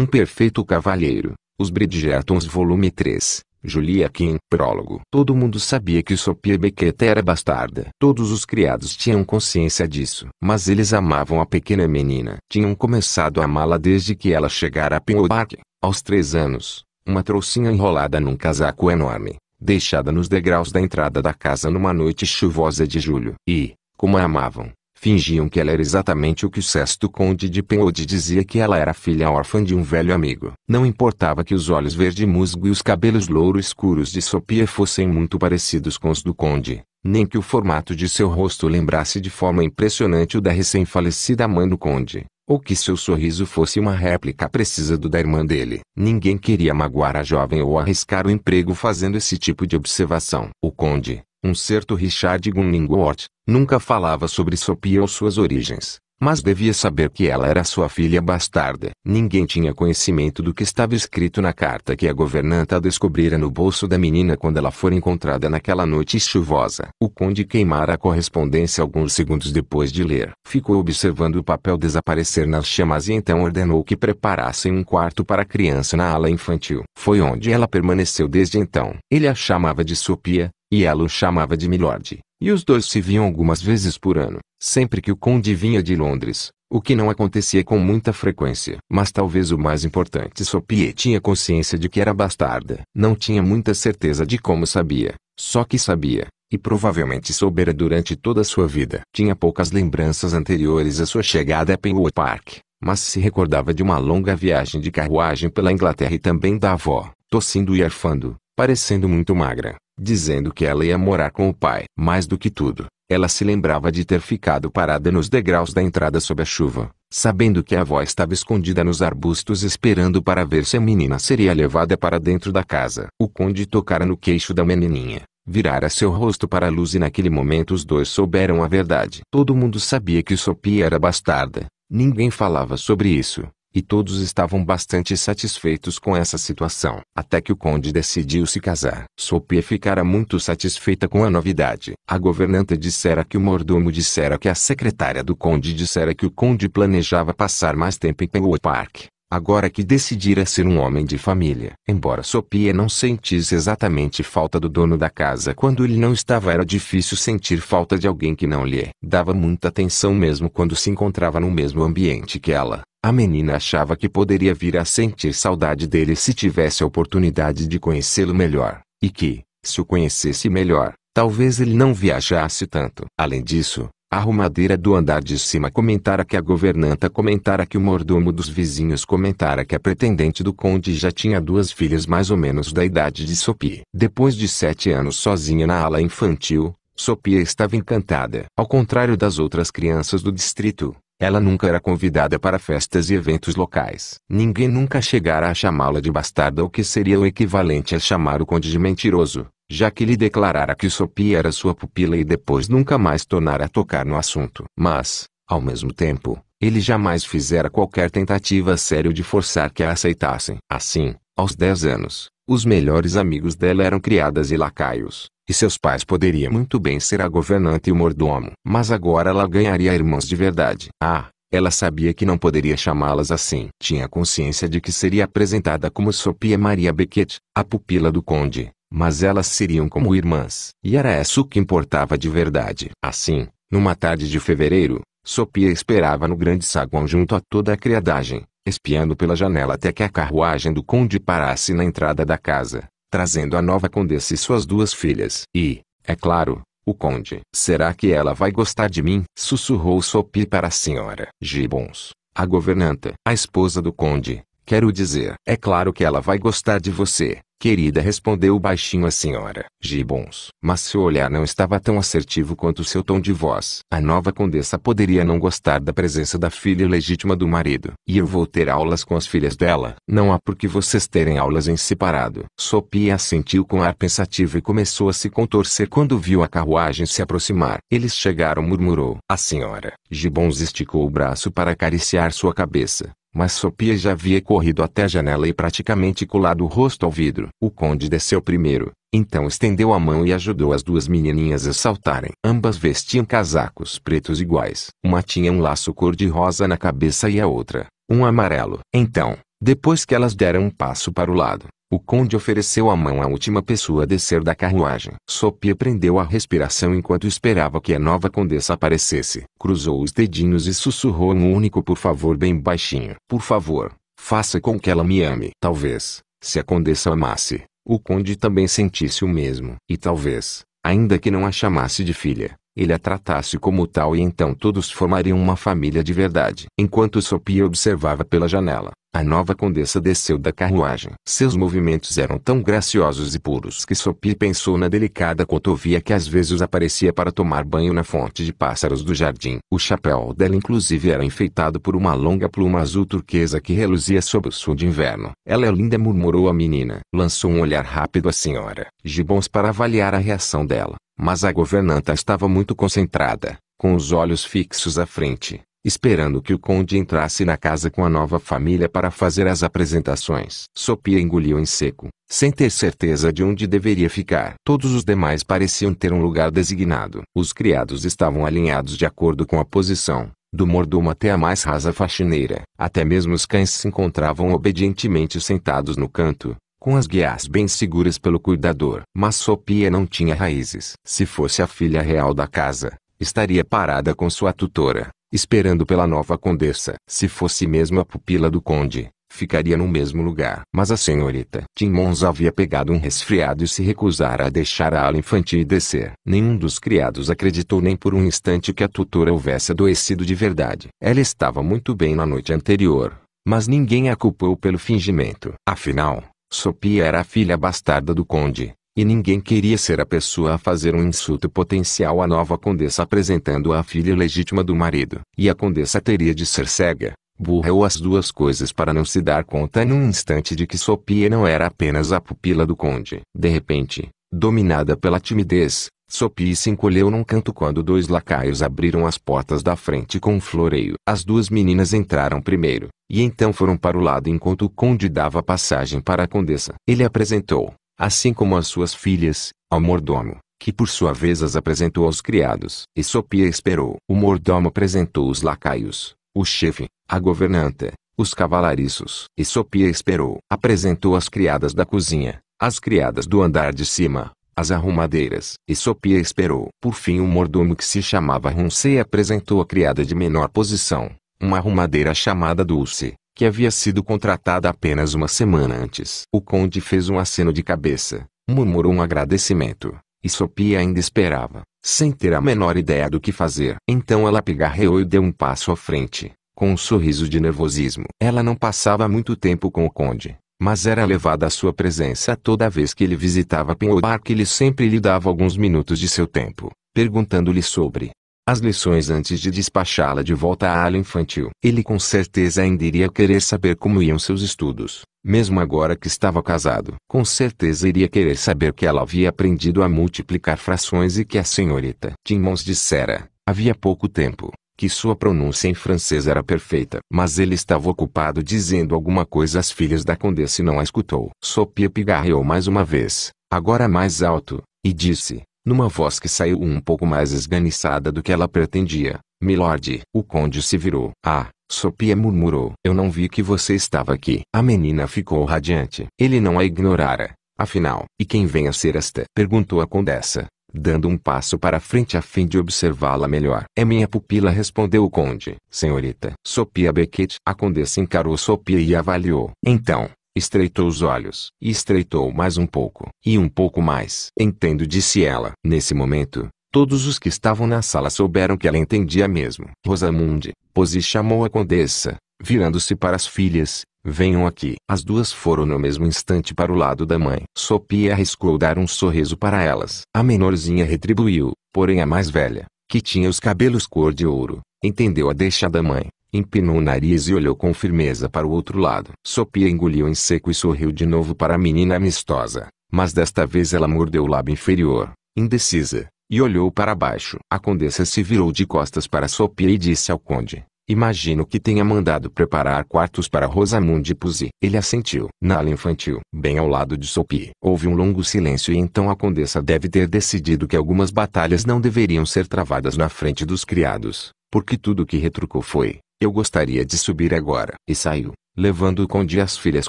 Um perfeito cavalheiro. Os Bridgertons Volume 3. Julia Kim, prólogo. Todo mundo sabia que Sophia Beckett era bastarda. Todos os criados tinham consciência disso. Mas eles amavam a pequena menina. Tinham começado a amá-la desde que ela chegara a Pembroke. Aos três anos, uma trouxinha enrolada num casaco enorme, deixada nos degraus da entrada da casa numa noite chuvosa de julho. E, como a amavam, fingiam que ela era exatamente o que o sexto conde de Penode dizia que ela era filha órfã de um velho amigo. Não importava que os olhos verde musgo e os cabelos louro escuros de Sopia fossem muito parecidos com os do conde, nem que o formato de seu rosto lembrasse de forma impressionante o da recém-falecida mãe do conde, ou que seu sorriso fosse uma réplica precisa do da irmã dele. Ninguém queria magoar a jovem ou arriscar o emprego fazendo esse tipo de observação. O conde, um certo Richard Gunningworth, nunca falava sobre Sophia ou suas origens, mas devia saber que ela era sua filha bastarda. Ninguém tinha conhecimento do que estava escrito na carta que a governanta descobrira no bolso da menina quando ela for encontrada naquela noite chuvosa. O conde queimara a correspondência alguns segundos depois de ler. Ficou observando o papel desaparecer nas chamas e então ordenou que preparassem um quarto para a criança na ala infantil. Foi onde ela permaneceu desde então. Ele a chamava de Sopia, e ela o chamava de Milord, e os dois se viam algumas vezes por ano, sempre que o conde vinha de Londres, o que não acontecia com muita frequência. Mas talvez o mais importante Sopie tinha consciência de que era bastarda. Não tinha muita certeza de como sabia, só que sabia, e provavelmente soubera durante toda a sua vida. Tinha poucas lembranças anteriores à sua chegada a Penwood Park, mas se recordava de uma longa viagem de carruagem pela Inglaterra e também da avó, tossindo e arfando, parecendo muito magra dizendo que ela ia morar com o pai. Mais do que tudo, ela se lembrava de ter ficado parada nos degraus da entrada sob a chuva, sabendo que a avó estava escondida nos arbustos esperando para ver se a menina seria levada para dentro da casa. O conde tocara no queixo da menininha, virara seu rosto para a luz e naquele momento os dois souberam a verdade. Todo mundo sabia que Sophie era bastarda. Ninguém falava sobre isso e todos estavam bastante satisfeitos com essa situação, até que o conde decidiu se casar. Sopia ficara muito satisfeita com a novidade. A governanta dissera que o mordomo dissera que a secretária do conde dissera que o conde planejava passar mais tempo em Penwood Park agora que decidira ser um homem de família. Embora Sopia não sentisse exatamente falta do dono da casa quando ele não estava, era difícil sentir falta de alguém que não lhe dava muita atenção mesmo quando se encontrava no mesmo ambiente que ela. A menina achava que poderia vir a sentir saudade dele se tivesse a oportunidade de conhecê-lo melhor, e que, se o conhecesse melhor, talvez ele não viajasse tanto. Além disso, arrumadeira do andar de cima comentara que a governanta comentara que o mordomo dos vizinhos comentara que a pretendente do conde já tinha duas filhas mais ou menos da idade de Sopie. Depois de sete anos sozinha na ala infantil, Sopie estava encantada. Ao contrário das outras crianças do distrito, ela nunca era convidada para festas e eventos locais. Ninguém nunca chegara a chamá-la de bastarda o que seria o equivalente a chamar o conde de mentiroso já que lhe declarara que Sopie era sua pupila e depois nunca mais tornara a tocar no assunto. Mas, ao mesmo tempo, ele jamais fizera qualquer tentativa séria de forçar que a aceitassem. Assim, aos 10 anos, os melhores amigos dela eram criadas e lacaios, e seus pais poderiam muito bem ser a governante e o mordomo. Mas agora ela ganharia irmãos de verdade. Ah, ela sabia que não poderia chamá-las assim. Tinha consciência de que seria apresentada como Sopie Maria Beckett, a pupila do conde, mas elas seriam como irmãs. E era isso que importava de verdade. Assim, numa tarde de fevereiro, Sopia esperava no grande saguão junto a toda a criadagem, espiando pela janela até que a carruagem do conde parasse na entrada da casa, trazendo a nova condessa e suas duas filhas. E, é claro, o conde. Será que ela vai gostar de mim? Sussurrou Sopia para a senhora Gibbons, a governanta, a esposa do conde. Quero dizer, é claro que ela vai gostar de você, Querida respondeu baixinho a senhora Gibbons. Mas seu olhar não estava tão assertivo quanto seu tom de voz. A nova condessa poderia não gostar da presença da filha legítima do marido. E eu vou ter aulas com as filhas dela. Não há por que vocês terem aulas em separado. sopia assentiu com ar pensativo e começou a se contorcer quando viu a carruagem se aproximar. Eles chegaram murmurou. A senhora Gibbons esticou o braço para acariciar sua cabeça. Mas Sopia já havia corrido até a janela e praticamente colado o rosto ao vidro. O conde desceu primeiro, então estendeu a mão e ajudou as duas menininhas a saltarem. Ambas vestiam casacos pretos iguais. Uma tinha um laço cor-de-rosa na cabeça e a outra, um amarelo. Então, depois que elas deram um passo para o lado, o conde ofereceu a mão à última pessoa a descer da carruagem. Sopia prendeu a respiração enquanto esperava que a nova condessa aparecesse. Cruzou os dedinhos e sussurrou um único por favor bem baixinho. Por favor, faça com que ela me ame. Talvez, se a condessa amasse, o conde também sentisse o mesmo. E talvez, ainda que não a chamasse de filha, ele a tratasse como tal e então todos formariam uma família de verdade. Enquanto Sophia observava pela janela, a nova condessa desceu da carruagem. Seus movimentos eram tão graciosos e puros que Sophie pensou na delicada cotovia que às vezes aparecia para tomar banho na fonte de pássaros do jardim. O chapéu dela inclusive era enfeitado por uma longa pluma azul turquesa que reluzia sob o sul de inverno. Ela é linda murmurou a menina. Lançou um olhar rápido à senhora Gibbons para avaliar a reação dela. Mas a governanta estava muito concentrada, com os olhos fixos à frente, esperando que o conde entrasse na casa com a nova família para fazer as apresentações. Sopia engoliu em seco, sem ter certeza de onde deveria ficar. Todos os demais pareciam ter um lugar designado. Os criados estavam alinhados de acordo com a posição, do mordomo até a mais rasa faxineira. Até mesmo os cães se encontravam obedientemente sentados no canto, com as guias bem seguras pelo cuidador. Mas Sopia não tinha raízes. Se fosse a filha real da casa, estaria parada com sua tutora, esperando pela nova condessa. Se fosse mesmo a pupila do conde, ficaria no mesmo lugar. Mas a senhorita Timons havia pegado um resfriado e se recusara a deixar a ala infantil descer. Nenhum dos criados acreditou nem por um instante que a tutora houvesse adoecido de verdade. Ela estava muito bem na noite anterior, mas ninguém a culpou pelo fingimento. Afinal, Sopia era a filha bastarda do conde, e ninguém queria ser a pessoa a fazer um insulto potencial à nova condessa apresentando a filha legítima do marido. E a condessa teria de ser cega, burra ou as duas coisas para não se dar conta num instante de que Sopia não era apenas a pupila do conde. De repente, dominada pela timidez, Sopi se encolheu num canto quando dois lacaios abriram as portas da frente com um floreio. As duas meninas entraram primeiro, e então foram para o lado enquanto o conde dava passagem para a condessa. Ele apresentou, assim como as suas filhas, ao mordomo, que por sua vez as apresentou aos criados. E Sopia esperou. O mordomo apresentou os lacaios, o chefe, a governanta, os cavalariços. E Sopia esperou. Apresentou as criadas da cozinha, as criadas do andar de cima, as arrumadeiras. E Sopia esperou. Por fim um mordomo que se chamava Runsei apresentou a criada de menor posição, uma arrumadeira chamada Dulce, que havia sido contratada apenas uma semana antes. O conde fez um aceno de cabeça, murmurou um agradecimento, e Sopia ainda esperava, sem ter a menor ideia do que fazer. Então ela pigarreou e deu um passo à frente, com um sorriso de nervosismo. Ela não passava muito tempo com o conde, mas era levada à sua presença toda vez que ele visitava Pinhobar que ele sempre lhe dava alguns minutos de seu tempo, perguntando-lhe sobre as lições antes de despachá-la de volta à ala infantil. Ele com certeza ainda iria querer saber como iam seus estudos, mesmo agora que estava casado. Com certeza iria querer saber que ela havia aprendido a multiplicar frações e que a senhorita Timmons dissera, havia pouco tempo, que sua pronúncia em francês era perfeita. Mas ele estava ocupado dizendo alguma coisa às filhas da condessa e não a escutou. Sopia pigarreou mais uma vez, agora mais alto, e disse, numa voz que saiu um pouco mais esganiçada do que ela pretendia, Milord. O conde se virou. Ah, Sopia murmurou. Eu não vi que você estava aqui. A menina ficou radiante. Ele não a ignorara. Afinal, e quem vem a ser esta? Perguntou a condessa dando um passo para frente a fim de observá-la melhor. É minha pupila respondeu o conde. Senhorita. Sopia Beckett. A condessa encarou Sopia e avaliou. Então, estreitou os olhos, e estreitou mais um pouco, e um pouco mais. Entendo, disse ela. Nesse momento, todos os que estavam na sala souberam que ela entendia mesmo. Rosamunde, e chamou a condessa, virando-se para as filhas, Venham aqui. As duas foram no mesmo instante para o lado da mãe. Sopia arriscou dar um sorriso para elas. A menorzinha retribuiu, porém a mais velha, que tinha os cabelos cor de ouro, entendeu a deixa da mãe, empinou o nariz e olhou com firmeza para o outro lado. Sopia engoliu em seco e sorriu de novo para a menina amistosa, mas desta vez ela mordeu o lábio inferior, indecisa, e olhou para baixo. A condessa se virou de costas para Sopia e disse ao conde: Imagino que tenha mandado preparar quartos para Rosamund Pussy. Ele assentiu. Na ala infantil, bem ao lado de Sophie, houve um longo silêncio e então a condessa deve ter decidido que algumas batalhas não deveriam ser travadas na frente dos criados, porque tudo o que retrucou foi, eu gostaria de subir agora. E saiu, levando o conde e as filhas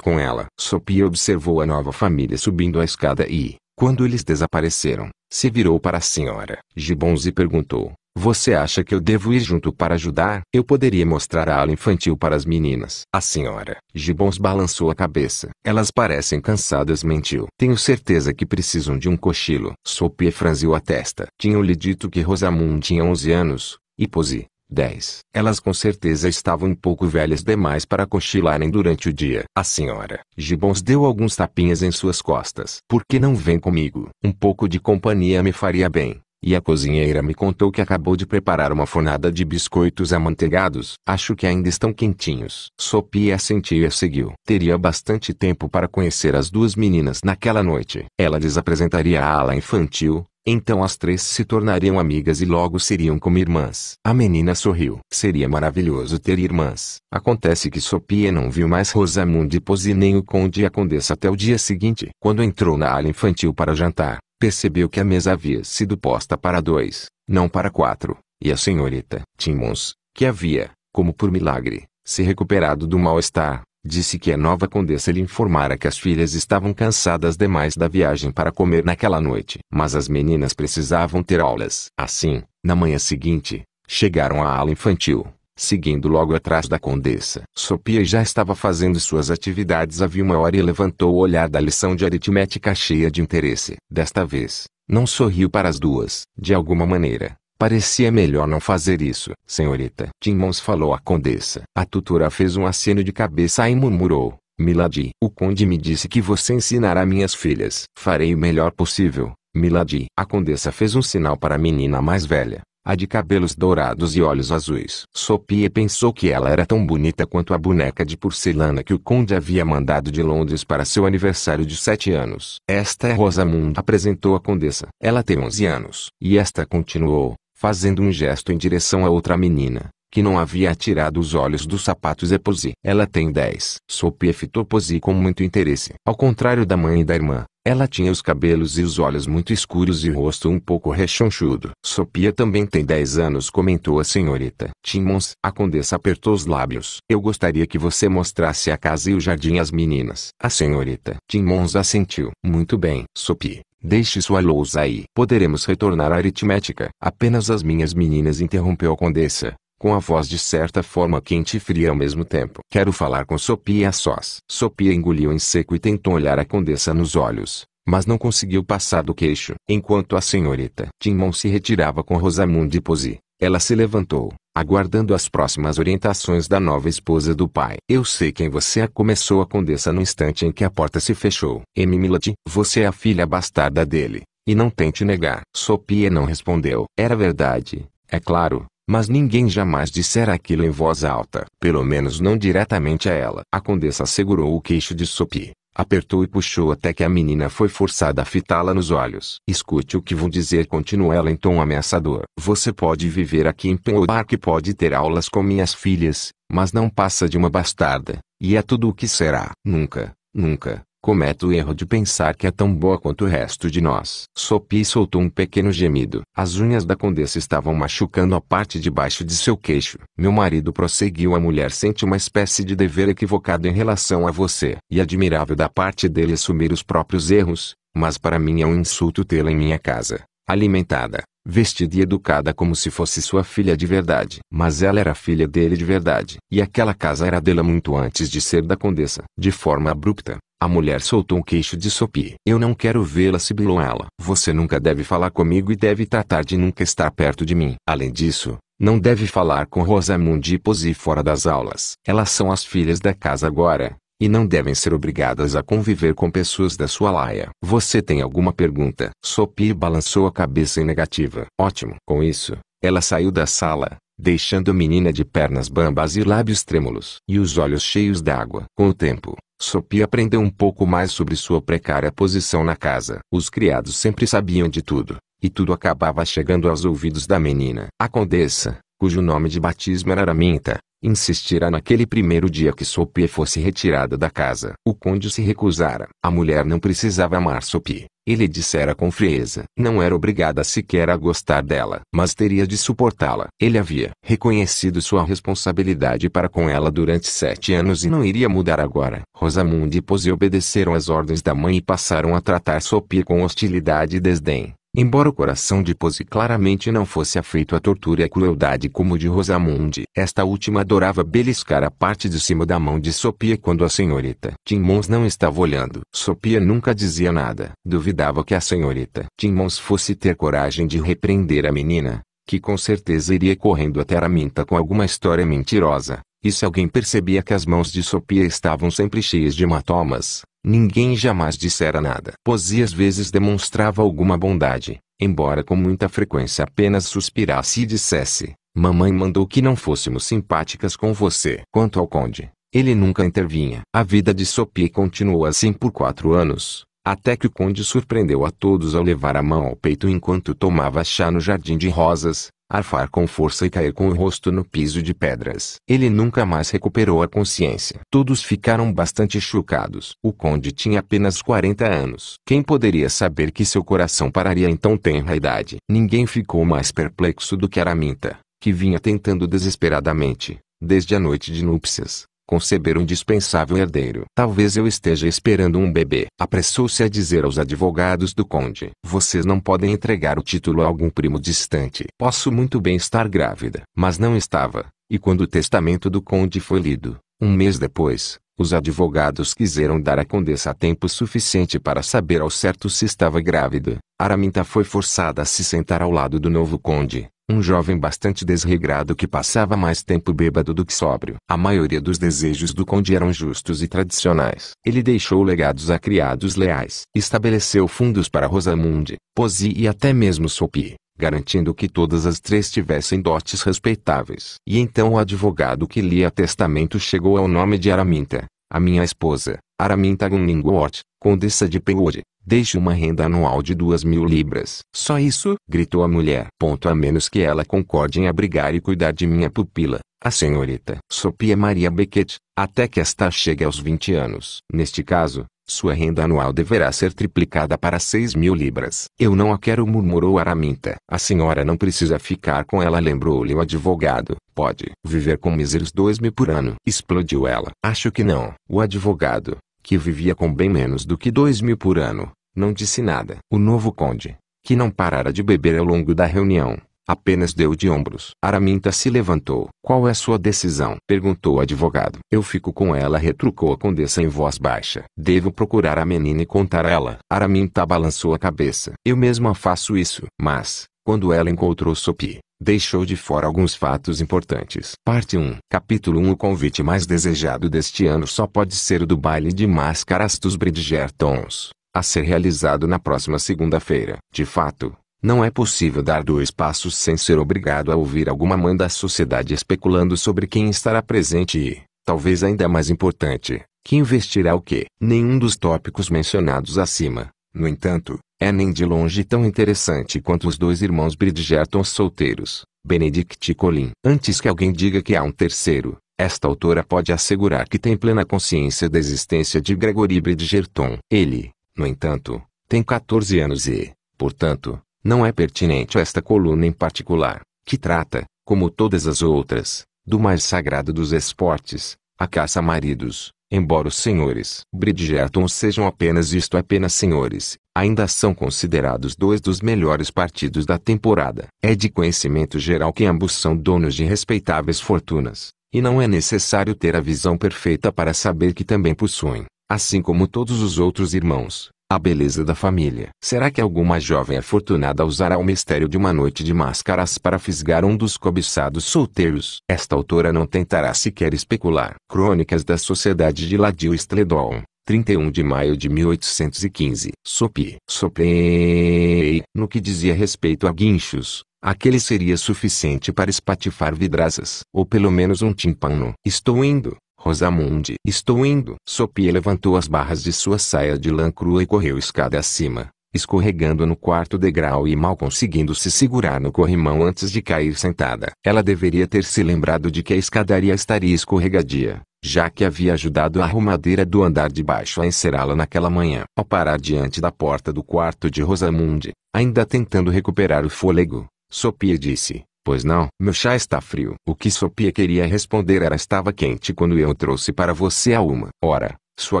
com ela. Sophie observou a nova família subindo a escada e, quando eles desapareceram, se virou para a senhora Gibbons e perguntou: você acha que eu devo ir junto para ajudar? Eu poderia mostrar a ala infantil para as meninas. A senhora Gibbons balançou a cabeça. Elas parecem cansadas, mentiu. Tenho certeza que precisam de um cochilo. Sopie franziu a testa. Tinham-lhe dito que Rosamund tinha 11 anos, e Pose 10. Elas com certeza estavam um pouco velhas demais para cochilarem durante o dia. A senhora Gibbons deu alguns tapinhas em suas costas. Por que não vem comigo? Um pouco de companhia me faria bem. E a cozinheira me contou que acabou de preparar uma fornada de biscoitos amanteigados. Acho que ainda estão quentinhos. Sopia assentiu e seguiu. Teria bastante tempo para conhecer as duas meninas naquela noite. Ela lhes apresentaria a ala infantil, então as três se tornariam amigas e logo seriam como irmãs. A menina sorriu. Seria maravilhoso ter irmãs. Acontece que Sopia não viu mais Rosamund Pose nem o conde e a condessa até o dia seguinte. Quando entrou na ala infantil para jantar, percebeu que a mesa havia sido posta para dois, não para quatro, e a senhorita Timmons, que havia, como por milagre, se recuperado do mal-estar, disse que a nova condessa lhe informara que as filhas estavam cansadas demais da viagem para comer naquela noite. Mas as meninas precisavam ter aulas. Assim, na manhã seguinte, chegaram à aula infantil. Seguindo logo atrás da condessa. Sopia já estava fazendo suas atividades havia uma hora e levantou o olhar da lição de aritmética cheia de interesse. Desta vez, não sorriu para as duas. De alguma maneira, Parecia melhor não fazer isso, senhorita. Timmons falou à condessa. A tutora fez um aceno de cabeça e murmurou. Milady, o conde me disse que você ensinará minhas filhas. Farei o melhor possível, Milady. A condessa fez um sinal para a menina mais velha a de cabelos dourados e olhos azuis. Sophie pensou que ela era tão bonita quanto a boneca de porcelana que o conde havia mandado de Londres para seu aniversário de sete anos. Esta é Rosamund, apresentou a condessa. Ela tem onze anos. E esta continuou, fazendo um gesto em direção a outra menina, que não havia tirado os olhos dos sapatos Eposi. Ela tem dez. Sophie fitou Posi com muito interesse. Ao contrário da mãe e da irmã, ela tinha os cabelos e os olhos muito escuros e o rosto um pouco rechonchudo. Sopia também tem 10 anos, comentou a senhorita. Timmons. A condessa apertou os lábios. Eu gostaria que você mostrasse a casa e o jardim às meninas. A senhorita Timmons assentiu. Muito bem, Sopia. Deixe sua lousa aí. Poderemos retornar à aritmética. Apenas as minhas meninas interrompeu a condessa com a voz de certa forma quente e fria ao mesmo tempo. Quero falar com Sopia a sós. Sopia engoliu em seco e tentou olhar a condessa nos olhos, mas não conseguiu passar do queixo. Enquanto a senhorita Timon se retirava com Rosamund e Posi, ela se levantou, aguardando as próximas orientações da nova esposa do pai. Eu sei quem você é, começou a condessa no instante em que a porta se fechou. M. Milad, você é a filha bastarda dele, e não tente negar. Sopia não respondeu. Era verdade, é claro, mas ninguém jamais dissera aquilo em voz alta. Pelo menos não diretamente a ela. A condessa segurou o queixo de Sophie. Apertou e puxou até que a menina foi forçada a fitá-la nos olhos. Escute o que vou dizer, continuou ela em tom ameaçador. Você pode viver aqui em Penhobark e pode ter aulas com minhas filhas, mas não passa de uma bastarda, e é tudo o que será. Nunca, nunca, Cometo o erro de pensar que é tão boa quanto o resto de nós. Sopi soltou um pequeno gemido. As unhas da condessa estavam machucando a parte de baixo de seu queixo. Meu marido prosseguiu. A mulher sente uma espécie de dever equivocado em relação a você. E admirável da parte dele assumir os próprios erros, mas para mim é um insulto tê-la em minha casa alimentada, vestida e educada como se fosse sua filha de verdade. Mas ela era filha dele de verdade. E aquela casa era dela muito antes de ser da condessa. De forma abrupta, a mulher soltou um queixo de sopia. Eu não quero vê-la sibilou ela. Você nunca deve falar comigo e deve tratar de nunca estar perto de mim. Além disso, não deve falar com Rosamund e Posi fora das aulas. Elas são as filhas da casa agora, e não devem ser obrigadas a conviver com pessoas da sua laia. Você tem alguma pergunta? Sophie balançou a cabeça em negativa. Ótimo. Com isso, ela saiu da sala, deixando a menina de pernas bambas e lábios trêmulos e os olhos cheios d'água. Com o tempo, Sophie aprendeu um pouco mais sobre sua precária posição na casa. Os criados sempre sabiam de tudo, e tudo acabava chegando aos ouvidos da menina. A condessa, cujo nome de batismo era Araminta, insistira naquele primeiro dia que Sopi fosse retirada da casa. O conde se recusara. A mulher não precisava amar Sopi, ele dissera com frieza. Não era obrigada sequer a gostar dela, mas teria de suportá-la. Ele havia reconhecido sua responsabilidade para com ela durante sete anos e não iria mudar agora. Rosamund e Pose obedeceram às ordens da mãe e passaram a tratar Sopi com hostilidade e desdém. Embora o coração de Pose claramente não fosse afeito à tortura e à crueldade como o de Rosamunde, esta última adorava beliscar a parte de cima da mão de Sopia quando a senhorita Timmons não estava olhando. Sopia nunca dizia nada. Duvidava que a senhorita Timmons fosse ter coragem de repreender a menina, que com certeza iria correndo até a Araminta com alguma história mentirosa. E se alguém percebia que as mãos de Sopia estavam sempre cheias de hematomas, Ninguém jamais dissera nada, pois às vezes demonstrava alguma bondade, embora com muita frequência apenas suspirasse e dissesse: Mamãe mandou que não fôssemos simpáticas com você. Quanto ao conde, ele nunca intervinha. A vida de Sopie continuou assim por quatro anos até que o conde surpreendeu a todos ao levar a mão ao peito enquanto tomava chá no jardim de rosas, arfar com força e cair com o rosto no piso de pedras. Ele nunca mais recuperou a consciência. Todos ficaram bastante chocados. O conde tinha apenas 40 anos. Quem poderia saber que seu coração pararia em tão tenra idade? Ninguém ficou mais perplexo do que Araminta, que vinha tentando desesperadamente, desde a noite de núpcias, conceber um dispensável herdeiro. Talvez eu esteja esperando um bebê. Apressou-se a dizer aos advogados do conde: Vocês não podem entregar o título a algum primo distante. Posso muito bem estar grávida. Mas não estava, e quando o testamento do conde foi lido, um mês depois, os advogados quiseram dar à condessa tempo suficiente para saber ao certo se estava grávida. Araminta foi forçada a se sentar ao lado do novo conde, um jovem bastante desregrado que passava mais tempo bêbado do que sóbrio. A maioria dos desejos do conde eram justos e tradicionais. Ele deixou legados a criados leais. Estabeleceu fundos para Rosamunde, Posi e até mesmo Sopi, garantindo que todas as três tivessem dotes respeitáveis. E então o advogado que lia testamento chegou ao nome de Araminta, a minha esposa, Araminta Guningwort, condessa de Peode, Deixe uma renda anual de duas mil libras. Só isso? gritou a mulher. Ponto a menos que ela concorde em abrigar e cuidar de minha pupila, a senhorita Sopia Maria Beckett, até que esta chegue aos 20 anos. Neste caso, sua renda anual deverá ser triplicada para 6 mil libras. Eu não a quero, murmurou Araminta. A senhora não precisa ficar com ela, lembrou-lhe o advogado. Pode viver com míseros 2 mil por ano. Explodiu ela. Acho que não. O advogado que vivia com bem menos do que dois mil por ano, não disse nada. O novo conde, que não parara de beber ao longo da reunião, apenas deu de ombros. Araminta se levantou. Qual é sua decisão? perguntou o advogado. Eu fico com ela, retrucou a condessa em voz baixa. Devo procurar a menina e contar a ela. Araminta balançou a cabeça. Eu mesma faço isso. Mas, quando ela encontrou Sophie, deixou de fora alguns fatos importantes. Parte 1. Capítulo 1 O convite mais desejado deste ano só pode ser o do baile de máscaras dos Bridgertons, a ser realizado na próxima segunda-feira. De fato, não é possível dar dois passos sem ser obrigado a ouvir alguma mãe da sociedade especulando sobre quem estará presente e, talvez ainda mais importante, que investirá o que. Nenhum dos tópicos mencionados acima, no entanto, é nem de longe tão interessante quanto os dois irmãos Bridgerton solteiros, Benedict e Colin. Antes que alguém diga que há um terceiro, esta autora pode assegurar que tem plena consciência da existência de Gregory Bridgerton. Ele, no entanto, tem 14 anos e, portanto, não é pertinente a esta coluna em particular, que trata, como todas as outras, do mais sagrado dos esportes, a caça a maridos, embora os senhores Bridgerton sejam apenas isto apenas senhores, ainda são considerados dois dos melhores partidos da temporada. É de conhecimento geral que ambos são donos de respeitáveis fortunas, e não é necessário ter a visão perfeita para saber que também possuem, assim como todos os outros irmãos, a beleza da família. Será que alguma jovem afortunada usará o mistério de uma noite de máscaras para fisgar um dos cobiçados solteiros? Esta autora não tentará sequer especular. Crônicas da Sociedade de Ladio Stledon 31 de maio de 1815. Sopi. Sopei. No que dizia respeito a guinchos, aquele seria suficiente para espatifar vidraças. Ou pelo menos um timpano. Estou indo. Rosamunde. Estou indo. Sopi levantou as barras de sua saia de lã crua e correu escada acima escorregando no quarto degrau e mal conseguindo se segurar no corrimão antes de cair sentada. Ela deveria ter se lembrado de que a escadaria estaria escorregadia, já que havia ajudado a arrumadeira do andar de baixo a encerá-la naquela manhã. Ao parar diante da porta do quarto de Rosamunde, ainda tentando recuperar o fôlego, Sopia disse: Pois não, meu chá está frio. O que Sopia queria responder era estava quente quando eu trouxe para você a uma. Ora, sua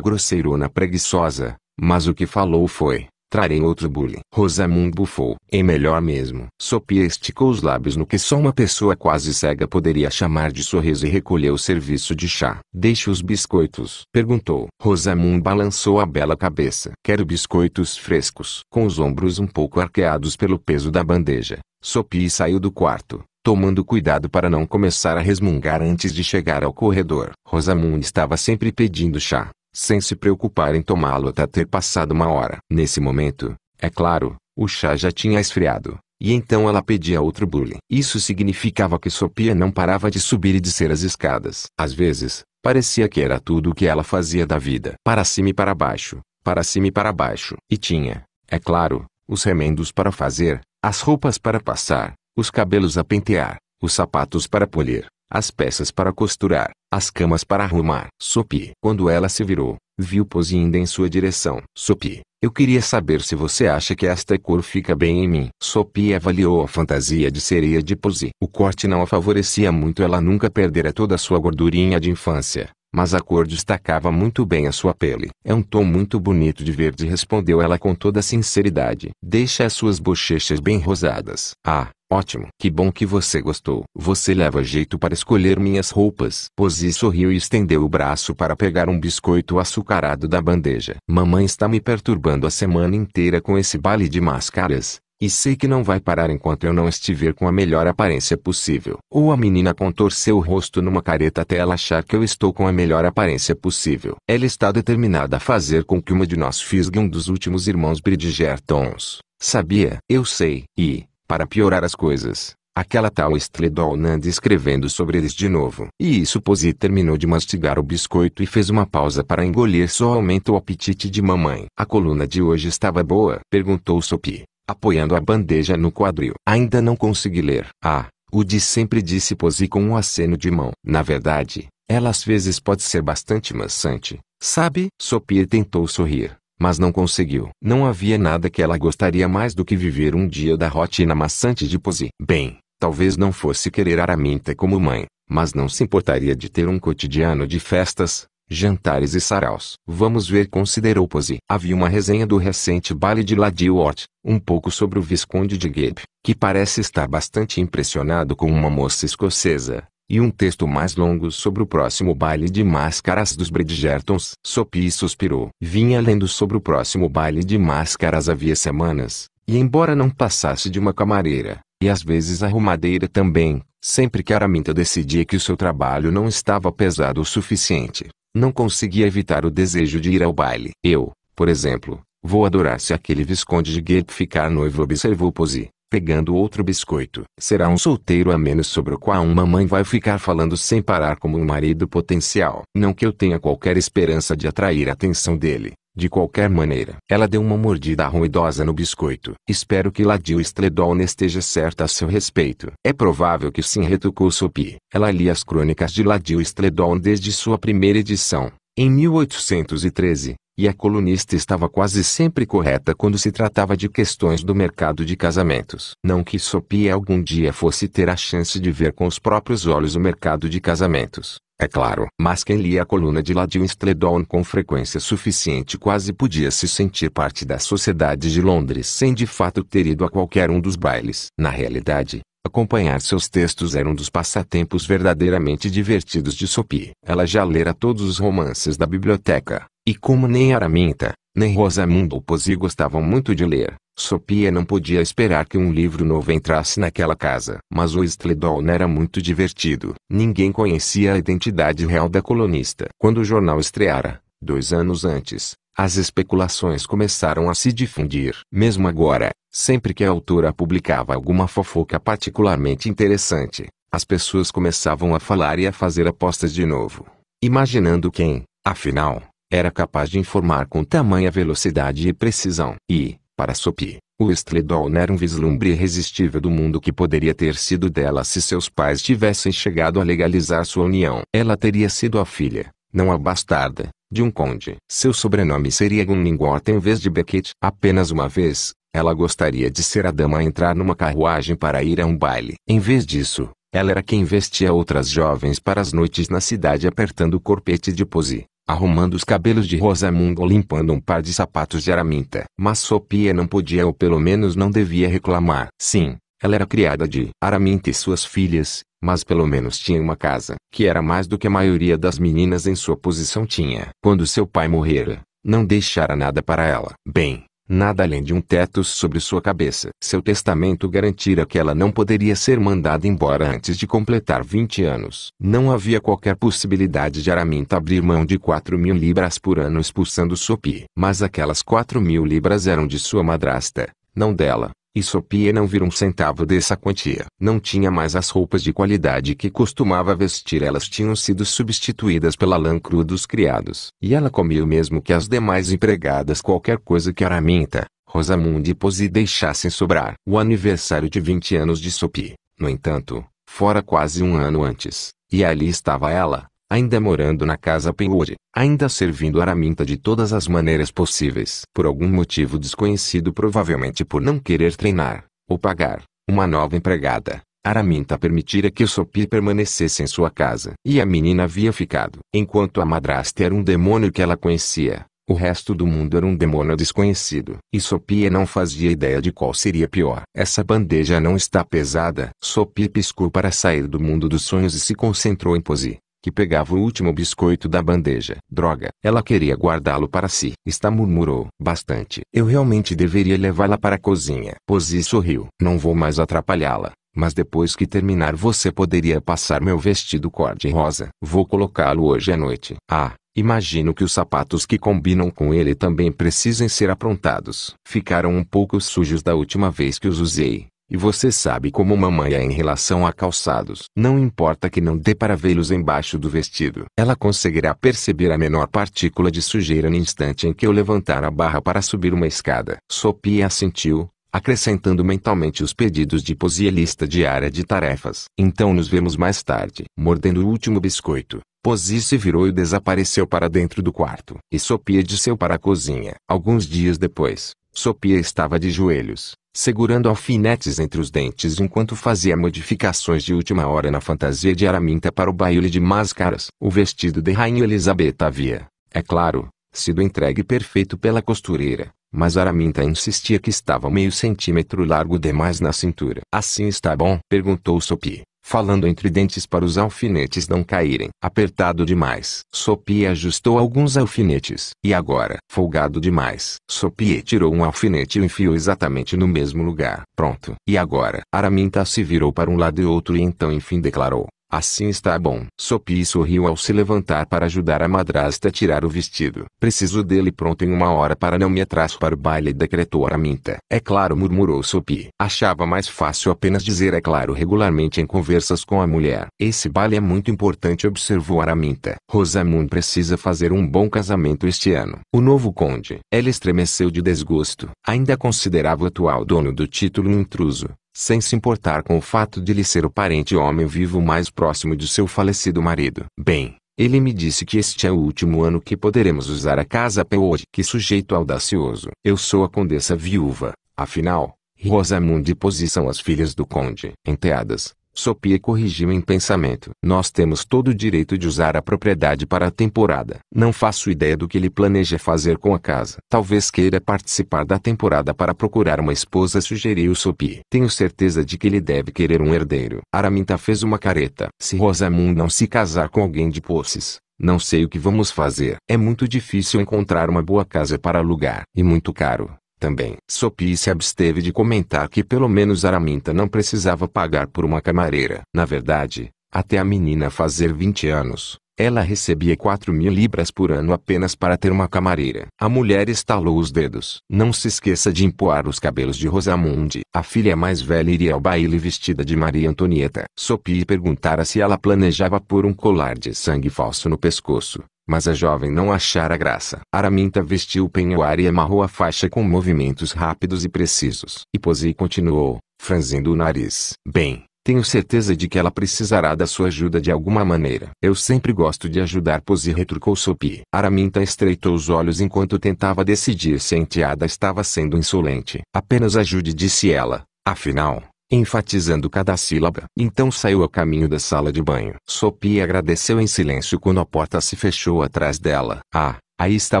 grosseirona preguiçosa, mas o que falou foi: Trarei outro bule. Rosamund bufou. É melhor mesmo. Sopia esticou os lábios no que só uma pessoa quase cega poderia chamar de sorriso e recolheu o serviço de chá. Deixe os biscoitos. Perguntou. Rosamund balançou a bela cabeça. Quero biscoitos frescos. Com os ombros um pouco arqueados pelo peso da bandeja, Sopia saiu do quarto tomando cuidado para não começar a resmungar antes de chegar ao corredor. Rosamund estava sempre pedindo chá sem se preocupar em tomá-lo até ter passado uma hora. Nesse momento, é claro, o chá já tinha esfriado, e então ela pedia outro bule. Isso significava que Sopia não parava de subir e descer as escadas. Às vezes, parecia que era tudo o que ela fazia da vida. Para cima e para baixo, para cima e para baixo. E tinha, é claro, os remendos para fazer, as roupas para passar, os cabelos a pentear, os sapatos para polir, as peças para costurar, as camas para arrumar. Sopi. Quando ela se virou, viu Pose indo em sua direção. Sopi, eu queria saber se você acha que esta cor fica bem em mim. Sopi avaliou a fantasia de sereia de Pose. O corte não a favorecia muito, ela nunca perdera toda a sua gordurinha de infância. Mas a cor destacava muito bem a sua pele. É um tom muito bonito de verde, respondeu ela com toda sinceridade. Deixa as suas bochechas bem rosadas. Ah, ótimo. Que bom que você gostou. Você leva jeito para escolher minhas roupas. Posi sorriu e estendeu o braço para pegar um biscoito açucarado da bandeja. Mamãe está me perturbando a semana inteira com esse baile de máscaras. E sei que não vai parar enquanto eu não estiver com a melhor aparência possível. Ou a menina contorceu o rosto numa careta até ela achar que eu estou com a melhor aparência possível. Ela está determinada a fazer com que uma de nós fisgue um dos últimos irmãos Bridgertons. Sabia? Eu sei. E, para piorar as coisas, Aquela tal Estledol Nand escrevendo sobre eles de novo. E isso Posi terminou de mastigar o biscoito e fez uma pausa para engolir só aumenta o apetite de mamãe. A coluna de hoje estava boa? Perguntou Sopi apoiando a bandeja no quadril. Ainda não consegui ler. Ah, o de sempre disse Posi com um aceno de mão. Na verdade, ela às vezes pode ser bastante maçante, sabe? Sophie tentou sorrir, mas não conseguiu. Não havia nada que ela gostaria mais do que viver um dia da rotina maçante de Posi. Bem, talvez não fosse querer Araminta como mãe, mas não se importaria de ter um cotidiano de festas, jantares e saraus. Vamos ver considerou Posey. Havia uma resenha do recente baile de Ladiwort, um pouco sobre o Visconde de Gabe, que parece estar bastante impressionado com uma moça escocesa, e um texto mais longo sobre o próximo baile de máscaras dos Bridgertons. Sopi suspirou. Vinha lendo sobre o próximo baile de máscaras havia semanas, e embora não passasse de uma camareira, e às vezes arrumadeira também, sempre que Araminta decidia que o seu trabalho não estava pesado o suficiente, não conseguia evitar o desejo de ir ao baile. Eu, por exemplo, vou adorar se aquele Visconde de Gap ficar noivo observou Posey, pegando outro biscoito. Será um solteiro a menos sobre o qual uma mãe vai ficar falando sem parar como um marido potencial. Não que eu tenha qualquer esperança de atrair a atenção dele, de qualquer maneira, ela deu uma mordida ruidosa no biscoito. Espero que Ladil Stledolne esteja certa a seu respeito. É provável que sim retocou Sopi. Ela lia as crônicas de Ladil Stledolne desde sua primeira edição, em 1813, e a colunista estava quase sempre correta quando se tratava de questões do mercado de casamentos. Não que Sophie algum dia fosse ter a chance de ver com os próprios olhos o mercado de casamentos. É claro, mas quem lia a coluna de Ladil Stledon com frequência suficiente quase podia se sentir parte da sociedade de Londres sem de fato ter ido a qualquer um dos bailes. Na realidade, Acompanhar seus textos era um dos passatempos verdadeiramente divertidos de Sophie. Ela já lera todos os romances da biblioteca, e como nem Araminta, nem Rosamundo ou Pozzi gostavam muito de ler, Sopie não podia esperar que um livro novo entrasse naquela casa. Mas o não era muito divertido. Ninguém conhecia a identidade real da colonista Quando o jornal estreara, dois anos antes, as especulações começaram a se difundir. Mesmo agora, sempre que a autora publicava alguma fofoca particularmente interessante, as pessoas começavam a falar e a fazer apostas de novo, imaginando quem, afinal, era capaz de informar com tamanha velocidade e precisão. E, para Sophie, o Estledon era um vislumbre irresistível do mundo que poderia ter sido dela se seus pais tivessem chegado a legalizar sua união. Ela teria sido a filha, não a bastarda, de um conde. Seu sobrenome seria Gunningote em vez de Beckett. Apenas uma vez, ela gostaria de ser a dama a entrar numa carruagem para ir a um baile. Em vez disso, ela era quem vestia outras jovens para as noites na cidade apertando o corpete de pose arrumando os cabelos de Rosamundo ou limpando um par de sapatos de araminta. Mas Sopia não podia ou pelo menos não devia reclamar. Sim, ela era criada de araminta e suas filhas, mas pelo menos tinha uma casa, que era mais do que a maioria das meninas em sua posição tinha. Quando seu pai morrera, não deixara nada para ela. Bem, nada além de um teto sobre sua cabeça. Seu testamento garantira que ela não poderia ser mandada embora antes de completar 20 anos. Não havia qualquer possibilidade de Araminta abrir mão de 4 mil libras por ano expulsando Sopi. Mas aquelas 4 mil libras eram de sua madrasta, não dela. E Sopia não vira um centavo dessa quantia. Não tinha mais as roupas de qualidade que costumava vestir. Elas tinham sido substituídas pela lã crua dos criados. E ela comia o mesmo que as demais empregadas qualquer coisa que Araminta, Rosamunda e Posi deixassem sobrar. O aniversário de 20 anos de Sopi, no entanto, fora quase um ano antes. E ali estava ela, ainda morando na casa Penwood, ainda servindo Araminta de todas as maneiras possíveis. Por algum motivo desconhecido provavelmente por não querer treinar, ou pagar, uma nova empregada, Araminta permitira que Sopi permanecesse em sua casa. E a menina havia ficado. Enquanto a madrasta era um demônio que ela conhecia, o resto do mundo era um demônio desconhecido. E Sopie não fazia ideia de qual seria pior. Essa bandeja não está pesada. Sopi piscou para sair do mundo dos sonhos e se concentrou em Posi que pegava o último biscoito da bandeja. Droga! Ela queria guardá-lo para si. Está murmurou. Bastante. Eu realmente deveria levá-la para a cozinha. Posy sorriu. Não vou mais atrapalhá-la. Mas depois que terminar você poderia passar meu vestido cor-de-rosa. Vou colocá-lo hoje à noite. Ah, imagino que os sapatos que combinam com ele também precisem ser aprontados. Ficaram um pouco sujos da última vez que os usei. E você sabe como mamãe é em relação a calçados. Não importa que não dê para vê-los embaixo do vestido. Ela conseguirá perceber a menor partícula de sujeira no instante em que eu levantar a barra para subir uma escada. Sopia assentiu, acrescentando mentalmente os pedidos de lista diária de tarefas. Então nos vemos mais tarde. Mordendo o último biscoito, Posi se virou e desapareceu para dentro do quarto. E Sopia desceu para a cozinha. Alguns dias depois, Sopia estava de joelhos, segurando alfinetes entre os dentes enquanto fazia modificações de última hora na fantasia de Araminta para o baile de máscaras. O vestido de Rainha Elizabeth havia, é claro, sido entregue perfeito pela costureira, mas Araminta insistia que estava meio centímetro largo demais na cintura. Assim está bom? perguntou Sopi falando entre dentes para os alfinetes não caírem. Apertado demais. Sopie ajustou alguns alfinetes. E agora? Folgado demais. Sopie tirou um alfinete e o enfiou exatamente no mesmo lugar. Pronto. E agora? Araminta se virou para um lado e outro e então enfim declarou. Assim está bom. Sophie sorriu ao se levantar para ajudar a madrasta a tirar o vestido. Preciso dele pronto em uma hora para não me atraso para o baile, decretou Araminta. É claro, murmurou Sophie. Achava mais fácil apenas dizer é claro regularmente em conversas com a mulher. Esse baile é muito importante, observou Araminta. Rosamund precisa fazer um bom casamento este ano. O novo conde. Ela estremeceu de desgosto. Ainda considerava o atual dono do título um intruso sem se importar com o fato de lhe ser o parente homem vivo mais próximo de seu falecido marido. Bem, ele me disse que este é o último ano que poderemos usar a casa Peod. Que sujeito audacioso. Eu sou a condessa viúva, afinal, Rosamund e posição as filhas do conde. Enteadas, Sophie corrigiu em pensamento. Nós temos todo o direito de usar a propriedade para a temporada. Não faço ideia do que ele planeja fazer com a casa. Talvez queira participar da temporada para procurar uma esposa, sugeriu Sophie. Tenho certeza de que ele deve querer um herdeiro. Araminta fez uma careta. Se Rosamund não se casar com alguém de posses, não sei o que vamos fazer. É muito difícil encontrar uma boa casa para alugar. E muito caro. Também, Sopi se absteve de comentar que pelo menos Araminta não precisava pagar por uma camareira. Na verdade, até a menina fazer 20 anos, ela recebia 4 mil libras por ano apenas para ter uma camareira. A mulher estalou os dedos. Não se esqueça de empoar os cabelos de Rosamunde. A filha mais velha iria ao baile vestida de Maria Antonieta. Sopi perguntara se ela planejava pôr um colar de sangue falso no pescoço. Mas a jovem não achara graça. Araminta vestiu o penhoar e amarrou a faixa com movimentos rápidos e precisos. E Posi continuou, franzindo o nariz. Bem, tenho certeza de que ela precisará da sua ajuda de alguma maneira. Eu sempre gosto de ajudar Posi retrucou Sopi. Araminta estreitou os olhos enquanto tentava decidir se a enteada estava sendo insolente. Apenas ajude disse ela. Afinal, enfatizando cada sílaba. Então saiu ao caminho da sala de banho. Sophie agradeceu em silêncio quando a porta se fechou atrás dela. Ah, aí está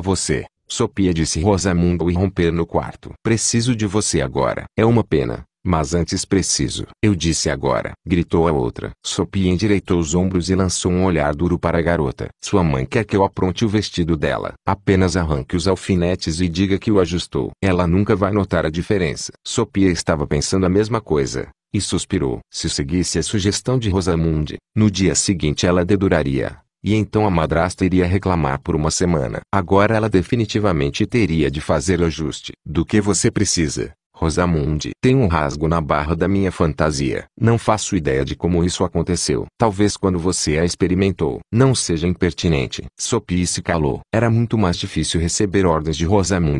você. Sopia disse Rosamundo e romper no quarto. Preciso de você agora. É uma pena. Mas antes preciso. Eu disse agora. Gritou a outra. Sophie endireitou os ombros e lançou um olhar duro para a garota. Sua mãe quer que eu apronte o vestido dela. Apenas arranque os alfinetes e diga que o ajustou. Ela nunca vai notar a diferença. Sophie estava pensando a mesma coisa. E suspirou. Se seguisse a sugestão de Rosamunde, no dia seguinte ela deduraria. E então a madrasta iria reclamar por uma semana. Agora ela definitivamente teria de fazer o ajuste. Do que você precisa? Rosamunde. Tem um rasgo na barra da minha fantasia. Não faço ideia de como isso aconteceu. Talvez quando você a experimentou. Não seja impertinente. Sopi se calou. Era muito mais difícil receber ordens de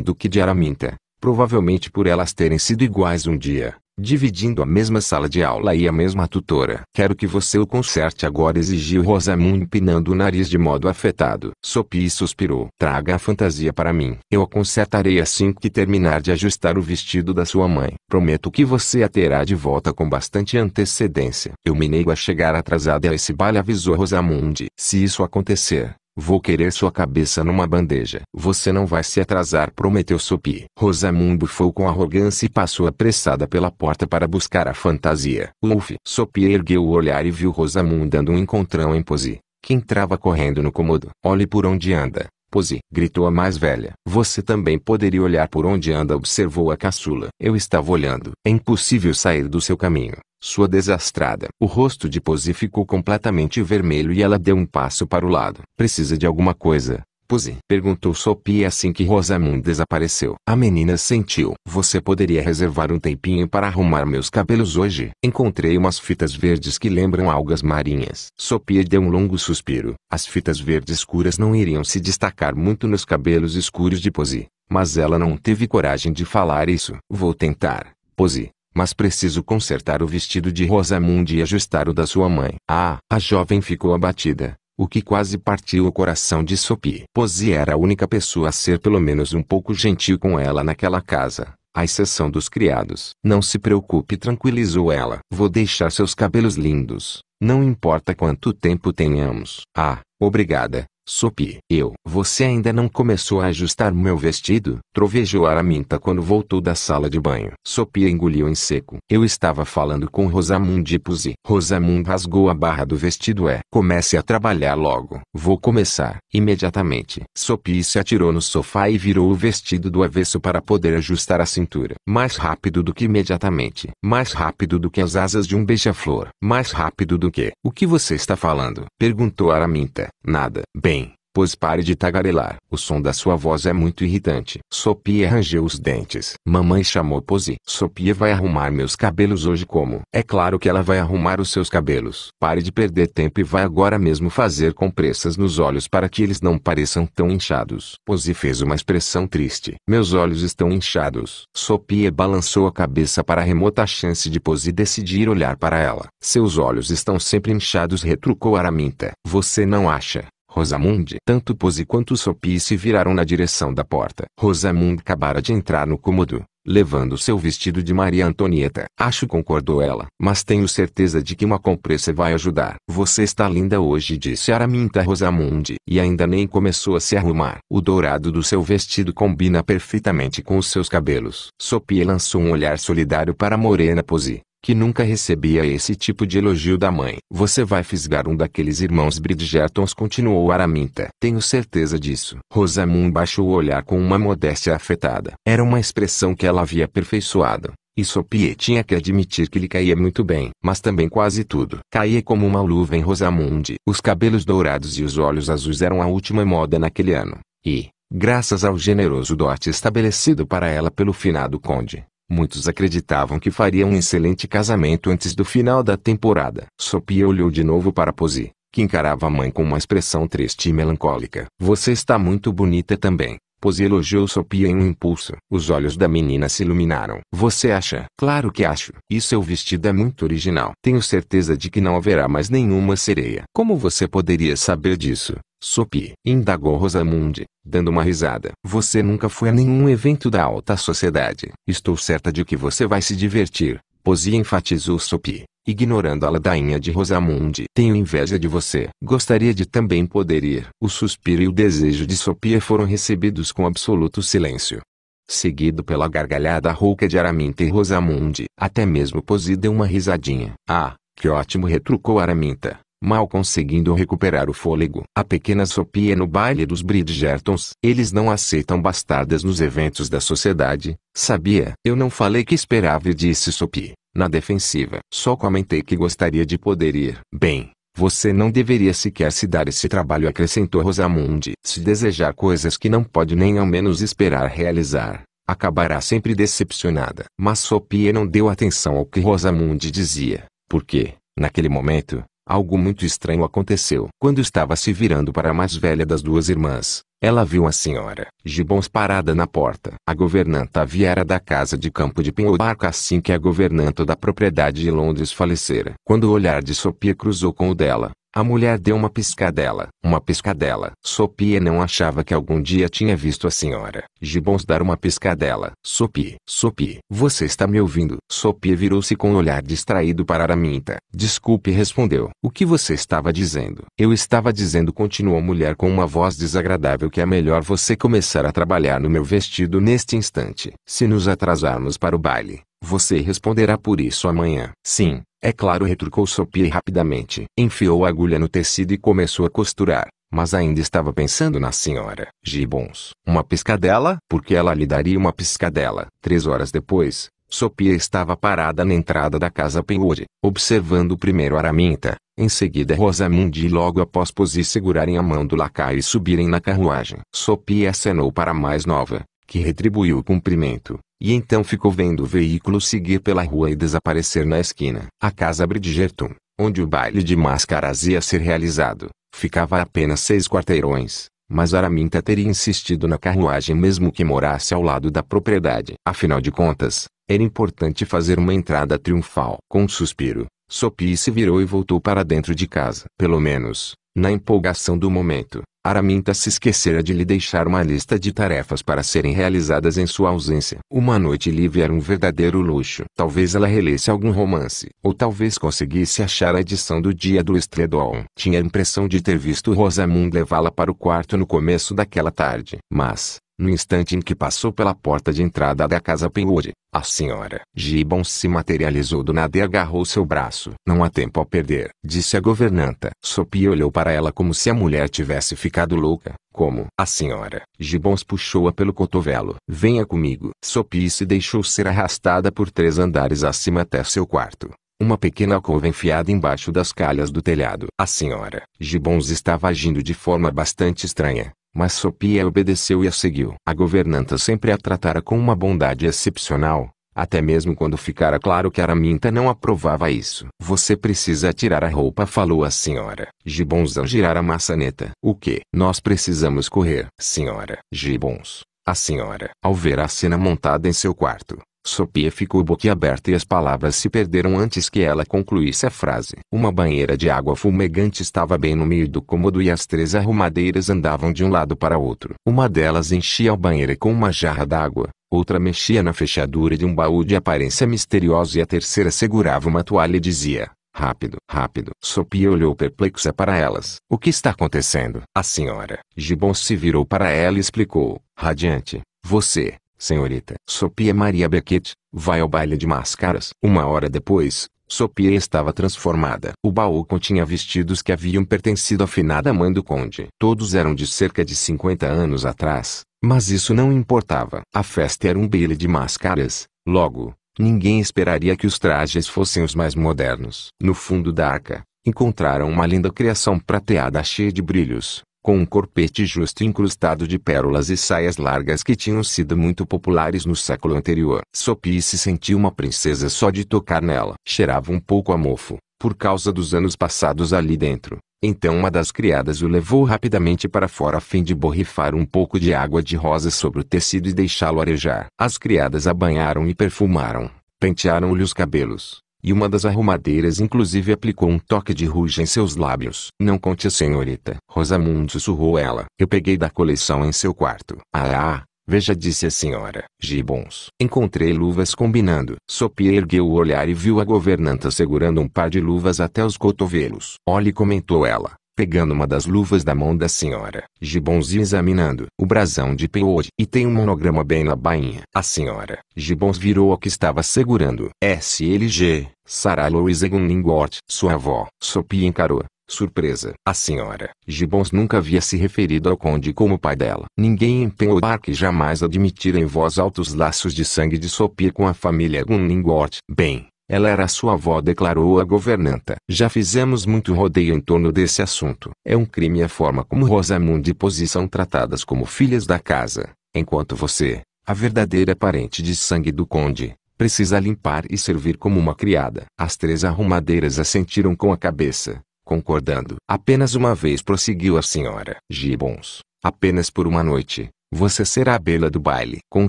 do que de Araminta. Provavelmente por elas terem sido iguais um dia dividindo a mesma sala de aula e a mesma tutora. Quero que você o conserte agora exigiu Rosamund empinando o nariz de modo afetado. Sopi suspirou. Traga a fantasia para mim. Eu a consertarei assim que terminar de ajustar o vestido da sua mãe. Prometo que você a terá de volta com bastante antecedência. Eu me nego a chegar atrasada a esse baile avisou Rosamund. Se isso acontecer, Vou querer sua cabeça numa bandeja. Você não vai se atrasar, prometeu Sopi. Rosamund bufou com arrogância e passou apressada pela porta para buscar a fantasia. Ulf. Sopi ergueu o olhar e viu Rosamund dando um encontrão em pose. que entrava correndo no cômodo. Olhe por onde anda. Pose, gritou a mais velha. Você também poderia olhar por onde anda, observou a caçula. Eu estava olhando. É impossível sair do seu caminho. Sua desastrada. O rosto de Pose ficou completamente vermelho e ela deu um passo para o lado. Precisa de alguma coisa, Pose? Perguntou Sophie assim que Rosamund desapareceu. A menina sentiu. Você poderia reservar um tempinho para arrumar meus cabelos hoje? Encontrei umas fitas verdes que lembram algas marinhas. Sophie deu um longo suspiro. As fitas verdes escuras não iriam se destacar muito nos cabelos escuros de Pose. Mas ela não teve coragem de falar isso. Vou tentar, Pose mas preciso consertar o vestido de Rosamund e ajustar o da sua mãe. Ah, a jovem ficou abatida o que quase partiu o coração de Sophie. Posi era a única pessoa a ser pelo menos um pouco gentil com ela naquela casa, à exceção dos criados. Não se preocupe, tranquilizou ela. Vou deixar seus cabelos lindos, não importa quanto tempo tenhamos. Ah, obrigada, Sopi. Eu. Você ainda não começou a ajustar meu vestido? Trovejou Araminta quando voltou da sala de banho. Sopi engoliu em seco. Eu estava falando com Rosamund e Puzi. Rosamund rasgou a barra do vestido é. Comece a trabalhar logo. Vou começar. Imediatamente. Sopi se atirou no sofá e virou o vestido do avesso para poder ajustar a cintura. Mais rápido do que imediatamente. Mais rápido do que as asas de um beija-flor. Mais rápido do que... O que você está falando? Perguntou Araminta. Nada. Bem. Pois pare de tagarelar. O som da sua voz é muito irritante. Sopia rangeu os dentes. Mamãe chamou Posi. Sopia vai arrumar meus cabelos hoje como? É claro que ela vai arrumar os seus cabelos. Pare de perder tempo e vai agora mesmo fazer compressas nos olhos para que eles não pareçam tão inchados. Posi fez uma expressão triste. Meus olhos estão inchados. Sopia balançou a cabeça para a remota chance de Posi decidir olhar para ela. Seus olhos estão sempre inchados retrucou Araminta. Você não acha? Rosamund, tanto Pose quanto Sopi se viraram na direção da porta. Rosamund acabara de entrar no cômodo, levando seu vestido de Maria Antonieta. Acho concordou ela, mas tenho certeza de que uma compressa vai ajudar. Você está linda hoje disse Araminta Rosamund, e ainda nem começou a se arrumar. O dourado do seu vestido combina perfeitamente com os seus cabelos. Sopie lançou um olhar solidário para a Morena Posi que nunca recebia esse tipo de elogio da mãe. Você vai fisgar um daqueles irmãos Bridgertons continuou Araminta. Tenho certeza disso. Rosamund baixou o olhar com uma modéstia afetada. Era uma expressão que ela havia aperfeiçoado. E Sopie tinha que admitir que lhe caía muito bem, mas também quase tudo. Caía como uma luva em Rosamund. Os cabelos dourados e os olhos azuis eram a última moda naquele ano. E, graças ao generoso dote estabelecido para ela pelo finado conde, Muitos acreditavam que faria um excelente casamento antes do final da temporada. Sophia olhou de novo para Posi, que encarava a mãe com uma expressão triste e melancólica. Você está muito bonita também. Posi elogiou Sophia em um impulso. Os olhos da menina se iluminaram. Você acha? Claro que acho. E seu é vestido é muito original. Tenho certeza de que não haverá mais nenhuma sereia. Como você poderia saber disso? Sopi, indagou Rosamunde, dando uma risada. Você nunca foi a nenhum evento da alta sociedade. Estou certa de que você vai se divertir, Posi enfatizou Sopi, ignorando a ladainha de Rosamunde. Tenho inveja de você. Gostaria de também poder ir. O suspiro e o desejo de Sopi foram recebidos com absoluto silêncio. Seguido pela gargalhada rouca de Araminta e Rosamunde, até mesmo Posi deu uma risadinha. Ah, que ótimo retrucou Araminta mal conseguindo recuperar o fôlego. A pequena é no baile dos Bridgertons. Eles não aceitam bastardas nos eventos da sociedade, sabia? Eu não falei que esperava e disse Sopie, na defensiva. Só comentei que gostaria de poder ir. Bem, você não deveria sequer se dar esse trabalho, acrescentou Rosamunde. Se desejar coisas que não pode nem ao menos esperar realizar, acabará sempre decepcionada. Mas Sopie não deu atenção ao que Rosamund dizia, porque, naquele momento, Algo muito estranho aconteceu. Quando estava se virando para a mais velha das duas irmãs, ela viu a senhora Gibbons parada na porta. A governanta viera da casa de campo de Pinhobarca assim que a governanta da propriedade de Londres falecera. Quando o olhar de Sophia cruzou com o dela, a mulher deu uma piscadela. Uma piscadela. Sopie não achava que algum dia tinha visto a senhora Gibbons dar uma piscadela. Sopie, Sopie. você está me ouvindo? Sopie? virou-se com um olhar distraído para Araminta. Desculpe, respondeu. O que você estava dizendo? Eu estava dizendo, continuou a mulher com uma voz desagradável, que é melhor você começar a trabalhar no meu vestido neste instante. Se nos atrasarmos para o baile, você responderá por isso amanhã. Sim, é claro, retrucou Sophie rapidamente. Enfiou a agulha no tecido e começou a costurar, mas ainda estava pensando na senhora Gibbons. Uma piscadela? Porque ela lhe daria uma piscadela. Três horas depois, Sophie estava parada na entrada da casa Penwood, observando primeiro Araminta, em seguida Rosamundi e logo após Posi segurarem a mão do lacaio e subirem na carruagem. Sophie acenou para a mais nova, que retribuiu o cumprimento, e então ficou vendo o veículo seguir pela rua e desaparecer na esquina. A casa Bridgerton, onde o baile de máscaras ia ser realizado, ficava a apenas seis quarteirões, mas Araminta teria insistido na carruagem mesmo que morasse ao lado da propriedade. Afinal de contas, era importante fazer uma entrada triunfal. Com um suspiro, Sopi se virou e voltou para dentro de casa. Pelo menos, na empolgação do momento, Araminta se esquecera de lhe deixar uma lista de tarefas para serem realizadas em sua ausência. Uma noite livre era um verdadeiro luxo. Talvez ela relesse algum romance, ou talvez conseguisse achar a edição do dia do Estredol. Tinha a impressão de ter visto Rosamund levá-la para o quarto no começo daquela tarde. Mas, no instante em que passou pela porta de entrada da casa Penwood, a senhora Gibbons se materializou do nada e agarrou seu braço. Não há tempo a perder, disse a governanta. Sophie olhou para ela como se a mulher tivesse ficado louca, como a senhora Gibbons puxou-a pelo cotovelo. Venha comigo. Sophie se deixou ser arrastada por três andares acima até seu quarto uma pequena alcova enfiada embaixo das calhas do telhado. A senhora Gibbons estava agindo de forma bastante estranha. Mas Sopia obedeceu e a seguiu. A governanta sempre a tratara com uma bondade excepcional, até mesmo quando ficara claro que Araminta não aprovava isso. Você precisa tirar a roupa, falou a senhora. Gibbons ao girar a maçaneta. O que? Nós precisamos correr, senhora. Gibbons. A senhora, ao ver a cena montada em seu quarto, Sopia ficou boquiaberta e as palavras se perderam antes que ela concluísse a frase. Uma banheira de água fumegante estava bem no meio do cômodo e as três arrumadeiras andavam de um lado para outro. Uma delas enchia a banheira com uma jarra d'água, outra mexia na fechadura de um baú de aparência misteriosa e a terceira segurava uma toalha e dizia: Rápido, rápido. Sopia olhou perplexa para elas. O que está acontecendo? A senhora Gibbon se virou para ela e explicou, radiante: Você, Senhorita Sopia Maria Beckett, vai ao baile de máscaras. Uma hora depois, Sopia estava transformada. O baú continha vestidos que haviam pertencido à finada mãe do conde. Todos eram de cerca de 50 anos atrás, mas isso não importava. A festa era um baile de máscaras, logo, ninguém esperaria que os trajes fossem os mais modernos. No fundo da arca, encontraram uma linda criação prateada cheia de brilhos com um corpete justo incrustado de pérolas e saias largas que tinham sido muito populares no século anterior. Sophie se sentiu uma princesa só de tocar nela. Cheirava um pouco a mofo, por causa dos anos passados ali dentro. Então uma das criadas o levou rapidamente para fora a fim de borrifar um pouco de água de rosa sobre o tecido e deixá-lo arejar. As criadas a banharam e perfumaram, pentearam-lhe os cabelos, e uma das arrumadeiras inclusive aplicou um toque de ruge em seus lábios. Não conte a senhorita. Rosamund sussurrou ela. Eu peguei da coleção em seu quarto. Ah, ah veja disse a senhora. Gibbons. Encontrei luvas combinando. Sophie ergueu o olhar e viu a governanta segurando um par de luvas até os cotovelos. Olhe comentou ela pegando uma das luvas da mão da senhora. Gibbons examinando o brasão de peote e tem um monograma bem na bainha. A senhora Gibbons virou a que estava segurando. SLG, Sarah Louise Gunningot, sua avó. Sopia encarou. Surpresa. A senhora Gibbons nunca havia se referido ao conde como pai dela. Ninguém em Peobark jamais admitira em voz alta os laços de sangue de Sopia com a família Gunningot. Bem, ela era sua avó, declarou a governanta. Já fizemos muito rodeio em torno desse assunto. É um crime a forma como Rosamund e Posi são tratadas como filhas da casa, enquanto você, a verdadeira parente de sangue do conde, precisa limpar e servir como uma criada. As três arrumadeiras assentiram com a cabeça, concordando. Apenas uma vez prosseguiu a senhora Gibbons. Apenas por uma noite, você será a bela do baile. Com um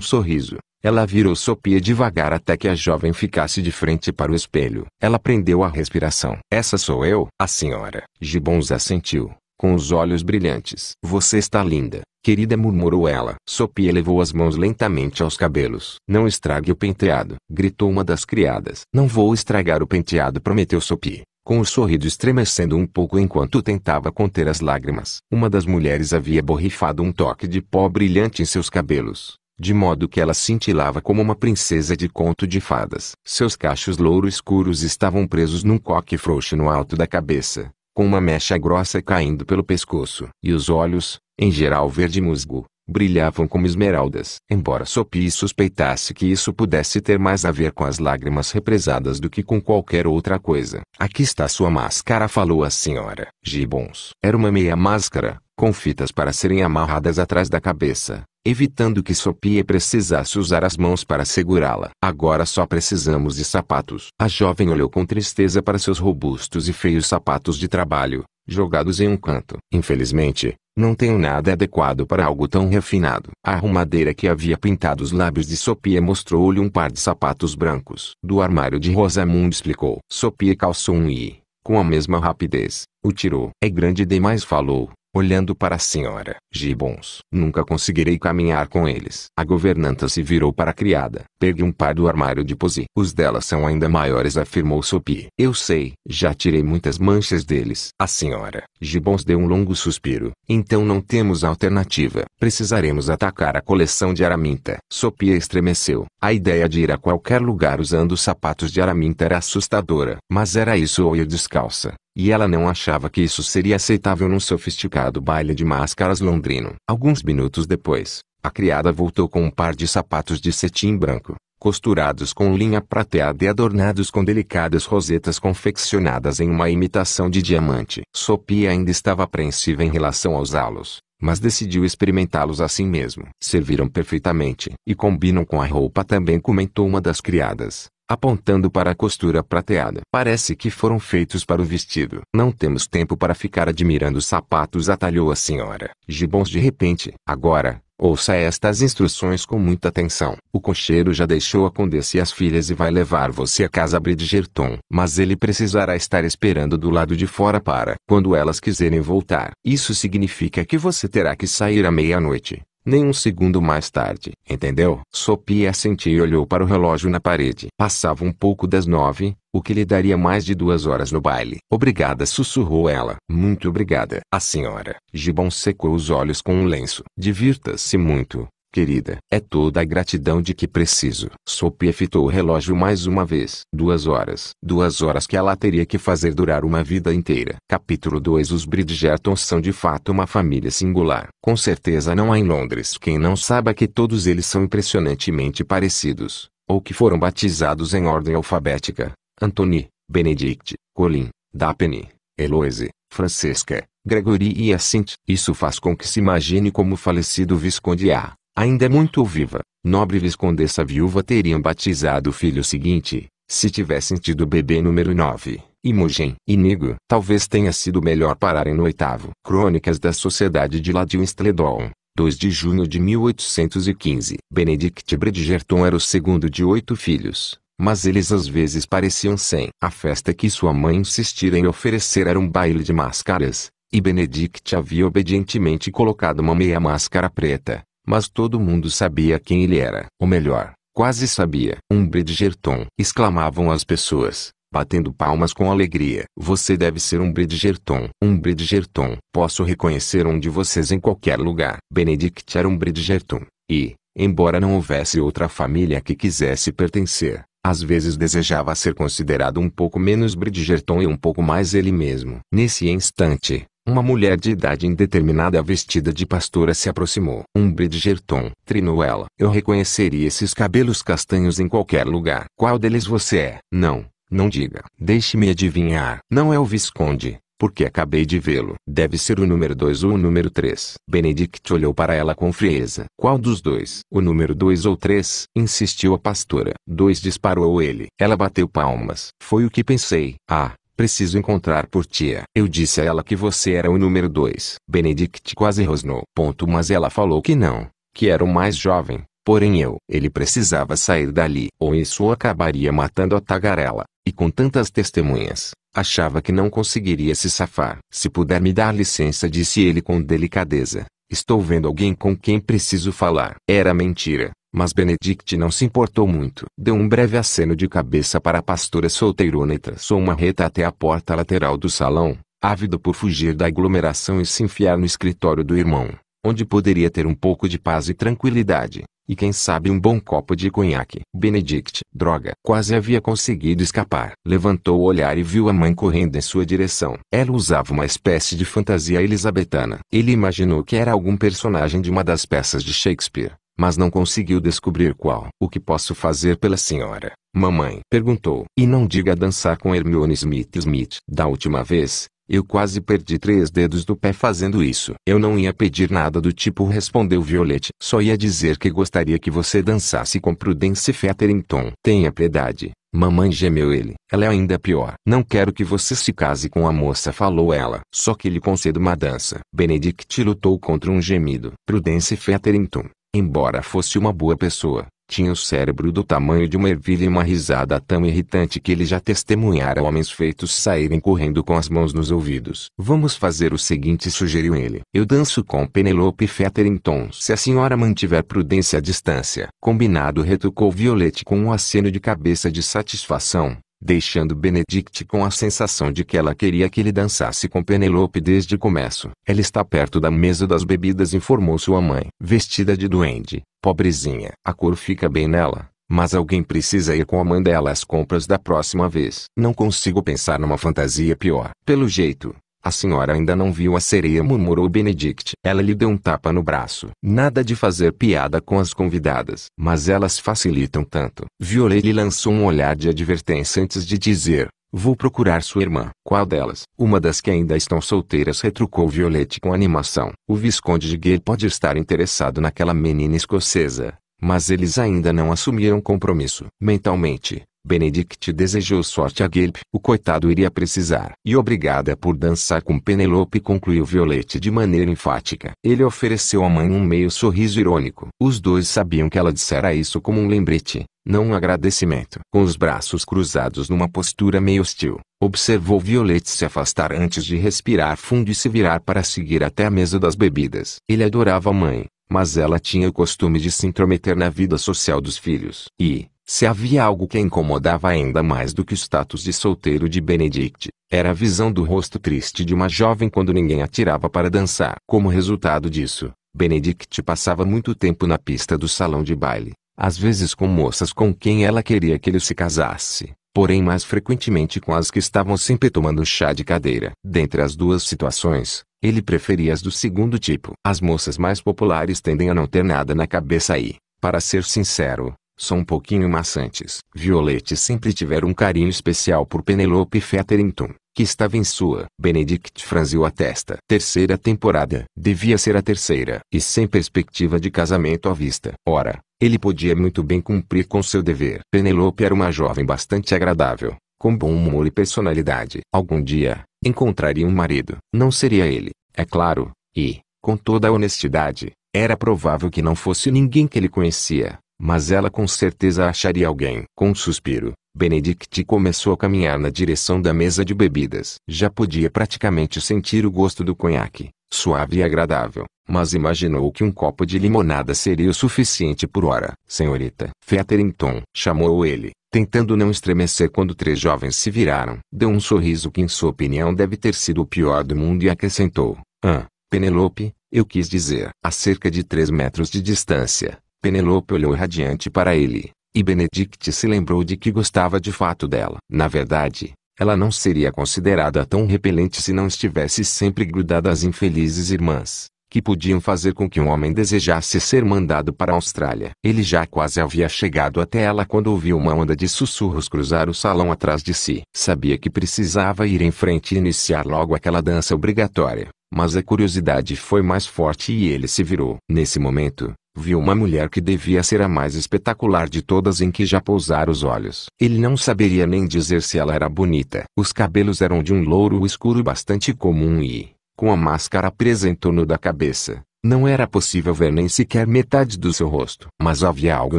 sorriso, ela virou Sopia devagar até que a jovem ficasse de frente para o espelho. Ela prendeu a respiração. Essa sou eu? A senhora. Gibbons assentiu, com os olhos brilhantes. Você está linda, querida murmurou ela. Sopia levou as mãos lentamente aos cabelos. Não estrague o penteado, gritou uma das criadas. Não vou estragar o penteado prometeu Sopia com o sorriso estremecendo um pouco enquanto tentava conter as lágrimas. Uma das mulheres havia borrifado um toque de pó brilhante em seus cabelos, de modo que ela cintilava como uma princesa de conto de fadas. Seus cachos louro escuros estavam presos num coque frouxo no alto da cabeça, com uma mecha grossa caindo pelo pescoço. E os olhos, em geral verde musgo, brilhavam como esmeraldas. Embora Sophie suspeitasse que isso pudesse ter mais a ver com as lágrimas represadas do que com qualquer outra coisa. Aqui está sua máscara, falou a senhora. Gibbons. Era uma meia máscara, com fitas para serem amarradas atrás da cabeça, evitando que Sophie precisasse usar as mãos para segurá-la. Agora só precisamos de sapatos. A jovem olhou com tristeza para seus robustos e feios sapatos de trabalho, jogados em um canto. Infelizmente, não tenho nada adequado para algo tão refinado. A arrumadeira que havia pintado os lábios de Sopia mostrou-lhe um par de sapatos brancos. Do armário de Rosamundo explicou. Sopia calçou um e, com a mesma rapidez, o tirou. É grande demais falou olhando para a senhora Gibbons. Nunca conseguirei caminhar com eles. A governanta se virou para a criada. Pegue um par do armário de posi. Os dela são ainda maiores, afirmou Sophie. Eu sei, já tirei muitas manchas deles. A senhora Gibbons deu um longo suspiro. Então não temos alternativa. Precisaremos atacar a coleção de araminta. Sophie estremeceu. A ideia de ir a qualquer lugar usando sapatos de araminta era assustadora. Mas era isso ou ir descalça. E ela não achava que isso seria aceitável num sofisticado baile de máscaras londrino. Alguns minutos depois, a criada voltou com um par de sapatos de cetim branco, costurados com linha prateada e adornados com delicadas rosetas confeccionadas em uma imitação de diamante. Sophie ainda estava apreensiva em relação a usá-los, mas decidiu experimentá-los assim mesmo. Serviram perfeitamente e combinam com a roupa também comentou uma das criadas apontando para a costura prateada. Parece que foram feitos para o vestido. Não temos tempo para ficar admirando os sapatos, atalhou a senhora. Gibbons de repente. Agora, Ouça estas instruções com muita atenção. O cocheiro já deixou a condessa e as filhas e vai levar você à casa Bridgerton. Mas ele precisará estar esperando do lado de fora para quando elas quiserem voltar. Isso significa que você terá que sair à meia-noite. Nem um segundo mais tarde, entendeu? Sopia assentiu e olhou para o relógio na parede. Passava um pouco das nove, o que lhe daria mais de duas horas no baile. Obrigada, sussurrou ela. Muito obrigada. A senhora. Gibão secou os olhos com um lenço. Divirta-se muito, Querida, é toda a gratidão de que preciso. Sophie fitou o relógio mais uma vez. Duas horas. Duas horas que ela teria que fazer durar uma vida inteira. Capítulo 2 Os bridgerton são de fato uma família singular. Com certeza não há em Londres quem não saiba que todos eles são impressionantemente parecidos, ou que foram batizados em ordem alfabética. Anthony, Benedict, Colin, Daphne, Eloise, Francesca, Gregory e assint Isso faz com que se imagine como o falecido Visconde A ainda é muito viva, nobre viscondessa viúva teriam batizado o filho seguinte, se tivessem tido bebê número 9, Imogen. Inigo. Talvez tenha sido melhor pararem no oitavo. Crônicas da Sociedade de Ladio Stledon. 2 de junho de 1815. Benedict Bridgerton era o segundo de oito filhos, mas eles às vezes pareciam sem. A festa que sua mãe insistira em oferecer era um baile de máscaras, e Benedict havia obedientemente colocado uma meia máscara preta, mas todo mundo sabia quem ele era. Ou melhor, quase sabia. Um Bridgerton! Exclamavam as pessoas, batendo palmas com alegria. Você deve ser um Bridgerton. Um Bridgerton. Posso reconhecer um de vocês em qualquer lugar. Benedict era um Bridgerton. E, embora não houvesse outra família que quisesse pertencer, às vezes desejava ser considerado um pouco menos Bridgerton e um pouco mais ele mesmo. Nesse instante, uma mulher de idade indeterminada vestida de pastora se aproximou. Um Bridgerton. Trinou ela. Eu reconheceria esses cabelos castanhos em qualquer lugar. Qual deles você é? Não, não diga. Deixe-me adivinhar. Não é o Visconde porque acabei de vê-lo. Deve ser o número 2 ou o número 3. Benedict olhou para ela com frieza. Qual dos dois? O número 2 ou 3? Insistiu a pastora. Dois disparou ele. Ela bateu palmas. Foi o que pensei. Ah, preciso encontrar por tia. Eu disse a ela que você era o número dois. Benedict quase rosnou. Ponto, mas ela falou que não, que era o mais jovem. Porém eu, ele precisava sair dali, ou isso acabaria matando a tagarela, e com tantas testemunhas, achava que não conseguiria se safar. Se puder me dar licença, disse ele com delicadeza, estou vendo alguém com quem preciso falar. Era mentira, mas Benedict não se importou muito. Deu um breve aceno de cabeça para a pastora solteirona e traçou uma reta até a porta lateral do salão, ávido por fugir da aglomeração e se enfiar no escritório do irmão, onde poderia ter um pouco de paz e tranquilidade, e quem sabe um bom copo de conhaque. Benedict, droga, quase havia conseguido escapar. Levantou o olhar e viu a mãe correndo em sua direção. Ela usava uma espécie de fantasia elisabetana. Ele imaginou que era algum personagem de uma das peças de Shakespeare mas não conseguiu descobrir qual. O que posso fazer pela senhora, mamãe? Perguntou. E não diga dançar com Hermione Smith Smith. Da última vez, eu quase perdi três dedos do pé fazendo isso. Eu não ia pedir nada do tipo, respondeu Violet. Só ia dizer que gostaria que você dançasse com Prudence Featherington. Tenha piedade. Mamãe gemeu ele. Ela é ainda pior. Não quero que você se case com a moça, falou ela. Só que lhe concedo uma dança. Benedict lutou contra um gemido. Prudence Featherington Embora fosse uma boa pessoa, tinha o cérebro do tamanho de uma ervilha e uma risada tão irritante que ele já testemunhara homens feitos saírem correndo com as mãos nos ouvidos. Vamos fazer o seguinte, sugeriu ele. Eu danço com Penelope Featherington se a senhora mantiver prudência à distância. Combinado, retrucou Violete com um aceno de cabeça de satisfação deixando Benedict com a sensação de que ela queria que ele dançasse com Penelope desde o começo. Ela está perto da mesa das bebidas, informou sua mãe. Vestida de duende, pobrezinha. A cor fica bem nela. Mas alguém precisa ir com a mãe dela às compras da próxima vez. Não consigo pensar numa fantasia pior. Pelo jeito, a senhora ainda não viu a sereia, murmurou Benedict. Ela lhe deu um tapa no braço. Nada de fazer piada com as convidadas, mas elas facilitam tanto. Violet lhe lançou um olhar de advertência antes de dizer: Vou procurar sua irmã. Qual delas? Uma das que ainda estão solteiras retrucou Violet com animação. O Visconde de Gay pode estar interessado naquela menina escocesa, mas eles ainda não assumiram compromisso. Mentalmente, Benedict desejou sorte a Gilp. O coitado iria precisar. E obrigada por dançar com Penelope concluiu Violete de maneira enfática. Ele ofereceu à mãe um meio sorriso irônico. Os dois sabiam que ela dissera isso como um lembrete, não um agradecimento. Com os braços cruzados numa postura meio hostil, observou Violete se afastar antes de respirar fundo e se virar para seguir até a mesa das bebidas. Ele adorava a mãe, mas ela tinha o costume de se intrometer na vida social dos filhos. E, se havia algo que a incomodava ainda mais do que o status de solteiro de Benedict, era a visão do rosto triste de uma jovem quando ninguém atirava para dançar. Como resultado disso, Benedict passava muito tempo na pista do salão de baile, às vezes com moças com quem ela queria que ele se casasse, porém mais frequentemente com as que estavam sempre tomando chá de cadeira. Dentre as duas situações, ele preferia as do segundo tipo. As moças mais populares tendem a não ter nada na cabeça e, para ser sincero, são um pouquinho maçantes. Violet sempre tivera um carinho especial por Penelope Featherington, que estava em sua. Benedict franziu a testa. Terceira temporada. Devia ser a terceira. E sem perspectiva de casamento à vista. Ora, ele podia muito bem cumprir com seu dever. Penelope era uma jovem bastante agradável, com bom humor e personalidade. Algum dia, encontraria um marido. Não seria ele, é claro, e, com toda a honestidade, era provável que não fosse ninguém que ele conhecia. Mas ela com certeza acharia alguém. Com um suspiro, Benedict começou a caminhar na direção da mesa de bebidas. Já podia praticamente sentir o gosto do conhaque, suave e agradável, mas imaginou que um copo de limonada seria o suficiente por hora. Senhorita, Featherington, chamou ele, tentando não estremecer quando três jovens se viraram. Deu um sorriso que em sua opinião deve ter sido o pior do mundo e acrescentou, Ah, Penelope, eu quis dizer. A cerca de três metros de distância, Penelope olhou radiante para ele, e Benedict se lembrou de que gostava de fato dela. Na verdade, ela não seria considerada tão repelente se não estivesse sempre grudada às infelizes irmãs, que podiam fazer com que um homem desejasse ser mandado para a Austrália. Ele já quase havia chegado até ela quando ouviu uma onda de sussurros cruzar o salão atrás de si. Sabia que precisava ir em frente e iniciar logo aquela dança obrigatória, mas a curiosidade foi mais forte e ele se virou. Nesse momento, Viu uma mulher que devia ser a mais espetacular de todas em que já pousara os olhos. Ele não saberia nem dizer se ela era bonita. Os cabelos eram de um louro escuro bastante comum e, com a máscara presa em torno da cabeça, não era possível ver nem sequer metade do seu rosto. Mas havia algo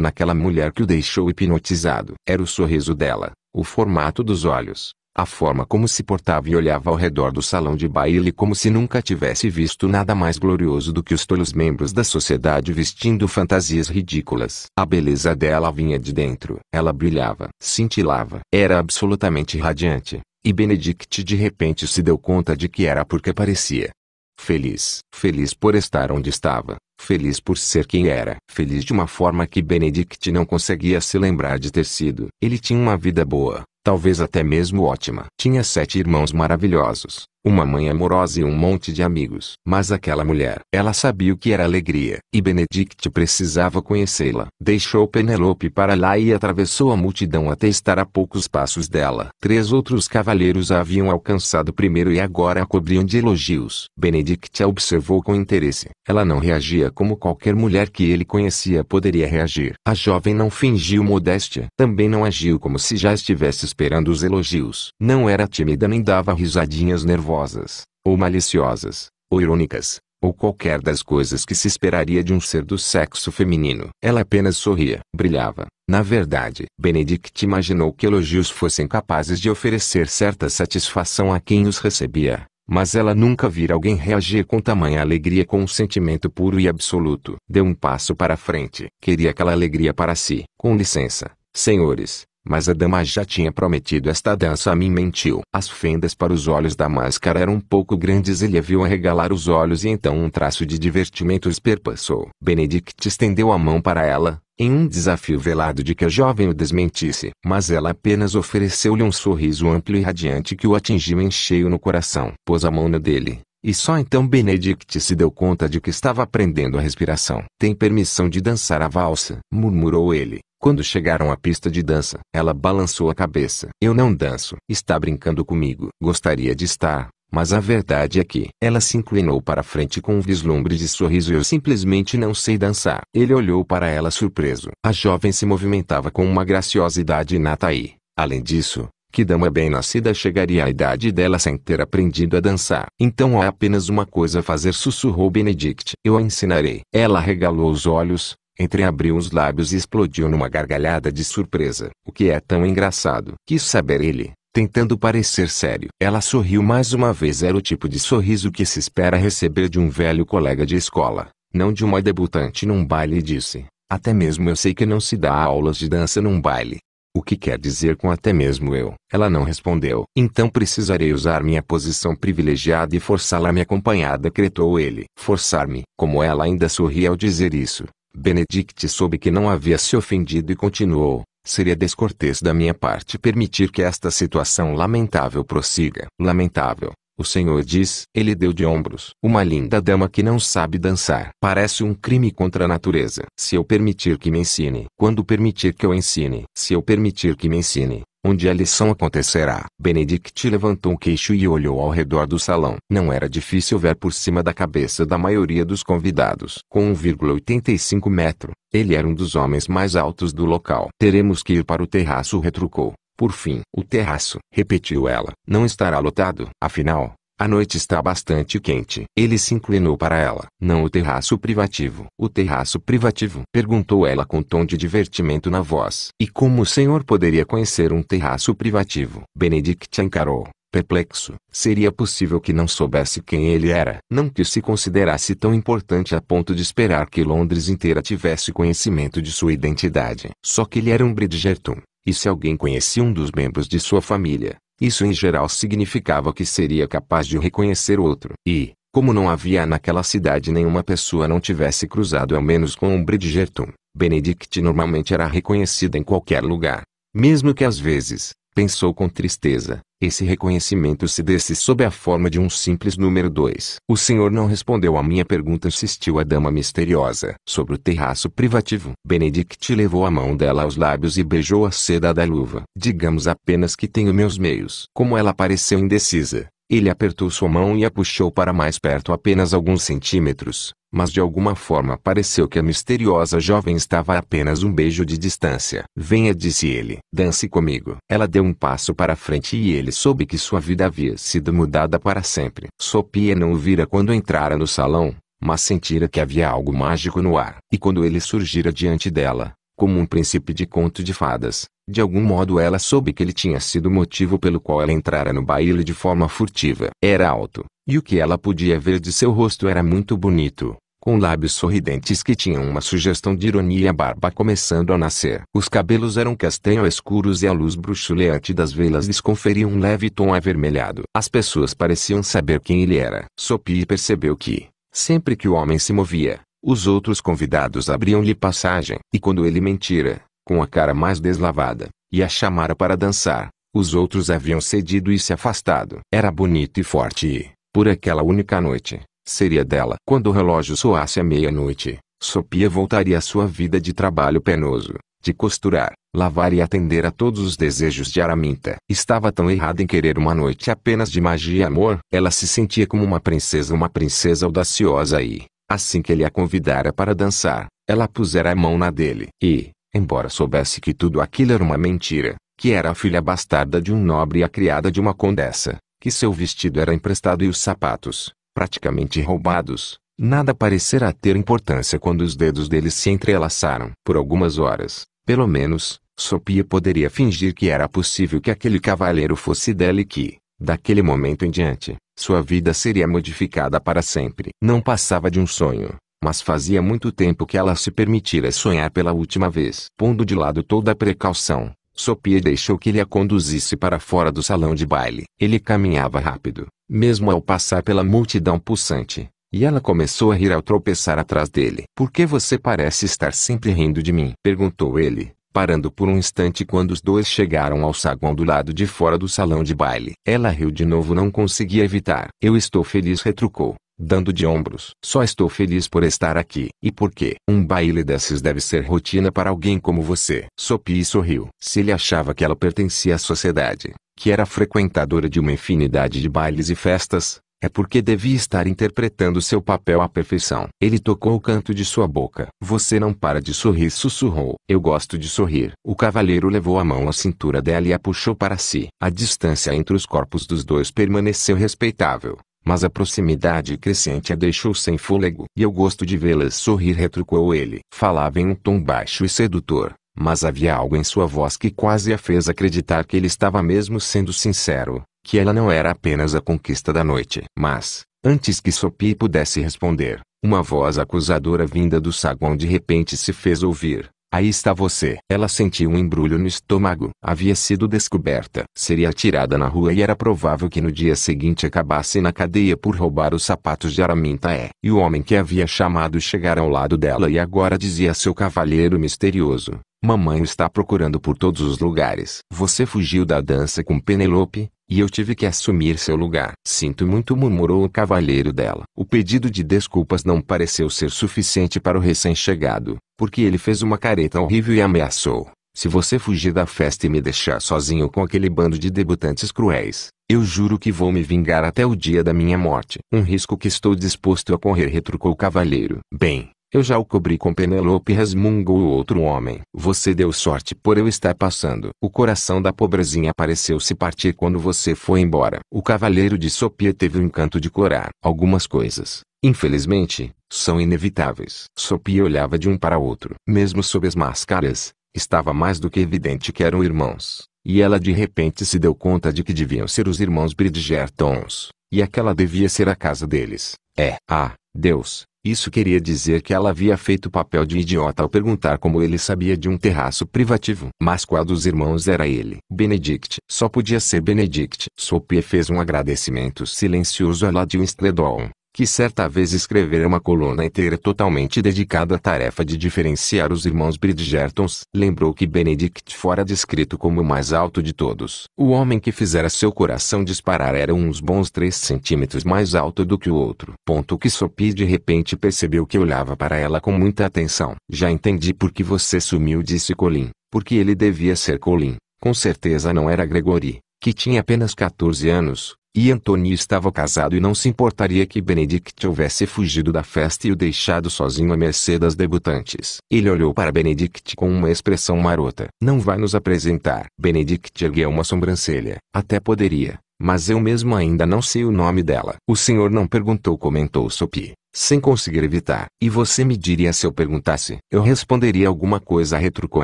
naquela mulher que o deixou hipnotizado. Era o sorriso dela, o formato dos olhos, a forma como se portava e olhava ao redor do salão de baile como se nunca tivesse visto nada mais glorioso do que os tolos membros da sociedade vestindo fantasias ridículas. A beleza dela vinha de dentro. Ela brilhava, cintilava, era absolutamente radiante. E Benedict de repente se deu conta de que era porque parecia feliz. Feliz por estar onde estava, Feliz por ser quem era. Feliz de uma forma que Benedict não conseguia se lembrar de ter sido. Ele tinha uma vida boa, talvez até mesmo ótima. Tinha sete irmãos maravilhosos, uma mãe amorosa e um monte de amigos. Mas aquela mulher, ela sabia o que era alegria, e Benedict precisava conhecê-la. Deixou Penelope para lá e atravessou a multidão até estar a poucos passos dela. Três outros cavaleiros a haviam alcançado primeiro e agora a cobriam de elogios. Benedict a observou com interesse. Ela não reagia como qualquer mulher que ele conhecia poderia reagir. A jovem não fingiu modéstia. Também não agiu como se já estivesse esperando os elogios. Não era tímida nem dava risadinhas nervosas, ou maliciosas, ou irônicas, ou qualquer das coisas que se esperaria de um ser do sexo feminino. Ela apenas sorria, brilhava. Na verdade, Benedict imaginou que elogios fossem capazes de oferecer certa satisfação a quem os recebia. Mas ela nunca vira alguém reagir com tamanha alegria com um sentimento puro e absoluto. Deu um passo para frente. Queria aquela alegria para si. Com licença, senhores, mas a dama já tinha prometido esta dança a mim mentiu. As fendas para os olhos da máscara eram um pouco grandes ele a viu arregalar os olhos e então um traço de divertimento os perpassou. Benedict estendeu a mão para ela, em um desafio velado de que a jovem o desmentisse. Mas ela apenas ofereceu-lhe um sorriso amplo e radiante que o atingiu em cheio no coração. Pôs a mão na dele, e só então Benedict se deu conta de que estava aprendendo a respiração. Tem permissão de dançar a valsa, murmurou ele. Quando chegaram à pista de dança, ela balançou a cabeça. Eu não danço. Está brincando comigo. Gostaria de estar, mas a verdade é que ela se inclinou para a frente com um vislumbre de sorriso. e Eu simplesmente não sei dançar. Ele olhou para ela surpreso. A jovem se movimentava com uma graciosidade inata e, além disso, que dama bem nascida chegaria à idade dela sem ter aprendido a dançar. Então há apenas uma coisa a fazer, sussurrou Benedict. Eu a ensinarei. Ela regalou os olhos, entreabriu os lábios e explodiu numa gargalhada de surpresa. O que é tão engraçado? Quis saber ele, tentando parecer sério. Ela sorriu mais uma vez, era o tipo de sorriso que se espera receber de um velho colega de escola, não de uma debutante num baile, e disse: Até mesmo eu sei que não se dá aulas de dança num baile. O que quer dizer com até mesmo eu? Ela não respondeu. Então precisarei usar minha posição privilegiada e forçá-la a me acompanhar, decretou ele. Forçar-me. Como ela ainda sorria ao dizer isso, Benedict soube que não havia se ofendido e continuou. Seria descortês da minha parte permitir que esta situação lamentável prossiga. Lamentável, o Senhor diz, ele deu de ombros. Uma linda dama que não sabe dançar. Parece um crime contra a natureza. Se eu permitir que me ensine. Quando permitir que eu ensine. Se eu permitir que me ensine onde a lição acontecerá. Benedict levantou o queixo e olhou ao redor do salão. Não era difícil ver por cima da cabeça da maioria dos convidados. Com 1,85 metro, ele era um dos homens mais altos do local. Teremos que ir para o terraço retrucou. Por fim, o terraço, repetiu ela, não estará lotado, afinal, a noite está bastante quente. Ele se inclinou para ela. Não o terraço privativo. O terraço privativo? Perguntou ela com tom de divertimento na voz. E como o senhor poderia conhecer um terraço privativo? Benedict encarou. Perplexo, seria possível que não soubesse quem ele era. Não que se considerasse tão importante a ponto de esperar que Londres inteira tivesse conhecimento de sua identidade. Só que ele era um Bridgerton. E se alguém conhecia um dos membros de sua família, isso em geral significava que seria capaz de reconhecer outro. E, como não havia naquela cidade nenhuma pessoa não tivesse cruzado ao menos com um Bridgerton, Benedict normalmente era reconhecida em qualquer lugar. Mesmo que às vezes, pensou com tristeza, esse reconhecimento se desse sob a forma de um simples número 2. O senhor não respondeu à minha pergunta, insistiu a dama misteriosa. Sobre o terraço privativo, Benedict levou a mão dela aos lábios e beijou a seda da luva. Digamos apenas que tenho meus meios. Como ela pareceu indecisa, ele apertou sua mão e a puxou para mais perto apenas alguns centímetros, mas de alguma forma pareceu que a misteriosa jovem estava a apenas um beijo de distância. Venha, disse ele, dance comigo. Ela deu um passo para frente e ele soube que sua vida havia sido mudada para sempre. Sopia não o vira quando entrara no salão, mas sentira que havia algo mágico no ar. E quando ele surgira diante dela, como um príncipe de conto de fadas, de algum modo ela soube que ele tinha sido o motivo pelo qual ela entrara no baile de forma furtiva. Era alto, e o que ela podia ver de seu rosto era muito bonito, com lábios sorridentes que tinham uma sugestão de ironia e a barba começando a nascer. Os cabelos eram castanho escuros e a luz bruxuleante das velas lhes conferia um leve tom avermelhado. As pessoas pareciam saber quem ele era. Sophie percebeu que, sempre que o homem se movia, os outros convidados abriam-lhe passagem. E quando ele mentira, com a cara mais deslavada, e a chamara para dançar. Os outros haviam cedido e se afastado. Era bonito e forte e, por aquela única noite, seria dela. Quando o relógio soasse à meia-noite, Sopia voltaria à sua vida de trabalho penoso, de costurar, lavar e atender a todos os desejos de Araminta. Estava tão errada em querer uma noite apenas de magia e amor. Ela se sentia como uma princesa, uma princesa audaciosa e, assim que ele a convidara para dançar, ela pusera a mão na dele. E, embora soubesse que tudo aquilo era uma mentira, que era a filha bastarda de um nobre e a criada de uma condessa, que seu vestido era emprestado e os sapatos, praticamente roubados, nada parecerá ter importância quando os dedos deles se entrelaçaram. Por algumas horas, pelo menos, Sopia poderia fingir que era possível que aquele cavalheiro fosse dela e que, daquele momento em diante, sua vida seria modificada para sempre. Não passava de um sonho, mas fazia muito tempo que ela se permitira sonhar pela última vez. Pondo de lado toda a precaução, Sopie deixou que ele a conduzisse para fora do salão de baile. Ele caminhava rápido, mesmo ao passar pela multidão pulsante, e ela começou a rir ao tropeçar atrás dele. Por que você parece estar sempre rindo de mim? perguntou ele, parando por um instante quando os dois chegaram ao saguão do lado de fora do salão de baile. Ela riu de novo, não conseguia evitar. Eu estou feliz, retrucou dando de ombros. Só estou feliz por estar aqui. E por quê? Um baile desses deve ser rotina para alguém como você. Sopi sorriu. Se ele achava que ela pertencia à sociedade, que era frequentadora de uma infinidade de bailes e festas, é porque devia estar interpretando seu papel à perfeição. Ele tocou o canto de sua boca. Você não para de sorrir, sussurrou. Eu gosto de sorrir. O cavalheiro levou a mão à cintura dela e a puxou para si. A distância entre os corpos dos dois permaneceu respeitável. Mas a proximidade crescente a deixou sem fôlego. E eu gosto de vê-las sorrir retrucou ele. Falava em um tom baixo e sedutor, mas havia algo em sua voz que quase a fez acreditar que ele estava mesmo sendo sincero, que ela não era apenas a conquista da noite. Mas, antes que Sophie pudesse responder, uma voz acusadora vinda do saguão de repente se fez ouvir. Aí está você. Ela sentiu um embrulho no estômago. Havia sido descoberta. Seria atirada na rua e era provável que no dia seguinte acabasse na cadeia por roubar os sapatos de Aramintaé. E o homem que havia chamado chegara ao lado dela e agora dizia a seu cavalheiro misterioso. Mamãe o está procurando por todos os lugares. Você fugiu da dança com Penelope, e eu tive que assumir seu lugar. Sinto muito, murmurou o cavalheiro dela. O pedido de desculpas não pareceu ser suficiente para o recém-chegado. Porque ele fez uma careta horrível e ameaçou: se você fugir da festa e me deixar sozinho com aquele bando de debutantes cruéis, eu juro que vou me vingar até o dia da minha morte. Um risco que estou disposto a correr, retrucou o cavalheiro. Bem, eu já o cobri com Penelope resmungou o outro homem. Você deu sorte por eu estar passando. O coração da pobrezinha pareceu se partir quando você foi embora. O cavalheiro de Sopia teve o encanto de curar algumas coisas infelizmente, são inevitáveis. Sophie olhava de um para outro. Mesmo sob as máscaras, estava mais do que evidente que eram irmãos. E ela de repente se deu conta de que deviam ser os irmãos Bridgertons. E aquela devia ser a casa deles. É. Ah, Deus, isso queria dizer que ela havia feito o papel de idiota ao perguntar como ele sabia de um terraço privativo. Mas qual dos irmãos era ele? Benedict. Só podia ser Benedict. Sopie fez um agradecimento silencioso a Ladion Stredon, que certa vez escrevera uma coluna inteira totalmente dedicada à tarefa de diferenciar os irmãos Bridgertons, lembrou que Benedict fora descrito como o mais alto de todos. O homem que fizera seu coração disparar era uns bons 3 centímetros mais alto do que o outro. Ponto que Sophie de repente percebeu que olhava para ela com muita atenção. Já entendi por que você sumiu disse Colin, porque ele devia ser Colin. Com certeza não era Gregory, que tinha apenas 14 anos, e Antônio estava casado e não se importaria que Benedict houvesse fugido da festa e o deixado sozinho à mercê das debutantes. Ele olhou para Benedict com uma expressão marota. Não vai nos apresentar. Benedict ergueu uma sobrancelha. Até poderia, mas eu mesmo ainda não sei o nome dela. O senhor não perguntou, comentou Sophie sem conseguir evitar. E você me diria se eu perguntasse? Eu responderia alguma coisa, retrucou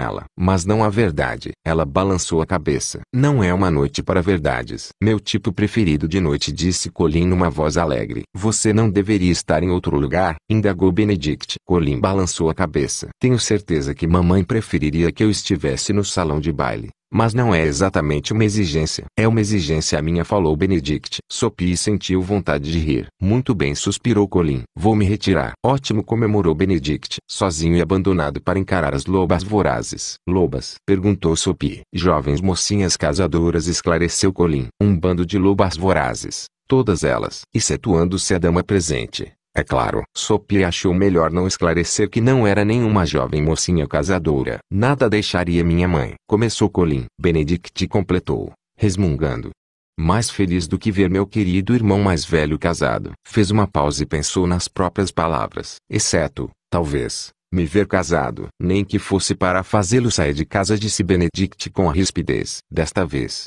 ela. Mas não a verdade. Ela balançou a cabeça. Não é uma noite para verdades. Meu tipo preferido de noite, disse Colin numa voz alegre. Você não deveria estar em outro lugar, indagou Benedict. Colin balançou a cabeça. Tenho certeza que mamãe preferiria que eu estivesse no salão de baile. Mas não é exatamente uma exigência. É uma exigência minha, falou Benedict. Sophie sentiu vontade de rir. Muito bem, suspirou Colin. Vou me retirar. Ótimo, comemorou Benedict, sozinho e abandonado para encarar as lobas vorazes. Lobas? perguntou Sophie. Jovens mocinhas casadoras, esclareceu Colin. Um bando de lobas vorazes. Todas elas, excetuando-se a dama presente. É claro, Sophie achou melhor não esclarecer que não era nenhuma jovem mocinha casadora. Nada deixaria minha mãe. Começou Colin. Benedict completou, resmungando. Mais feliz do que ver meu querido irmão mais velho casado. Fez uma pausa e pensou nas próprias palavras. Exceto, talvez, me ver casado. Nem que fosse para fazê-lo sair de casa disse Benedict com a rispidez. Desta vez,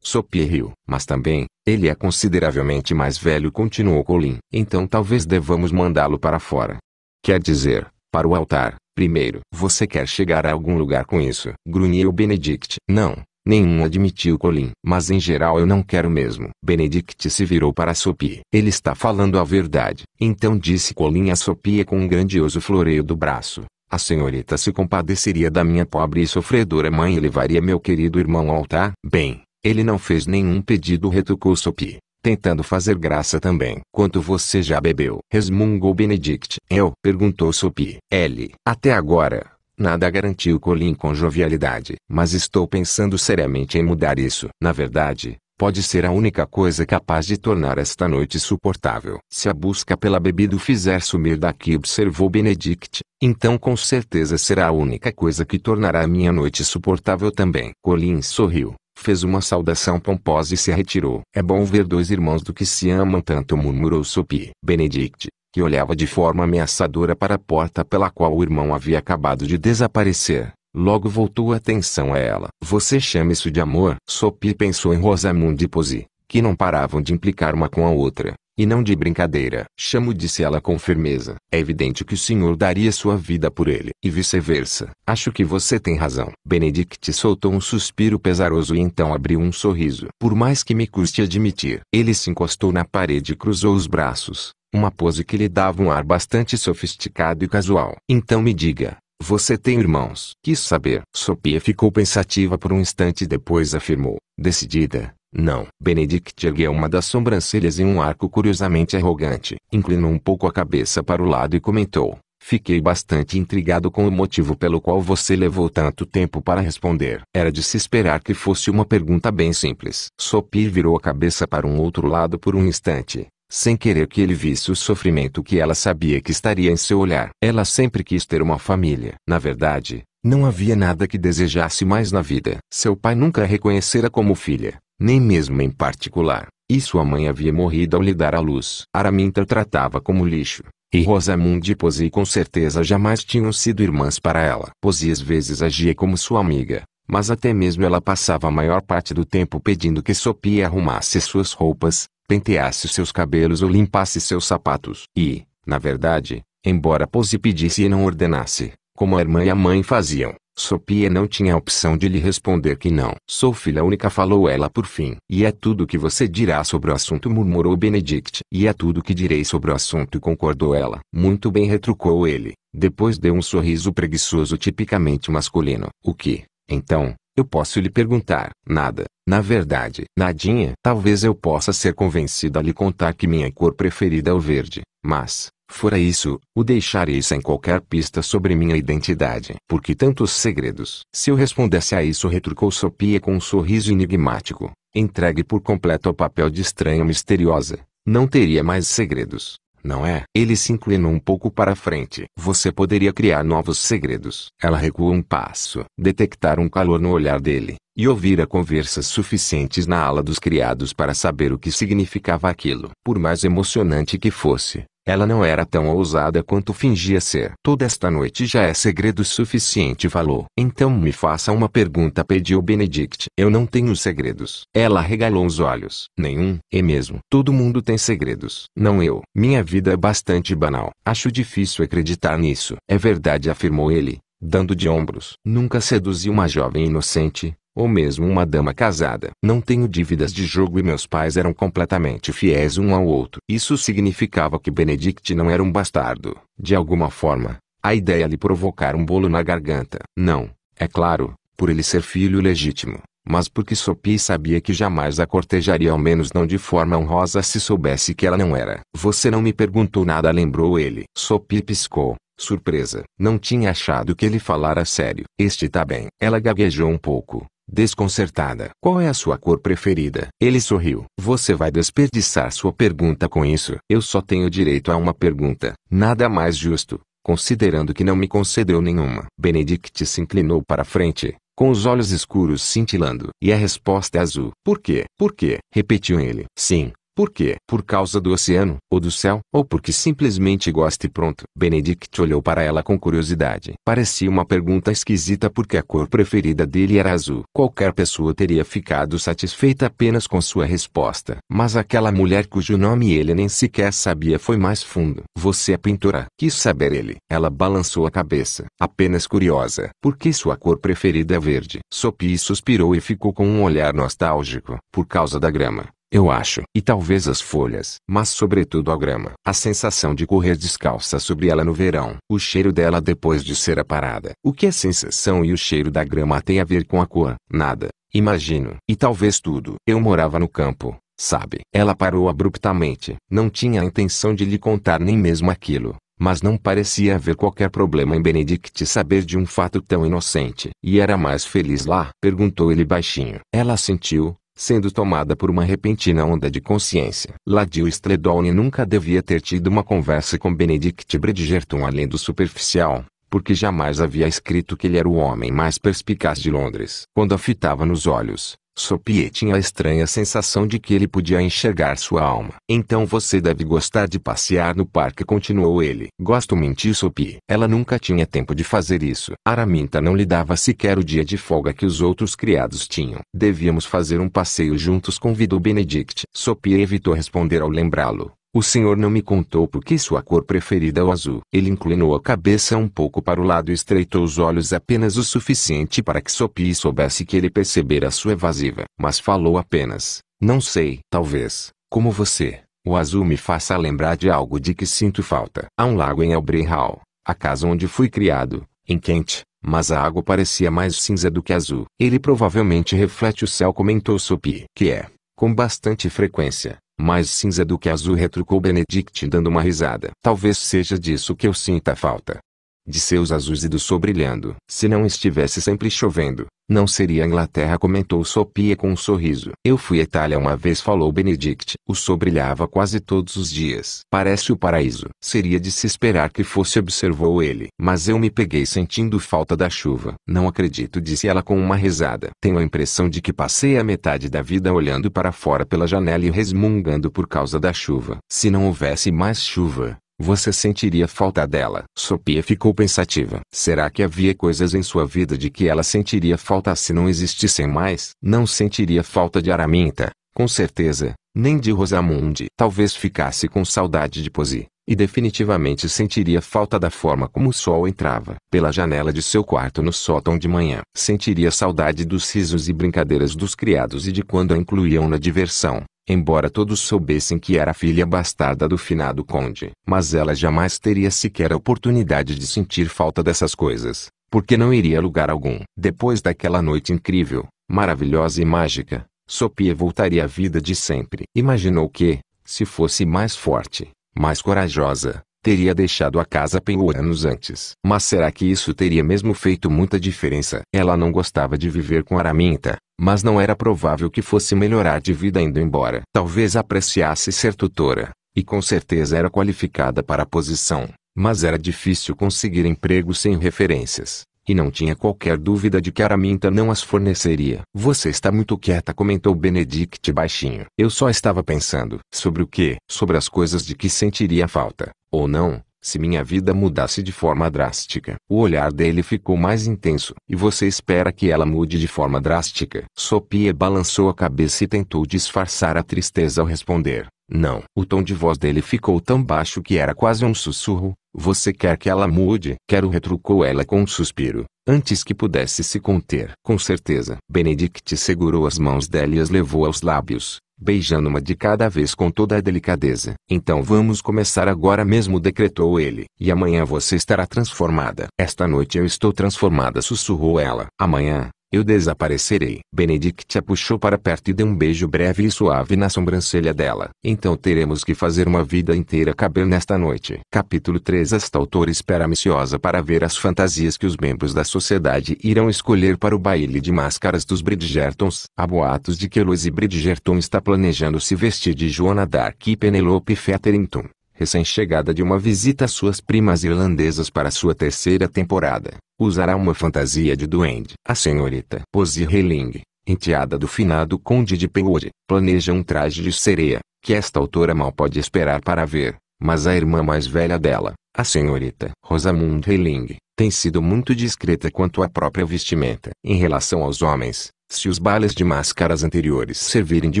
riu, Mas também, ele é consideravelmente mais velho continuou Colin. Então talvez devamos mandá-lo para fora. Quer dizer, para o altar, primeiro. Você quer chegar a algum lugar com isso? Grunhiu Benedict. Não, Nenhum admitiu Colin. Mas em geral eu não quero mesmo. Benedict se virou para Sopi. Ele está falando a verdade. Então disse Colin a Sopi com um grandioso floreio do braço. A senhorita se compadeceria da minha pobre e sofredora mãe e levaria meu querido irmão ao altar? Bem, ele não fez nenhum pedido retrucou Sophie, tentando fazer graça também. Quanto você já bebeu? Resmungou Benedict. Eu? Perguntou Sophie. Ele. Até agora. Nada garantiu Colin com jovialidade. Mas estou pensando seriamente em mudar isso. Na verdade, pode ser a única coisa capaz de tornar esta noite suportável. Se a busca pela bebida o fizer sumir daqui, observou Benedict, então com certeza será a única coisa que tornará a minha noite suportável também. Colin sorriu fez uma saudação pomposa e se retirou. É bom ver dois irmãos do que se amam tanto murmurou Sopi. Benedict, que olhava de forma ameaçadora para a porta pela qual o irmão havia acabado de desaparecer, logo voltou a atenção a ela. Você chama isso de amor? Sopi pensou em Rosamund e Posey, que não paravam de implicar uma com a outra. E não de brincadeira. Chamo disse ela com firmeza. É evidente que o senhor daria sua vida por ele. E vice-versa. Acho que você tem razão. Benedict soltou um suspiro pesaroso e então abriu um sorriso. Por mais que me custe admitir. Ele se encostou na parede e cruzou os braços. Uma pose que lhe dava um ar bastante sofisticado e casual. Então me diga, você tem irmãos? Quis saber. Sopia ficou pensativa por um instante e depois afirmou, decidida. Não. Benedict ergueu é uma das sobrancelhas em um arco curiosamente arrogante. Inclinou um pouco a cabeça para o lado e comentou. Fiquei bastante intrigado com o motivo pelo qual você levou tanto tempo para responder. Era de se esperar que fosse uma pergunta bem simples. Sopir virou a cabeça para um outro lado por um instante, sem querer que ele visse o sofrimento que ela sabia que estaria em seu olhar. Ela sempre quis ter uma família. Na verdade, não havia nada que desejasse mais na vida. Seu pai nunca a reconhecera como filha, nem mesmo em particular, e sua mãe havia morrido ao lhe dar a luz. Araminta tratava como lixo, e Rosamund e Posi com certeza jamais tinham sido irmãs para ela. Posi às vezes agia como sua amiga, mas até mesmo ela passava a maior parte do tempo pedindo que Sopia arrumasse suas roupas, penteasse seus cabelos ou limpasse seus sapatos. E, na verdade, embora Posi pedisse e não ordenasse, como a irmã e a mãe faziam, Sopia não tinha a opção de lhe responder que não. Sou filha única, falou ela por fim. E é tudo o que você dirá sobre o assunto, murmurou Benedict. E é tudo o que direi sobre o assunto, concordou ela. Muito bem, retrucou ele. Depois deu um sorriso preguiçoso tipicamente masculino. O que, então, eu posso lhe perguntar? Nada. Na verdade, nadinha. Talvez eu possa ser convencida a lhe contar que minha cor preferida é o verde. Mas, Fora isso, o deixarei sem qualquer pista sobre minha identidade. Por que tantos segredos? Se eu respondesse a isso, retrucou Sopia com um sorriso enigmático, entregue por completo ao papel de estranha misteriosa, não teria mais segredos. Não é? Ele se inclinou um pouco para frente. Você poderia criar novos segredos. Ela recuou um passo. Detectar um calor no olhar dele, e a conversas suficientes na ala dos criados para saber o que significava aquilo. Por mais emocionante que fosse, ela não era tão ousada quanto fingia ser. Toda esta noite já é segredo suficiente, falou. Então me faça uma pergunta, pediu Benedict. Eu não tenho segredos. Ela regalou os olhos. Nenhum, é mesmo. Todo mundo tem segredos. Não eu. Minha vida é bastante banal. Acho difícil acreditar nisso. É verdade, afirmou ele, dando de ombros. Nunca seduzi uma jovem inocente, ou mesmo uma dama casada. Não tenho dívidas de jogo e meus pais eram completamente fiéis um ao outro. Isso significava que Benedict não era um bastardo. De alguma forma, a ideia lhe provocara um bolo na garganta. Não, é claro, por ele ser filho legítimo, mas porque Sophie sabia que jamais a cortejaria ao menos não de forma honrosa se soubesse que ela não era. Você não me perguntou nada lembrou ele. Sophie piscou. Surpresa. Não tinha achado que ele falara sério. Este tá bem. Ela gaguejou um pouco, Desconcertada. Qual é a sua cor preferida? Ele sorriu. Você vai desperdiçar sua pergunta com isso. Eu só tenho direito a uma pergunta. Nada mais justo, considerando que não me concedeu nenhuma. Benedict se inclinou para frente, com os olhos escuros cintilando. E a resposta é azul. Por quê? Por quê? Repetiu ele. Sim, por quê? Por causa do oceano, ou do céu, ou porque simplesmente gosta e pronto? Benedict olhou para ela com curiosidade. Parecia uma pergunta esquisita porque a cor preferida dele era azul. Qualquer pessoa teria ficado satisfeita apenas com sua resposta. Mas aquela mulher cujo nome ele nem sequer sabia foi mais fundo. Você é pintora? Quis saber ele. Ela balançou a cabeça, apenas curiosa. Por que sua cor preferida é verde? Sopi suspirou e ficou com um olhar nostálgico. Por causa da grama eu acho. E talvez as folhas, mas sobretudo a grama. A sensação de correr descalça sobre ela no verão. O cheiro dela depois de ser aparada. O que a é sensação e o cheiro da grama têm a ver com a cor? Nada. Imagino. E talvez tudo. Eu morava no campo. Sabe? Ela parou abruptamente. Não tinha a intenção de lhe contar nem mesmo aquilo mas não parecia haver qualquer problema em Benedict saber de um fato tão inocente. E era mais feliz lá? Perguntou ele baixinho. Ela sentiu, sendo tomada por uma repentina onda de consciência. Ladio Stredoni nunca devia ter tido uma conversa com Benedict Bridgerton além do superficial, porque jamais havia escrito que ele era o homem mais perspicaz de Londres. Quando a fitava nos olhos, Sopie tinha a estranha sensação de que ele podia enxergar sua alma. Então você deve gostar de passear no parque, continuou ele. Gosto mentir, Sopie. Ela nunca tinha tempo de fazer isso. Araminta não lhe dava sequer o dia de folga que os outros criados tinham. Devíamos fazer um passeio juntos, convidou Benedict. Sopie evitou responder ao lembrá-lo. O senhor não me contou por que sua cor preferida é o azul. Ele inclinou a cabeça um pouco para o lado e estreitou os olhos apenas o suficiente para que Sophie soubesse que ele percebera sua evasiva. Mas falou apenas, não sei, talvez, como você, o azul me faça lembrar de algo de que sinto falta. Há um lago em Albrey Hall, a casa onde fui criado, em Kent, mas a água parecia mais cinza do que azul. Ele provavelmente reflete o céu comentou Sophie, que é, com bastante frequência, mais cinza do que azul retrucou Benedict dando uma risada. Talvez seja disso que eu sinta falta de seus azuis e do brilhando. Se não estivesse sempre chovendo, não seria Inglaterra, comentou Sopia com um sorriso. Eu fui à Itália uma vez, falou Benedict. O sol brilhava quase todos os dias. Parece o paraíso. Seria de se esperar que fosse, observou ele. Mas eu me peguei sentindo falta da chuva. Não acredito, disse ela com uma risada. Tenho a impressão de que passei a metade da vida olhando para fora pela janela e resmungando por causa da chuva. Se não houvesse mais chuva, você sentiria falta dela. Sophia ficou pensativa. Será que havia coisas em sua vida de que ela sentiria falta se não existissem mais? Não sentiria falta de Araminta, com certeza, nem de Rosamunde. Talvez ficasse com saudade de Posi e definitivamente sentiria falta da forma como o sol entrava pela janela de seu quarto no sótão de manhã. Sentiria saudade dos risos e brincadeiras dos criados e de quando a incluíam na diversão embora todos soubessem que era filha bastarda do finado conde. Mas ela jamais teria sequer a oportunidade de sentir falta dessas coisas, porque não iria a lugar algum. Depois daquela noite incrível, maravilhosa e mágica, Sopia voltaria à vida de sempre. Imaginou que, se fosse mais forte, mais corajosa, teria deixado a casa penhor anos antes. Mas será que isso teria mesmo feito muita diferença? Ela não gostava de viver com Araminta, mas não era provável que fosse melhorar de vida indo embora. Talvez apreciasse ser tutora, e com certeza era qualificada para a posição, mas era difícil conseguir emprego sem referências. E não tinha qualquer dúvida de que Araminta não as forneceria. Você está muito quieta, comentou Benedict baixinho. Eu só estava pensando. Sobre o que, Sobre as coisas de que sentiria falta, ou não, se minha vida mudasse de forma drástica. O olhar dele ficou mais intenso. E você espera que ela mude de forma drástica? Sopia balançou a cabeça e tentou disfarçar a tristeza ao responder. Não. O tom de voz dele ficou tão baixo que era quase um sussurro. Você quer que ela mude? Quero, retrucou ela com um suspiro, antes que pudesse se conter. Com certeza. Benedict segurou as mãos dela e as levou aos lábios, beijando uma de cada vez com toda a delicadeza. Então vamos começar agora mesmo, decretou ele. E amanhã você estará transformada. Esta noite eu estou transformada, sussurrou ela. Amanhã, eu desaparecerei. Benedict a puxou para perto e deu um beijo breve e suave na sobrancelha dela. Então teremos que fazer uma vida inteira caber nesta noite. Capítulo 3 Esta autora espera ansiosa para ver as fantasias que os membros da sociedade irão escolher para o baile de máscaras dos Bridgertons. Há boatos de que Louise Bridgerton está planejando se vestir de Joana Dark e Penelope Featherington recém-chegada de uma visita às suas primas irlandesas para sua terceira temporada, usará uma fantasia de duende. A senhorita Posy Helling, enteada do finado Conde de Pewood, planeja um traje de sereia, que esta autora mal pode esperar para ver, mas a irmã mais velha dela, a senhorita Rosamund Helling, tem sido muito discreta quanto à própria vestimenta. Em relação aos homens, se os bailes de máscaras anteriores servirem de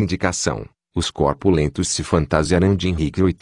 indicação, os corpulentos se fantasiarão de Henrique VIII,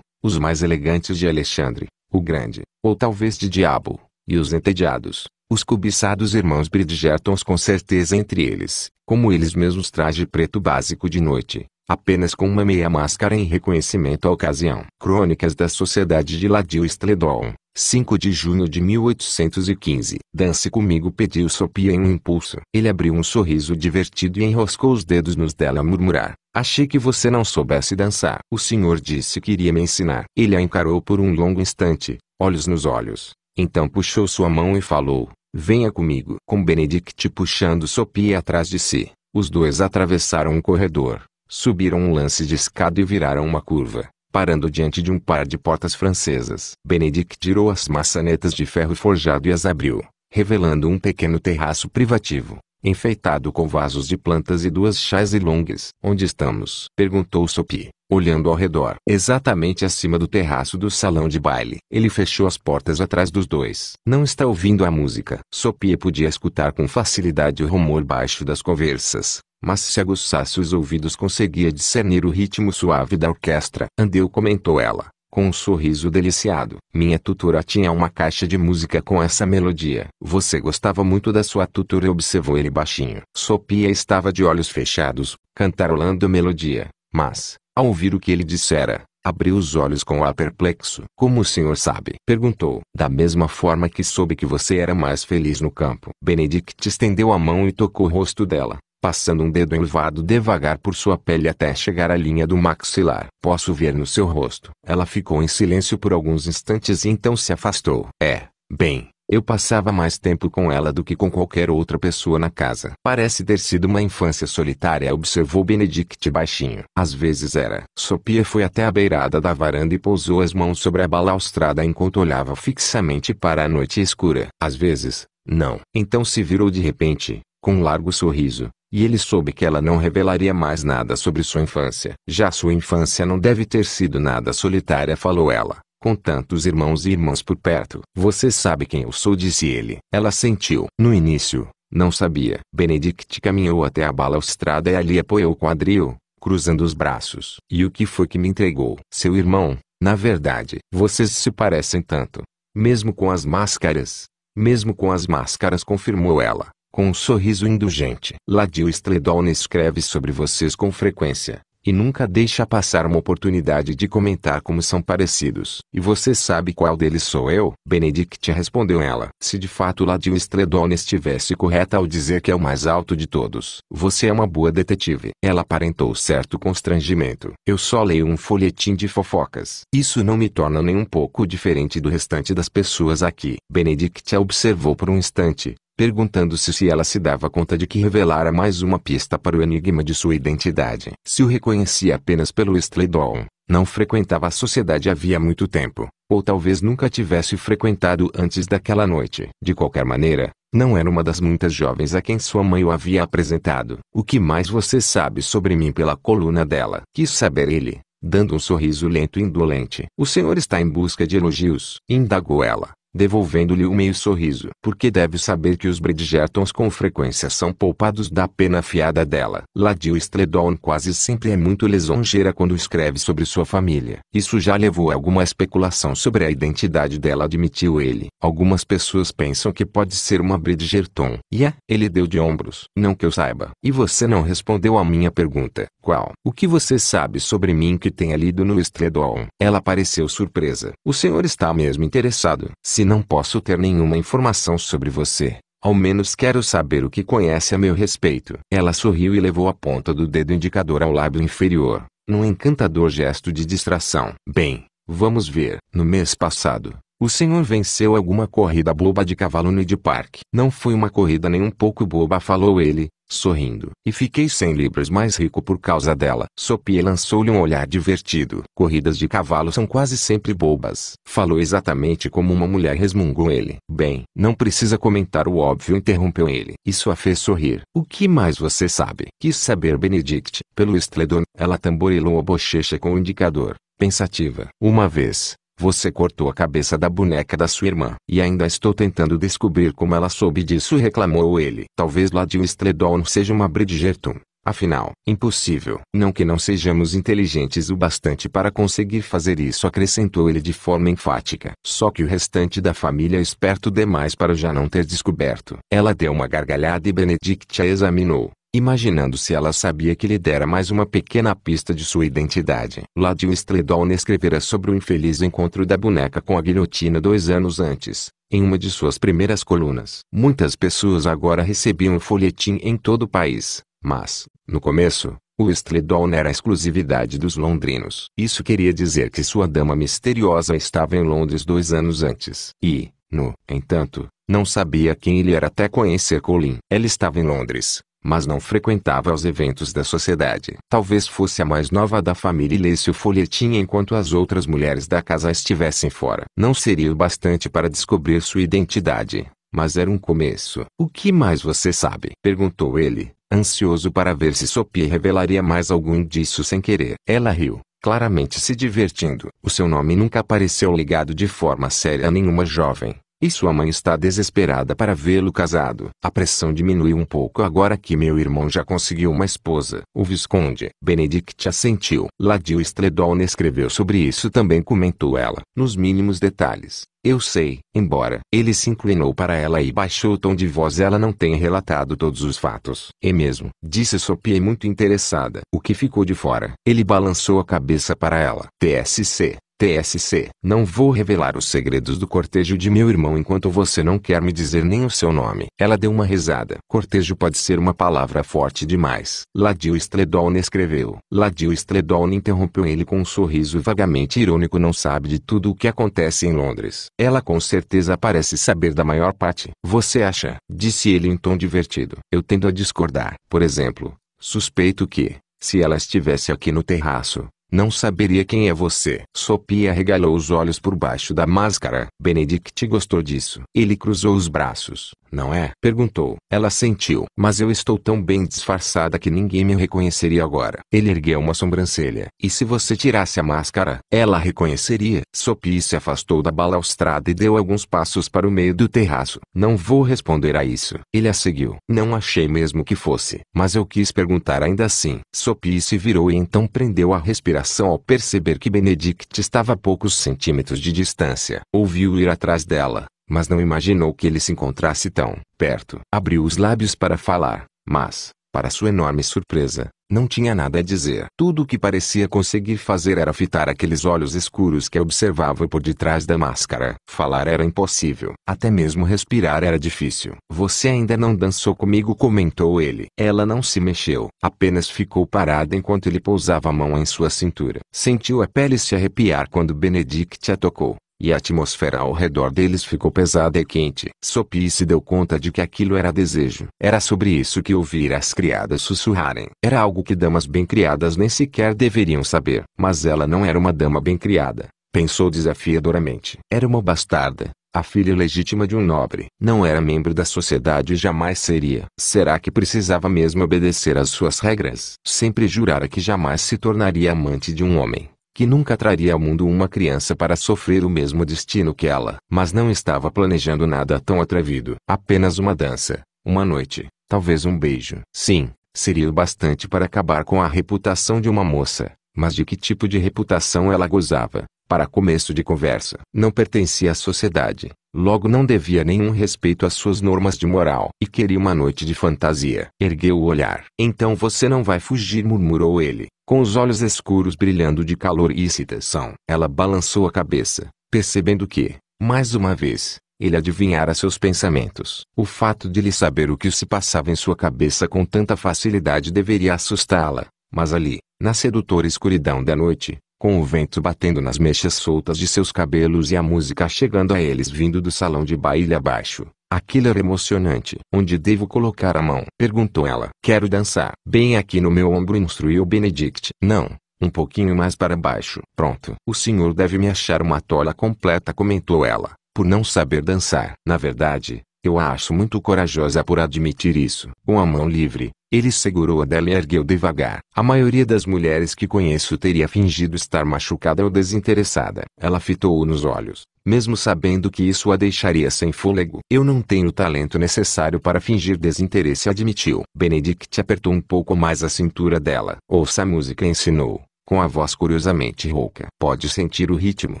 os mais elegantes de Alexandre, o Grande, ou talvez de Diabo, e os entediados, os cobiçados irmãos Bridgertons com certeza entre eles, como eles mesmos traje preto básico de noite, apenas com uma meia máscara em reconhecimento à ocasião. Crônicas da Sociedade de Ladio Stledon 5 de junho de 1815. Dance comigo pediu Sopia em um impulso. Ele abriu um sorriso divertido e enroscou os dedos nos dela a murmurar. Achei que você não soubesse dançar. O senhor disse que iria me ensinar. Ele a encarou por um longo instante, olhos nos olhos. Então puxou sua mão e falou, venha comigo. Com Benedict puxando Sopia atrás de si, os dois atravessaram um corredor, subiram um lance de escada e viraram uma curva parando diante de um par de portas francesas. Benedict tirou as maçanetas de ferro forjado e as abriu, revelando um pequeno terraço privativo, enfeitado com vasos de plantas e duas chais e longas. Onde estamos? Perguntou Sophie, olhando ao redor. Exatamente acima do terraço do salão de baile. Ele fechou as portas atrás dos dois. Não está ouvindo a música. Sophie podia escutar com facilidade o rumor baixo das conversas mas se aguçasse os ouvidos conseguia discernir o ritmo suave da orquestra. Andeu comentou ela com um sorriso deliciado. Minha tutora tinha uma caixa de música com essa melodia. Você gostava muito da sua tutora, observou ele baixinho. Sopia estava de olhos fechados, cantarolando a melodia, mas, ao ouvir o que ele dissera, abriu os olhos com ar perplexo. Como o senhor sabe? Perguntou. Da mesma forma que soube que você era mais feliz no campo. Benedict estendeu a mão e tocou o rosto dela passando um dedo enluvado devagar por sua pele até chegar à linha do maxilar. Posso ver no seu rosto. Ela ficou em silêncio por alguns instantes e então se afastou. É, bem, eu passava mais tempo com ela do que com qualquer outra pessoa na casa. Parece ter sido uma infância solitária, observou Benedict baixinho. Às vezes era. Sopia foi até a beirada da varanda e pousou as mãos sobre a balaustrada enquanto olhava fixamente para a noite escura. Às vezes, não. Então se virou de repente, com um largo sorriso, e ele soube que ela não revelaria mais nada sobre sua infância. Já sua infância não deve ter sido nada solitária, falou ela, com tantos irmãos e irmãs por perto. Você sabe quem eu sou, disse ele. Ela sentiu. No início, não sabia. Benedict caminhou até a balaustrada e ali apoiou o quadril, cruzando os braços. E o que foi que me entregou? Seu irmão, na verdade, vocês se parecem tanto. Mesmo com as máscaras. Mesmo com as máscaras, confirmou ela com um sorriso indulgente. Ladio Stredon escreve sobre vocês com frequência, e nunca deixa passar uma oportunidade de comentar como são parecidos. E você sabe qual deles sou eu? Benedict respondeu ela. Se de fato Ladio Stredon estivesse correta ao dizer que é o mais alto de todos, você é uma boa detetive. Ela aparentou certo constrangimento. Eu só leio um folhetim de fofocas. Isso não me torna nem um pouco diferente do restante das pessoas aqui. Benedict observou por um instante, perguntando-se se ela se dava conta de que revelara mais uma pista para o enigma de sua identidade. Se o reconhecia apenas pelo Stradon, não frequentava a sociedade havia muito tempo, ou talvez nunca tivesse frequentado antes daquela noite. De qualquer maneira, não era uma das muitas jovens a quem sua mãe o havia apresentado. O que mais você sabe sobre mim pela coluna dela? Quis saber ele, dando um sorriso lento e indolente. O senhor está em busca de elogios? Indagou ela devolvendo-lhe o meio sorriso. Porque deve saber que os Bridgertons com frequência são poupados da pena afiada dela. Ladio Stredon quase sempre é muito lisonjeira quando escreve sobre sua família. Isso já levou a alguma especulação sobre a identidade dela, admitiu ele. Algumas pessoas pensam que pode ser uma Bridgerton. E yeah. é? Ele deu de ombros. Não que eu saiba. E você não respondeu à minha pergunta. Qual? O que você sabe sobre mim que tenha lido no Stredon? Ela pareceu surpresa. O senhor está mesmo interessado? Se não posso ter nenhuma informação sobre você, ao menos quero saber o que conhece a meu respeito. Ela sorriu e levou a ponta do dedo indicador ao lábio inferior, num encantador gesto de distração. Bem, vamos ver. No mês passado, o senhor venceu alguma corrida boba de cavalo no de parque. Não foi uma corrida nem um pouco boba, falou ele, sorrindo. E fiquei cem libras mais rico por causa dela. Sopie lançou-lhe um olhar divertido. Corridas de cavalo são quase sempre bobas. Falou exatamente como uma mulher resmungou ele. Bem, não precisa comentar o óbvio interrompeu ele. Isso a fez sorrir. O que mais você sabe? Quis saber Benedict. Pelo estledon, ela tamborilou a bochecha com o indicador pensativa. Uma vez, você cortou a cabeça da boneca da sua irmã. E ainda estou tentando descobrir como ela soube disso reclamou ele. Talvez lá de Stredon seja uma Bridgerton. Afinal, impossível. Não que não sejamos inteligentes o bastante para conseguir fazer isso, acrescentou ele de forma enfática. Só que o restante da família é esperto demais para já não ter descoberto. Ela deu uma gargalhada e Benedict a examinou imaginando se ela sabia que lhe dera mais uma pequena pista de sua identidade. Ladio Stredon escrevera sobre o infeliz encontro da boneca com a guilhotina dois anos antes, em uma de suas primeiras colunas. Muitas pessoas agora recebiam o folhetim em todo o país, mas, no começo, o Stledon era exclusividade dos londrinos. Isso queria dizer que sua dama misteriosa estava em Londres dois anos antes. E, no entanto, não sabia quem ele era até conhecer Colin. Ela estava em Londres, mas não frequentava os eventos da sociedade. Talvez fosse a mais nova da família e lesse o folhetim enquanto as outras mulheres da casa estivessem fora. Não seria o bastante para descobrir sua identidade, mas era um começo. O que mais você sabe? perguntou ele, ansioso para ver se Sophie revelaria mais algum disso sem querer. Ela riu. Claramente se divertindo. O seu nome nunca apareceu ligado de forma séria a nenhuma jovem. E sua mãe está desesperada para vê-lo casado. A pressão diminuiu um pouco agora que meu irmão já conseguiu uma esposa. O Visconde Benedict assentiu. Ladio Stredolne escreveu sobre isso também comentou ela. Nos mínimos detalhes. Eu sei, embora ele se inclinou para ela e baixou o tom de voz, ela não tem relatado todos os fatos. É mesmo, disse Sophie muito interessada. O que ficou de fora? Ele balançou a cabeça para ela. TSC TSC. Não vou revelar os segredos do cortejo de meu irmão enquanto você não quer me dizer nem o seu nome. Ela deu uma risada. Cortejo pode ser uma palavra forte demais. Ladio Stledolne escreveu. Ladio Stledolne interrompeu ele com um sorriso vagamente irônico. Não sabe de tudo o que acontece em Londres. Ela com certeza parece saber da maior parte. Você acha? Disse ele em tom divertido. Eu tendo a discordar. Por exemplo, suspeito que, se ela estivesse aqui no terraço, não saberia quem é você. Sopia regalou os olhos por baixo da máscara. Benedict gostou disso. Ele cruzou os braços. Não é? Perguntou. Ela sentiu. Mas eu estou tão bem disfarçada que ninguém me reconheceria agora. Ele ergueu uma sobrancelha. E se você tirasse a máscara, ela reconheceria. Sophie se afastou da balaustrada e deu alguns passos para o meio do terraço. Não vou responder a isso. Ele a seguiu. Não achei mesmo que fosse. Mas eu quis perguntar ainda assim. Sophie se virou e então prendeu a respiração coração ao perceber que Benedict estava a poucos centímetros de distância. Ouviu ir atrás dela, mas não imaginou que ele se encontrasse tão perto. Abriu os lábios para falar, mas, para sua enorme surpresa, não tinha nada a dizer. Tudo o que parecia conseguir fazer era fitar aqueles olhos escuros que observava por detrás da máscara. Falar era impossível. Até mesmo respirar era difícil. Você ainda não dançou comigo, comentou ele. Ela não se mexeu, apenas ficou parada enquanto ele pousava a mão em sua cintura. Sentiu a pele se arrepiar quando Benedict a tocou. E a atmosfera ao redor deles ficou pesada e quente. Sopi se deu conta de que aquilo era desejo. Era sobre isso que ouvir as criadas sussurrarem. Era algo que damas bem criadas nem sequer deveriam saber. Mas ela não era uma dama bem criada. Pensou desafiadoramente. Era uma bastarda, a filha legítima de um nobre. Não era membro da sociedade e jamais seria. Será que precisava mesmo obedecer às suas regras? Sempre jurara que jamais se tornaria amante de um homem que nunca traria ao mundo uma criança para sofrer o mesmo destino que ela. Mas não estava planejando nada tão atrevido. Apenas uma dança, uma noite, talvez um beijo. Sim, seria o bastante para acabar com a reputação de uma moça. Mas de que tipo de reputação ela gozava? Para começo de conversa, não pertencia à sociedade, Logo não devia nenhum respeito às suas normas de moral. E queria uma noite de fantasia. Ergueu o olhar. Então você não vai fugir, murmurou ele, com os olhos escuros brilhando de calor e excitação. Ela balançou a cabeça, percebendo que, mais uma vez, ele adivinhara seus pensamentos. O fato de lhe saber o que se passava em sua cabeça com tanta facilidade deveria assustá-la, mas ali, na sedutora escuridão da noite, com o vento batendo nas mechas soltas de seus cabelos e a música chegando a eles vindo do salão de baile abaixo. Aquilo era emocionante. Onde devo colocar a mão? Perguntou ela. Quero dançar. Bem aqui no meu ombro instruiu Benedict. Não, um pouquinho mais para baixo. Pronto. O senhor deve me achar uma tola completa comentou ela, por não saber dançar. Na verdade, eu a acho muito corajosa por admitir isso. Com a mão livre, ele segurou a dela e ergueu devagar. A maioria das mulheres que conheço teria fingido estar machucada ou desinteressada. Ela fitou-o nos olhos, mesmo sabendo que isso a deixaria sem fôlego. Eu não tenho o talento necessário para fingir desinteresse, admitiu. Benedict apertou um pouco mais a cintura dela. Ouça a música, ensinou com a voz curiosamente rouca. Pode sentir o ritmo.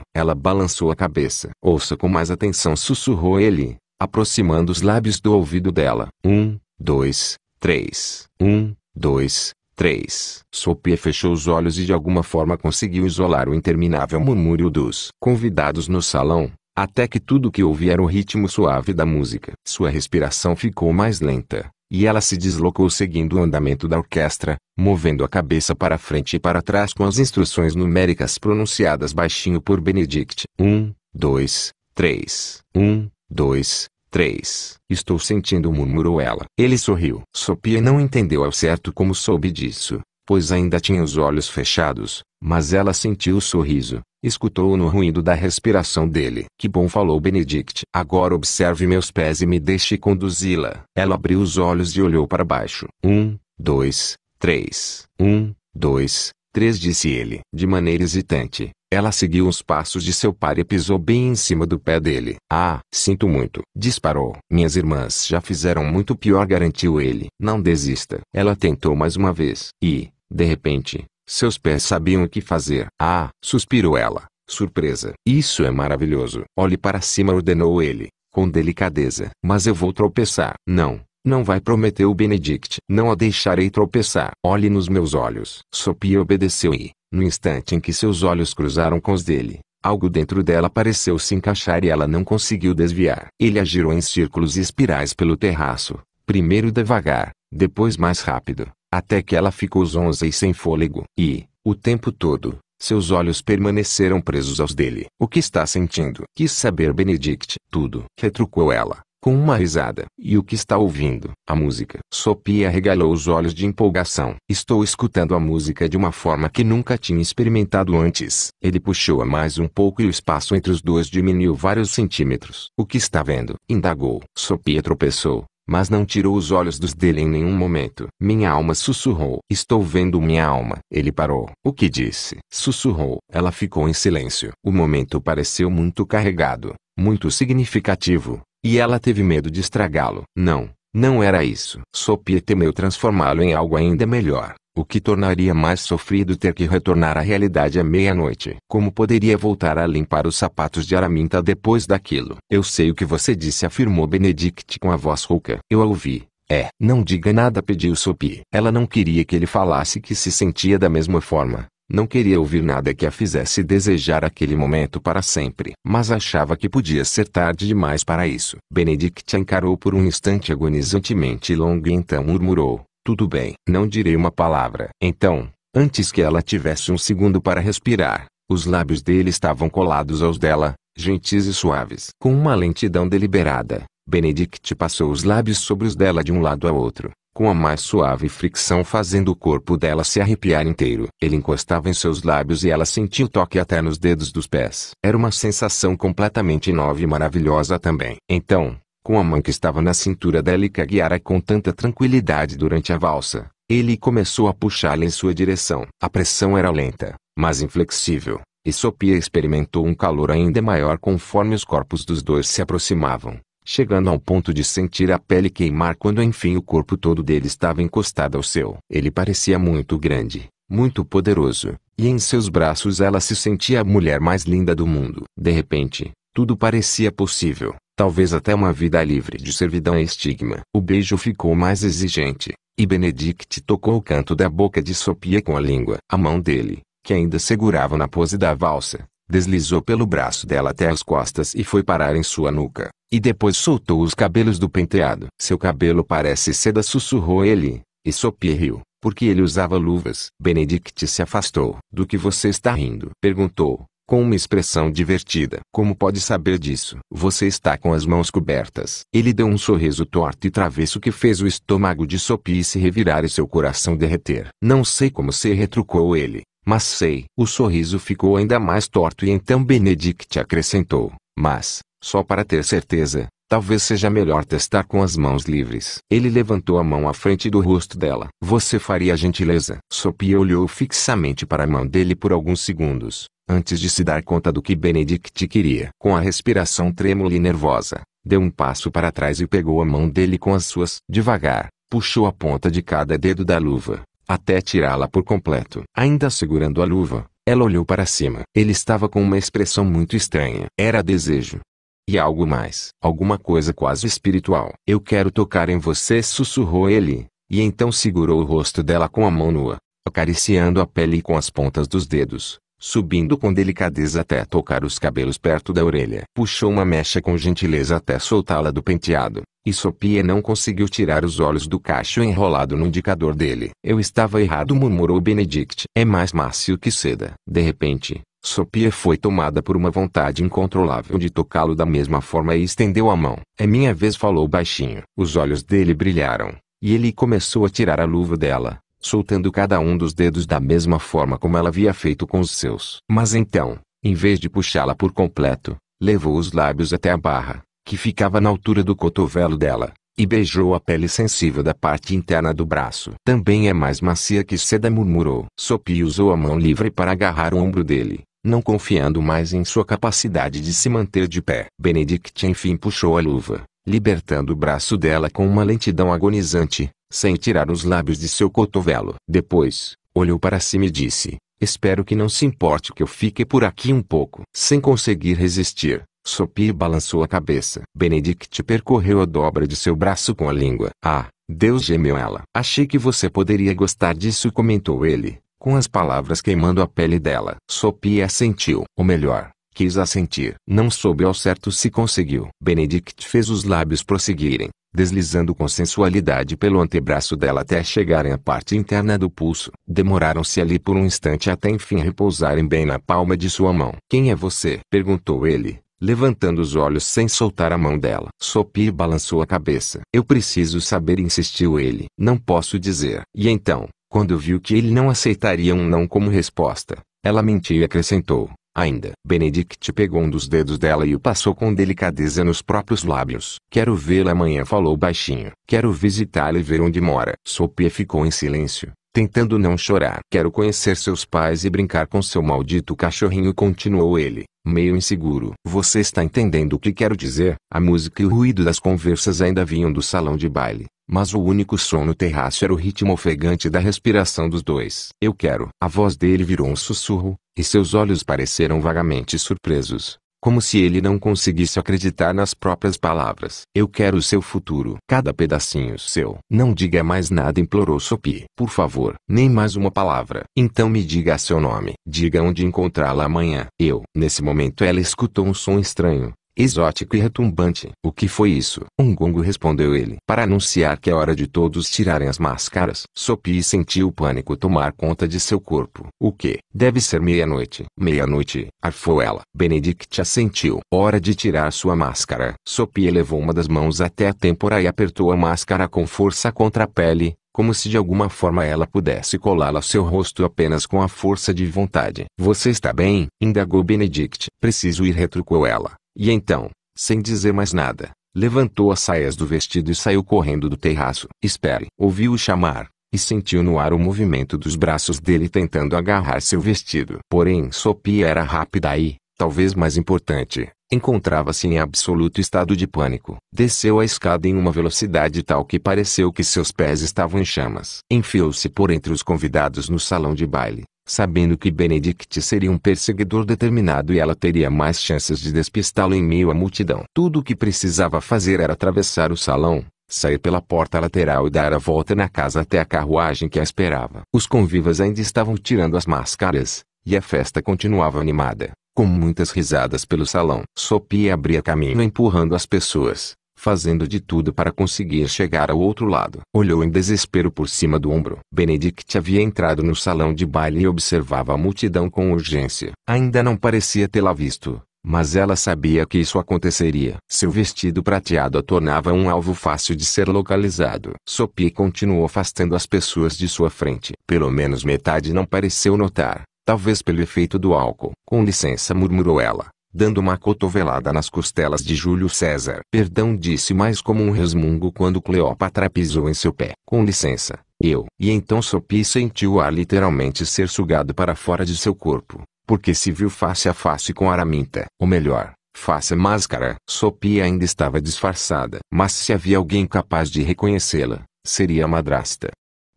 Ela balançou a cabeça. Ouça com mais atenção, sussurrou ele aproximando os lábios do ouvido dela. Um, dois, três. Um, dois, 3. Sophie fechou os olhos e de alguma forma conseguiu isolar o interminável murmúrio dos convidados no salão, até que tudo que ouvia era o ritmo suave da música. Sua respiração ficou mais lenta, e ela se deslocou seguindo o andamento da orquestra, movendo a cabeça para frente e para trás com as instruções numéricas pronunciadas baixinho por Benedict. 1, 2, 3. 1, 2, 3. Estou sentindo murmurou ela. Ele sorriu. Sophia não entendeu ao certo como soube disso, pois ainda tinha os olhos fechados, mas ela sentiu o sorriso, escutou-o no ruído da respiração dele. Que bom falou Benedict. Agora observe meus pés e me deixe conduzi-la. Ela abriu os olhos e olhou para baixo. Um, dois, três. Um, dois, três disse ele. De maneira hesitante, ela seguiu os passos de seu par e pisou bem em cima do pé dele. Ah, sinto muito. Disparou. Minhas irmãs já fizeram muito pior, garantiu ele. Não desista. Ela tentou mais uma vez. E, de repente, seus pés sabiam o que fazer. Ah, suspirou ela, surpresa. Isso é maravilhoso. Olhe para cima, ordenou ele, com delicadeza. Mas eu vou tropeçar. Não, não vai, prometeu Benedict. Não a deixarei tropeçar. Olhe nos meus olhos. Sophie obedeceu e, no instante em que seus olhos cruzaram com os dele, algo dentro dela pareceu se encaixar e ela não conseguiu desviar. Ele agirou em círculos e espirais pelo terraço, primeiro devagar, depois mais rápido, até que ela ficou zonza e sem fôlego. E, o tempo todo, seus olhos permaneceram presos aos dele. O que está sentindo? Quis saber Benedict. Tudo, retrucou ela com uma risada. E o que está ouvindo? A música. Sopia regalou os olhos de empolgação. Estou escutando a música de uma forma que nunca tinha experimentado antes. Ele puxou-a mais um pouco e o espaço entre os dois diminuiu vários centímetros. O que está vendo? Indagou. Sopia tropeçou. Mas não tirou os olhos dos dele em nenhum momento. Minha alma sussurrou. Estou vendo minha alma. Ele parou. O que disse? Sussurrou. Ela ficou em silêncio. O momento pareceu muito carregado, muito significativo. E ela teve medo de estragá-lo. Não, não era isso. Sophie temeu transformá-lo em algo ainda melhor, o que tornaria mais sofrido ter que retornar à realidade à meia-noite. Como poderia voltar a limpar os sapatos de Araminta depois daquilo? Eu sei o que você disse, afirmou Benedict com a voz rouca. Eu a ouvi. É, não diga nada, pediu Sophie. Ela não queria que ele falasse que se sentia da mesma forma. Não queria ouvir nada que a fizesse desejar aquele momento para sempre, mas achava que podia ser tarde demais para isso. Benedict encarou por um instante agonizantemente longo e então murmurou: Tudo bem, não direi uma palavra. Então, antes que ela tivesse um segundo para respirar, os lábios dele estavam colados aos dela, gentis e suaves. Com uma lentidão deliberada, Benedict passou os lábios sobre os dela de um lado ao outro, com a mais suave fricção fazendo o corpo dela se arrepiar inteiro. Ele encostava em seus lábios e ela sentiu toque até nos dedos dos pés. Era uma sensação completamente nova e maravilhosa também. Então, com a mão que estava na cintura dela e que a guiara com tanta tranquilidade durante a valsa, ele começou a puxá-la em sua direção. A pressão era lenta, mas inflexível, e Sopia experimentou um calor ainda maior conforme os corpos dos dois se aproximavam chegando ao ponto de sentir a pele queimar quando enfim o corpo todo dele estava encostado ao seu. Ele parecia muito grande, muito poderoso, e em seus braços ela se sentia a mulher mais linda do mundo. De repente, tudo parecia possível, talvez até uma vida livre de servidão e estigma. O beijo ficou mais exigente, e Benedict tocou o canto da boca de Sopia com a língua. A mão dele, que ainda segurava na pose da valsa, deslizou pelo braço dela até as costas e foi parar em sua nuca, e depois soltou os cabelos do penteado. Seu cabelo parece seda sussurrou ele, e Sophie riu, porque ele usava luvas. Benedict se afastou. Do que você está rindo? Perguntou, com uma expressão divertida. Como pode saber disso? Você está com as mãos cobertas. Ele deu um sorriso torto e travesso que fez o estômago de Sophie se revirar e seu coração derreter. Não sei como se retrucou ele. Mas sei. O sorriso ficou ainda mais torto e então Benedict acrescentou: Mas, só para ter certeza, talvez seja melhor testar com as mãos livres. Ele levantou a mão à frente do rosto dela. Você faria a gentileza? Sophie olhou fixamente para a mão dele por alguns segundos, antes de se dar conta do que Benedict queria. Com a respiração trêmula e nervosa, deu um passo para trás e pegou a mão dele com as suas. Devagar, puxou a ponta de cada dedo da luva até tirá-la por completo. Ainda segurando a luva, ela olhou para cima. Ele estava com uma expressão muito estranha. Era desejo. E algo mais. Alguma coisa quase espiritual. Eu quero tocar em você, sussurrou ele, e então segurou o rosto dela com a mão nua, acariciando a pele com as pontas dos dedos subindo com delicadeza até tocar os cabelos perto da orelha. Puxou uma mecha com gentileza até soltá-la do penteado, e Sopia não conseguiu tirar os olhos do cacho enrolado no indicador dele. Eu estava errado, murmurou Benedict. É mais macio que seda. De repente, Sopia foi tomada por uma vontade incontrolável de tocá-lo da mesma forma e estendeu a mão. É minha vez, falou baixinho. Os olhos dele brilharam, e ele começou a tirar a luva dela soltando cada um dos dedos da mesma forma como ela havia feito com os seus. Mas então, em vez de puxá-la por completo, levou os lábios até a barra, que ficava na altura do cotovelo dela, e beijou a pele sensível da parte interna do braço. Também é mais macia que seda murmurou. Sopi usou a mão livre para agarrar o ombro dele, não confiando mais em sua capacidade de se manter de pé. Benedict enfim puxou a luva, libertando o braço dela com uma lentidão agonizante, sem tirar os lábios de seu cotovelo. Depois, olhou para cima si e disse: Espero que não se importe que eu fique por aqui um pouco. Sem conseguir resistir, Sophie balançou a cabeça. Benedict percorreu a dobra de seu braço com a língua. Ah, Deus gemeu ela. Achei que você poderia gostar disso, comentou ele, com as palavras queimando a pele dela. Sophie assentiu. Ou melhor, Quis assentir. Não soube ao certo se conseguiu. Benedict fez os lábios prosseguirem, deslizando com sensualidade pelo antebraço dela até chegarem à parte interna do pulso. Demoraram-se ali por um instante até enfim repousarem bem na palma de sua mão. Quem é você? perguntou ele, levantando os olhos sem soltar a mão dela. Sopi balançou a cabeça. Eu preciso saber, insistiu ele. Não posso dizer. E então, quando viu que ele não aceitaria um não como resposta, ela mentiu e acrescentou: Ainda, Benedict pegou um dos dedos dela e o passou com delicadeza nos próprios lábios. Quero vê-la amanhã, falou baixinho. Quero visitá-la e ver onde mora. Sopia ficou em silêncio, tentando não chorar. Quero conhecer seus pais e brincar com seu maldito cachorrinho, continuou ele, meio inseguro. Você está entendendo o que quero dizer? A música e o ruído das conversas ainda vinham do salão de baile. Mas o único som no terraço era o ritmo ofegante da respiração dos dois. Eu quero. A voz dele virou um sussurro, e seus olhos pareceram vagamente surpresos, como se ele não conseguisse acreditar nas próprias palavras. Eu quero o seu futuro, cada pedacinho seu. Não diga mais nada, implorou Sophie. Por favor, nem mais uma palavra. Então me diga seu nome. Diga onde encontrá-la amanhã. Eu. Nesse momento ela escutou um som estranho, exótico e retumbante. O que foi isso? Um gongo respondeu ele, para anunciar que é hora de todos tirarem as máscaras. Sopi sentiu o pânico tomar conta de seu corpo. O que? Deve ser meia-noite. Meia-noite, arfou ela. Benedict assentiu. Hora de tirar sua máscara. Sopi levou uma das mãos até a têmpora e apertou a máscara com força contra a pele, como se de alguma forma ela pudesse colá-la a seu rosto apenas com a força de vontade. Você está bem? indagou Benedict. Preciso ir retrucou ela. E então, sem dizer mais nada, levantou as saias do vestido e saiu correndo do terraço. Espere. Ouviu-o chamar, e sentiu no ar o movimento dos braços dele tentando agarrar seu vestido. Porém, Sopia era rápida e, talvez mais importante, encontrava-se em absoluto estado de pânico. Desceu a escada em uma velocidade tal que pareceu que seus pés estavam em chamas. Enfiou-se por entre os convidados no salão de baile, sabendo que Benedict seria um perseguidor determinado e ela teria mais chances de despistá-lo em meio à multidão. Tudo o que precisava fazer era atravessar o salão, sair pela porta lateral e dar a volta na casa até a carruagem que a esperava. Os convivas ainda estavam tirando as máscaras, e a festa continuava animada, com muitas risadas pelo salão. Sophie abria caminho empurrando as pessoas, fazendo de tudo para conseguir chegar ao outro lado. Olhou em desespero por cima do ombro. Benedict havia entrado no salão de baile e observava a multidão com urgência. Ainda não parecia tê-la visto, mas ela sabia que isso aconteceria. Seu vestido prateado a tornava um alvo fácil de ser localizado. Sophie continuou afastando as pessoas de sua frente. Pelo menos metade não pareceu notar, talvez pelo efeito do álcool. Com licença, murmurou ela dando uma cotovelada nas costelas de Júlio César. Perdão disse mais como um resmungo quando Cleópatra pisou em seu pé. Com licença, eu. E então Sopi sentiu o ar literalmente ser sugado para fora de seu corpo, porque se viu face a face com Araminta. Ou melhor, face máscara. Sopi ainda estava disfarçada, mas se havia alguém capaz de reconhecê-la, seria a madrasta.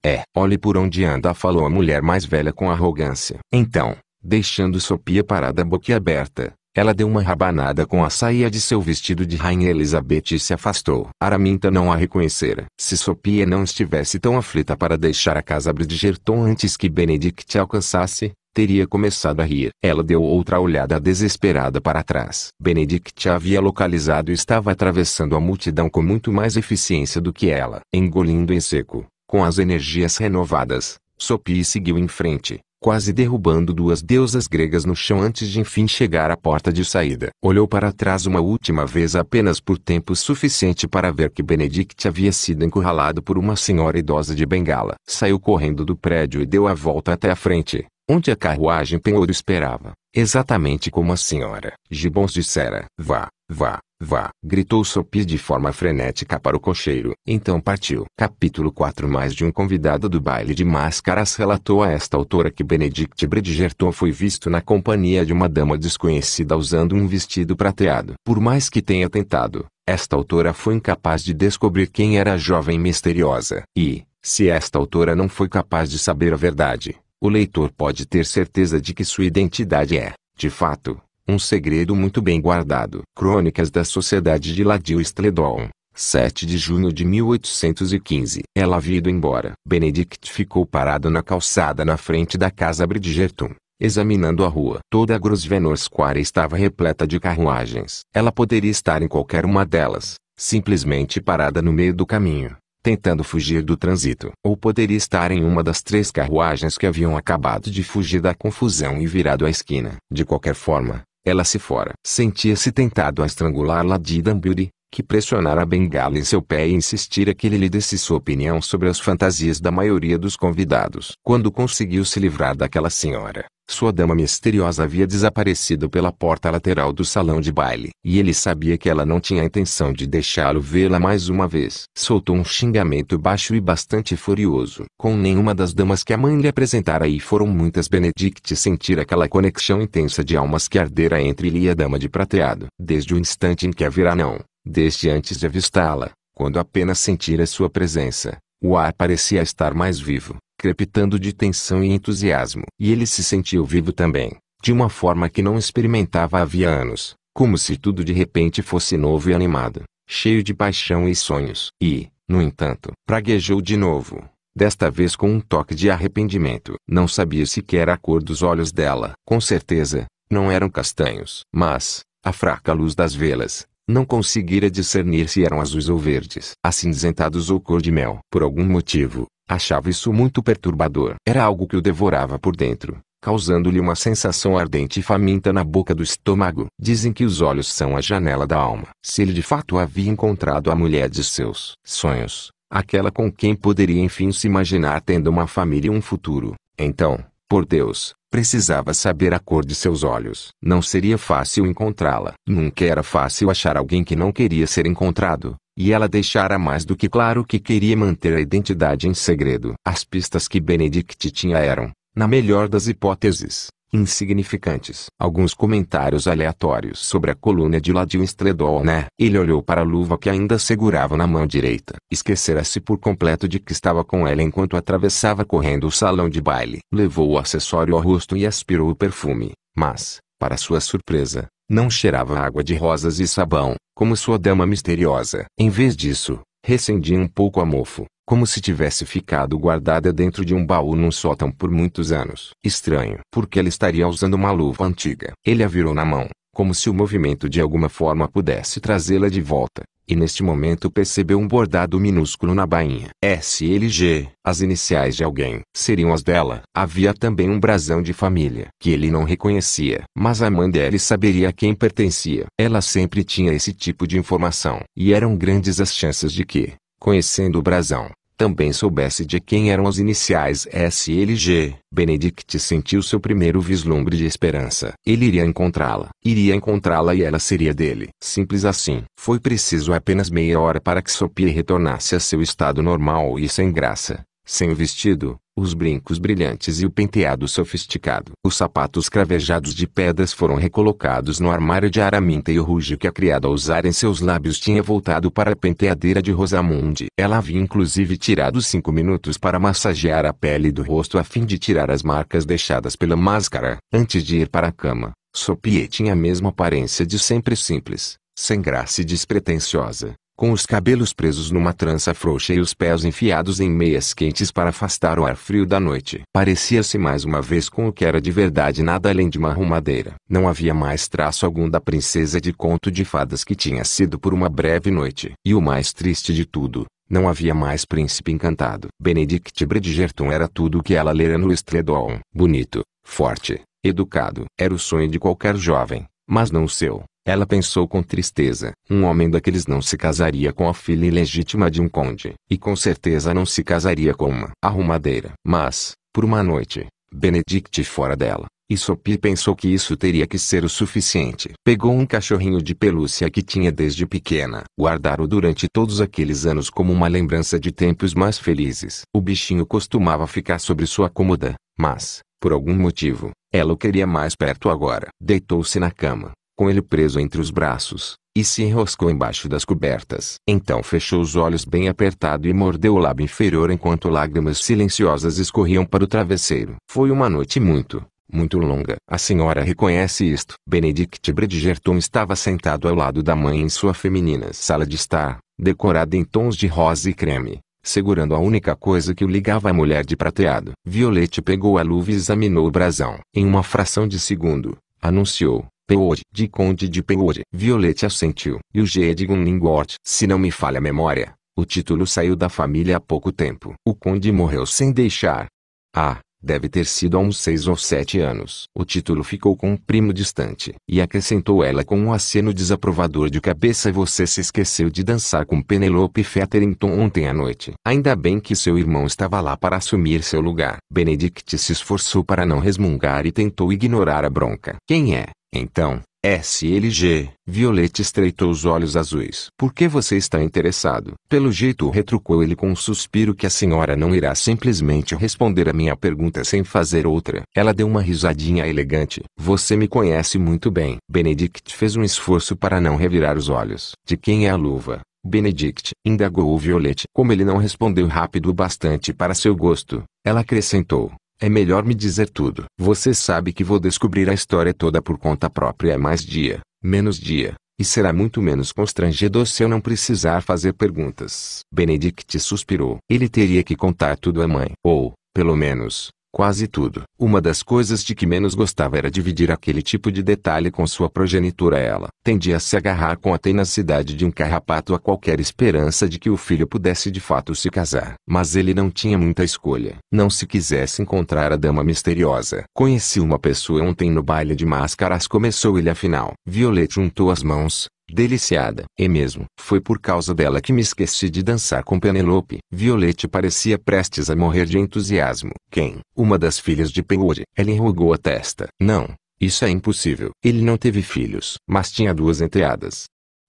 É, olhe por onde anda, falou a mulher mais velha com arrogância. Então, deixando Sopia parada boquiaberta, ela deu uma rabanada com a saia de seu vestido de rainha Elizabeth e se afastou. Araminta não a reconhecera. Se Sopie não estivesse tão aflita para deixar a casa Bridgerton antes que Benedict alcançasse, teria começado a rir. Ela deu outra olhada desesperada para trás. Benedict a havia localizado e estava atravessando a multidão com muito mais eficiência do que ela. Engolindo em seco, com as energias renovadas, Sophie seguiu em frente, quase derrubando duas deusas gregas no chão antes de enfim chegar à porta de saída. Olhou para trás uma última vez apenas por tempo suficiente para ver que Benedict havia sido encurralado por uma senhora idosa de bengala. Saiu correndo do prédio e deu a volta até a frente, onde a carruagem penhor esperava, exatamente como a senhora. Gibbons dissera, vá, vá, Vá! gritou Sophie de forma frenética para o cocheiro. Então partiu. Capítulo 4 Mais de um convidado do baile de máscaras relatou a esta autora que Benedict Bridgerton foi visto na companhia de uma dama desconhecida usando um vestido prateado. Por mais que tenha tentado, esta autora foi incapaz de descobrir quem era a jovem misteriosa. E, se esta autora não foi capaz de saber a verdade, o leitor pode ter certeza de que sua identidade é, de fato, um segredo muito bem guardado. Crônicas da Sociedade de Ladio Stledon. 7 de junho de 1815. Ela havia ido embora. Benedict ficou parado na calçada na frente da casa Bridgerton, examinando a rua. Toda a Grosvenor Square estava repleta de carruagens. Ela poderia estar em qualquer uma delas, simplesmente parada no meio do caminho, tentando fugir do trânsito. Ou poderia estar em uma das três carruagens que haviam acabado de fugir da confusão e virado a esquina. De qualquer forma, ela se fora. Sentia-se tentado a estrangular-la de Danbury, que pressionara a bengala em seu pé e insistira que ele lhe desse sua opinião sobre as fantasias da maioria dos convidados. Quando conseguiu se livrar daquela senhora, sua dama misteriosa havia desaparecido pela porta lateral do salão de baile. E ele sabia que ela não tinha intenção de deixá-lo vê-la mais uma vez. Soltou um xingamento baixo e bastante furioso. Com nenhuma das damas que a mãe lhe apresentara e foram muitas Benedict sentir aquela conexão intensa de almas que ardera entre ele e a dama de prateado. Desde o instante em que a vira não, Desde antes de avistá-la, quando apenas sentira sua presença, o ar parecia estar mais vivo, crepitando de tensão e entusiasmo. E ele se sentiu vivo também, de uma forma que não experimentava havia anos, como se tudo de repente fosse novo e animado, cheio de paixão e sonhos. E, no entanto, praguejou de novo, desta vez com um toque de arrependimento. Não sabia sequer a cor dos olhos dela. Com certeza, não eram castanhos. Mas, a fraca luz das velas, não conseguira discernir se eram azuis ou verdes, acinzentados ou cor-de-mel. Por algum motivo, achava isso muito perturbador. Era algo que o devorava por dentro, causando-lhe uma sensação ardente e faminta na boca do estômago. Dizem que os olhos são a janela da alma. Se ele de fato havia encontrado a mulher de seus sonhos, aquela com quem poderia enfim se imaginar tendo uma família e um futuro, então, por Deus, Precisava saber a cor de seus olhos. Não seria fácil encontrá-la. Nunca era fácil achar alguém que não queria ser encontrado, e ela deixara mais do que claro que queria manter a identidade em segredo. As pistas que Benedict tinha eram, na melhor das hipóteses, insignificantes. Alguns comentários aleatórios sobre a coluna de Ladil Stredol, né? Ele olhou para a luva que ainda segurava na mão direita. Esquecera-se por completo de que estava com ela enquanto atravessava correndo o salão de baile. Levou o acessório ao rosto e aspirou o perfume, mas, para sua surpresa, não cheirava água de rosas e sabão, como sua dama misteriosa. Em vez disso, recendia um pouco a mofo, como se tivesse ficado guardada dentro de um baú num sótão por muitos anos. Estranho, porque ela estaria usando uma luva antiga. Ele a virou na mão, como se o movimento de alguma forma pudesse trazê-la de volta, e neste momento percebeu um bordado minúsculo na bainha. SLG, as iniciais de alguém, seriam as dela. Havia também um brasão de família, que ele não reconhecia, mas a mãe dele saberia a quem pertencia. Ela sempre tinha esse tipo de informação, e eram grandes as chances de que, conhecendo o brasão, também soubesse de quem eram as iniciais SLG. Benedict sentiu seu primeiro vislumbre de esperança. Ele iria encontrá-la. Iria encontrá-la e ela seria dele. Simples assim. Foi preciso apenas meia hora para que Sophie retornasse a seu estado normal e sem graça. Sem o vestido, os brincos brilhantes e o penteado sofisticado. Os sapatos cravejados de pedras foram recolocados no armário de araminta e o ruge que a criada usara em seus lábios tinha voltado para a penteadeira de Rosamunde. Ela havia inclusive tirado cinco minutos para massagear a pele do rosto a fim de tirar as marcas deixadas pela máscara. Antes de ir para a cama, Sopie tinha a mesma aparência de sempre simples, sem graça e despretensiosa com os cabelos presos numa trança frouxa e os pés enfiados em meias quentes para afastar o ar frio da noite. Parecia-se mais uma vez com o que era de verdade nada além de uma arrumadeira. Não havia mais traço algum da princesa de conto de fadas que tinha sido por uma breve noite. E o mais triste de tudo, não havia mais príncipe encantado. Benedict Bridgerton era tudo o que ela lera no Estredon. Bonito, forte, educado. Era o sonho de qualquer jovem mas não o seu. Ela pensou com tristeza. Um homem daqueles não se casaria com a filha ilegítima de um conde, e com certeza não se casaria com uma arrumadeira. Mas, por uma noite, Benedict fora dela, e Sopi pensou que isso teria que ser o suficiente. Pegou um cachorrinho de pelúcia que tinha desde pequena. Guardaram durante todos aqueles anos como uma lembrança de tempos mais felizes. O bichinho costumava ficar sobre sua cômoda, mas, por algum motivo, ela o queria mais perto agora. Deitou-se na cama, com ele preso entre os braços, e se enroscou embaixo das cobertas. Então fechou os olhos bem apertado e mordeu o lábio inferior enquanto lágrimas silenciosas escorriam para o travesseiro. Foi uma noite muito muito longa. A senhora reconhece isto. Benedict Bridgerton estava sentado ao lado da mãe em sua feminina sala de estar, decorada em tons de rosa e creme, segurando a única coisa que o ligava à mulher de prateado. Violete pegou a luva e examinou o brasão. Em uma fração de segundo, anunciou. Peode, de Conde de Peode. Violete assentiu. E o G. Edgon é Lingote. Se não me falha a memória, o título saiu da família há pouco tempo. O conde morreu sem deixar. Ah, Deve ter sido há uns seis ou sete anos. O título ficou com um primo distante. E acrescentou ela com um aceno desaprovador de cabeça. Você se esqueceu de dançar com Penelope Featherington ontem à noite. Ainda bem que seu irmão estava lá para assumir seu lugar. Benedict se esforçou para não resmungar e tentou ignorar a bronca. Quem é, então, SLG. Violeta estreitou os olhos azuis. Por que você está interessado? Pelo jeito retrucou ele com um suspiro que a senhora não irá simplesmente responder a minha pergunta sem fazer outra. Ela deu uma risadinha elegante. Você me conhece muito bem. Benedict fez um esforço para não revirar os olhos. De quem é a luva? Benedict, indagou Violete. Como ele não respondeu rápido o bastante para seu gosto, ela acrescentou. É melhor me dizer tudo. Você sabe que vou descobrir a história toda por conta própria é mais dia, menos dia, e será muito menos constrangedor se eu não precisar fazer perguntas. Benedict suspirou. Ele teria que contar tudo à mãe. Ou, pelo menos, quase tudo. Uma das coisas de que menos gostava era dividir aquele tipo de detalhe com sua progenitora. Ela tendia a se agarrar com a tenacidade de um carrapato a qualquer esperança de que o filho pudesse de fato se casar. Mas ele não tinha muita escolha. Não se quisesse encontrar a dama misteriosa. Conheci uma pessoa ontem no baile de máscaras, começou ele afinal. Violet juntou as mãos, Deliciada. E mesmo, foi por causa dela que me esqueci de dançar com Penelope. Violete parecia prestes a morrer de entusiasmo. Quem? Uma das filhas de Penwood. Ela enrugou a testa. Não, isso é impossível. Ele não teve filhos, mas tinha duas enteadas.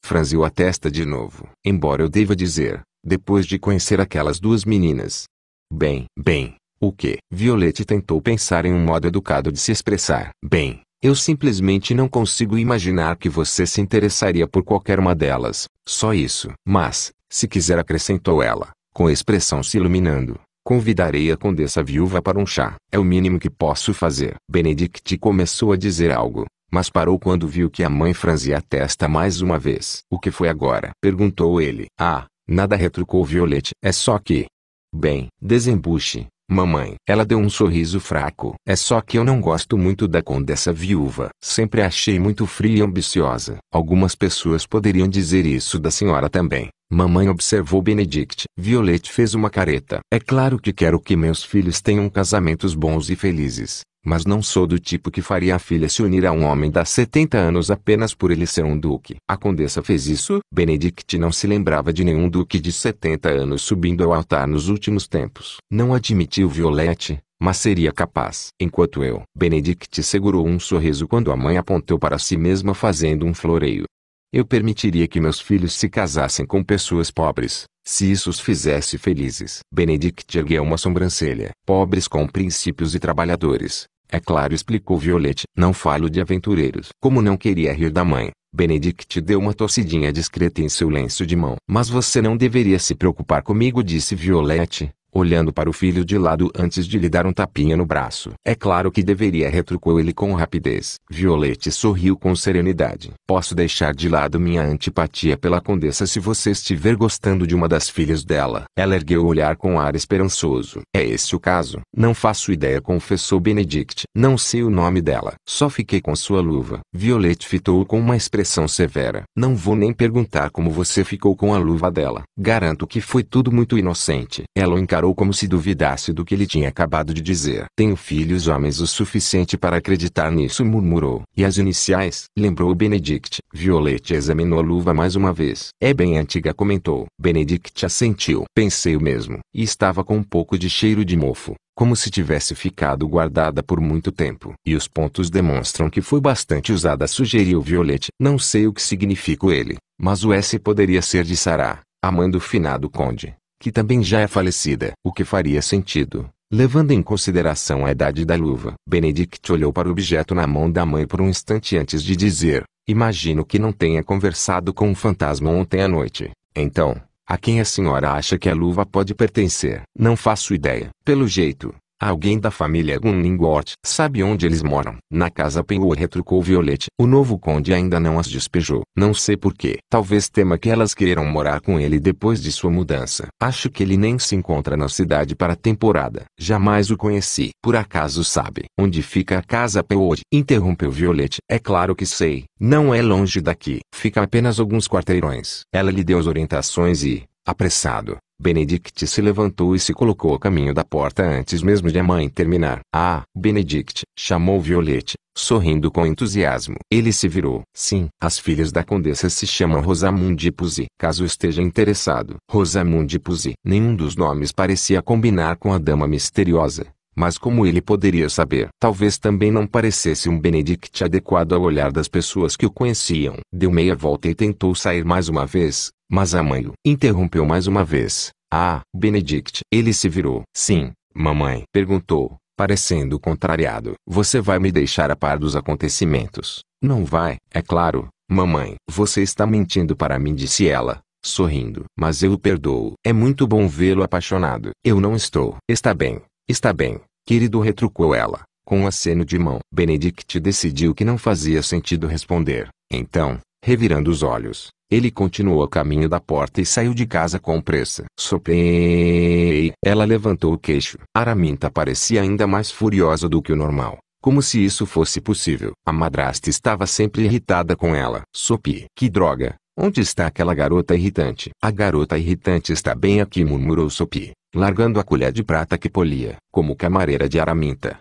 Franziu a testa de novo. Embora eu deva dizer, depois de conhecer aquelas duas meninas. Bem, bem, o que? Violete tentou pensar em um modo educado de se expressar. Bem, eu simplesmente não consigo imaginar que você se interessaria por qualquer uma delas, só isso. Mas, se quiser, acrescentou ela, com a expressão se iluminando, convidarei a condessa viúva para um chá. É o mínimo que posso fazer. Benedict começou a dizer algo, mas parou quando viu que a mãe franzia a testa mais uma vez. O que foi agora? perguntou ele. Ah, nada retrucou Violet. É só que. Bem, desembuche, Mamãe. Ela deu um sorriso fraco. É só que eu não gosto muito da condessa viúva. Sempre achei muito fria e ambiciosa. Algumas pessoas poderiam dizer isso da senhora também. Mamãe observou Benedict. Violet fez uma careta. É claro que quero que meus filhos tenham casamentos bons e felizes. Mas não sou do tipo que faria a filha se unir a um homem das 70 anos apenas por ele ser um duque. A condessa fez isso. Benedict não se lembrava de nenhum duque de 70 anos subindo ao altar nos últimos tempos. Não admitiu Violette, mas seria capaz. Enquanto eu, Benedict segurou um sorriso quando a mãe apontou para si mesma fazendo um floreio. Eu permitiria que meus filhos se casassem com pessoas pobres, se isso os fizesse felizes. Benedict ergueu uma sobrancelha. Pobres com princípios e trabalhadores, é claro, explicou Violet. Não falo de aventureiros. Como não queria rir da mãe, Benedict deu uma tossidinha discreta em seu lenço de mão. Mas você não deveria se preocupar comigo, disse Violet olhando para o filho de lado antes de lhe dar um tapinha no braço. É claro que deveria, retrucou ele com rapidez. Violete sorriu com serenidade. Posso deixar de lado minha antipatia pela condessa se você estiver gostando de uma das filhas dela. Ela ergueu o olhar com ar esperançoso. É esse o caso? Não faço ideia, confessou Benedict. Não sei o nome dela. Só fiquei com sua luva. Violete fitou-o com uma expressão severa. Não vou nem perguntar como você ficou com a luva dela. Garanto que foi tudo muito inocente. Ela o encarou como se duvidasse do que ele tinha acabado de dizer. Tenho filhos homens o suficiente para acreditar nisso, murmurou. E as iniciais? Lembrou Benedict. Violete examinou a luva mais uma vez. É bem antiga, comentou. Benedict assentiu. Pensei o mesmo. E estava com um pouco de cheiro de mofo como se tivesse ficado guardada por muito tempo. E os pontos demonstram que foi bastante usada, sugeriu Violete. Não sei o que significa ele, mas o S poderia ser de Sarah, a mãe do finado conde que também já é falecida, o que faria sentido, levando em consideração a idade da luva. Benedict olhou para o objeto na mão da mãe por um instante antes de dizer: Imagino que não tenha conversado com um fantasma ontem à noite. Então, a quem a senhora acha que a luva pode pertencer? Não faço ideia. Pelo jeito, Alguém da família Gunningworth sabe onde eles moram. Na casa Penhor retrucou Violet. O novo conde ainda não as despejou. Não sei porquê. Talvez tema que elas queiram morar com ele depois de sua mudança. Acho que ele nem se encontra na cidade para a temporada. Jamais o conheci. Por acaso sabe onde fica a casa Penhor? Interrompeu Violet. É claro que sei. Não é longe daqui. Fica apenas alguns quarteirões. Ela lhe deu as orientações e, apressado, Benedict se levantou e se colocou a caminho da porta antes mesmo de a mãe terminar. Ah, Benedict, chamou Violet, sorrindo com entusiasmo. Ele se virou. Sim, as filhas da condessa se chamam Rosamund Puzzi. Caso esteja interessado, Rosamund Puzzi. Nenhum dos nomes parecia combinar com a dama misteriosa. Mas como ele poderia saber? Talvez também não parecesse um Benedict adequado ao olhar das pessoas que o conheciam. Deu meia volta e tentou sair mais uma vez, mas a mãe o interrompeu mais uma vez. Ah, Benedict. Ele se virou. Sim, mamãe. Perguntou, parecendo contrariado. Você vai me deixar a par dos acontecimentos? Não vai, é claro. Mamãe, você está mentindo para mim, disse ela, sorrindo. Mas eu o perdoo. É muito bom vê-lo apaixonado. Eu não estou. Está bem, está bem, querido, retrucou ela, com um aceno de mão. Benedict decidiu que não fazia sentido responder. Então, revirando os olhos, ele continuou o caminho da porta e saiu de casa com pressa. Soprei. Ela levantou o queixo. Araminta parecia ainda mais furiosa do que o normal. Como se isso fosse possível. A madrasta estava sempre irritada com ela. Sopi. Que droga. Onde está aquela garota irritante? A garota irritante está bem aqui, murmurou Sopi, largando a colher de prata que polia. Como camareira de Araminta,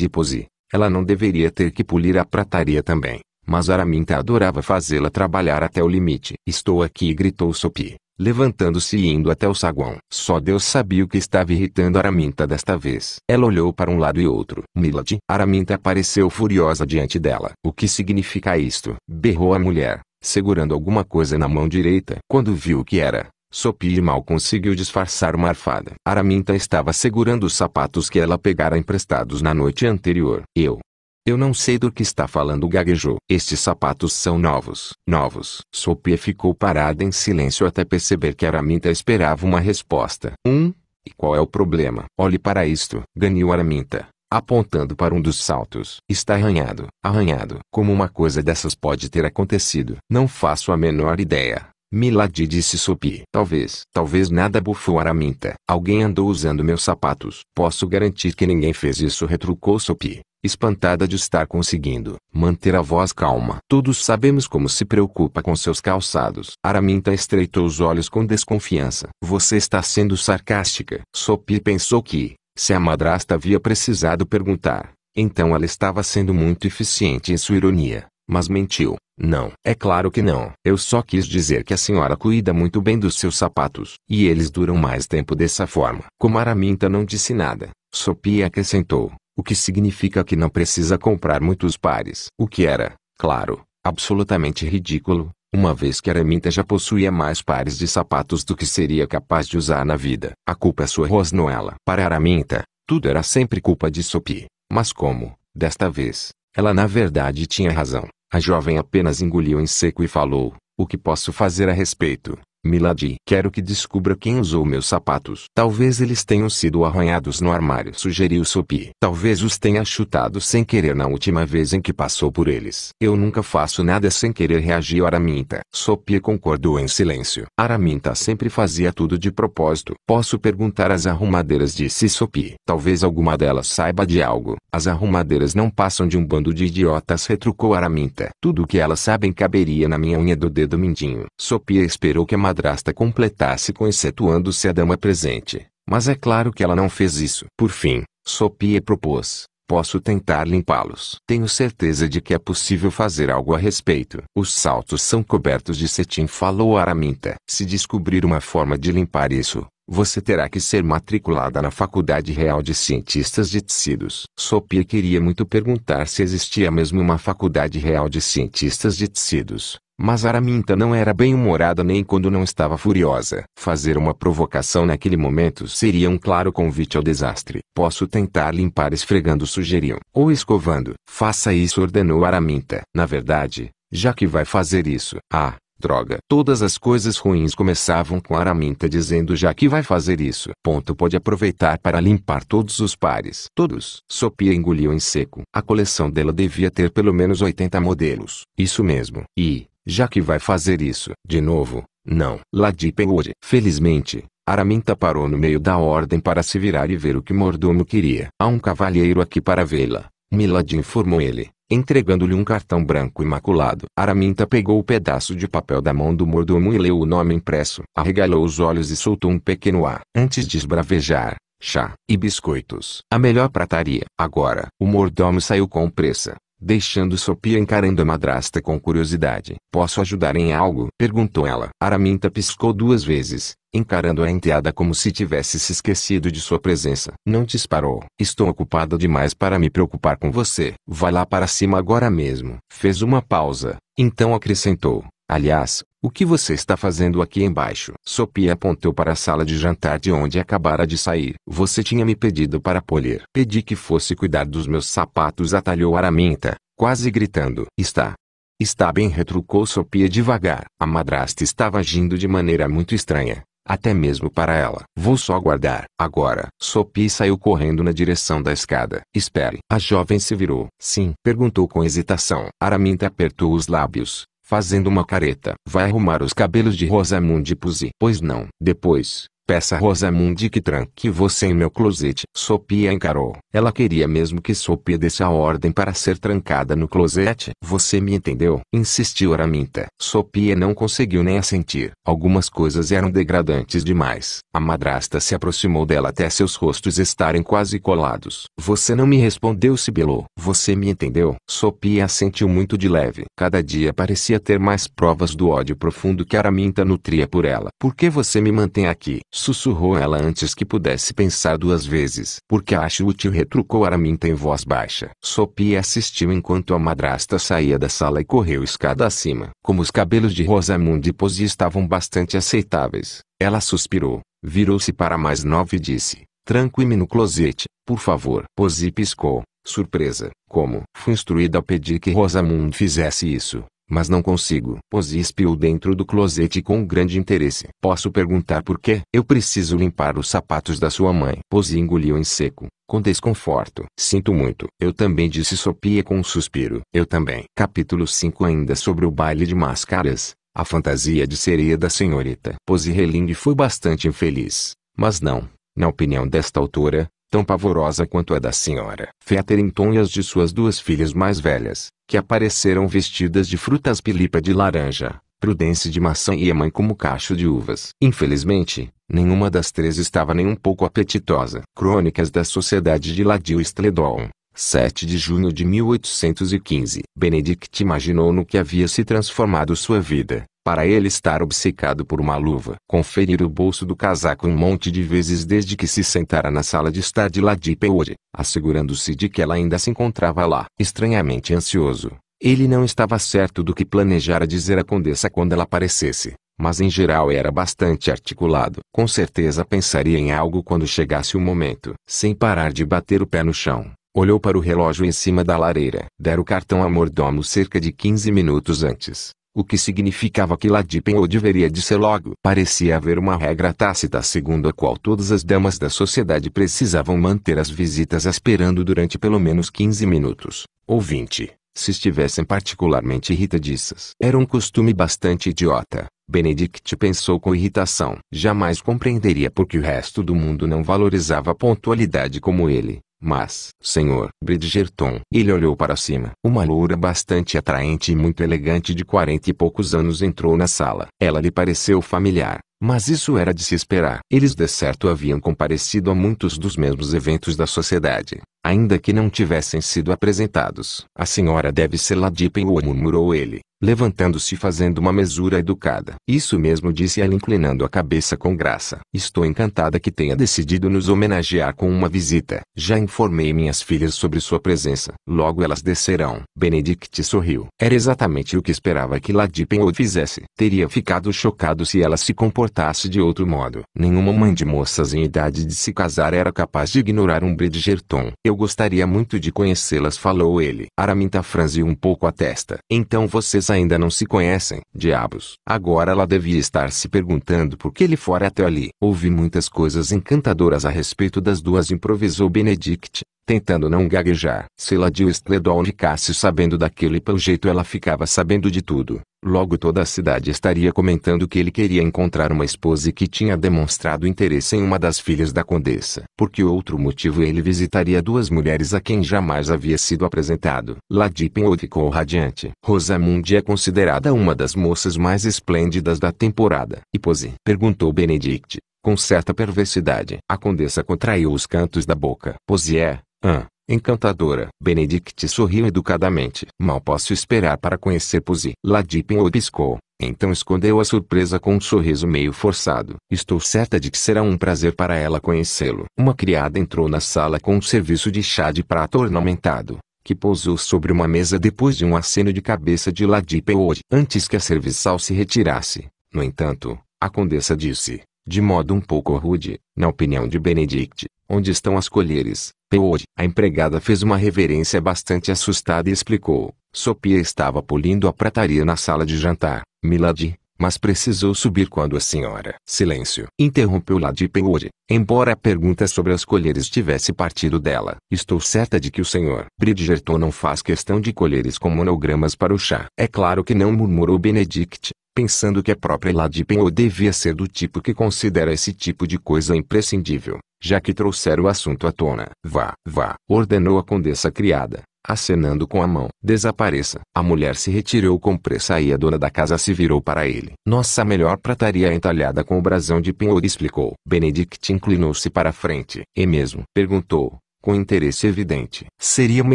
e Posi, ela não deveria ter que polir a prataria também. Mas Araminta adorava fazê-la trabalhar até o limite. Estou aqui gritou Sopi, levantando-se e indo até o saguão. Só Deus sabia o que estava irritando Araminta desta vez. Ela olhou para um lado e outro. Milad, Araminta apareceu furiosa diante dela. O que significa isto? Berrou a mulher, segurando alguma coisa na mão direita. Quando viu o que era, Sopi mal conseguiu disfarçar uma arfada. Araminta estava segurando os sapatos que ela pegara emprestados na noite anterior. Eu, eu não sei do que está falando gaguejou. Estes sapatos são novos. Novos. Sophie ficou parada em silêncio até perceber que Araminta esperava uma resposta. Um. E qual é o problema? Olhe para isto. Ganhou Araminta apontando para um dos saltos. Está arranhado, arranhado. Como uma coisa dessas pode ter acontecido? Não faço a menor ideia. Miladi disse Sopi. Talvez, talvez nada bufou Araminta. Alguém andou usando meus sapatos. Posso garantir que ninguém fez isso retrucou Sopi espantada de estar conseguindo manter a voz calma. Todos sabemos como se preocupa com seus calçados. Araminta estreitou os olhos com desconfiança. Você está sendo sarcástica. Sopie pensou que, se a madrasta havia precisado perguntar, então ela estava sendo muito eficiente em sua ironia. Mas mentiu. Não. É claro que não. Eu só quis dizer que a senhora cuida muito bem dos seus sapatos. E eles duram mais tempo dessa forma. Como Araminta não disse nada, Sopie acrescentou o que significa que não precisa comprar muitos pares. O que era, claro, absolutamente ridículo, uma vez que Araminta já possuía mais pares de sapatos do que seria capaz de usar na vida. A culpa é sua Rosnoela. Para Araminta, tudo era sempre culpa de Sopi. Mas como, desta vez, ela na verdade tinha razão. A jovem apenas engoliu em seco e falou, o que posso fazer a respeito? Milady. Quero que descubra quem usou meus sapatos. Talvez eles tenham sido arranhados no armário, sugeriu Sophie. Talvez os tenha chutado sem querer na última vez em que passou por eles. Eu nunca faço nada sem querer, reagiu Araminta. Sophie concordou em silêncio. Araminta sempre fazia tudo de propósito. Posso perguntar às arrumadeiras, disse Sophie. Talvez alguma delas saiba de algo. As arrumadeiras não passam de um bando de idiotas, retrucou Araminta. Tudo o que elas sabem caberia na minha unha do dedo mindinho. Sophie esperou que a madrasta completasse excetuando se a dama presente, mas é claro que ela não fez isso. Por fim, Sopia propôs, posso tentar limpá-los. Tenho certeza de que é possível fazer algo a respeito. Os saltos são cobertos de cetim, falou Araminta. Se descobrir uma forma de limpar isso, você terá que ser matriculada na Faculdade Real de Cientistas de Tecidos. Sopia queria muito perguntar se existia mesmo uma Faculdade Real de Cientistas de Tecidos, mas Araminta não era bem-humorada nem quando não estava furiosa. Fazer uma provocação naquele momento seria um claro convite ao desastre. Posso tentar limpar esfregando sugeriu. Ou escovando. Faça isso ordenou Araminta. Na verdade, já que vai fazer isso. Ah, droga. Todas as coisas ruins começavam com Araminta dizendo já que vai fazer isso. Ponto pode aproveitar para limpar todos os pares. Todos. Sopia engoliu em seco. A coleção dela devia ter pelo menos 80 modelos. Isso mesmo. E, já que vai fazer isso, de novo, não. Ladipenwood. Felizmente, Araminta parou no meio da ordem para se virar e ver o que Mordomo queria. Há um cavalheiro aqui para vê-la. Milad informou ele, entregando-lhe um cartão branco imaculado. Araminta pegou o pedaço de papel da mão do mordomo e leu o nome impresso. Arregalou os olhos e soltou um pequeno ar. Antes de esbravejar, chá e biscoitos. A melhor prataria. Agora, o mordomo saiu com pressa deixando Sopia encarando a madrasta com curiosidade. Posso ajudar em algo? Perguntou ela. Araminta piscou duas vezes, encarando a enteada como se tivesse se esquecido de sua presença. Não disparou. Estou ocupada demais para me preocupar com você. Vai lá para cima agora mesmo. Fez uma pausa, então acrescentou. Aliás, o que você está fazendo aqui embaixo? Sophie apontou para a sala de jantar de onde acabara de sair. Você tinha me pedido para polir. Pedi que fosse cuidar dos meus sapatos, atalhou Araminta, quase gritando. Está. Está bem, retrucou Sophie devagar. A madrasta estava agindo de maneira muito estranha até mesmo para ela. Vou só aguardar. Agora, Sophie saiu correndo na direção da escada. Espere. A jovem se virou. Sim, perguntou com hesitação. Araminta apertou os lábios fazendo uma careta. Vai arrumar os cabelos de Rosamunde Puzzi. Pois não. Depois, Peça a Rosamundi que tranque você em meu closet. Sopia encarou. Ela queria mesmo que Sopia desse a ordem para ser trancada no closet. Você me entendeu? Insistiu Araminta. Sopia não conseguiu nem assentir. Algumas coisas eram degradantes demais. A madrasta se aproximou dela até seus rostos estarem quase colados. Você não me respondeu, sibilou. Você me entendeu? Sopia assentiu muito de leve. Cada dia parecia ter mais provas do ódio profundo que Araminta nutria por ela. Por que você me mantém aqui? Sussurrou ela antes que pudesse pensar duas vezes. Porque acho útil retrucou Araminta em voz baixa. Sopia assistiu enquanto a madrasta saía da sala e correu escada acima. Como os cabelos de Rosamund e estavam bastante aceitáveis, ela suspirou, virou-se para a mais nova e disse, Tranque-me no closet, por favor. Posy piscou, surpresa, como? Fui instruída a pedir que Rosamund fizesse isso. Mas não consigo. Os espiou dentro do closet com grande interesse. Posso perguntar por quê? Eu preciso limpar os sapatos da sua mãe. Os engoliu em seco, com desconforto. Sinto muito. Eu também disse Sopia com um suspiro. Eu também. Capítulo 5 Ainda sobre o baile de máscaras. A fantasia de sereia da senhorita Pose Reling foi bastante infeliz, mas não, na opinião desta autora, tão pavorosa quanto a da senhora Featherington e as de suas duas filhas mais velhas que apareceram vestidas de frutas pilipa de laranja, prudence de maçã e a mãe como cacho de uvas. Infelizmente, nenhuma das três estava nem um pouco apetitosa. Crônicas da Sociedade de Ladio Stledon, 7 de junho de 1815. Benedict imaginou no que havia se transformado sua vida, para ele estar obcecado por uma luva. Conferir o bolso do casaco um monte de vezes desde que se sentara na sala de estar de Ladipeode, assegurando-se de que ela ainda se encontrava lá. Estranhamente ansioso, ele não estava certo do que planejara dizer à condessa quando ela aparecesse, mas em geral era bastante articulado. Com certeza pensaria em algo quando chegasse o momento. Sem parar de bater o pé no chão, olhou para o relógio em cima da lareira. Dera o cartão a mordomo cerca de 15 minutos antes o que significava que Ladipen ou deveria de ser logo. Parecia haver uma regra tácita segundo a qual todas as damas da sociedade precisavam manter as visitas esperando durante pelo menos 15 minutos, ou 20, se estivessem particularmente irritadiças. Era um costume bastante idiota. Benedict pensou com irritação. Jamais compreenderia por que o resto do mundo não valorizava a pontualidade como ele. Mas, senhor Bridgerton, ele olhou para cima. Uma loura bastante atraente e muito elegante de quarenta e poucos anos entrou na sala. Ela lhe pareceu familiar, mas isso era de se esperar. Eles de certo haviam comparecido a muitos dos mesmos eventos da sociedade, ainda que não tivessem sido apresentados. A senhora deve ser Ladipen, murmurou ele levantando-se e fazendo uma mesura educada. Isso mesmo disse ela inclinando a cabeça com graça. Estou encantada que tenha decidido nos homenagear com uma visita. Já informei minhas filhas sobre sua presença. Logo elas descerão. Benedict sorriu. Era exatamente o que esperava que Ladipenwood fizesse. Teria ficado chocado se ela se comportasse de outro modo. Nenhuma mãe de moças em idade de se casar era capaz de ignorar um Bridgerton. Eu gostaria muito de conhecê-las falou ele. Araminta franziu um pouco a testa. Então vocês ainda não se conhecem. Diabos! Agora ela devia estar se perguntando por que ele fora até ali. Ouvi muitas coisas encantadoras a respeito das duas improvisou Benedict, tentando não gaguejar. Se deu Stledon ficasse sabendo daquilo e pelo jeito ela ficava sabendo de tudo. Logo toda a cidade estaria comentando que ele queria encontrar uma esposa e que tinha demonstrado interesse em uma das filhas da condessa. Por que outro motivo ele visitaria duas mulheres a quem jamais havia sido apresentado? Ladipenho ficou radiante. Rosamund é considerada uma das moças mais esplêndidas da temporada. E pose? Perguntou Benedict, com certa perversidade. A condessa contraiu os cantos da boca. Pose é, ah, Encantadora. Benedict sorriu educadamente. Mal posso esperar para conhecer Pussy. Ladipen obiscou. Então escondeu a surpresa com um sorriso meio forçado. Estou certa de que será um prazer para ela conhecê-lo. Uma criada entrou na sala com um serviço de chá de prata ornamentado, que pousou sobre uma mesa depois de um aceno de cabeça de Ladipe hoje. Antes que a serviçal se retirasse, no entanto, a condessa disse, de modo um pouco rude, na opinião de Benedict, onde estão as colheres. Peode. A empregada fez uma reverência bastante assustada e explicou. Sopia estava polindo a prataria na sala de jantar. Milady, mas precisou subir quando a senhora. Silêncio. Interrompeu Lady Peode, embora a pergunta sobre as colheres tivesse partido dela. Estou certa de que o senhor Bridgerton não faz questão de colheres com monogramas para o chá. É claro que não murmurou Benedict pensando que a própria Ladipenho devia ser do tipo que considera esse tipo de coisa imprescindível, já que trouxeram o assunto à tona. Vá, vá, ordenou a condessa criada, acenando com a mão. Desapareça. A mulher se retirou com pressa e a dona da casa se virou para ele. Nossa melhor prataria entalhada com o brasão de penhor explicou. Benedict inclinou-se para a frente. E é mesmo? Perguntou com interesse evidente. Seria uma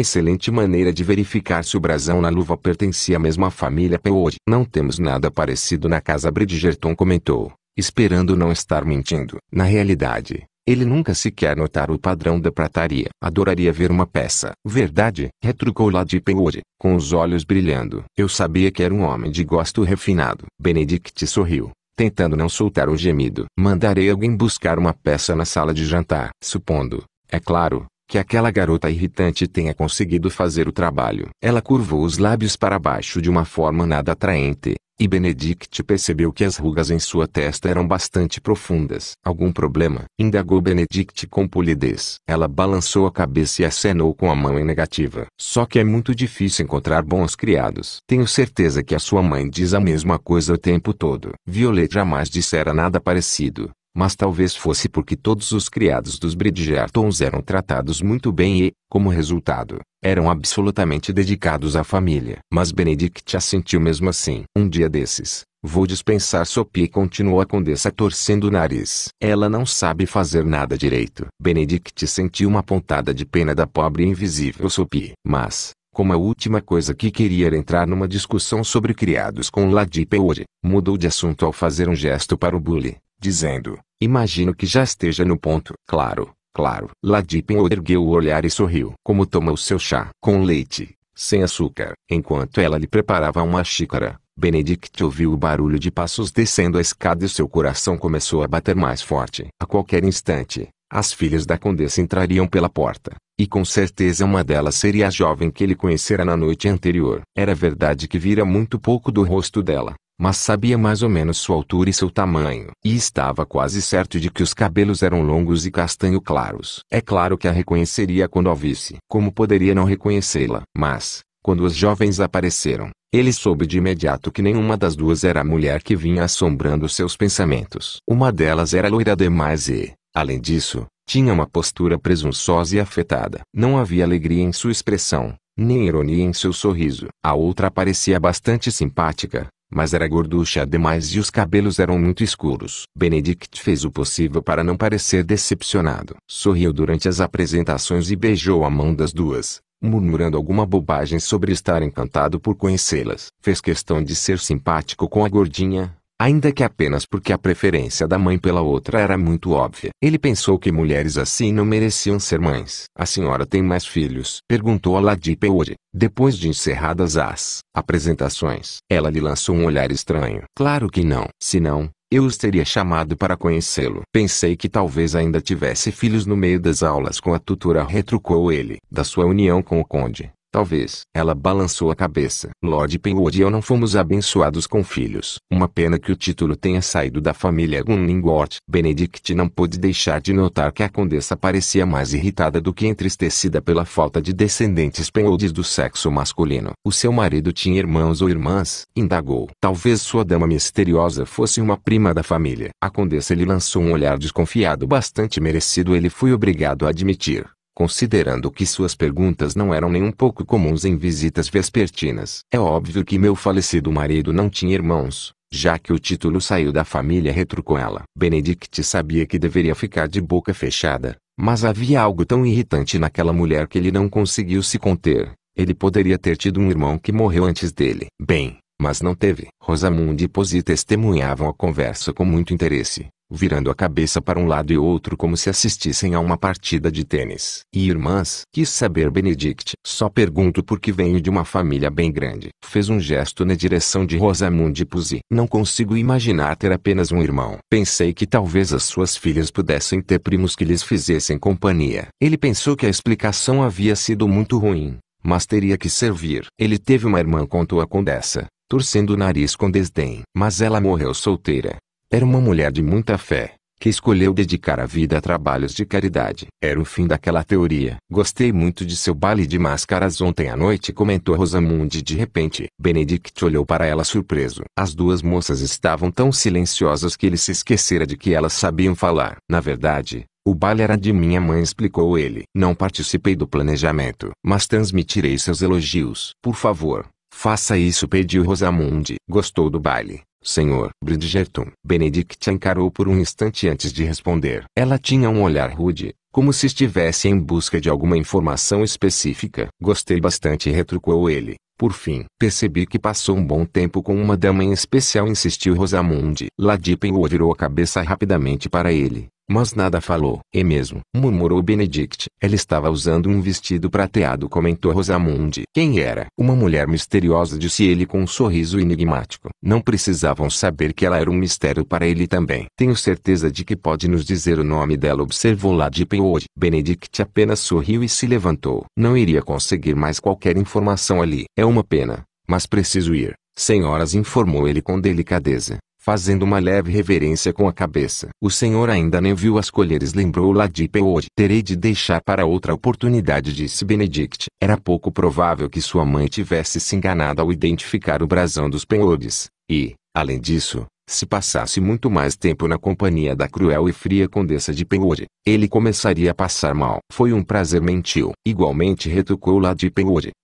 excelente maneira de verificar se o brasão na luva pertencia à mesma família Peode. Não temos nada parecido na casa Bridgerton comentou, esperando não estar mentindo. Na realidade, ele nunca sequer notar o padrão da prataria. Adoraria ver uma peça. Verdade, retrucou Lady Pewood, com os olhos brilhando. Eu sabia que era um homem de gosto refinado. Benedict sorriu, tentando não soltar um gemido. Mandarei alguém buscar uma peça na sala de jantar. Supondo, é claro, que aquela garota irritante tenha conseguido fazer o trabalho. Ela curvou os lábios para baixo de uma forma nada atraente, e Benedict percebeu que as rugas em sua testa eram bastante profundas. Algum problema? Indagou Benedict com polidez. Ela balançou a cabeça e acenou com a mão em negativa. Só que é muito difícil encontrar bons criados. Tenho certeza que a sua mãe diz a mesma coisa o tempo todo. Violet jamais dissera nada parecido mas talvez fosse porque todos os criados dos Bridgertons eram tratados muito bem e, como resultado, eram absolutamente dedicados à família. Mas Benedict assentiu mesmo assim. Um dia desses, vou dispensar Sophie continuou a condessa torcendo o nariz. Ela não sabe fazer nada direito. Benedict sentiu uma pontada de pena da pobre e invisível Sophie. Mas, como a última coisa que queria era entrar numa discussão sobre criados com Ladipe hoje, mudou de assunto ao fazer um gesto para o bully dizendo: Imagino que já esteja no ponto. Claro, claro. Ladipen ergueu o olhar e sorriu. Como toma o seu chá? Com leite, sem açúcar. Enquanto ela lhe preparava uma xícara, Benedict ouviu o barulho de passos descendo a escada e seu coração começou a bater mais forte. A qualquer instante, as filhas da condessa entrariam pela porta, e com certeza uma delas seria a jovem que ele conhecera na noite anterior. Era verdade que vira muito pouco do rosto dela, mas sabia mais ou menos sua altura e seu tamanho, e estava quase certo de que os cabelos eram longos e castanho claros. É claro que a reconheceria quando a visse. Como poderia não reconhecê-la? Mas, quando os jovens apareceram, ele soube de imediato que nenhuma das duas era a mulher que vinha assombrando seus pensamentos. Uma delas era loira demais e, além disso, tinha uma postura presunçosa e afetada. Não havia alegria em sua expressão, nem ironia em seu sorriso. A outra parecia bastante simpática, mas era gorducha demais e os cabelos eram muito escuros. Benedict fez o possível para não parecer decepcionado. Sorriu durante as apresentações e beijou a mão das duas, murmurando alguma bobagem sobre estar encantado por conhecê-las. Fez questão de ser simpático com a gordinha, ainda que apenas porque a preferência da mãe pela outra era muito óbvia. Ele pensou que mulheres assim não mereciam ser mães. A senhora tem mais filhos? Perguntou a Ladipe hoje, depois de encerradas as apresentações. Ela lhe lançou um olhar estranho. Claro que não. Se não, eu os teria chamado para conhecê-lo. Pensei que talvez ainda tivesse filhos no meio das aulas com a tutora retrucou ele. Da sua união com o conde, Talvez. Ela balançou a cabeça. Lord Penwood e eu não fomos abençoados com filhos. Uma pena que o título tenha saído da família Gunlingworth. Benedict não pôde deixar de notar que a condessa parecia mais irritada do que entristecida pela falta de descendentes Penwoods do sexo masculino. O seu marido tinha irmãos ou irmãs? Indagou. Talvez sua dama misteriosa fosse uma prima da família. A condessa lhe lançou um olhar desconfiado bastante merecido ele foi obrigado a admitir considerando que suas perguntas não eram nem um pouco comuns em visitas vespertinas. É óbvio que meu falecido marido não tinha irmãos, já que o título saiu da família retrucou ela. Benedict sabia que deveria ficar de boca fechada, mas havia algo tão irritante naquela mulher que ele não conseguiu se conter. Ele poderia ter tido um irmão que morreu antes dele. Bem, mas não teve. Rosamund e Posi testemunhavam a conversa com muito interesse virando a cabeça para um lado e outro como se assistissem a uma partida de tênis. E irmãs, quis saber Benedict. Só pergunto porque venho de uma família bem grande. Fez um gesto na direção de Rosamund Pussy. Não consigo imaginar ter apenas um irmão. Pensei que talvez as suas filhas pudessem ter primos que lhes fizessem companhia. Ele pensou que a explicação havia sido muito ruim, mas teria que servir. Ele teve uma irmã contou a condessa torcendo o nariz com desdém. Mas ela morreu solteira. Era uma mulher de muita fé, que escolheu dedicar a vida a trabalhos de caridade. Era o fim daquela teoria. Gostei muito de seu baile de máscaras ontem à noite, comentou Rosamunde de repente. Benedict olhou para ela surpreso. As duas moças estavam tão silenciosas que ele se esquecera de que elas sabiam falar. Na verdade, o baile era de minha mãe, explicou ele. Não participei do planejamento, mas transmitirei seus elogios. Por favor, faça isso, pediu Rosamunde. Gostou do baile? Senhor. Bridgerton. Benedict encarou por um instante antes de responder. Ela tinha um olhar rude, como se estivesse em busca de alguma informação específica. Gostei bastante, retrucou ele. Por fim, percebi que passou um bom tempo com uma dama em especial, insistiu Rosamunde. Ladipo virou a cabeça rapidamente para ele. Mas nada falou. E mesmo, murmurou Benedict. Ela estava usando um vestido prateado, comentou Rosamund. Quem era? Uma mulher misteriosa, disse ele com um sorriso enigmático. Não precisavam saber que ela era um mistério para ele também. Tenho certeza de que pode nos dizer o nome dela, observou Ladipeod. Benedict apenas sorriu e se levantou. Não iria conseguir mais qualquer informação ali. É uma pena, mas preciso ir. Senhoras informou ele com delicadeza fazendo uma leve reverência com a cabeça. O senhor ainda nem viu as colheres lembrou Ladipo de Terei de deixar para outra oportunidade disse Benedict. Era pouco provável que sua mãe tivesse se enganado ao identificar o brasão dos Penwoods, E, além disso, se passasse muito mais tempo na companhia da cruel e fria condessa de Penwood, ele começaria a passar mal. Foi um prazer mentiu. Igualmente retrucou lá de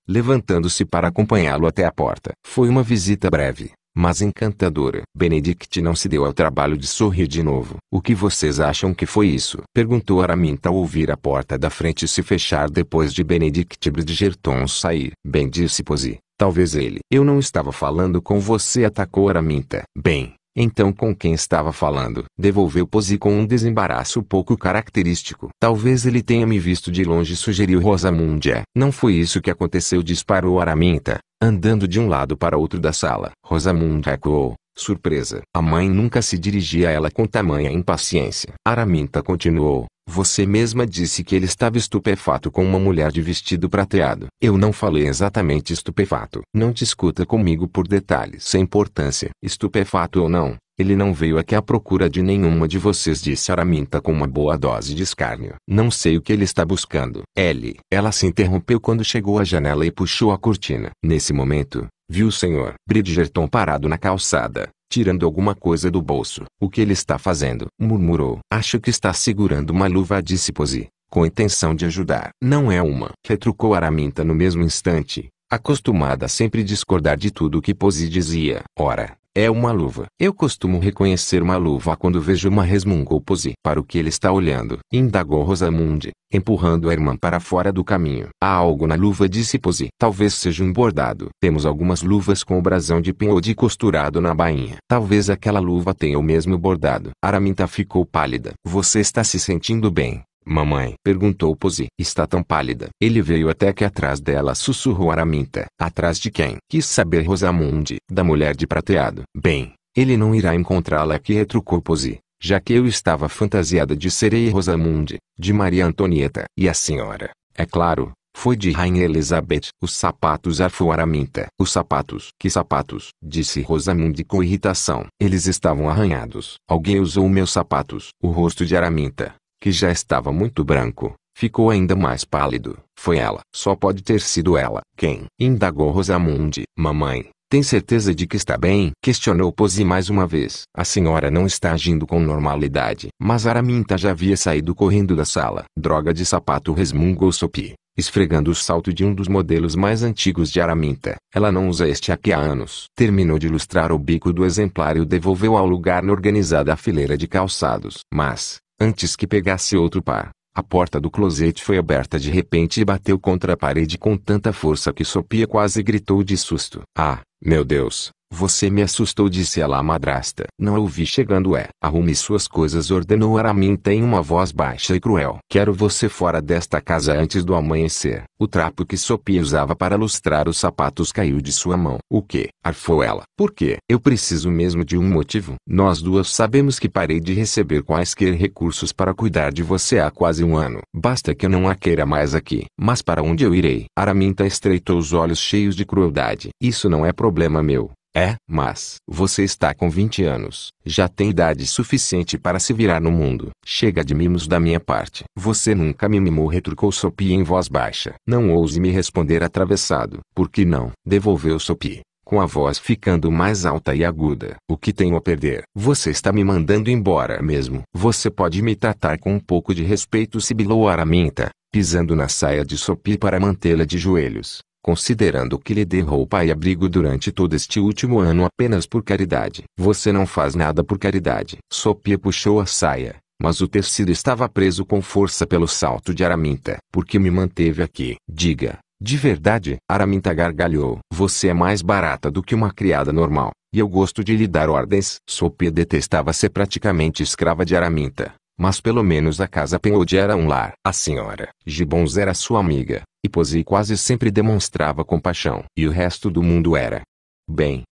levantando-se para acompanhá-lo até a porta. Foi uma visita breve, mas encantadora. Benedict não se deu ao trabalho de sorrir de novo. O que vocês acham que foi isso? Perguntou Araminta ao ouvir a porta da frente se fechar depois de Benedict Bridgerton sair. Bem disse Posey. Talvez ele. Eu não estava falando com você atacou Araminta. Bem, então com quem estava falando? Devolveu Posey com um desembaraço pouco característico. Talvez ele tenha me visto de longe sugeriu Rosamundia. Não foi isso que aconteceu disparou Araminta andando de um lado para outro da sala. Rosamund recuou, surpresa. A mãe nunca se dirigia a ela com tamanha impaciência. Araminta continuou. Você mesma disse que ele estava estupefato com uma mulher de vestido prateado. Eu não falei exatamente estupefato. Não discuta comigo por detalhes sem importância. Estupefato ou não, ele não veio aqui à procura de nenhuma de vocês, disse Araminta com uma boa dose de escárnio. Não sei o que ele está buscando. Ele. Ela se interrompeu quando chegou à janela e puxou a cortina. Nesse momento, viu o senhor Bridgerton parado na calçada, tirando alguma coisa do bolso. O que ele está fazendo? murmurou. Acho que está segurando uma luva, disse Posi, com intenção de ajudar. Não é uma, retrucou Araminta no mesmo instante, acostumada a sempre discordar de tudo o que Posi dizia. Ora, é uma luva. Eu costumo reconhecer uma luva quando vejo uma resmungou Pose. Para o que ele está olhando? Indagou Rosamunde, empurrando a irmã para fora do caminho. Há algo na luva disse Pose. Talvez seja um bordado. Temos algumas luvas com o brasão de pinho ou de costurado na bainha. Talvez aquela luva tenha o mesmo bordado. Araminta ficou pálida. Você está se sentindo bem? Mamãe, perguntou Posi, Está tão pálida. Ele veio até que atrás dela, sussurrou Araminta. Atrás de quem? Quis saber Rosamunde, da mulher de prateado. Bem, ele não irá encontrá-la aqui, retrucou Posi, Já que eu estava fantasiada de sereia Rosamunde, de Maria Antonieta. E a senhora? É claro, foi de Rainha Elizabeth. Os sapatos Araminta, Os sapatos. Que sapatos? Disse Rosamunde com irritação. Eles estavam arranhados. Alguém usou meus sapatos. O rosto de Araminta, que já estava muito branco, ficou ainda mais pálido. Foi ela. Só pode ter sido ela. Quem? Indagou Rosamunde. Mamãe, tem certeza de que está bem? Questionou Posi mais uma vez. A senhora não está agindo com normalidade. Mas Araminta já havia saído correndo da sala. Droga de sapato resmungou Sopi, esfregando o salto de um dos modelos mais antigos de Araminta. Ela não usa este aqui há anos. Terminou de ilustrar o bico do exemplar e o devolveu ao lugar organizada fileira de calçados. Mas, Antes que pegasse outro par, a porta do closet foi aberta de repente e bateu contra a parede com tanta força que Sopia quase gritou de susto. Ah, meu Deus! Você me assustou disse ela à madrasta. Não ouvi chegando é. Arrume suas coisas ordenou Araminta tem uma voz baixa e cruel. Quero você fora desta casa antes do amanhecer. O trapo que sopia usava para lustrar os sapatos caiu de sua mão. O que? Arfou ela. Por quê? Eu preciso mesmo de um motivo. Nós duas sabemos que parei de receber quaisquer recursos para cuidar de você há quase um ano. Basta que eu não a queira mais aqui. Mas para onde eu irei? Araminta estreitou os olhos cheios de crueldade. Isso não é problema meu. É, mas você está com 20 anos, já tem idade suficiente para se virar no mundo. Chega de mimos da minha parte. Você nunca me mimou, retrucou Sopi em voz baixa. Não ouse me responder atravessado. Por que não? Devolveu Sopi, com a voz ficando mais alta e aguda. O que tenho a perder? Você está me mandando embora mesmo. Você pode me tratar com um pouco de respeito, sibilou Araminta, pisando na saia de Sopi para mantê-la de joelhos considerando que lhe dê roupa e abrigo durante todo este último ano apenas por caridade. Você não faz nada por caridade. Sopia puxou a saia, mas o tecido estava preso com força pelo salto de Araminta. Porque me manteve aqui? Diga, de verdade? Araminta gargalhou. Você é mais barata do que uma criada normal, e eu gosto de lhe dar ordens. Sopia detestava ser praticamente escrava de Araminta. Mas pelo menos a casa Penhold era um lar. A senhora Gibbons era sua amiga. E posei quase sempre demonstrava compaixão. E o resto do mundo era, bem,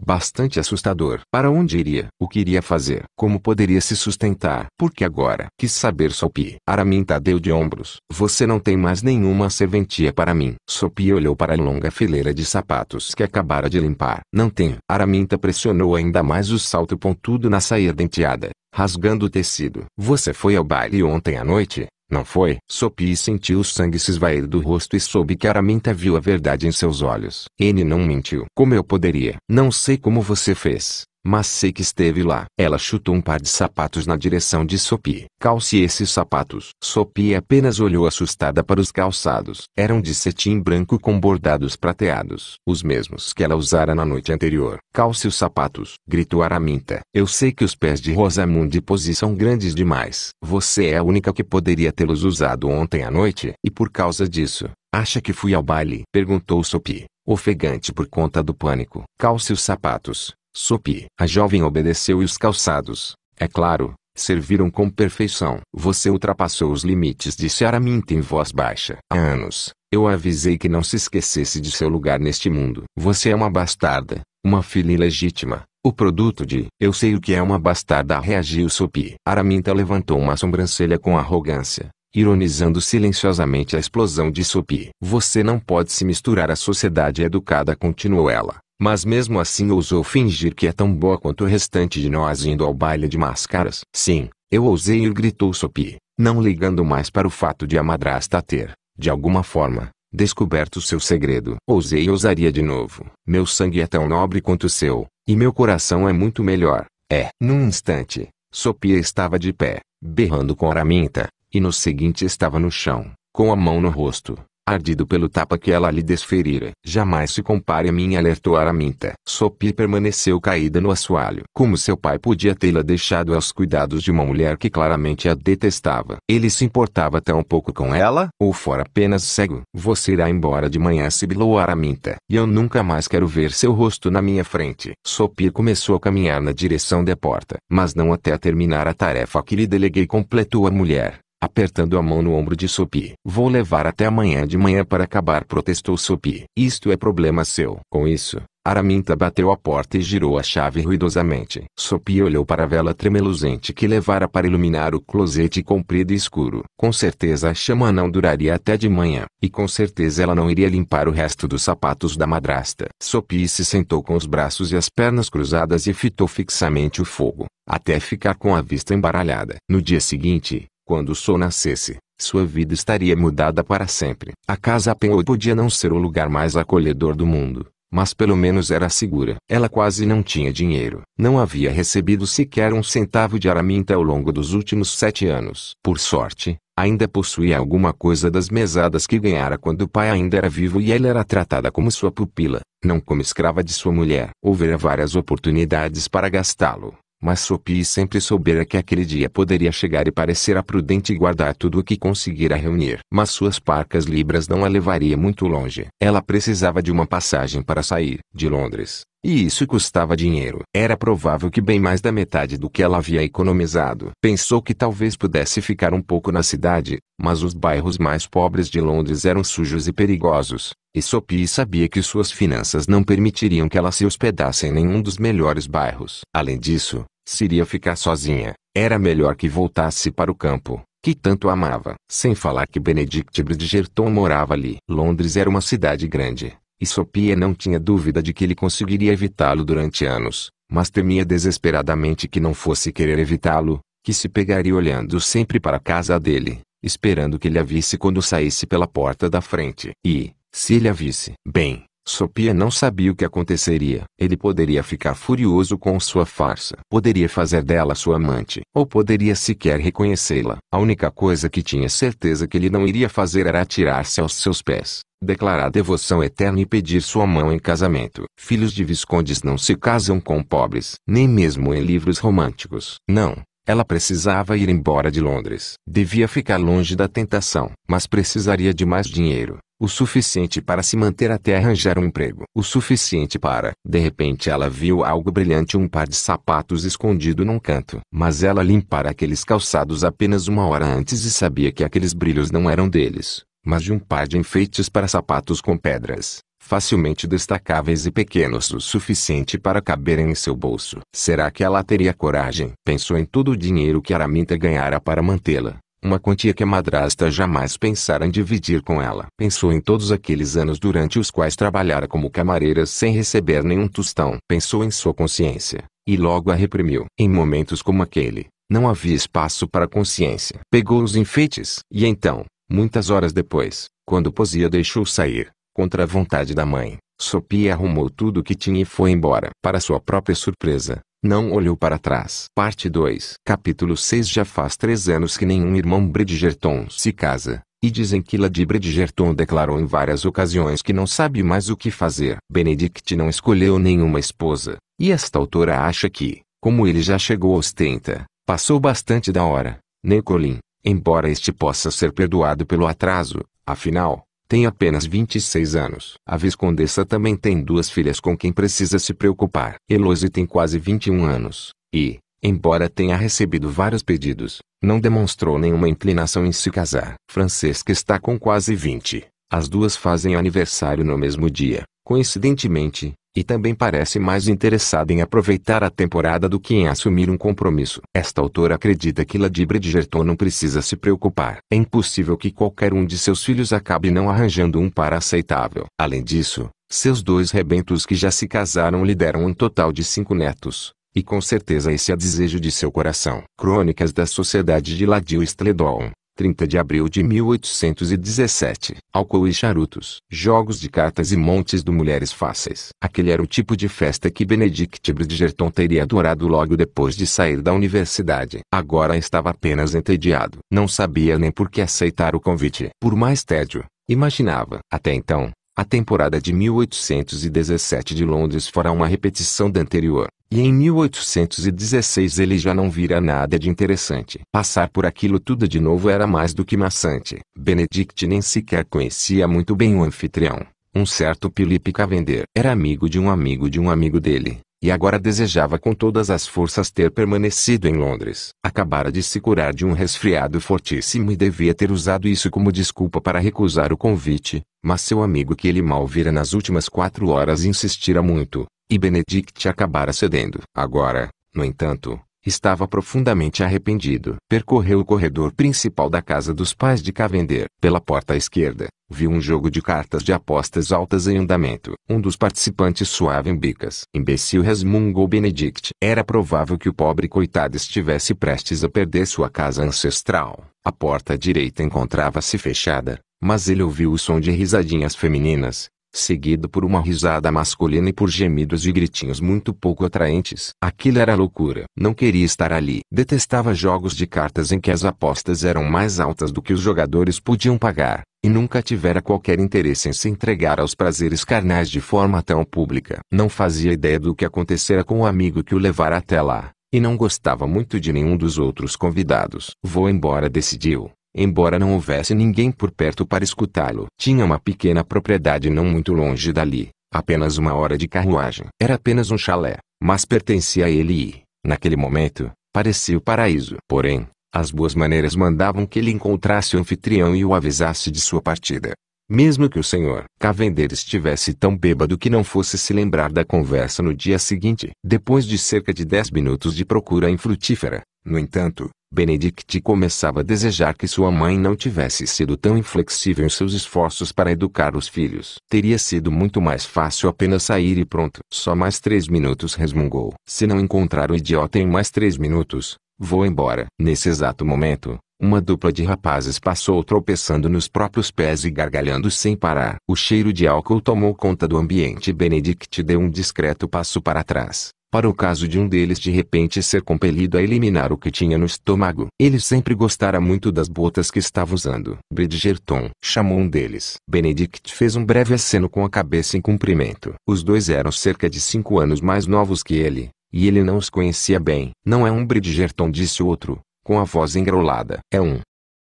bastante assustador. Para onde iria? O que iria fazer? Como poderia se sustentar? Porque agora quis saber Sopi. Araminta tá deu de ombros. Você não tem mais nenhuma serventia para mim. Sopi olhou para a longa fileira de sapatos que acabara de limpar. Não tenho. Araminta tá pressionou ainda mais o salto pontudo na saia denteada, rasgando o tecido. Você foi ao baile ontem à noite? Não foi? Sopi sentiu o sangue se esvair do rosto e soube que Araminta viu a verdade em seus olhos. Ele não mentiu. Como eu poderia? Não sei como você fez mas sei que esteve lá. Ela chutou um par de sapatos na direção de Sopi. Calce esses sapatos. Sopi apenas olhou assustada para os calçados. Eram de cetim branco com bordados prateados. Os mesmos que ela usara na noite anterior. Calce os sapatos, gritou Araminta. Eu sei que os pés de Rosamunde Posi são grandes demais. Você é a única que poderia tê-los usado ontem à noite. E por causa disso, acha que fui ao baile? Perguntou Sopi. ofegante por conta do pânico. Calce os sapatos, Sopi. A jovem obedeceu e os calçados, é claro, serviram com perfeição. Você ultrapassou os limites, disse Araminta em voz baixa. Há anos, eu avisei que não se esquecesse de seu lugar neste mundo. Você é uma bastarda, uma filha ilegítima, o produto de... Eu sei o que é uma bastarda, reagiu Sopi. Araminta levantou uma sobrancelha com arrogância ironizando silenciosamente a explosão de Sopi. Você não pode se misturar à sociedade educada, continuou ela. Mas mesmo assim ousou fingir que é tão boa quanto o restante de nós indo ao baile de máscaras. Sim, eu ousei ir gritou Sophie, não ligando mais para o fato de a madrasta ter, de alguma forma, descoberto seu segredo. Ousei e ousaria de novo. Meu sangue é tão nobre quanto o seu, e meu coração é muito melhor. É. Num instante, Sophie estava de pé, berrando com Araminta, e no seguinte estava no chão, com a mão no rosto ardido pelo tapa que ela lhe desferira. Jamais se compare a mim, alertou Araminta. Sopie permaneceu caída no assoalho. Como seu pai podia tê-la deixado aos cuidados de uma mulher que claramente a detestava? Ele se importava tão pouco com ela? Ou fora apenas cego? Você irá embora de manhã, sibilou Araminta. E eu nunca mais quero ver seu rosto na minha frente. Sopie começou a caminhar na direção da porta, mas não até terminar a tarefa que lhe deleguei, completou a mulher apertando a mão no ombro de Sopi. Vou levar até amanhã de manhã para acabar, protestou Sopi. Isto é problema seu. Com isso, Araminta bateu a porta e girou a chave ruidosamente. Sopi olhou para a vela tremeluzente que levara para iluminar o closet comprido e escuro. Com certeza a chama não duraria até de manhã, e com certeza ela não iria limpar o resto dos sapatos da madrasta. Sopi se sentou com os braços e as pernas cruzadas e fitou fixamente o fogo, até ficar com a vista embaralhada. No dia seguinte, quando o sol nascesse, sua vida estaria mudada para sempre. A casa Penhor podia não ser o lugar mais acolhedor do mundo, mas pelo menos era segura. Ela quase não tinha dinheiro. Não havia recebido sequer um centavo de araminta ao longo dos últimos sete anos. Por sorte, ainda possuía alguma coisa das mesadas que ganhara quando o pai ainda era vivo e ela era tratada como sua pupila, não como escrava de sua mulher. Houvera várias oportunidades para gastá-lo, mas Sopi sempre soubera que aquele dia poderia chegar e parecerá prudente guardar tudo o que conseguira reunir. Mas suas parcas libras não a levaria muito longe. Ela precisava de uma passagem para sair de Londres. E isso custava dinheiro. Era provável que bem mais da metade do que ela havia economizado. Pensou que talvez pudesse ficar um pouco na cidade, mas os bairros mais pobres de Londres eram sujos e perigosos, e Sophie sabia que suas finanças não permitiriam que ela se hospedasse em nenhum dos melhores bairros. Além disso, se iria ficar sozinha, era melhor que voltasse para o campo, que tanto amava. Sem falar que Benedict Bridgerton morava ali. Londres era uma cidade grande, e Sopia não tinha dúvida de que ele conseguiria evitá-lo durante anos, mas temia desesperadamente que não fosse querer evitá-lo, que se pegaria olhando sempre para a casa dele, esperando que ele a visse quando saísse pela porta da frente. E, se ele a visse, bem, Sopia não sabia o que aconteceria. Ele poderia ficar furioso com sua farsa. Poderia fazer dela sua amante. Ou poderia sequer reconhecê-la. A única coisa que tinha certeza que ele não iria fazer era atirar-se aos seus pés declarar devoção eterna e pedir sua mão em casamento. Filhos de viscondes não se casam com pobres, nem mesmo em livros românticos. Não, ela precisava ir embora de Londres. Devia ficar longe da tentação, mas precisaria de mais dinheiro. O suficiente para se manter até arranjar um emprego. O suficiente para. De repente ela viu algo brilhante um par de sapatos escondido num canto. Mas ela limpara aqueles calçados apenas uma hora antes e sabia que aqueles brilhos não eram deles mas de um par de enfeites para sapatos com pedras, facilmente destacáveis e pequenos o suficiente para caberem em seu bolso. Será que ela teria coragem? Pensou em todo o dinheiro que Araminta ganhara para mantê-la. Uma quantia que a madrasta jamais pensara em dividir com ela. Pensou em todos aqueles anos durante os quais trabalhara como camareira sem receber nenhum tostão. Pensou em sua consciência, e logo a reprimiu. Em momentos como aquele, não havia espaço para consciência. Pegou os enfeites, e então, Muitas horas depois, quando Posia deixou sair, contra a vontade da mãe, Sopie arrumou tudo o que tinha e foi embora. Para sua própria surpresa, não olhou para trás. Parte 2 Capítulo 6 Já faz três anos que nenhum irmão Bridgerton se casa, e dizem que Lady Bridgerton declarou em várias ocasiões que não sabe mais o que fazer. Benedict não escolheu nenhuma esposa, e esta autora acha que, como ele já chegou aos 30, passou bastante da hora. Nicolin, embora este possa ser perdoado pelo atraso, afinal, tem apenas 26 anos. A Viscondessa também tem duas filhas com quem precisa se preocupar. Heloise tem quase 21 anos, e, embora tenha recebido vários pedidos, não demonstrou nenhuma inclinação em se casar. Francesca está com quase 20. As duas fazem aniversário no mesmo dia. Coincidentemente, e também parece mais interessada em aproveitar a temporada do que em assumir um compromisso. Esta autora acredita que Lady Bridgerton não precisa se preocupar. É impossível que qualquer um de seus filhos acabe não arranjando um par aceitável. Além disso, seus dois rebentos que já se casaram lhe deram um total de cinco netos. E com certeza esse é o desejo de seu coração. Crônicas da Sociedade de Ladil Stledon, 30 de abril de 1817. Álcool e charutos. Jogos de cartas e montes do mulheres fáceis. Aquele era o tipo de festa que Benedict Bridgerton teria adorado logo depois de sair da universidade. Agora estava apenas entediado. Não sabia nem por que aceitar o convite. Por mais tédio, imaginava. Até então, a temporada de 1817 de Londres fará uma repetição da anterior, e em 1816 ele já não vira nada de interessante. Passar por aquilo tudo de novo era mais do que maçante. Benedict nem sequer conhecia muito bem o anfitrião, um certo Felipe Cavender. Era amigo de um amigo de um amigo dele, e agora desejava com todas as forças ter permanecido em Londres. Acabara de se curar de um resfriado fortíssimo e devia ter usado isso como desculpa para recusar o convite, mas seu amigo que ele mal vira nas últimas quatro horas insistira muito, e Benedict acabara cedendo. Agora, no entanto, Estava profundamente arrependido. Percorreu o corredor principal da casa dos pais de Cavender. Pela porta à esquerda, viu um jogo de cartas de apostas altas em andamento. Um dos participantes suava em bicas. Imbecil resmungou Benedict. Era provável que o pobre coitado estivesse prestes a perder sua casa ancestral. A porta direita encontrava-se fechada, mas ele ouviu o som de risadinhas femininas, seguido por uma risada masculina e por gemidos e gritinhos muito pouco atraentes. Aquilo era loucura. Não queria estar ali. Detestava jogos de cartas em que as apostas eram mais altas do que os jogadores podiam pagar, e nunca tivera qualquer interesse em se entregar aos prazeres carnais de forma tão pública. Não fazia ideia do que acontecera com o amigo que o levara até lá. E não gostava muito de nenhum dos outros convidados. Vou embora, decidiu embora não houvesse ninguém por perto para escutá-lo. Tinha uma pequena propriedade não muito longe dali, apenas uma hora de carruagem. Era apenas um chalé, mas pertencia a ele e, naquele momento, parecia o paraíso. Porém, as boas maneiras mandavam que ele encontrasse o anfitrião e o avisasse de sua partida. Mesmo que o senhor Cavender estivesse tão bêbado que não fosse se lembrar da conversa no dia seguinte, depois de cerca de dez minutos de procura infrutífera, no entanto, Benedict começava a desejar que sua mãe não tivesse sido tão inflexível em seus esforços para educar os filhos. Teria sido muito mais fácil apenas sair e pronto. Só mais três minutos resmungou. Se não encontrar o idiota em mais três minutos, vou embora. Nesse exato momento, uma dupla de rapazes passou tropeçando nos próprios pés e gargalhando sem parar. O cheiro de álcool tomou conta do ambiente. Benedict deu um discreto passo para trás para o caso de um deles de repente ser compelido a eliminar o que tinha no estômago. Ele sempre gostara muito das botas que estava usando. Bridgerton chamou um deles. Benedict fez um breve aceno com a cabeça em cumprimento. Os dois eram cerca de cinco anos mais novos que ele, e ele não os conhecia bem. Não é um Bridgerton, disse o outro, com a voz engrolada. É um.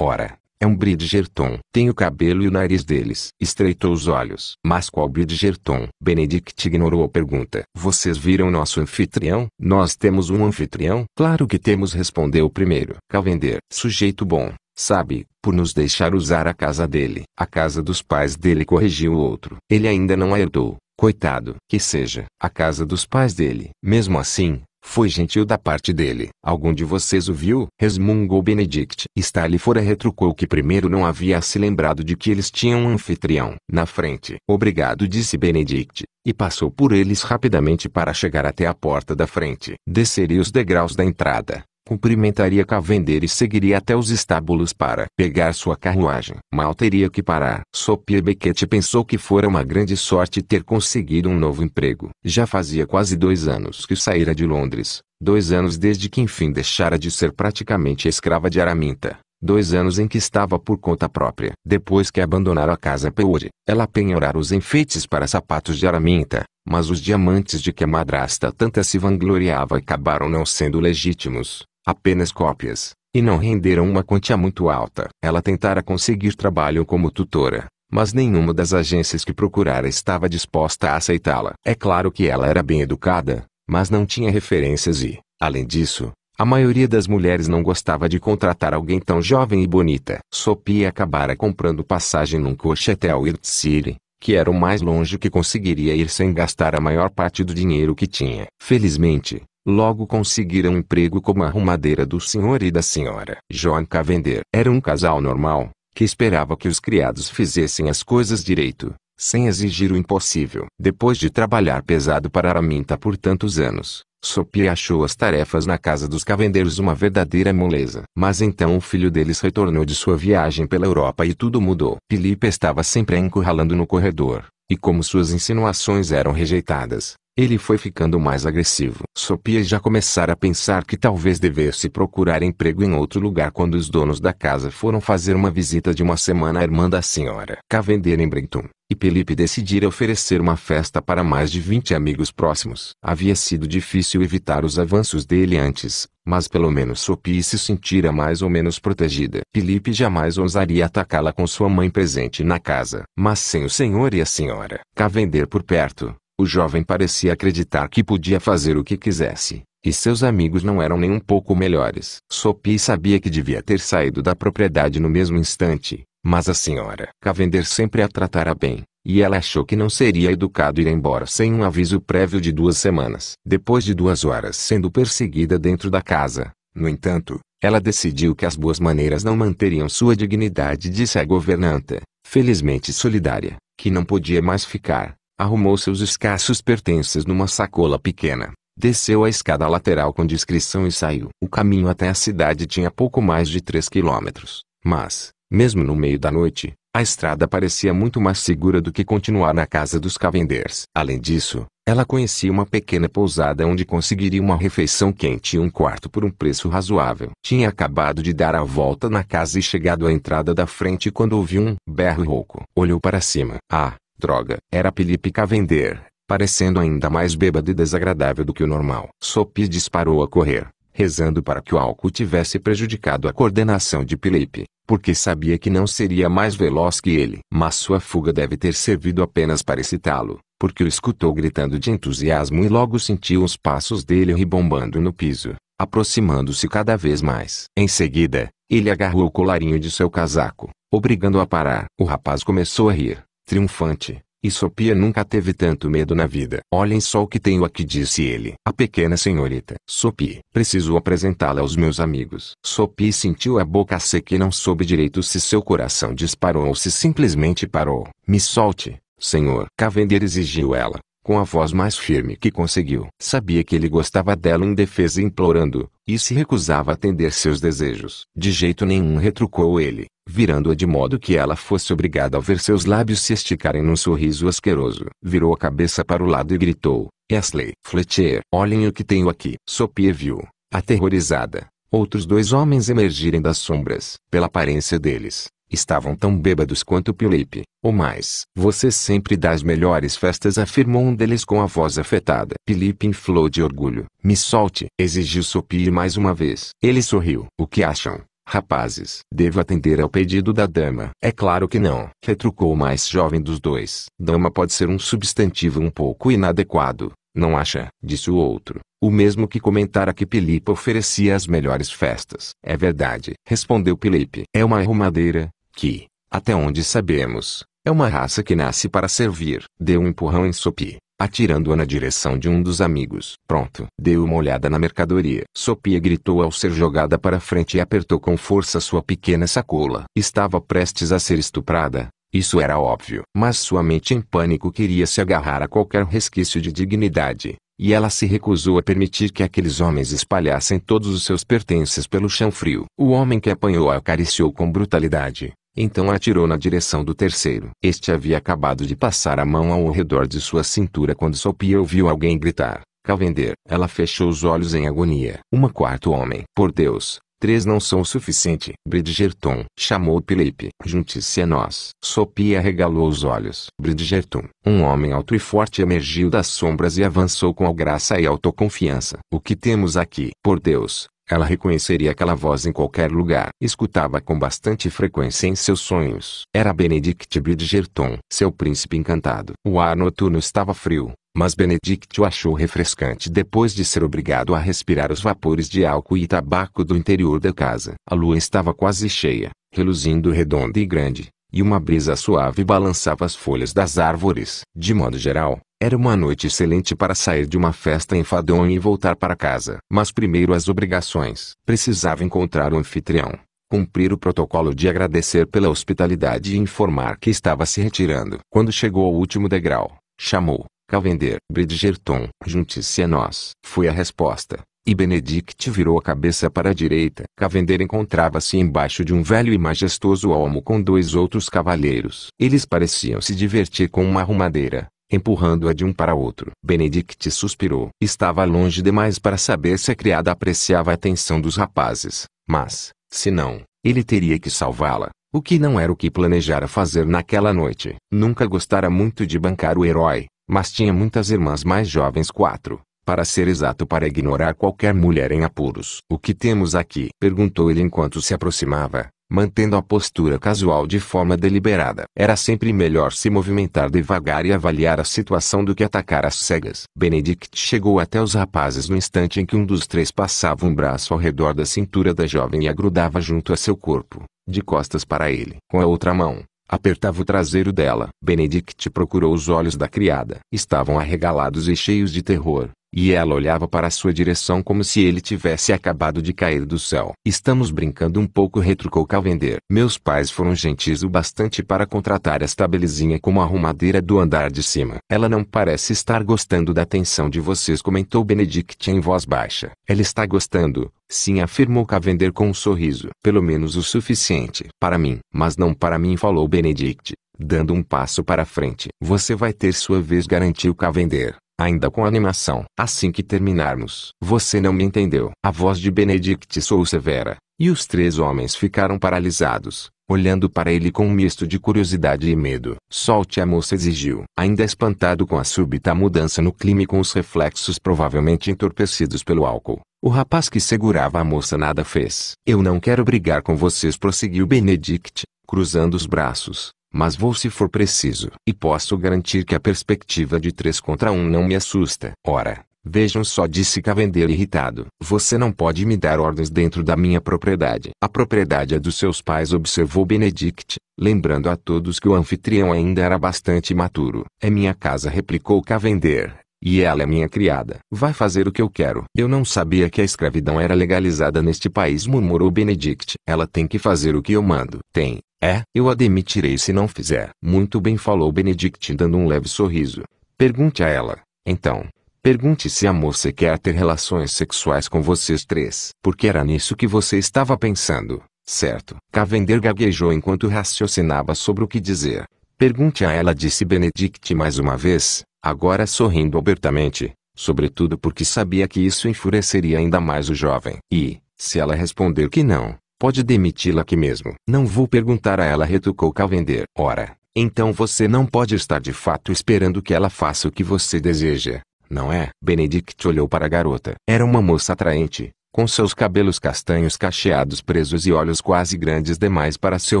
Ora, é um Bridgerton. Tem o cabelo e o nariz deles. Estreitou os olhos. Mas qual Bridgerton? Benedict ignorou a pergunta. Vocês viram nosso anfitrião? Nós temos um anfitrião? Claro que temos, respondeu o primeiro. Calvender. Sujeito bom. Sabe, por nos deixar usar a casa dele. A casa dos pais dele, corrigiu o outro. Ele ainda não a herdou. Coitado, que seja, a casa dos pais dele. Mesmo assim, foi gentil da parte dele. Algum de vocês o viu? Resmungou Benedict. ali fora retrucou que primeiro não havia se lembrado de que eles tinham um anfitrião. Na frente. Obrigado disse Benedict. E passou por eles rapidamente para chegar até a porta da frente. Desceria os degraus da entrada cumprimentaria Cavender e seguiria até os estábulos para pegar sua carruagem. Mal teria que parar. Sophie Beckett pensou que fora uma grande sorte ter conseguido um novo emprego. Já fazia quase dois anos que saíra de Londres, dois anos desde que enfim deixara de ser praticamente escrava de Araminta. Dois anos em que estava por conta própria. Depois que abandonaram a casa Peori, ela penhorara os enfeites para sapatos de araminta, mas os diamantes de que a madrasta tanta se vangloriava acabaram não sendo legítimos apenas cópias, e não renderam uma quantia muito alta. Ela tentara conseguir trabalho como tutora, mas nenhuma das agências que procurara estava disposta a aceitá-la. É claro que ela era bem educada, mas não tinha referências e, além disso, a maioria das mulheres não gostava de contratar alguém tão jovem e bonita. Sophia acabara comprando passagem num coche até Wirt City, que era o mais longe que conseguiria ir sem gastar a maior parte do dinheiro que tinha. Felizmente, Logo conseguiram emprego como arrumadeira do senhor e da senhora. John Cavender era um casal normal, que esperava que os criados fizessem as coisas direito, sem exigir o impossível. Depois de trabalhar pesado para Araminta por tantos anos, Sophie achou as tarefas na casa dos cavendeiros uma verdadeira moleza. Mas então o filho deles retornou de sua viagem pela Europa e tudo mudou. Felipe estava sempre encurralando no corredor, e como suas insinuações eram rejeitadas, ele foi ficando mais agressivo. Sopia já começara a pensar que talvez devesse procurar emprego em outro lugar quando os donos da casa foram fazer uma visita de uma semana à irmã da senhora Cavender em Brenton, e Felipe decidira oferecer uma festa para mais de 20 amigos próximos. Havia sido difícil evitar os avanços dele antes, mas pelo menos Sopie se sentira mais ou menos protegida. Felipe jamais ousaria atacá-la com sua mãe presente na casa. Mas sem o senhor e a senhora Cavender por perto, o jovem parecia acreditar que podia fazer o que quisesse, e seus amigos não eram nem um pouco melhores. Sopi sabia que devia ter saído da propriedade no mesmo instante, mas a senhora Cavender sempre a tratara bem, e ela achou que não seria educado ir embora sem um aviso prévio de duas semanas. Depois de duas horas sendo perseguida dentro da casa, no entanto, ela decidiu que as boas maneiras não manteriam sua dignidade disse a governanta, felizmente solidária, que não podia mais ficar, Arrumou seus escassos pertences numa sacola pequena, desceu a escada lateral com discrição e saiu. O caminho até a cidade tinha pouco mais de três quilômetros, mas, mesmo no meio da noite, a estrada parecia muito mais segura do que continuar na casa dos Cavenders. Além disso, ela conhecia uma pequena pousada onde conseguiria uma refeição quente e um quarto por um preço razoável. Tinha acabado de dar a volta na casa e chegado à entrada da frente quando ouviu um berro rouco. Olhou para cima. Ah, Droga! Era Pilipica vender, parecendo ainda mais bêbado e desagradável do que o normal. Sopi disparou a correr, rezando para que o álcool tivesse prejudicado a coordenação de Pilipe, porque sabia que não seria mais veloz que ele. Mas sua fuga deve ter servido apenas para excitá-lo, porque o escutou gritando de entusiasmo e logo sentiu os passos dele ribombando no piso, aproximando-se cada vez mais. Em seguida, ele agarrou o colarinho de seu casaco, obrigando-o a parar. O rapaz começou a rir, triunfante. E Sopia nunca teve tanto medo na vida. Olhem só o que tenho aqui, disse ele. A pequena senhorita. Sopie preciso apresentá-la aos meus amigos. Sopie sentiu a boca seca e não soube direito se seu coração disparou ou se simplesmente parou. Me solte, senhor. Cavender exigiu ela, com a voz mais firme que conseguiu. Sabia que ele gostava dela indefesa e implorando, e se recusava a atender seus desejos. De jeito nenhum retrucou ele virando-a de modo que ela fosse obrigada a ver seus lábios se esticarem num sorriso asqueroso. Virou a cabeça para o lado e gritou: Ashley, Fletcher, olhem o que tenho aqui. Sopie viu, aterrorizada, outros dois homens emergirem das sombras. Pela aparência deles, estavam tão bêbados quanto Philip, ou mais. Você sempre dá as melhores festas, afirmou um deles com a voz afetada. Philip inflou de orgulho. Me solte, exigiu Sophie mais uma vez. Ele sorriu. O que acham? Rapazes, devo atender ao pedido da dama. É claro que não, retrucou o mais jovem dos dois. Dama pode ser um substantivo um pouco inadequado, não acha? Disse o outro. O mesmo que comentara que Pilipa oferecia as melhores festas. É verdade, respondeu Pilipe. É uma arrumadeira, que, até onde sabemos, é uma raça que nasce para servir. Deu um empurrão em Sopi atirando-a na direção de um dos amigos. Pronto. Deu uma olhada na mercadoria. Sopia gritou ao ser jogada para frente e apertou com força sua pequena sacola. Estava prestes a ser estuprada. Isso era óbvio. Mas sua mente em pânico queria se agarrar a qualquer resquício de dignidade. E ela se recusou a permitir que aqueles homens espalhassem todos os seus pertences pelo chão frio. O homem que apanhou a acariciou com brutalidade então atirou na direção do terceiro. Este havia acabado de passar a mão ao redor de sua cintura quando Sopia ouviu alguém gritar. Calvender. Ela fechou os olhos em agonia. Uma quarto homem. Por Deus, Três não são o suficiente. Bridgerton chamou Felipe. Junte-se a nós. Sopia regalou os olhos. Bridgerton, um homem alto e forte, emergiu das sombras e avançou com a graça e autoconfiança. O que temos aqui? Por Deus, ela reconheceria aquela voz em qualquer lugar. Escutava com bastante frequência em seus sonhos. Era Benedict Bridgerton, seu príncipe encantado. O ar noturno estava frio, mas Benedict o achou refrescante depois de ser obrigado a respirar os vapores de álcool e tabaco do interior da casa. A lua estava quase cheia, reluzindo redonda e grande, e uma brisa suave balançava as folhas das árvores. De modo geral, era uma noite excelente para sair de uma festa enfadonha e voltar para casa. Mas primeiro as obrigações. Precisava encontrar o anfitrião, cumprir o protocolo de agradecer pela hospitalidade e informar que estava se retirando. Quando chegou ao último degrau, chamou: Cavender. Bridgerton, junte-se a nós. Foi a resposta. E Benedict virou a cabeça para a direita. Cavender encontrava-se embaixo de um velho e majestoso almo com dois outros cavalheiros. Eles pareciam se divertir com uma arrumadeira empurrando-a de um para outro. Benedict suspirou. Estava longe demais para saber se a criada apreciava a atenção dos rapazes, mas, se não, ele teria que salvá-la. O que não era o que planejara fazer naquela noite. Nunca gostara muito de bancar o herói, mas tinha muitas irmãs mais jovens quatro, para ser exato para ignorar qualquer mulher em apuros. O que temos aqui? Perguntou ele enquanto se aproximava mantendo a postura casual de forma deliberada. Era sempre melhor se movimentar devagar e avaliar a situação do que atacar às cegas. Benedict chegou até os rapazes no instante em que um dos três passava um braço ao redor da cintura da jovem e grudava junto a seu corpo, de costas para ele. Com a outra mão, apertava o traseiro dela. Benedict procurou os olhos da criada. Estavam arregalados e cheios de terror. E ela olhava para sua direção como se ele tivesse acabado de cair do céu. Estamos brincando um pouco, retrucou Calvender. Meus pais foram gentis o bastante para contratar esta belezinha como arrumadeira do andar de cima. Ela não parece estar gostando da atenção de vocês, comentou Benedict em voz baixa. Ela está gostando, Sim, afirmou Cavender com um sorriso. Pelo menos o suficiente. Para mim. Mas não para mim, falou Benedict, dando um passo para frente. Você vai ter sua vez, garantiu Cavender ainda com animação. Assim que terminarmos. Você não me entendeu. A voz de Benedict soou severa, e os três homens ficaram paralisados, olhando para ele com um misto de curiosidade e medo. Solte a moça exigiu. Ainda espantado com a súbita mudança no clima e com os reflexos provavelmente entorpecidos pelo álcool. O rapaz que segurava a moça nada fez. Eu não quero brigar com vocês, prosseguiu Benedict, cruzando os braços mas vou se for preciso. E posso garantir que a perspectiva de três contra um não me assusta. Ora, vejam só, disse Cavender irritado. Você não pode me dar ordens dentro da minha propriedade. A propriedade é dos seus pais, observou Benedict, lembrando a todos que o anfitrião ainda era bastante maturo. É minha casa, replicou Cavender. E ela é minha criada. Vai fazer o que eu quero. Eu não sabia que a escravidão era legalizada neste país, murmurou Benedict. Ela tem que fazer o que eu mando. Tem. É, eu a demitirei se não fizer. Muito bem, falou Benedict, dando um leve sorriso. Pergunte a ela. Então, pergunte se a moça quer ter relações sexuais com vocês três. Porque era nisso que você estava pensando, certo? Cavender gaguejou enquanto raciocinava sobre o que dizer. Pergunte a ela, disse Benedict mais uma vez agora sorrindo abertamente, sobretudo porque sabia que isso enfureceria ainda mais o jovem. E, se ela responder que não, pode demiti-la aqui mesmo. Não vou perguntar a ela, retucou Calvender. Ora, então você não pode estar de fato esperando que ela faça o que você deseja, não é? Benedict olhou para a garota. Era uma moça atraente, com seus cabelos castanhos cacheados presos e olhos quase grandes demais para seu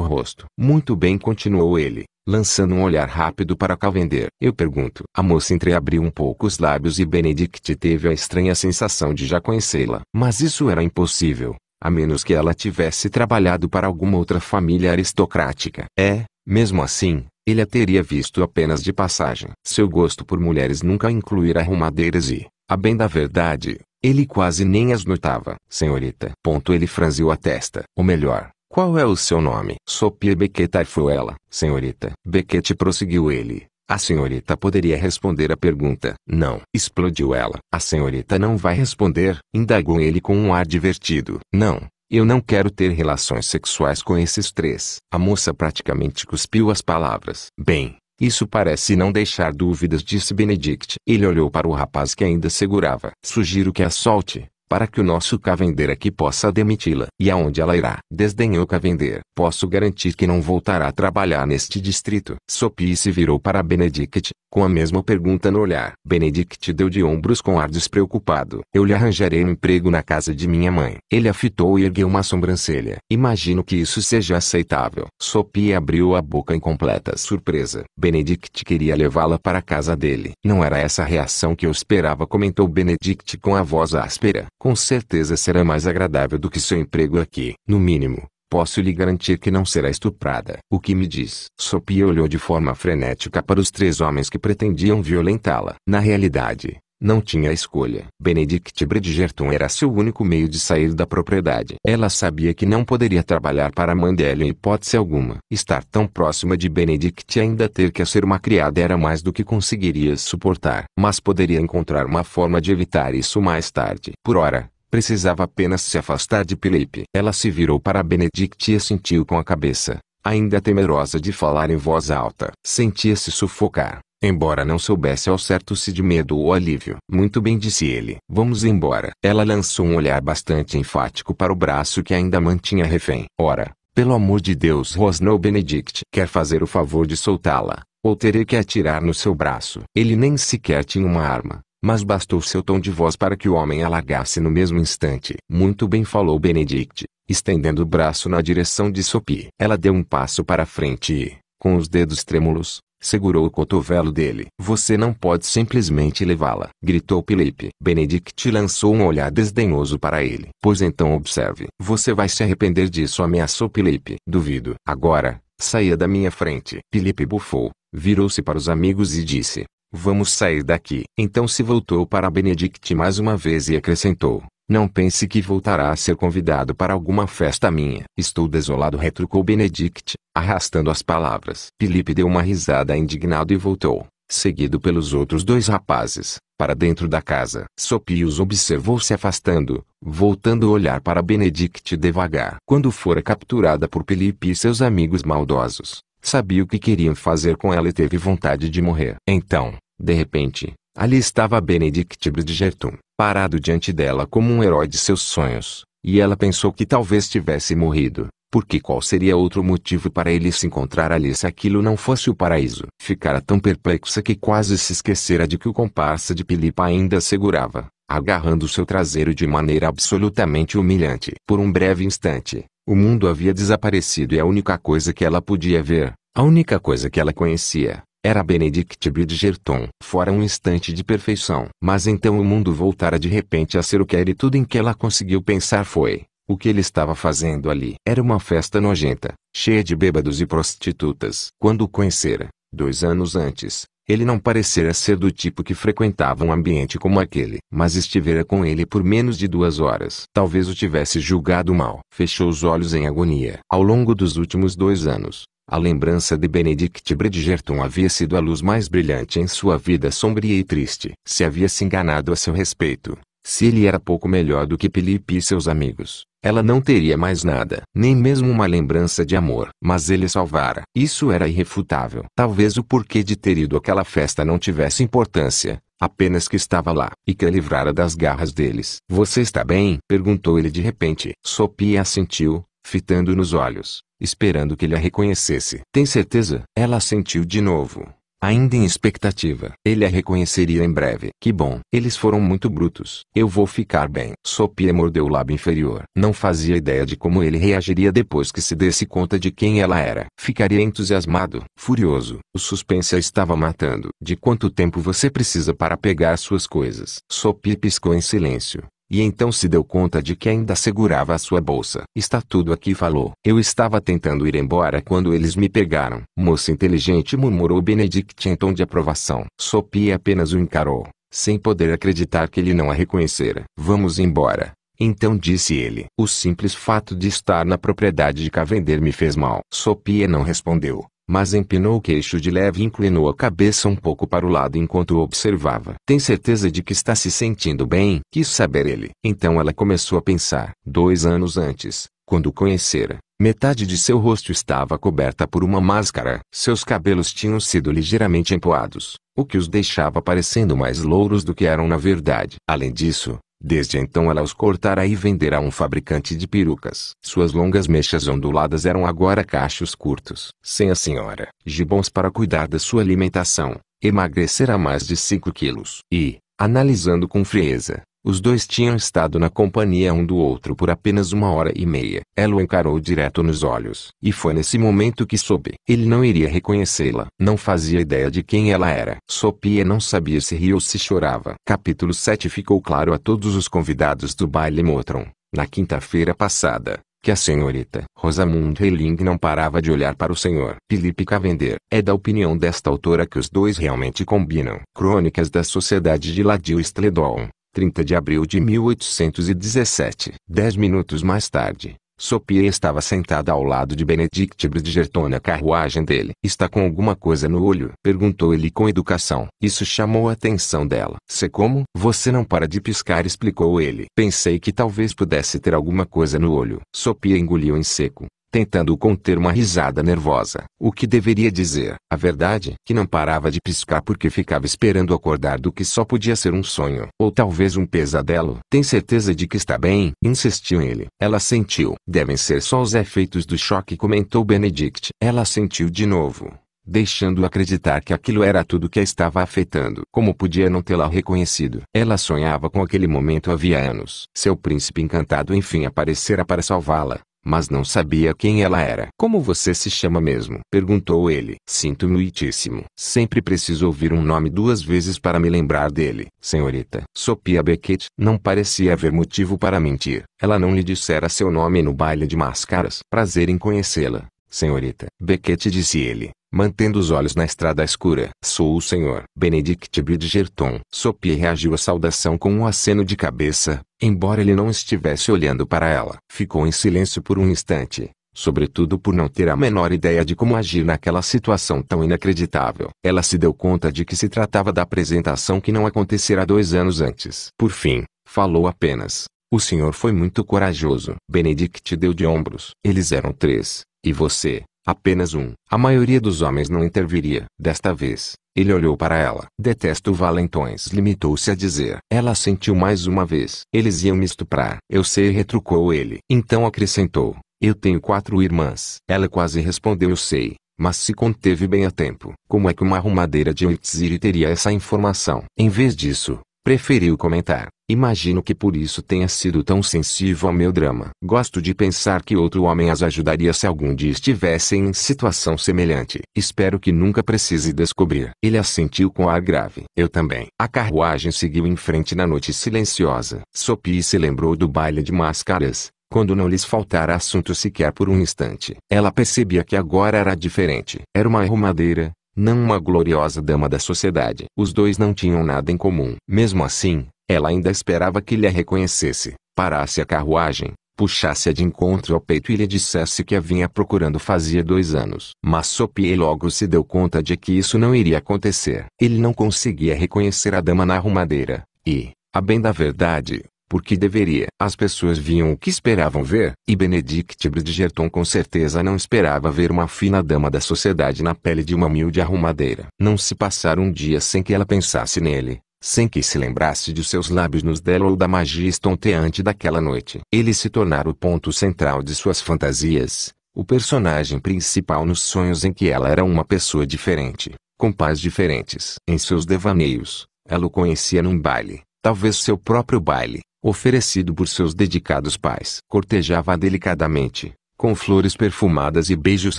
rosto. Muito bem, continuou ele lançando um olhar rápido para Calvender. Eu pergunto. A moça entreabriu um pouco os lábios e Benedict teve a estranha sensação de já conhecê-la. Mas isso era impossível, a menos que ela tivesse trabalhado para alguma outra família aristocrática. É, mesmo assim, ele a teria visto apenas de passagem. Seu gosto por mulheres nunca incluíra arrumadeiras e, a bem da verdade, ele quase nem as notava. Senhorita. Ponto ele franziu a testa. Ou melhor, qual é o seu nome? Sophie Beckett Aifuela, senhorita. Beckett prosseguiu ele. A senhorita poderia responder a pergunta. Não, explodiu ela. A senhorita não vai responder, indagou ele com um ar divertido. Não, eu não quero ter relações sexuais com esses três. A moça praticamente cuspiu as palavras. Bem, isso parece não deixar dúvidas, disse Benedict. Ele olhou para o rapaz que ainda segurava. Sugiro que a solte, para que o nosso Cavender aqui possa demiti-la. E aonde ela irá? Desdenhou Cavender. Posso garantir que não voltará a trabalhar neste distrito. Sopie se virou para Benedict, com a mesma pergunta no olhar. Benedict deu de ombros com ar despreocupado. Eu lhe arranjarei um emprego na casa de minha mãe. Ele afitou e ergueu uma sobrancelha. Imagino que isso seja aceitável. Sopie abriu a boca em completa surpresa. Benedict queria levá-la para a casa dele. Não era essa a reação que eu esperava, comentou Benedict com a voz áspera com certeza será mais agradável do que seu emprego aqui. No mínimo, posso lhe garantir que não será estuprada. O que me diz? Sopia olhou de forma frenética para os três homens que pretendiam violentá-la. Na realidade, não tinha escolha. Benedict Bridgerton era seu único meio de sair da propriedade. Ela sabia que não poderia trabalhar para a mãe dela em hipótese alguma. Estar tão próxima de Benedict e ainda ter que ser uma criada era mais do que conseguiria suportar. Mas poderia encontrar uma forma de evitar isso mais tarde. Por ora, precisava apenas se afastar de Felipe. Ela se virou para Benedict e assentiu com a cabeça ainda temerosa de falar em voz alta. Sentia-se sufocar. Embora não soubesse ao certo se de medo ou alívio. Muito bem, disse ele. Vamos embora. Ela lançou um olhar bastante enfático para o braço que ainda mantinha refém. Ora, pelo amor de Deus, rosnou Benedict. Quer fazer o favor de soltá-la, ou terei que atirar no seu braço. Ele nem sequer tinha uma arma. Mas bastou seu tom de voz para que o homem alagasse no mesmo instante. Muito bem falou Benedict, estendendo o braço na direção de Sophie. Ela deu um passo para frente e, com os dedos trêmulos, Segurou o cotovelo dele. Você não pode simplesmente levá-la, gritou Felipe. Benedict lançou um olhar desdenhoso para ele. Pois então observe. Você vai se arrepender disso, ameaçou Felipe. Duvido. Agora, saia da minha frente. Felipe bufou, virou-se para os amigos e disse: Vamos sair daqui. Então se voltou para Benedict mais uma vez e acrescentou: não pense que voltará a ser convidado para alguma festa minha. Estou desolado, retrucou Benedict, arrastando as palavras. Felipe deu uma risada indignado e voltou, seguido pelos outros dois rapazes, para dentro da casa. Sopios observou se afastando, voltando o olhar para Benedict devagar. Quando fora capturada por Felipe e seus amigos maldosos, sabia o que queriam fazer com ela e teve vontade de morrer. Então, de repente, Ali estava Benedict Bridgerton, parado diante dela como um herói de seus sonhos, e ela pensou que talvez tivesse morrido, porque qual seria outro motivo para ele se encontrar ali se aquilo não fosse o paraíso? Ficara tão perplexa que quase se esquecera de que o comparsa de Pilipa ainda segurava, agarrando seu traseiro de maneira absolutamente humilhante. Por um breve instante, o mundo havia desaparecido e a única coisa que ela podia ver, a única coisa que ela conhecia, era Benedict Bridgerton. Fora um instante de perfeição. Mas então o mundo voltara de repente a ser o que era e tudo em que ela conseguiu pensar foi. O que ele estava fazendo ali? Era uma festa nojenta, cheia de bêbados e prostitutas. Quando o conhecera, dois anos antes, ele não parecera ser do tipo que frequentava um ambiente como aquele, mas estivera com ele por menos de duas horas. Talvez o tivesse julgado mal. Fechou os olhos em agonia. Ao longo dos últimos dois anos, a lembrança de Benedict Bridgerton havia sido a luz mais brilhante em sua vida sombria e triste. Se havia se enganado a seu respeito, se ele era pouco melhor do que Felipe e seus amigos, ela não teria mais nada, nem mesmo uma lembrança de amor. Mas ele salvara. Isso era irrefutável. Talvez o porquê de ter ido àquela festa não tivesse importância, apenas que estava lá e que a livrara das garras deles. Você está bem? perguntou ele de repente. Sophia assentiu, fitando nos olhos, esperando que ele a reconhecesse. Tem certeza? Ela sentiu de novo. Ainda em expectativa, ele a reconheceria em breve. Que bom, eles foram muito brutos. Eu vou ficar bem. Sopia mordeu o lábio inferior. Não fazia ideia de como ele reagiria depois que se desse conta de quem ela era. Ficaria entusiasmado, furioso. O suspense a estava matando. De quanto tempo você precisa para pegar suas coisas? Sopia piscou em silêncio. E então se deu conta de que ainda segurava a sua bolsa. Está tudo aqui falou. Eu estava tentando ir embora quando eles me pegaram. Moça inteligente murmurou Benedict em tom de aprovação. Sopia apenas o encarou, sem poder acreditar que ele não a reconhecera. Vamos embora. Então disse ele. O simples fato de estar na propriedade de Cavender me fez mal. Sopia não respondeu mas empinou o queixo de leve e inclinou a cabeça um pouco para o lado enquanto o observava. Tem certeza de que está se sentindo bem? Quis saber ele. Então ela começou a pensar. Dois anos antes, quando o conhecera, metade de seu rosto estava coberta por uma máscara. Seus cabelos tinham sido ligeiramente empoados, o que os deixava parecendo mais louros do que eram na verdade. Além disso, Desde então ela os cortará e venderá a um fabricante de perucas. Suas longas mechas onduladas eram agora cachos curtos. Sem a senhora gibons para cuidar da sua alimentação, emagrecerá mais de 5 quilos. E, analisando com frieza, os dois tinham estado na companhia um do outro por apenas uma hora e meia. Ela o encarou direto nos olhos. E foi nesse momento que soube. Ele não iria reconhecê-la. Não fazia ideia de quem ela era. Sopia não sabia se ria ou se chorava. Capítulo 7 Ficou claro a todos os convidados do baile Motron, na quinta-feira passada, que a senhorita Rosamund Reiling não parava de olhar para o senhor Felipe Cavender. É da opinião desta autora que os dois realmente combinam. Crônicas da Sociedade de Ladio Stledon 30 de abril de 1817. Dez minutos mais tarde, Sophie estava sentada ao lado de Benedict Bridgerton na carruagem dele. Está com alguma coisa no olho? Perguntou ele com educação. Isso chamou a atenção dela. Se como? Você não para de piscar, explicou ele. Pensei que talvez pudesse ter alguma coisa no olho. Sophie engoliu em seco tentando conter uma risada nervosa. O que deveria dizer? A verdade, que não parava de piscar porque ficava esperando acordar do que só podia ser um sonho, ou talvez um pesadelo. Tem certeza de que está bem? Insistiu ele. Ela sentiu. Devem ser só os efeitos do choque, comentou Benedict. Ela sentiu de novo deixando acreditar que aquilo era tudo que a estava afetando. Como podia não tê-la reconhecido? Ela sonhava com aquele momento havia anos. Seu príncipe encantado enfim aparecera para salvá-la mas não sabia quem ela era. Como você se chama mesmo? Perguntou ele. Sinto-me muitíssimo. Sempre preciso ouvir um nome duas vezes para me lembrar dele. Senhorita. Sopia Beckett. Não parecia haver motivo para mentir. Ela não lhe dissera seu nome no baile de máscaras. Prazer em conhecê-la. Senhorita. Beckett disse ele mantendo os olhos na estrada escura. Sou o senhor. Benedict Bridgerton. Sophie reagiu à saudação com um aceno de cabeça, embora ele não estivesse olhando para ela. Ficou em silêncio por um instante, sobretudo por não ter a menor ideia de como agir naquela situação tão inacreditável. Ela se deu conta de que se tratava da apresentação que não acontecerá dois anos antes. Por fim, falou apenas. O senhor foi muito corajoso. Benedict deu de ombros. Eles eram três, e você, Apenas um. A maioria dos homens não interviria. Desta vez, ele olhou para ela. Detesto valentões, limitou-se a dizer. Ela sentiu mais uma vez. Eles iam me estuprar. Eu sei, retrucou ele. Então acrescentou. Eu tenho quatro irmãs. Ela quase respondeu eu sei, mas se conteve bem a tempo. Como é que uma arrumadeira de Oitziri teria essa informação? Em vez disso, preferiu comentar. Imagino que por isso tenha sido tão sensível ao meu drama. Gosto de pensar que outro homem as ajudaria se algum dia estivessem em situação semelhante. Espero que nunca precise descobrir. Ele assentiu com ar grave. Eu também. A carruagem seguiu em frente na noite silenciosa. Sophie se lembrou do baile de máscaras, quando não lhes faltara assunto sequer por um instante. Ela percebia que agora era diferente. Era uma arrumadeira, não uma gloriosa dama da sociedade. Os dois não tinham nada em comum. Mesmo assim, ela ainda esperava que lhe a reconhecesse, parasse a carruagem, puxasse-a de encontro ao peito e lhe dissesse que a vinha procurando fazia dois anos. Mas Sopie logo se deu conta de que isso não iria acontecer. Ele não conseguia reconhecer a dama na arrumadeira, e, a bem da verdade, porque deveria. As pessoas viam o que esperavam ver, e Benedict Bridgerton com certeza não esperava ver uma fina dama da sociedade na pele de uma humilde arrumadeira. Não se passara um dia sem que ela pensasse nele, sem que se lembrasse de seus lábios nos dela ou da magia estonteante daquela noite. Ele se tornara o ponto central de suas fantasias, o personagem principal nos sonhos em que ela era uma pessoa diferente, com pais diferentes. Em seus devaneios, ela o conhecia num baile, talvez seu próprio baile, oferecido por seus dedicados pais. Cortejava delicadamente, com flores perfumadas e beijos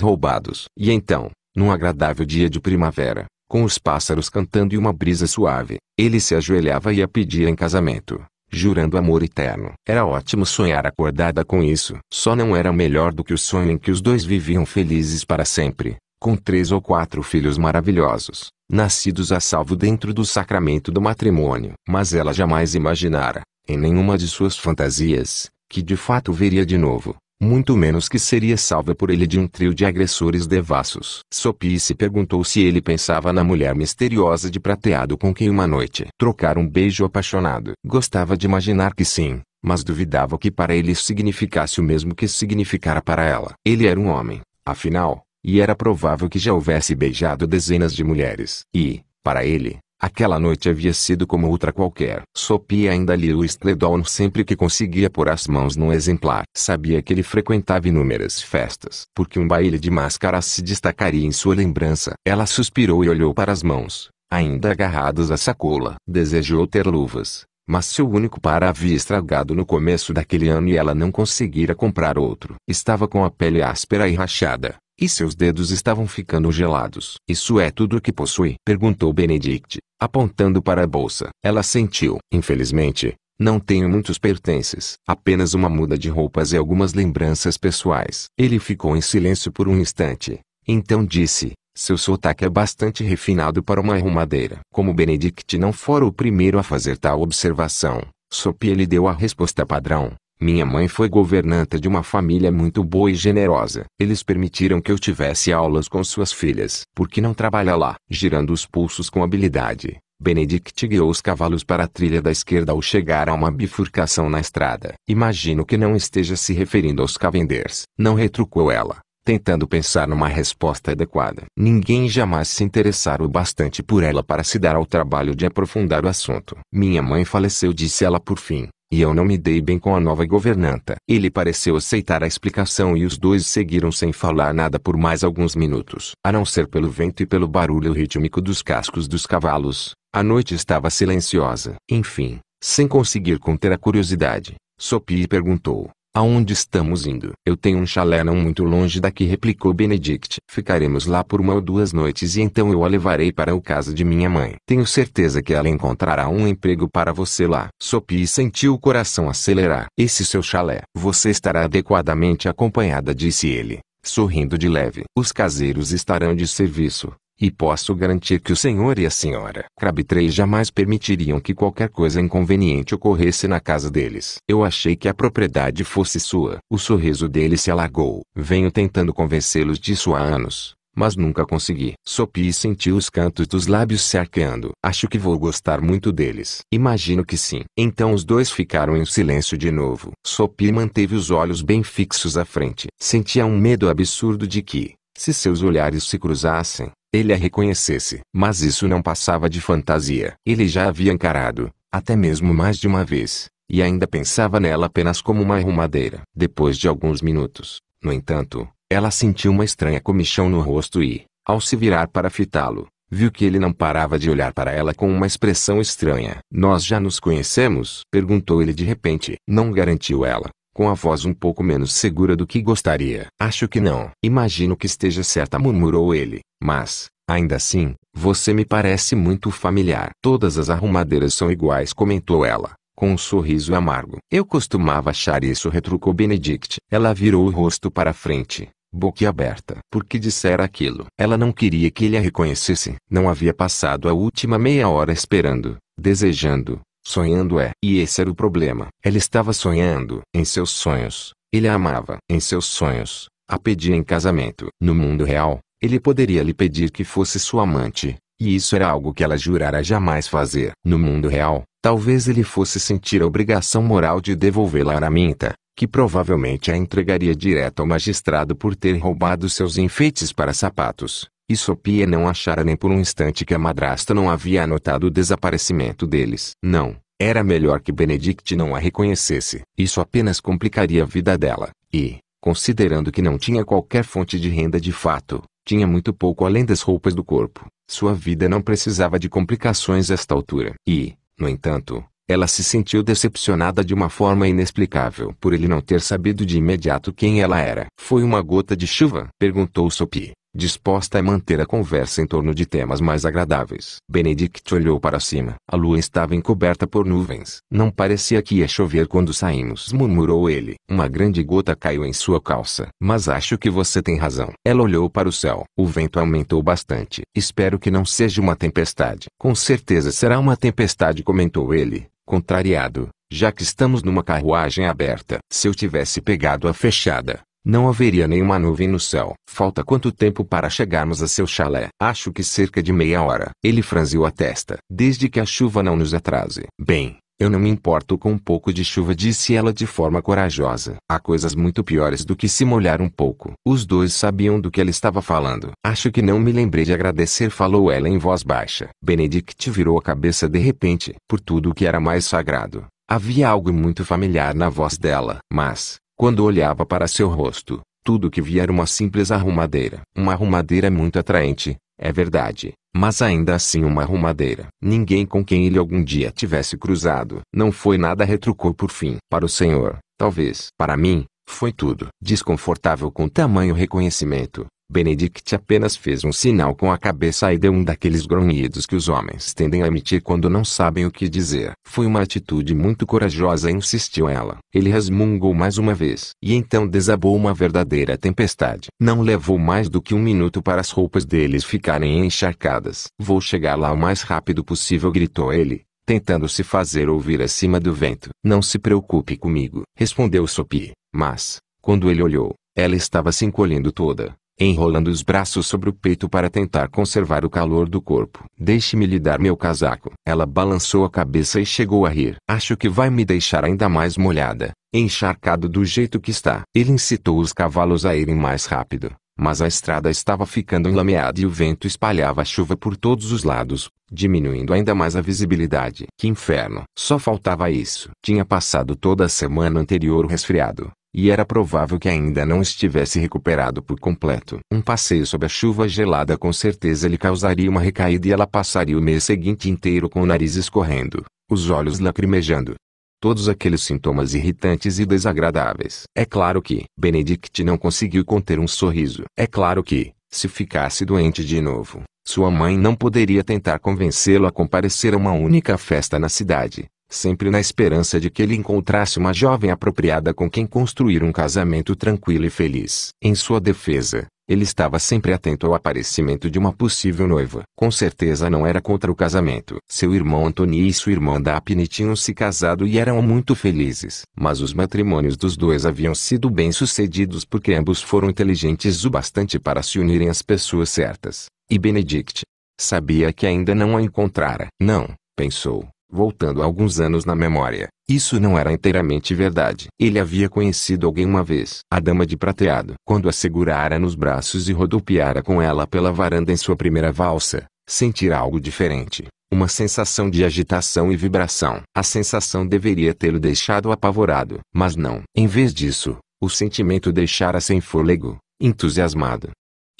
roubados. E então, num agradável dia de primavera, com os pássaros cantando e uma brisa suave, ele se ajoelhava e a pedia em casamento, jurando amor eterno. Era ótimo sonhar acordada com isso. Só não era melhor do que o sonho em que os dois viviam felizes para sempre, com três ou quatro filhos maravilhosos, nascidos a salvo dentro do sacramento do matrimônio. Mas ela jamais imaginara, em nenhuma de suas fantasias, que de fato veria de novo, muito menos que seria salva por ele de um trio de agressores devassos. Sopice perguntou se ele pensava na mulher misteriosa de prateado com quem uma noite trocar um beijo apaixonado. Gostava de imaginar que sim, mas duvidava que para ele significasse o mesmo que significara para ela. Ele era um homem, afinal, e era provável que já houvesse beijado dezenas de mulheres. E, para ele, Aquela noite havia sido como outra qualquer. Sopia ainda lia o Stledon sempre que conseguia pôr as mãos num exemplar. Sabia que ele frequentava inúmeras festas, porque um baile de máscaras se destacaria em sua lembrança. Ela suspirou e olhou para as mãos, ainda agarradas à sacola. Desejou ter luvas, mas seu único par havia estragado no começo daquele ano e ela não conseguira comprar outro. Estava com a pele áspera e rachada, e seus dedos estavam ficando gelados. Isso é tudo o que possui? Perguntou Benedict, apontando para a bolsa. Ela sentiu. Infelizmente, não tenho muitos pertences, apenas uma muda de roupas e algumas lembranças pessoais. Ele ficou em silêncio por um instante. Então disse: Seu sotaque é bastante refinado para uma arrumadeira. Como Benedict não fora o primeiro a fazer tal observação, Sophie lhe deu a resposta padrão. Minha mãe foi governanta de uma família muito boa e generosa. Eles permitiram que eu tivesse aulas com suas filhas. Por que não trabalha lá? Girando os pulsos com habilidade, Benedict guiou os cavalos para a trilha da esquerda ao chegar a uma bifurcação na estrada. Imagino que não esteja se referindo aos Cavenders. Não retrucou ela, tentando pensar numa resposta adequada. Ninguém jamais se interessara o bastante por ela para se dar ao trabalho de aprofundar o assunto. Minha mãe faleceu, disse ela por fim e eu não me dei bem com a nova governanta. Ele pareceu aceitar a explicação e os dois seguiram sem falar nada por mais alguns minutos. A não ser pelo vento e pelo barulho rítmico dos cascos dos cavalos, a noite estava silenciosa. Enfim, sem conseguir conter a curiosidade, Sophie perguntou: Aonde estamos indo? Eu tenho um chalé não muito longe daqui replicou Benedict. Ficaremos lá por uma ou duas noites e então eu a levarei para o casa de minha mãe. Tenho certeza que ela encontrará um emprego para você lá. Sophie sentiu o coração acelerar. Esse seu chalé. Você estará adequadamente acompanhada disse ele, sorrindo de leve. Os caseiros estarão de serviço. E posso garantir que o senhor e a senhora Crabtree jamais permitiriam que qualquer coisa inconveniente ocorresse na casa deles. Eu achei que a propriedade fosse sua. O sorriso dele se alagou. Venho tentando convencê-los disso há anos mas nunca consegui. Sopi sentiu os cantos dos lábios se arqueando. Acho que vou gostar muito deles. Imagino que sim. Então os dois ficaram em silêncio de novo. Sopi manteve os olhos bem fixos à frente. Sentia um medo absurdo de que, se seus olhares se cruzassem, ele a reconhecesse. Mas isso não passava de fantasia. Ele já havia encarado, até mesmo mais de uma vez, e ainda pensava nela apenas como uma arrumadeira. Depois de alguns minutos, no entanto, ela sentiu uma estranha comichão no rosto e, ao se virar para fitá-lo, viu que ele não parava de olhar para ela com uma expressão estranha. Nós já nos conhecemos? perguntou ele de repente. Não garantiu ela com a voz um pouco menos segura do que gostaria. Acho que não. Imagino que esteja certa, murmurou ele, mas, ainda assim, você me parece muito familiar. Todas as arrumadeiras são iguais, comentou ela, com um sorriso amargo. Eu costumava achar isso, retrucou Benedict. Ela virou o rosto para frente. Boquiaberta. Por que dissera aquilo? Ela não queria que ele a reconhecesse. Não havia passado a última meia hora esperando, desejando, Sonhando é. E esse era o problema. Ela estava sonhando. Em seus sonhos. Ele a amava. Em seus sonhos. A pedia em casamento. No mundo real, ele poderia lhe pedir que fosse sua amante. E isso era algo que ela jurara jamais fazer. No mundo real, talvez ele fosse sentir a obrigação moral de devolvê-la a Araminta, que provavelmente a entregaria direto ao magistrado por ter roubado seus enfeites para sapatos. E Sopia não achara nem por um instante que a madrasta não havia anotado o desaparecimento deles. Não, era melhor que Benedict não a reconhecesse. Isso apenas complicaria a vida dela. E, considerando que não tinha qualquer fonte de renda de fato, tinha muito pouco além das roupas do corpo. Sua vida não precisava de complicações esta altura. E, no entanto, ela se sentiu decepcionada de uma forma inexplicável por ele não ter sabido de imediato quem ela era. Foi uma gota de chuva? perguntou Sopie disposta a manter a conversa em torno de temas mais agradáveis. Benedict olhou para cima. A lua estava encoberta por nuvens. Não parecia que ia chover quando saímos, murmurou ele. Uma grande gota caiu em sua calça. Mas acho que você tem razão. Ela olhou para o céu. O vento aumentou bastante. Espero que não seja uma tempestade. Com certeza será uma tempestade, comentou ele, contrariado já que estamos numa carruagem aberta. Se eu tivesse pegado a fechada, não haveria nenhuma nuvem no céu. Falta quanto tempo para chegarmos a seu chalé? Acho que cerca de meia hora. Ele franziu a testa. Desde que a chuva não nos atrase. Bem, eu não me importo com um pouco de chuva, disse ela de forma corajosa. Há coisas muito piores do que se molhar um pouco. Os dois sabiam do que ela estava falando. Acho que não me lembrei de agradecer, falou ela em voz baixa. Benedict virou a cabeça de repente, por tudo o que era mais sagrado. Havia algo muito familiar na voz dela, mas, quando olhava para seu rosto, tudo que via era uma simples arrumadeira. Uma arrumadeira é muito atraente, é verdade, mas ainda assim uma arrumadeira. Ninguém com quem ele algum dia tivesse cruzado. Não foi nada retrucou por fim. Para o senhor, talvez. Para mim, foi tudo. Desconfortável com tamanho reconhecimento, Benedict apenas fez um sinal com a cabeça e deu um daqueles grunhidos que os homens tendem a emitir quando não sabem o que dizer. Foi uma atitude muito corajosa, insistiu ela. Ele resmungou mais uma vez, e então desabou uma verdadeira tempestade. Não levou mais do que um minuto para as roupas deles ficarem encharcadas. Vou chegar lá o mais rápido possível, gritou ele, tentando se fazer ouvir acima do vento. Não se preocupe comigo, respondeu Sopi. mas, quando ele olhou, ela estava se encolhendo toda, enrolando os braços sobre o peito para tentar conservar o calor do corpo. Deixe-me lhe dar meu casaco. Ela balançou a cabeça e chegou a rir. Acho que vai me deixar ainda mais molhada, encharcado do jeito que está. Ele incitou os cavalos a irem mais rápido, mas a estrada estava ficando enlameada e o vento espalhava a chuva por todos os lados, diminuindo ainda mais a visibilidade. Que inferno! Só faltava isso. Tinha passado toda a semana anterior resfriado e era provável que ainda não estivesse recuperado por completo. Um passeio sob a chuva gelada com certeza lhe causaria uma recaída e ela passaria o mês seguinte inteiro com o nariz escorrendo, os olhos lacrimejando. Todos aqueles sintomas irritantes e desagradáveis. É claro que Benedict não conseguiu conter um sorriso. É claro que, se ficasse doente de novo, sua mãe não poderia tentar convencê-lo a comparecer a uma única festa na cidade, sempre na esperança de que ele encontrasse uma jovem apropriada com quem construir um casamento tranquilo e feliz. Em sua defesa, ele estava sempre atento ao aparecimento de uma possível noiva. Com certeza não era contra o casamento. Seu irmão Antônio e sua irmã Daphne tinham se casado e eram muito felizes. Mas os matrimônios dos dois haviam sido bem-sucedidos porque ambos foram inteligentes o bastante para se unirem às pessoas certas. E Benedict sabia que ainda não a encontrara. Não, pensou. Voltando alguns anos na memória, isso não era inteiramente verdade. Ele havia conhecido alguém uma vez, a dama de prateado, quando a segurara nos braços e rodopiara com ela pela varanda em sua primeira valsa, sentira algo diferente, uma sensação de agitação e vibração. A sensação deveria tê-lo deixado apavorado, mas não. Em vez disso, o sentimento deixara sem fôlego, entusiasmado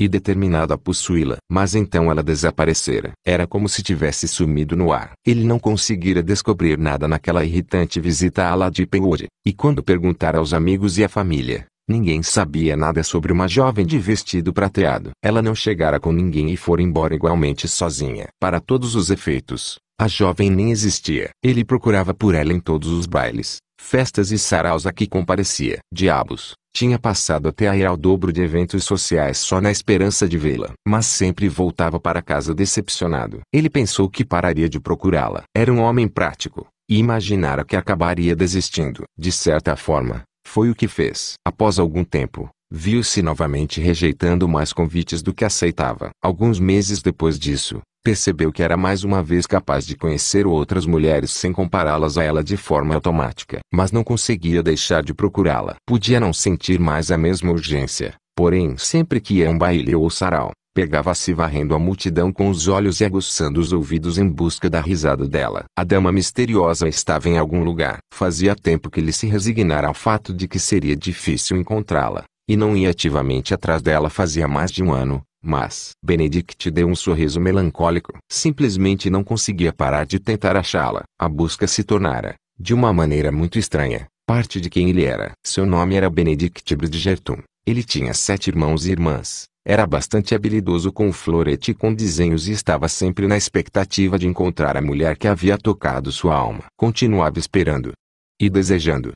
e determinado a possuí-la. Mas então ela desaparecera. Era como se tivesse sumido no ar. Ele não conseguira descobrir nada naquela irritante visita à La Deepwood. E quando perguntara aos amigos e à família, Ninguém sabia nada sobre uma jovem de vestido prateado. Ela não chegara com ninguém e fora embora igualmente sozinha. Para todos os efeitos, a jovem nem existia. Ele procurava por ela em todos os bailes, festas e saraus a que comparecia. Diabos, tinha passado até aí ao dobro de eventos sociais só na esperança de vê-la. Mas sempre voltava para casa decepcionado. Ele pensou que pararia de procurá-la. Era um homem prático, e imaginara que acabaria desistindo. De certa forma, foi o que fez. Após algum tempo, viu-se novamente rejeitando mais convites do que aceitava. Alguns meses depois disso, percebeu que era mais uma vez capaz de conhecer outras mulheres sem compará-las a ela de forma automática, mas não conseguia deixar de procurá-la. Podia não sentir mais a mesma urgência, porém, sempre que ia a um baile ou sarau, pegava-se varrendo a multidão com os olhos e aguçando os ouvidos em busca da risada dela. A dama misteriosa estava em algum lugar. Fazia tempo que ele se resignara ao fato de que seria difícil encontrá-la e não ia ativamente atrás dela fazia mais de um ano, mas Benedict deu um sorriso melancólico. Simplesmente não conseguia parar de tentar achá-la. A busca se tornara, de uma maneira muito estranha, parte de quem ele era. Seu nome era Benedict Bridgerton. Ele tinha sete irmãos e irmãs. Era bastante habilidoso com o florete e com desenhos e estava sempre na expectativa de encontrar a mulher que havia tocado sua alma. Continuava esperando. E desejando.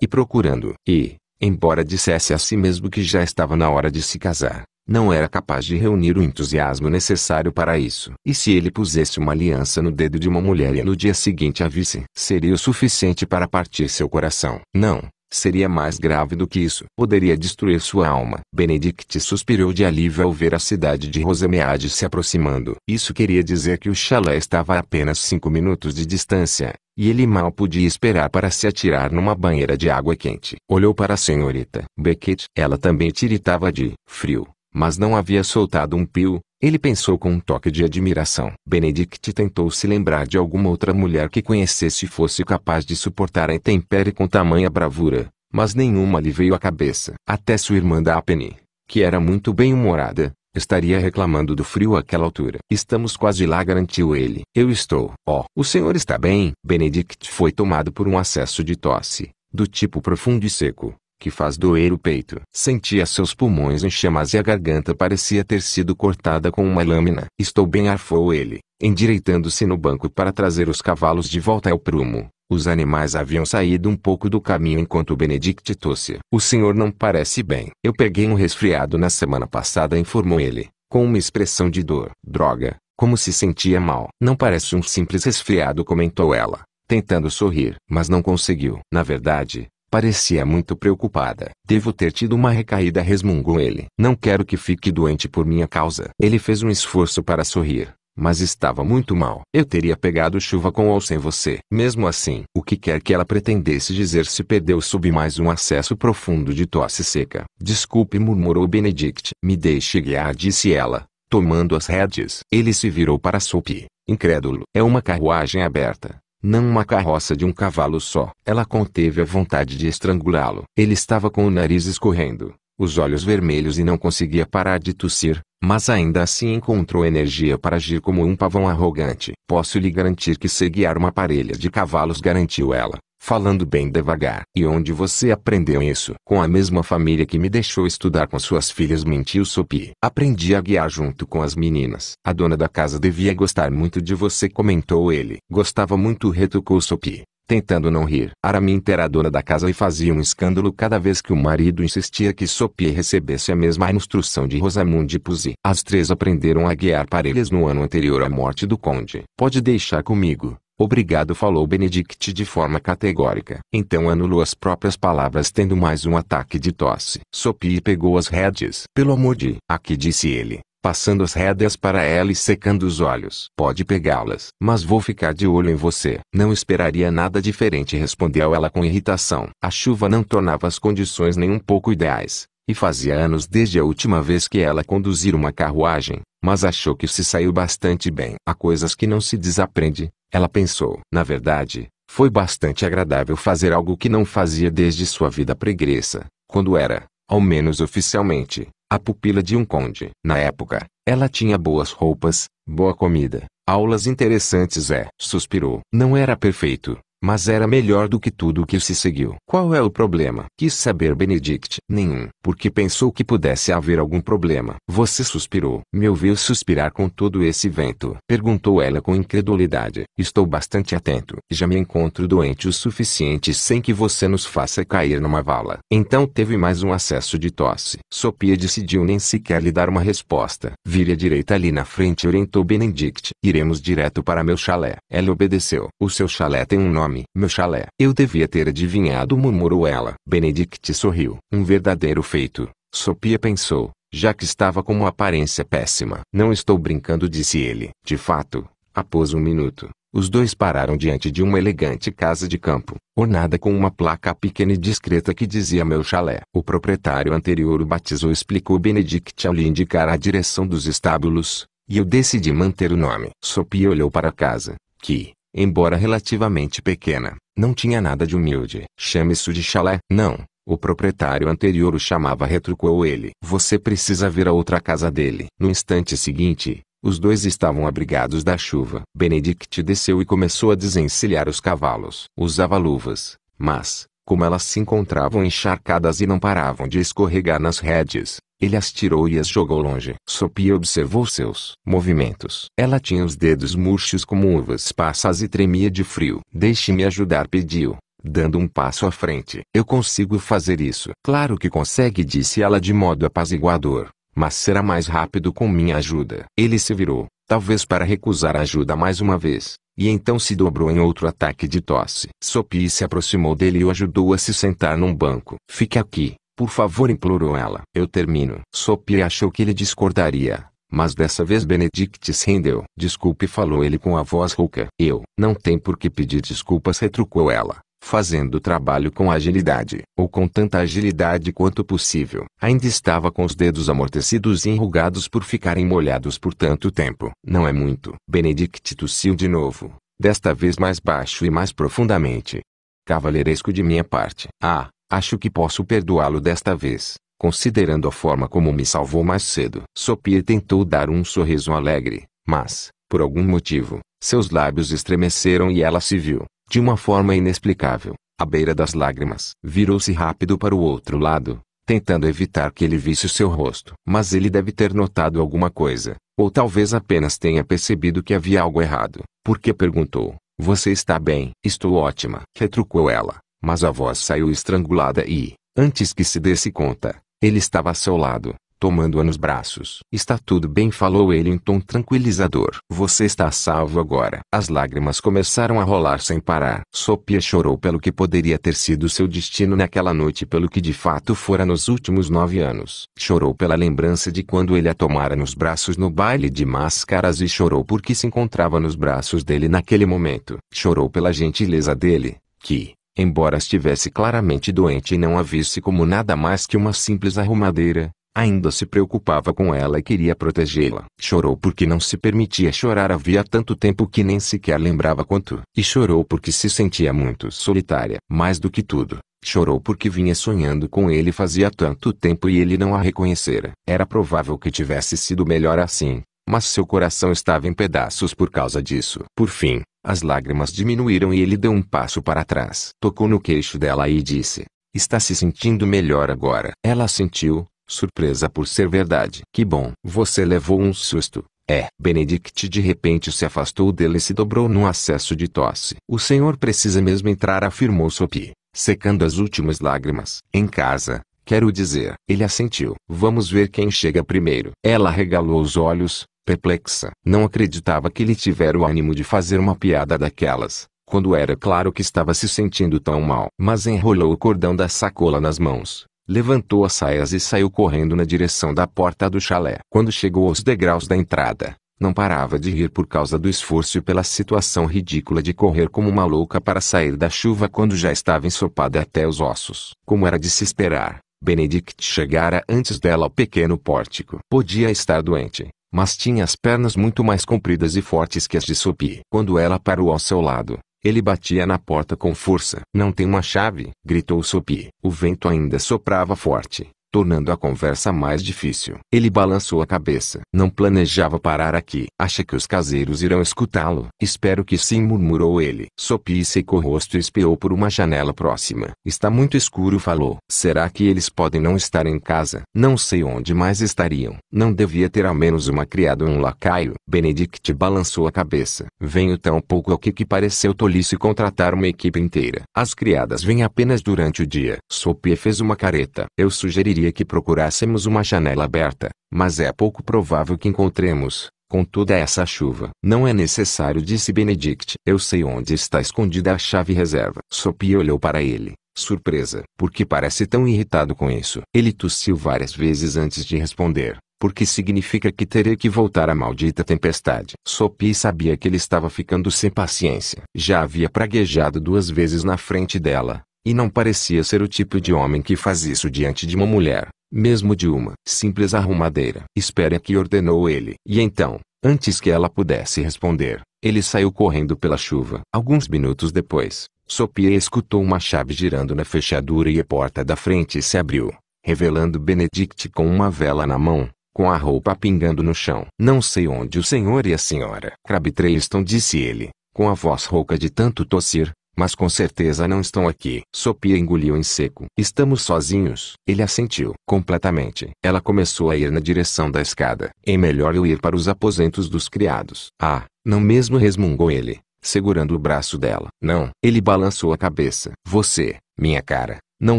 E procurando. E, embora dissesse a si mesmo que já estava na hora de se casar, não era capaz de reunir o entusiasmo necessário para isso. E se ele pusesse uma aliança no dedo de uma mulher e no dia seguinte a visse, seria o suficiente para partir seu coração. Não, seria mais grave do que isso. Poderia destruir sua alma. Benedict suspirou de alívio ao ver a cidade de Rosemeade se aproximando. Isso queria dizer que o chalé estava a apenas cinco minutos de distância. E ele mal podia esperar para se atirar numa banheira de água quente. Olhou para a senhorita Beckett. Ela também tiritava de frio, mas não havia soltado um pio. Ele pensou com um toque de admiração. Benedict tentou se lembrar de alguma outra mulher que conhecesse e fosse capaz de suportar a intempérie com tamanha bravura, mas nenhuma lhe veio à cabeça. Até sua irmã da Apeny, que era muito bem-humorada, Estaria reclamando do frio àquela altura. Estamos quase lá, garantiu ele. Eu estou. Ó, oh, o senhor está bem? Benedict foi tomado por um acesso de tosse, do tipo profundo e seco, que faz doer o peito. Sentia seus pulmões em chamas e a garganta parecia ter sido cortada com uma lâmina. Estou bem, arfou ele, endireitando-se no banco para trazer os cavalos de volta ao prumo. Os animais haviam saído um pouco do caminho enquanto Benedict tosse. O senhor não parece bem. Eu peguei um resfriado na semana passada, informou ele, com uma expressão de dor. Droga, como se sentia mal. Não parece um simples resfriado, comentou ela, tentando sorrir, mas não conseguiu. Na verdade, parecia muito preocupada. Devo ter tido uma recaída, resmungou ele. Não quero que fique doente por minha causa. Ele fez um esforço para sorrir, mas estava muito mal. Eu teria pegado chuva com ou sem você. Mesmo assim, o que quer que ela pretendesse dizer se perdeu sob mais um acesso profundo de tosse seca. Desculpe, murmurou Benedict. Me deixe guiar, disse ela, tomando as rédeas. Ele se virou para Sophie, incrédulo. É uma carruagem aberta. Não uma carroça de um cavalo só. Ela conteve a vontade de estrangulá-lo. Ele estava com o nariz escorrendo, os olhos vermelhos e não conseguia parar de tossir. Mas ainda assim encontrou energia para agir como um pavão arrogante. Posso lhe garantir que sei guiar uma parelha de cavalos, garantiu ela, falando bem devagar. E onde você aprendeu isso? Com a mesma família que me deixou estudar com suas filhas, mentiu Sopi. Aprendi a guiar junto com as meninas. A dona da casa devia gostar muito de você, comentou ele. Gostava muito, retocou Sopi tentando não rir. Araminta era dona da casa e fazia um escândalo cada vez que o marido insistia que Sopie recebesse a mesma instrução de Rosamunde Puzi. As três aprenderam a guiar parelhas no ano anterior à morte do conde. Pode deixar comigo. Obrigado falou Benedict de forma categórica. Então anulou as próprias palavras tendo mais um ataque de tosse. Sopie pegou as redes. Pelo amor de... Aqui disse ele passando as rédeas para ela e secando os olhos. Pode pegá-las, mas vou ficar de olho em você. Não esperaria nada diferente, respondeu ela com irritação. A chuva não tornava as condições nem um pouco ideais, e fazia anos desde a última vez que ela conduzir uma carruagem, mas achou que se saiu bastante bem. Há coisas que não se desaprende, ela pensou. Na verdade, foi bastante agradável fazer algo que não fazia desde sua vida pregressa, quando era, ao menos oficialmente, a pupila de um conde. Na época, ela tinha boas roupas, boa comida, aulas interessantes é. Suspirou. Não era perfeito, mas era melhor do que tudo o que se seguiu. Qual é o problema? Quis saber Benedict. Nenhum. Porque pensou que pudesse haver algum problema. Você suspirou. Me ouviu suspirar com todo esse vento? Perguntou ela com incredulidade. Estou bastante atento. Já me encontro doente o suficiente sem que você nos faça cair numa vala. Então teve mais um acesso de tosse. Sopia decidiu nem sequer lhe dar uma resposta. Vire à direita ali na frente orientou Benedict. Iremos direto para meu chalé. Ela obedeceu. O seu chalé tem um nome nome. Meu chalé. Eu devia ter adivinhado, murmurou ela. Benedict sorriu. Um verdadeiro feito. Sopia pensou, já que estava com uma aparência péssima. Não estou brincando, disse ele. De fato, após um minuto, os dois pararam diante de uma elegante casa de campo, ornada com uma placa pequena e discreta que dizia meu chalé. O proprietário anterior o batizou explicou Benedict ao lhe indicar a direção dos estábulos, e eu decidi manter o nome. Sopia olhou para a casa, que, embora relativamente pequena, não tinha nada de humilde. Chame isso de chalé. Não, o proprietário anterior o chamava retrucou ele. Você precisa ver a outra casa dele. No instante seguinte, os dois estavam abrigados da chuva. Benedict desceu e começou a desencilhar os cavalos. Usava luvas, mas, como elas se encontravam encharcadas e não paravam de escorregar nas redes, ele as tirou e as jogou longe. Sopie observou seus movimentos. Ela tinha os dedos murchos como uvas passas e tremia de frio. Deixe-me ajudar, pediu, dando um passo à frente. Eu consigo fazer isso. Claro que consegue, disse ela de modo apaziguador. Mas será mais rápido com minha ajuda. Ele se virou, talvez para recusar a ajuda mais uma vez, e então se dobrou em outro ataque de tosse. Sopie se aproximou dele e o ajudou a se sentar num banco. Fique aqui, por favor, implorou ela. Eu termino. Sophie achou que ele discordaria, mas dessa vez Benedict se rendeu. Desculpe, falou ele com a voz rouca. Eu, não tem por que pedir desculpas, retrucou ela, fazendo o trabalho com agilidade, ou com tanta agilidade quanto possível. Ainda estava com os dedos amortecidos e enrugados por ficarem molhados por tanto tempo. Não é muito. Benedict tossiu de novo, desta vez mais baixo e mais profundamente. Cavaleiresco de minha parte. Ah, Acho que posso perdoá-lo desta vez, considerando a forma como me salvou mais cedo. Sophie tentou dar um sorriso alegre, mas, por algum motivo, seus lábios estremeceram e ela se viu, de uma forma inexplicável, à beira das lágrimas. Virou-se rápido para o outro lado, tentando evitar que ele visse o seu rosto. Mas ele deve ter notado alguma coisa, ou talvez apenas tenha percebido que havia algo errado, porque perguntou: Você está bem? Estou ótima, retrucou ela. Mas a voz saiu estrangulada e, antes que se desse conta, ele estava a seu lado, tomando-a nos braços. Está tudo bem, falou ele em tom tranquilizador. Você está salvo agora. As lágrimas começaram a rolar sem parar. Sopia chorou pelo que poderia ter sido seu destino naquela noite, pelo que de fato fora nos últimos nove anos. Chorou pela lembrança de quando ele a tomara nos braços no baile de máscaras e chorou porque se encontrava nos braços dele naquele momento. Chorou pela gentileza dele, que, embora estivesse claramente doente e não a visse como nada mais que uma simples arrumadeira, ainda se preocupava com ela e queria protegê-la. Chorou porque não se permitia chorar havia tanto tempo que nem sequer lembrava quanto. E chorou porque se sentia muito solitária. Mais do que tudo, chorou porque vinha sonhando com ele fazia tanto tempo e ele não a reconhecera. Era provável que tivesse sido melhor assim, mas seu coração estava em pedaços por causa disso. Por fim, as lágrimas diminuíram e ele deu um passo para trás. Tocou no queixo dela e disse: Está se sentindo melhor agora. Ela sentiu, surpresa por ser verdade. Que bom. Você levou um susto. É. Benedict de repente se afastou dele e se dobrou num acesso de tosse. O senhor precisa mesmo entrar, afirmou Sophie, secando as últimas lágrimas. Em casa, quero dizer. Ele assentiu. Vamos ver quem chega primeiro. Ela regalou os olhos, perplexa. Não acreditava que ele tivera o ânimo de fazer uma piada daquelas, quando era claro que estava se sentindo tão mal. Mas enrolou o cordão da sacola nas mãos, levantou as saias e saiu correndo na direção da porta do chalé. Quando chegou aos degraus da entrada, não parava de rir por causa do esforço e pela situação ridícula de correr como uma louca para sair da chuva quando já estava ensopada até os ossos. Como era de se esperar, Benedict chegara antes dela ao pequeno pórtico. Podia estar doente, mas tinha as pernas muito mais compridas e fortes que as de Sopi. Quando ela parou ao seu lado, ele batia na porta com força. Não tem uma chave, gritou Sopi. O vento ainda soprava forte, tornando a conversa mais difícil. Ele balançou a cabeça. Não planejava parar aqui. Acha que os caseiros irão escutá-lo? Espero que sim, murmurou ele. Sopie secou o rosto e espiou por uma janela próxima. Está muito escuro, falou. Será que eles podem não estar em casa? Não sei onde mais estariam. Não devia ter ao menos uma criada ou um lacaio. Benedict balançou a cabeça. Venho tão pouco aqui que pareceu tolice contratar uma equipe inteira. As criadas vêm apenas durante o dia. Sopie fez uma careta. Eu sugeriria que procurássemos uma janela aberta, mas é pouco provável que encontremos, com toda essa chuva. Não é necessário, disse Benedict. Eu sei onde está escondida a chave reserva. Sophie olhou para ele, surpresa. Por que parece tão irritado com isso? Ele tossiu várias vezes antes de responder porque significa que terei que voltar à maldita tempestade. Sophie sabia que ele estava ficando sem paciência. Já havia praguejado duas vezes na frente dela, e não parecia ser o tipo de homem que faz isso diante de uma mulher, mesmo de uma simples arrumadeira. Espere que ordenou ele. E então, antes que ela pudesse responder, ele saiu correndo pela chuva. Alguns minutos depois, Sophia escutou uma chave girando na fechadura e a porta da frente se abriu, revelando Benedict com uma vela na mão, com a roupa pingando no chão. Não sei onde o senhor e a senhora Crabtree estão, disse ele, com a voz rouca de tanto tossir, mas com certeza não estão aqui. Sopia engoliu em seco. Estamos sozinhos. Ele assentiu. Completamente. Ela começou a ir na direção da escada. É melhor eu ir para os aposentos dos criados. Ah, não mesmo resmungou ele, segurando o braço dela. Não. Ele balançou a cabeça. Você, minha cara, não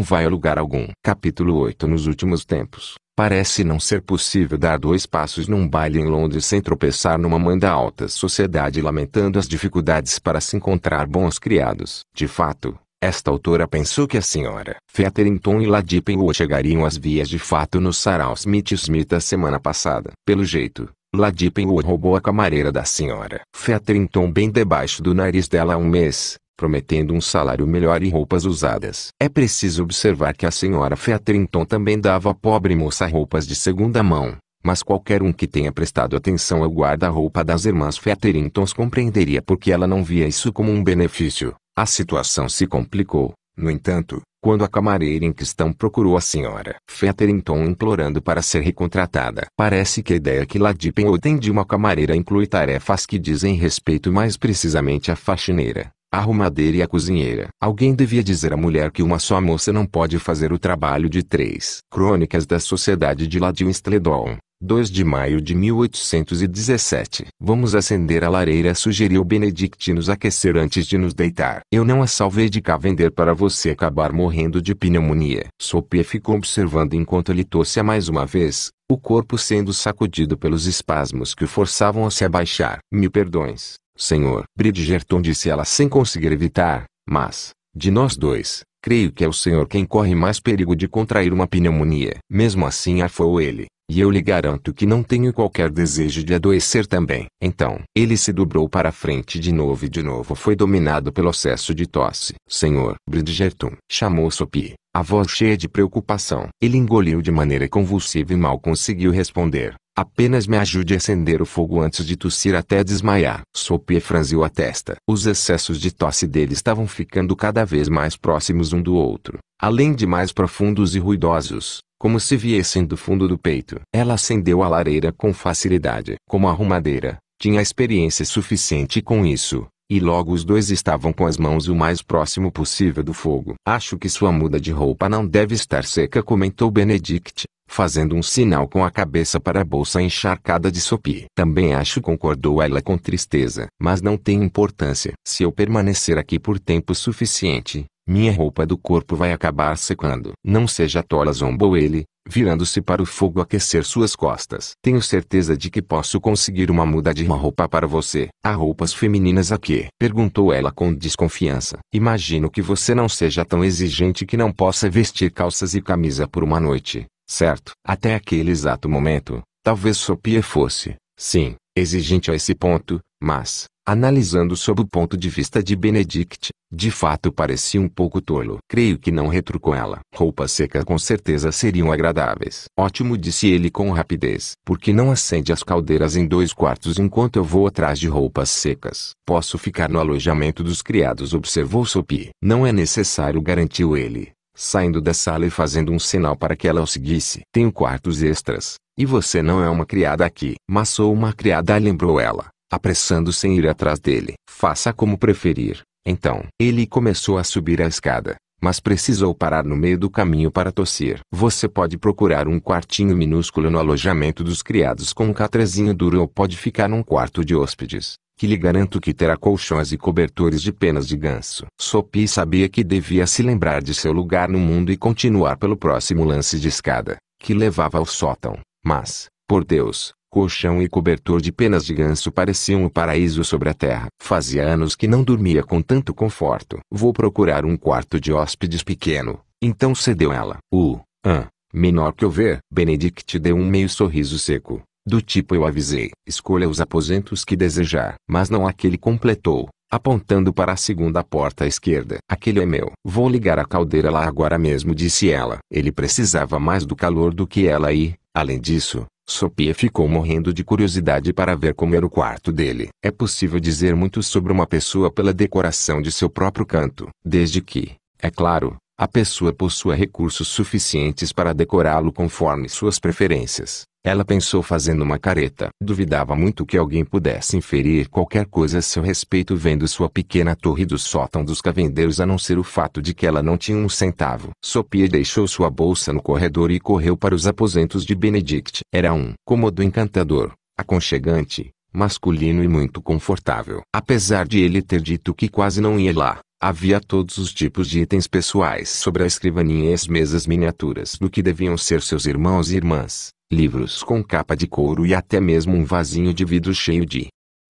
vai a lugar algum. Capítulo 8 Nos últimos tempos, Parece não ser possível dar dois passos num baile em Londres sem tropeçar numa mãe da alta sociedade lamentando as dificuldades para se encontrar bons criados. De fato, esta autora pensou que a senhora Featherington e Ladipenwood chegariam às vias de fato no Sarau Smith Smith a semana passada. Pelo jeito, Ladipenwood roubou a camareira da senhora Featherington bem debaixo do nariz dela há um mês, prometendo um salário melhor e roupas usadas. É preciso observar que a senhora Featherington também dava à pobre moça roupas de segunda mão, mas qualquer um que tenha prestado atenção ao guarda-roupa das irmãs Featheringtons compreenderia porque ela não via isso como um benefício. A situação se complicou, no entanto, quando a camareira em questão procurou a senhora Featherington implorando para ser recontratada. Parece que a ideia que Ladipen tem de uma camareira inclui tarefas que dizem respeito mais precisamente à faxineira a arrumadeira e a cozinheira. Alguém devia dizer à mulher que uma só moça não pode fazer o trabalho de três. Crônicas da Sociedade de Ladio Stledon. 2 de maio de 1817. Vamos acender a lareira, sugeriu Benedict nos aquecer antes de nos deitar. Eu não a salvei de cá vender para você acabar morrendo de pneumonia. Sopia ficou observando enquanto ele tossia mais uma vez, o corpo sendo sacudido pelos espasmos que o forçavam a se abaixar. Mil perdões. Senhor. Bridgerton disse ela sem conseguir evitar, mas, de nós dois, creio que é o senhor quem corre mais perigo de contrair uma pneumonia. Mesmo assim afou ele, e eu lhe garanto que não tenho qualquer desejo de adoecer também. Então, ele se dobrou para a frente de novo e de novo foi dominado pelo acesso de tosse. Senhor, Bridgerton, chamou Sophie, a voz cheia de preocupação. Ele engoliu de maneira convulsiva e mal conseguiu responder. Apenas me ajude a acender o fogo antes de tossir até desmaiar. Sopie franziu a testa. Os excessos de tosse dele estavam ficando cada vez mais próximos um do outro, além de mais profundos e ruidosos, como se viessem do fundo do peito. Ela acendeu a lareira com facilidade. Como arrumadeira, tinha experiência suficiente com isso, e logo os dois estavam com as mãos o mais próximo possível do fogo. Acho que sua muda de roupa não deve estar seca, comentou Benedict, fazendo um sinal com a cabeça para a bolsa encharcada de sopi. Também acho, concordou ela com tristeza. Mas não tem importância. Se eu permanecer aqui por tempo suficiente, minha roupa do corpo vai acabar secando. Não seja tola, zombou ele, virando-se para o fogo aquecer suas costas. Tenho certeza de que posso conseguir uma muda de uma roupa para você. Há roupas femininas aqui? Perguntou ela com desconfiança. Imagino que você não seja tão exigente que não possa vestir calças e camisa por uma noite, certo? Até aquele exato momento, talvez Sopia fosse, sim, exigente a esse ponto, mas, Analisando sob o ponto de vista de Benedict, de fato parecia um pouco tolo. Creio que não retrucou ela. Roupa seca com certeza seriam agradáveis. Ótimo disse ele com rapidez. Por que não acende as caldeiras em dois quartos enquanto eu vou atrás de roupas secas? Posso ficar no alojamento dos criados observou Sophie. Não é necessário garantiu ele. Saindo da sala e fazendo um sinal para que ela o seguisse. Tenho quartos extras. E você não é uma criada aqui. Mas sou uma criada lembrou ela apressando-se em ir atrás dele. Faça como preferir. Então, ele começou a subir a escada, mas precisou parar no meio do caminho para tossir. Você pode procurar um quartinho minúsculo no alojamento dos criados com um catrezinho duro ou pode ficar num quarto de hóspedes, que lhe garanto que terá colchões e cobertores de penas de ganso. Sopi sabia que devia se lembrar de seu lugar no mundo e continuar pelo próximo lance de escada, que levava ao sótão. Mas, por Deus, colchão e cobertor de penas de ganso pareciam o paraíso sobre a terra. Fazia anos que não dormia com tanto conforto. Vou procurar um quarto de hóspedes pequeno, então cedeu ela. O, ah, menor que eu ver. Benedict deu um meio sorriso seco, do tipo eu avisei. Escolha os aposentos que desejar. Mas não aquele completou, apontando para a segunda porta à esquerda. Aquele é meu. Vou ligar a caldeira lá agora mesmo, disse ela. Ele precisava mais do calor do que ela e, além disso, Sophia ficou morrendo de curiosidade para ver como era o quarto dele. É possível dizer muito sobre uma pessoa pela decoração de seu próprio canto, desde que, é claro, a pessoa possua recursos suficientes para decorá-lo conforme suas preferências. Ela pensou fazendo uma careta. Duvidava muito que alguém pudesse inferir qualquer coisa a seu respeito vendo sua pequena torre do sótão dos cavendeiros a não ser o fato de que ela não tinha um centavo. Sopia deixou sua bolsa no corredor e correu para os aposentos de Benedict. Era um cômodo encantador, aconchegante, masculino e muito confortável. Apesar de ele ter dito que quase não ia lá, Havia todos os tipos de itens pessoais sobre a escrivaninha e as mesas miniaturas do que deviam ser seus irmãos e irmãs, livros com capa de couro e até mesmo um vasinho de vidro cheio de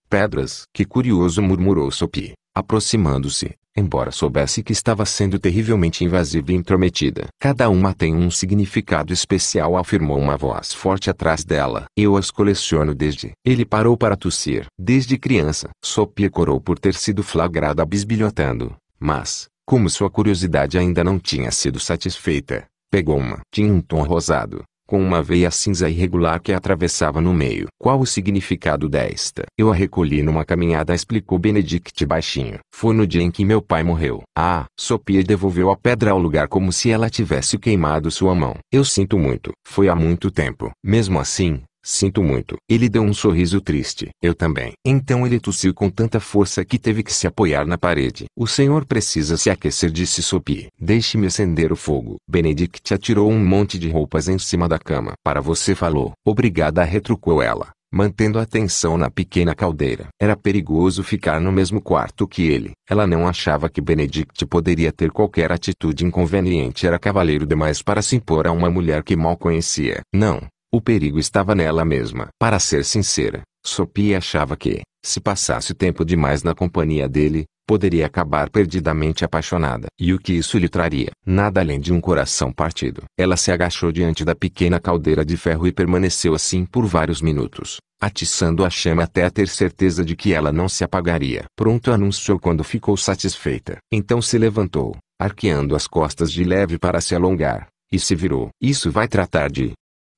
pedras. Que curioso murmurou Sopi aproximando-se, embora soubesse que estava sendo terrivelmente invasiva e intrometida. Cada uma tem um significado especial, afirmou uma voz forte atrás dela. Eu as coleciono desde. Ele parou para tossir. Desde criança, Sopia corou por ter sido flagrada bisbilhotando, mas, como sua curiosidade ainda não tinha sido satisfeita, pegou uma. Tinha um tom rosado, com uma veia cinza irregular que atravessava no meio. Qual o significado desta? Eu a recolhi numa caminhada, explicou Benedict baixinho. Foi no dia em que meu pai morreu. Ah, Sophia devolveu a pedra ao lugar como se ela tivesse queimado sua mão. Eu sinto muito. Foi há muito tempo. Mesmo assim, Sinto muito. Ele deu um sorriso triste. Eu também. Então ele tossiu com tanta força que teve que se apoiar na parede. O senhor precisa se aquecer, disse Sophie. Deixe-me acender o fogo. Benedict atirou um monte de roupas em cima da cama. Para você falou. Obrigada, retrucou ela mantendo a atenção na pequena caldeira. Era perigoso ficar no mesmo quarto que ele. Ela não achava que Benedict poderia ter qualquer atitude inconveniente. Era cavalheiro demais para se impor a uma mulher que mal conhecia. Não, o perigo estava nela mesma. Para ser sincera, Sophie achava que, se passasse tempo demais na companhia dele, poderia acabar perdidamente apaixonada. E o que isso lhe traria? Nada além de um coração partido. Ela se agachou diante da pequena caldeira de ferro e permaneceu assim por vários minutos, atiçando a chama até ter certeza de que ela não se apagaria. Pronto anunciou quando ficou satisfeita. Então se levantou, arqueando as costas de leve para se alongar, e se virou. Isso vai tratar de.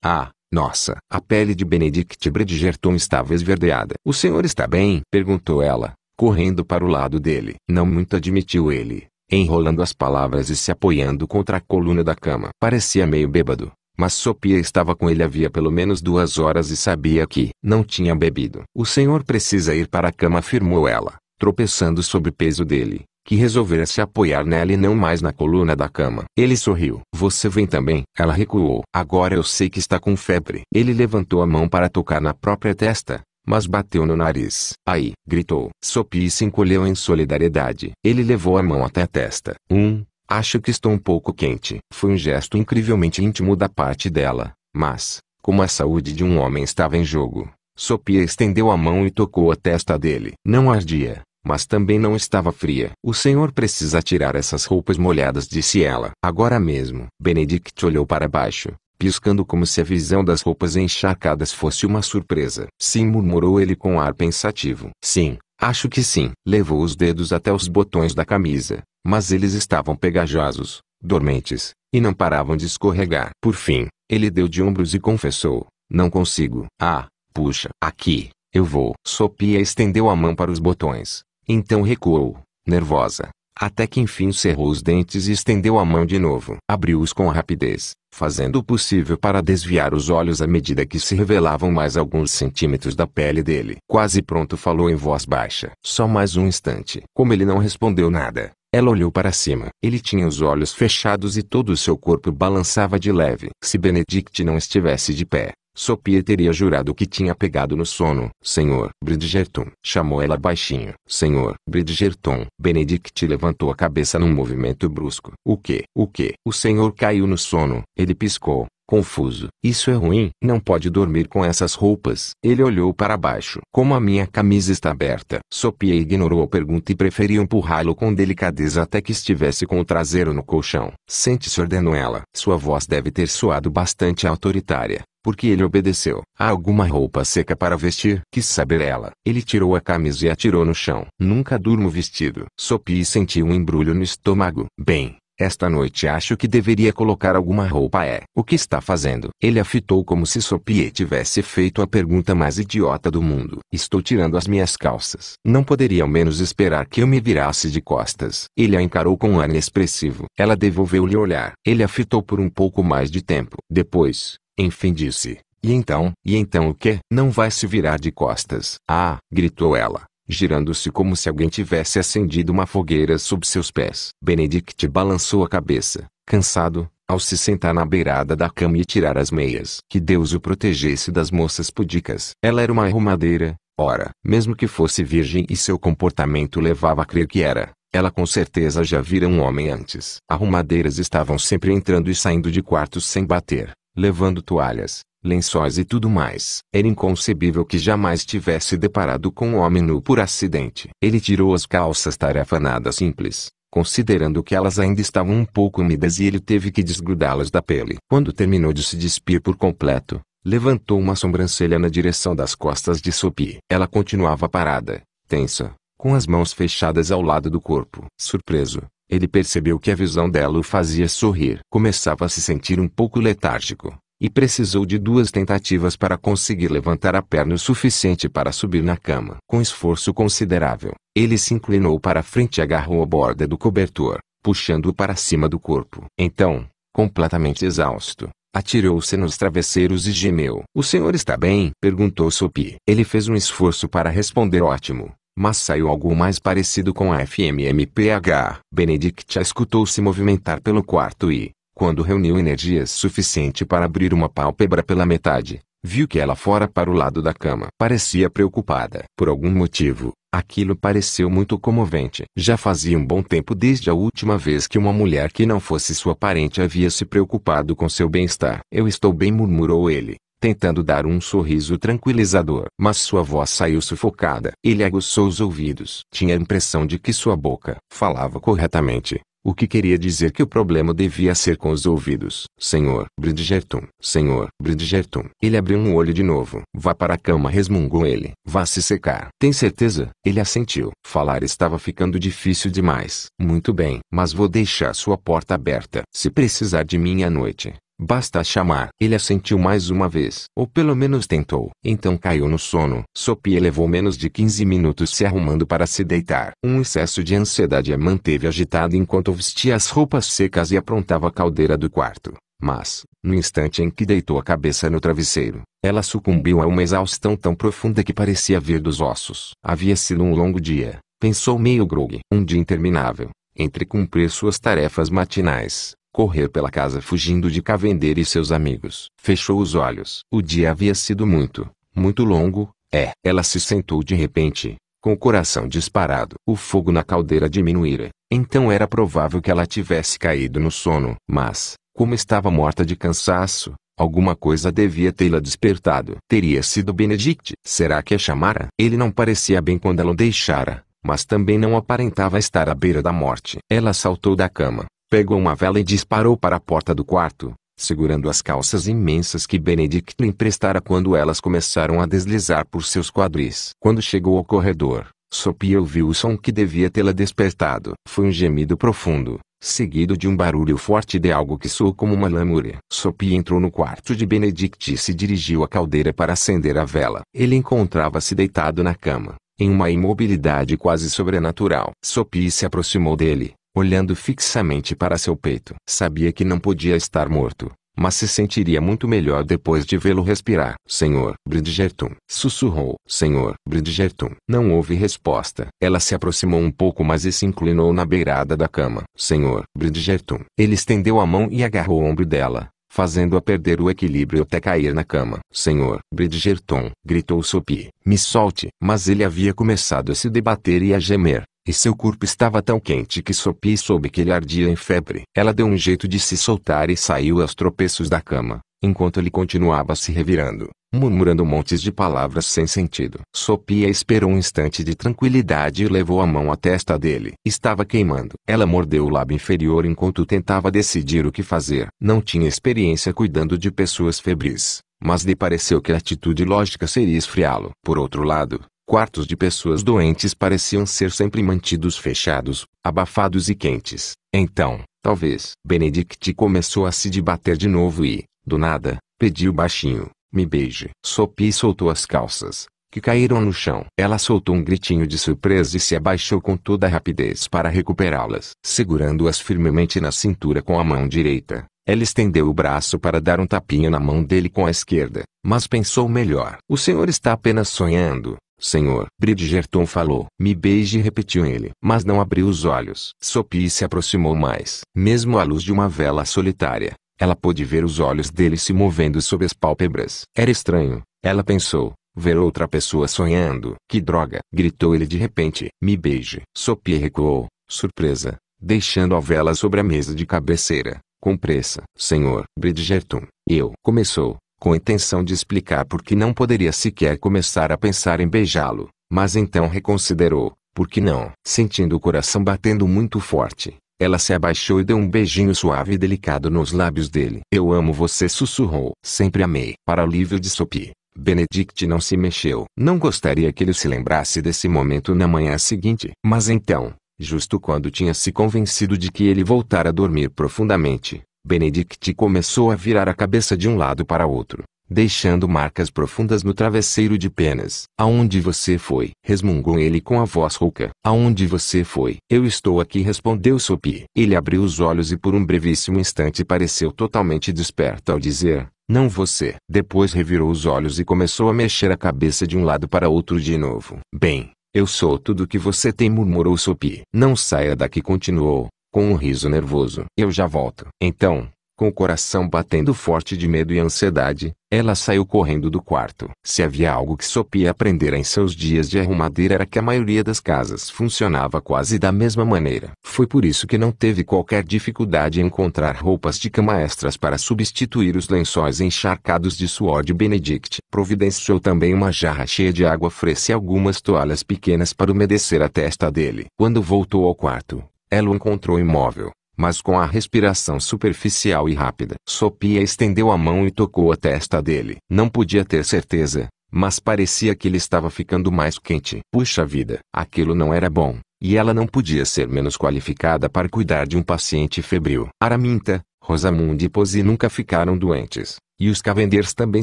Ah, nossa, a pele de Benedict Bridgerton estava esverdeada. O senhor está bem? perguntou ela, correndo para o lado dele. Não muito admitiu ele, enrolando as palavras e se apoiando contra a coluna da cama. Parecia meio bêbado. Mas Sopia estava com ele havia pelo menos duas horas e sabia que não tinha bebido. O senhor precisa ir para a cama, afirmou ela, tropeçando sob o peso dele que resolvera se apoiar nela e não mais na coluna da cama. Ele sorriu. Você vem também? Ela recuou. Agora eu sei que está com febre. Ele levantou a mão para tocar na própria testa, mas bateu no nariz. Aí, gritou. Sopi se encolheu em solidariedade. Ele levou a mão até a testa. Um, acho que estou um pouco quente. Foi um gesto incrivelmente íntimo da parte dela, mas, como a saúde de um homem estava em jogo, Sopia estendeu a mão e tocou a testa dele. Não ardia, mas também não estava fria. O senhor precisa tirar essas roupas molhadas, disse ela. Agora mesmo. Benedict olhou para baixo, piscando como se a visão das roupas encharcadas fosse uma surpresa. Sim, murmurou ele com ar pensativo. Sim, acho que sim. Levou os dedos até os botões da camisa, mas eles estavam pegajosos, dormentes, e não paravam de escorregar. Por fim, ele deu de ombros e confessou: Não consigo. Ah, puxa, aqui. Eu vou. Sopia estendeu a mão para os botões, então recuou, nervosa, até que enfim cerrou os dentes e estendeu a mão de novo. Abriu-os com rapidez, fazendo o possível para desviar os olhos à medida que se revelavam mais alguns centímetros da pele dele. Quase pronto falou em voz baixa. Só mais um instante. Como ele não respondeu nada, ela olhou para cima. Ele tinha os olhos fechados e todo o seu corpo balançava de leve. Se Benedict não estivesse de pé, Sopie teria jurado que tinha pegado no sono. Senhor, Bridgerton. Chamou ela baixinho. Senhor, Bridgerton. Benedict levantou a cabeça num movimento brusco. O que? O que? O senhor caiu no sono. Ele piscou confuso. Isso é ruim. Não pode dormir com essas roupas. Ele olhou para baixo. Como a minha camisa está aberta. Sopie ignorou a pergunta e preferiu empurrá-lo com delicadeza até que estivesse com o traseiro no colchão. Sente-se ordenou ela. Sua voz deve ter soado bastante autoritária porque ele obedeceu. Há alguma roupa seca para vestir? Quis saber ela. Ele tirou a camisa e atirou no chão. Nunca durmo vestido. Sopi sentiu um embrulho no estômago. Bem, esta noite acho que deveria colocar alguma roupa é. O que está fazendo? Ele afitou como se Sopie tivesse feito a pergunta mais idiota do mundo. Estou tirando as minhas calças. Não poderia ao menos esperar que eu me virasse de costas. Ele a encarou com um ar expressivo. Ela devolveu-lhe o olhar. Ele a fitou por um pouco mais de tempo. Depois, enfim disse. E então? E então o que? Não vai se virar de costas. Ah! gritou ela girando-se como se alguém tivesse acendido uma fogueira sob seus pés. Benedict balançou a cabeça, cansado, ao se sentar na beirada da cama e tirar as meias. Que Deus o protegesse das moças pudicas. Ela era uma arrumadeira, ora, mesmo que fosse virgem e seu comportamento levava a crer que era. Ela com certeza já vira um homem antes. Arrumadeiras estavam sempre entrando e saindo de quartos sem bater, levando toalhas, lençóis e tudo mais. Era inconcebível que jamais tivesse deparado com um homem nu por acidente. Ele tirou as calças tarefanadas simples, considerando que elas ainda estavam um pouco úmidas e ele teve que desgrudá-las da pele. Quando terminou de se despir por completo, levantou uma sobrancelha na direção das costas de Sophie. Ela continuava parada, tensa, com as mãos fechadas ao lado do corpo. Surpreso, ele percebeu que a visão dela o fazia sorrir. Começava a se sentir um pouco letárgico e precisou de duas tentativas para conseguir levantar a perna o suficiente para subir na cama. Com esforço considerável, ele se inclinou para frente e agarrou a borda do cobertor, puxando-o para cima do corpo. Então, completamente exausto, atirou-se nos travesseiros e gemeu. O senhor está bem? perguntou Sopi. Ele fez um esforço para responder ótimo mas saiu algo mais parecido com a FMMPH. Benedict a escutou se movimentar pelo quarto e, quando reuniu energias suficiente para abrir uma pálpebra pela metade, viu que ela fora para o lado da cama. Parecia preocupada. Por algum motivo, aquilo pareceu muito comovente. Já fazia um bom tempo desde a última vez que uma mulher que não fosse sua parente havia se preocupado com seu bem-estar. Eu estou bem, murmurou ele, tentando dar um sorriso tranquilizador. Mas sua voz saiu sufocada. Ele aguçou os ouvidos. Tinha a impressão de que sua boca falava corretamente, o que queria dizer que o problema devia ser com os ouvidos. Senhor Bridgerton, senhor Bridgerton. Ele abriu um olho de novo. Vá para a cama, resmungou ele. Vá se secar. Tem certeza? Ele assentiu. Falar estava ficando difícil demais. Muito bem, mas vou deixar sua porta aberta. Se precisar de mim à noite, Basta chamar. Ele assentiu mais uma vez, ou pelo menos tentou. Então caiu no sono. Sophie levou menos de 15 minutos se arrumando para se deitar. Um excesso de ansiedade a manteve agitada enquanto vestia as roupas secas e aprontava a caldeira do quarto. Mas, no instante em que deitou a cabeça no travesseiro, ela sucumbiu a uma exaustão tão profunda que parecia vir dos ossos. Havia sido um longo dia, pensou meio grogue. Um dia interminável, entre cumprir suas tarefas matinais, Correr pela casa fugindo de Cavender e seus amigos. Fechou os olhos. O dia havia sido muito, muito longo, é. Ela se sentou de repente, com o coração disparado. O fogo na caldeira diminuíra, então era provável que ela tivesse caído no sono. Mas, como estava morta de cansaço, alguma coisa devia tê-la despertado. Teria sido Benedict. Será que a chamara? Ele não parecia bem quando ela o deixara mas também não aparentava estar à beira da morte. Ela saltou da cama, pegou uma vela e disparou para a porta do quarto, segurando as calças imensas que Benedict lhe emprestara quando elas começaram a deslizar por seus quadris. Quando chegou ao corredor, Sopie ouviu o som que devia tê-la despertado. Foi um gemido profundo, seguido de um barulho forte de algo que soou como uma lamúria. Sopie entrou no quarto de Benedict e se dirigiu à caldeira para acender a vela. Ele encontrava-se deitado na cama, em uma imobilidade quase sobrenatural. Sophie se aproximou dele, olhando fixamente para seu peito. Sabia que não podia estar morto, mas se sentiria muito melhor depois de vê-lo respirar. Senhor Bridgerton, sussurrou. Senhor Bridgerton. Não houve resposta. Ela se aproximou um pouco mais e se inclinou na beirada da cama. Senhor Bridgerton. Ele estendeu a mão e agarrou o ombro dela, fazendo-a perder o equilíbrio até cair na cama. Senhor Bridgerton, gritou Sophie. Me solte. Mas ele havia começado a se debater e a gemer. E seu corpo estava tão quente que Sophie soube que ele ardia em febre. Ela deu um jeito de se soltar e saiu aos tropeços da cama, enquanto ele continuava se revirando, murmurando montes de palavras sem sentido. Sopia esperou um instante de tranquilidade e levou a mão à testa dele. Estava queimando. Ela mordeu o lábio inferior enquanto tentava decidir o que fazer. Não tinha experiência cuidando de pessoas febris mas lhe pareceu que a atitude lógica seria esfriá-lo. Por outro lado, quartos de pessoas doentes pareciam ser sempre mantidos fechados, abafados e quentes. Então, talvez, Benedict começou a se debater de novo e, do nada, pediu baixinho: Me beije. Sopi soltou as calças, que caíram no chão. Ela soltou um gritinho de surpresa e se abaixou com toda a rapidez para recuperá-las. Segurando-as firmemente na cintura com a mão direita, ela estendeu o braço para dar um tapinha na mão dele com a esquerda, mas pensou melhor. O senhor está apenas sonhando. Senhor. Bridgerton falou. Me beije repetiu ele. Mas não abriu os olhos. Sophie se aproximou mais. Mesmo à luz de uma vela solitária, ela pôde ver os olhos dele se movendo sob as pálpebras. Era estranho, ela pensou. Ver outra pessoa sonhando. Que droga! Gritou ele de repente. Me beije. Sophie recuou, surpresa, deixando a vela sobre a mesa de cabeceira. Com pressa. Senhor. Bridgerton. Eu. Começou com a intenção de explicar por que não poderia sequer começar a pensar em beijá-lo, mas então reconsiderou, por que não? Sentindo o coração batendo muito forte, ela se abaixou e deu um beijinho suave e delicado nos lábios dele. Eu amo você, sussurrou. Sempre amei. Para alívio de Sophie, Benedict não se mexeu. Não gostaria que ele se lembrasse desse momento na manhã seguinte. Mas então, justo quando tinha se convencido de que ele voltara a dormir profundamente, Benedict começou a virar a cabeça de um lado para outro, deixando marcas profundas no travesseiro de penas. Aonde você foi? resmungou ele com a voz rouca. Aonde você foi? Eu estou aqui, respondeu Sophie. Ele abriu os olhos e por um brevíssimo instante pareceu totalmente desperto ao dizer: não você. Depois revirou os olhos e começou a mexer a cabeça de um lado para outro de novo. Bem, eu sou tudo o que você tem, murmurou Sophie. Não saia daqui, continuou com um riso nervoso. Eu já volto. Então, com o coração batendo forte de medo e ansiedade, ela saiu correndo do quarto. Se havia algo que Sophie aprendera em seus dias de arrumadeira era que a maioria das casas funcionava quase da mesma maneira. Foi por isso que não teve qualquer dificuldade em encontrar roupas de cama extras para substituir os lençóis encharcados de suor de Benedict. Providenciou também uma jarra cheia de água fresca e algumas toalhas pequenas para umedecer a testa dele. Quando voltou ao quarto, ela o encontrou imóvel, mas com a respiração superficial e rápida. Sopia estendeu a mão e tocou a testa dele. Não podia ter certeza, mas parecia que ele estava ficando mais quente. Puxa vida, aquilo não era bom, e ela não podia ser menos qualificada para cuidar de um paciente febril. Araminta, Rosamund e Posi nunca ficaram doentes, e os Cavenders também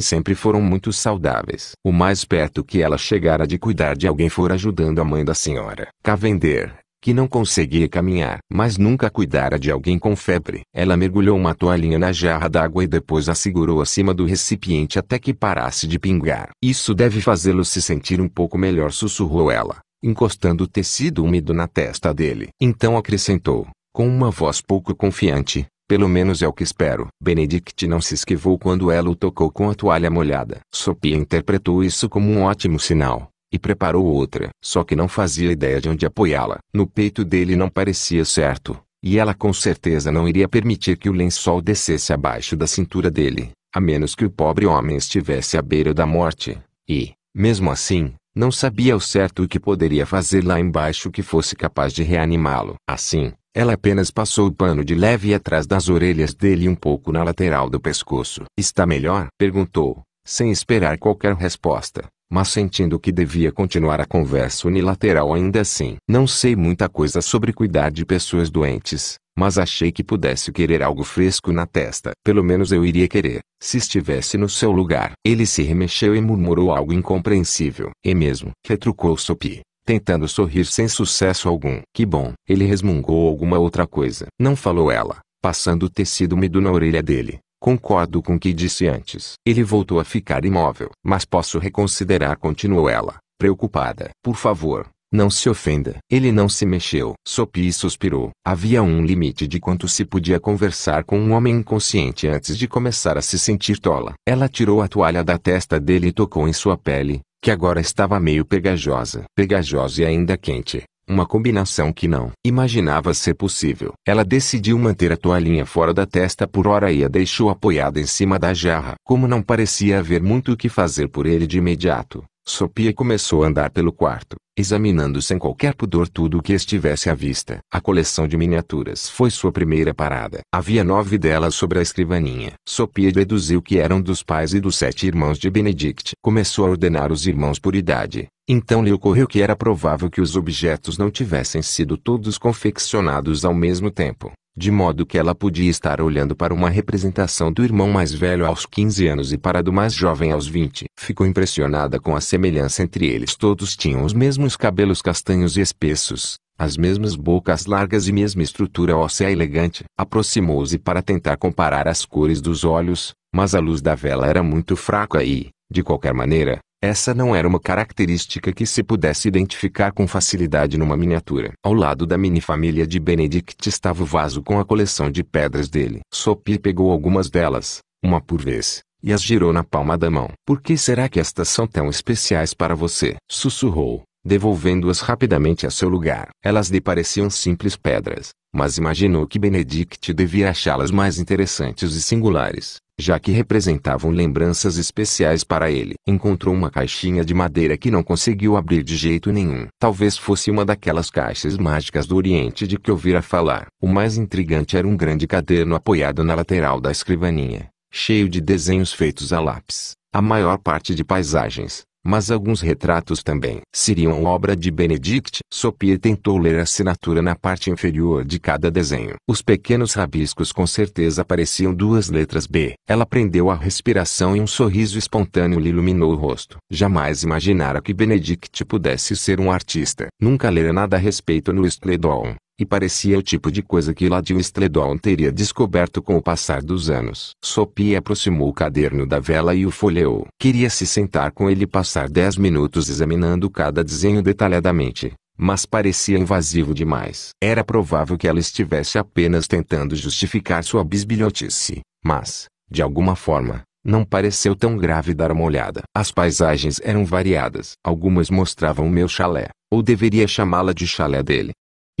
sempre foram muito saudáveis. O mais perto que ela chegara de cuidar de alguém fora ajudando a mãe da senhora. Cavender, que não conseguia caminhar, mas nunca cuidara de alguém com febre. Ela mergulhou uma toalhinha na jarra d'água e depois a segurou acima do recipiente até que parasse de pingar. Isso deve fazê-lo se sentir um pouco melhor, sussurrou ela, encostando o tecido úmido na testa dele. Então acrescentou, com uma voz pouco confiante, pelo menos é o que espero. Benedict não se esquivou quando ela o tocou com a toalha molhada. Sophia interpretou isso como um ótimo sinal. E preparou outra, só que não fazia ideia de onde apoiá-la. No peito dele não parecia certo, e ela com certeza não iria permitir que o lençol descesse abaixo da cintura dele, a menos que o pobre homem estivesse à beira da morte. E, mesmo assim, não sabia ao certo o que poderia fazer lá embaixo que fosse capaz de reanimá-lo. Assim, ela apenas passou o pano de leve atrás das orelhas dele e um pouco na lateral do pescoço. Está melhor? perguntou, sem esperar qualquer resposta mas sentindo que devia continuar a conversa unilateral ainda assim. Não sei muita coisa sobre cuidar de pessoas doentes, mas achei que pudesse querer algo fresco na testa. Pelo menos eu iria querer, se estivesse no seu lugar. Ele se remexeu e murmurou algo incompreensível. E mesmo, retrucou Sopi tentando sorrir sem sucesso algum. Que bom. Ele resmungou alguma outra coisa. Não falou ela, passando o tecido úmido na orelha dele. Concordo com o que disse antes. Ele voltou a ficar imóvel. Mas posso reconsiderar, continuou ela, preocupada. Por favor, não se ofenda. Ele não se mexeu. Sopi suspirou. Havia um limite de quanto se podia conversar com um homem inconsciente antes de começar a se sentir tola. Ela tirou a toalha da testa dele e tocou em sua pele, que agora estava meio pegajosa. Pegajosa e ainda quente uma combinação que não imaginava ser possível. Ela decidiu manter a toalhinha fora da testa por hora e a deixou apoiada em cima da jarra. Como não parecia haver muito o que fazer por ele de imediato, Sopia começou a andar pelo quarto, examinando sem qualquer pudor tudo o que estivesse à vista. A coleção de miniaturas foi sua primeira parada. Havia nove delas sobre a escrivaninha. Sopia deduziu que eram dos pais e dos sete irmãos de Benedict. Começou a ordenar os irmãos por idade. Então lhe ocorreu que era provável que os objetos não tivessem sido todos confeccionados ao mesmo tempo de modo que ela podia estar olhando para uma representação do irmão mais velho aos 15 anos e para do mais jovem aos 20. Ficou impressionada com a semelhança entre eles. Todos tinham os mesmos cabelos castanhos e espessos, as mesmas bocas largas e mesma estrutura óssea elegante. Aproximou-se para tentar comparar as cores dos olhos, mas a luz da vela era muito fraca e, de qualquer maneira, essa não era uma característica que se pudesse identificar com facilidade numa miniatura. Ao lado da mini-família de Benedict estava o vaso com a coleção de pedras dele. Sopie pegou algumas delas, uma por vez, e as girou na palma da mão. Por que será que estas são tão especiais para você? Sussurrou, devolvendo-as rapidamente a seu lugar. Elas lhe pareciam simples pedras, mas imaginou que Benedict devia achá-las mais interessantes e singulares já que representavam lembranças especiais para ele. Encontrou uma caixinha de madeira que não conseguiu abrir de jeito nenhum. Talvez fosse uma daquelas caixas mágicas do Oriente de que ouvira falar. O mais intrigante era um grande caderno apoiado na lateral da escrivaninha, cheio de desenhos feitos a lápis, a maior parte de paisagens mas alguns retratos também seriam obra de Benedict. Sophie tentou ler a assinatura na parte inferior de cada desenho. Os pequenos rabiscos com certeza pareciam duas letras B. Ela prendeu a respiração e um sorriso espontâneo lhe iluminou o rosto. Jamais imaginara que Benedict pudesse ser um artista. Nunca lera nada a respeito no Sledon e parecia o tipo de coisa que Ladio Stledon teria descoberto com o passar dos anos. Sopie aproximou o caderno da vela e o folheou. Queria se sentar com ele e passar dez minutos examinando cada desenho detalhadamente, mas parecia invasivo demais. Era provável que ela estivesse apenas tentando justificar sua bisbilhotice, mas, de alguma forma, não pareceu tão grave dar uma olhada. As paisagens eram variadas. Algumas mostravam o meu chalé, ou deveria chamá-la de chalé dele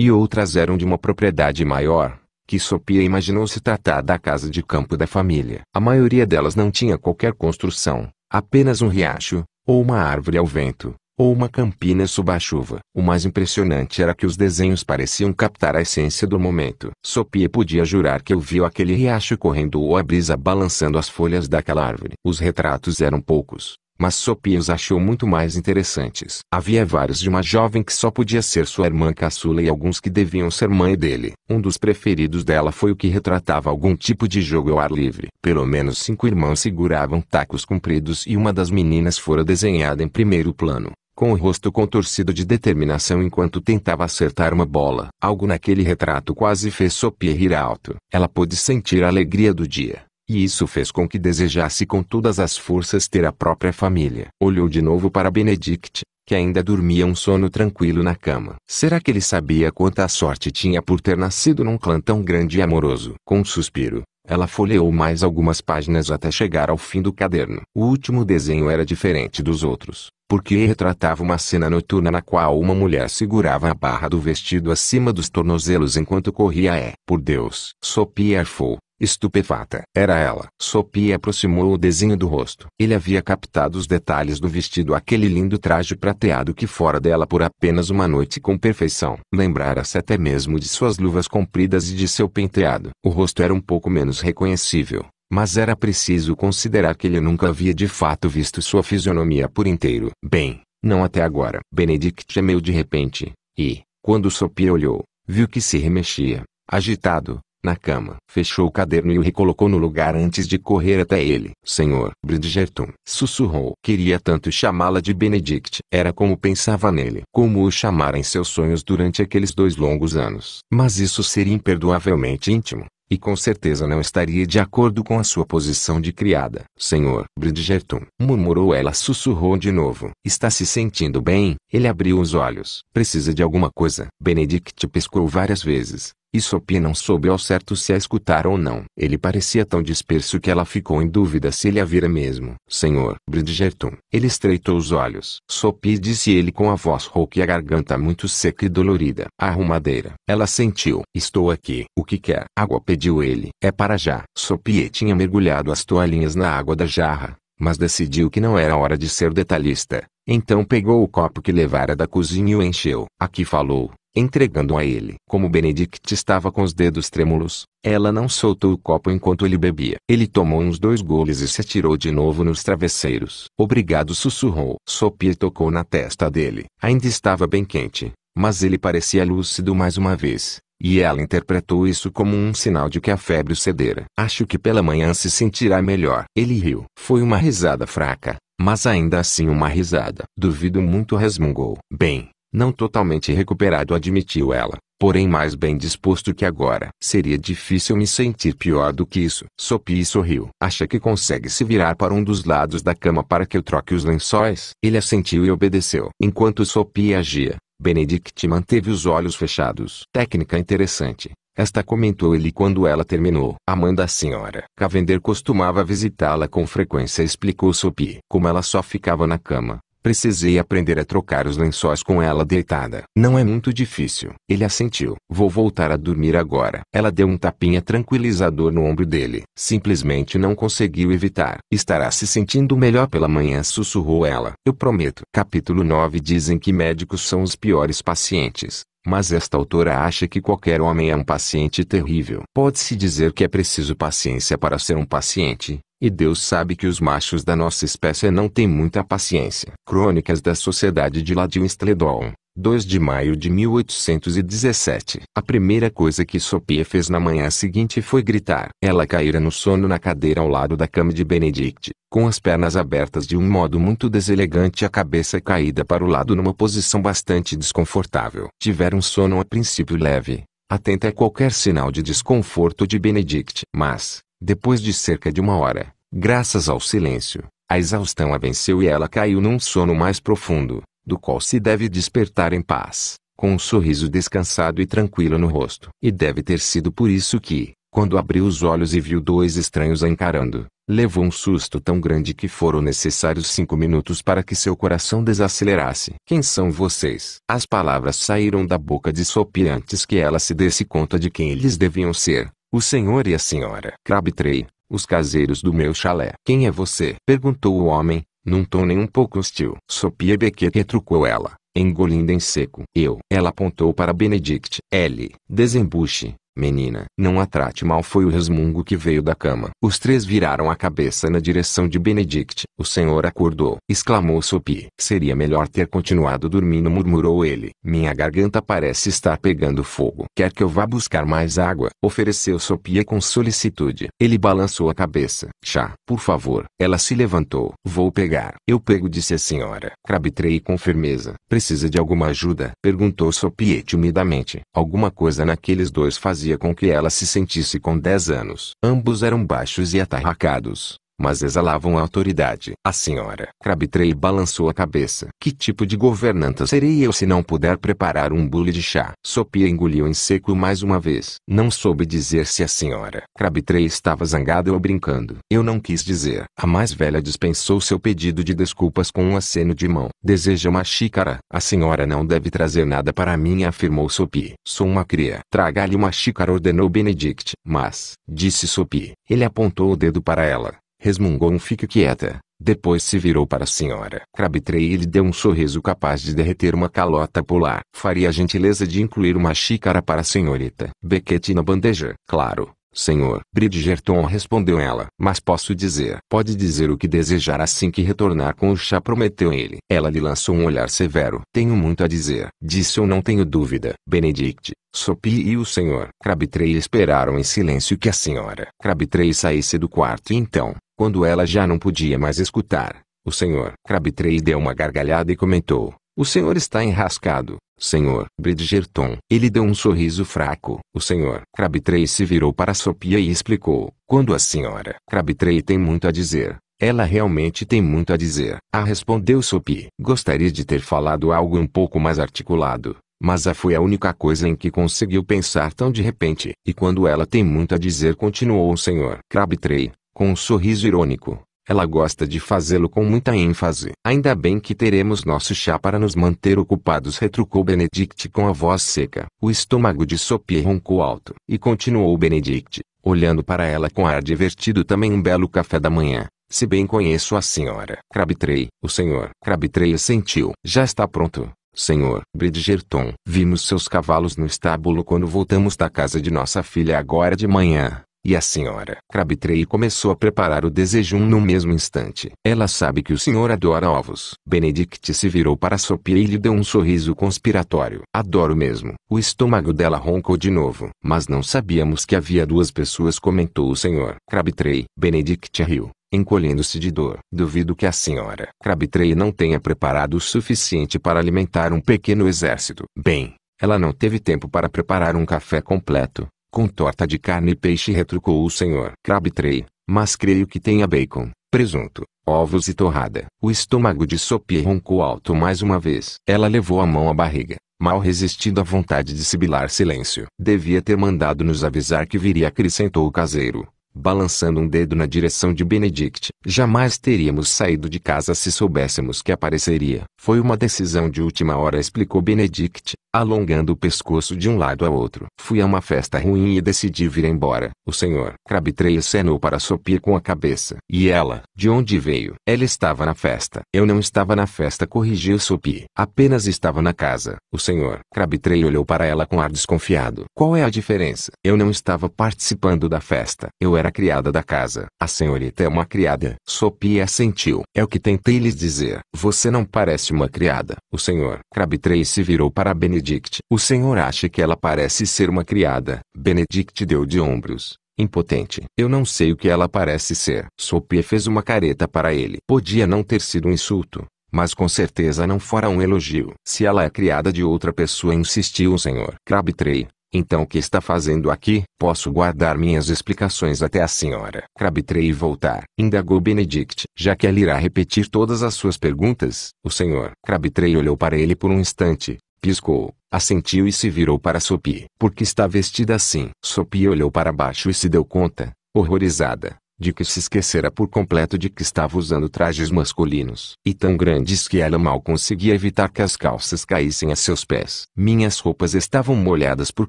e outras eram de uma propriedade maior, que Sopia imaginou se tratar da casa de campo da família. A maioria delas não tinha qualquer construção, apenas um riacho, ou uma árvore ao vento, ou uma campina sob a chuva. O mais impressionante era que os desenhos pareciam captar a essência do momento. Sopia podia jurar que ouviu viu aquele riacho correndo ou a brisa balançando as folhas daquela árvore. Os retratos eram poucos, mas Sophie os achou muito mais interessantes. Havia vários de uma jovem que só podia ser sua irmã caçula e alguns que deviam ser mãe dele. Um dos preferidos dela foi o que retratava algum tipo de jogo ao ar livre. Pelo menos cinco irmãos seguravam tacos compridos e uma das meninas fora desenhada em primeiro plano. Com o rosto contorcido de determinação enquanto tentava acertar uma bola. Algo naquele retrato quase fez Sophie rir alto. Ela pôde sentir a alegria do dia e isso fez com que desejasse com todas as forças ter a própria família. Olhou de novo para Benedict, que ainda dormia um sono tranquilo na cama. Será que ele sabia quanta sorte tinha por ter nascido num clã tão grande e amoroso? Com um suspiro, ela folheou mais algumas páginas até chegar ao fim do caderno. O último desenho era diferente dos outros, porque retratava uma cena noturna na qual uma mulher segurava a barra do vestido acima dos tornozelos enquanto corria é. Por Deus! Sophie arfou. Estupefata. Era ela. Sopie aproximou o desenho do rosto. Ele havia captado os detalhes do vestido, aquele lindo traje prateado que fora dela por apenas uma noite com perfeição. Lembrara-se até mesmo de suas luvas compridas e de seu penteado. O rosto era um pouco menos reconhecível. Mas era preciso considerar que ele nunca havia de fato visto sua fisionomia por inteiro. Bem, não até agora. Benedict gemeu de repente, e, quando Sopie olhou, viu que se remexia, agitado, na cama. Fechou o caderno e o recolocou no lugar antes de correr até ele. Senhor, Bridgerton, sussurrou. Queria tanto chamá-la de Benedict. Era como pensava nele. Como o chamara em seus sonhos durante aqueles dois longos anos. Mas isso seria imperdoavelmente íntimo. E com certeza não estaria de acordo com a sua posição de criada. Senhor, Bridgerton, murmurou ela, sussurrou de novo. Está se sentindo bem? Ele abriu os olhos. Precisa de alguma coisa? Benedict piscou várias vezes Sopie não soube ao certo se a escutar ou não. Ele parecia tão disperso que ela ficou em dúvida se ele a vira mesmo. Senhor Bridgerton. Ele estreitou os olhos. Sopi disse ele com a voz rouca e a garganta muito seca e dolorida. Arrumadeira. Ela sentiu. Estou aqui. O que quer? Água pediu ele. É para já. Sopi tinha mergulhado as toalhinhas na água da jarra mas decidiu que não era hora de ser detalhista. Então pegou o copo que levara da cozinha e o encheu. Aqui falou, entregando a ele. Como Benedict estava com os dedos trêmulos, ela não soltou o copo enquanto ele bebia. Ele tomou uns dois goles e se atirou de novo nos travesseiros. Obrigado sussurrou. Sophie tocou na testa dele. Ainda estava bem quente, mas ele parecia lúcido mais uma vez. E ela interpretou isso como um sinal de que a febre cedera. Acho que pela manhã se sentirá melhor. Ele riu. Foi uma risada fraca, mas ainda assim uma risada. Duvido muito resmungou. Bem, não totalmente recuperado, admitiu ela, porém mais bem disposto que agora. Seria difícil me sentir pior do que isso. Sopi sorriu. Acha que consegue se virar para um dos lados da cama para que eu troque os lençóis? Ele assentiu e obedeceu. Enquanto Sopi agia, Benedict manteve os olhos fechados. Técnica interessante. Esta comentou ele quando ela terminou. A mãe da senhora Cavender costumava visitá-la com frequência, explicou Sopi. Como ela só ficava na cama, Precisei aprender a trocar os lençóis com ela deitada. Não é muito difícil. Ele assentiu. Vou voltar a dormir agora. Ela deu um tapinha tranquilizador no ombro dele. Simplesmente não conseguiu evitar. Estará se sentindo melhor pela manhã, sussurrou ela. Eu prometo. Capítulo 9 Dizem que médicos são os piores pacientes. Mas esta autora acha que qualquer homem é um paciente terrível. Pode-se dizer que é preciso paciência para ser um paciente, e Deus sabe que os machos da nossa espécie não têm muita paciência. Crônicas da Sociedade de Ladio Stledon, 2 de maio de 1817. A primeira coisa que Sophia fez na manhã seguinte foi gritar. Ela caíra no sono na cadeira ao lado da cama de Benedict, com as pernas abertas de um modo muito deselegante e a cabeça caída para o lado numa posição bastante desconfortável. Tiveram um sono a princípio leve, atenta a qualquer sinal de desconforto de Benedict. Mas, depois de cerca de uma hora, graças ao silêncio, a exaustão a venceu e ela caiu num sono mais profundo, do qual se deve despertar em paz, com um sorriso descansado e tranquilo no rosto. E deve ter sido por isso que, quando abriu os olhos e viu dois estranhos a encarando, levou um susto tão grande que foram necessários cinco minutos para que seu coração desacelerasse. Quem são vocês? As palavras saíram da boca de Sophie antes que ela se desse conta de quem eles deviam ser. O senhor e a senhora Crabtree, os caseiros do meu chalé. Quem é você? Perguntou o homem, num tom nem um pouco hostil. Sopia Beckett retrucou ela, engolindo em seco. Eu. Ela apontou para Benedict. L. Desembuche. Menina, não a trate mal foi o resmungo que veio da cama. Os três viraram a cabeça na direção de Benedict. O senhor acordou, exclamou Sophie. Seria melhor ter continuado dormindo, murmurou ele. Minha garganta parece estar pegando fogo. Quer que eu vá buscar mais água? Ofereceu Sophie com solicitude. Ele balançou a cabeça. Chá, por favor. Ela se levantou. Vou pegar. Eu pego, disse a senhora. Crabtree com firmeza. Precisa de alguma ajuda? Perguntou Sophie timidamente. Alguma coisa naqueles dois fazia fazia com que ela se sentisse com dez anos. Ambos eram baixos e atarracados, mas exalavam a autoridade. A senhora Crabtree balançou a cabeça. Que tipo de governanta serei eu se não puder preparar um bule de chá? Sopia engoliu em seco mais uma vez. Não soube dizer se a senhora Crabtree estava zangada ou brincando. Eu não quis dizer. A mais velha dispensou seu pedido de desculpas com um aceno de mão. Deseja uma xícara? A senhora não deve trazer nada para mim, afirmou Sopi. Sou uma cria. Traga-lhe uma xícara, ordenou Benedict. Mas, disse Sopi. Ele apontou o dedo para ela resmungou um fique quieta. Depois se virou para a senhora Crabtree e lhe deu um sorriso capaz de derreter uma calota polar. Faria a gentileza de incluir uma xícara para a senhorita Beckett na bandeja. Claro, senhor. Bridgerton respondeu ela. Mas posso dizer. Pode dizer o que desejar assim que retornar com o chá prometeu ele. Ela lhe lançou um olhar severo. Tenho muito a dizer. Disse eu não tenho dúvida. Benedict, Sopi e o senhor Crabtree esperaram em silêncio que a senhora Crabtree saísse do quarto e então quando ela já não podia mais escutar, o senhor Crabtree deu uma gargalhada e comentou: O senhor está enrascado, senhor Bridgerton. Ele deu um sorriso fraco. O senhor Crabtree se virou para Sophia e explicou: Quando a senhora Crabtree tem muito a dizer, ela realmente tem muito a dizer. Ah, respondeu Sophie. Gostaria de ter falado algo um pouco mais articulado, mas a foi a única coisa em que conseguiu pensar tão de repente. E quando ela tem muito a dizer, continuou o senhor Crabtree, com um sorriso irônico. Ela gosta de fazê-lo com muita ênfase. Ainda bem que teremos nosso chá para nos manter ocupados, retrucou Benedict com a voz seca. O estômago de Sophie roncou alto. E continuou Benedict, olhando para ela com ar divertido também um belo café da manhã. Se bem conheço a senhora. Crabtree, o senhor. Crabtree sentiu. Já está pronto. Senhor Bridgerton, vimos seus cavalos no estábulo quando voltamos da casa de nossa filha agora de manhã. E a senhora Crabtree começou a preparar o desejum no mesmo instante. Ela sabe que o senhor adora ovos. Benedict se virou para Sophie e lhe deu um sorriso conspiratório. Adoro mesmo. O estômago dela roncou de novo. Mas não sabíamos que havia duas pessoas comentou o senhor Crabtree. Benedict riu encolhendo-se de dor. Duvido que a senhora Crabtree não tenha preparado o suficiente para alimentar um pequeno exército. Bem, ela não teve tempo para preparar um café completo, com torta de carne e peixe retrucou o senhor. Crabtree, mas creio que tenha bacon, presunto, ovos e torrada. O estômago de Sophie roncou alto mais uma vez. Ela levou a mão à barriga, mal resistindo à vontade de sibilar silêncio. Devia ter mandado nos avisar que viria acrescentou o caseiro balançando um dedo na direção de Benedict. Jamais teríamos saído de casa se soubéssemos que apareceria. Foi uma decisão de última hora, explicou Benedict, alongando o pescoço de um lado a outro. Fui a uma festa ruim e decidi vir embora. O senhor Crabtree acenou para sopir com a cabeça. E ela? De onde veio? Ela estava na festa. Eu não estava na festa, corrigiu Sopi. Apenas estava na casa. O senhor Crabtree olhou para ela com ar desconfiado. Qual é a diferença? Eu não estava participando da festa. Eu era a criada da casa. A senhorita é uma criada. Sopie assentiu. É o que tentei lhes dizer. Você não parece uma criada. O senhor Crabtree se virou para Benedict. O senhor acha que ela parece ser uma criada? Benedict deu de ombros impotente. Eu não sei o que ela parece ser. Sopie fez uma careta para ele. Podia não ter sido um insulto, mas com certeza não fora um elogio. Se ela é criada de outra pessoa, insistiu o senhor Crabtree, então o que está fazendo aqui? Posso guardar minhas explicações até a senhora Crabtree e voltar. Indagou Benedict. Já que ela irá repetir todas as suas perguntas, o senhor Crabtree olhou para ele por um instante, piscou, assentiu e se virou para Sopi. Por que está vestida assim? Sopi olhou para baixo e se deu conta, horrorizada, de que se esquecera por completo de que estava usando trajes masculinos e tão grandes que ela mal conseguia evitar que as calças caíssem a seus pés. Minhas roupas estavam molhadas por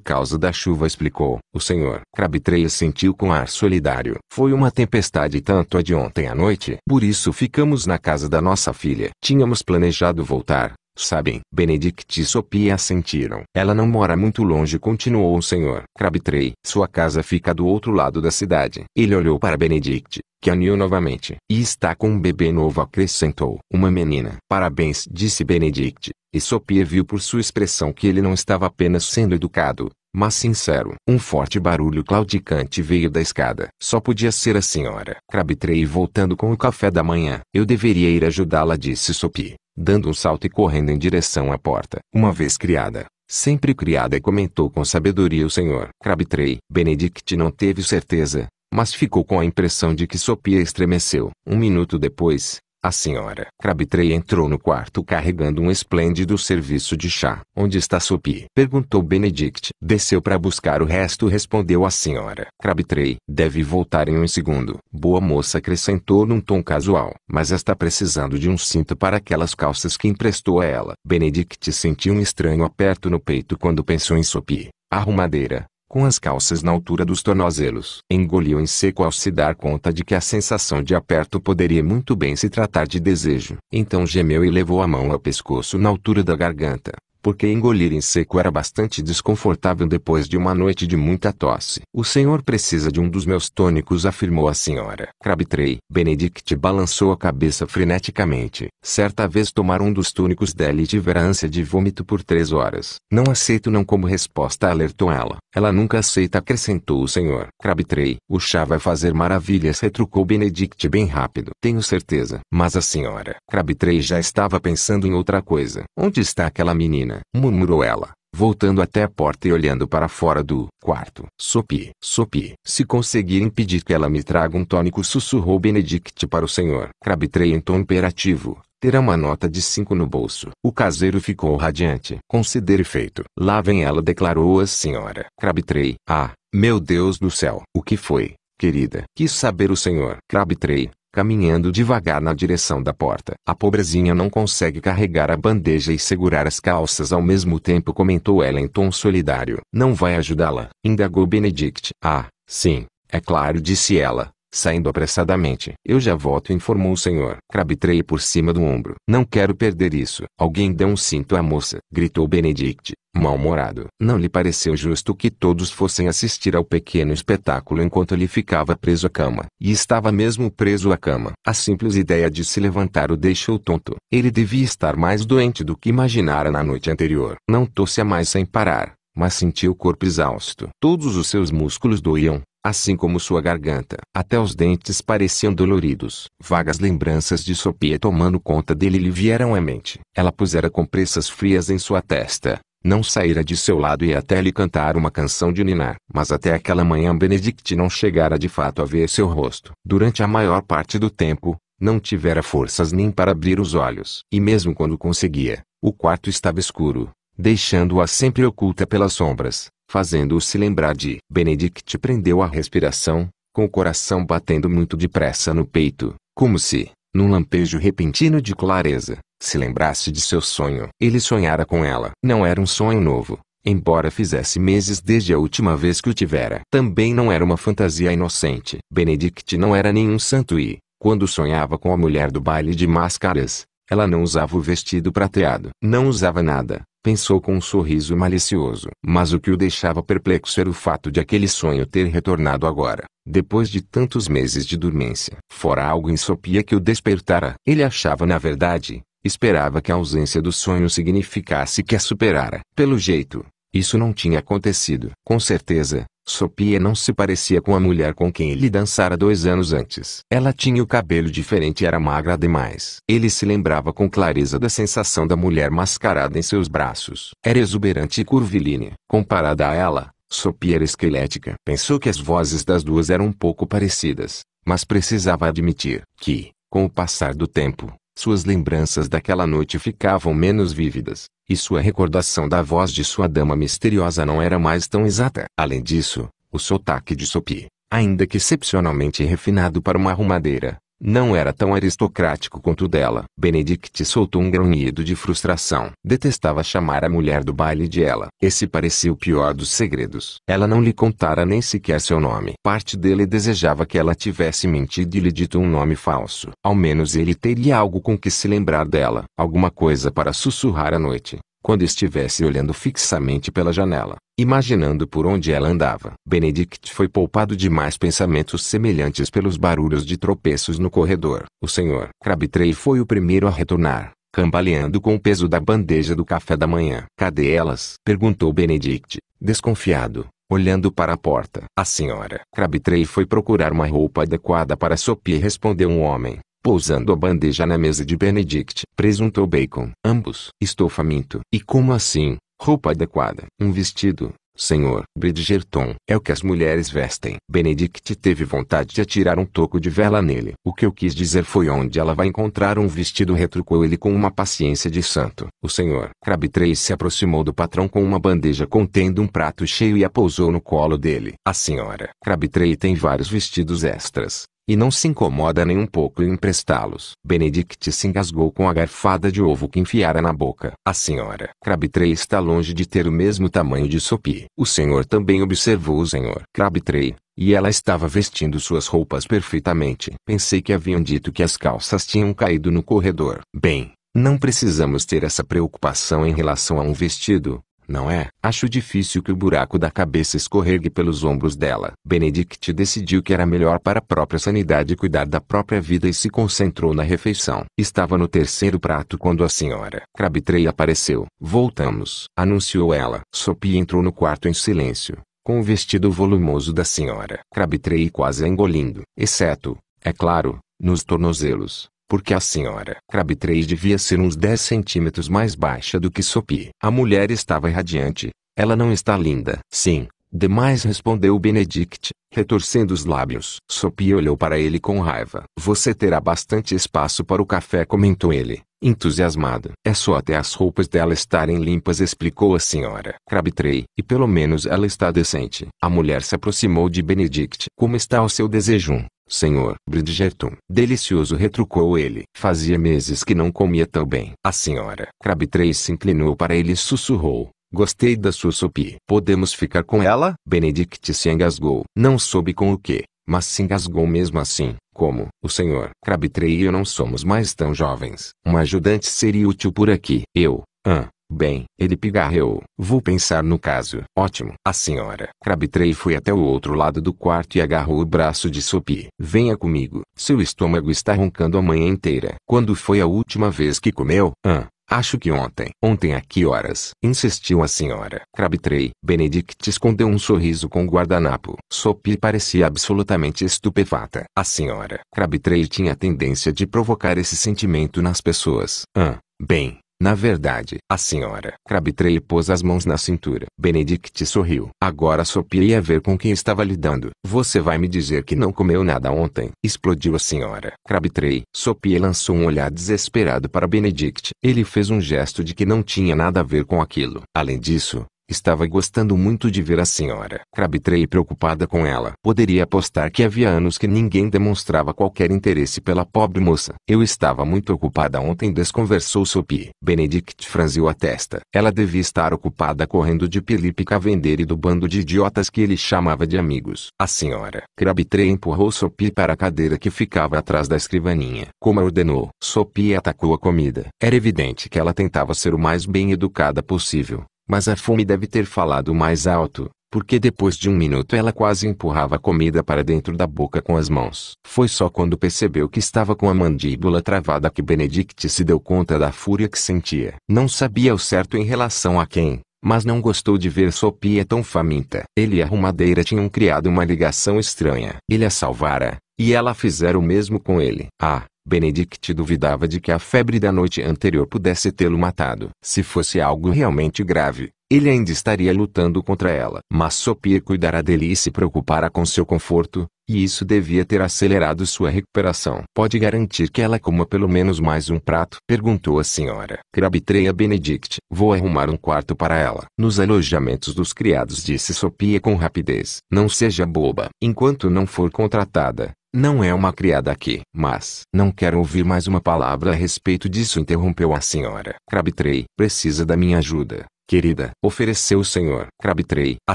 causa da chuva, explicou. O senhor Crabtree sentiu com ar solidário. Foi uma tempestade tanto a de ontem à noite. Por isso ficamos na casa da nossa filha. Tínhamos planejado voltar Sabem, Benedict e Sophie assentiram. Ela não mora muito longe, continuou o senhor Crabtree. Sua casa fica do outro lado da cidade. Ele olhou para Benedict, que aniu novamente. E está com um bebê novo, acrescentou. Uma menina. Parabéns, disse Benedict. E Sophie viu por sua expressão que ele não estava apenas sendo educado, mas sincero. Um forte barulho claudicante veio da escada. Só podia ser a senhora. Crabtree voltando com o café da manhã. Eu deveria ir ajudá-la, disse Sophie dando um salto e correndo em direção à porta. Uma vez criada, sempre criada, comentou com sabedoria o senhor. Crabtree. Benedict não teve certeza, mas ficou com a impressão de que Sopia estremeceu. Um minuto depois, a senhora Crabtree entrou no quarto carregando um esplêndido serviço de chá. Onde está Sophie? Perguntou Benedict. Desceu para buscar o resto, respondeu a senhora Crabtree. Deve voltar em um segundo. Boa moça acrescentou num tom casual, mas está precisando de um cinto para aquelas calças que emprestou a ela. Benedict sentiu um estranho aperto no peito quando pensou em Sophie. Arrumadeira, com as calças na altura dos tornozelos. Engoliu em seco ao se dar conta de que a sensação de aperto poderia muito bem se tratar de desejo. Então gemeu e levou a mão ao pescoço na altura da garganta porque engolir em seco era bastante desconfortável depois de uma noite de muita tosse. O senhor precisa de um dos meus tônicos, afirmou a senhora. Crabtree. Benedict balançou a cabeça freneticamente. Certa vez tomar um dos tônicos dela e tiveram ânsia de vômito por três horas. Não aceito não como resposta, alertou ela. Ela nunca aceita, acrescentou o senhor. Crabtree. O chá vai fazer maravilhas, retrucou Benedict bem rápido. Tenho certeza. Mas a senhora. Crabtree já estava pensando em outra coisa. Onde está aquela menina? Helena, murmurou ela, voltando até a porta e olhando para fora do quarto. Sopi, sopi, se conseguir impedir que ela me traga um tônico, sussurrou Benedict para o senhor. Crabtree em tom imperativo, terá uma nota de cinco no bolso. O caseiro ficou radiante. Considere feito. Lá vem ela, declarou a senhora. Crabtree, ah, meu Deus do céu. O que foi, querida? Quis saber o senhor. Crabtree, caminhando devagar na direção da porta. A pobrezinha não consegue carregar a bandeja e segurar as calças ao mesmo tempo, comentou ela em tom solidário. Não vai ajudá-la, indagou Benedict. Ah, sim, é claro, disse ela. Saindo apressadamente. Eu já volto, informou o senhor. Crabtree por cima do ombro. Não quero perder isso. Alguém dê um cinto à moça, gritou Benedict, mal-humorado. Não lhe pareceu justo que todos fossem assistir ao pequeno espetáculo enquanto ele ficava preso à cama. E estava mesmo preso à cama. A simples ideia de se levantar o deixou tonto. Ele devia estar mais doente do que imaginara na noite anterior. Não tossia mais sem parar mas sentiu o corpo exausto. Todos os seus músculos doíam, assim como sua garganta. Até os dentes pareciam doloridos. Vagas lembranças de sopia tomando conta dele lhe vieram à mente. Ela pusera compressas frias em sua testa, não saíra de seu lado e até lhe cantar uma canção de ninar. Mas até aquela manhã Benedict não chegara de fato a ver seu rosto. Durante a maior parte do tempo, não tivera forças nem para abrir os olhos. E mesmo quando conseguia, o quarto estava escuro, deixando-a sempre oculta pelas sombras fazendo-o se lembrar de. Benedict prendeu a respiração, com o coração batendo muito depressa no peito, como se, num lampejo repentino de clareza, se lembrasse de seu sonho. Ele sonhara com ela. Não era um sonho novo, embora fizesse meses desde a última vez que o tivera. Também não era uma fantasia inocente. Benedict não era nenhum santo e, quando sonhava com a mulher do baile de máscaras, ela não usava o vestido prateado. Não usava nada pensou com um sorriso malicioso. Mas o que o deixava perplexo era o fato de aquele sonho ter retornado agora, depois de tantos meses de dormência. Fora algo ensopia que o despertara. Ele achava na verdade, esperava que a ausência do sonho significasse que a superara. Pelo jeito, isso não tinha acontecido. Com certeza, Sopia não se parecia com a mulher com quem ele dançara dois anos antes. Ela tinha o cabelo diferente e era magra demais. Ele se lembrava com clareza da sensação da mulher mascarada em seus braços. Era exuberante e curvilínea. Comparada a ela, Sopia era esquelética. Pensou que as vozes das duas eram um pouco parecidas, mas precisava admitir que, com o passar do tempo, suas lembranças daquela noite ficavam menos vívidas, e sua recordação da voz de sua dama misteriosa não era mais tão exata. Além disso, o sotaque de Sophie, ainda que excepcionalmente refinado para uma arrumadeira, não era tão aristocrático quanto o dela. Benedict soltou um grunhido de frustração. Detestava chamar a mulher do baile de ela. Esse parecia o pior dos segredos. Ela não lhe contara nem sequer seu nome. Parte dele desejava que ela tivesse mentido e lhe dito um nome falso. Ao menos ele teria algo com que se lembrar dela. Alguma coisa para sussurrar à noite quando estivesse olhando fixamente pela janela, imaginando por onde ela andava. Benedict foi poupado de mais pensamentos semelhantes pelos barulhos de tropeços no corredor. O senhor Crabtree foi o primeiro a retornar, cambaleando com o peso da bandeja do café da manhã. Cadê elas? perguntou Benedict, desconfiado olhando para a porta. A senhora Crabtree foi procurar uma roupa adequada para Sophie respondeu um homem. Pousando a bandeja na mesa de Benedict, presuntou bacon. Ambos. Estou faminto. E como assim? Roupa adequada. Um vestido, Senhor, Bridgerton, é o que as mulheres vestem. Benedict teve vontade de atirar um toco de vela nele. O que eu quis dizer foi onde ela vai encontrar um vestido retrucou ele com uma paciência de santo. O senhor Crabtree se aproximou do patrão com uma bandeja contendo um prato cheio e a pousou no colo dele. A senhora Crabtree tem vários vestidos extras e não se incomoda nem um pouco em emprestá-los. Benedict se engasgou com a garfada de ovo que enfiara na boca. A senhora Crabtree está longe de ter o mesmo tamanho de Sophie. O senhor também observou o senhor Crabtree, e ela estava vestindo suas roupas perfeitamente. Pensei que haviam dito que as calças tinham caído no corredor. Bem, não precisamos ter essa preocupação em relação a um vestido, não é? Acho difícil que o buraco da cabeça escorregue pelos ombros dela. Benedict decidiu que era melhor para a própria sanidade cuidar da própria vida e se concentrou na refeição. Estava no terceiro prato quando a senhora Crabtree apareceu. Voltamos, anunciou ela. Sophie entrou no quarto em silêncio, com o vestido volumoso da senhora Crabtree quase engolindo, exceto, é claro, nos tornozelos porque a senhora Crabtree devia ser uns 10 centímetros mais baixa do que Sopie. A mulher estava irradiante. Ela não está linda. Sim, demais respondeu Benedict, retorcendo os lábios. Sopie olhou para ele com raiva. Você terá bastante espaço para o café comentou ele, entusiasmado. É só até as roupas dela estarem limpas explicou a senhora Crabtree. E pelo menos ela está decente. A mulher se aproximou de Benedict. Como está o seu desejo? Senhor Bridgerton. Delicioso retrucou ele. Fazia meses que não comia tão bem. A senhora Crabtree se inclinou para ele e sussurrou. Gostei da sua sopi. Podemos ficar com ela? Benedict se engasgou. Não soube com o que, mas se engasgou mesmo assim. Como o senhor Crabtree e eu não somos mais tão jovens. Um ajudante seria útil por aqui. Eu, ah, Bem, ele pigarreou. Vou pensar no caso. Ótimo. A senhora Crabtree foi até o outro lado do quarto e agarrou o braço de Sophie. Venha comigo. Seu estômago está roncando a manhã inteira. Quando foi a última vez que comeu? Ah, Acho que ontem. Ontem a que horas? Insistiu a senhora. Crabtree. Benedict escondeu um sorriso com o guardanapo. Sophie parecia absolutamente estupefata. A senhora Crabtree tinha a tendência de provocar esse sentimento nas pessoas. Ah, bem, na verdade, a senhora Crabtree pôs as mãos na cintura. Benedict sorriu. Agora Sophie ia ver com quem estava lidando. Você vai me dizer que não comeu nada ontem? Explodiu a senhora Crabtree. Sophie lançou um olhar desesperado para Benedict. Ele fez um gesto de que não tinha nada a ver com aquilo. Além disso, Estava gostando muito de ver a senhora. Crabtree preocupada com ela. Poderia apostar que havia anos que ninguém demonstrava qualquer interesse pela pobre moça. Eu estava muito ocupada ontem desconversou Sophie. Benedict franziu a testa. Ela devia estar ocupada correndo de Felipe vender e do bando de idiotas que ele chamava de amigos. A senhora. Crabtree empurrou Sophie para a cadeira que ficava atrás da escrivaninha. Como ordenou, Sophie atacou a comida. Era evidente que ela tentava ser o mais bem educada possível. Mas a fome deve ter falado mais alto, porque depois de um minuto ela quase empurrava a comida para dentro da boca com as mãos. Foi só quando percebeu que estava com a mandíbula travada que Benedict se deu conta da fúria que sentia. Não sabia o certo em relação a quem, mas não gostou de ver Sopia tão faminta. Ele e a arrumadeira tinham criado uma ligação estranha. Ele a salvara, e ela fizera o mesmo com ele. Ah, Benedict duvidava de que a febre da noite anterior pudesse tê-lo matado. Se fosse algo realmente grave, ele ainda estaria lutando contra ela. Mas Sophia cuidara dele e se preocupara com seu conforto, e isso devia ter acelerado sua recuperação. Pode garantir que ela coma pelo menos mais um prato? Perguntou a senhora. Crabtreia Benedict. Vou arrumar um quarto para ela. Nos alojamentos dos criados disse Sopia com rapidez. Não seja boba. Enquanto não for contratada, não é uma criada aqui. Mas não quero ouvir mais uma palavra a respeito disso, interrompeu a senhora. Crabtree precisa da minha ajuda. Querida, ofereceu o senhor Crabtree. A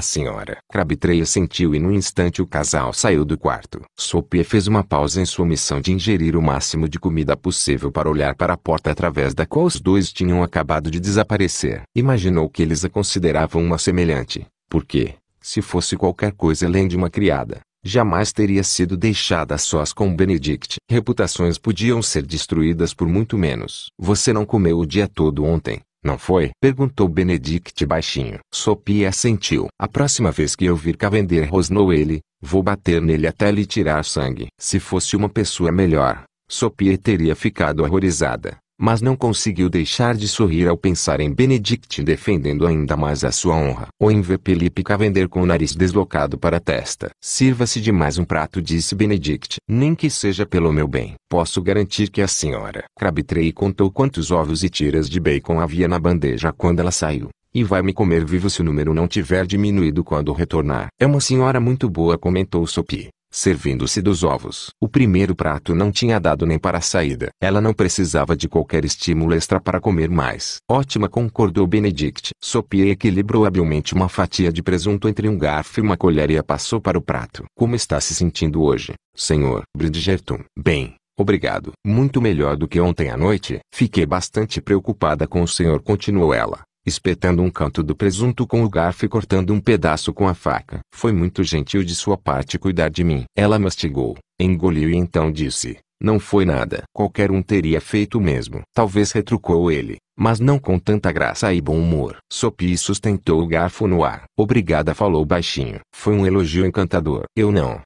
senhora Crabtree assentiu e no instante o casal saiu do quarto. Sophie fez uma pausa em sua missão de ingerir o máximo de comida possível para olhar para a porta através da qual os dois tinham acabado de desaparecer. Imaginou que eles a consideravam uma semelhante, porque, se fosse qualquer coisa além de uma criada, jamais teria sido deixada a sós com Benedict. Reputações podiam ser destruídas por muito menos. Você não comeu o dia todo ontem, não foi? Perguntou Benedict baixinho. Sophia assentiu. A próxima vez que eu vir cá vender rosnou ele, vou bater nele até lhe tirar sangue. Se fosse uma pessoa melhor, Sophia teria ficado horrorizada mas não conseguiu deixar de sorrir ao pensar em Benedict defendendo ainda mais a sua honra. Ou em ver com o nariz deslocado para a testa. Sirva-se de mais um prato, disse Benedict. Nem que seja pelo meu bem. Posso garantir que a senhora Crabtree contou quantos ovos e tiras de bacon havia na bandeja quando ela saiu. E vai me comer vivo se o número não tiver diminuído quando retornar. É uma senhora muito boa, comentou Sophie servindo-se dos ovos. O primeiro prato não tinha dado nem para a saída. Ela não precisava de qualquer estímulo extra para comer mais. Ótima concordou Benedict. Sophie equilibrou habilmente uma fatia de presunto entre um garfo e uma colher e a passou para o prato. Como está se sentindo hoje, senhor? Bridgerton. Bem, Obrigado. Muito melhor do que ontem à noite. Fiquei bastante preocupada com o senhor, continuou ela espetando um canto do presunto com o garfo e cortando um pedaço com a faca. Foi muito gentil de sua parte cuidar de mim. Ela mastigou, engoliu e então disse: Não foi nada. Qualquer um teria feito o mesmo. Talvez retrucou ele, mas não com tanta graça e bom humor. Sopi sustentou o garfo no ar. Obrigada, falou baixinho. Foi um elogio encantador. Eu não.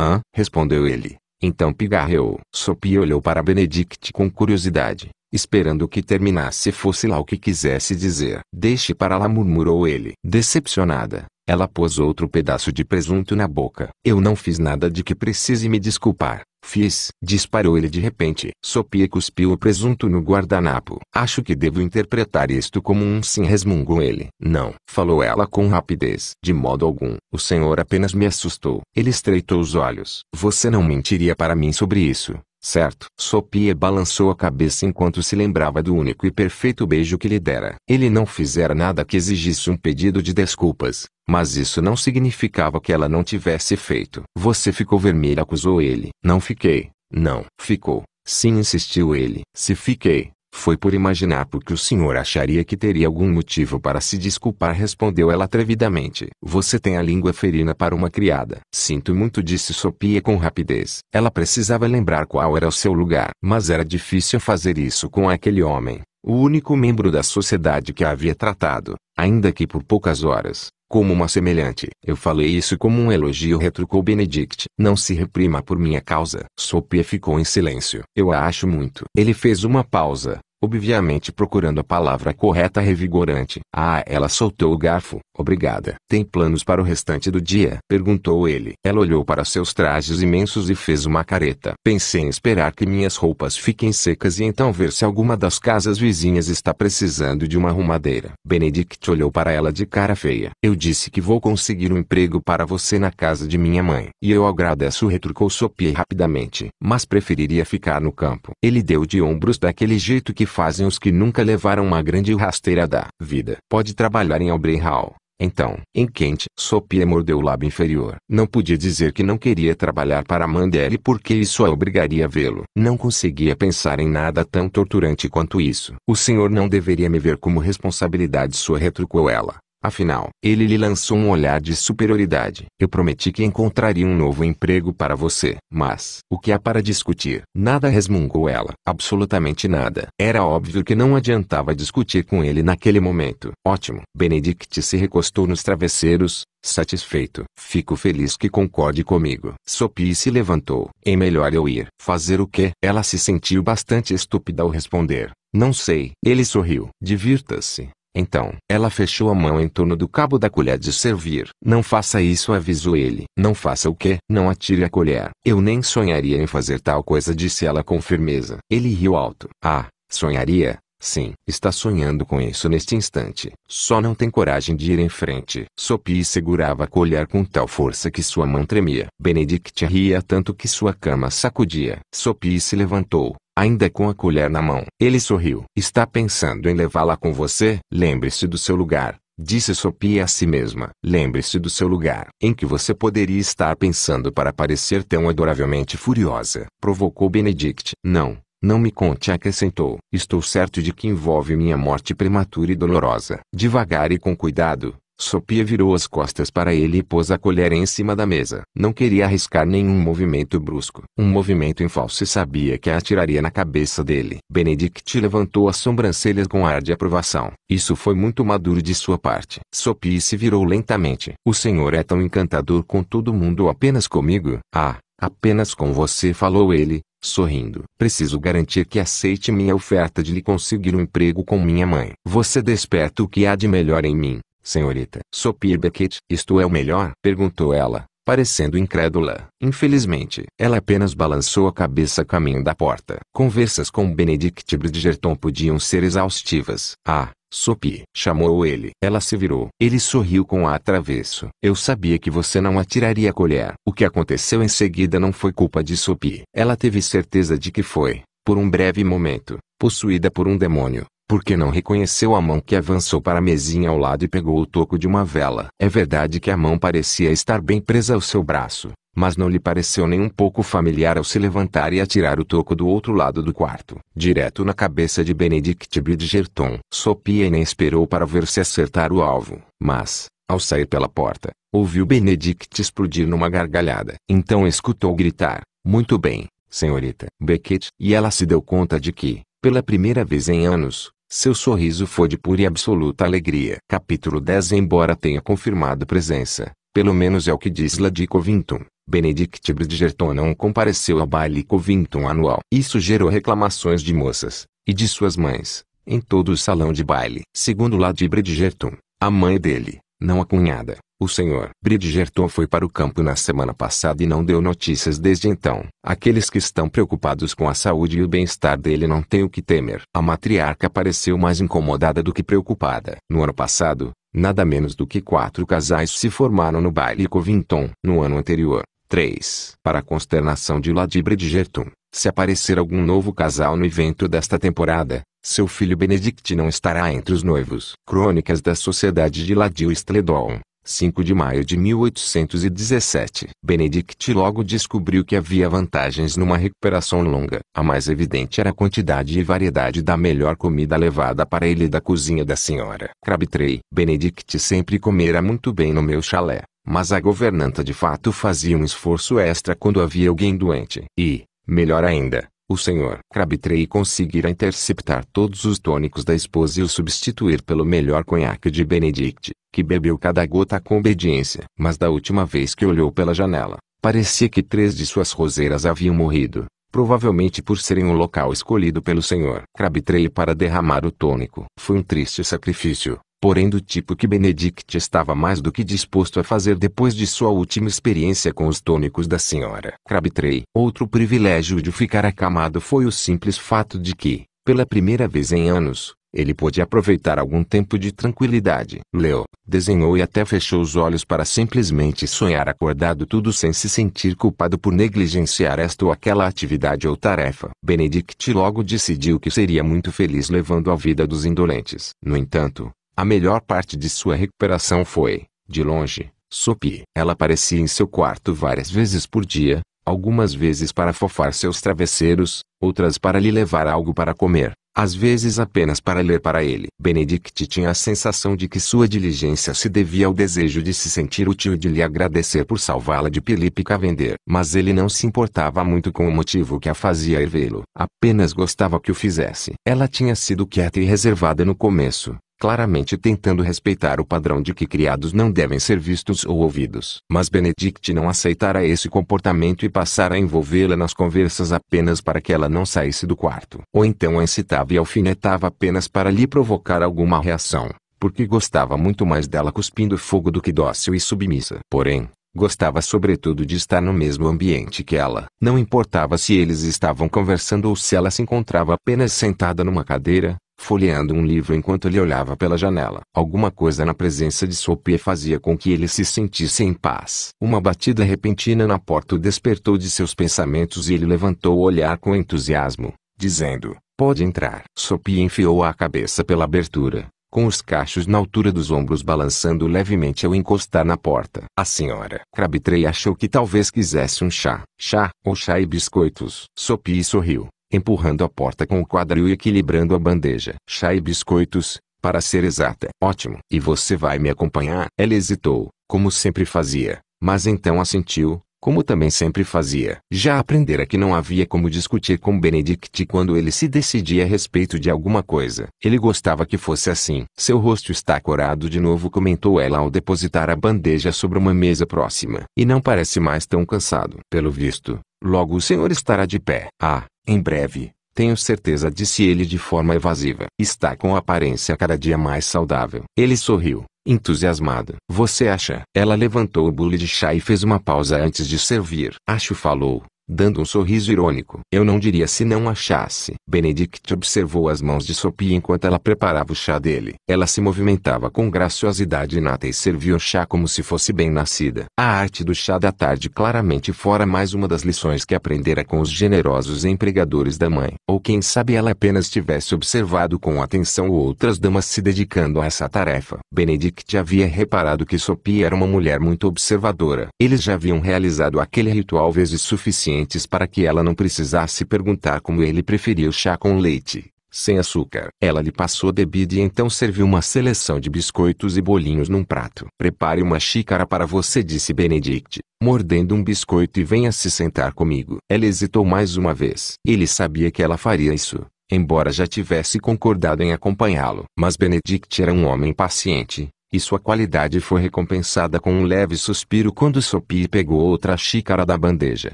Hã? respondeu ele. Então pigarreou. Sopi olhou para Benedict com curiosidade esperando que terminasse fosse lá o que quisesse dizer. Deixe para lá murmurou ele. Decepcionada, ela pôs outro pedaço de presunto na boca. Eu não fiz nada de que precise me desculpar. Fiz. Disparou ele de repente. Sopia cuspiu o presunto no guardanapo. Acho que devo interpretar isto como um sim resmungou ele. Não. Falou ela com rapidez. De modo algum. O senhor apenas me assustou. Ele estreitou os olhos. Você não mentiria para mim sobre isso. Certo. Sopia balançou a cabeça enquanto se lembrava do único e perfeito beijo que lhe dera. Ele não fizera nada que exigisse um pedido de desculpas, mas isso não significava que ela não tivesse feito. Você ficou vermelha, acusou ele. Não fiquei. Não. Ficou. Sim, insistiu ele. Se fiquei, foi por imaginar porque o senhor acharia que teria algum motivo para se desculpar, respondeu ela atrevidamente. Você tem a língua ferina para uma criada. Sinto muito, disse Sopia com rapidez. Ela precisava lembrar qual era o seu lugar, mas era difícil fazer isso com aquele homem, o único membro da sociedade que a havia tratado, ainda que por poucas horas, como uma semelhante. Eu falei isso como um elogio, retrucou Benedict. Não se reprima por minha causa. Sophie ficou em silêncio. Eu a acho muito. Ele fez uma pausa obviamente procurando a palavra correta revigorante. Ah, ela soltou o garfo. Obrigada. Tem planos para o restante do dia? Perguntou ele. Ela olhou para seus trajes imensos e fez uma careta. Pensei em esperar que minhas roupas fiquem secas e então ver se alguma das casas vizinhas está precisando de uma arrumadeira. Benedict olhou para ela de cara feia. Eu disse que vou conseguir um emprego para você na casa de minha mãe. E eu agradeço, retrucou Sophie rapidamente. Mas preferiria ficar no campo. Ele deu de ombros daquele jeito que fazem os que nunca levaram uma grande rasteira da vida. Pode trabalhar em Aubrey Hall. Então, em quente, Sopia mordeu o lábio inferior. Não podia dizer que não queria trabalhar para Mandeli porque isso a obrigaria a vê-lo. Não conseguia pensar em nada tão torturante quanto isso. O senhor não deveria me ver como responsabilidade sua retrucou ela. Afinal, ele lhe lançou um olhar de superioridade. Eu prometi que encontraria um novo emprego para você. Mas, o que há para discutir? Nada resmungou ela. Absolutamente nada. Era óbvio que não adiantava discutir com ele naquele momento. Ótimo. Benedict se recostou nos travesseiros, satisfeito. Fico feliz que concorde comigo. Sophie se levantou. É melhor eu ir. Fazer o quê? Ela se sentiu bastante estúpida ao responder. Não sei. Ele sorriu. Divirta-se. Então, ela fechou a mão em torno do cabo da colher de servir. Não faça isso, avisou ele. Não faça o quê? Não atire a colher. Eu nem sonharia em fazer tal coisa, disse ela com firmeza. Ele riu alto. Ah, sonharia? Sim, está sonhando com isso neste instante. Só não tem coragem de ir em frente. Sophie segurava a colher com tal força que sua mão tremia. Benedict ria tanto que sua cama sacudia. Sophie se levantou, ainda com a colher na mão. Ele sorriu. Está pensando em levá-la com você? Lembre-se do seu lugar, disse Sophie a si mesma. Lembre-se do seu lugar, em que você poderia estar pensando para parecer tão adoravelmente furiosa. Provocou Benedict. Não, não me conte, acrescentou. Estou certo de que envolve minha morte prematura e dolorosa. Devagar e com cuidado, Sopia virou as costas para ele e pôs a colher em cima da mesa. Não queria arriscar nenhum movimento brusco. Um movimento em falso e sabia que a atiraria na cabeça dele. Benedict levantou as sobrancelhas com ar de aprovação. Isso foi muito maduro de sua parte. Sopia se virou lentamente. O senhor é tão encantador com todo mundo ou apenas comigo? Ah, apenas com você falou ele, sorrindo. Preciso garantir que aceite minha oferta de lhe conseguir um emprego com minha mãe. Você desperta o que há de melhor em mim. Senhorita Sophie Beckett, isto é o melhor? Perguntou ela, parecendo incrédula. Infelizmente, ela apenas balançou a cabeça a caminho da porta. Conversas com Benedict Bridgerton podiam ser exaustivas. Ah, Sopi, chamou ele. Ela se virou. Ele sorriu com a travesso. Eu sabia que você não atiraria a colher. O que aconteceu em seguida não foi culpa de Sopi. Ela teve certeza de que foi, por um breve momento, possuída por um demônio porque não reconheceu a mão que avançou para a mesinha ao lado e pegou o toco de uma vela. É verdade que a mão parecia estar bem presa ao seu braço, mas não lhe pareceu nem um pouco familiar ao se levantar e atirar o toco do outro lado do quarto, direto na cabeça de Benedict Bridgerton. Sopia nem esperou para ver se acertar o alvo, mas, ao sair pela porta, ouviu Benedict explodir numa gargalhada. Então escutou gritar: Muito bem, senhorita Beckett, e ela se deu conta de que, pela primeira vez em anos, seu sorriso foi de pura e absoluta alegria. Capítulo 10 Embora tenha confirmado presença, pelo menos é o que diz Lady Covington, Benedict Bridgerton não compareceu ao baile Covington anual. Isso gerou reclamações de moças, e de suas mães, em todo o salão de baile. Segundo Lady Bridgerton, a mãe dele, não a cunhada, o senhor Bridgerton foi para o campo na semana passada e não deu notícias desde então. Aqueles que estão preocupados com a saúde e o bem-estar dele não têm o que temer. A matriarca pareceu mais incomodada do que preocupada. No ano passado, nada menos do que quatro casais se formaram no baile Covington. No ano anterior, três. Para a consternação de Lady Bridgerton, se aparecer algum novo casal no evento desta temporada, seu filho Benedict não estará entre os noivos. Crônicas da Sociedade de Lady Stledon 5 de maio de 1817. Benedict logo descobriu que havia vantagens numa recuperação longa. A mais evidente era a quantidade e variedade da melhor comida levada para ele da cozinha da senhora Crabtree. Benedict sempre comera muito bem no meu chalé, mas a governanta de fato fazia um esforço extra quando havia alguém doente. E, melhor ainda, o Sr. Crabtree conseguirá interceptar todos os tônicos da esposa e o substituir pelo melhor conhaque de Benedict, que bebeu cada gota com obediência. Mas da última vez que olhou pela janela, parecia que três de suas roseiras haviam morrido, provavelmente por serem o local escolhido pelo Sr. Crabtree para derramar o tônico. Foi um triste sacrifício, porém do tipo que Benedict estava mais do que disposto a fazer depois de sua última experiência com os tônicos da senhora Crabtree. Outro privilégio de ficar acamado foi o simples fato de que, pela primeira vez em anos, ele pôde aproveitar algum tempo de tranquilidade. Leo desenhou e até fechou os olhos para simplesmente sonhar acordado tudo sem se sentir culpado por negligenciar esta ou aquela atividade ou tarefa. Benedict logo decidiu que seria muito feliz levando a vida dos indolentes. No entanto, a melhor parte de sua recuperação foi, de longe, Sophie. Ela aparecia em seu quarto várias vezes por dia, algumas vezes para fofar seus travesseiros, outras para lhe levar algo para comer, às vezes apenas para ler para ele. Benedict tinha a sensação de que sua diligência se devia ao desejo de se sentir útil e de lhe agradecer por salvá-la de Felipe Cavender. Mas ele não se importava muito com o motivo que a fazia vê lo Apenas gostava que o fizesse. Ela tinha sido quieta e reservada no começo, claramente tentando respeitar o padrão de que criados não devem ser vistos ou ouvidos. Mas Benedict não aceitara esse comportamento e passara a envolvê-la nas conversas apenas para que ela não saísse do quarto. Ou então a incitava e alfinetava apenas para lhe provocar alguma reação, porque gostava muito mais dela cuspindo fogo do que dócil e submissa. Porém, Gostava sobretudo de estar no mesmo ambiente que ela. Não importava se eles estavam conversando ou se ela se encontrava apenas sentada numa cadeira, folheando um livro enquanto ele olhava pela janela. Alguma coisa na presença de Sophie fazia com que ele se sentisse em paz. Uma batida repentina na porta o despertou de seus pensamentos e ele levantou o olhar com entusiasmo, dizendo: Pode entrar. Sophie enfiou a cabeça pela abertura, com os cachos na altura dos ombros balançando levemente ao encostar na porta. A senhora Crabtree achou que talvez quisesse um chá, chá ou chá e biscoitos. Sophie sorriu empurrando a porta com o quadril e equilibrando a bandeja. Chá e biscoitos, para ser exata. Ótimo. E você vai me acompanhar? Ela hesitou, como sempre fazia, mas então assentiu, como também sempre fazia. Já aprendera que não havia como discutir com Benedict quando ele se decidia a respeito de alguma coisa. Ele gostava que fosse assim. Seu rosto está corado de novo, comentou ela ao depositar a bandeja sobre uma mesa próxima. E não parece mais tão cansado. Pelo visto, logo o senhor estará de pé. Ah, em breve, tenho certeza disse ele de forma evasiva. Está com aparência cada dia mais saudável. Ele sorriu, entusiasmado. Você acha? Ela levantou o bule de chá e fez uma pausa antes de servir. Acho falou, dando um sorriso irônico. Eu não diria se não achasse. Benedict observou as mãos de Sophie enquanto ela preparava o chá dele. Ela se movimentava com graciosidade inata e servia o chá como se fosse bem nascida. A arte do chá da tarde claramente fora mais uma das lições que aprendera com os generosos empregadores da mãe. Ou quem sabe ela apenas tivesse observado com atenção outras damas se dedicando a essa tarefa. Benedict havia reparado que Sophie era uma mulher muito observadora. Eles já haviam realizado aquele ritual vezes suficiente para que ela não precisasse perguntar como ele preferia o chá com leite, sem açúcar. Ela lhe passou bebida e então serviu uma seleção de biscoitos e bolinhos num prato. Prepare uma xícara para você, disse Benedict, mordendo um biscoito e venha se sentar comigo. Ela hesitou mais uma vez. Ele sabia que ela faria isso embora já tivesse concordado em acompanhá-lo. Mas Benedict era um homem paciente, e sua qualidade foi recompensada com um leve suspiro quando Sopi pegou outra xícara da bandeja.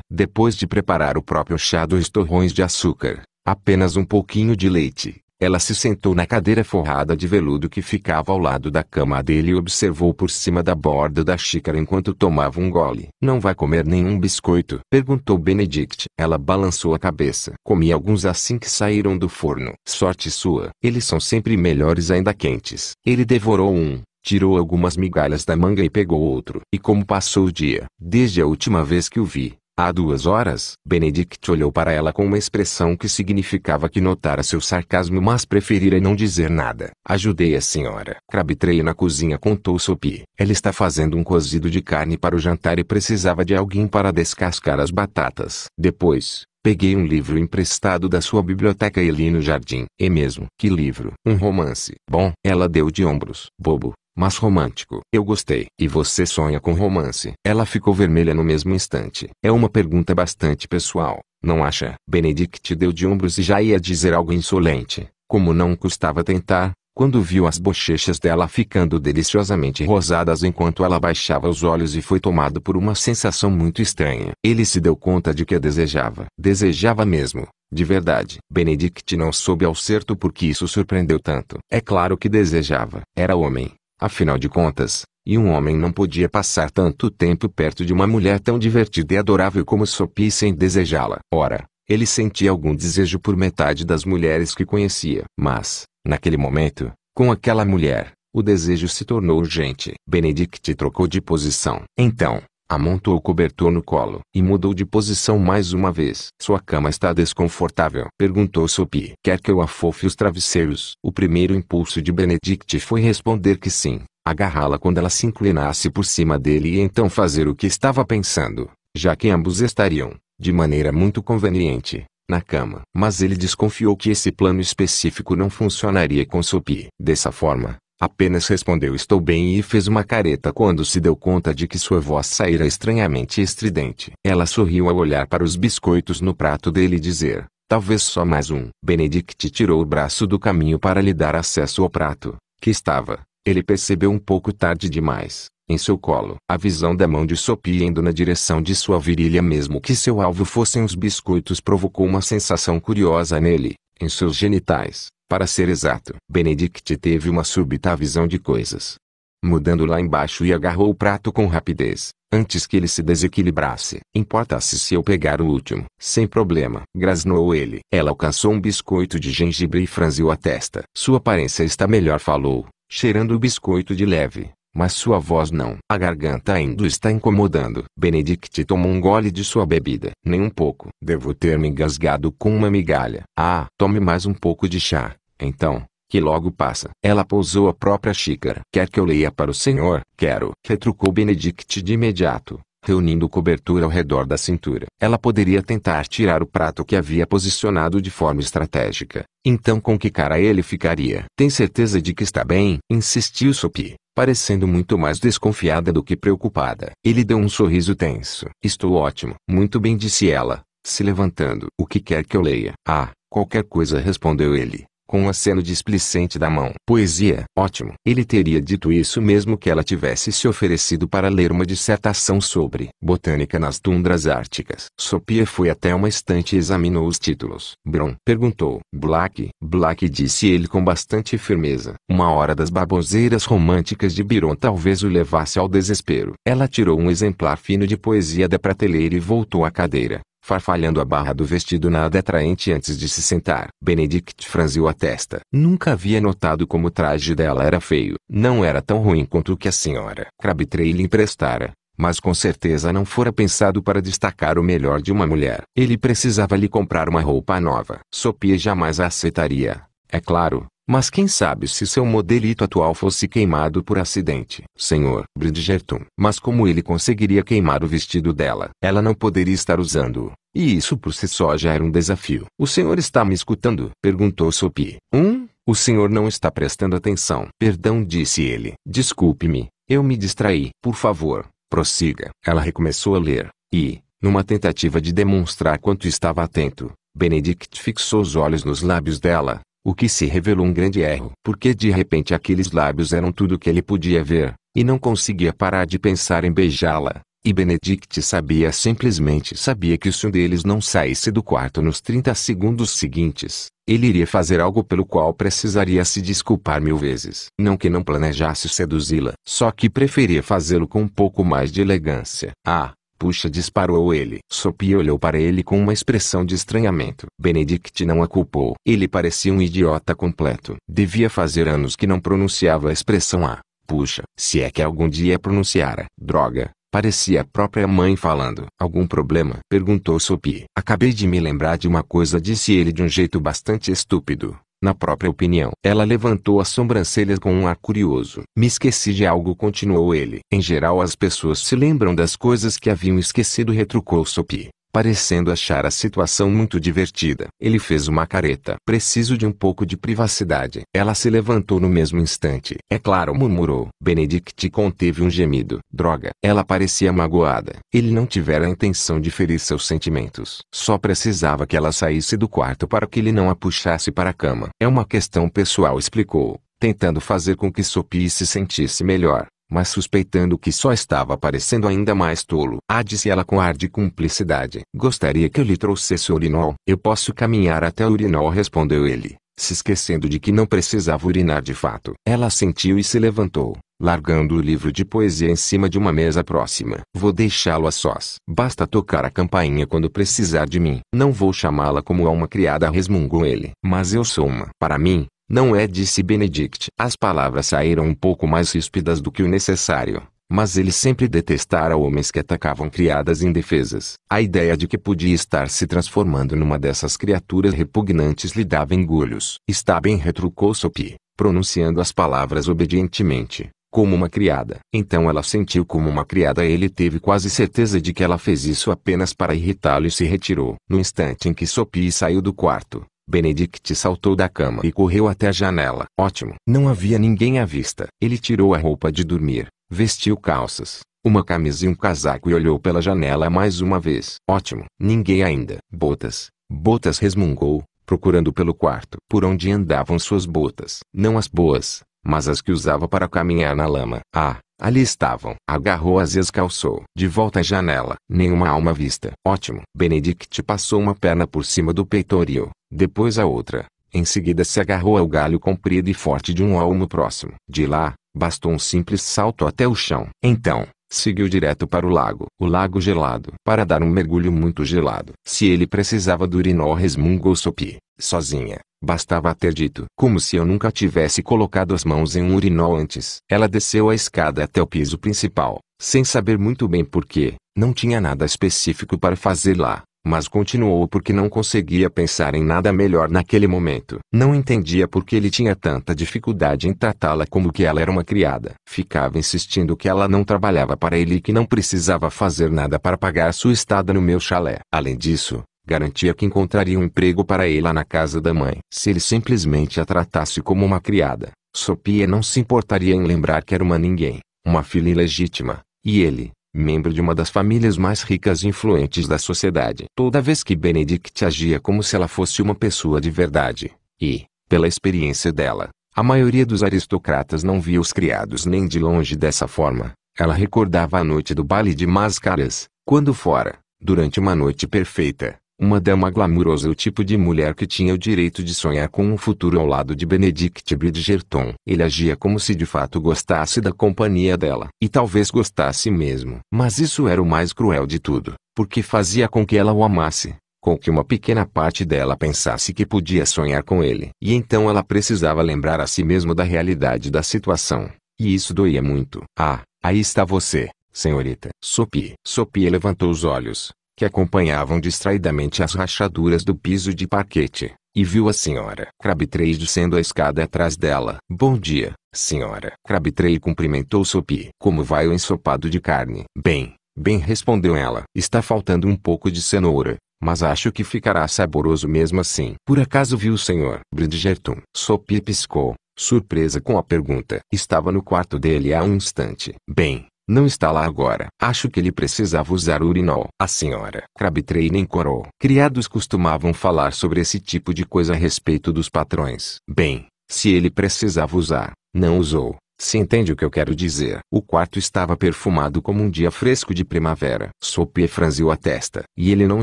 Depois de preparar o próprio chá dois torrões de açúcar, apenas um pouquinho de leite, ela se sentou na cadeira forrada de veludo que ficava ao lado da cama dele e observou por cima da borda da xícara enquanto tomava um gole. Não vai comer nenhum biscoito? Perguntou Benedict. Ela balançou a cabeça. Comi alguns assim que saíram do forno. Sorte sua. Eles são sempre melhores ainda quentes. Ele devorou um tirou algumas migalhas da manga e pegou outro. E como passou o dia, desde a última vez que o vi, há duas horas, Benedict olhou para ela com uma expressão que significava que notara seu sarcasmo mas preferira não dizer nada. Ajudei a senhora. Crabtree na cozinha contou Sophie. Ela está fazendo um cozido de carne para o jantar e precisava de alguém para descascar as batatas. Depois, Peguei um livro emprestado da sua biblioteca e li no jardim. É mesmo. Que livro? Um romance. Bom, ela deu de ombros. Bobo, mas romântico. Eu gostei. E você sonha com romance? Ela ficou vermelha no mesmo instante. É uma pergunta bastante pessoal, não acha? Benedict deu de ombros e já ia dizer algo insolente, como não custava tentar, quando viu as bochechas dela ficando deliciosamente rosadas enquanto ela baixava os olhos e foi tomado por uma sensação muito estranha. Ele se deu conta de que a desejava. Desejava mesmo, de verdade. Benedict não soube ao certo por que isso surpreendeu tanto. É claro que desejava. Era homem. Afinal de contas, e um homem não podia passar tanto tempo perto de uma mulher tão divertida e adorável como Sophie sem desejá-la. Ora, ele sentia algum desejo por metade das mulheres que conhecia. Mas, naquele momento, com aquela mulher, o desejo se tornou urgente. Benedict trocou de posição. Então, Amontou o cobertor no colo e mudou de posição mais uma vez. Sua cama está desconfortável? Perguntou Sophie. Quer que eu afofe os travesseiros? O primeiro impulso de Benedict foi responder que sim, agarrá-la quando ela se inclinasse por cima dele e então fazer o que estava pensando, já que ambos estariam, de maneira muito conveniente, na cama. Mas ele desconfiou que esse plano específico não funcionaria com Sophie. Dessa forma, Apenas respondeu estou bem e fez uma careta quando se deu conta de que sua voz saíra estranhamente estridente. Ela sorriu ao olhar para os biscoitos no prato dele e dizer, talvez só mais um. Benedict tirou o braço do caminho para lhe dar acesso ao prato, que estava, ele percebeu um pouco tarde demais, em seu colo. A visão da mão de Sophie indo na direção de sua virilha mesmo que seu alvo fossem os biscoitos provocou uma sensação curiosa nele, em seus genitais. Para ser exato, Benedict teve uma súbita visão de coisas. Mudando lá embaixo e agarrou o prato com rapidez, antes que ele se desequilibrasse. Importa-se se eu pegar o último. Sem problema, grasnou ele. Ela alcançou um biscoito de gengibre e franziu a testa. Sua aparência está melhor, falou, cheirando o biscoito de leve. Mas sua voz não. A garganta ainda está incomodando. Benedict tomou um gole de sua bebida. Nem um pouco. Devo ter me engasgado com uma migalha. Ah, tome mais um pouco de chá. Então, que logo passa. Ela pousou a própria xícara. Quer que eu leia para o senhor? Quero. Retrucou Benedict de imediato, reunindo cobertura ao redor da cintura. Ela poderia tentar tirar o prato que havia posicionado de forma estratégica. Então com que cara ele ficaria? Tem certeza de que está bem? Insistiu Sophie parecendo muito mais desconfiada do que preocupada. Ele deu um sorriso tenso. Estou ótimo. Muito bem, disse ela, se levantando. O que quer que eu leia? Ah, qualquer coisa, respondeu ele com um aceno displicente da mão. Poesia. Ótimo. Ele teria dito isso mesmo que ela tivesse se oferecido para ler uma dissertação sobre botânica nas tundras árticas. Sopia foi até uma estante e examinou os títulos. Bron perguntou. Black. Black disse ele com bastante firmeza. Uma hora das baboseiras românticas de Biron talvez o levasse ao desespero. Ela tirou um exemplar fino de poesia da prateleira e voltou à cadeira farfalhando a barra do vestido nada atraente antes de se sentar. Benedict franziu a testa. Nunca havia notado como o traje dela era feio. Não era tão ruim quanto o que a senhora Crabtree lhe emprestara mas com certeza não fora pensado para destacar o melhor de uma mulher. Ele precisava lhe comprar uma roupa nova. Sopie jamais a aceitaria, é claro, mas quem sabe se seu modelito atual fosse queimado por acidente? Senhor Bridgerton. Mas como ele conseguiria queimar o vestido dela? Ela não poderia estar usando-o. E isso por si só já era um desafio. O senhor está me escutando? Perguntou Sophie. Um? O senhor não está prestando atenção. Perdão, disse ele. Desculpe-me, eu me distraí. Por favor, prossiga. Ela recomeçou a ler, e, numa tentativa de demonstrar quanto estava atento, Benedict fixou os olhos nos lábios dela, o que se revelou um grande erro, porque de repente aqueles lábios eram tudo que ele podia ver, e não conseguia parar de pensar em beijá-la. E Benedict sabia simplesmente sabia que se um deles não saísse do quarto nos 30 segundos seguintes, ele iria fazer algo pelo qual precisaria se desculpar mil vezes. Não que não planejasse seduzi-la, só que preferia fazê-lo com um pouco mais de elegância. Ah, Puxa disparou ele. Sophie olhou para ele com uma expressão de estranhamento. Benedict não a culpou. Ele parecia um idiota completo. Devia fazer anos que não pronunciava a expressão a. Puxa, se é que algum dia é pronunciara. Droga, Parecia a própria mãe falando. Algum problema? Perguntou Sophie. Acabei de me lembrar de uma coisa, disse ele de um jeito bastante estúpido na própria opinião. Ela levantou as sobrancelhas com um ar curioso. Me esqueci de algo, continuou ele. Em geral, as pessoas se lembram das coisas que haviam esquecido, retrucou Sophie parecendo achar a situação muito divertida. Ele fez uma careta. Preciso de um pouco de privacidade. Ela se levantou no mesmo instante. É claro, murmurou. Benedict conteve um gemido. Droga. Ela parecia magoada. Ele não tivera a intenção de ferir seus sentimentos. Só precisava que ela saísse do quarto para que ele não a puxasse para a cama. É uma questão pessoal, explicou, tentando fazer com que Sophie se sentisse melhor mas suspeitando que só estava parecendo ainda mais tolo. Ah, disse ela com ar de cumplicidade. Gostaria que eu lhe trouxesse o urinol. Eu posso caminhar até o urinol, respondeu ele, se esquecendo de que não precisava urinar de fato. Ela sentiu e se levantou, largando o livro de poesia em cima de uma mesa próxima. Vou deixá-lo a sós. Basta tocar a campainha quando precisar de mim. Não vou chamá-la como a uma criada, resmungou ele. Mas eu sou uma. Para mim, não é disse Benedict. As palavras saíram um pouco mais ríspidas do que o necessário, mas ele sempre detestara homens que atacavam criadas indefesas. A ideia de que podia estar se transformando numa dessas criaturas repugnantes lhe dava engolhos. Está bem retrucou Sophie, pronunciando as palavras obedientemente como uma criada. Então ela sentiu como uma criada e ele teve quase certeza de que ela fez isso apenas para irritá-lo e se retirou. No instante em que Sophie saiu do quarto, Benedict saltou da cama e correu até a janela. Ótimo! Não havia ninguém à vista. Ele tirou a roupa de dormir, vestiu calças, uma camisa e um casaco e olhou pela janela mais uma vez. Ótimo! Ninguém ainda. Botas. Botas resmungou, procurando pelo quarto. Por onde andavam suas botas? Não as boas, mas as que usava para caminhar na lama. Ah, Ali estavam. Agarrou-as e escalçou. De volta à janela. Nenhuma alma vista. Ótimo. Benedict passou uma perna por cima do peitoril. Depois a outra. Em seguida se agarrou ao galho comprido e forte de um almo próximo. De lá, bastou um simples salto até o chão. Então, seguiu direto para o lago. O lago gelado. Para dar um mergulho muito gelado. Se ele precisava do urinó resmungou Sopi, sozinha. Bastava ter dito. Como se eu nunca tivesse colocado as mãos em um urinol antes. Ela desceu a escada até o piso principal, sem saber muito bem porquê. Não tinha nada específico para fazer lá, mas continuou porque não conseguia pensar em nada melhor naquele momento. Não entendia por que ele tinha tanta dificuldade em tratá-la como que ela era uma criada. Ficava insistindo que ela não trabalhava para ele e que não precisava fazer nada para pagar sua estada no meu chalé. Além disso, garantia que encontraria um emprego para ela na casa da mãe. Se ele simplesmente a tratasse como uma criada, Sopia não se importaria em lembrar que era uma ninguém, uma filha ilegítima, e ele, membro de uma das famílias mais ricas e influentes da sociedade. Toda vez que Benedict agia como se ela fosse uma pessoa de verdade, e, pela experiência dela, a maioria dos aristocratas não via os criados nem de longe dessa forma, ela recordava a noite do baile de máscaras, quando fora, durante uma noite perfeita, uma dama glamurosa o tipo de mulher que tinha o direito de sonhar com um futuro ao lado de Benedict Bridgerton. Ele agia como se de fato gostasse da companhia dela. E talvez gostasse mesmo. Mas isso era o mais cruel de tudo, porque fazia com que ela o amasse, com que uma pequena parte dela pensasse que podia sonhar com ele. E então ela precisava lembrar a si mesma da realidade da situação. E isso doía muito. Ah, aí está você, senhorita. Sopi. Sopi levantou os olhos que acompanhavam distraidamente as rachaduras do piso de parquete, e viu a senhora Crabtree descendo a escada atrás dela. Bom dia, senhora. Crabtree cumprimentou Sopi. Como vai o ensopado de carne? Bem, bem respondeu ela. Está faltando um pouco de cenoura, mas acho que ficará saboroso mesmo assim. Por acaso viu o senhor Bridgerton? Sopi piscou, surpresa com a pergunta. Estava no quarto dele há um instante. Bem, não está lá agora. Acho que ele precisava usar o urinol. A senhora Crabtree nem corou. Criados costumavam falar sobre esse tipo de coisa a respeito dos patrões. Bem, se ele precisava usar, não usou. Se entende o que eu quero dizer? O quarto estava perfumado como um dia fresco de primavera. Sopie franziu a testa. E ele não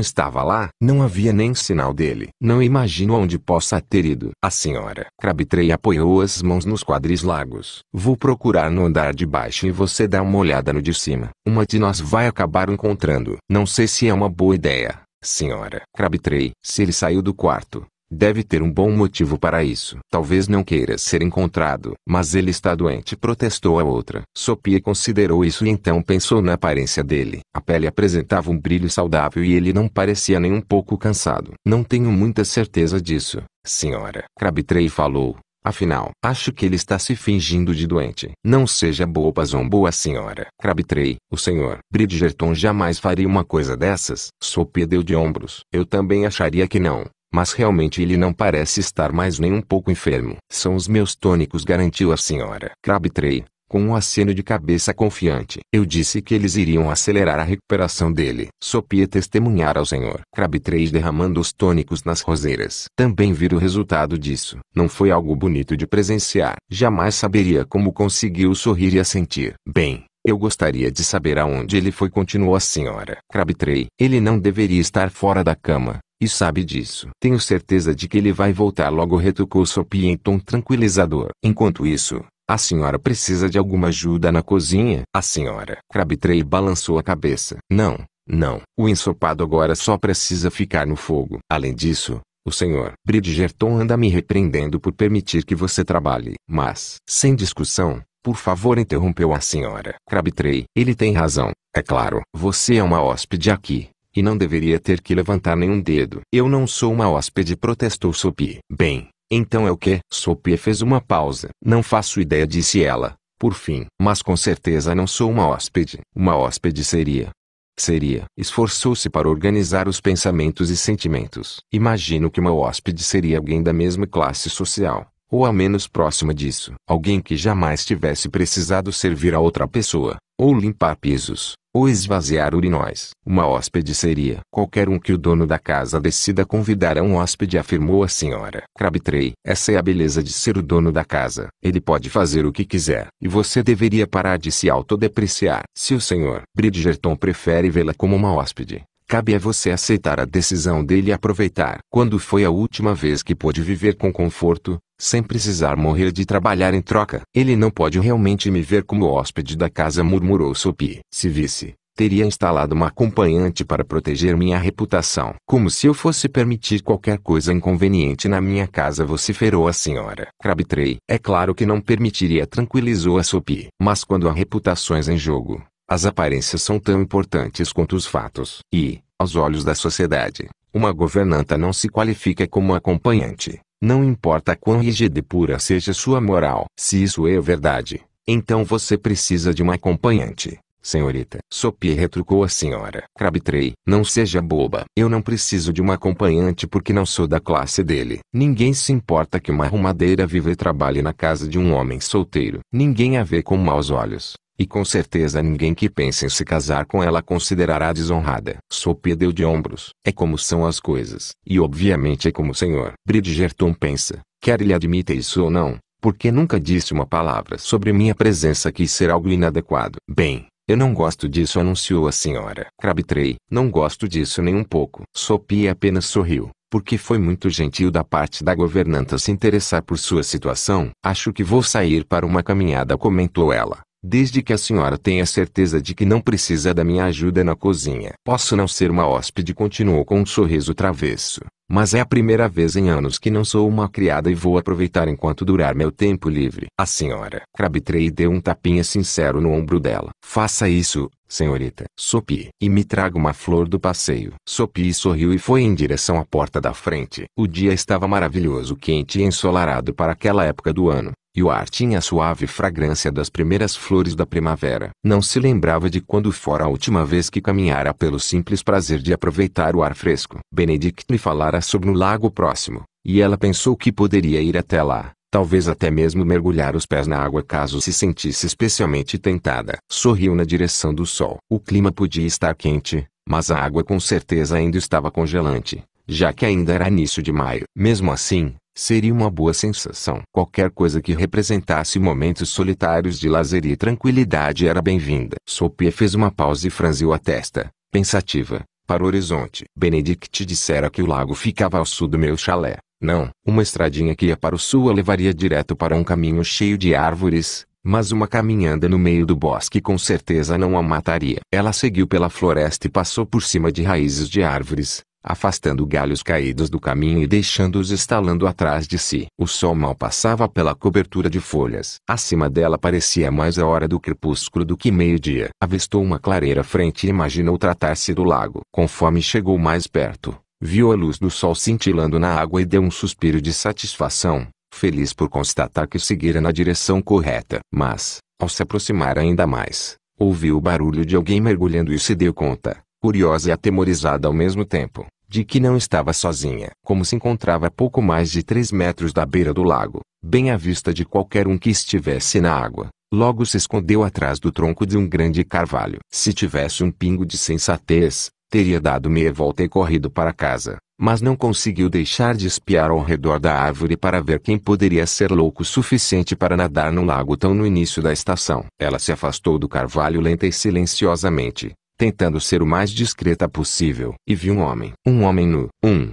estava lá? Não havia nem sinal dele. Não imagino onde possa ter ido. A senhora Crabtree apoiou as mãos nos quadris largos. Vou procurar no andar de baixo e você dá uma olhada no de cima. Uma de nós vai acabar encontrando. Não sei se é uma boa ideia. Senhora Crabtree, se ele saiu do quarto, Deve ter um bom motivo para isso. Talvez não queira ser encontrado. Mas ele está doente, protestou a outra. Sophia considerou isso e então pensou na aparência dele. A pele apresentava um brilho saudável e ele não parecia nem um pouco cansado. Não tenho muita certeza disso, senhora. Crabtree falou. Afinal, acho que ele está se fingindo de doente. Não seja boba, zombou a senhora. Crabtree, o senhor. Bridgerton jamais faria uma coisa dessas. Sopia deu de ombros. Eu também acharia que não. Mas realmente ele não parece estar mais nem um pouco enfermo. São os meus tônicos, garantiu a senhora. Crabtree, com um aceno de cabeça confiante. Eu disse que eles iriam acelerar a recuperação dele. Sopia testemunhar ao senhor. Crabtree derramando os tônicos nas roseiras. Também vira o resultado disso. Não foi algo bonito de presenciar. Jamais saberia como conseguiu sorrir e assentir. Bem, eu gostaria de saber aonde ele foi, continuou a senhora Crabtree. Ele não deveria estar fora da cama, e sabe disso. Tenho certeza de que ele vai voltar logo, retocou Sophie em tom tranquilizador. Enquanto isso, a senhora precisa de alguma ajuda na cozinha? A senhora Crabtree balançou a cabeça. Não, não. O ensopado agora só precisa ficar no fogo. Além disso, o senhor Bridgerton anda me repreendendo por permitir que você trabalhe. Mas, sem discussão, por favor interrompeu a senhora Crabtree. Ele tem razão, é claro. Você é uma hóspede aqui, e não deveria ter que levantar nenhum dedo. Eu não sou uma hóspede protestou Sopi. Bem, então é o que? Sopi fez uma pausa. Não faço ideia disse ela, por fim. Mas com certeza não sou uma hóspede. Uma hóspede seria, seria. Esforçou-se para organizar os pensamentos e sentimentos. Imagino que uma hóspede seria alguém da mesma classe social, ou ao menos próxima disso. Alguém que jamais tivesse precisado servir a outra pessoa, ou limpar pisos, ou esvaziar urinóis. Uma hóspede seria qualquer um que o dono da casa decida convidar a um hóspede, afirmou a senhora Crabtree. Essa é a beleza de ser o dono da casa. Ele pode fazer o que quiser. E você deveria parar de se autodepreciar. Se o senhor Bridgerton prefere vê-la como uma hóspede, Cabe a você aceitar a decisão dele e aproveitar. Quando foi a última vez que pôde viver com conforto, sem precisar morrer de trabalhar em troca. Ele não pode realmente me ver como hóspede da casa, murmurou Sopi. Se visse, teria instalado uma acompanhante para proteger minha reputação. Como se eu fosse permitir qualquer coisa inconveniente na minha casa, vociferou a senhora. Crabtree. É claro que não permitiria, tranquilizou a Sopi. Mas quando há reputações em jogo, as aparências são tão importantes quanto os fatos. E, aos olhos da sociedade, uma governanta não se qualifica como acompanhante. Não importa quão rígida e pura seja sua moral. Se isso é verdade, então você precisa de uma acompanhante. Senhorita, Sopie retrucou a senhora. Crabtree, não seja boba. Eu não preciso de uma acompanhante porque não sou da classe dele. Ninguém se importa que uma arrumadeira viva e trabalhe na casa de um homem solteiro. Ninguém a vê com maus olhos. E com certeza ninguém que pense em se casar com ela considerará desonrada. Sopie deu de ombros. É como são as coisas. E obviamente é como o senhor Bridgerton pensa. Quer ele admita isso ou não, porque nunca disse uma palavra sobre minha presença que ser algo inadequado. Bem, eu não gosto disso anunciou a senhora. Crabtree, não gosto disso nem um pouco. Sopie apenas sorriu, porque foi muito gentil da parte da governanta se interessar por sua situação. Acho que vou sair para uma caminhada comentou ela desde que a senhora tenha certeza de que não precisa da minha ajuda na cozinha. Posso não ser uma hóspede, continuou com um sorriso travesso, mas é a primeira vez em anos que não sou uma criada e vou aproveitar enquanto durar meu tempo livre. A senhora Crabtree deu um tapinha sincero no ombro dela. Faça isso, senhorita Sopi, e me traga uma flor do passeio. Sopi sorriu e foi em direção à porta da frente. O dia estava maravilhoso, quente e ensolarado para aquela época do ano e o ar tinha a suave fragrância das primeiras flores da primavera. Não se lembrava de quando fora a última vez que caminhara pelo simples prazer de aproveitar o ar fresco. Benedict lhe falara sobre um lago próximo, e ela pensou que poderia ir até lá. Talvez até mesmo mergulhar os pés na água caso se sentisse especialmente tentada. Sorriu na direção do sol. O clima podia estar quente, mas a água com certeza ainda estava congelante, já que ainda era início de maio. Mesmo assim, Seria uma boa sensação. Qualquer coisa que representasse momentos solitários de lazer e tranquilidade era bem-vinda. Sopie fez uma pausa e franziu a testa, pensativa, para o horizonte. Benedict dissera que o lago ficava ao sul do meu chalé. Não, uma estradinha que ia para o sul a levaria direto para um caminho cheio de árvores, mas uma caminhada no meio do bosque com certeza não a mataria. Ela seguiu pela floresta e passou por cima de raízes de árvores, afastando galhos caídos do caminho e deixando-os estalando atrás de si. O sol mal passava pela cobertura de folhas. Acima dela parecia mais a hora do crepúsculo do que meio-dia. Avistou uma clareira frente e imaginou tratar-se do lago. Conforme chegou mais perto, viu a luz do sol cintilando na água e deu um suspiro de satisfação, feliz por constatar que seguira na direção correta. Mas, ao se aproximar ainda mais, ouviu o barulho de alguém mergulhando e se deu conta curiosa e atemorizada ao mesmo tempo, de que não estava sozinha. Como se encontrava a pouco mais de três metros da beira do lago, bem à vista de qualquer um que estivesse na água, logo se escondeu atrás do tronco de um grande carvalho. Se tivesse um pingo de sensatez, teria dado meia volta e corrido para casa, mas não conseguiu deixar de espiar ao redor da árvore para ver quem poderia ser louco o suficiente para nadar num lago tão no início da estação. Ela se afastou do carvalho lenta e silenciosamente, tentando ser o mais discreta possível. E vi um homem. Um homem nu. Um.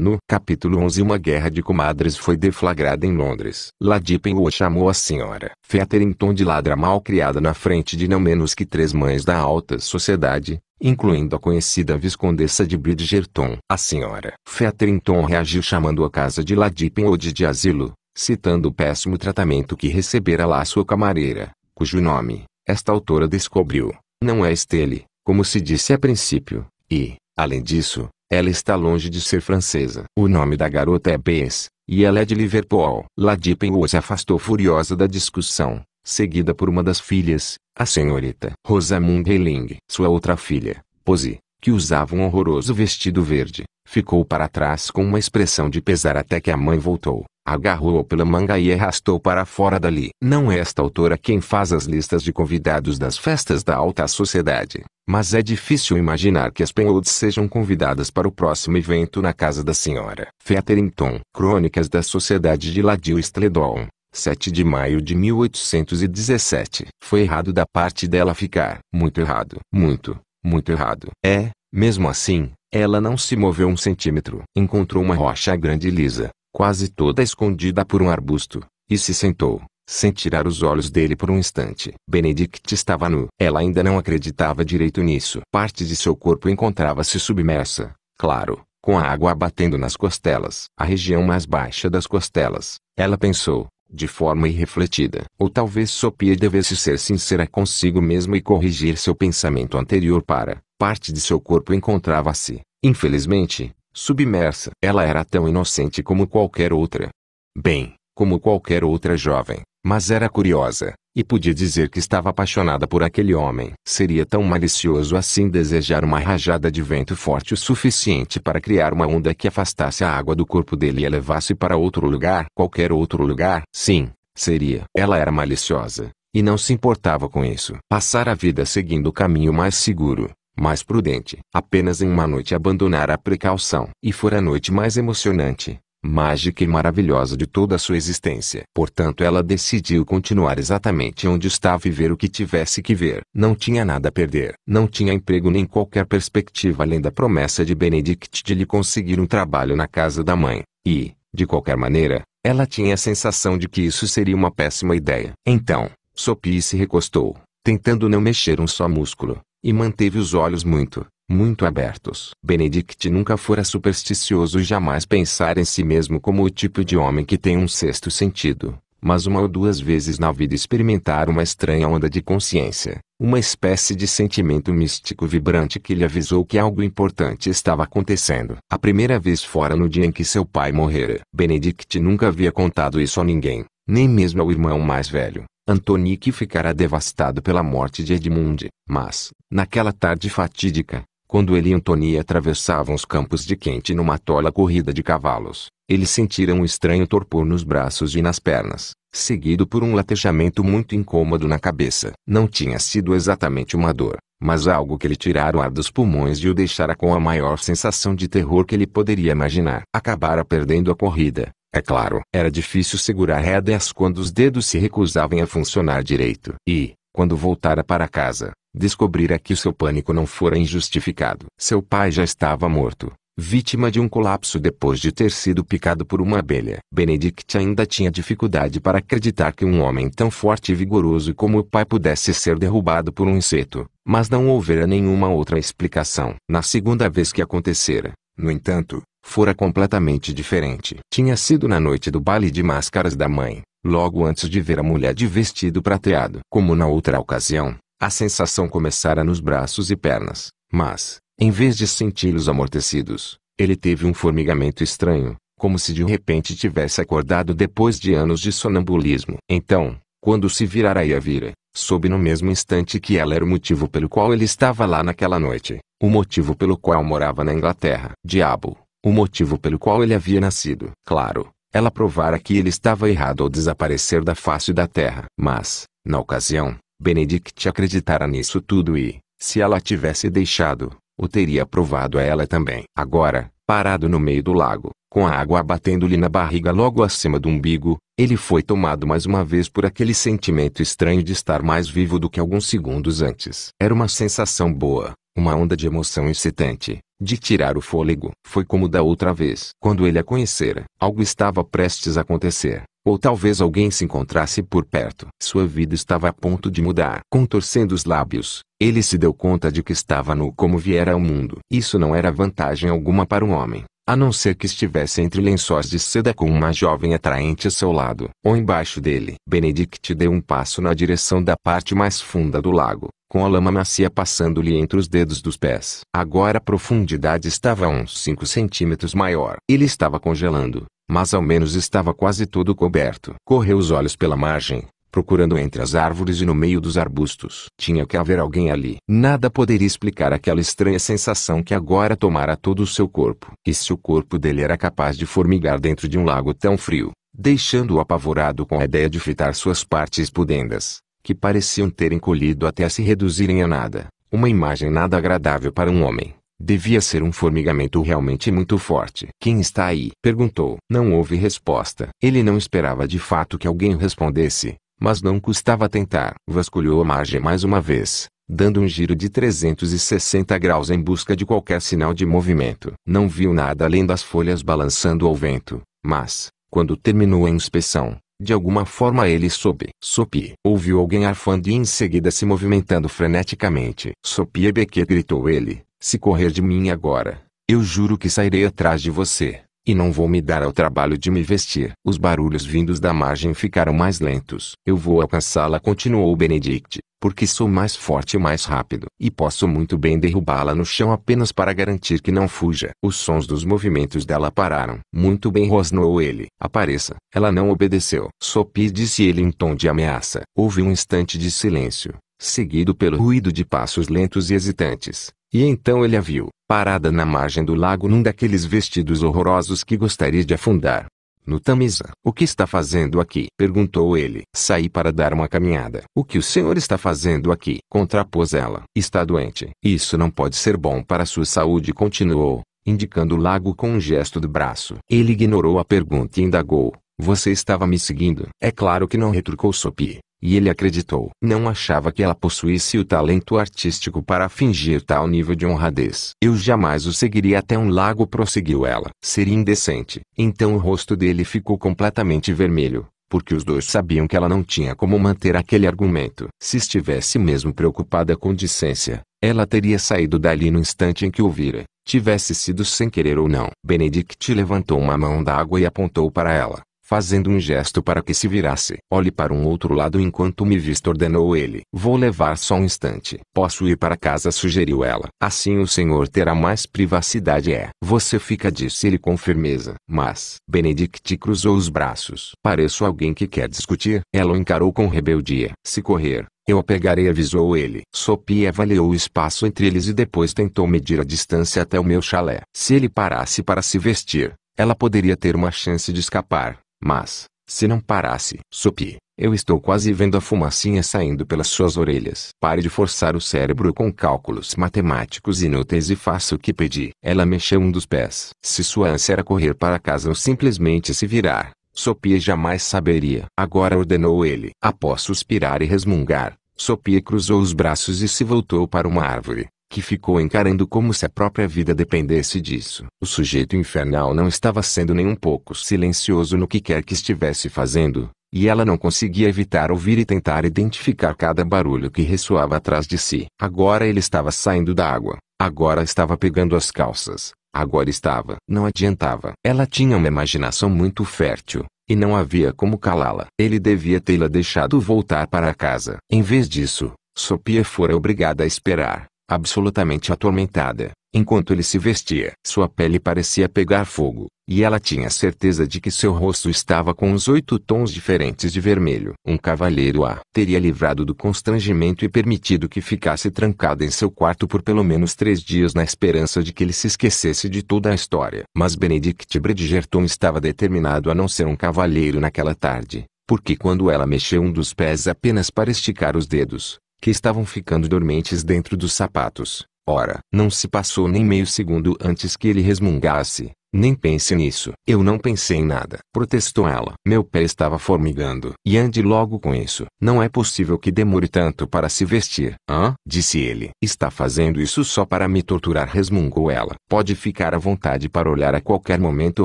no Capítulo 11 Uma guerra de comadres foi deflagrada em Londres. Ladipen o chamou a senhora Fetter em tom de ladra mal criada na frente de não menos que três mães da alta sociedade, incluindo a conhecida viscondessa de Bridgerton. A senhora Fetherington reagiu chamando a casa de Ladipen ou de asilo, citando o péssimo tratamento que recebera lá sua camareira, cujo nome, esta autora descobriu, não é estele, como se disse a princípio, e, além disso, ela está longe de ser francesa. O nome da garota é Bess, e ela é de Liverpool. Ladipenwood se afastou furiosa da discussão, seguida por uma das filhas, a senhorita Rosamund Helling. Sua outra filha, Posy, que usava um horroroso vestido verde, ficou para trás com uma expressão de pesar até que a mãe voltou agarrou-o pela manga e arrastou para fora dali. Não é esta autora quem faz as listas de convidados das festas da alta sociedade, mas é difícil imaginar que as Penhodes sejam convidadas para o próximo evento na casa da senhora. Featherington. Crônicas da Sociedade de Ladio Stledon. 7 de maio de 1817. Foi errado da parte dela ficar. Muito errado. Muito, muito errado. É, mesmo assim, ela não se moveu um centímetro. Encontrou uma rocha grande e lisa, quase toda escondida por um arbusto, e se sentou, sem tirar os olhos dele por um instante. Benedict estava nu. Ela ainda não acreditava direito nisso. Parte de seu corpo encontrava-se submersa, claro, com a água batendo nas costelas. A região mais baixa das costelas, ela pensou, de forma irrefletida. Ou talvez Sophia devesse ser sincera consigo mesma e corrigir seu pensamento anterior para parte de seu corpo encontrava-se, infelizmente, submersa. Ela era tão inocente como qualquer outra. Bem, como qualquer outra jovem, mas era curiosa, e podia dizer que estava apaixonada por aquele homem. Seria tão malicioso assim desejar uma rajada de vento forte o suficiente para criar uma onda que afastasse a água do corpo dele e a levasse para outro lugar, qualquer outro lugar? Sim, seria. Ela era maliciosa, e não se importava com isso. Passar a vida seguindo o caminho mais seguro, mais prudente apenas em uma noite abandonar a precaução. E fora a noite mais emocionante, mágica e maravilhosa de toda a sua existência. Portanto, ela decidiu continuar exatamente onde estava e ver o que tivesse que ver. Não tinha nada a perder. Não tinha emprego nem qualquer perspectiva além da promessa de Benedict de lhe conseguir um trabalho na casa da mãe. E, de qualquer maneira, ela tinha a sensação de que isso seria uma péssima ideia. Então, Sophie se recostou tentando não mexer um só músculo, e manteve os olhos muito, muito abertos. Benedict nunca fora supersticioso e jamais pensara em si mesmo como o tipo de homem que tem um sexto sentido, mas uma ou duas vezes na vida experimentara uma estranha onda de consciência, uma espécie de sentimento místico vibrante que lhe avisou que algo importante estava acontecendo. A primeira vez fora no dia em que seu pai morrera. Benedict nunca havia contado isso a ninguém, nem mesmo ao irmão mais velho. Antonique ficara devastado pela morte de Edmund, mas, naquela tarde fatídica, quando ele e Antony atravessavam os campos de quente numa tola corrida de cavalos, eles sentiram um estranho torpor nos braços e nas pernas, seguido por um latejamento muito incômodo na cabeça. Não tinha sido exatamente uma dor, mas algo que lhe tirara o ar dos pulmões e o deixara com a maior sensação de terror que ele poderia imaginar. Acabara perdendo a corrida, é claro, era difícil segurar rédeas quando os dedos se recusavam a funcionar direito. E, quando voltara para casa, descobrira que seu pânico não fora injustificado. Seu pai já estava morto, vítima de um colapso depois de ter sido picado por uma abelha. Benedict ainda tinha dificuldade para acreditar que um homem tão forte e vigoroso como o pai pudesse ser derrubado por um inseto, mas não houvera nenhuma outra explicação. Na segunda vez que acontecera, no entanto, fora completamente diferente. Tinha sido na noite do baile de máscaras da mãe, logo antes de ver a mulher de vestido prateado. Como na outra ocasião, a sensação começara nos braços e pernas, mas, em vez de senti-los amortecidos, ele teve um formigamento estranho, como se de repente tivesse acordado depois de anos de sonambulismo. Então, quando se virara e a vira, soube no mesmo instante que ela era o motivo pelo qual ele estava lá naquela noite. O motivo pelo qual morava na Inglaterra. Diabo, o motivo pelo qual ele havia nascido. Claro, ela provara que ele estava errado ao desaparecer da face da terra. Mas, na ocasião, Benedict acreditara nisso tudo e, se ela tivesse deixado, o teria provado a ela também. Agora, parado no meio do lago, com a água batendo-lhe na barriga logo acima do umbigo, ele foi tomado mais uma vez por aquele sentimento estranho de estar mais vivo do que alguns segundos antes. Era uma sensação boa, uma onda de emoção excitante, de tirar o fôlego. Foi como da outra vez. Quando ele a conhecera, algo estava prestes a acontecer. Ou talvez alguém se encontrasse por perto. Sua vida estava a ponto de mudar. Contorcendo os lábios, ele se deu conta de que estava nu como viera ao mundo. Isso não era vantagem alguma para um homem, a não ser que estivesse entre lençóis de seda com uma jovem atraente a seu lado, ou embaixo dele. Benedict deu um passo na direção da parte mais funda do lago, com a lama macia passando-lhe entre os dedos dos pés. Agora a profundidade estava uns 5 centímetros maior. Ele estava congelando, mas ao menos estava quase todo coberto. Correu os olhos pela margem, procurando entre as árvores e no meio dos arbustos. Tinha que haver alguém ali. Nada poderia explicar aquela estranha sensação que agora tomara todo o seu corpo. E se o corpo dele era capaz de formigar dentro de um lago tão frio, deixando-o apavorado com a ideia de fritar suas partes pudendas, que pareciam ter encolhido até se reduzirem a nada, uma imagem nada agradável para um homem. Devia ser um formigamento realmente muito forte. Quem está aí? perguntou. Não houve resposta. Ele não esperava de fato que alguém respondesse, mas não custava tentar. Vasculhou a margem mais uma vez, dando um giro de 360 graus em busca de qualquer sinal de movimento. Não viu nada além das folhas balançando ao vento, mas, quando terminou a inspeção, de alguma forma ele soube. Sopi. Ouviu alguém arfando e em seguida se movimentando freneticamente. Sopi Beque gritou ele. Se correr de mim agora, eu juro que sairei atrás de você. E não vou me dar ao trabalho de me vestir. Os barulhos vindos da margem ficaram mais lentos. Eu vou alcançá-la, continuou Benedict, porque sou mais forte e mais rápido. E posso muito bem derrubá-la no chão apenas para garantir que não fuja. Os sons dos movimentos dela pararam. Muito bem, rosnou ele. Apareça. Ela não obedeceu. Sopi disse ele em tom de ameaça. Houve um instante de silêncio, seguido pelo ruído de passos lentos e hesitantes. E então ele a viu parada na margem do lago num daqueles vestidos horrorosos que gostaria de afundar. No Tamisa, o que está fazendo aqui? perguntou ele. Saí para dar uma caminhada. O que o senhor está fazendo aqui? contrapôs ela. Está doente. Isso não pode ser bom para sua saúde, continuou, indicando o lago com um gesto do braço. Ele ignorou a pergunta e indagou. Você estava me seguindo? É claro que não retrucou Sopi. E ele acreditou. Não achava que ela possuísse o talento artístico para fingir tal nível de honradez. Eu jamais o seguiria até um lago, prosseguiu ela. Seria indecente. Então o rosto dele ficou completamente vermelho porque os dois sabiam que ela não tinha como manter aquele argumento. Se estivesse mesmo preocupada com decência, ela teria saído dali no instante em que o vira, tivesse sido sem querer ou não. Benedict levantou uma mão da água e apontou para ela fazendo um gesto para que se virasse. Olhe para um outro lado enquanto me visto, ordenou ele. Vou levar só um instante. Posso ir para casa, sugeriu ela. Assim o senhor terá mais privacidade. É. Você fica, disse ele com firmeza. Mas, Benedict cruzou os braços. Pareço alguém que quer discutir. Ela o encarou com rebeldia. Se correr, eu a pegarei, avisou ele. Sophie avaliou o espaço entre eles e depois tentou medir a distância até o meu chalé. Se ele parasse para se vestir, ela poderia ter uma chance de escapar. Mas, se não parasse, Sopi, eu estou quase vendo a fumacinha saindo pelas suas orelhas. Pare de forçar o cérebro com cálculos matemáticos inúteis e faça o que pedi. Ela mexeu um dos pés. Se sua ânsia era correr para casa ou simplesmente se virar, Sopi jamais saberia. Agora ordenou ele. Após suspirar e resmungar, Sopi cruzou os braços e se voltou para uma árvore que ficou encarando como se a própria vida dependesse disso. O sujeito infernal não estava sendo nem um pouco silencioso no que quer que estivesse fazendo, e ela não conseguia evitar ouvir e tentar identificar cada barulho que ressoava atrás de si. Agora ele estava saindo da água, agora estava pegando as calças, agora estava. Não adiantava. Ela tinha uma imaginação muito fértil, e não havia como calá-la. Ele devia tê-la deixado voltar para casa. Em vez disso, Sopia fora obrigada a esperar absolutamente atormentada. Enquanto ele se vestia, sua pele parecia pegar fogo, e ela tinha certeza de que seu rosto estava com os oito tons diferentes de vermelho. Um cavalheiro a teria livrado do constrangimento e permitido que ficasse trancada em seu quarto por pelo menos três dias na esperança de que ele se esquecesse de toda a história. Mas Benedict Bridgerton estava determinado a não ser um cavalheiro naquela tarde, porque quando ela mexeu um dos pés apenas para esticar os dedos, que estavam ficando dormentes dentro dos sapatos. Ora, não se passou nem meio segundo antes que ele resmungasse. Nem pense nisso. Eu não pensei em nada. Protestou ela. Meu pé estava formigando. E ande logo com isso. Não é possível que demore tanto para se vestir. Hã? Disse ele. Está fazendo isso só para me torturar. Resmungou ela. Pode ficar à vontade para olhar a qualquer momento.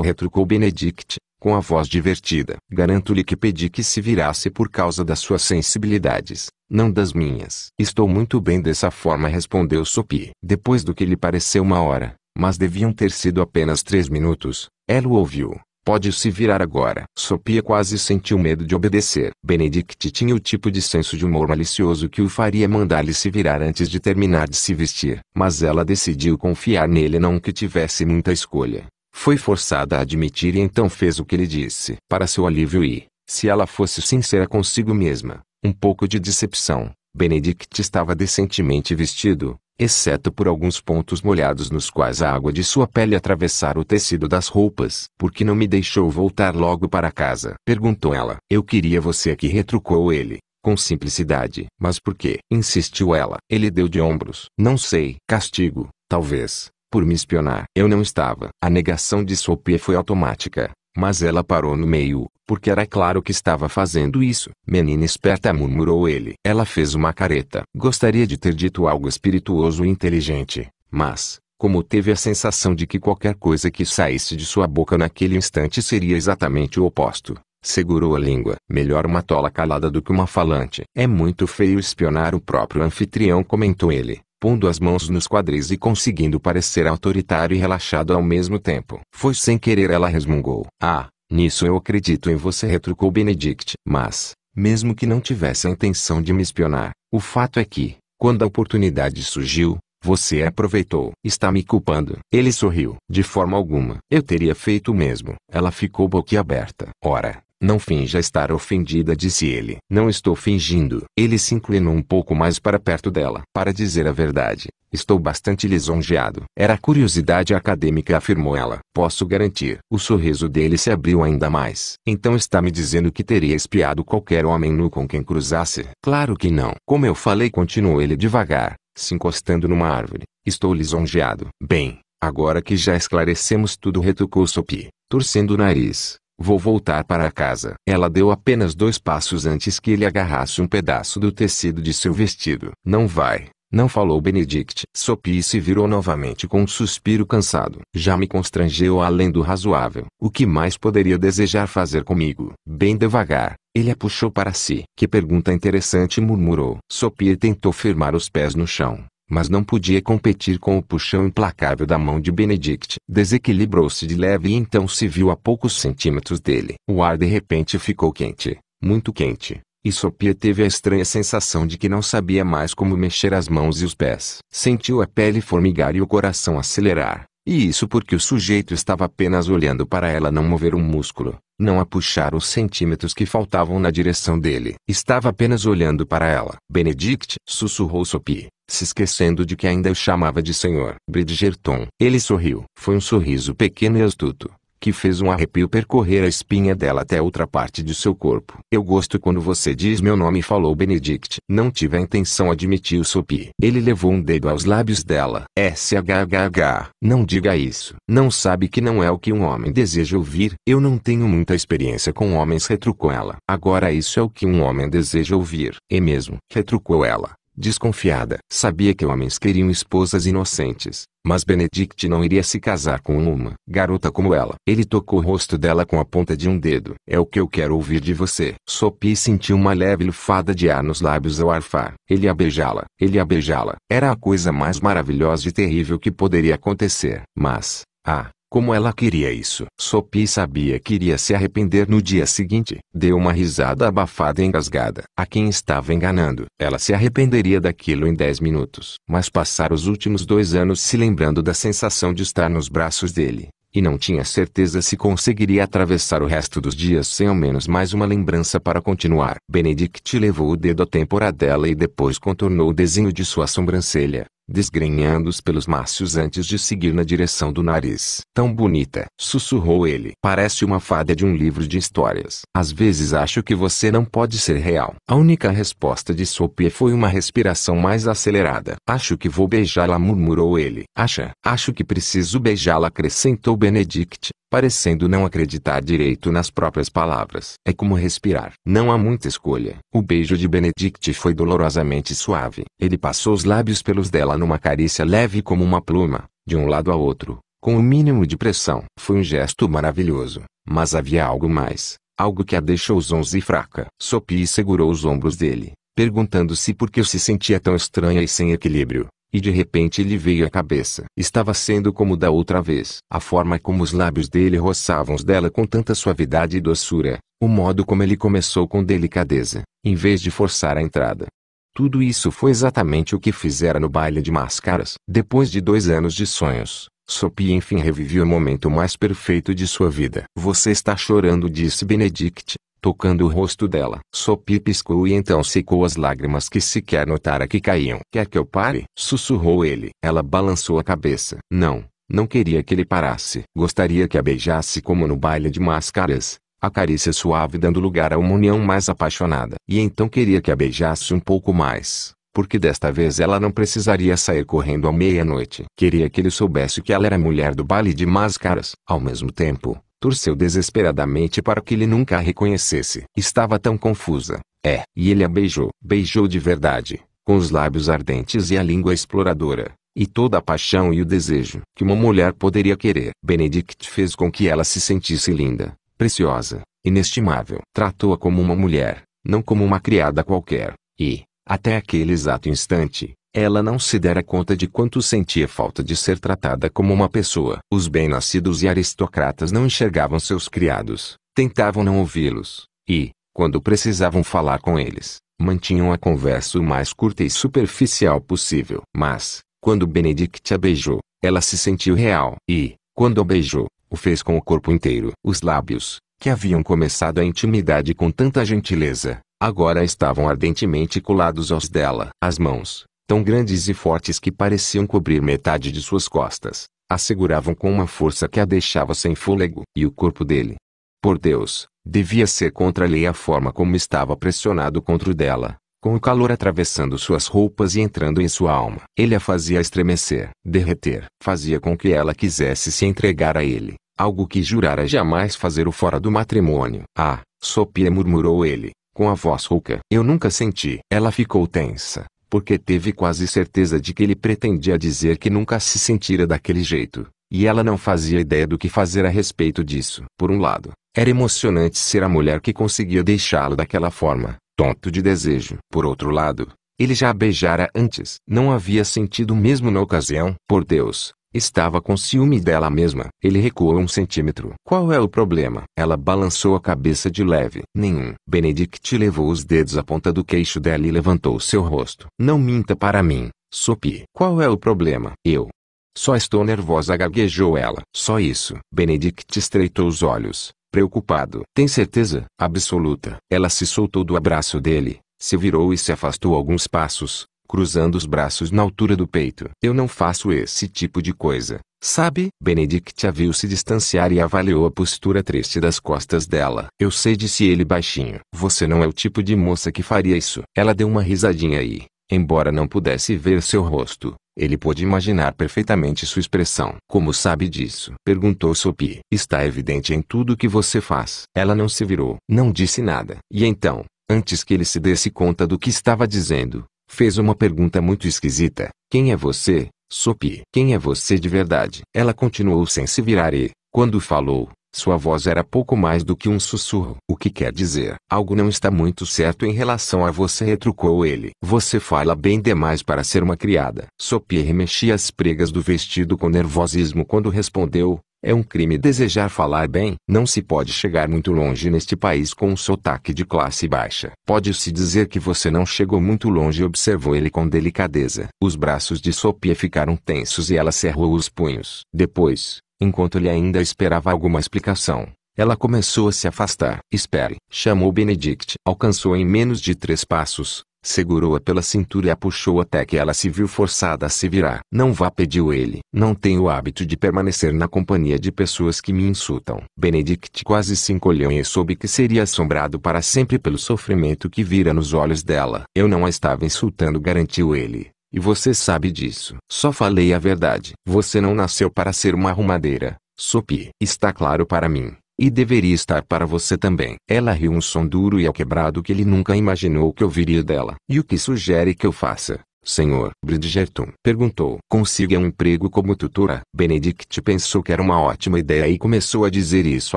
Retrucou Benedict com a voz divertida. Garanto-lhe que pedi que se virasse por causa das suas sensibilidades, não das minhas. Estou muito bem dessa forma, respondeu Sopie Depois do que lhe pareceu uma hora, mas deviam ter sido apenas três minutos, ela o ouviu. Pode se virar agora. Sopie quase sentiu medo de obedecer. Benedict tinha o tipo de senso de humor malicioso que o faria mandar-lhe se virar antes de terminar de se vestir. Mas ela decidiu confiar nele não que tivesse muita escolha. Foi forçada a admitir e então fez o que ele disse. Para seu alívio e, se ela fosse sincera consigo mesma, um pouco de decepção, Benedict estava decentemente vestido, exceto por alguns pontos molhados nos quais a água de sua pele atravessara o tecido das roupas. Por que não me deixou voltar logo para casa? Perguntou ela. Eu queria você aqui, retrucou ele, com simplicidade. Mas por quê? Insistiu ela. Ele deu de ombros. Não sei. Castigo, talvez por me espionar. Eu não estava. A negação de Sophie foi automática, mas ela parou no meio, porque era claro que estava fazendo isso. Menina esperta murmurou ele. Ela fez uma careta. Gostaria de ter dito algo espirituoso e inteligente, mas, como teve a sensação de que qualquer coisa que saísse de sua boca naquele instante seria exatamente o oposto, segurou a língua. Melhor uma tola calada do que uma falante. É muito feio espionar o próprio anfitrião, comentou ele pondo as mãos nos quadris e conseguindo parecer autoritário e relaxado ao mesmo tempo. Foi sem querer ela resmungou. Ah, nisso eu acredito em você retrucou Benedict. Mas, mesmo que não tivesse a intenção de me espionar, o fato é que, quando a oportunidade surgiu, você aproveitou. Está me culpando. Ele sorriu. De forma alguma. Eu teria feito o mesmo. Ela ficou boquiaberta. Ora, não finja estar ofendida, disse ele. Não estou fingindo. Ele se inclinou um pouco mais para perto dela. Para dizer a verdade, estou bastante lisonjeado. Era curiosidade acadêmica, afirmou ela. Posso garantir. O sorriso dele se abriu ainda mais. Então está me dizendo que teria espiado qualquer homem nu com quem cruzasse? Claro que não. Como eu falei, continuou ele devagar, se encostando numa árvore. Estou lisonjeado. Bem, agora que já esclarecemos tudo, retocou Sophie, torcendo o nariz. Vou voltar para casa. Ela deu apenas dois passos antes que ele agarrasse um pedaço do tecido de seu vestido. Não vai, não falou Benedict. Sopie se virou novamente com um suspiro cansado. Já me constrangeu além do razoável. O que mais poderia desejar fazer comigo? Bem devagar, ele a puxou para si. Que pergunta interessante murmurou. Sopie tentou firmar os pés no chão mas não podia competir com o puxão implacável da mão de Benedict. Desequilibrou-se de leve e então se viu a poucos centímetros dele. O ar de repente ficou quente, muito quente, e Sopia teve a estranha sensação de que não sabia mais como mexer as mãos e os pés. Sentiu a pele formigar e o coração acelerar. E isso porque o sujeito estava apenas olhando para ela não mover um músculo, não a puxar os centímetros que faltavam na direção dele. Estava apenas olhando para ela. Benedict, sussurrou Sophie, se esquecendo de que ainda o chamava de senhor. Bridgerton. Ele sorriu. Foi um sorriso pequeno e astuto que fez um arrepio percorrer a espinha dela até outra parte de seu corpo. Eu gosto quando você diz meu nome falou Benedict. Não tive a intenção admitiu sopi. Ele levou um dedo aos lábios dela. SHHH. Não diga isso. Não sabe que não é o que um homem deseja ouvir. Eu não tenho muita experiência com homens retrucou ela. Agora isso é o que um homem deseja ouvir. É mesmo. Retrucou ela. Desconfiada, sabia que homens queriam esposas inocentes, mas Benedict não iria se casar com uma garota como ela. Ele tocou o rosto dela com a ponta de um dedo. É o que eu quero ouvir de você. Sopi sentiu uma leve lufada de ar nos lábios ao arfar. Ele a beijá-la. Ele a beijá-la. Era a coisa mais maravilhosa e terrível que poderia acontecer. Mas, ah, como ela queria isso. Sophie sabia que iria se arrepender no dia seguinte. Deu uma risada abafada e engasgada. A quem estava enganando. Ela se arrependeria daquilo em 10 minutos. Mas passar os últimos dois anos se lembrando da sensação de estar nos braços dele e não tinha certeza se conseguiria atravessar o resto dos dias sem ao menos mais uma lembrança para continuar. Benedict levou o dedo à temporada dela e depois contornou o desenho de sua sobrancelha, desgrenhando-os pelos macios antes de seguir na direção do nariz. Tão bonita, sussurrou ele. Parece uma fada de um livro de histórias. Às vezes acho que você não pode ser real. A única resposta de Sophie foi uma respiração mais acelerada. Acho que vou beijá-la, murmurou ele. Acha? Acho que preciso beijá-la, acrescentou Benedict parecendo não acreditar direito nas próprias palavras. É como respirar. Não há muita escolha. O beijo de Benedict foi dolorosamente suave. Ele passou os lábios pelos dela numa carícia leve como uma pluma, de um lado a outro, com o mínimo de pressão. Foi um gesto maravilhoso, mas havia algo mais, algo que a deixou zonza e fraca. Sophie segurou os ombros dele, perguntando-se por que se sentia tão estranha e sem equilíbrio. E de repente lhe veio à cabeça. Estava sendo como da outra vez. A forma como os lábios dele roçavam os dela com tanta suavidade e doçura. O modo como ele começou com delicadeza, em vez de forçar a entrada. Tudo isso foi exatamente o que fizera no baile de máscaras. Depois de dois anos de sonhos, Sophie enfim reviviu o momento mais perfeito de sua vida. Você está chorando, disse Benedict tocando o rosto dela. Sopi piscou e então secou as lágrimas que sequer notara que caíam. Quer que eu pare? Sussurrou ele. Ela balançou a cabeça. Não, não queria que ele parasse. Gostaria que a beijasse como no baile de máscaras. A carícia suave dando lugar a uma união mais apaixonada. E então queria que a beijasse um pouco mais porque desta vez ela não precisaria sair correndo à meia-noite. Queria que ele soubesse que ela era mulher do baile de máscaras. Ao mesmo tempo, torceu desesperadamente para que ele nunca a reconhecesse. Estava tão confusa. É. E ele a beijou. Beijou de verdade, com os lábios ardentes e a língua exploradora, e toda a paixão e o desejo que uma mulher poderia querer. Benedict fez com que ela se sentisse linda, preciosa, inestimável. Tratou-a como uma mulher, não como uma criada qualquer, e, até aquele exato instante, ela não se dera conta de quanto sentia falta de ser tratada como uma pessoa. Os bem-nascidos e aristocratas não enxergavam seus criados, tentavam não ouvi-los, e, quando precisavam falar com eles, mantinham a conversa o mais curta e superficial possível. Mas, quando Benedict a beijou, ela se sentiu real e, quando a beijou, o fez com o corpo inteiro. Os lábios, que haviam começado a intimidade com tanta gentileza, agora estavam ardentemente colados aos dela. As mãos, tão grandes e fortes que pareciam cobrir metade de suas costas, asseguravam com uma força que a deixava sem fôlego, e o corpo dele. Por Deus, devia ser contra a lei a forma como estava pressionado contra o dela, com o calor atravessando suas roupas e entrando em sua alma. Ele a fazia estremecer, derreter, fazia com que ela quisesse se entregar a ele, algo que jurara jamais fazer o fora do matrimônio. Ah, sopia murmurou ele, com a voz rouca. Eu nunca senti. Ela ficou tensa, porque teve quase certeza de que ele pretendia dizer que nunca se sentira daquele jeito, e ela não fazia ideia do que fazer a respeito disso. Por um lado, era emocionante ser a mulher que conseguia deixá-lo daquela forma, tonto de desejo. Por outro lado, ele já a beijara antes. Não havia sentido mesmo na ocasião. Por Deus, Estava com ciúme dela mesma. Ele recuou um centímetro. Qual é o problema? Ela balançou a cabeça de leve. Nenhum. Benedict levou os dedos à ponta do queixo dela e levantou seu rosto. Não minta para mim, Sopi. Qual é o problema? Eu. Só estou nervosa, gaguejou ela. Só isso. Benedict estreitou os olhos, preocupado. Tem certeza? Absoluta. Ela se soltou do abraço dele, se virou e se afastou alguns passos, cruzando os braços na altura do peito. Eu não faço esse tipo de coisa, sabe? Benedict a viu se distanciar e avaliou a postura triste das costas dela. Eu sei, disse ele baixinho. Você não é o tipo de moça que faria isso. Ela deu uma risadinha e, embora não pudesse ver seu rosto, ele pôde imaginar perfeitamente sua expressão. Como sabe disso? Perguntou Sophie. Está evidente em tudo o que você faz. Ela não se virou. Não disse nada. E então, antes que ele se desse conta do que estava dizendo, Fez uma pergunta muito esquisita. Quem é você, Sopi? Quem é você de verdade? Ela continuou sem se virar e, quando falou, sua voz era pouco mais do que um sussurro. O que quer dizer? Algo não está muito certo em relação a você, retrucou ele. Você fala bem demais para ser uma criada. Sopi remexia as pregas do vestido com nervosismo quando respondeu: é um crime desejar falar bem. Não se pode chegar muito longe neste país com um sotaque de classe baixa. Pode-se dizer que você não chegou muito longe, observou ele com delicadeza. Os braços de Sophia ficaram tensos e ela cerrou os punhos. Depois, enquanto ele ainda esperava alguma explicação, ela começou a se afastar. Espere. Chamou Benedict. Alcançou em menos de três passos, Segurou-a pela cintura e a puxou até que ela se viu forçada a se virar. Não vá, pediu ele. Não tenho o hábito de permanecer na companhia de pessoas que me insultam. Benedict quase se encolheu e soube que seria assombrado para sempre pelo sofrimento que vira nos olhos dela. Eu não a estava insultando, garantiu ele. E você sabe disso. Só falei a verdade. Você não nasceu para ser uma arrumadeira. Sopi. Está claro para mim. E deveria estar para você também. Ela riu um som duro e alquebrado que ele nunca imaginou que ouviria dela. E o que sugere que eu faça? Senhor, Bridgerton perguntou. Consiga é um emprego como tutora. Benedict pensou que era uma ótima ideia e começou a dizer isso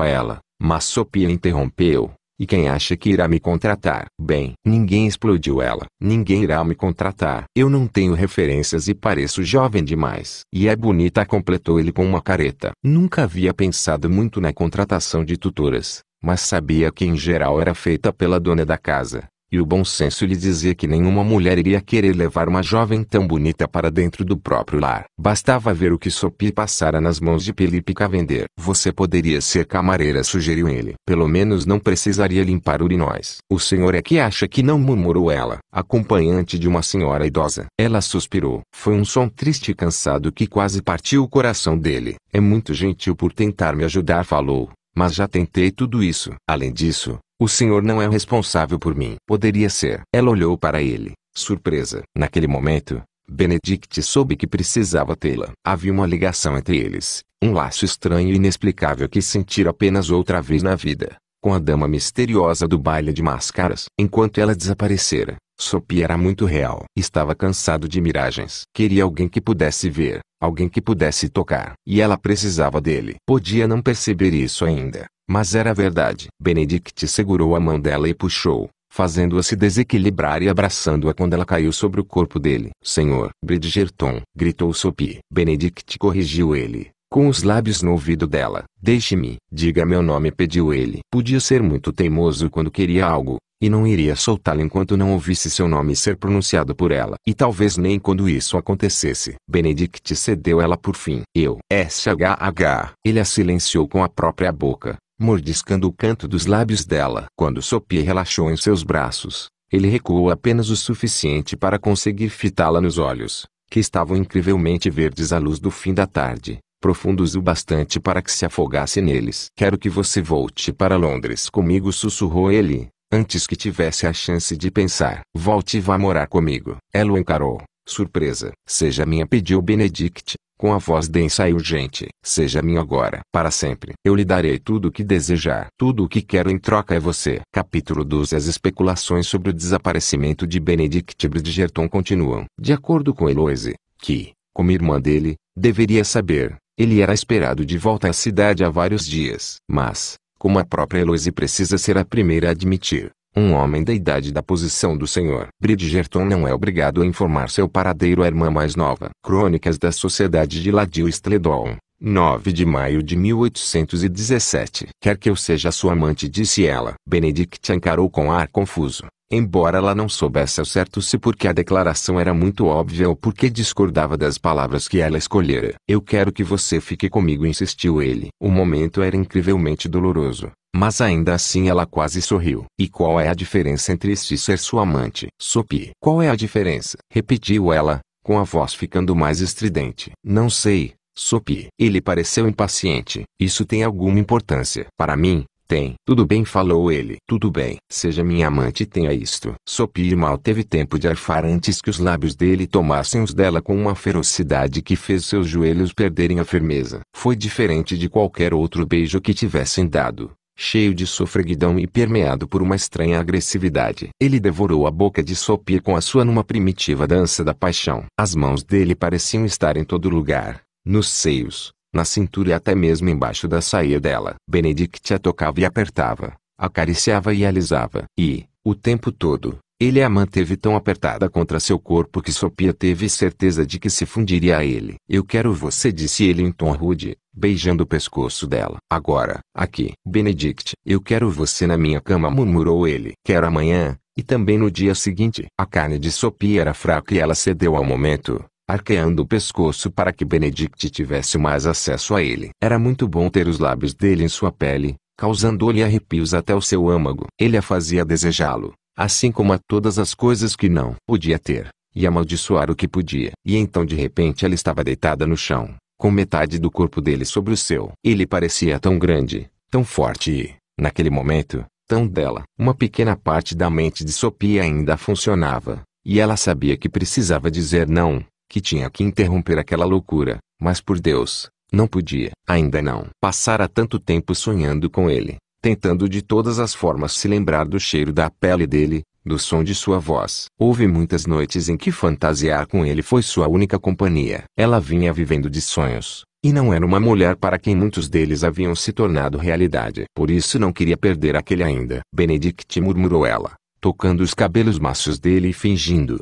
a ela, mas Sophia interrompeu. E quem acha que irá me contratar? Bem, ninguém explodiu ela. Ninguém irá me contratar. Eu não tenho referências e pareço jovem demais. E é bonita, completou ele com uma careta. Nunca havia pensado muito na contratação de tutoras, mas sabia que em geral era feita pela dona da casa. E o bom senso lhe dizia que nenhuma mulher iria querer levar uma jovem tão bonita para dentro do próprio lar. Bastava ver o que Sopi passara nas mãos de Pelípica vender. Você poderia ser camareira, sugeriu ele. Pelo menos não precisaria limpar urinóis. O senhor é que acha que não murmurou ela, acompanhante de uma senhora idosa. Ela suspirou. Foi um som triste e cansado que quase partiu o coração dele. É muito gentil por tentar me ajudar, falou. Mas já tentei tudo isso. Além disso, o senhor não é responsável por mim. Poderia ser. Ela olhou para ele, surpresa. Naquele momento, Benedict soube que precisava tê-la. Havia uma ligação entre eles, um laço estranho e inexplicável que sentira apenas outra vez na vida, com a dama misteriosa do baile de máscaras. Enquanto ela desaparecera, Sophie era muito real. Estava cansado de miragens. Queria alguém que pudesse ver, alguém que pudesse tocar. E ela precisava dele. Podia não perceber isso ainda, mas era verdade. Benedict segurou a mão dela e puxou, fazendo-a se desequilibrar e abraçando-a quando ela caiu sobre o corpo dele. Senhor, Bridgerton, gritou Sophie. Benedict corrigiu ele, com os lábios no ouvido dela. Deixe-me, diga meu nome, pediu ele. Podia ser muito teimoso quando queria algo, e não iria soltá lo enquanto não ouvisse seu nome ser pronunciado por ela. E talvez nem quando isso acontecesse. Benedict cedeu ela por fim. Eu, SHH. Ele a silenciou com a própria boca, mordiscando o canto dos lábios dela. Quando Sophie relaxou em seus braços, ele recuou apenas o suficiente para conseguir fitá-la nos olhos, que estavam incrivelmente verdes à luz do fim da tarde, profundos o bastante para que se afogasse neles. Quero que você volte para Londres comigo, sussurrou ele, antes que tivesse a chance de pensar. Volte e vá morar comigo. Ela o encarou, surpresa. Seja minha, pediu Benedict com a voz densa e urgente: Seja minha agora, para sempre. Eu lhe darei tudo o que desejar. Tudo o que quero em troca é você. Capítulo 12 As especulações sobre o desaparecimento de Benedict Bridgerton continuam. De acordo com Eloise, que, como irmã dele, deveria saber, ele era esperado de volta à cidade há vários dias. Mas, como a própria Eloise precisa ser a primeira a admitir, um homem da idade da posição do senhor Bridgerton não é obrigado a informar seu paradeiro à irmã mais nova. Crônicas da Sociedade de Ladio Stledon, 9 de maio de 1817. Quer que eu seja sua amante, disse ela. Benedict encarou com ar confuso. Embora ela não soubesse ao certo se porque a declaração era muito óbvia ou porque discordava das palavras que ela escolhera. Eu quero que você fique comigo, insistiu ele. O momento era incrivelmente doloroso, mas ainda assim ela quase sorriu. E qual é a diferença entre este ser sua amante? Sopi. Qual é a diferença? Repetiu ela, com a voz ficando mais estridente. Não sei, Sopi. Ele pareceu impaciente. Isso tem alguma importância. Para mim, tem. Tudo bem falou ele. Tudo bem. Seja minha amante tenha isto. Sopir mal teve tempo de arfar antes que os lábios dele tomassem os dela com uma ferocidade que fez seus joelhos perderem a firmeza. Foi diferente de qualquer outro beijo que tivessem dado cheio de sofreguidão e permeado por uma estranha agressividade. Ele devorou a boca de Sopir com a sua numa primitiva dança da paixão. As mãos dele pareciam estar em todo lugar, nos seios, na cintura e até mesmo embaixo da saia dela. Benedict a tocava e apertava, acariciava e alisava. E, o tempo todo, ele a manteve tão apertada contra seu corpo que Sopia teve certeza de que se fundiria a ele. Eu quero você, disse ele em tom rude, beijando o pescoço dela. Agora, aqui, Benedict, eu quero você na minha cama, murmurou ele. Quero amanhã, e também no dia seguinte. A carne de Sopia era fraca e ela cedeu ao momento arqueando o pescoço para que Benedict tivesse mais acesso a ele. Era muito bom ter os lábios dele em sua pele, causando-lhe arrepios até o seu âmago. Ele a fazia desejá-lo, assim como a todas as coisas que não podia ter, e amaldiçoar o que podia. E então de repente ela estava deitada no chão, com metade do corpo dele sobre o seu. Ele parecia tão grande, tão forte e, naquele momento, tão dela. Uma pequena parte da mente de Sophie ainda funcionava, e ela sabia que precisava dizer não, que tinha que interromper aquela loucura, mas por Deus, não podia. Ainda não. Passara tanto tempo sonhando com ele, tentando de todas as formas se lembrar do cheiro da pele dele, do som de sua voz. Houve muitas noites em que fantasiar com ele foi sua única companhia. Ela vinha vivendo de sonhos, e não era uma mulher para quem muitos deles haviam se tornado realidade. Por isso não queria perder aquele ainda. Benedict murmurou ela, tocando os cabelos macios dele e fingindo,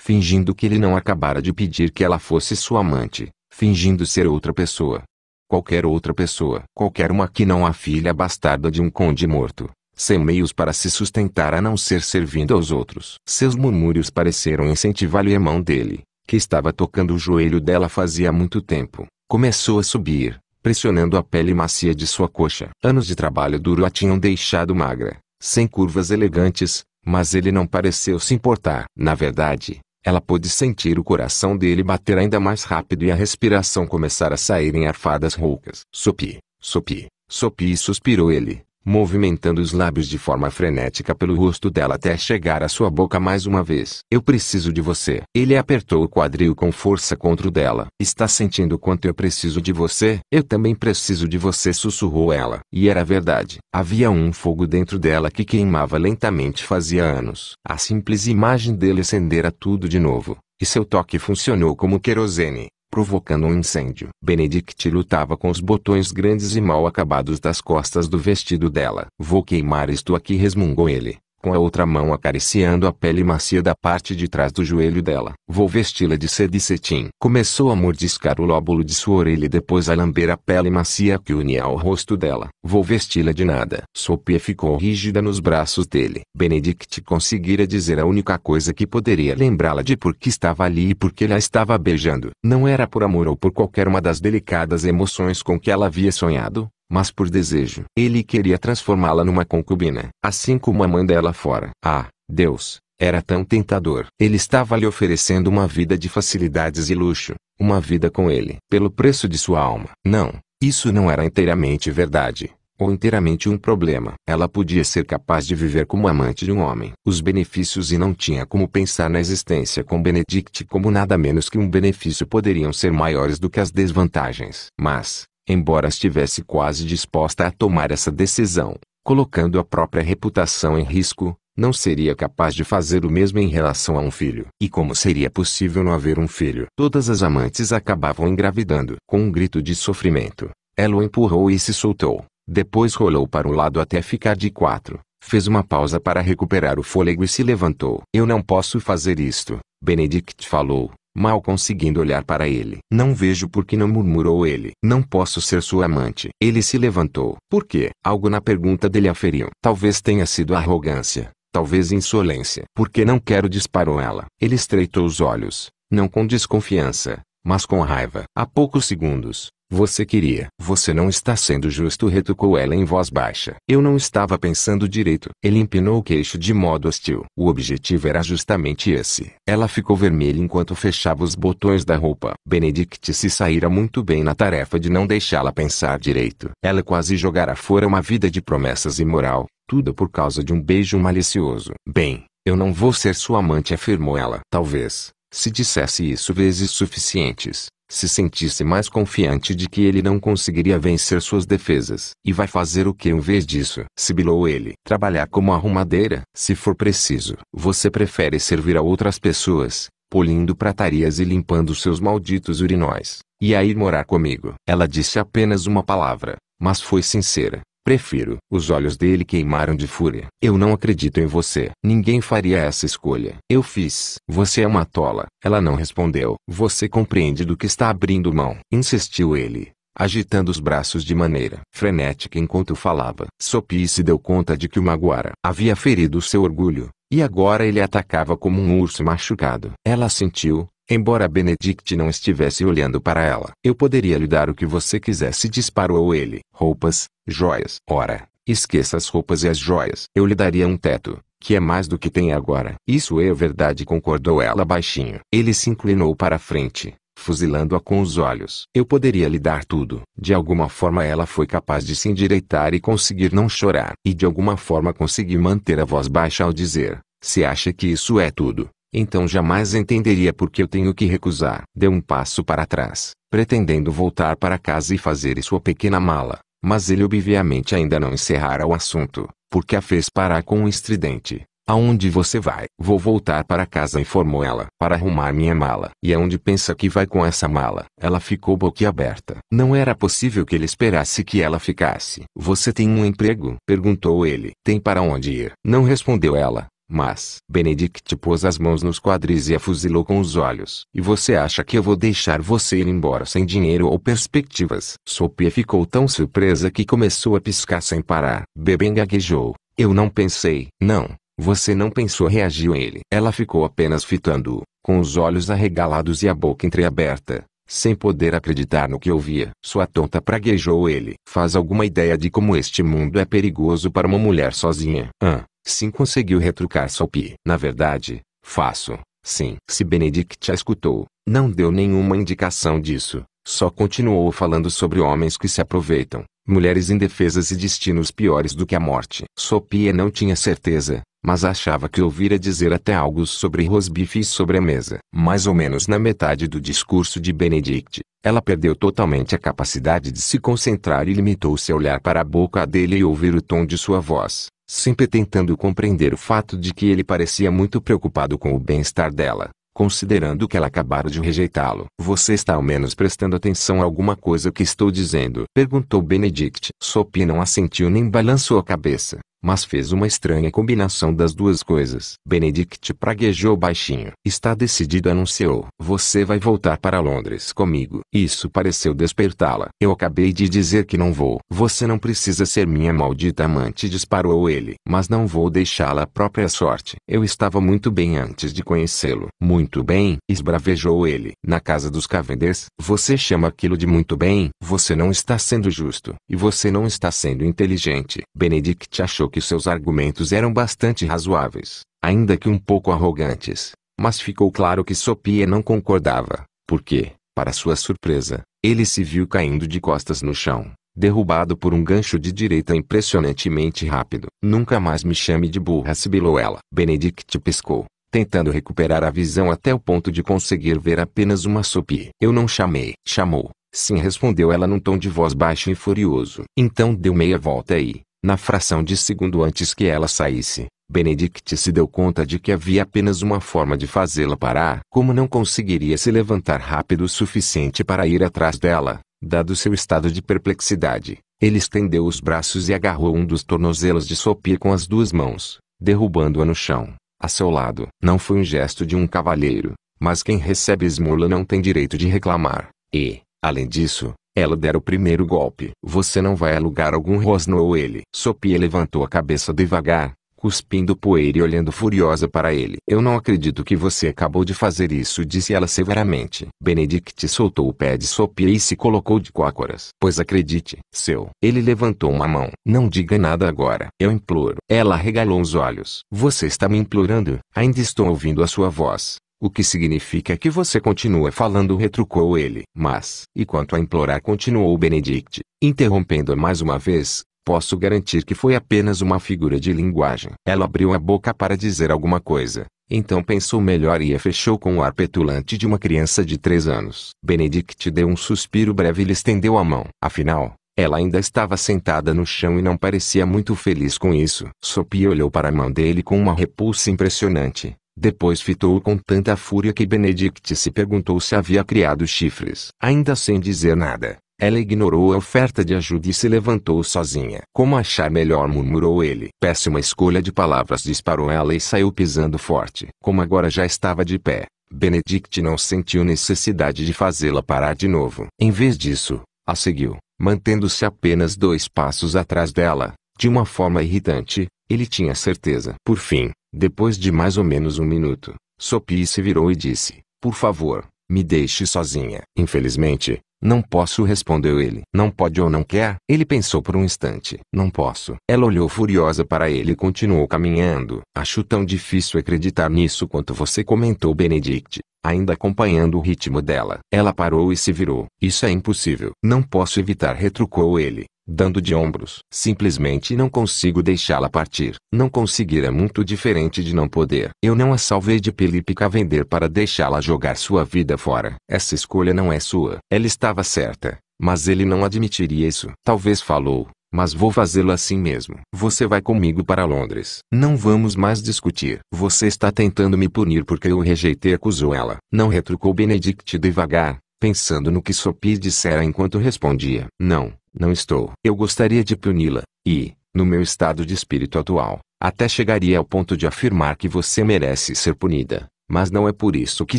fingindo que ele não acabara de pedir que ela fosse sua amante, fingindo ser outra pessoa. Qualquer outra pessoa, qualquer uma que não a filha bastarda de um conde morto, sem meios para se sustentar a não ser servindo aos outros. Seus murmúrios pareceram incentivar o irmão dele, que estava tocando o joelho dela fazia muito tempo. Começou a subir, pressionando a pele macia de sua coxa. Anos de trabalho duro a tinham deixado magra, sem curvas elegantes, mas ele não pareceu se importar. Na verdade, ela pôde sentir o coração dele bater ainda mais rápido e a respiração começar a sair em arfadas roucas. Sopi, sopi, sopi, suspirou ele, movimentando os lábios de forma frenética pelo rosto dela até chegar à sua boca mais uma vez. Eu preciso de você. Ele apertou o quadril com força contra o dela. Está sentindo quanto eu preciso de você? Eu também preciso de você, sussurrou ela. E era verdade. Havia um fogo dentro dela que queimava lentamente fazia anos. A simples imagem dele acendera tudo de novo e seu toque funcionou como querosene provocando um incêndio. Benedict lutava com os botões grandes e mal acabados das costas do vestido dela. Vou queimar isto aqui resmungou ele com a outra mão acariciando a pele macia da parte de trás do joelho dela. Vou vesti-la de seda e cetim. Começou a mordiscar o lóbulo de sua orelha e depois a lamber a pele macia que unia ao rosto dela. Vou vesti-la de nada. Sophia ficou rígida nos braços dele. Benedict conseguira dizer a única coisa que poderia lembrá-la de por que estava ali e por que ela estava beijando. Não era por amor ou por qualquer uma das delicadas emoções com que ela havia sonhado, mas por desejo. Ele queria transformá-la numa concubina, assim como a mãe dela fora. Ah, Deus, era tão tentador. Ele estava lhe oferecendo uma vida de facilidades e luxo, uma vida com ele, pelo preço de sua alma. Não, isso não era inteiramente verdade, ou inteiramente um problema. Ela podia ser capaz de viver como amante de um homem. Os benefícios e não tinha como pensar na existência com Benedict como nada menos que um benefício poderiam ser maiores do que as desvantagens. Mas, embora estivesse quase disposta a tomar essa decisão, colocando a própria reputação em risco, não seria capaz de fazer o mesmo em relação a um filho. E como seria possível não haver um filho? Todas as amantes acabavam engravidando. Com um grito de sofrimento, ela o empurrou e se soltou. Depois rolou para o lado até ficar de quatro. Fez uma pausa para recuperar o fôlego e se levantou. Eu não posso fazer isto, Benedict falou mal conseguindo olhar para ele. Não vejo por que não murmurou ele. Não posso ser sua amante. Ele se levantou. Por quê? Algo na pergunta dele aferiu. Talvez tenha sido arrogância. Talvez insolência. Porque não quero disparou ela. Ele estreitou os olhos. Não com desconfiança, mas com raiva. Há poucos segundos, você queria. Você não está sendo justo, retrucou ela em voz baixa. Eu não estava pensando direito. Ele empinou o queixo de modo hostil. O objetivo era justamente esse. Ela ficou vermelha enquanto fechava os botões da roupa. Benedict se saíra muito bem na tarefa de não deixá-la pensar direito. Ela quase jogara fora uma vida de promessas e moral, tudo por causa de um beijo malicioso. Bem, eu não vou ser sua amante, afirmou ela. Talvez, se dissesse isso vezes suficientes, se sentisse mais confiante de que ele não conseguiria vencer suas defesas. E vai fazer o que em vez disso? Sibilou ele. Trabalhar como arrumadeira, se for preciso. Você prefere servir a outras pessoas, polindo pratarias e limpando seus malditos urinóis. E aí morar comigo. Ela disse apenas uma palavra, mas foi sincera. Prefiro. Os olhos dele queimaram de fúria. Eu não acredito em você. Ninguém faria essa escolha. Eu fiz. Você é uma tola. Ela não respondeu. Você compreende do que está abrindo mão. Insistiu ele agitando os braços de maneira frenética enquanto falava. Sopi se deu conta de que o Maguara havia ferido seu orgulho, e agora ele atacava como um urso machucado. Ela sentiu, Embora Benedict não estivesse olhando para ela, eu poderia lhe dar o que você quisesse, disparou ele. Roupas, joias. Ora, esqueça as roupas e as joias. Eu lhe daria um teto, que é mais do que tem agora. Isso é verdade, concordou ela baixinho. Ele se inclinou para frente, fuzilando-a com os olhos. Eu poderia lhe dar tudo. De alguma forma ela foi capaz de se endireitar e conseguir não chorar. E de alguma forma consegui manter a voz baixa ao dizer: Se acha que isso é tudo, então jamais entenderia por que eu tenho que recusar. Deu um passo para trás, pretendendo voltar para casa e fazer sua pequena mala, mas ele obviamente ainda não encerrara o assunto, porque a fez parar com um estridente. Aonde você vai? Vou voltar para casa, informou ela, para arrumar minha mala. E aonde pensa que vai com essa mala? Ela ficou boquiaberta. Não era possível que ele esperasse que ela ficasse. Você tem um emprego? perguntou ele. Tem para onde ir? Não respondeu ela. Mas, Benedict pôs as mãos nos quadris e fuzilou com os olhos. E você acha que eu vou deixar você ir embora sem dinheiro ou perspectivas? Sophia ficou tão surpresa que começou a piscar sem parar. Bebem gaguejou. Eu não pensei. Não, você não pensou reagiu ele. Ela ficou apenas fitando-o, com os olhos arregalados e a boca entreaberta, sem poder acreditar no que ouvia. Sua tonta praguejou ele. Faz alguma ideia de como este mundo é perigoso para uma mulher sozinha? Ah, Sim conseguiu retrucar Soap. Na verdade, faço, sim. Se Benedict a escutou, não deu nenhuma indicação disso, só continuou falando sobre homens que se aproveitam, mulheres indefesas e destinos piores do que a morte. Sopia não tinha certeza, mas achava que ouvira dizer até algo sobre rosbife e sobre a mesa. Mais ou menos na metade do discurso de Benedict, ela perdeu totalmente a capacidade de se concentrar e limitou se a olhar para a boca dele e ouvir o tom de sua voz sempre tentando compreender o fato de que ele parecia muito preocupado com o bem-estar dela, considerando que ela acabara de rejeitá-lo. Você está ao menos prestando atenção a alguma coisa que estou dizendo? Perguntou Benedict. Sophie não assentiu nem balançou a cabeça mas fez uma estranha combinação das duas coisas. Benedict praguejou baixinho. Está decidido, anunciou. Você vai voltar para Londres comigo. Isso pareceu despertá-la. Eu acabei de dizer que não vou. Você não precisa ser minha maldita amante, disparou ele. Mas não vou deixá-la à própria sorte. Eu estava muito bem antes de conhecê-lo. Muito bem, esbravejou ele. Na casa dos Cavenders, você chama aquilo de muito bem. Você não está sendo justo. E você não está sendo inteligente. Benedict achou que seus argumentos eram bastante razoáveis, ainda que um pouco arrogantes, mas ficou claro que Sopia não concordava, porque, para sua surpresa, ele se viu caindo de costas no chão, derrubado por um gancho de direita impressionantemente rápido. Nunca mais me chame de burra, sibilou ela. Benedict pescou, tentando recuperar a visão até o ponto de conseguir ver apenas uma Sopia. Eu não chamei. Chamou. Sim, respondeu ela num tom de voz baixo e furioso. Então deu meia volta e, na fração de segundo antes que ela saísse, Benedict se deu conta de que havia apenas uma forma de fazê-la parar. Como não conseguiria se levantar rápido o suficiente para ir atrás dela, dado seu estado de perplexidade, ele estendeu os braços e agarrou um dos tornozelos de Sophie com as duas mãos, derrubando-a no chão, a seu lado. Não foi um gesto de um cavalheiro, mas quem recebe esmola não tem direito de reclamar. E, além disso, ela dera o primeiro golpe. Você não vai alugar algum algum rosnou ele. Sopia levantou a cabeça devagar, cuspindo poeira e olhando furiosa para ele. Eu não acredito que você acabou de fazer isso, disse ela severamente. Benedict soltou o pé de Sopia e se colocou de cócoras. Pois acredite, seu. Ele levantou uma mão. Não diga nada agora. Eu imploro. Ela regalou os olhos. Você está me implorando? Ainda estou ouvindo a sua voz. O que significa que você continua falando retrucou ele. Mas, e quanto a implorar continuou Benedict, interrompendo-a mais uma vez, posso garantir que foi apenas uma figura de linguagem. Ela abriu a boca para dizer alguma coisa, então pensou melhor e a fechou com o ar petulante de uma criança de três anos. Benedict deu um suspiro breve e lhe estendeu a mão. Afinal, ela ainda estava sentada no chão e não parecia muito feliz com isso. Sophie olhou para a mão dele com uma repulsa impressionante, depois fitou-o com tanta fúria que Benedict se perguntou se havia criado chifres. Ainda sem dizer nada, ela ignorou a oferta de ajuda e se levantou sozinha. Como achar melhor, murmurou ele. Péssima escolha de palavras, disparou ela e saiu pisando forte. Como agora já estava de pé, Benedict não sentiu necessidade de fazê-la parar de novo. Em vez disso, a seguiu, mantendo-se apenas dois passos atrás dela, de uma forma irritante, ele tinha certeza. Por fim, depois de mais ou menos um minuto, Sophie se virou e disse: Por favor, me deixe sozinha. Infelizmente, não posso, respondeu ele. Não pode ou não quer? Ele pensou por um instante. Não posso. Ela olhou furiosa para ele e continuou caminhando. Acho tão difícil acreditar nisso quanto você comentou, Benedict, ainda acompanhando o ritmo dela. Ela parou e se virou. Isso é impossível. Não posso evitar, retrucou ele dando de ombros. Simplesmente não consigo deixá-la partir. Não conseguir é muito diferente de não poder. Eu não a salvei de Pilipica vender para deixá-la jogar sua vida fora. Essa escolha não é sua. Ela estava certa, mas ele não admitiria isso. Talvez falou, mas vou fazê-lo assim mesmo. Você vai comigo para Londres. Não vamos mais discutir. Você está tentando me punir porque eu o rejeitei, acusou ela. Não retrucou Benedict devagar, pensando no que Sophie dissera enquanto respondia. Não, não estou. Eu gostaria de puni-la, e, no meu estado de espírito atual, até chegaria ao ponto de afirmar que você merece ser punida. Mas não é por isso que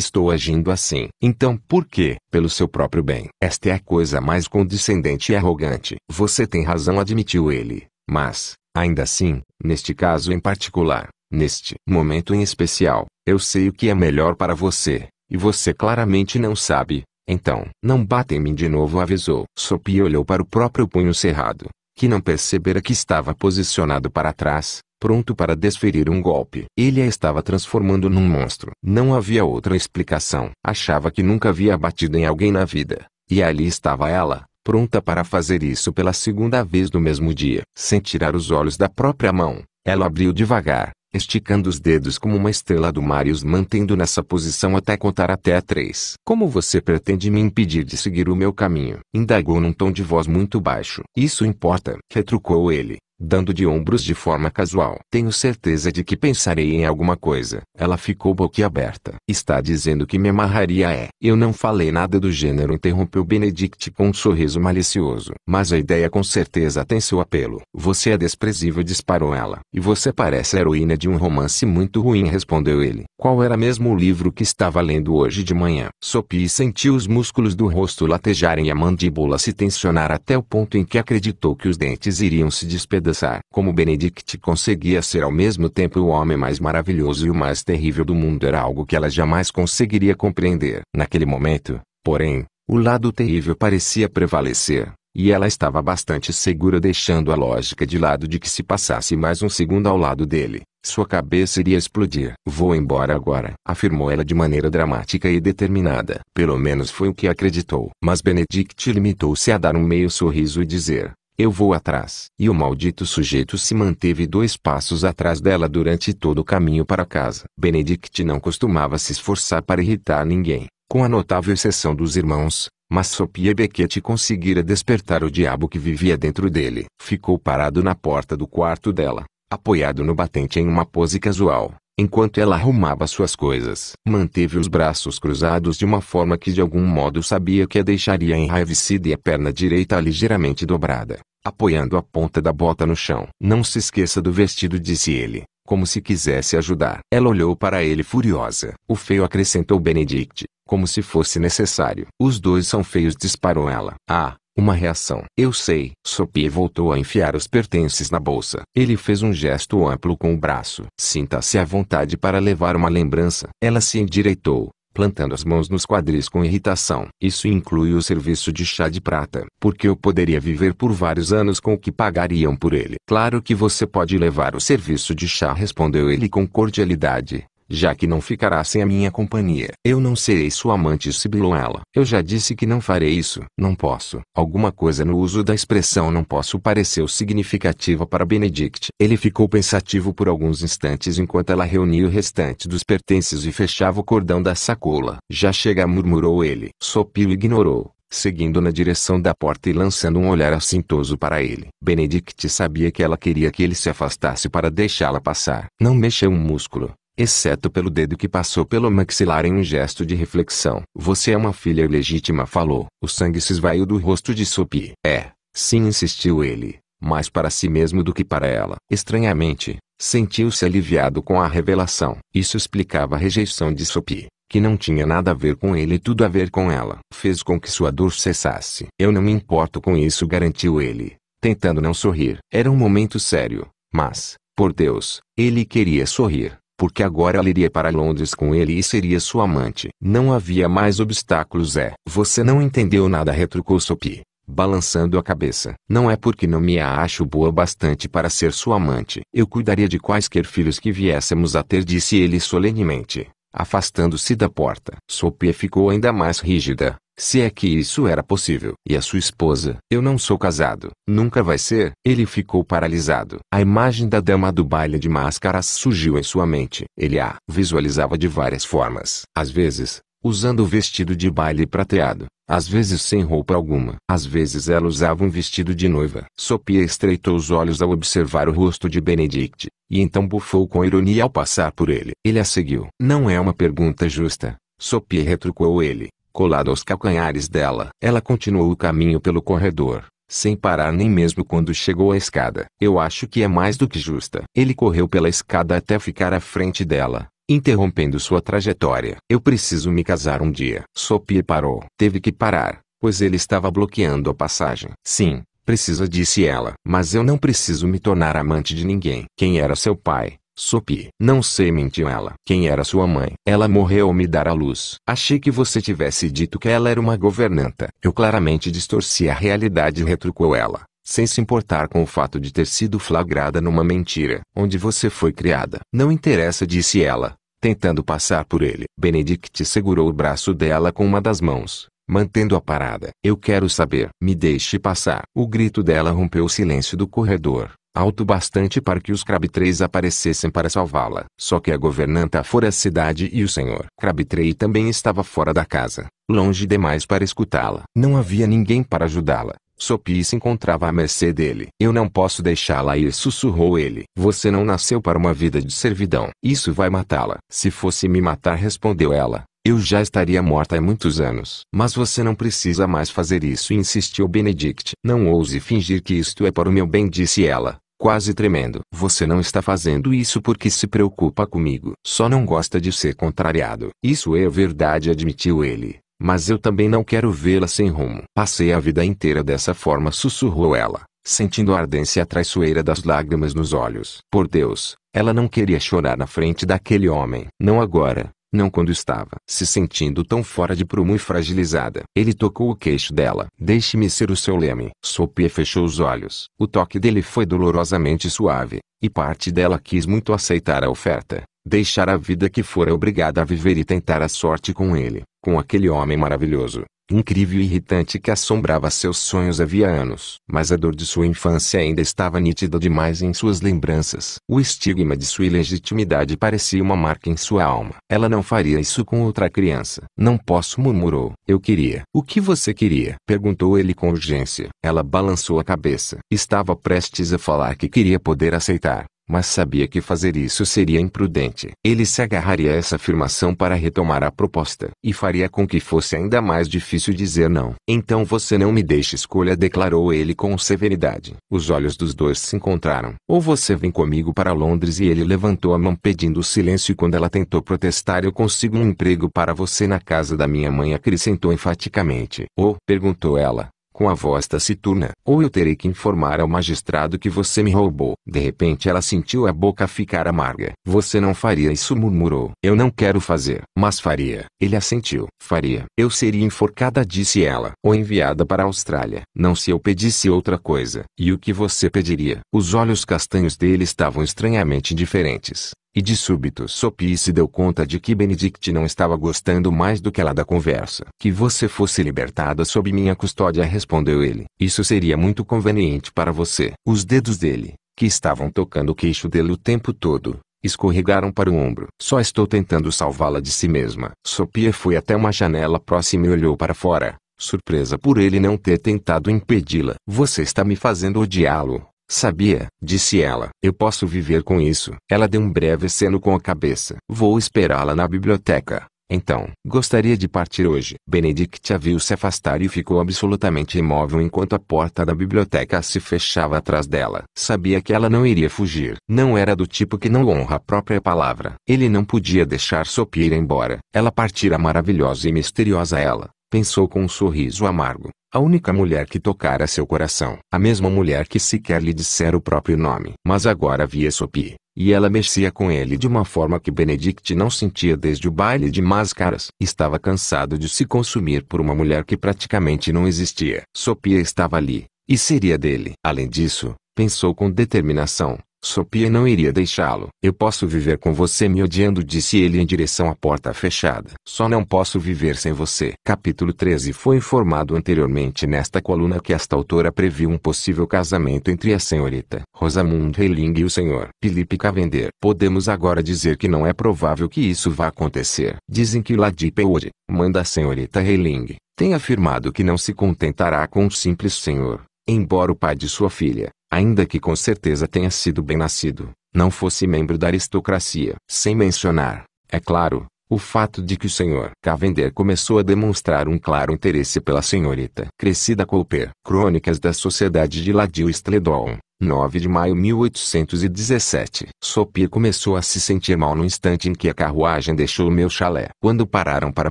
estou agindo assim. Então por quê? Pelo seu próprio bem. Esta é a coisa mais condescendente e arrogante. Você tem razão, admitiu ele. Mas, ainda assim, neste caso em particular, neste momento em especial, eu sei o que é melhor para você. E você claramente não sabe, então, não batem em mim de novo avisou. Sopi olhou para o próprio punho cerrado, que não percebera que estava posicionado para trás, pronto para desferir um golpe. Ele a estava transformando num monstro. Não havia outra explicação. Achava que nunca havia batido em alguém na vida. E ali estava ela, pronta para fazer isso pela segunda vez no mesmo dia. Sem tirar os olhos da própria mão, ela abriu devagar, esticando os dedos como uma estrela do mar e os mantendo nessa posição até contar até três. Como você pretende me impedir de seguir o meu caminho? Indagou num tom de voz muito baixo. Isso importa, retrucou ele dando de ombros de forma casual. Tenho certeza de que pensarei em alguma coisa. Ela ficou boquiaberta. Está dizendo que me amarraria é. Eu não falei nada do gênero, interrompeu Benedict com um sorriso malicioso. Mas a ideia com certeza tem seu apelo. Você é desprezível, disparou ela. E você parece a heroína de um romance muito ruim, respondeu ele. Qual era mesmo o livro que estava lendo hoje de manhã? Sophie sentiu os músculos do rosto latejarem e a mandíbula se tensionar até o ponto em que acreditou que os dentes iriam se despedando dançar. Como Benedict conseguia ser ao mesmo tempo o homem mais maravilhoso e o mais terrível do mundo era algo que ela jamais conseguiria compreender. Naquele momento, porém, o lado terrível parecia prevalecer. E ela estava bastante segura deixando a lógica de lado de que se passasse mais um segundo ao lado dele, sua cabeça iria explodir. Vou embora agora, afirmou ela de maneira dramática e determinada. Pelo menos foi o que acreditou. Mas Benedict limitou-se a dar um meio sorriso e dizer: eu vou atrás. E o maldito sujeito se manteve dois passos atrás dela durante todo o caminho para casa. Benedict não costumava se esforçar para irritar ninguém, com a notável exceção dos irmãos, mas Sophia Beckett conseguira despertar o diabo que vivia dentro dele. Ficou parado na porta do quarto dela, apoiado no batente em uma pose casual, enquanto ela arrumava suas coisas. Manteve os braços cruzados de uma forma que de algum modo sabia que a deixaria enraivecida e a perna direita ligeiramente dobrada apoiando a ponta da bota no chão. Não se esqueça do vestido, disse ele, como se quisesse ajudar. Ela olhou para ele furiosa. O feio acrescentou Benedict, como se fosse necessário. Os dois são feios, disparou ela. Ah, uma reação. Eu sei. Sophie voltou a enfiar os pertences na bolsa. Ele fez um gesto amplo com o braço. Sinta-se à vontade para levar uma lembrança. Ela se endireitou, plantando as mãos nos quadris com irritação. Isso inclui o serviço de chá de prata, porque eu poderia viver por vários anos com o que pagariam por ele. Claro que você pode levar o serviço de chá, respondeu ele com cordialidade, já que não ficará sem a minha companhia. Eu não serei sua amante, sibilou ela. Eu já disse que não farei isso. Não posso. Alguma coisa no uso da expressão não posso pareceu significativa para Benedict. Ele ficou pensativo por alguns instantes enquanto ela reunia o restante dos pertences e fechava o cordão da sacola. Já chega, murmurou ele. Sopio ignorou seguindo na direção da porta e lançando um olhar assintoso para ele. Benedict sabia que ela queria que ele se afastasse para deixá-la passar. Não mexeu um músculo, exceto pelo dedo que passou pelo maxilar em um gesto de reflexão. Você é uma filha ilegítima, falou. O sangue se esvaiu do rosto de Sophie. É, sim, insistiu ele, mais para si mesmo do que para ela. Estranhamente, sentiu-se aliviado com a revelação. Isso explicava a rejeição de Sophie que não tinha nada a ver com ele e tudo a ver com ela. Fez com que sua dor cessasse. Eu não me importo com isso, garantiu ele, tentando não sorrir. Era um momento sério, mas, por Deus, ele queria sorrir porque agora ela iria para Londres com ele e seria sua amante. Não havia mais obstáculos é. Você não entendeu nada retrucou Sophie, balançando a cabeça. Não é porque não me acho boa bastante para ser sua amante. Eu cuidaria de quaisquer filhos que viéssemos a ter disse ele solenemente. Afastando-se da porta, Sophie ficou ainda mais rígida, se é que isso era possível. E a sua esposa? Eu não sou casado. Nunca vai ser. Ele ficou paralisado. A imagem da dama do baile de máscaras surgiu em sua mente. Ele a visualizava de várias formas. Às vezes, usando o vestido de baile prateado, às vezes sem roupa alguma. Às vezes ela usava um vestido de noiva. Sopia estreitou os olhos ao observar o rosto de Benedict, e então bufou com ironia ao passar por ele. Ele a seguiu. Não é uma pergunta justa, Sopia retrucou ele, colado aos calcanhares dela. Ela continuou o caminho pelo corredor, sem parar nem mesmo quando chegou à escada. Eu acho que é mais do que justa. Ele correu pela escada até ficar à frente dela, interrompendo sua trajetória. Eu preciso me casar um dia. Sophie parou. Teve que parar, pois ele estava bloqueando a passagem. Sim, precisa, disse ela. Mas eu não preciso me tornar amante de ninguém. Quem era seu pai? Sophie. Não sei, mentiu ela. Quem era sua mãe? Ela morreu ao me dar à luz. Achei que você tivesse dito que ela era uma governanta. Eu claramente distorci a realidade, retrucou ela, sem se importar com o fato de ter sido flagrada numa mentira. Onde você foi criada? Não interessa, disse ela. Tentando passar por ele, Benedict segurou o braço dela com uma das mãos, mantendo a parada. Eu quero saber. Me deixe passar. O grito dela rompeu o silêncio do corredor, alto bastante para que os Crabtree aparecessem para salvá-la. Só que a governanta fora a cidade e o senhor Crabtree também estava fora da casa, longe demais para escutá-la. Não havia ninguém para ajudá-la. Sopi se encontrava à mercê dele. Eu não posso deixá-la ir, sussurrou ele. Você não nasceu para uma vida de servidão. Isso vai matá-la. Se fosse me matar, respondeu ela. Eu já estaria morta há muitos anos. Mas você não precisa mais fazer isso, insistiu Benedict. Não ouse fingir que isto é para o meu bem, disse ela, quase tremendo. Você não está fazendo isso porque se preocupa comigo. Só não gosta de ser contrariado. Isso é verdade, admitiu ele. Mas eu também não quero vê-la sem rumo. Passei a vida inteira dessa forma, sussurrou ela, sentindo a ardência traiçoeira das lágrimas nos olhos. Por Deus, ela não queria chorar na frente daquele homem. Não agora, não quando estava se sentindo tão fora de prumo e fragilizada. Ele tocou o queixo dela. Deixe-me ser o seu leme. Sophie fechou os olhos. O toque dele foi dolorosamente suave, e parte dela quis muito aceitar a oferta. Deixar a vida que fora obrigada a viver e tentar a sorte com ele com aquele homem maravilhoso, incrível e irritante que assombrava seus sonhos havia anos. Mas a dor de sua infância ainda estava nítida demais em suas lembranças. O estigma de sua ilegitimidade parecia uma marca em sua alma. Ela não faria isso com outra criança. Não posso, murmurou. Eu queria. O que você queria? Perguntou ele com urgência. Ela balançou a cabeça. Estava prestes a falar que queria poder aceitar mas sabia que fazer isso seria imprudente. Ele se agarraria a essa afirmação para retomar a proposta e faria com que fosse ainda mais difícil dizer não. Então você não me deixa escolha, declarou ele com severidade. Os olhos dos dois se encontraram. Ou você vem comigo para Londres e ele levantou a mão pedindo silêncio quando ela tentou protestar. Eu consigo um emprego para você na casa da minha mãe, acrescentou enfaticamente. Ou, oh, perguntou ela, com a voz taciturna, ou eu terei que informar ao magistrado que você me roubou. De repente ela sentiu a boca ficar amarga. Você não faria isso, murmurou. Eu não quero fazer, mas faria. Ele assentiu. Faria. Eu seria enforcada, disse ela, ou enviada para a Austrália. Não se eu pedisse outra coisa. E o que você pediria? Os olhos castanhos dele estavam estranhamente diferentes. E de súbito Sophie se deu conta de que Benedict não estava gostando mais do que ela da conversa. Que você fosse libertada sob minha custódia respondeu ele. Isso seria muito conveniente para você. Os dedos dele, que estavam tocando o queixo dele o tempo todo, escorregaram para o ombro. Só estou tentando salvá-la de si mesma. Sophie foi até uma janela próxima e olhou para fora, surpresa por ele não ter tentado impedi-la. Você está me fazendo odiá-lo, Sabia, disse ela. Eu posso viver com isso. Ela deu um breve aceno com a cabeça. Vou esperá-la na biblioteca. Então, gostaria de partir hoje. Benedict a viu se afastar e ficou absolutamente imóvel enquanto a porta da biblioteca se fechava atrás dela. Sabia que ela não iria fugir. Não era do tipo que não honra a própria palavra. Ele não podia deixar Sophie ir embora. Ela partira maravilhosa e misteriosa ela, pensou com um sorriso amargo a única mulher que tocara seu coração, a mesma mulher que sequer lhe dissera o próprio nome. Mas agora via Sophie, e ela mexia com ele de uma forma que Benedict não sentia desde o baile de máscaras. Estava cansado de se consumir por uma mulher que praticamente não existia. Sophie estava ali, e seria dele. Além disso, pensou com determinação, Sopia não iria deixá-lo. Eu posso viver com você me odiando, disse ele em direção à porta fechada. Só não posso viver sem você. Capítulo 13 Foi informado anteriormente nesta coluna que esta autora previu um possível casamento entre a senhorita Rosamund Heiling e o senhor Felipe Cavender. Podemos agora dizer que não é provável que isso vá acontecer. Dizem que Lady Peode, mãe da senhorita Heiling, tem afirmado que não se contentará com um simples senhor embora o pai de sua filha, ainda que com certeza tenha sido bem nascido, não fosse membro da aristocracia. Sem mencionar, é claro, o fato de que o senhor Cavender começou a demonstrar um claro interesse pela senhorita Crescida Couper. Crônicas da Sociedade de Ladio Stledon, 9 de maio 1817. Sopir começou a se sentir mal no instante em que a carruagem deixou o meu chalé. Quando pararam para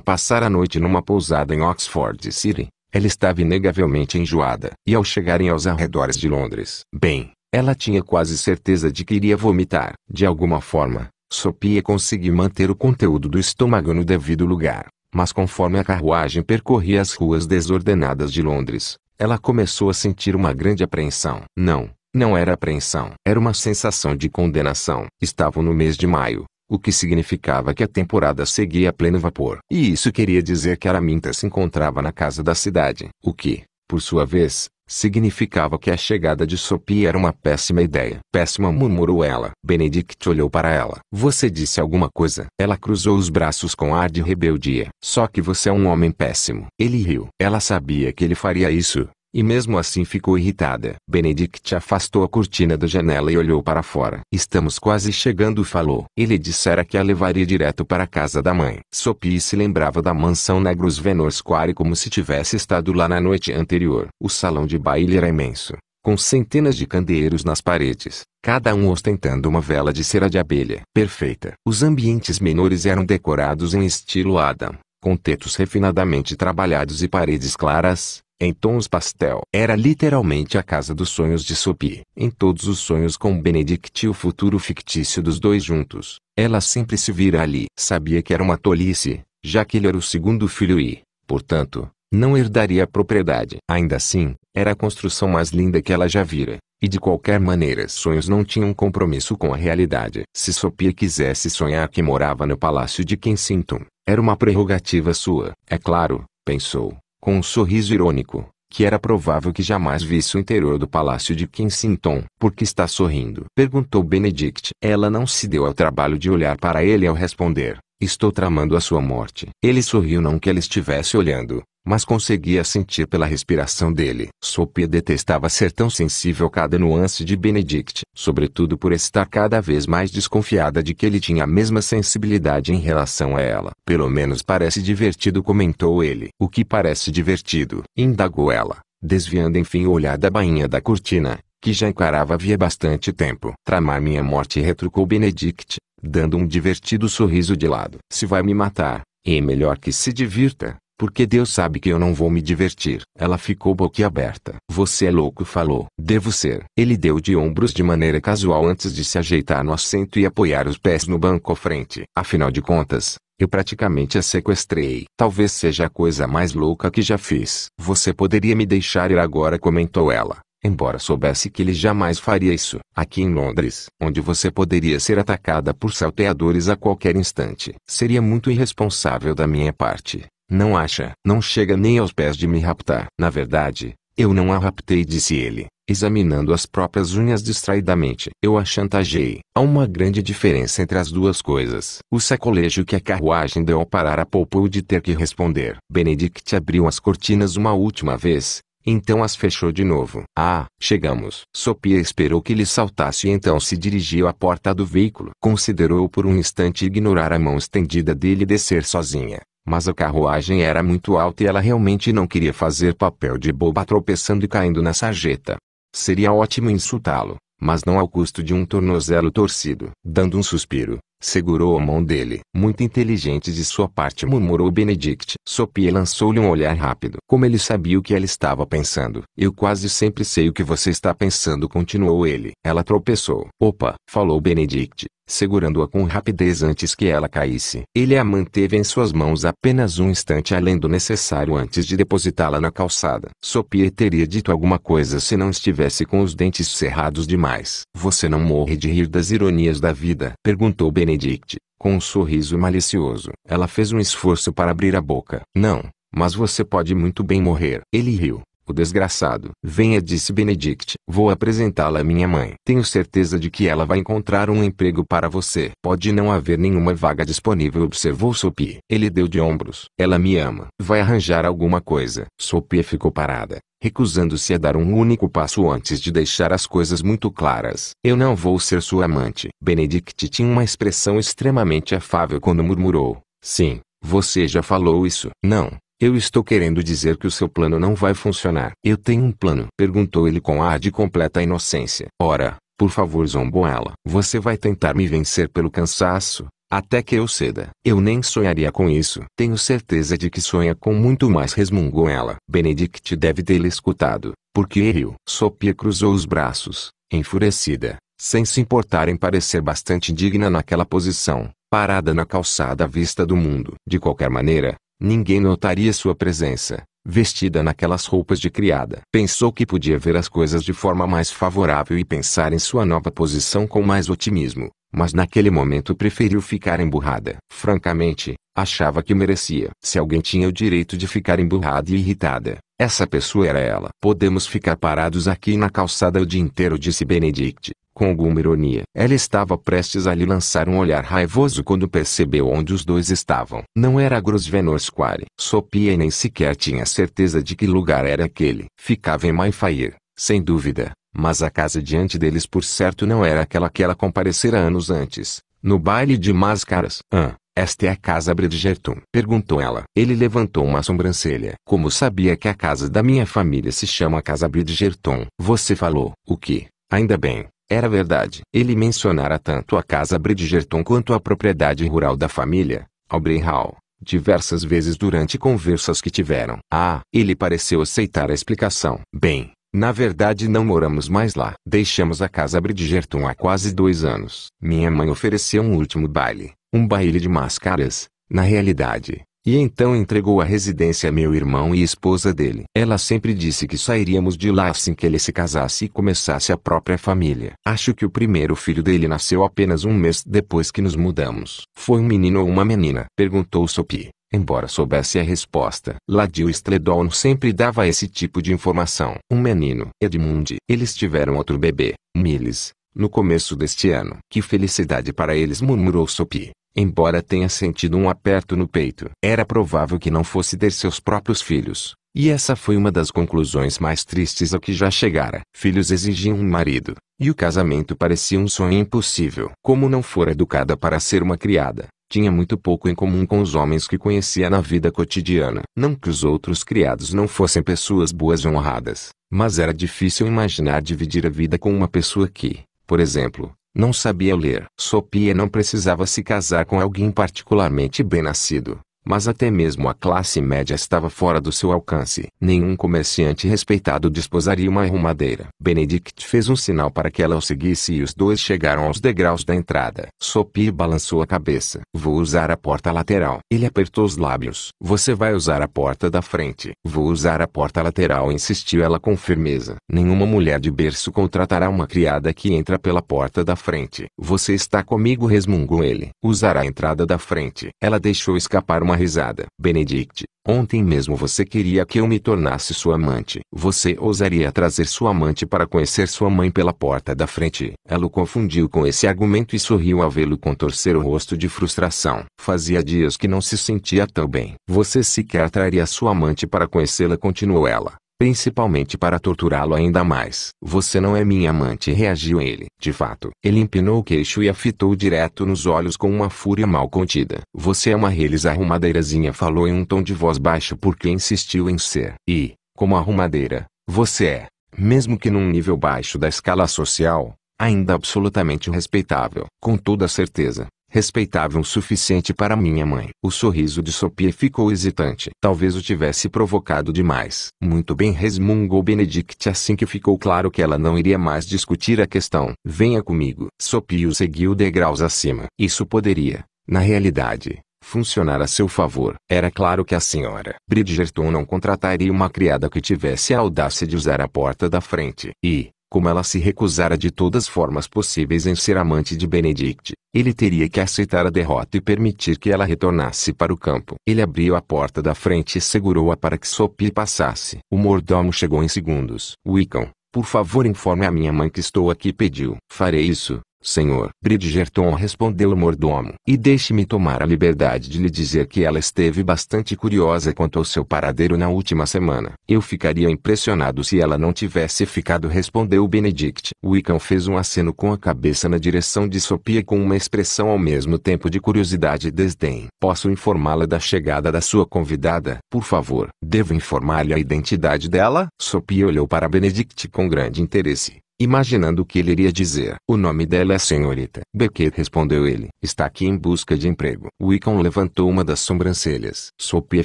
passar a noite numa pousada em Oxford City, ela estava inegavelmente enjoada. E ao chegarem aos arredores de Londres, bem, ela tinha quase certeza de que iria vomitar. De alguma forma, Sophia conseguiu manter o conteúdo do estômago no devido lugar. Mas conforme a carruagem percorria as ruas desordenadas de Londres, ela começou a sentir uma grande apreensão. Não, não era apreensão. Era uma sensação de condenação. Estavam no mês de maio, o que significava que a temporada seguia a pleno vapor. E isso queria dizer que Araminta se encontrava na casa da cidade, o que, por sua vez, significava que a chegada de Sophie era uma péssima ideia. Péssima murmurou ela. Benedict olhou para ela. Você disse alguma coisa? Ela cruzou os braços com ar de rebeldia. Só que você é um homem péssimo. Ele riu. Ela sabia que ele faria isso, e mesmo assim ficou irritada. Benedict afastou a cortina da janela e olhou para fora. Estamos quase chegando, falou. Ele dissera que a levaria direto para a casa da mãe. Sophie se lembrava da mansão negros venor Square como se tivesse estado lá na noite anterior. O salão de baile era imenso, com centenas de candeeiros nas paredes, cada um ostentando uma vela de cera de abelha. Perfeita. Os ambientes menores eram decorados em estilo Adam, com tetos refinadamente trabalhados e paredes claras em tons pastel. Era literalmente a casa dos sonhos de Sophie. Em todos os sonhos com Benedict e o futuro fictício dos dois juntos, ela sempre se vira ali. Sabia que era uma tolice, já que ele era o segundo filho e, portanto, não herdaria a propriedade. Ainda assim, era a construção mais linda que ela já vira. E de qualquer maneira, sonhos não tinham compromisso com a realidade. Se Sophie quisesse sonhar que morava no palácio de Kensington, era uma prerrogativa sua. É claro, pensou, com um sorriso irônico, que era provável que jamais visse o interior do palácio de Kensington. Por que está sorrindo? Perguntou Benedict. Ela não se deu ao trabalho de olhar para ele ao responder. Estou tramando a sua morte. Ele sorriu não que ela estivesse olhando, mas conseguia sentir pela respiração dele. Sophia detestava ser tão sensível a cada nuance de Benedict, sobretudo por estar cada vez mais desconfiada de que ele tinha a mesma sensibilidade em relação a ela. Pelo menos parece divertido, comentou ele. O que parece divertido? indagou ela, desviando enfim o olhar da bainha da cortina, que já encarava havia bastante tempo. Tramar minha morte, retrucou Benedict, dando um divertido sorriso de lado. Se vai me matar, é melhor que se divirta. Porque Deus sabe que eu não vou me divertir. Ela ficou boquiaberta. Você é louco falou. Devo ser. Ele deu de ombros de maneira casual antes de se ajeitar no assento e apoiar os pés no banco à frente. Afinal de contas, eu praticamente a sequestrei. Talvez seja a coisa mais louca que já fiz. Você poderia me deixar ir agora, comentou ela. Embora soubesse que ele jamais faria isso, aqui em Londres, onde você poderia ser atacada por salteadores a qualquer instante, seria muito irresponsável da minha parte. Não acha, não chega nem aos pés de me raptar. Na verdade, eu não a raptei, disse ele, examinando as próprias unhas distraidamente. Eu a chantageei. Há uma grande diferença entre as duas coisas. O sacolejo que a carruagem deu ao parar a poupou de ter que responder. Benedict abriu as cortinas uma última vez, então as fechou de novo. Ah, chegamos. Sopia esperou que ele saltasse e então se dirigiu à porta do veículo. Considerou por um instante ignorar a mão estendida dele e descer sozinha. Mas a carruagem era muito alta e ela realmente não queria fazer papel de boba tropeçando e caindo na sarjeta. Seria ótimo insultá-lo, mas não ao custo de um tornozelo torcido. Dando um suspiro, segurou a mão dele. Muito inteligente de sua parte, murmurou Benedict. Sophie lançou-lhe um olhar rápido. Como ele sabia o que ela estava pensando. Eu quase sempre sei o que você está pensando, continuou ele. Ela tropeçou. Opa, falou Benedict segurando-a com rapidez antes que ela caísse. Ele a manteve em suas mãos apenas um instante além do necessário antes de depositá-la na calçada. Sopie teria dito alguma coisa se não estivesse com os dentes cerrados demais. Você não morre de rir das ironias da vida? Perguntou Benedict, com um sorriso malicioso. Ela fez um esforço para abrir a boca. Não, mas você pode muito bem morrer. Ele riu. O desgraçado. Venha disse Benedict. Vou apresentá-la à minha mãe. Tenho certeza de que ela vai encontrar um emprego para você. Pode não haver nenhuma vaga disponível observou Sophie. Ele deu de ombros. Ela me ama. Vai arranjar alguma coisa. Sophie ficou parada recusando-se a dar um único passo antes de deixar as coisas muito claras. Eu não vou ser sua amante. Benedict tinha uma expressão extremamente afável quando murmurou: Sim, você já falou isso. Não, eu estou querendo dizer que o seu plano não vai funcionar. Eu tenho um plano. Perguntou ele com ar de completa inocência. Ora, por favor, zombou ela. Você vai tentar me vencer pelo cansaço, até que eu ceda. Eu nem sonharia com isso. Tenho certeza de que sonha com muito mais, resmungou ela. Benedict deve tê-la escutado, porque ele. Sopia cruzou os braços, enfurecida, sem se importar em parecer bastante digna naquela posição, parada na calçada à vista do mundo. De qualquer maneira, Ninguém notaria sua presença, vestida naquelas roupas de criada. Pensou que podia ver as coisas de forma mais favorável e pensar em sua nova posição com mais otimismo, mas naquele momento preferiu ficar emburrada. Francamente, achava que merecia. Se alguém tinha o direito de ficar emburrada e irritada, essa pessoa era ela. Podemos ficar parados aqui na calçada o dia inteiro, disse Benedict com alguma ironia. Ela estava prestes a lhe lançar um olhar raivoso quando percebeu onde os dois estavam. Não era Grosvenor Square. Sopia e nem sequer tinha certeza de que lugar era aquele. Ficava em Mayfair, sem dúvida, mas a casa diante deles por certo não era aquela que ela comparecera anos antes, no baile de máscaras. Ah, esta é a casa Bridgerton? Perguntou ela. Ele levantou uma sobrancelha. Como sabia que a casa da minha família se chama Casa Bridgerton? Você falou. O que? Ainda bem, era verdade. Ele mencionara tanto a casa Bridgerton quanto a propriedade rural da família, Aubrey Hall, diversas vezes durante conversas que tiveram. Ah, ele pareceu aceitar a explicação. Bem, na verdade não moramos mais lá. Deixamos a casa Bridgerton há quase dois anos. Minha mãe ofereceu um último baile, um baile de máscaras, na realidade, e então entregou a residência a meu irmão e esposa dele. Ela sempre disse que sairíamos de lá assim que ele se casasse e começasse a própria família. Acho que o primeiro filho dele nasceu apenas um mês depois que nos mudamos. Foi um menino ou uma menina? Perguntou Sophie. Embora soubesse a resposta, Ladio Stledon sempre dava esse tipo de informação. Um menino, Edmund. Eles tiveram outro bebê, Miles, no começo deste ano. Que felicidade para eles, murmurou Sophie embora tenha sentido um aperto no peito. Era provável que não fosse ter seus próprios filhos. E essa foi uma das conclusões mais tristes a que já chegara. Filhos exigiam um marido, e o casamento parecia um sonho impossível. Como não fora educada para ser uma criada, tinha muito pouco em comum com os homens que conhecia na vida cotidiana. Não que os outros criados não fossem pessoas boas e honradas, mas era difícil imaginar dividir a vida com uma pessoa que, por exemplo, não sabia ler. Sopia não precisava se casar com alguém particularmente bem nascido. Mas até mesmo a classe média estava fora do seu alcance. Nenhum comerciante respeitado desposaria uma arrumadeira. Benedict fez um sinal para que ela o seguisse e os dois chegaram aos degraus da entrada. Sophie balançou a cabeça. Vou usar a porta lateral. Ele apertou os lábios. Você vai usar a porta da frente. Vou usar a porta lateral, insistiu ela com firmeza. Nenhuma mulher de berço contratará uma criada que entra pela porta da frente. Você está comigo, resmungou ele. Usará a entrada da frente. Ela deixou escapar uma uma risada. Benedict, ontem mesmo você queria que eu me tornasse sua amante. Você ousaria trazer sua amante para conhecer sua mãe pela porta da frente. Ela o confundiu com esse argumento e sorriu ao vê-lo contorcer o rosto de frustração. Fazia dias que não se sentia tão bem. Você sequer traria sua amante para conhecê-la, continuou ela principalmente para torturá-lo ainda mais. Você não é minha amante, reagiu ele. De fato, ele empinou o queixo e a fitou direto nos olhos com uma fúria mal contida. Você é uma reles arrumadeirazinha, falou em um tom de voz baixo porque insistiu em ser. E, como arrumadeira, você é, mesmo que num nível baixo da escala social, ainda absolutamente respeitável. Com toda certeza, respeitável o suficiente para minha mãe. O sorriso de Sophie ficou hesitante. Talvez o tivesse provocado demais. Muito bem resmungou Benedict assim que ficou claro que ela não iria mais discutir a questão. Venha comigo. Sophie o seguiu degraus acima. Isso poderia, na realidade, funcionar a seu favor. Era claro que a senhora Bridgerton não contrataria uma criada que tivesse a audácia de usar a porta da frente. E, como ela se recusara de todas formas possíveis em ser amante de Benedict, ele teria que aceitar a derrota e permitir que ela retornasse para o campo. Ele abriu a porta da frente e segurou-a para que Sophie passasse. O mordomo chegou em segundos. Wickham, por favor informe a minha mãe que estou aqui pediu. Farei isso, Senhor, Bridgerton respondeu o mordomo. E deixe-me tomar a liberdade de lhe dizer que ela esteve bastante curiosa quanto ao seu paradeiro na última semana. Eu ficaria impressionado se ela não tivesse ficado, respondeu Benedict. Wickham fez um aceno com a cabeça na direção de Sophia com uma expressão ao mesmo tempo de curiosidade e desdém. Posso informá-la da chegada da sua convidada? Por favor, devo informar-lhe a identidade dela? Sophia olhou para Benedict com grande interesse imaginando o que ele iria dizer. O nome dela é senhorita. Beckett respondeu ele. Está aqui em busca de emprego. Wickham levantou uma das sobrancelhas. Sophia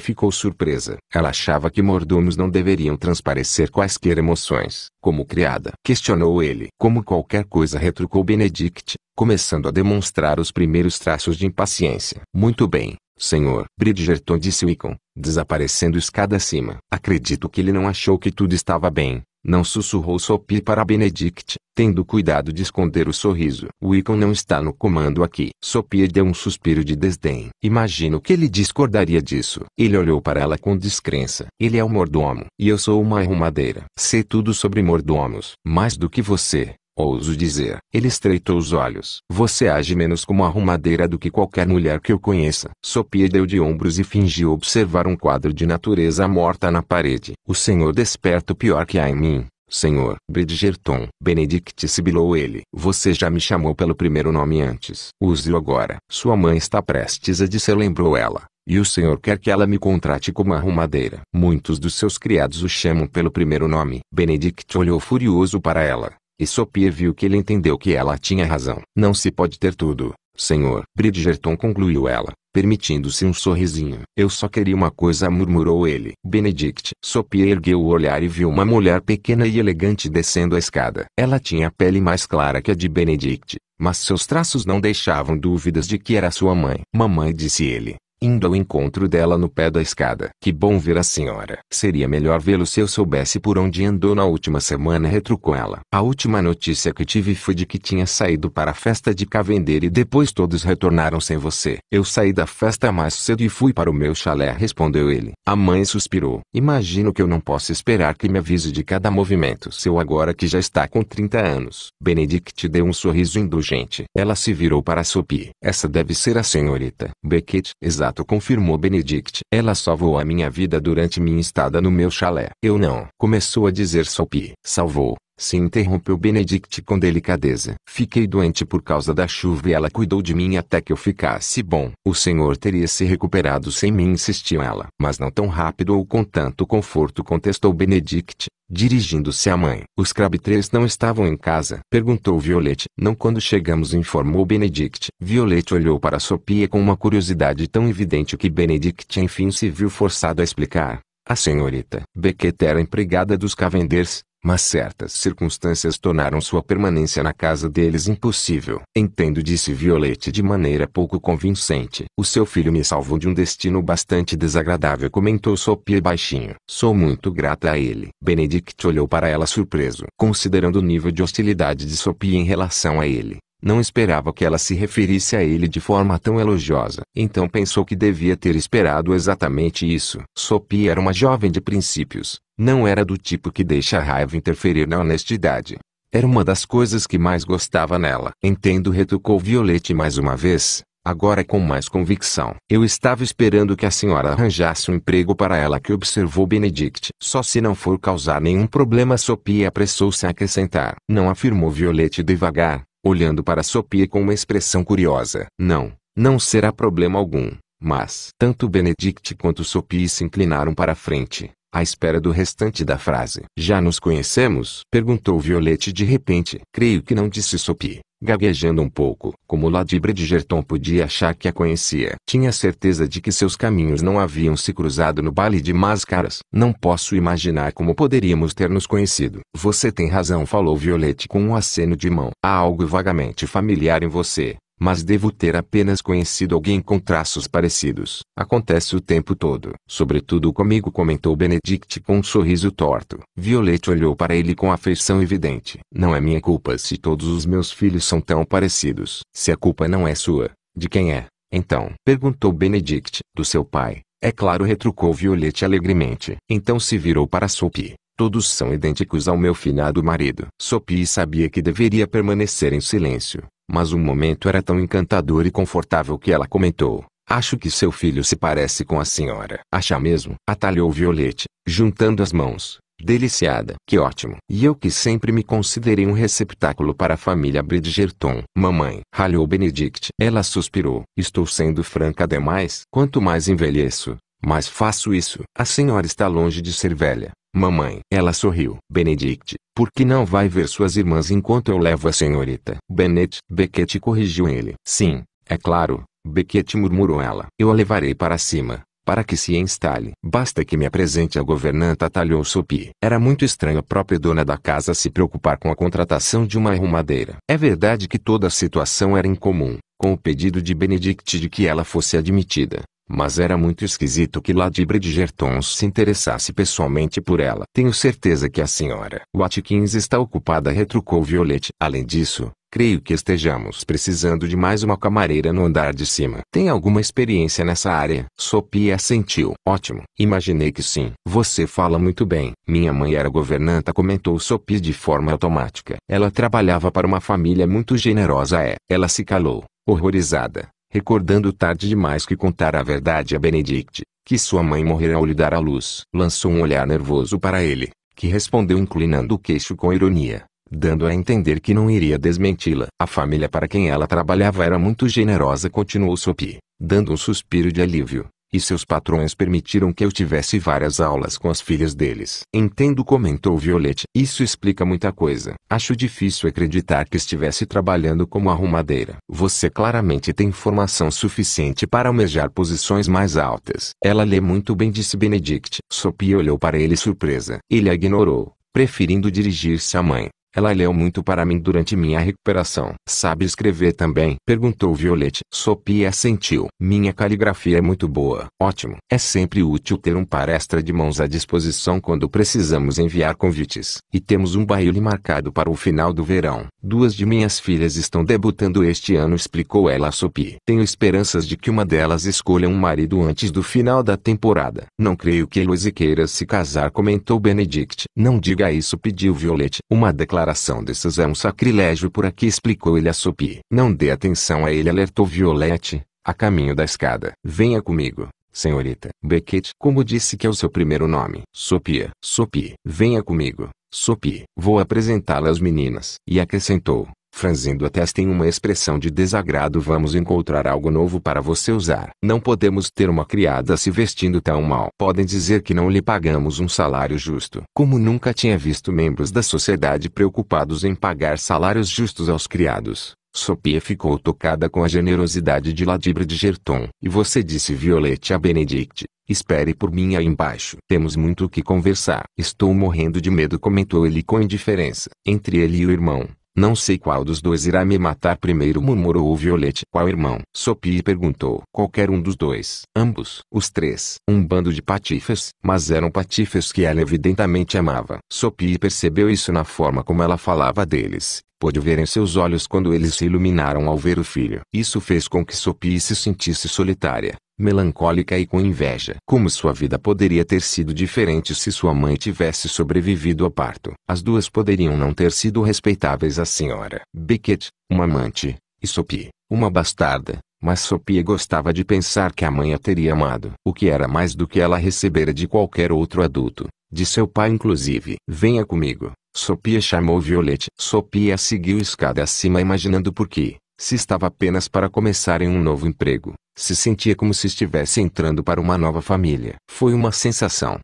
ficou surpresa. Ela achava que mordomos não deveriam transparecer quaisquer emoções. Como criada? Questionou ele. Como qualquer coisa retrucou Benedict, começando a demonstrar os primeiros traços de impaciência. Muito bem, Senhor, Bridgerton disse Wickham, desaparecendo escada acima. Acredito que ele não achou que tudo estava bem, não sussurrou Sophie para Benedict, tendo cuidado de esconder o sorriso. O Icon não está no comando aqui. Sophie deu um suspiro de desdém. Imagino que ele discordaria disso. Ele olhou para ela com descrença. Ele é o mordomo. E eu sou uma arrumadeira. Sei tudo sobre mordomos. Mais do que você. Ouso dizer. Ele estreitou os olhos. Você age menos como arrumadeira do que qualquer mulher que eu conheça. Sopia deu de ombros e fingiu observar um quadro de natureza morta na parede. O senhor desperta o pior que há em mim. Senhor, Bridgerton, Benedict sibilou ele. Você já me chamou pelo primeiro nome antes. Use-o agora. Sua mãe está prestes a dizer, lembrou ela. E o senhor quer que ela me contrate como arrumadeira. Muitos dos seus criados o chamam pelo primeiro nome. Benedict olhou furioso para ela. E Esopia viu que ele entendeu que ela tinha razão. Não se pode ter tudo, senhor. Bridgerton concluiu ela, permitindo-se um sorrisinho. Eu só queria uma coisa murmurou ele. Benedict. Sophie ergueu o olhar e viu uma mulher pequena e elegante descendo a escada. Ela tinha a pele mais clara que a de Benedict, mas seus traços não deixavam dúvidas de que era sua mãe. Mamãe disse ele indo ao encontro dela no pé da escada. Que bom ver a senhora. Seria melhor vê-lo se eu soubesse por onde andou na última semana, retrucou ela. A última notícia que tive foi de que tinha saído para a festa de Cavender e depois todos retornaram sem você. Eu saí da festa mais cedo e fui para o meu chalé, respondeu ele. A mãe suspirou. Imagino que eu não posso esperar que me avise de cada movimento seu agora que já está com 30 anos. Benedict deu um sorriso indulgente. Ela se virou para Sophie. Essa deve ser a senhorita. Beckett, exato exato confirmou Benedict. Ela salvou a minha vida durante minha estada no meu chalé. Eu não. Começou a dizer Sophie. Salvou. Se interrompeu Benedict com delicadeza. Fiquei doente por causa da chuva e ela cuidou de mim até que eu ficasse bom. O senhor teria se recuperado sem mim, insistiu ela. Mas não tão rápido ou com tanto conforto, contestou Benedict, dirigindo-se à mãe. Os Crabtrees não estavam em casa? Perguntou Violet. Não quando chegamos, informou Benedict. Violet olhou para Sopia com uma curiosidade tão evidente que Benedict enfim se viu forçado a explicar. A senhorita Beckett era empregada dos Cavenders, mas certas circunstâncias tornaram sua permanência na casa deles impossível. Entendo, disse Violete de maneira pouco convincente. O seu filho me salvou de um destino bastante desagradável, comentou Sophie baixinho. Sou muito grata a ele. Benedict olhou para ela surpreso, considerando o nível de hostilidade de Sophie em relação a ele. Não esperava que ela se referisse a ele de forma tão elogiosa. Então pensou que devia ter esperado exatamente isso. Sophie era uma jovem de princípios. Não era do tipo que deixa a raiva interferir na honestidade. Era uma das coisas que mais gostava nela. Entendo retocou Violete mais uma vez, agora com mais convicção. Eu estava esperando que a senhora arranjasse um emprego para ela que observou Benedict. Só se não for causar nenhum problema Sophie apressou-se a acrescentar. Não afirmou Violete devagar, olhando para Sophie com uma expressão curiosa. Não, não será problema algum. Mas, tanto Benedict quanto Sophie se inclinaram para a frente, à espera do restante da frase. Já nos conhecemos? Perguntou Violete de repente. Creio que não disse Sophie gaguejando um pouco, como Ladibre de Gerton podia achar que a conhecia. Tinha certeza de que seus caminhos não haviam se cruzado no baile de máscaras. Não posso imaginar como poderíamos ter nos conhecido. Você tem razão, falou Violete com um aceno de mão. Há algo vagamente familiar em você mas devo ter apenas conhecido alguém com traços parecidos. Acontece o tempo todo. Sobretudo comigo, comentou Benedict com um sorriso torto. Violete olhou para ele com afeição evidente. Não é minha culpa se todos os meus filhos são tão parecidos. Se a culpa não é sua, de quem é? Então, perguntou Benedict, do seu pai. É claro, retrucou Violete alegremente. Então se virou para Sophie. Todos são idênticos ao meu finado marido. Sopi sabia que deveria permanecer em silêncio, mas o momento era tão encantador e confortável que ela comentou. Acho que seu filho se parece com a senhora. Acha mesmo? Atalhou Violete, juntando as mãos. Deliciada. Que ótimo. E eu que sempre me considerei um receptáculo para a família Bridgerton. Mamãe. Ralhou Benedict. Ela suspirou. Estou sendo franca demais. Quanto mais envelheço, mais faço isso. A senhora está longe de ser velha. Mamãe. Ela sorriu. Benedict, por que não vai ver suas irmãs enquanto eu levo a senhorita? Bennett. Beckett corrigiu ele. Sim, é claro. Beckett murmurou ela. Eu a levarei para cima, para que se instale. Basta que me apresente a governanta talhou Sophie. Era muito estranho a própria dona da casa se preocupar com a contratação de uma arrumadeira. É verdade que toda a situação era incomum, com o pedido de Benedict de que ela fosse admitida. Mas era muito esquisito que Ladibre de Gertons se interessasse pessoalmente por ela. Tenho certeza que a senhora Watkins está ocupada, retrucou Violet. Além disso, creio que estejamos precisando de mais uma camareira no andar de cima. Tem alguma experiência nessa área? Sophie assentiu. Ótimo. Imaginei que sim. Você fala muito bem. Minha mãe era governanta, comentou Sophie de forma automática. Ela trabalhava para uma família muito generosa. É. Ela se calou horrorizada recordando tarde demais que contara a verdade a Benedict, que sua mãe morrera ao lhe dar a luz. Lançou um olhar nervoso para ele, que respondeu inclinando o queixo com ironia, dando a entender que não iria desmenti-la. A família para quem ela trabalhava era muito generosa, continuou Sophie, dando um suspiro de alívio. E seus patrões permitiram que eu tivesse várias aulas com as filhas deles. Entendo, comentou Violet. Isso explica muita coisa. Acho difícil acreditar que estivesse trabalhando como arrumadeira. Você claramente tem formação suficiente para almejar posições mais altas. Ela lê muito bem, disse Benedict. Sophie olhou para ele surpresa. Ele a ignorou, preferindo dirigir-se à mãe. Ela leu muito para mim durante minha recuperação. Sabe escrever também? Perguntou Violet. Sophia assentiu. Minha caligrafia é muito boa. Ótimo. É sempre útil ter um palestra de mãos à disposição quando precisamos enviar convites. E temos um baile marcado para o final do verão. Duas de minhas filhas estão debutando este ano, explicou ela a Sophie. Tenho esperanças de que uma delas escolha um marido antes do final da temporada. Não creio que Eloise queira se casar, comentou Benedict. Não diga isso, pediu Violet. Uma declaração declaração dessas é um sacrilégio por aqui explicou ele a Sopi. Não dê atenção a ele alertou Violet, a caminho da escada. Venha comigo, senhorita. Beckett, como disse que é o seu primeiro nome? Sopia, Sopi, venha comigo. Sopi. vou apresentá-la às meninas. E acrescentou, franzindo a testa em uma expressão de desagrado vamos encontrar algo novo para você usar. Não podemos ter uma criada se vestindo tão mal. Podem dizer que não lhe pagamos um salário justo. Como nunca tinha visto membros da sociedade preocupados em pagar salários justos aos criados. Sopie ficou tocada com a generosidade de Ladibra de Gerton. E você disse Violette a Benedict, espere por mim aí embaixo. Temos muito o que conversar. Estou morrendo de medo comentou ele com indiferença. Entre ele e o irmão, não sei qual dos dois irá me matar primeiro murmurou Violete. Qual irmão? Sophie perguntou. Qualquer um dos dois. Ambos. Os três. Um bando de patifes, mas eram patifes que ela evidentemente amava. Sophie percebeu isso na forma como ela falava deles. Pôde ver em seus olhos quando eles se iluminaram ao ver o filho. Isso fez com que Sophie se sentisse solitária melancólica e com inveja. Como sua vida poderia ter sido diferente se sua mãe tivesse sobrevivido ao parto? As duas poderiam não ter sido respeitáveis à senhora. Beckett, uma amante, e Sophie, uma bastarda. Mas Sophie gostava de pensar que a mãe a teria amado, o que era mais do que ela recebera de qualquer outro adulto, de seu pai inclusive. Venha comigo. Sophie chamou Violet. Sophie a seguiu escada acima imaginando por que, se estava apenas para começar em um novo emprego, se sentia como se estivesse entrando para uma nova família. Foi uma sensação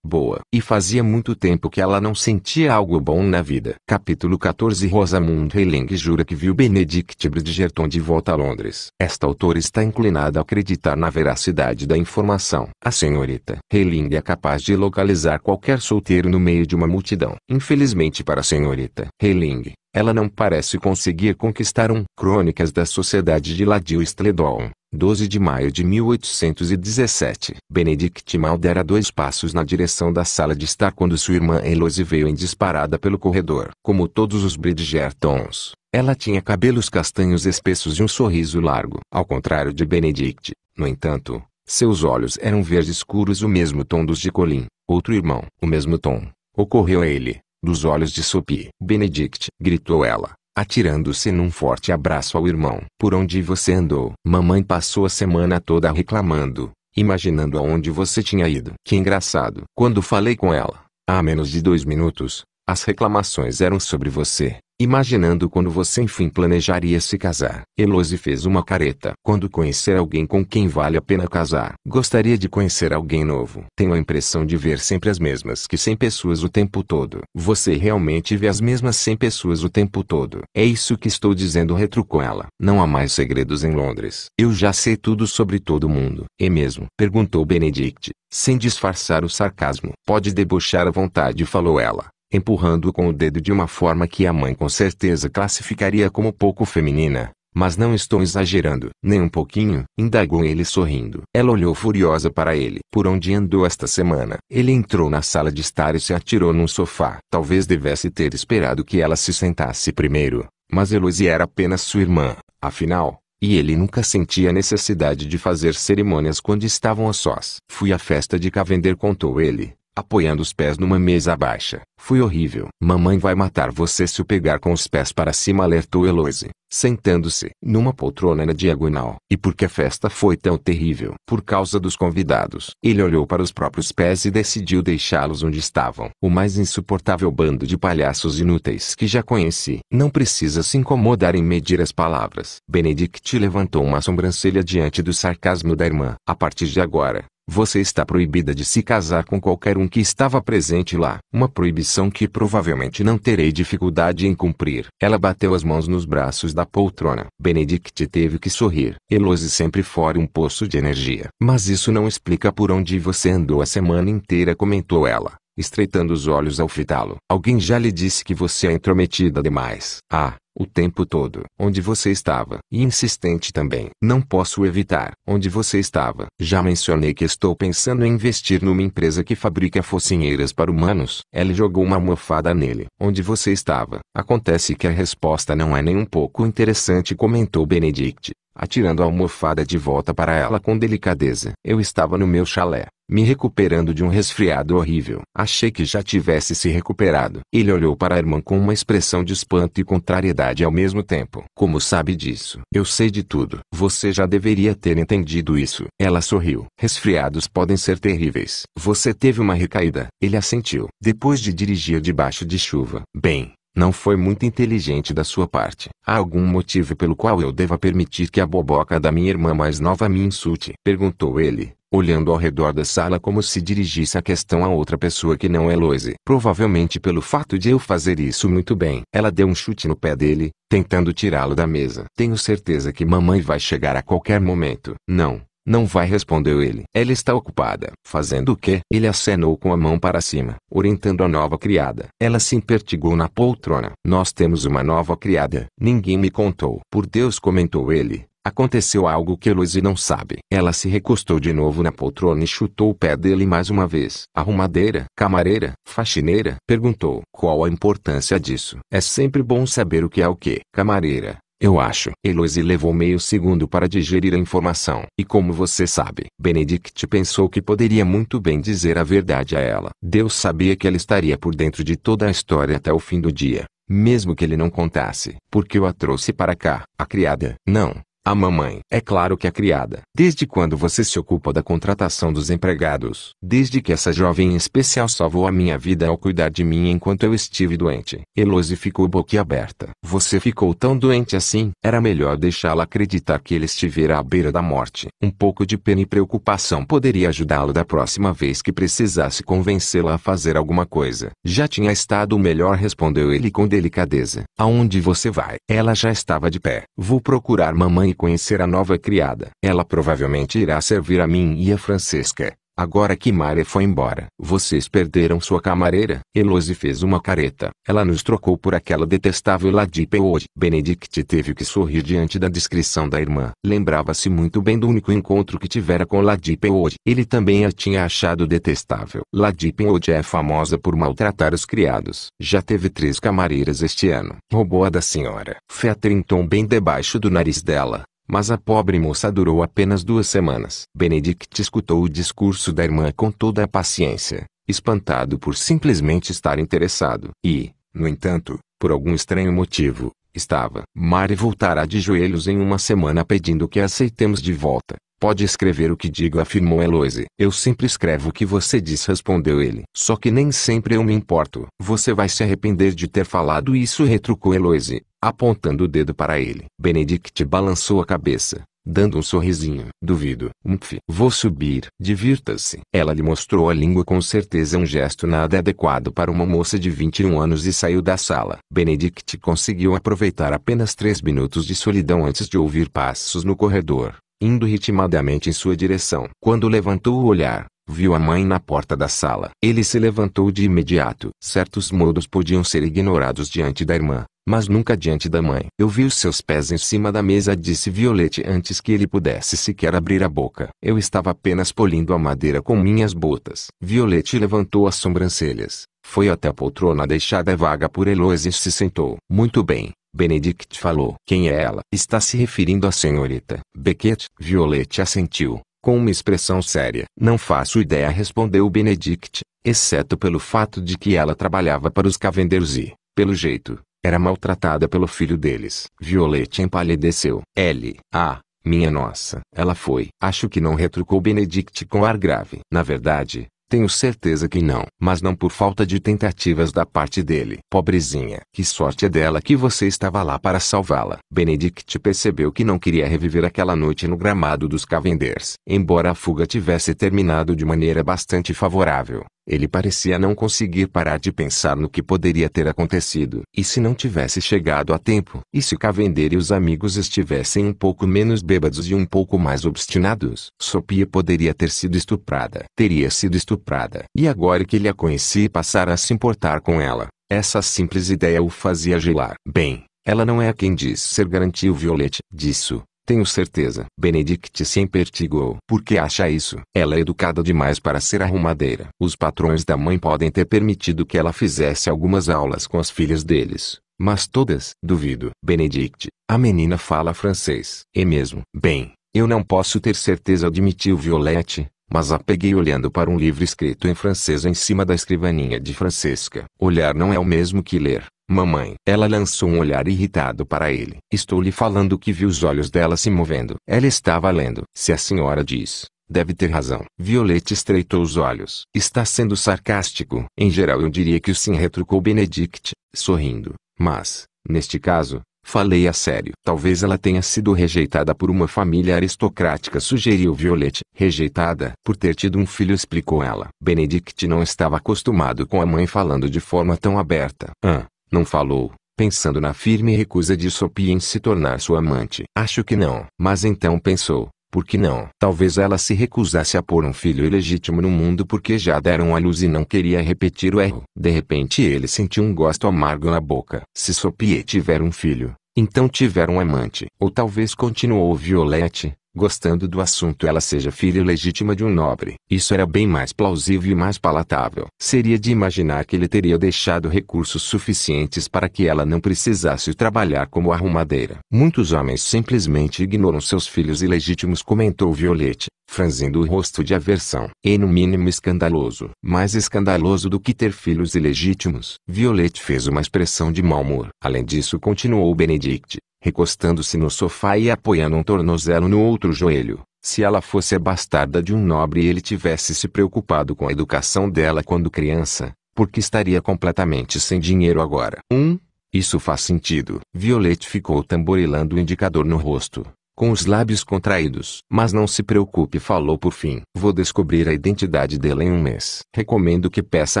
boa. E fazia muito tempo que ela não sentia algo bom na vida. Capítulo 14 Rosamund Reiling jura que viu Benedict Bridgerton de volta a Londres. Esta autora está inclinada a acreditar na veracidade da informação. A senhorita Reiling é capaz de localizar qualquer solteiro no meio de uma multidão. Infelizmente para a senhorita Reiling, ela não parece conseguir conquistar um. Crônicas da Sociedade de Ladio Stledon, 12 de maio de 1817. Benedict mal dera dois passos na direção da sala de estar quando sua irmã Elose veio em disparada pelo corredor. Como todos os Bridgertons, ela tinha cabelos castanhos espessos e um sorriso largo. Ao contrário de Benedict, no entanto, seus olhos eram verdes escuros o mesmo tom dos de Colin, outro irmão. O mesmo tom, ocorreu a ele, dos olhos de Sopi. Benedict, gritou ela, atirando-se num forte abraço ao irmão. Por onde você andou? Mamãe passou a semana toda reclamando, imaginando aonde você tinha ido. Que engraçado. Quando falei com ela, há menos de dois minutos, as reclamações eram sobre você imaginando quando você enfim planejaria se casar. Elose fez uma careta. Quando conhecer alguém com quem vale a pena casar. Gostaria de conhecer alguém novo. Tenho a impressão de ver sempre as mesmas que 100 pessoas o tempo todo. Você realmente vê as mesmas 100 pessoas o tempo todo. É isso que estou dizendo, retrucou ela. Não há mais segredos em Londres. Eu já sei tudo sobre todo mundo. É mesmo? perguntou Benedict, sem disfarçar o sarcasmo. Pode debochar à vontade, falou ela empurrando-o com o dedo de uma forma que a mãe com certeza classificaria como pouco feminina. Mas não estou exagerando, nem um pouquinho, indagou ele sorrindo. Ela olhou furiosa para ele. Por onde andou esta semana? Ele entrou na sala de estar e se atirou num sofá. Talvez devesse ter esperado que ela se sentasse primeiro, mas Elusi era apenas sua irmã, afinal, e ele nunca sentia necessidade de fazer cerimônias quando estavam a sós. Fui à festa de Cavender, contou ele apoiando os pés numa mesa baixa. Fui horrível. Mamãe vai matar você se o pegar com os pés para cima, alertou Eloise, sentando-se numa poltrona na diagonal. E por que a festa foi tão terrível? Por causa dos convidados. Ele olhou para os próprios pés e decidiu deixá-los onde estavam. O mais insuportável bando de palhaços inúteis que já conheci. Não precisa se incomodar em medir as palavras. Benedict levantou uma sobrancelha diante do sarcasmo da irmã. A partir de agora, você está proibida de se casar com qualquer um que estava presente lá. Uma proibição que provavelmente não terei dificuldade em cumprir. Ela bateu as mãos nos braços da poltrona. Benedict teve que sorrir. Elose sempre fora um poço de energia. Mas isso não explica por onde você andou a semana inteira, comentou ela, estreitando os olhos ao fitá-lo. Alguém já lhe disse que você é intrometida demais. Ah, o tempo todo. Onde você estava. E insistente também. Não posso evitar. Onde você estava. Já mencionei que estou pensando em investir numa empresa que fabrica focinheiras para humanos. Ela jogou uma almofada nele. Onde você estava. Acontece que a resposta não é nem um pouco interessante, comentou Benedict, atirando a almofada de volta para ela com delicadeza. Eu estava no meu chalé me recuperando de um resfriado horrível. Achei que já tivesse se recuperado. Ele olhou para a irmã com uma expressão de espanto e contrariedade ao mesmo tempo. Como sabe disso? Eu sei de tudo. Você já deveria ter entendido isso. Ela sorriu. Resfriados podem ser terríveis. Você teve uma recaída. Ele assentiu. Depois de dirigir debaixo de chuva. Bem, não foi muito inteligente da sua parte. Há algum motivo pelo qual eu deva permitir que a boboca da minha irmã mais nova me insulte? Perguntou ele, olhando ao redor da sala como se dirigisse a questão a outra pessoa que não é Loise. Provavelmente pelo fato de eu fazer isso muito bem. Ela deu um chute no pé dele, tentando tirá-lo da mesa. Tenho certeza que mamãe vai chegar a qualquer momento. Não. Não vai, respondeu ele. Ela está ocupada. Fazendo o quê? Ele acenou com a mão para cima, orientando a nova criada. Ela se impertigou na poltrona. Nós temos uma nova criada. Ninguém me contou. Por Deus, comentou ele. Aconteceu algo que Eloise não sabe. Ela se recostou de novo na poltrona e chutou o pé dele mais uma vez. Arrumadeira, camareira, faxineira, perguntou. Qual a importância disso? É sempre bom saber o que é o que. Camareira, eu acho. Eloise levou meio segundo para digerir a informação. E como você sabe, Benedict pensou que poderia muito bem dizer a verdade a ela. Deus sabia que ela estaria por dentro de toda a história até o fim do dia, mesmo que ele não contasse, porque eu a trouxe para cá. A criada. Não, a mamãe, é claro que a é criada. Desde quando você se ocupa da contratação dos empregados? Desde que essa jovem em especial salvou a minha vida ao cuidar de mim enquanto eu estive doente. Elose ficou boquiaberta. Você ficou tão doente assim? Era melhor deixá-la acreditar que ele estivera à beira da morte. Um pouco de pena e preocupação poderia ajudá-lo da próxima vez que precisasse convencê-la a fazer alguma coisa. Já tinha estado melhor, respondeu ele com delicadeza. Aonde você vai? Ela já estava de pé. Vou procurar mamãe conhecer a nova criada. Ela provavelmente irá servir a mim e a Francesca. Agora que Maria foi embora, vocês perderam sua camareira. Elose fez uma careta. Ela nos trocou por aquela detestável Ladipe hoje. Benedict teve que sorrir diante da descrição da irmã. Lembrava-se muito bem do único encontro que tivera com Ladipe hoje. Ele também a tinha achado detestável. Ladipe hoje é famosa por maltratar os criados. Já teve três camareiras este ano. Roubou a da senhora. Feather em tom bem debaixo do nariz dela. Mas a pobre moça durou apenas duas semanas. Benedict escutou o discurso da irmã com toda a paciência, espantado por simplesmente estar interessado. E, no entanto, por algum estranho motivo, estava. Mari voltará de joelhos em uma semana pedindo que a aceitemos de volta. Pode escrever o que digo, afirmou Eloise. Eu sempre escrevo o que você diz, respondeu ele. Só que nem sempre eu me importo. Você vai se arrepender de ter falado isso, retrucou Eloise apontando o dedo para ele. Benedict balançou a cabeça, dando um sorrisinho. Duvido. Umph. Vou subir. Divirta-se. Ela lhe mostrou a língua com certeza um gesto nada adequado para uma moça de 21 anos e saiu da sala. Benedict conseguiu aproveitar apenas três minutos de solidão antes de ouvir passos no corredor, indo ritmadamente em sua direção. Quando levantou o olhar, Viu a mãe na porta da sala. Ele se levantou de imediato. Certos modos podiam ser ignorados diante da irmã, mas nunca diante da mãe. Eu vi os seus pés em cima da mesa, disse Violete antes que ele pudesse sequer abrir a boca. Eu estava apenas polindo a madeira com minhas botas. Violete levantou as sobrancelhas, foi até a poltrona deixada vaga por Eloise e se sentou. Muito bem, Benedict falou. Quem é ela? Está se referindo à senhorita. Beckett. Violete assentiu com uma expressão séria. Não faço ideia, respondeu Benedict, exceto pelo fato de que ela trabalhava para os Cavendeiros e, pelo jeito, era maltratada pelo filho deles. Violet empalideceu. L. A. Minha nossa. Ela foi. Acho que não retrucou Benedict com ar grave. Na verdade, tenho certeza que não. Mas não por falta de tentativas da parte dele. Pobrezinha. Que sorte é dela que você estava lá para salvá-la. Benedict percebeu que não queria reviver aquela noite no gramado dos Cavenders. Embora a fuga tivesse terminado de maneira bastante favorável, ele parecia não conseguir parar de pensar no que poderia ter acontecido. E se não tivesse chegado a tempo? E se Cavendere e os amigos estivessem um pouco menos bêbados e um pouco mais obstinados? Sophia poderia ter sido estuprada. Teria sido estuprada. E agora que ele a conhecia e passara a se importar com ela, essa simples ideia o fazia gelar. Bem, ela não é quem diz ser garantiu Violet. Disso, tenho certeza. Benedict se empertigou. Por que acha isso? Ela é educada demais para ser arrumadeira. Os patrões da mãe podem ter permitido que ela fizesse algumas aulas com as filhas deles. Mas todas, duvido. Benedict, a menina fala francês. É mesmo. Bem, eu não posso ter certeza, admitiu Violette, mas a peguei olhando para um livro escrito em francês em cima da escrivaninha de Francesca. Olhar não é o mesmo que ler. Mamãe. Ela lançou um olhar irritado para ele. Estou lhe falando que vi os olhos dela se movendo. Ela estava lendo. Se a senhora diz, deve ter razão. Violete estreitou os olhos. Está sendo sarcástico. Em geral eu diria que o sim retrucou Benedict, sorrindo. Mas, neste caso, falei a sério. Talvez ela tenha sido rejeitada por uma família aristocrática, sugeriu Violete. Rejeitada por ter tido um filho, explicou ela. Benedict não estava acostumado com a mãe falando de forma tão aberta. Ah, não falou, pensando na firme recusa de Sophie em se tornar sua amante. Acho que não. Mas então pensou, por que não? Talvez ela se recusasse a pôr um filho ilegítimo no mundo porque já deram à luz e não queria repetir o erro. De repente ele sentiu um gosto amargo na boca. Se Sophie tiver um filho, então tiver um amante. Ou talvez continuou Violette, gostando do assunto ela seja filha legítima de um nobre. Isso era bem mais plausível e mais palatável. Seria de imaginar que ele teria deixado recursos suficientes para que ela não precisasse trabalhar como arrumadeira. Muitos homens simplesmente ignoram seus filhos ilegítimos, comentou Violete, franzindo o rosto de aversão. E é, no mínimo escandaloso. Mais escandaloso do que ter filhos ilegítimos. Violete fez uma expressão de mau humor. Além disso, continuou Benedict, recostando-se no sofá e apoiando um tornozelo no outro joelho. Se ela fosse a bastarda de um nobre e ele tivesse se preocupado com a educação dela quando criança, porque estaria completamente sem dinheiro agora. Um, isso faz sentido. Violet ficou tamborilando o indicador no rosto, com os lábios contraídos. Mas não se preocupe, falou por fim. Vou descobrir a identidade dela em um mês. Recomendo que peça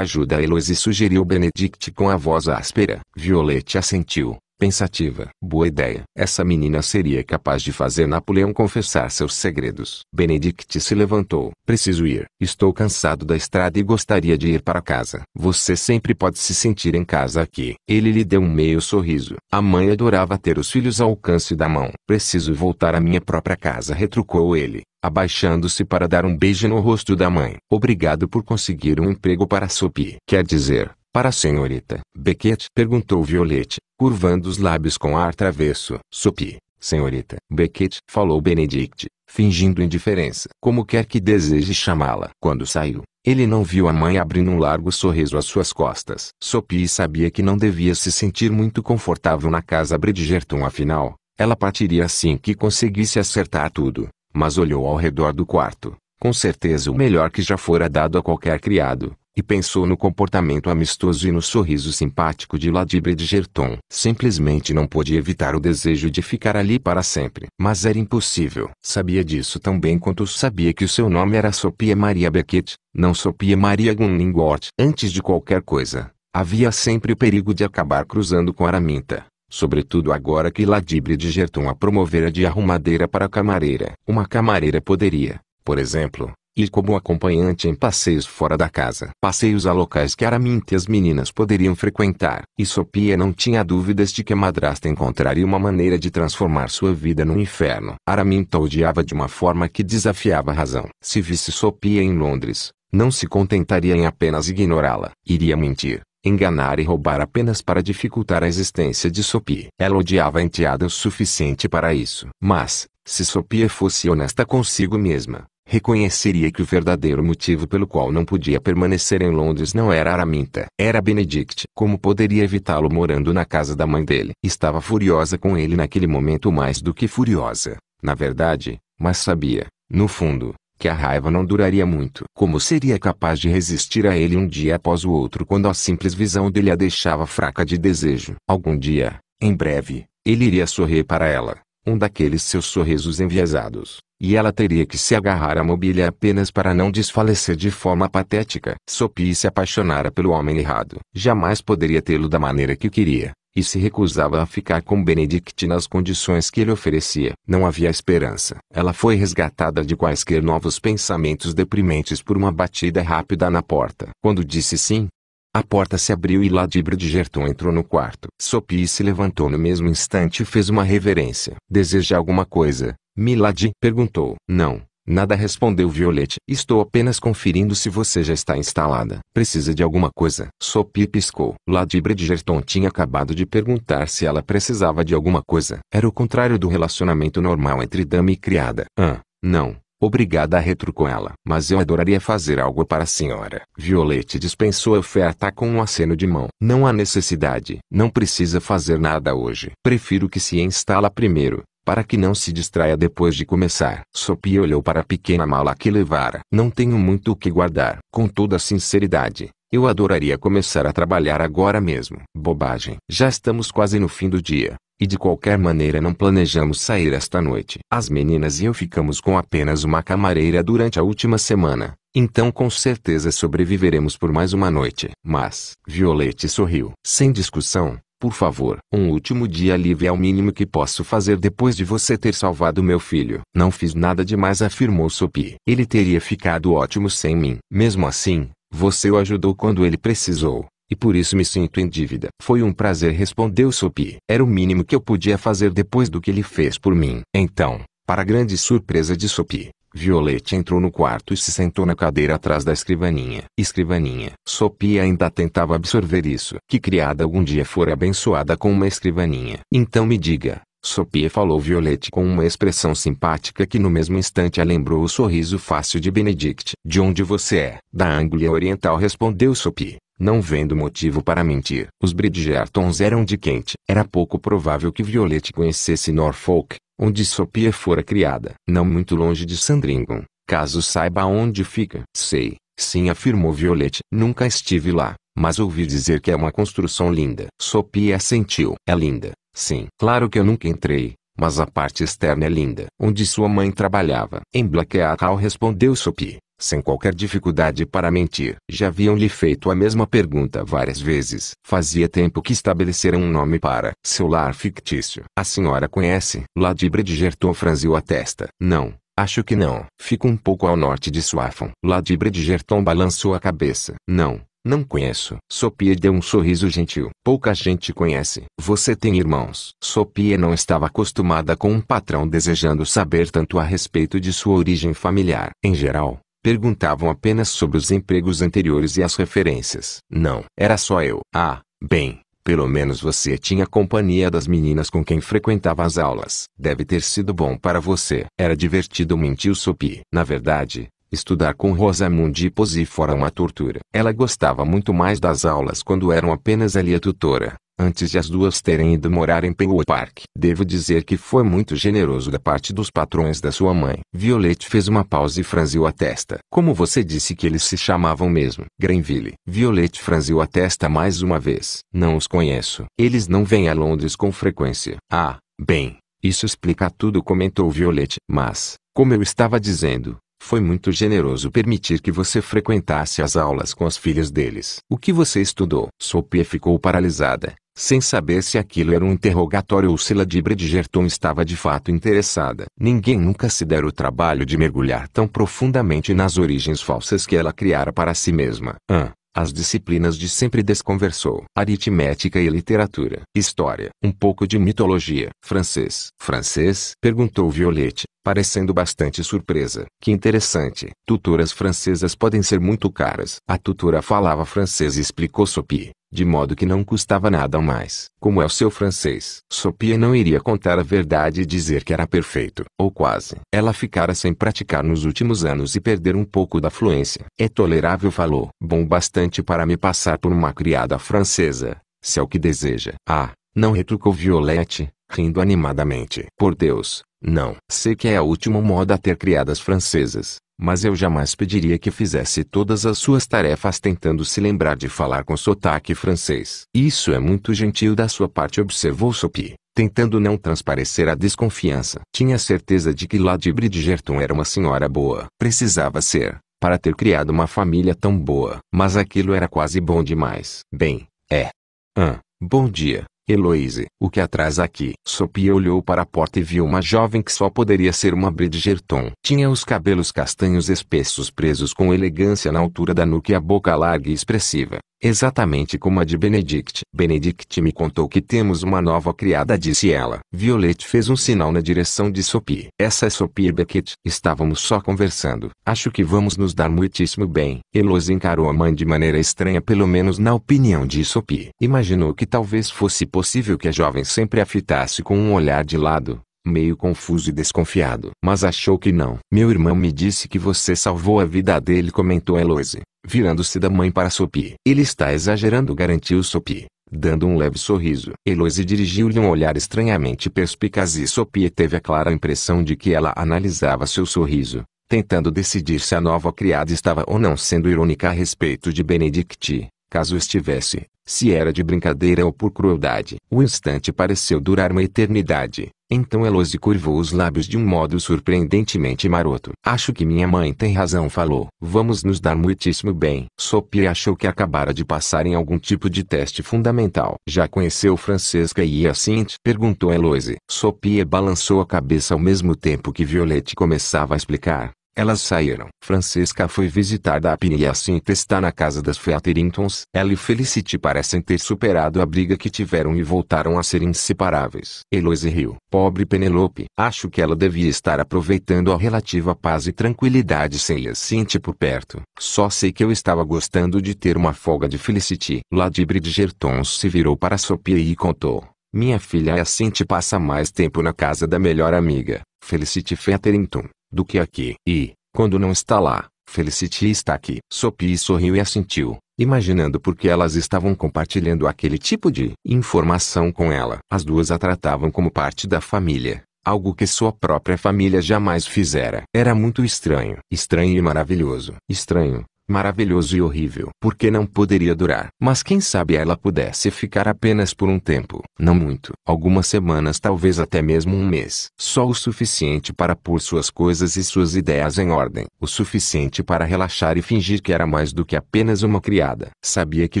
ajuda a Eloise, sugeriu Benedict com a voz áspera. Violet assentiu, pensativa. Boa ideia. Essa menina seria capaz de fazer Napoleão confessar seus segredos. Benedict se levantou. Preciso ir. Estou cansado da estrada e gostaria de ir para casa. Você sempre pode se sentir em casa aqui. Ele lhe deu um meio sorriso. A mãe adorava ter os filhos ao alcance da mão. Preciso voltar à minha própria casa, retrucou ele abaixando-se para dar um beijo no rosto da mãe. Obrigado por conseguir um emprego para Sophie. Quer dizer, para a senhorita, Beckett? Perguntou Violete, curvando os lábios com ar travesso. Sopi, senhorita, Beckett, falou Benedict, fingindo indiferença, como quer que deseje chamá-la. Quando saiu, ele não viu a mãe abrindo um largo sorriso às suas costas. Sopi sabia que não devia se sentir muito confortável na casa Bridgerton afinal, ela partiria assim que conseguisse acertar tudo, mas olhou ao redor do quarto, com certeza o melhor que já fora dado a qualquer criado, e pensou no comportamento amistoso e no sorriso simpático de Ladibre de Gerton. Simplesmente não podia evitar o desejo de ficar ali para sempre. Mas era impossível. Sabia disso tão bem quanto sabia que o seu nome era Sopia Maria Beckett, não Sopia Maria Gunlingort. Antes de qualquer coisa, havia sempre o perigo de acabar cruzando com Araminta sobretudo agora que Ladibre de Gerton a promovera de arrumadeira para camareira. Uma camareira poderia, por exemplo, e como acompanhante em passeios fora da casa. Passeios a locais que Araminta e as meninas poderiam frequentar. E Sopia não tinha dúvidas de que a madrasta encontraria uma maneira de transformar sua vida num inferno. Araminta odiava de uma forma que desafiava a razão. Se visse Sopia em Londres, não se contentaria em apenas ignorá-la. Iria mentir, enganar e roubar apenas para dificultar a existência de Sophie. Ela odiava a enteada o suficiente para isso. Mas, se Sophie fosse honesta consigo mesma, reconheceria que o verdadeiro motivo pelo qual não podia permanecer em Londres não era Araminta, era Benedict. Como poderia evitá-lo morando na casa da mãe dele? Estava furiosa com ele naquele momento mais do que furiosa, na verdade, mas sabia, no fundo, que a raiva não duraria muito. Como seria capaz de resistir a ele um dia após o outro quando a simples visão dele a deixava fraca de desejo? Algum dia, em breve, ele iria sorrir para ela, um daqueles seus sorrisos enviesados, e ela teria que se agarrar à mobília apenas para não desfalecer de forma patética. Sophie se apaixonara pelo homem errado. Jamais poderia tê-lo da maneira que queria, e se recusava a ficar com Benedict nas condições que ele oferecia. Não havia esperança. Ela foi resgatada de quaisquer novos pensamentos deprimentes por uma batida rápida na porta. Quando disse sim, a porta se abriu e Ladibro de Gerton entrou no quarto. Sophie se levantou no mesmo instante e fez uma reverência. Deseja alguma coisa? Milady perguntou. Não, nada respondeu Violet. Estou apenas conferindo se você já está instalada. Precisa de alguma coisa? Sopi piscou. Lady Bridgerton tinha acabado de perguntar se ela precisava de alguma coisa. Era o contrário do relacionamento normal entre dama e criada. Ah, não. Obrigada, retrucou ela. Mas eu adoraria fazer algo para a senhora. Violete dispensou a oferta com um aceno de mão. Não há necessidade. Não precisa fazer nada hoje. Prefiro que se instala primeiro para que não se distraia depois de começar. Sophie olhou para a pequena mala que levara. Não tenho muito o que guardar. Com toda sinceridade, eu adoraria começar a trabalhar agora mesmo. Bobagem. Já estamos quase no fim do dia. E de qualquer maneira não planejamos sair esta noite. As meninas e eu ficamos com apenas uma camareira durante a última semana. Então com certeza sobreviveremos por mais uma noite. Mas, Violete sorriu. Sem discussão, por favor, um último dia livre é o mínimo que posso fazer depois de você ter salvado meu filho. Não fiz nada demais, afirmou Sopi. Ele teria ficado ótimo sem mim. Mesmo assim, você o ajudou quando ele precisou e por isso me sinto em dívida. Foi um prazer, respondeu Sopi. Era o mínimo que eu podia fazer depois do que ele fez por mim. Então, para grande surpresa de Sopi, Violete entrou no quarto e se sentou na cadeira atrás da escrivaninha. Escrivaninha. Sopia ainda tentava absorver isso. Que criada algum dia fora abençoada com uma escrivaninha. Então me diga, Sopia falou Violete com uma expressão simpática que no mesmo instante a lembrou o sorriso fácil de Benedict. De onde você é? Da Anglia Oriental respondeu Sopie não vendo motivo para mentir. Os Bridgertons eram de quente. Era pouco provável que Violette conhecesse Norfolk, onde Sophia fora criada. Não muito longe de Sandringham, caso saiba onde fica. Sei, sim afirmou Violette. Nunca estive lá, mas ouvi dizer que é uma construção linda. Sophia assentiu. É, é linda, sim. Claro que eu nunca entrei, mas a parte externa é linda. Onde sua mãe trabalhava. Em Blackheath respondeu Sophie sem qualquer dificuldade para mentir. Já haviam-lhe feito a mesma pergunta várias vezes. Fazia tempo que estabeleceram um nome para seu lar fictício. A senhora conhece? Ladibre Gerton franziu a testa. Não, Acho que não. Fico um pouco ao norte de Suafon. Ladibre de Gerton balançou a cabeça. Não, não conheço. Sopia deu um sorriso gentil. Pouca gente conhece. Você tem irmãos. Sopia não estava acostumada com um patrão desejando saber tanto a respeito de sua origem familiar. Em geral, Perguntavam apenas sobre os empregos anteriores e as referências. Não. Era só eu. Ah, bem, pelo menos você tinha companhia das meninas com quem frequentava as aulas. Deve ter sido bom para você. Era divertido mentiu Sopi. Na verdade, estudar com Rosamund e Posi fora uma tortura. Ela gostava muito mais das aulas quando eram apenas ali a tutora antes de as duas terem ido morar em Penwood Park. Devo dizer que foi muito generoso da parte dos patrões da sua mãe. Violet fez uma pausa e franziu a testa. Como você disse que eles se chamavam mesmo? Grenville. Violet franziu a testa mais uma vez. Não os conheço. Eles não vêm a Londres com frequência. Ah, bem, isso explica tudo, comentou Violet. Mas, como eu estava dizendo, foi muito generoso permitir que você frequentasse as aulas com as filhas deles. O que você estudou? Sopie ficou paralisada sem saber se aquilo era um interrogatório ou se Lady de Gerton estava de fato interessada. Ninguém nunca se dera o trabalho de mergulhar tão profundamente nas origens falsas que ela criara para si mesma. Ah, as disciplinas de sempre desconversou. Aritmética e literatura. História. Um pouco de mitologia. Francês. Francês? Perguntou Violette, parecendo bastante surpresa. Que interessante. Tutoras francesas podem ser muito caras. A tutora falava francês e explicou Sopi de modo que não custava nada mais. Como é o seu francês? Sopia não iria contar a verdade e dizer que era perfeito, ou quase. Ela ficara sem praticar nos últimos anos e perder um pouco da fluência. É tolerável, falou. Bom bastante para me passar por uma criada francesa, se é o que deseja. Ah, não retrucou Violette, rindo animadamente. Por Deus, não. Sei que é a última moda a ter criadas francesas, mas eu jamais pediria que fizesse todas as suas tarefas tentando se lembrar de falar com sotaque francês. Isso é muito gentil da sua parte, observou Sophie, tentando não transparecer a desconfiança. Tinha certeza de que Lady Gerton era uma senhora boa. Precisava ser, para ter criado uma família tão boa. Mas aquilo era quase bom demais. Bem, é. Ah, bom dia. Heloise, o que atrás aqui? Sopia olhou para a porta e viu uma jovem que só poderia ser uma Bridgerton. Tinha os cabelos castanhos espessos presos com elegância na altura da nuca e a boca larga e expressiva. Exatamente como a de Benedict. Benedict me contou que temos uma nova criada disse ela. Violet fez um sinal na direção de Sophie. Essa é Sophie Beckett. Estávamos só conversando. Acho que vamos nos dar muitíssimo bem. Elos encarou a mãe de maneira estranha pelo menos na opinião de Sophie. Imaginou que talvez fosse possível que a jovem sempre a fitasse com um olhar de lado meio confuso e desconfiado, mas achou que não. Meu irmão me disse que você salvou a vida dele, comentou Eloise, virando-se da mãe para Sopie. Ele está exagerando, garantiu Sopie, dando um leve sorriso. Eloise dirigiu-lhe um olhar estranhamente perspicaz e Sopie teve a clara impressão de que ela analisava seu sorriso. Tentando decidir se a nova criada estava ou não sendo irônica a respeito de Benedict, Caso estivesse, se era de brincadeira ou por crueldade. O instante pareceu durar uma eternidade. Então Elose curvou os lábios de um modo surpreendentemente maroto. Acho que minha mãe tem razão, falou. Vamos nos dar muitíssimo bem. Sophie achou que acabara de passar em algum tipo de teste fundamental. Já conheceu Francesca e Hyacinthe? Perguntou Elose. Sophie balançou a cabeça ao mesmo tempo que Violette começava a explicar. Elas saíram. Francesca foi visitar Daphne e Jacinta assim está na casa das Featheringtons. Ela e Felicity parecem ter superado a briga que tiveram e voltaram a ser inseparáveis. Eloise riu. Pobre Penelope. Acho que ela devia estar aproveitando a relativa paz e tranquilidade sem Jacinta por perto. Só sei que eu estava gostando de ter uma folga de Felicity. Ladibre de Gertons se virou para Sophie e contou. Minha filha Hyacinthe assim passa mais tempo na casa da melhor amiga, Felicity Featherington do que aqui. E, quando não está lá, Felicity está aqui. Sophie sorriu e assentiu, imaginando porque elas estavam compartilhando aquele tipo de informação com ela. As duas a tratavam como parte da família, algo que sua própria família jamais fizera. Era muito estranho. Estranho e maravilhoso. Estranho, maravilhoso e horrível, porque não poderia durar. Mas quem sabe ela pudesse ficar apenas por um tempo, não muito, algumas semanas, talvez até mesmo um mês, só o suficiente para pôr suas coisas e suas ideias em ordem, o suficiente para relaxar e fingir que era mais do que apenas uma criada. Sabia que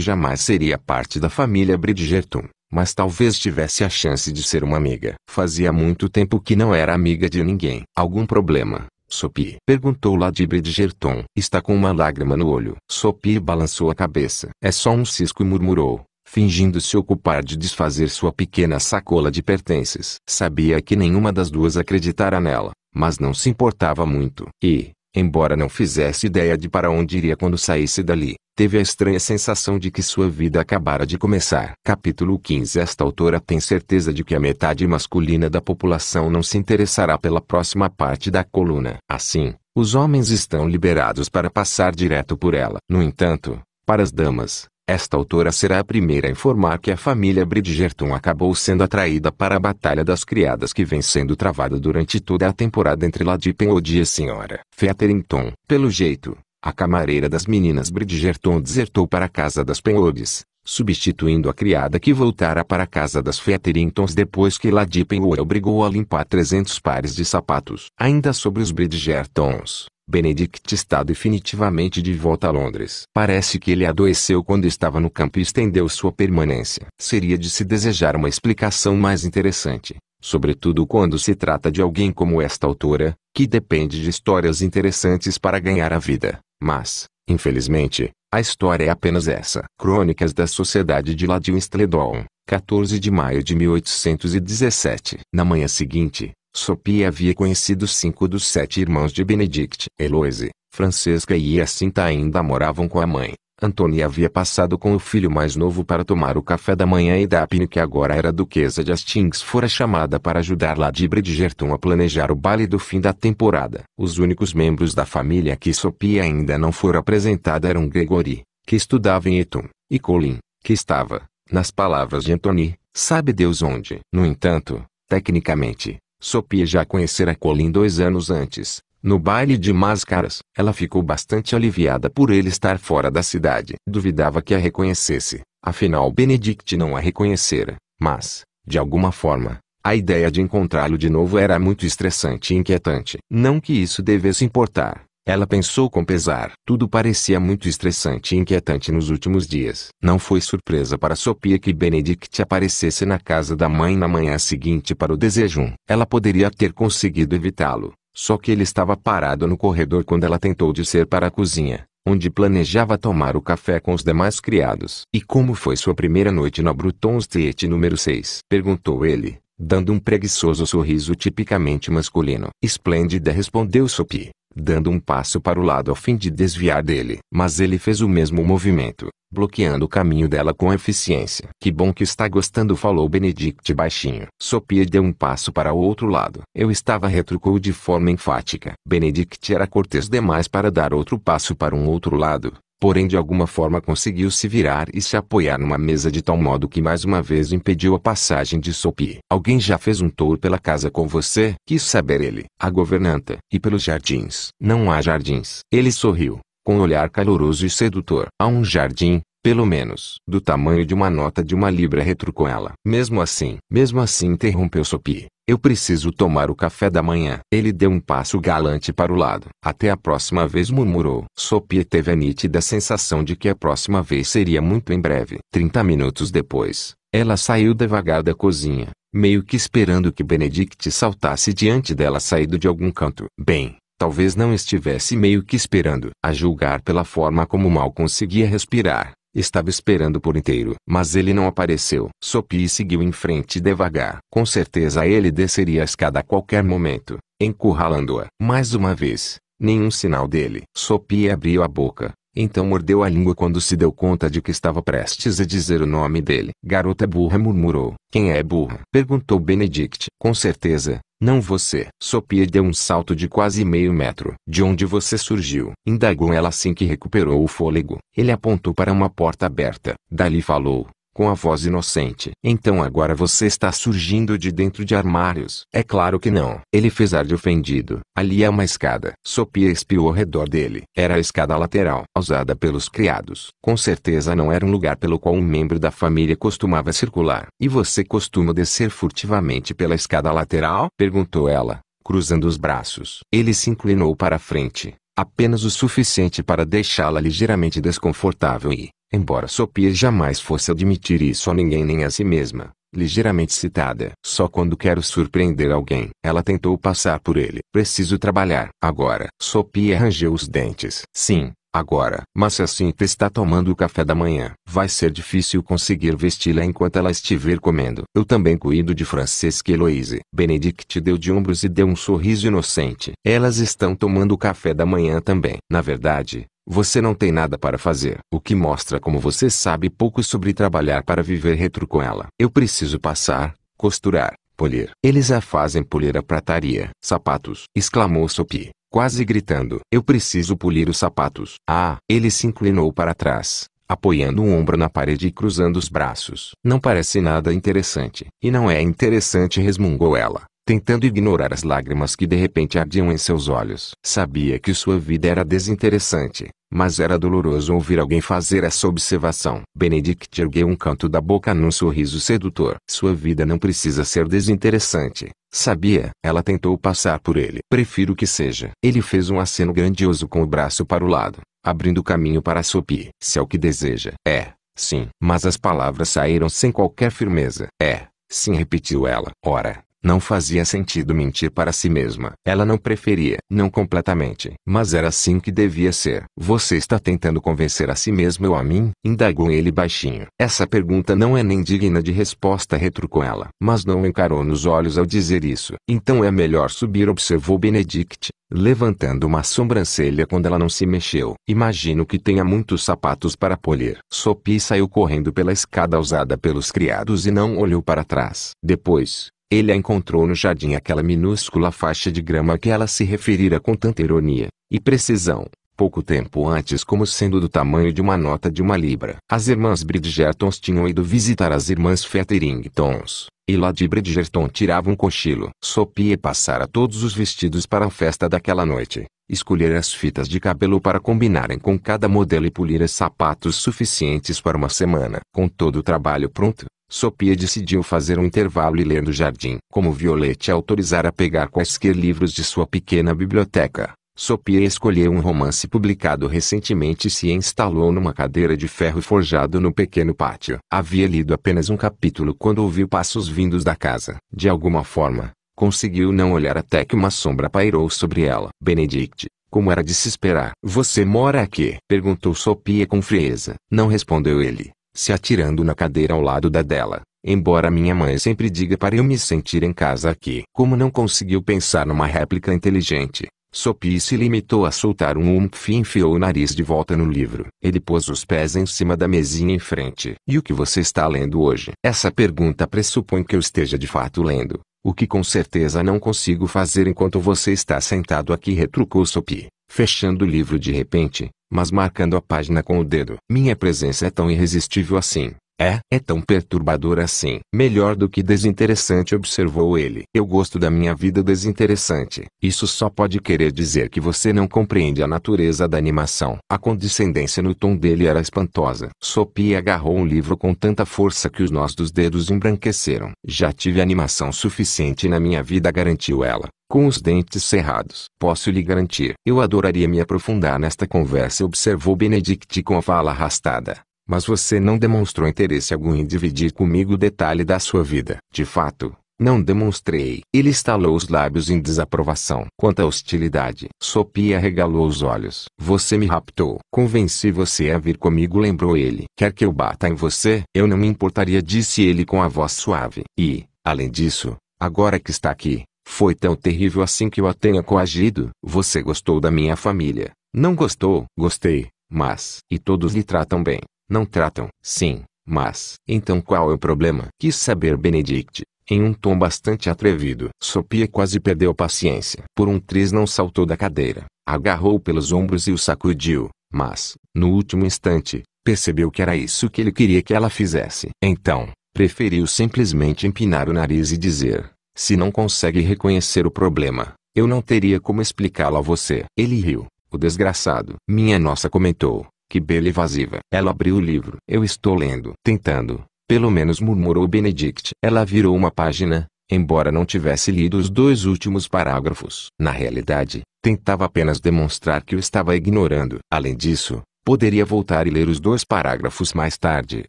jamais seria parte da família Bridgerton. Mas talvez tivesse a chance de ser uma amiga. Fazia muito tempo que não era amiga de ninguém. Algum problema Sopi? Perguntou Lady Bridgerton. Está com uma lágrima no olho. Sopi balançou a cabeça. É só um cisco e murmurou, fingindo se ocupar de desfazer sua pequena sacola de pertences. Sabia que nenhuma das duas acreditara nela, mas não se importava muito. E, Embora não fizesse ideia de para onde iria quando saísse dali, teve a estranha sensação de que sua vida acabara de começar. Capítulo 15 Esta autora tem certeza de que a metade masculina da população não se interessará pela próxima parte da coluna. Assim, os homens estão liberados para passar direto por ela. No entanto, para as damas, esta autora será a primeira a informar que a família Bridgerton acabou sendo atraída para a Batalha das Criadas que vem sendo travada durante toda a temporada entre Ladipen e a Senhora Featherington. Pelo jeito, a camareira das meninas Bridgerton desertou para a casa das Penobis, substituindo a criada que voltara para a casa das Featheringtons depois que Ladipen obrigou a limpar 300 pares de sapatos. Ainda sobre os Bridgertons, Benedict está definitivamente de volta a Londres. Parece que ele adoeceu quando estava no campo e estendeu sua permanência. Seria de se desejar uma explicação mais interessante, sobretudo quando se trata de alguém como esta autora, que depende de histórias interessantes para ganhar a vida. Mas, infelizmente, a história é apenas essa. Crônicas da Sociedade de Ladil Stledon, 14 de maio de 1817. Na manhã seguinte, Sopie havia conhecido cinco dos sete irmãos de Benedict. Eloise, Francesca e Jacinta ainda moravam com a mãe. Antônia havia passado com o filho mais novo para tomar o café da manhã e Daphne, que agora era duquesa de Hastings, fora chamada para ajudar Ladibre de Gerton a planejar o baile do fim da temporada. Os únicos membros da família que Sopie ainda não fora apresentada eram Gregory, que estudava em Eton, e Colin, que estava, nas palavras de Antony, sabe Deus onde. No entanto, tecnicamente, Sophie já conhecera Colin dois anos antes, no baile de máscaras. Ela ficou bastante aliviada por ele estar fora da cidade. Duvidava que a reconhecesse, afinal Benedict não a reconhecera, mas, de alguma forma, a ideia de encontrá-lo de novo era muito estressante e inquietante. Não que isso devesse importar, ela pensou com pesar. Tudo parecia muito estressante e inquietante nos últimos dias. Não foi surpresa para Sopie que Benedict aparecesse na casa da mãe na manhã seguinte para o desejum. Ela poderia ter conseguido evitá-lo, só que ele estava parado no corredor quando ela tentou descer para a cozinha, onde planejava tomar o café com os demais criados. E como foi sua primeira noite na Bruton Street número 6? Perguntou ele, dando um preguiçoso sorriso tipicamente masculino. Esplêndida respondeu Sophie dando um passo para o lado a fim de desviar dele. Mas ele fez o mesmo movimento, bloqueando o caminho dela com eficiência. Que bom que está gostando, falou Benedict baixinho. Sopia deu um passo para o outro lado. Eu estava, retrucou de forma enfática. Benedict era cortês demais para dar outro passo para um outro lado porém de alguma forma conseguiu se virar e se apoiar numa mesa de tal modo que mais uma vez impediu a passagem de Sopi. Alguém já fez um tour pela casa com você? Quis saber ele. A governanta. E pelos jardins. Não há jardins. Ele sorriu, com um olhar caloroso e sedutor. Há um jardim, pelo menos, do tamanho de uma nota de uma libra retrucou ela. Mesmo assim, mesmo assim interrompeu Sopi. Eu preciso tomar o café da manhã. Ele deu um passo galante para o lado. Até a próxima vez murmurou. Sophie teve a nítida sensação de que a próxima vez seria muito em breve. Trinta minutos depois, ela saiu devagar da cozinha, meio que esperando que Benedict saltasse diante dela saído de algum canto. Bem, talvez não estivesse meio que esperando. A julgar pela forma como mal conseguia respirar, Estava esperando por inteiro, mas ele não apareceu. Sopie seguiu em frente devagar. Com certeza ele desceria a escada a qualquer momento, encurralando-a. Mais uma vez, nenhum sinal dele. Sopie abriu a boca, então mordeu a língua quando se deu conta de que estava prestes a dizer o nome dele. Garota burra murmurou. Quem é burra? Perguntou Benedict. Com certeza, não você. Sophie deu um salto de quase meio metro. De onde você surgiu? Indagou ela assim que recuperou o fôlego. Ele apontou para uma porta aberta. Dali falou com a voz inocente. Então agora você está surgindo de dentro de armários. É claro que não. Ele fez ar de ofendido. Ali é uma escada. Sopia espiou ao redor dele. Era a escada lateral, usada pelos criados. Com certeza não era um lugar pelo qual um membro da família costumava circular. E você costuma descer furtivamente pela escada lateral? Perguntou ela, cruzando os braços. Ele se inclinou para a frente. Apenas o suficiente para deixá-la ligeiramente desconfortável e, Embora Sopie jamais fosse admitir isso a ninguém nem a si mesma, ligeiramente citada. Só quando quero surpreender alguém. Ela tentou passar por ele. Preciso trabalhar. Agora. Sophie arranjou os dentes. Sim, agora. Mas se a Cinta está tomando o café da manhã, vai ser difícil conseguir vesti-la enquanto ela estiver comendo. Eu também cuido de Francesca e Heloise. Benedict deu de ombros e deu um sorriso inocente. Elas estão tomando o café da manhã também. Na verdade, você não tem nada para fazer. O que mostra como você sabe pouco sobre trabalhar para viver Retro com ela. Eu preciso passar, costurar, polir. Eles a fazem polir a prataria. Sapatos! exclamou Sophie, quase gritando. Eu preciso polir os sapatos. Ah! Ele se inclinou para trás, apoiando o um ombro na parede e cruzando os braços. Não parece nada interessante. E não é interessante resmungou ela tentando ignorar as lágrimas que de repente ardiam em seus olhos. Sabia que sua vida era desinteressante, mas era doloroso ouvir alguém fazer essa observação. Benedict ergueu um canto da boca num sorriso sedutor. Sua vida não precisa ser desinteressante. Sabia? Ela tentou passar por ele. Prefiro que seja. Ele fez um aceno grandioso com o braço para o lado, abrindo caminho para Sophie. Se é o que deseja. É, sim. Mas as palavras saíram sem qualquer firmeza. É, sim, repetiu ela. Ora, não fazia sentido mentir para si mesma. Ela não preferia, não completamente, mas era assim que devia ser. Você está tentando convencer a si mesmo ou a mim? Indagou ele baixinho. Essa pergunta não é nem digna de resposta, retrucou ela, mas não encarou nos olhos ao dizer isso. Então é melhor subir, observou Benedict, levantando uma sobrancelha quando ela não se mexeu. Imagino que tenha muitos sapatos para polir. Sophie saiu correndo pela escada usada pelos criados e não olhou para trás. Depois, ele a encontrou no jardim aquela minúscula faixa de grama a que ela se referira com tanta ironia e precisão, pouco tempo antes como sendo do tamanho de uma nota de uma libra. As irmãs Bridgertons tinham ido visitar as irmãs Fetteringtons, e lá de Bridgerton tirava um cochilo. Sopia passara todos os vestidos para a festa daquela noite, escolher as fitas de cabelo para combinarem com cada modelo e polir os sapatos suficientes para uma semana. Com todo o trabalho pronto, Sopia decidiu fazer um intervalo e ler no jardim. Como Violet autorizara a pegar quaisquer livros de sua pequena biblioteca, Sopia escolheu um romance publicado recentemente e se instalou numa cadeira de ferro forjado no pequeno pátio. Havia lido apenas um capítulo quando ouviu passos vindos da casa. De alguma forma, conseguiu não olhar até que uma sombra pairou sobre ela. Benedict, como era de se esperar. Você mora aqui? Perguntou Sopia com frieza. Não respondeu ele se atirando na cadeira ao lado da dela. Embora minha mãe sempre diga para eu me sentir em casa aqui. Como não conseguiu pensar numa réplica inteligente, Sopi se limitou a soltar um umf e enfiou o nariz de volta no livro. Ele pôs os pés em cima da mesinha em frente. E o que você está lendo hoje? Essa pergunta pressupõe que eu esteja de fato lendo, o que com certeza não consigo fazer enquanto você está sentado aqui retrucou Sopi, fechando o livro de repente, mas marcando a página com o dedo. Minha presença é tão irresistível assim. É, é tão perturbadora assim. Melhor do que desinteressante, observou ele. Eu gosto da minha vida desinteressante. Isso só pode querer dizer que você não compreende a natureza da animação. A condescendência no tom dele era espantosa. Sophie agarrou um livro com tanta força que os nós dos dedos embranqueceram. Já tive animação suficiente na minha vida, garantiu ela com os dentes cerrados. Posso lhe garantir. Eu adoraria me aprofundar nesta conversa, observou Benedict com a fala arrastada. Mas você não demonstrou interesse algum em dividir comigo o detalhe da sua vida. De fato, não demonstrei. Ele estalou os lábios em desaprovação. Quanta hostilidade. Sopia regalou os olhos. Você me raptou. Convenci você a vir comigo, lembrou ele. Quer que eu bata em você? Eu não me importaria, disse ele com a voz suave. E, além disso, agora que está aqui, foi tão terrível assim que eu a tenha coagido. Você gostou da minha família? Não gostou? Gostei, mas. E todos lhe tratam bem? Não tratam? Sim, mas. Então qual é o problema? Quis saber Benedict, em um tom bastante atrevido. Sopia quase perdeu paciência. Por um tris não saltou da cadeira. Agarrou pelos ombros e o sacudiu. Mas, no último instante, percebeu que era isso que ele queria que ela fizesse. Então, preferiu simplesmente empinar o nariz e dizer: se não consegue reconhecer o problema, eu não teria como explicá-lo a você. Ele riu. O desgraçado. Minha nossa comentou. Que bela evasiva. Ela abriu o livro. Eu estou lendo. Tentando. Pelo menos murmurou Benedict. Ela virou uma página, embora não tivesse lido os dois últimos parágrafos. Na realidade, tentava apenas demonstrar que o estava ignorando. Além disso, Poderia voltar e ler os dois parágrafos mais tarde,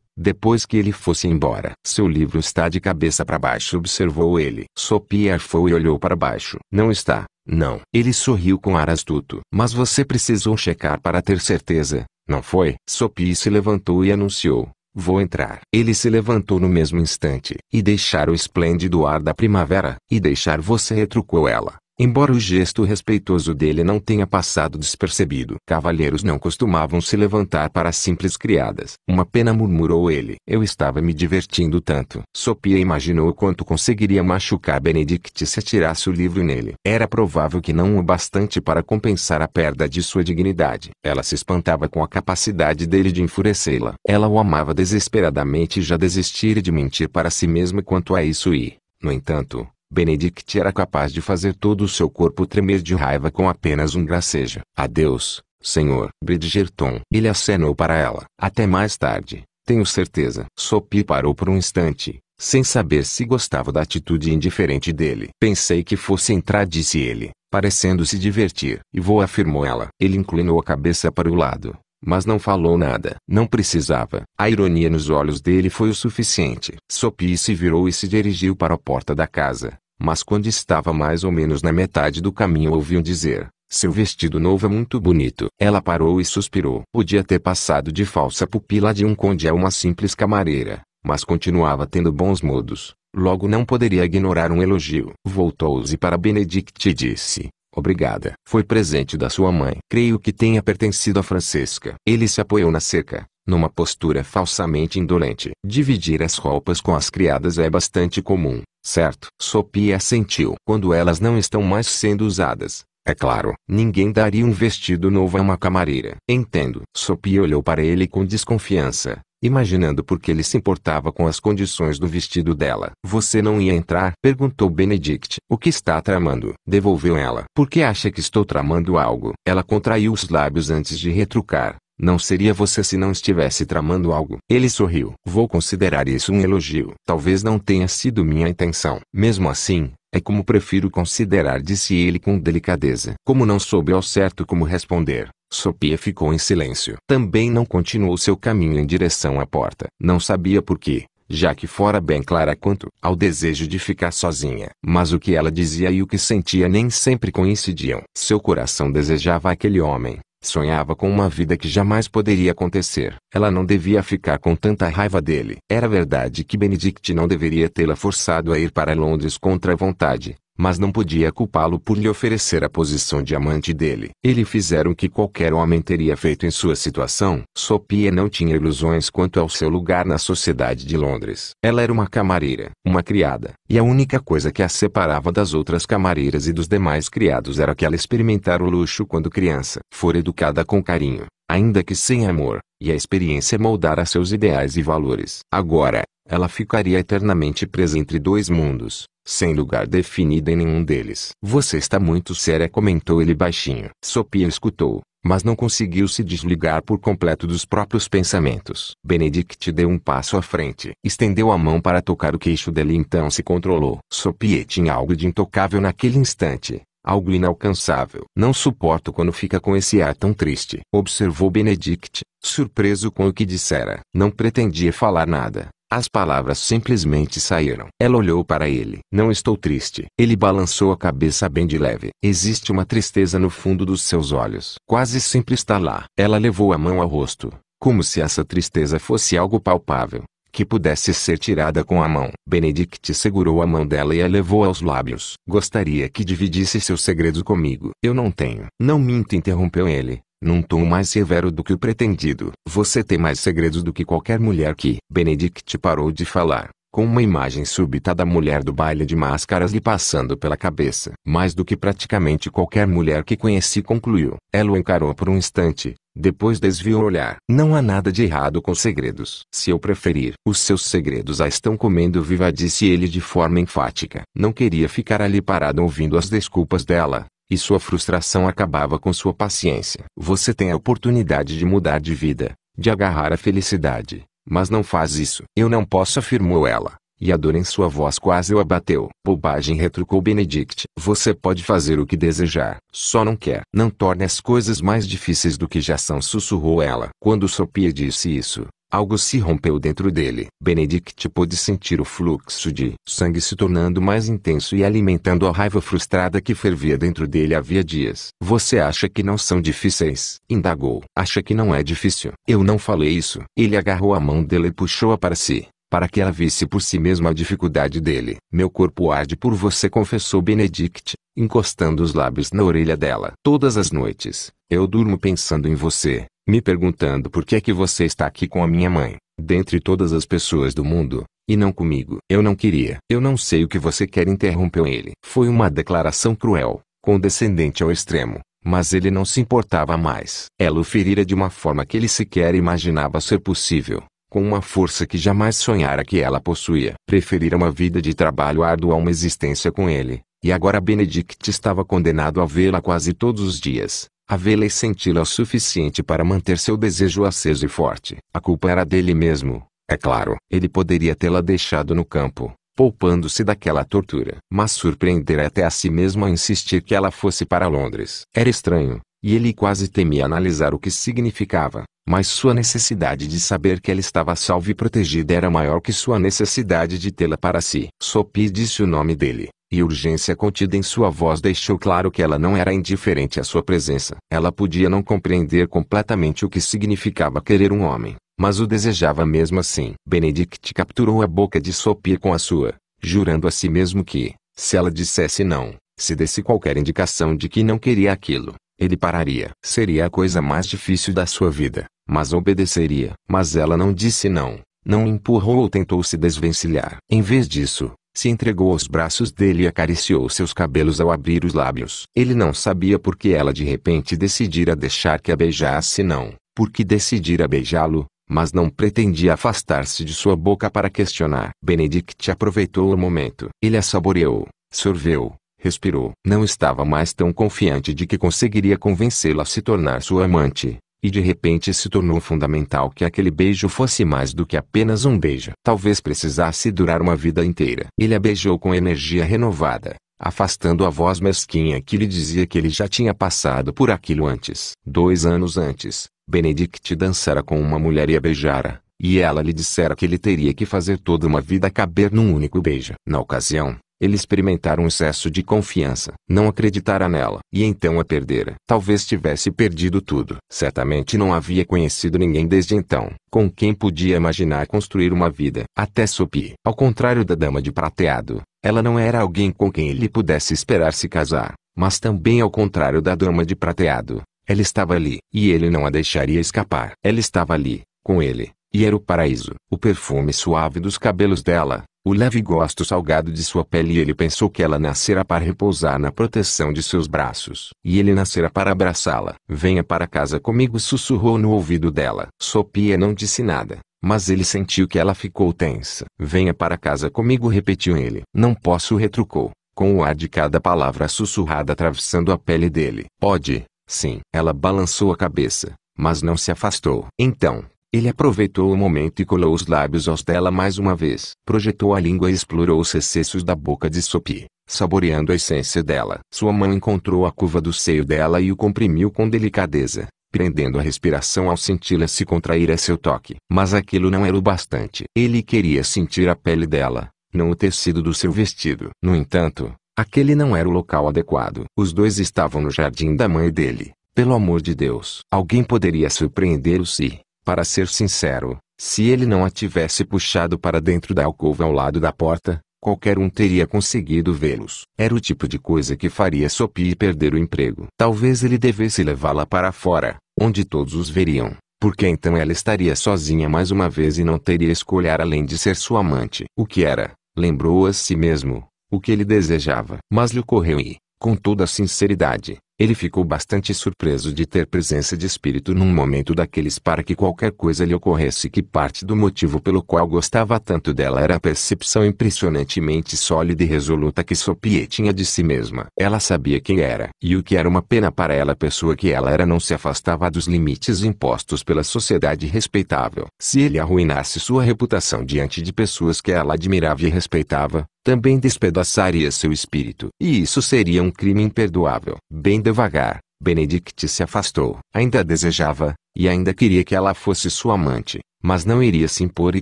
depois que ele fosse embora. Seu livro está de cabeça para baixo, observou ele. Sopia arfou e olhou para baixo. Não está, não. Ele sorriu com ar astuto. Mas você precisou checar para ter certeza, não foi? Sopie se levantou e anunciou. Vou entrar. Ele se levantou no mesmo instante. E deixar o esplêndido ar da primavera. E deixar você retrucou ela. Embora o gesto respeitoso dele não tenha passado despercebido, cavalheiros não costumavam se levantar para simples criadas. Uma pena murmurou ele. Eu estava me divertindo tanto. Sopia imaginou quanto conseguiria machucar Benedict se atirasse o livro nele. Era provável que não o bastante para compensar a perda de sua dignidade. Ela se espantava com a capacidade dele de enfurecê-la. Ela o amava desesperadamente e já desistira de mentir para si mesma quanto a isso e, no entanto, Benedict era capaz de fazer todo o seu corpo tremer de raiva com apenas um gracejo. Adeus, senhor. Bridgerton. Ele acenou para ela. Até mais tarde, tenho certeza. Sophie parou por um instante, sem saber se gostava da atitude indiferente dele. Pensei que fosse entrar, disse ele, parecendo se divertir. E vou, afirmou ela. Ele inclinou a cabeça para o lado, mas não falou nada. Não precisava. A ironia nos olhos dele foi o suficiente. Sopi se virou e se dirigiu para a porta da casa, mas quando estava mais ou menos na metade do caminho ouviu dizer, seu vestido novo é muito bonito. Ela parou e suspirou. Podia ter passado de falsa pupila de um conde a uma simples camareira, mas continuava tendo bons modos. Logo não poderia ignorar um elogio. Voltou-se para Benedict e disse, Obrigada. Foi presente da sua mãe. Creio que tenha pertencido a Francesca. Ele se apoiou na cerca, numa postura falsamente indolente. Dividir as roupas com as criadas é bastante comum. Certo. Sopia assentiu. É Quando elas não estão mais sendo usadas, é claro, ninguém daria um vestido novo a uma camareira. Entendo. Sopia olhou para ele com desconfiança, imaginando por que ele se importava com as condições do vestido dela. Você não ia entrar? Perguntou Benedict. O que está tramando? Devolveu ela. Por que acha que estou tramando algo? Ela contraiu os lábios antes de retrucar. Não seria você se não estivesse tramando algo. Ele sorriu. Vou considerar isso um elogio. Talvez não tenha sido minha intenção. Mesmo assim, é como prefiro considerar, disse ele com delicadeza. Como não soube ao certo como responder, Sopia ficou em silêncio. Também não continuou seu caminho em direção à porta. Não sabia por quê, já que fora bem clara quanto ao desejo de ficar sozinha. Mas o que ela dizia e o que sentia nem sempre coincidiam. Seu coração desejava aquele homem, Sonhava com uma vida que jamais poderia acontecer. Ela não devia ficar com tanta raiva dele. Era verdade que Benedict não deveria tê-la forçado a ir para Londres contra a vontade, mas não podia culpá-lo por lhe oferecer a posição de amante dele. Ele fizeram que qualquer homem teria feito em sua situação. Sophia não tinha ilusões quanto ao seu lugar na sociedade de Londres. Ela era uma camareira, uma criada, e a única coisa que a separava das outras camareiras e dos demais criados era que ela experimentara o luxo quando criança. Fora educada com carinho, ainda que sem amor, e a experiência moldara seus ideais e valores. Agora, ela ficaria eternamente presa entre dois mundos, sem lugar definido em nenhum deles. Você está muito séria, comentou ele baixinho. Sophia escutou, mas não conseguiu se desligar por completo dos próprios pensamentos. Benedict deu um passo à frente, estendeu a mão para tocar o queixo dele e então se controlou. Sopie tinha algo de intocável naquele instante, algo inalcançável. Não suporto quando fica com esse ar tão triste, observou Benedict, surpreso com o que dissera. Não pretendia falar nada, as palavras simplesmente saíram. Ela olhou para ele. Não estou triste. Ele balançou a cabeça bem de leve. Existe uma tristeza no fundo dos seus olhos. Quase sempre está lá. Ela levou a mão ao rosto, como se essa tristeza fosse algo palpável, que pudesse ser tirada com a mão. Benedict segurou a mão dela e a levou aos lábios. Gostaria que dividisse seu segredo comigo. Eu não tenho. Não minta, interrompeu ele num tom mais severo do que o pretendido. Você tem mais segredos do que qualquer mulher que. Benedict parou de falar, com uma imagem súbita da mulher do baile de máscaras lhe passando pela cabeça. Mais do que praticamente qualquer mulher que conheci, concluiu. Ela o encarou por um instante, depois desviou o olhar. Não há nada de errado com segredos. Se eu preferir, os seus segredos a estão comendo viva, disse ele de forma enfática. Não queria ficar ali parado ouvindo as desculpas dela e sua frustração acabava com sua paciência. Você tem a oportunidade de mudar de vida, de agarrar a felicidade, mas não faz isso. Eu não posso, afirmou ela, e a dor em sua voz quase o abateu. Bobagem, retrucou Benedict. Você pode fazer o que desejar, só não quer. Não torne as coisas mais difíceis do que já são, sussurrou ela. Quando Sophia disse isso, Algo se rompeu dentro dele. Benedict pôde sentir o fluxo de sangue se tornando mais intenso e alimentando a raiva frustrada que fervia dentro dele havia dias. Você acha que não são difíceis? Indagou. Acha que não é difícil? Eu não falei isso. Ele agarrou a mão dela e puxou-a para si para que ela visse por si mesma a dificuldade dele. Meu corpo arde por você, confessou Benedict, encostando os lábios na orelha dela. Todas as noites, eu durmo pensando em você me perguntando por que é que você está aqui com a minha mãe, dentre todas as pessoas do mundo, e não comigo. Eu não queria. Eu não sei o que você quer, interrompeu ele. Foi uma declaração cruel, condescendente ao extremo, mas ele não se importava mais. Ela o ferira de uma forma que ele sequer imaginava ser possível com uma força que jamais sonhara que ela possuía. Preferira uma vida de trabalho árduo a uma existência com ele, e agora Benedict estava condenado a vê-la quase todos os dias a la e senti-la o suficiente para manter seu desejo aceso e forte. A culpa era dele mesmo, é claro. Ele poderia tê-la deixado no campo, poupando-se daquela tortura. Mas surpreender até a si mesmo a insistir que ela fosse para Londres. Era estranho, e ele quase temia analisar o que significava. Mas sua necessidade de saber que ela estava salva e protegida era maior que sua necessidade de tê-la para si. Sopi disse o nome dele e urgência contida em sua voz deixou claro que ela não era indiferente à sua presença. Ela podia não compreender completamente o que significava querer um homem, mas o desejava mesmo assim. Benedict capturou a boca de Sophie com a sua, jurando a si mesmo que, se ela dissesse não, se desse qualquer indicação de que não queria aquilo, ele pararia. Seria a coisa mais difícil da sua vida, mas obedeceria. Mas ela não disse não, não empurrou ou tentou se desvencilhar. Em vez disso, se entregou aos braços dele e acariciou seus cabelos ao abrir os lábios. Ele não sabia por que ela de repente decidira deixar que a beijasse não, porque decidira beijá-lo, mas não pretendia afastar-se de sua boca para questionar. Benedict aproveitou o momento. Ele a saboreou, sorveu, respirou. Não estava mais tão confiante de que conseguiria convencê-la a se tornar sua amante, e de repente se tornou fundamental que aquele beijo fosse mais do que apenas um beijo. Talvez precisasse durar uma vida inteira. Ele a beijou com energia renovada, afastando a voz mesquinha que lhe dizia que ele já tinha passado por aquilo antes. Dois anos antes, Benedict dançara com uma mulher e a beijara, e ela lhe dissera que ele teria que fazer toda uma vida caber num único beijo. Na ocasião, ele experimentara um excesso de confiança, não acreditara nela, e então a perdera. Talvez tivesse perdido tudo. Certamente não havia conhecido ninguém desde então, com quem podia imaginar construir uma vida. Até Sophie, ao contrário da dama de prateado, ela não era alguém com quem ele pudesse esperar se casar, mas também ao contrário da dama de prateado. Ela estava ali, e ele não a deixaria escapar. Ela estava ali, com ele, e era o paraíso. O perfume suave dos cabelos dela, o leve gosto salgado de sua pele e ele pensou que ela nascera para repousar na proteção de seus braços. E ele nascera para abraçá-la. Venha para casa comigo sussurrou no ouvido dela. Sopia não disse nada. Mas ele sentiu que ela ficou tensa. Venha para casa comigo repetiu ele. Não posso retrucou. Com o ar de cada palavra sussurrada atravessando a pele dele. Pode, sim. Ela balançou a cabeça, mas não se afastou. Então, ele aproveitou o momento e colou os lábios aos dela mais uma vez. Projetou a língua e explorou os recessos da boca de Sopi, saboreando a essência dela. Sua mão encontrou a curva do seio dela e o comprimiu com delicadeza, prendendo a respiração ao senti-la se contrair a seu toque. Mas aquilo não era o bastante. Ele queria sentir a pele dela, não o tecido do seu vestido. No entanto, aquele não era o local adequado. Os dois estavam no jardim da mãe dele. Pelo amor de Deus, alguém poderia surpreendê-lo se, para ser sincero, se ele não a tivesse puxado para dentro da alcova ao lado da porta, qualquer um teria conseguido vê-los. Era o tipo de coisa que faria Sophie perder o emprego. Talvez ele devesse levá-la para fora, onde todos os veriam, porque então ela estaria sozinha mais uma vez e não teria escolha além de ser sua amante. O que era, lembrou a si mesmo, o que ele desejava. Mas lhe ocorreu e, com toda sinceridade, ele ficou bastante surpreso de ter presença de espírito num momento daqueles para que qualquer coisa lhe ocorresse que parte do motivo pelo qual gostava tanto dela era a percepção impressionantemente sólida e resoluta que Sophie tinha de si mesma. Ela sabia quem era, e o que era uma pena para ela a pessoa que ela era não se afastava dos limites impostos pela sociedade respeitável. Se ele arruinasse sua reputação diante de pessoas que ela admirava e respeitava, também despedaçaria seu espírito. E isso seria um crime imperdoável. Bem devagar, Benedict se afastou. Ainda desejava, e ainda queria que ela fosse sua amante, mas não iria se impor e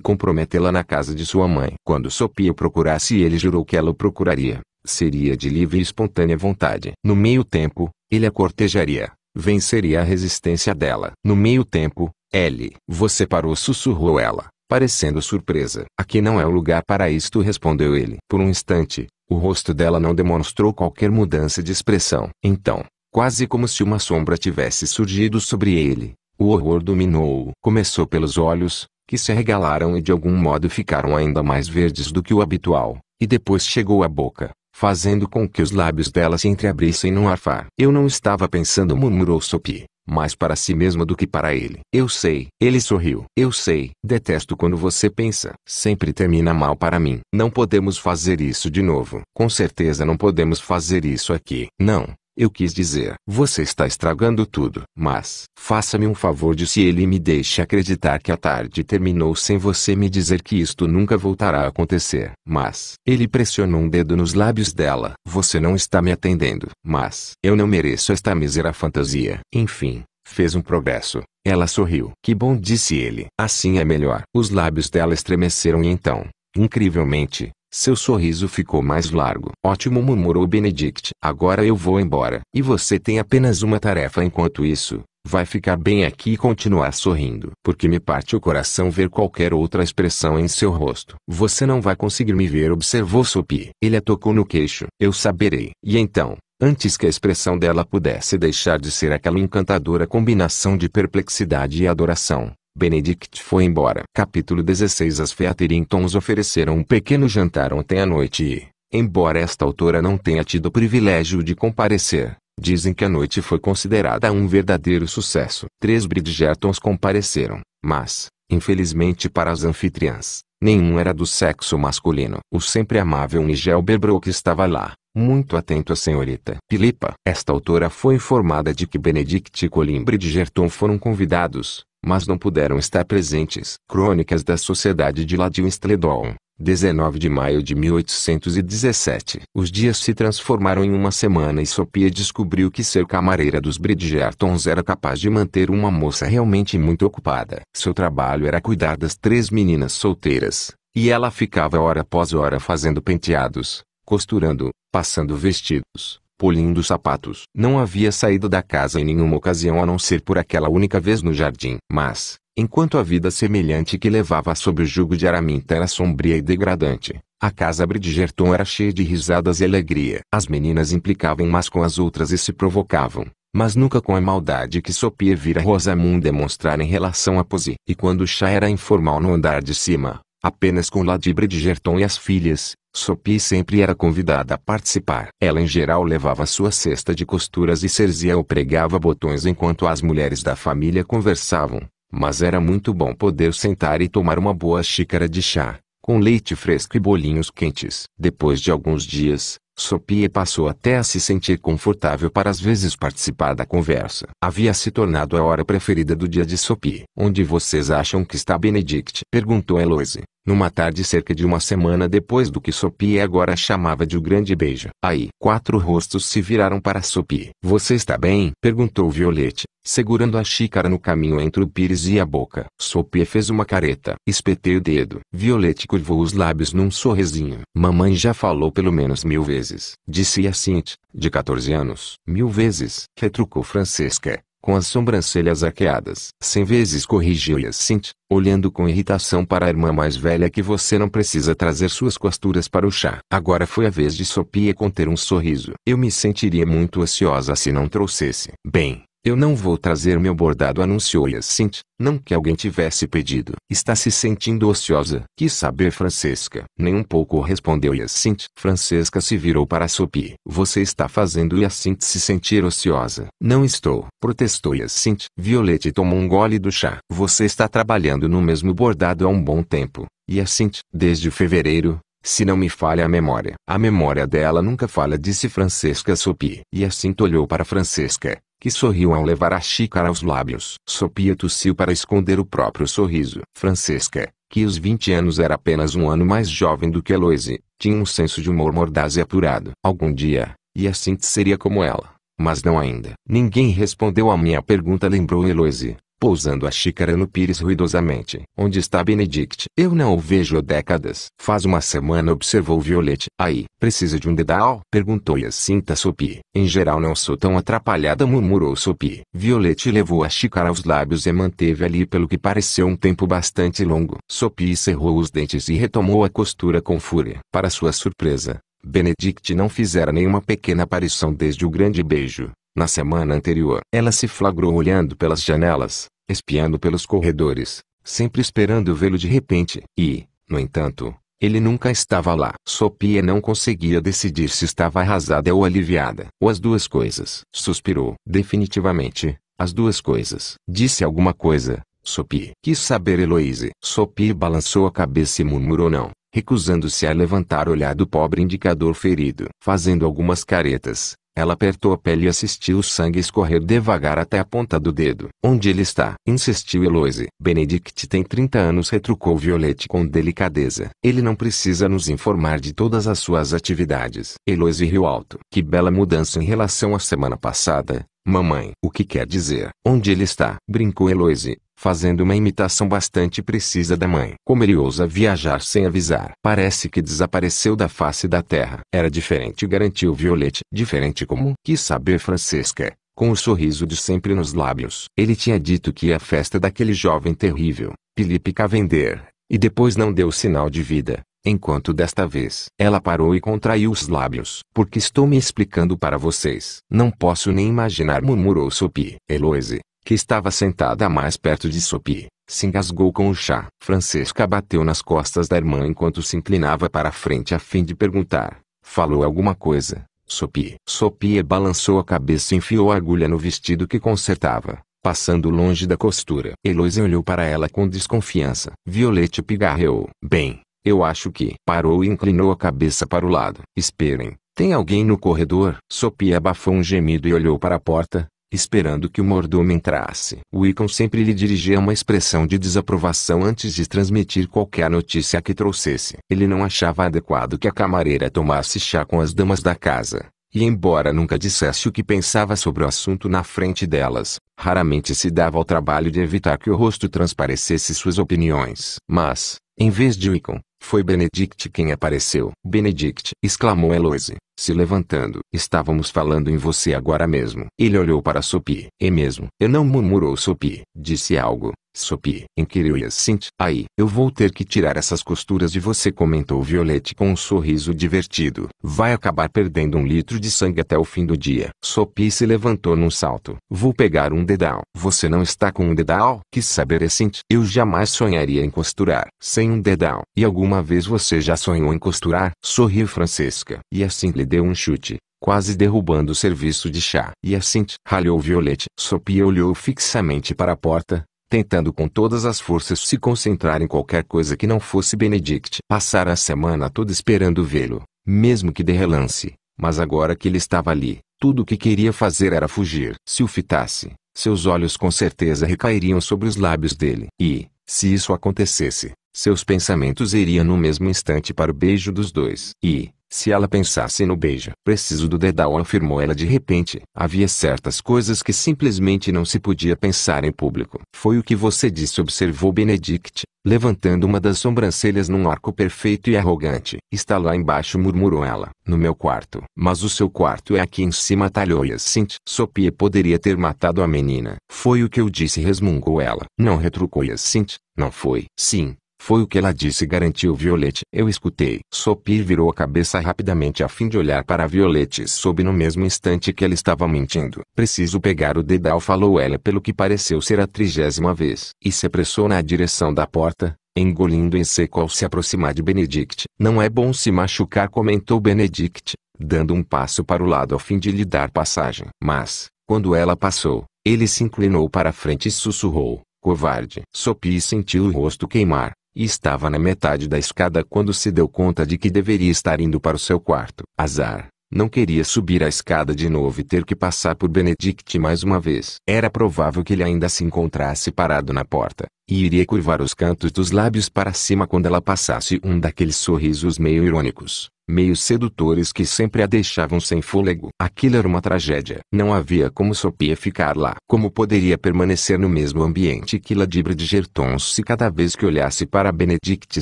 comprometê-la na casa de sua mãe. Quando Sophia procurasse ele jurou que ela o procuraria. Seria de livre e espontânea vontade. No meio tempo, ele a cortejaria. Venceria a resistência dela. No meio tempo, ele. Você parou, sussurrou ela parecendo surpresa. Aqui não é o lugar para isto respondeu ele. Por um instante, o rosto dela não demonstrou qualquer mudança de expressão. Então, quase como se uma sombra tivesse surgido sobre ele, o horror dominou-o. Começou pelos olhos, que se regalaram e de algum modo ficaram ainda mais verdes do que o habitual, e depois chegou à boca, fazendo com que os lábios dela se entreabrissem num arfar. Eu não estava pensando murmurou Sophie mais para si mesma do que para ele. Eu sei. Ele sorriu. Eu sei. Detesto quando você pensa. Sempre termina mal para mim. Não podemos fazer isso de novo. Com certeza não podemos fazer isso aqui. Não. Eu quis dizer, você está estragando tudo. Mas, faça-me um favor de se ele me deixe acreditar que a tarde terminou sem você me dizer que isto nunca voltará a acontecer. Mas, ele pressionou um dedo nos lábios dela. Você não está me atendendo. Mas, eu não mereço esta mísera fantasia. Enfim, fez um progresso. Ela sorriu. Que bom, disse ele. Assim é melhor. Os lábios dela estremeceram e então, incrivelmente, seu sorriso ficou mais largo. Ótimo murmurou Benedict. Agora eu vou embora. E você tem apenas uma tarefa enquanto isso. Vai ficar bem aqui e continuar sorrindo. Porque me parte o coração ver qualquer outra expressão em seu rosto. Você não vai conseguir me ver observou Sophie. Ele a tocou no queixo. Eu saberei. E então, antes que a expressão dela pudesse deixar de ser aquela encantadora combinação de perplexidade e adoração, Benedict foi embora. Capítulo 16 As Featheringtons ofereceram um pequeno jantar ontem à noite e, embora esta autora não tenha tido o privilégio de comparecer, dizem que a noite foi considerada um verdadeiro sucesso. Três Bridgertons compareceram, mas, infelizmente para as anfitriãs, nenhum era do sexo masculino. O sempre amável Nigel Berbrook estava lá, muito atento à senhorita Pilipa. Esta autora foi informada de que Benedict e Colin Bridgerton foram convidados, mas não puderam estar presentes. Crônicas da Sociedade de Ladiln-Stledon, 19 de maio de 1817. Os dias se transformaram em uma semana e Sophia descobriu que ser camareira dos Bridgertons era capaz de manter uma moça realmente muito ocupada. Seu trabalho era cuidar das três meninas solteiras, e ela ficava hora após hora fazendo penteados, costurando, passando vestidos, polindo sapatos. Não havia saído da casa em nenhuma ocasião a não ser por aquela única vez no jardim. Mas, enquanto a vida semelhante que levava sob o jugo de Araminta era sombria e degradante, a casa Bridgerton era cheia de risadas e alegria. As meninas implicavam umas com as outras e se provocavam, mas nunca com a maldade que Sopie vira Rosamund demonstrar em relação a Posy. E quando o chá era informal no andar de cima, apenas com Lady Bridgerton e as filhas, Sophie sempre era convidada a participar. Ela em geral levava sua cesta de costuras e cerzia ou pregava botões enquanto as mulheres da família conversavam, mas era muito bom poder sentar e tomar uma boa xícara de chá, com leite fresco e bolinhos quentes. Depois de alguns dias, Sopie passou até a se sentir confortável para às vezes participar da conversa. Havia se tornado a hora preferida do dia de Sopie, Onde vocês acham que está Benedict? Perguntou Eloise, numa tarde cerca de uma semana depois do que Sopie agora chamava de o grande beijo. Aí, quatro rostos se viraram para Sopie. Você está bem? Perguntou Violette, segurando a xícara no caminho entre o pires e a boca. Sopia fez uma careta. Espetei o dedo. Violete curvou os lábios num sorrisinho. Mamãe já falou pelo menos mil vezes. Disse Hyacinthe, assim, de 14 anos. Mil vezes. Retrucou Francesca, com as sobrancelhas arqueadas. Cem vezes corrigiu Hyacinthe, assim, olhando com irritação para a irmã mais velha que você não precisa trazer suas costuras para o chá. Agora foi a vez de Sopia conter um sorriso. Eu me sentiria muito ansiosa se não trouxesse. Bem, eu não vou trazer meu bordado anunciou Hyacinthe, não que alguém tivesse pedido. Está se sentindo ociosa. Quis saber Francesca. Nem um pouco respondeu Hyacinthe. Francesca se virou para Sophie. Você está fazendo Hyacinthe se sentir ociosa. Não estou. Protestou Hyacinthe. Violete tomou um gole do chá. Você está trabalhando no mesmo bordado há um bom tempo. Hyacinthe, desde fevereiro, se não me falha a memória. A memória dela nunca falha, disse Francesca Sopi. E assim olhou para Francesca, que sorriu ao levar a xícara aos lábios. Sopia tossiu para esconder o próprio sorriso. Francesca, que aos 20 anos era apenas um ano mais jovem do que Eloise, tinha um senso de humor mordaz e apurado. Algum dia, e assim seria como ela, mas não ainda. Ninguém respondeu à minha pergunta lembrou Eloise pousando a xícara no pires ruidosamente. Onde está Benedict? Eu não o vejo há décadas. Faz uma semana observou Violet. Aí, precisa de um dedal? Perguntou Jacinta assim Sopi. Em geral não sou tão atrapalhada murmurou Sopi. Violet levou a xícara aos lábios e manteve ali pelo que pareceu um tempo bastante longo. Sopi cerrou os dentes e retomou a costura com fúria. Para sua surpresa, Benedict não fizera nenhuma pequena aparição desde o grande beijo. Na semana anterior, ela se flagrou olhando pelas janelas, espiando pelos corredores, sempre esperando vê-lo de repente, e, no entanto, ele nunca estava lá. Sopia não conseguia decidir se estava arrasada ou aliviada. Ou as duas coisas. Suspirou. Definitivamente, as duas coisas. Disse alguma coisa, Sopie? Quis saber Heloise. Sopie balançou a cabeça e murmurou não, recusando-se a levantar o olhar do pobre indicador ferido, fazendo algumas caretas. Ela apertou a pele e assistiu o sangue escorrer devagar até a ponta do dedo. Onde ele está? Insistiu Eloise. Benedict tem 30 anos retrucou Violette com delicadeza. Ele não precisa nos informar de todas as suas atividades. Eloise riu alto. Que bela mudança em relação à semana passada. Mamãe, o que quer dizer? Onde ele está? Brincou Eloise, fazendo uma imitação bastante precisa da mãe. Como ele ousa viajar sem avisar. Parece que desapareceu da face da terra. Era diferente, garantiu Violete. Diferente como? Quis saber Francesca com o sorriso de sempre nos lábios. Ele tinha dito que ia à festa daquele jovem terrível, Felipe Cavender, e depois não deu sinal de vida. Enquanto desta vez ela parou e contraiu os lábios. Porque estou me explicando para vocês. Não posso nem imaginar, murmurou Sopi. Eloise, que estava sentada mais perto de Sopi, se engasgou com o chá. Francesca bateu nas costas da irmã enquanto se inclinava para a frente a fim de perguntar. Falou alguma coisa, Sopi? Sophie balançou a cabeça e enfiou a agulha no vestido que consertava, passando longe da costura. Eloise olhou para ela com desconfiança. Violete pigarreou. Bem, eu acho que. Parou e inclinou a cabeça para o lado. Esperem. Tem alguém no corredor? Sophie abafou um gemido e olhou para a porta, esperando que o mordomo entrasse. O icon sempre lhe dirigia uma expressão de desaprovação antes de transmitir qualquer notícia que trouxesse. Ele não achava adequado que a camareira tomasse chá com as damas da casa, e embora nunca dissesse o que pensava sobre o assunto na frente delas, raramente se dava ao trabalho de evitar que o rosto transparecesse suas opiniões. Mas, em vez de icon, foi Benedict quem apareceu. Benedict! exclamou Eloise, se levantando. Estávamos falando em você agora mesmo. Ele olhou para Sophie. É mesmo. Eu não murmurou Sophie. Disse algo. Sopi, inquiriu Hyacint. Aí, eu vou ter que tirar essas costuras de você comentou Violete com um sorriso divertido. Vai acabar perdendo um litro de sangue até o fim do dia. Sopi se levantou num salto. Vou pegar um dedal. Você não está com um dedal? Que saber Hyacint. Eu jamais sonharia em costurar. Sem um dedal. E alguma vez você já sonhou em costurar? Sorriu Francesca. E assim lhe deu um chute quase derrubando o serviço de chá. E assim, ralhou Violete. Sophie olhou fixamente para a porta, tentando com todas as forças se concentrar em qualquer coisa que não fosse Benedict. Passara a semana toda esperando vê-lo, mesmo que de relance, mas agora que ele estava ali, tudo o que queria fazer era fugir. Se o fitasse, seus olhos com certeza recairiam sobre os lábios dele. E, se isso acontecesse, seus pensamentos iriam no mesmo instante para o beijo dos dois. E, se ela pensasse no beijo, preciso do dedal, afirmou ela de repente. Havia certas coisas que simplesmente não se podia pensar em público. Foi o que você disse, observou Benedict, levantando uma das sobrancelhas num arco perfeito e arrogante. Está lá embaixo, murmurou ela. No meu quarto. Mas o seu quarto é aqui em cima, talhou Yacint. Assim. Sopie poderia ter matado a menina. Foi o que eu disse, resmungou ela. Não retrucou Yacint. Assim. Não foi. Sim, foi o que ela disse garantiu Violete. Eu escutei. Sopir virou a cabeça rapidamente a fim de olhar para Violete. e soube no mesmo instante que ela estava mentindo. Preciso pegar o dedal falou ela pelo que pareceu ser a trigésima vez. E se apressou na direção da porta, engolindo em seco ao se aproximar de Benedict. Não é bom se machucar, comentou Benedict, dando um passo para o lado a fim de lhe dar passagem. Mas, quando ela passou, ele se inclinou para frente e sussurrou: Covarde. Sopi sentiu o rosto queimar e estava na metade da escada quando se deu conta de que deveria estar indo para o seu quarto. Azar. Não queria subir a escada de novo e ter que passar por Benedict mais uma vez. Era provável que ele ainda se encontrasse parado na porta, e iria curvar os cantos dos lábios para cima quando ela passasse um daqueles sorrisos meio irônicos, meio sedutores que sempre a deixavam sem fôlego. Aquilo era uma tragédia. Não havia como Sophia ficar lá. Como poderia permanecer no mesmo ambiente que Ladibra de Gertons se cada vez que olhasse para Benedict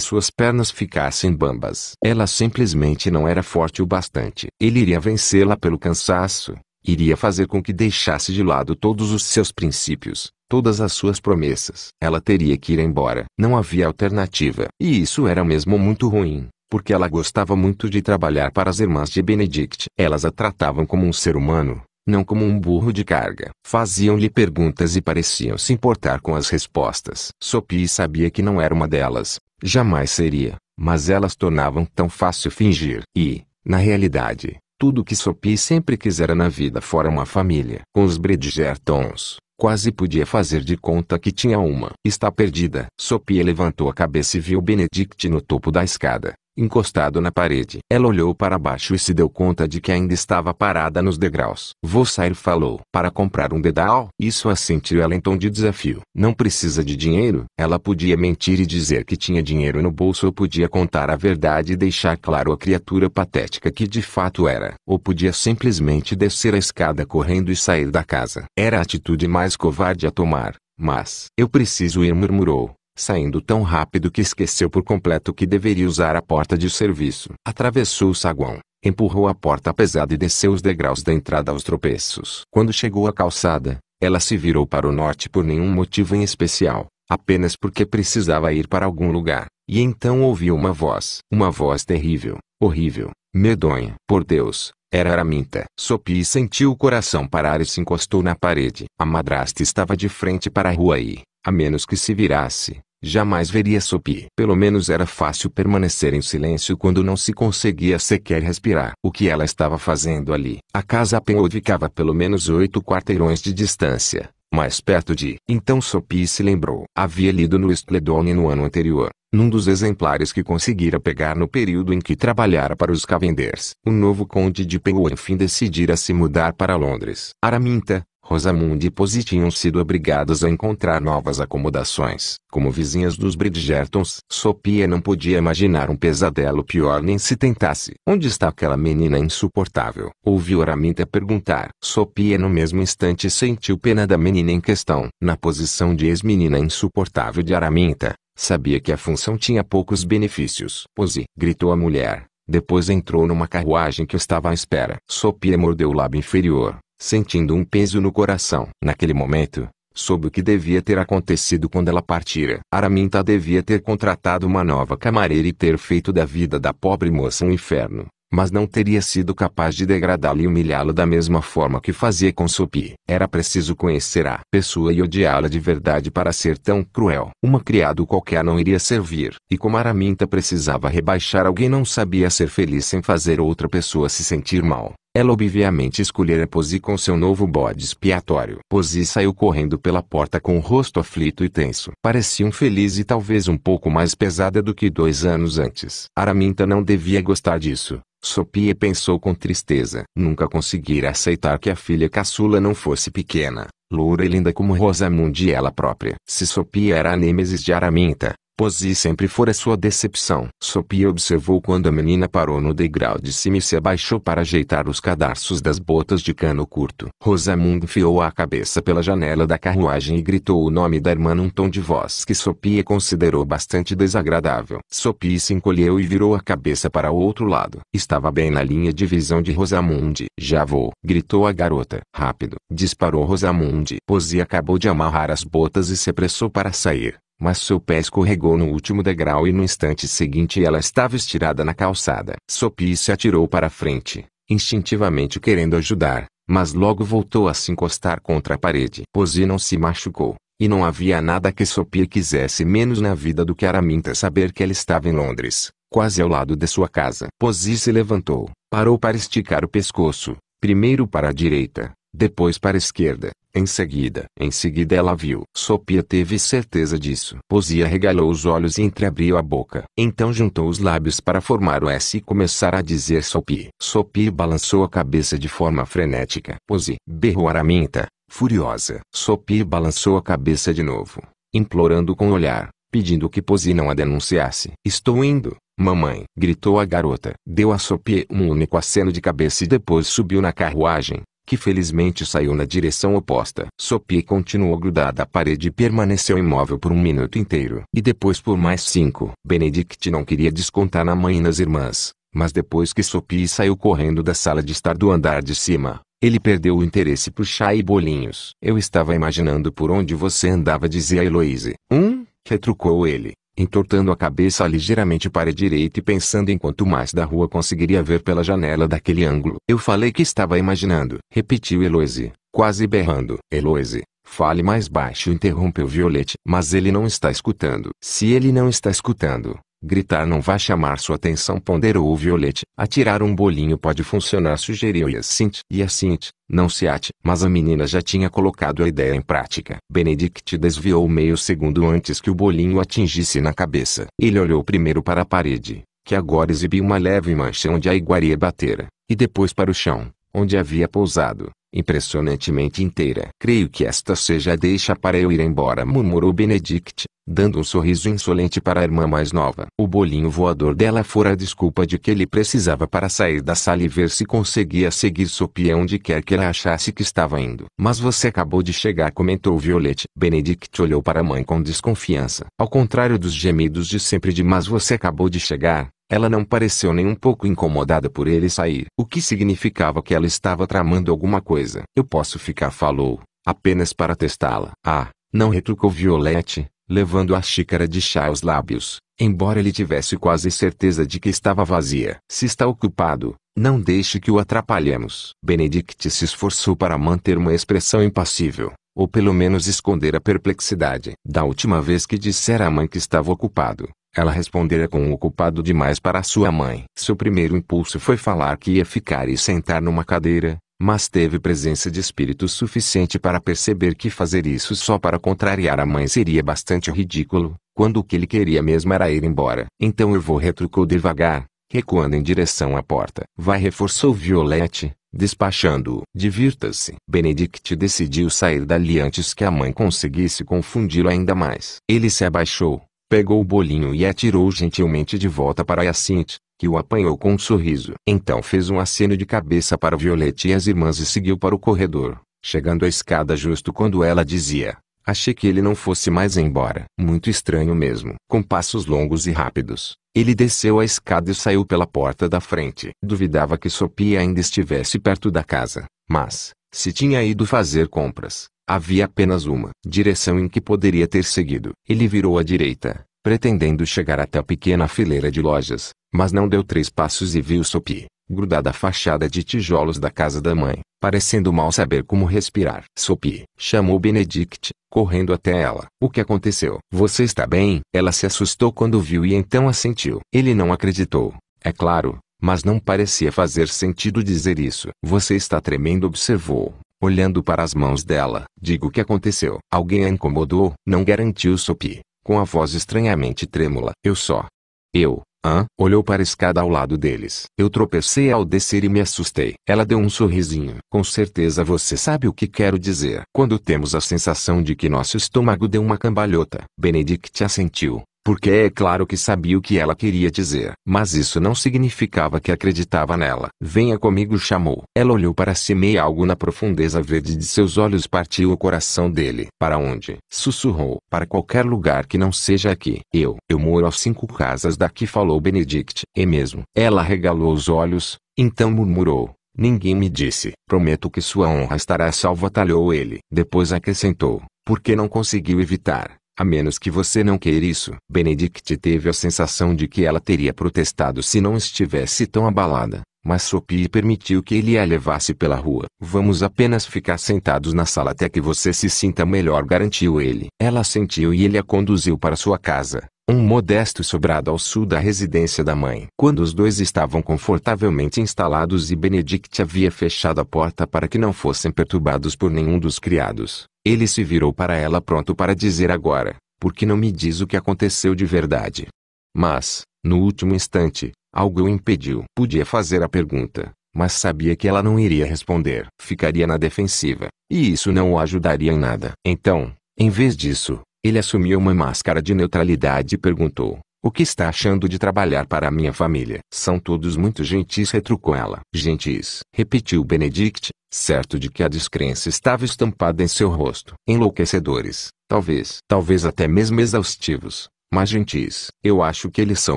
suas pernas ficassem bambas? Ela simplesmente não era forte o bastante. Ele iria vencê-la pelo cansaço, iria fazer com que deixasse de lado todos os seus princípios, todas as suas promessas. Ela teria que ir embora. Não havia alternativa. E isso era mesmo muito ruim, porque ela gostava muito de trabalhar para as irmãs de Benedict. Elas a tratavam como um ser humano, não como um burro de carga. Faziam-lhe perguntas e pareciam se importar com as respostas. Sophie sabia que não era uma delas, jamais seria, mas elas tornavam tão fácil fingir. E, na realidade, tudo que Sophie sempre quisera na vida fora uma família. Com os Bridgertons, quase podia fazer de conta que tinha uma. Está perdida. Sophie levantou a cabeça e viu Benedict no topo da escada encostado na parede. Ela olhou para baixo e se deu conta de que ainda estava parada nos degraus. Vou sair falou. Para comprar um dedal? Isso assentiu ela em tom de desafio. Não precisa de dinheiro? Ela podia mentir e dizer que tinha dinheiro no bolso ou podia contar a verdade e deixar claro a criatura patética que de fato era. Ou podia simplesmente descer a escada correndo e sair da casa. Era a atitude mais covarde a tomar. Mas, eu preciso ir murmurou saindo tão rápido que esqueceu por completo que deveria usar a porta de serviço. Atravessou o saguão, empurrou a porta pesada e desceu os degraus da entrada aos tropeços. Quando chegou à calçada, ela se virou para o norte por nenhum motivo em especial, apenas porque precisava ir para algum lugar. E então ouviu uma voz, uma voz terrível, horrível, medonha. Por Deus, era Araminta. Sopi sentiu o coração parar e se encostou na parede. A madrasta estava de frente para a rua e, a menos que se virasse, Jamais veria Sopi. Pelo menos era fácil permanecer em silêncio quando não se conseguia sequer respirar. O que ela estava fazendo ali? A casa Penhold ficava pelo menos oito quarteirões de distância, mais perto de. Então Sopi se lembrou. Havia lido no Stledone no ano anterior, num dos exemplares que conseguira pegar no período em que trabalhara para os Cavenders. O novo conde de Penho enfim decidira se mudar para Londres. Araminta, Rosamund e Pose tinham sido obrigadas a encontrar novas acomodações. Como vizinhas dos Bridgertons, Sopia não podia imaginar um pesadelo pior nem se tentasse. Onde está aquela menina insuportável? Ouviu Araminta perguntar. Sopia no mesmo instante sentiu pena da menina em questão. Na posição de ex-menina insuportável de Araminta, sabia que a função tinha poucos benefícios. Pose, gritou a mulher. Depois entrou numa carruagem que estava à espera. Sopia mordeu o lábio inferior sentindo um peso no coração. Naquele momento, soube o que devia ter acontecido quando ela partira. Araminta devia ter contratado uma nova camareira e ter feito da vida da pobre moça um inferno, mas não teria sido capaz de degradá la e humilhá la da mesma forma que fazia com Sopi. Era preciso conhecer a pessoa e odiá-la de verdade para ser tão cruel. Uma criado qualquer não iria servir. E como Araminta precisava rebaixar alguém não sabia ser feliz sem fazer outra pessoa se sentir mal. Ela obviamente escolhera Posy com seu novo bode expiatório. Posy saiu correndo pela porta com o rosto aflito e tenso. Parecia infeliz feliz e talvez um pouco mais pesada do que dois anos antes. Araminta não devia gostar disso. Sopie pensou com tristeza. Nunca conseguira aceitar que a filha caçula não fosse pequena, loura e linda como Rosamund e ela própria. Se Sopie era a nêmesis de Araminta, expôs e sempre fora sua decepção. Sophia observou quando a menina parou no degrau de cima e se abaixou para ajeitar os cadarços das botas de cano curto. Rosamund enfiou a cabeça pela janela da carruagem e gritou o nome da irmã num tom de voz que Sophia considerou bastante desagradável. Sophia se encolheu e virou a cabeça para o outro lado. Estava bem na linha de visão de Rosamund. Já vou, gritou a garota. Rápido, disparou Rosamund. Posi acabou de amarrar as botas e se apressou para sair mas seu pé escorregou no último degrau e no instante seguinte ela estava estirada na calçada. Sophie se atirou para a frente, instintivamente querendo ajudar, mas logo voltou a se encostar contra a parede. Posi não se machucou, e não havia nada que Sophie quisesse menos na vida do que Araminta saber que ela estava em Londres, quase ao lado de sua casa. Posi se levantou, parou para esticar o pescoço, primeiro para a direita, depois para a esquerda, em seguida. Em seguida ela viu. Sopia teve certeza disso. Posia regalou os olhos e entreabriu a boca. Então juntou os lábios para formar o S e começar a dizer Sopi. Sopi balançou a cabeça de forma frenética. Posi, berrou Araminta, furiosa. Sopi balançou a cabeça de novo, implorando com o olhar, pedindo que Posi não a denunciasse. Estou indo, Mamãe! gritou a garota. Deu a Sopie um único aceno de cabeça e depois subiu na carruagem, que felizmente saiu na direção oposta. Sophie continuou grudada à parede e permaneceu imóvel por um minuto inteiro. E depois por mais cinco. Benedict não queria descontar na mãe e nas irmãs, mas depois que Sophie saiu correndo da sala de estar do andar de cima, ele perdeu o interesse por chá e bolinhos. Eu estava imaginando por onde você andava, dizia Heloise. Um, retrucou ele entortando a cabeça ligeiramente para a direita e pensando em quanto mais da rua conseguiria ver pela janela daquele ângulo. Eu falei que estava imaginando, repetiu Eloise, quase berrando. Eloise, fale mais baixo, interrompeu Violete. Mas ele não está escutando. Se ele não está escutando, Gritar não vai chamar sua atenção ponderou o Violet. Atirar um bolinho pode funcionar sugeriu Hyacint. Hyacint, não se ate. Mas a menina já tinha colocado a ideia em prática. Benedict desviou meio segundo antes que o bolinho atingisse na cabeça. Ele olhou primeiro para a parede, que agora exibia uma leve mancha onde a iguaria batera, e depois para o chão, onde havia pousado impressionantemente inteira. Creio que esta seja a deixa para eu ir embora, murmurou Benedict, dando um sorriso insolente para a irmã mais nova. O bolinho voador dela fora a desculpa de que ele precisava para sair da sala e ver se conseguia seguir Sophie onde quer que ela achasse que estava indo. Mas você acabou de chegar, comentou Violet. Benedict olhou para a mãe com desconfiança. Ao contrário dos gemidos de sempre de mas você acabou de chegar, ela não pareceu nem um pouco incomodada por ele sair, o que significava que ela estava tramando alguma coisa. Eu posso ficar, falou, apenas para testá-la. Ah, não retrucou Violete, levando a xícara de chá aos lábios, embora ele tivesse quase certeza de que estava vazia. Se está ocupado, não deixe que o atrapalhemos. Benedict se esforçou para manter uma expressão impassível, ou pelo menos esconder a perplexidade. Da última vez que dissera à mãe que estava ocupado, ela respondera com um ocupado demais para sua mãe. Seu primeiro impulso foi falar que ia ficar e sentar numa cadeira, mas teve presença de espírito suficiente para perceber que fazer isso só para contrariar a mãe seria bastante ridículo, quando o que ele queria mesmo era ir embora. Então eu vou retrucou devagar, recuando em direção à porta. Vai reforçou Violette, despachando-o. Divirta-se. Benedict decidiu sair dali antes que a mãe conseguisse confundi-lo ainda mais. Ele se abaixou, pegou o bolinho e atirou gentilmente de volta para Hyacinthe, que o apanhou com um sorriso. Então fez um aceno de cabeça para Violeta e as irmãs e seguiu para o corredor, chegando à escada justo quando ela dizia. Achei que ele não fosse mais embora. Muito estranho mesmo. Com passos longos e rápidos, ele desceu a escada e saiu pela porta da frente. Duvidava que Sophie ainda estivesse perto da casa, mas, se tinha ido fazer compras, Havia apenas uma direção em que poderia ter seguido. Ele virou à direita, pretendendo chegar até a pequena fileira de lojas, mas não deu três passos e viu Sophie, grudada à fachada de tijolos da casa da mãe, parecendo mal saber como respirar. Sophie chamou Benedict, correndo até ela. O que aconteceu? Você está bem? Ela se assustou quando viu e então assentiu. Ele não acreditou, é claro, mas não parecia fazer sentido dizer isso. Você está tremendo, observou. Olhando para as mãos dela, digo o que aconteceu. Alguém a incomodou, não garantiu Sopi, com a voz estranhamente trêmula. Eu só. Eu, Hã? Olhou para a escada ao lado deles. Eu tropecei ao descer e me assustei. Ela deu um sorrisinho. Com certeza você sabe o que quero dizer. Quando temos a sensação de que nosso estômago deu uma cambalhota. Benedict assentiu porque é claro que sabia o que ela queria dizer. Mas isso não significava que acreditava nela. Venha comigo, chamou. Ela olhou para cima e algo na profundeza verde de seus olhos partiu o coração dele. Para onde? Sussurrou. Para qualquer lugar que não seja aqui. Eu, eu moro a cinco casas daqui, falou Benedict. É mesmo. Ela regalou os olhos, então murmurou. Ninguém me disse. Prometo que sua honra estará salva, talhou ele. Depois acrescentou. Porque não conseguiu evitar. A menos que você não queira isso. Benedict teve a sensação de que ela teria protestado se não estivesse tão abalada, mas Sophie permitiu que ele a levasse pela rua. Vamos apenas ficar sentados na sala até que você se sinta melhor, garantiu ele. Ela sentiu e ele a conduziu para sua casa um modesto sobrado ao sul da residência da mãe. Quando os dois estavam confortavelmente instalados e Benedict havia fechado a porta para que não fossem perturbados por nenhum dos criados, ele se virou para ela pronto para dizer agora, por que não me diz o que aconteceu de verdade? Mas, no último instante, algo o impediu. Podia fazer a pergunta, mas sabia que ela não iria responder. Ficaria na defensiva, e isso não o ajudaria em nada. Então, em vez disso, ele assumiu uma máscara de neutralidade e perguntou: O que está achando de trabalhar para a minha família? São todos muito gentis, retrucou ela. Gentis, repetiu Benedict, certo de que a descrença estava estampada em seu rosto. Enlouquecedores, talvez, talvez até mesmo exaustivos, mas gentis. Eu acho que eles são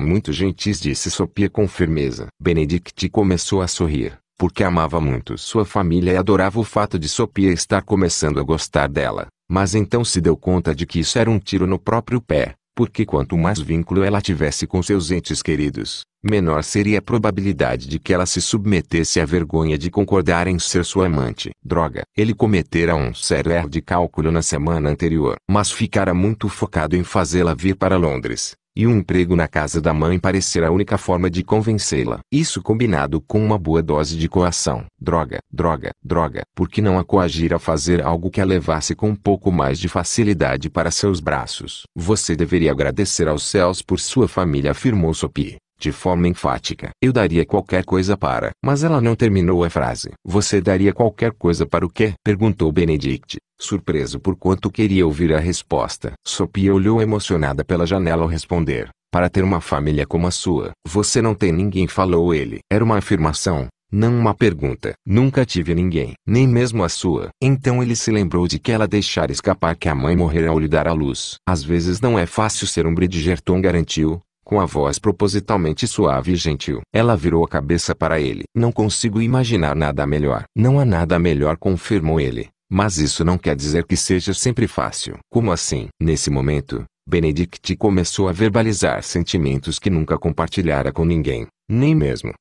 muito gentis, disse Sopia com firmeza. Benedict começou a sorrir, porque amava muito sua família e adorava o fato de Sopia estar começando a gostar dela, mas então se deu conta de que isso era um tiro no próprio pé porque quanto mais vínculo ela tivesse com seus entes queridos, menor seria a probabilidade de que ela se submetesse à vergonha de concordar em ser sua amante. Droga! Ele cometera um sério erro de cálculo na semana anterior, mas ficara muito focado em fazê-la vir para Londres. E um emprego na casa da mãe parecerá a única forma de convencê-la. Isso combinado com uma boa dose de coação. Droga, droga, droga. Por que não a coagir a fazer algo que a levasse com um pouco mais de facilidade para seus braços? Você deveria agradecer aos céus por sua família, afirmou Sophie. De forma enfática. Eu daria qualquer coisa para. Mas ela não terminou a frase. Você daria qualquer coisa para o quê? Perguntou Benedict, surpreso por quanto queria ouvir a resposta. Sophia olhou emocionada pela janela ao responder. Para ter uma família como a sua. Você não tem ninguém, falou ele. Era uma afirmação, não uma pergunta. Nunca tive ninguém, nem mesmo a sua. Então ele se lembrou de que ela deixara escapar que a mãe morrerá ao lhe dar a luz. Às vezes não é fácil ser um Bridgerton, garantiu, com a voz propositalmente suave e gentil. Ela virou a cabeça para ele. Não consigo imaginar nada melhor. Não há nada melhor, confirmou ele. Mas isso não quer dizer que seja sempre fácil. Como assim? Nesse momento, Benedict começou a verbalizar sentimentos que nunca compartilhara com ninguém, nem mesmo.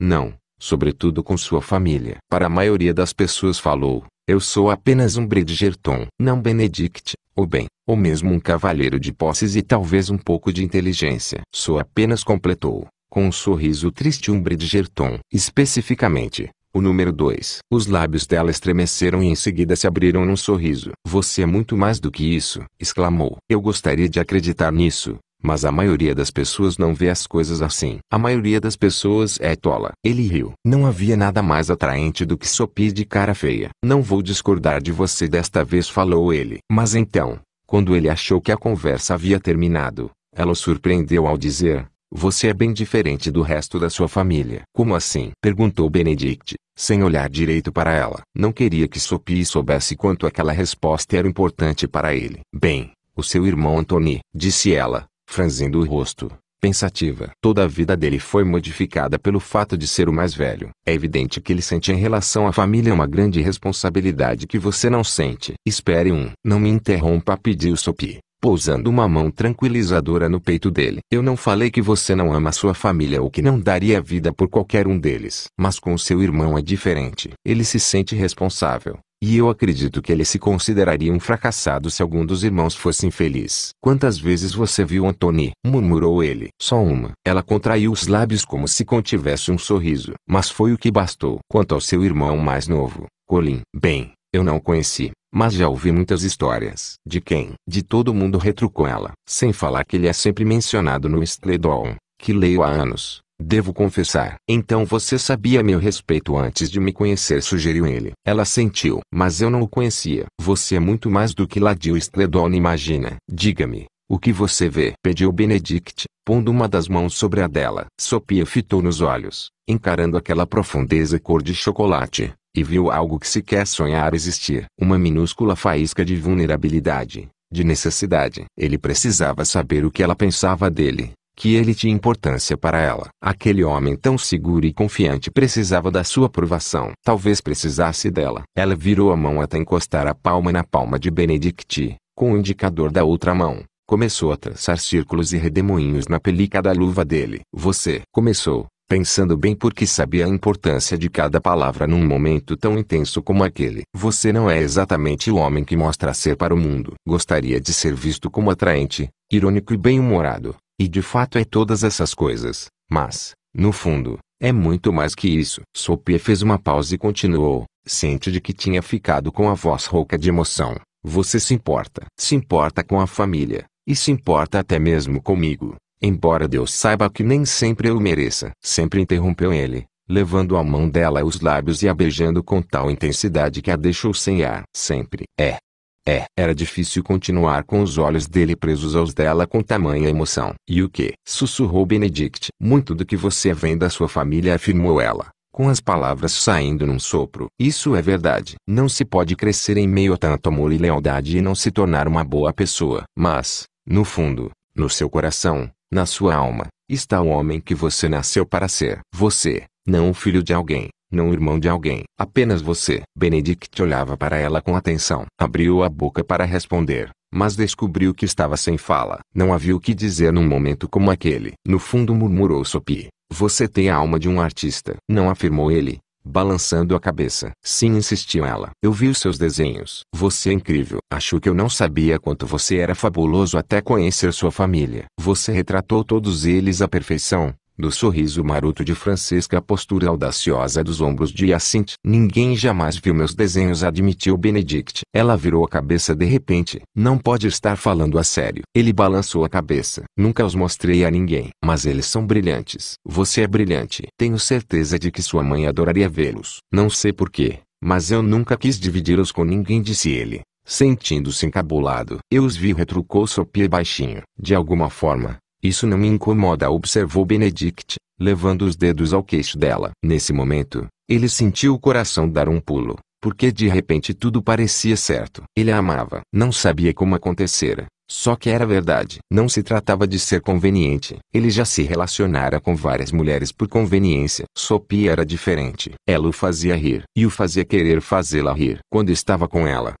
Não, sobretudo com sua família. Para a maioria das pessoas falou, eu sou apenas um Bridgerton. Não Benedict, ou bem, ou mesmo um cavalheiro de posses e talvez um pouco de inteligência. Só apenas completou, com um sorriso triste um Bridgerton. Especificamente, o número 2. Os lábios dela estremeceram e em seguida se abriram num sorriso. Você é muito mais do que isso, exclamou. Eu gostaria de acreditar nisso, mas a maioria das pessoas não vê as coisas assim. A maioria das pessoas é tola. Ele riu. Não havia nada mais atraente do que Sopi de cara feia. Não vou discordar de você desta vez, falou ele. Mas então, quando ele achou que a conversa havia terminado, ela o surpreendeu ao dizer: Você é bem diferente do resto da sua família. Como assim? perguntou Benedict, sem olhar direito para ela. Não queria que Sopi soubesse quanto aquela resposta era importante para ele. Bem, o seu irmão Anthony, disse ela franzindo o rosto, pensativa. Toda a vida dele foi modificada pelo fato de ser o mais velho. É evidente que ele sente em relação à família uma grande responsabilidade que você não sente. Espere um. Não me interrompa, pediu Sophie pousando uma mão tranquilizadora no peito dele. Eu não falei que você não ama sua família ou que não daria vida por qualquer um deles. Mas com seu irmão é diferente. Ele se sente responsável. E eu acredito que ele se consideraria um fracassado se algum dos irmãos fosse infeliz. Quantas vezes você viu Antony? Murmurou ele. Só uma. Ela contraiu os lábios como se contivesse um sorriso. Mas foi o que bastou. Quanto ao seu irmão mais novo, Colin. Bem, eu não o conheci. Mas já ouvi muitas histórias. De quem? De todo mundo retrucou ela. Sem falar que ele é sempre mencionado no Stledon, que leio há anos. Devo confessar. Então você sabia meu respeito antes de me conhecer, sugeriu ele. Ela sentiu. Mas eu não o conhecia. Você é muito mais do que Ladio Stredone imagina. Diga-me, o que você vê? Pediu Benedict, pondo uma das mãos sobre a dela. Sopia fitou nos olhos, encarando aquela profundeza cor de chocolate, e viu algo que sequer sonhar existir. Uma minúscula faísca de vulnerabilidade, de necessidade. Ele precisava saber o que ela pensava dele que ele tinha importância para ela. Aquele homem tão seguro e confiante precisava da sua aprovação. Talvez precisasse dela. Ela virou a mão até encostar a palma na palma de Benedict, com o indicador da outra mão. Começou a traçar círculos e redemoinhos na pelica da luva dele. Você começou, pensando bem porque sabia a importância de cada palavra num momento tão intenso como aquele. Você não é exatamente o homem que mostra ser para o mundo. Gostaria de ser visto como atraente, irônico e bem-humorado e de fato é todas essas coisas, mas, no fundo, é muito mais que isso. Sopie fez uma pausa e continuou, ciente de que tinha ficado com a voz rouca de emoção. Você se importa. Se importa com a família, e se importa até mesmo comigo, embora Deus saiba que nem sempre eu mereça. Sempre interrompeu ele, levando a mão dela aos lábios e a beijando com tal intensidade que a deixou sem ar. Sempre. É, é, era difícil continuar com os olhos dele presos aos dela com tamanha emoção. E o que? Sussurrou Benedict. Muito do que você vem da sua família, afirmou ela, com as palavras saindo num sopro. Isso é verdade. Não se pode crescer em meio a tanto amor e lealdade e não se tornar uma boa pessoa. Mas, no fundo, no seu coração, na sua alma, está o homem que você nasceu para ser. Você, não o filho de alguém, não irmão de alguém. Apenas você. Benedict olhava para ela com atenção. Abriu a boca para responder, mas descobriu que estava sem fala. Não havia o que dizer num momento como aquele. No fundo murmurou Sophie. Você tem a alma de um artista. Não afirmou ele, balançando a cabeça. Sim, insistiu ela. Eu vi os seus desenhos. Você é incrível. Acho que eu não sabia quanto você era fabuloso até conhecer sua família. Você retratou todos eles à perfeição, do sorriso maroto de Francesca à postura audaciosa dos ombros de Hyacinthe. Ninguém jamais viu meus desenhos, admitiu Benedict. Ela virou a cabeça de repente. Não pode estar falando a sério. Ele balançou a cabeça. Nunca os mostrei a ninguém. Mas eles são brilhantes. Você é brilhante. Tenho certeza de que sua mãe adoraria vê-los. Não sei porquê. Mas eu nunca quis dividi-los com ninguém, disse ele. Sentindo-se encabulado, eu os vi retrucou Sophie baixinho. De alguma forma, isso não me incomoda, observou Benedict, levando os dedos ao queixo dela. Nesse momento, ele sentiu o coração dar um pulo, porque de repente tudo parecia certo. Ele a amava. Não sabia como acontecera, só que era verdade. Não se tratava de ser conveniente. Ele já se relacionara com várias mulheres por conveniência. Sophia era diferente. Ela o fazia rir e o fazia querer fazê-la rir. Quando estava com ela,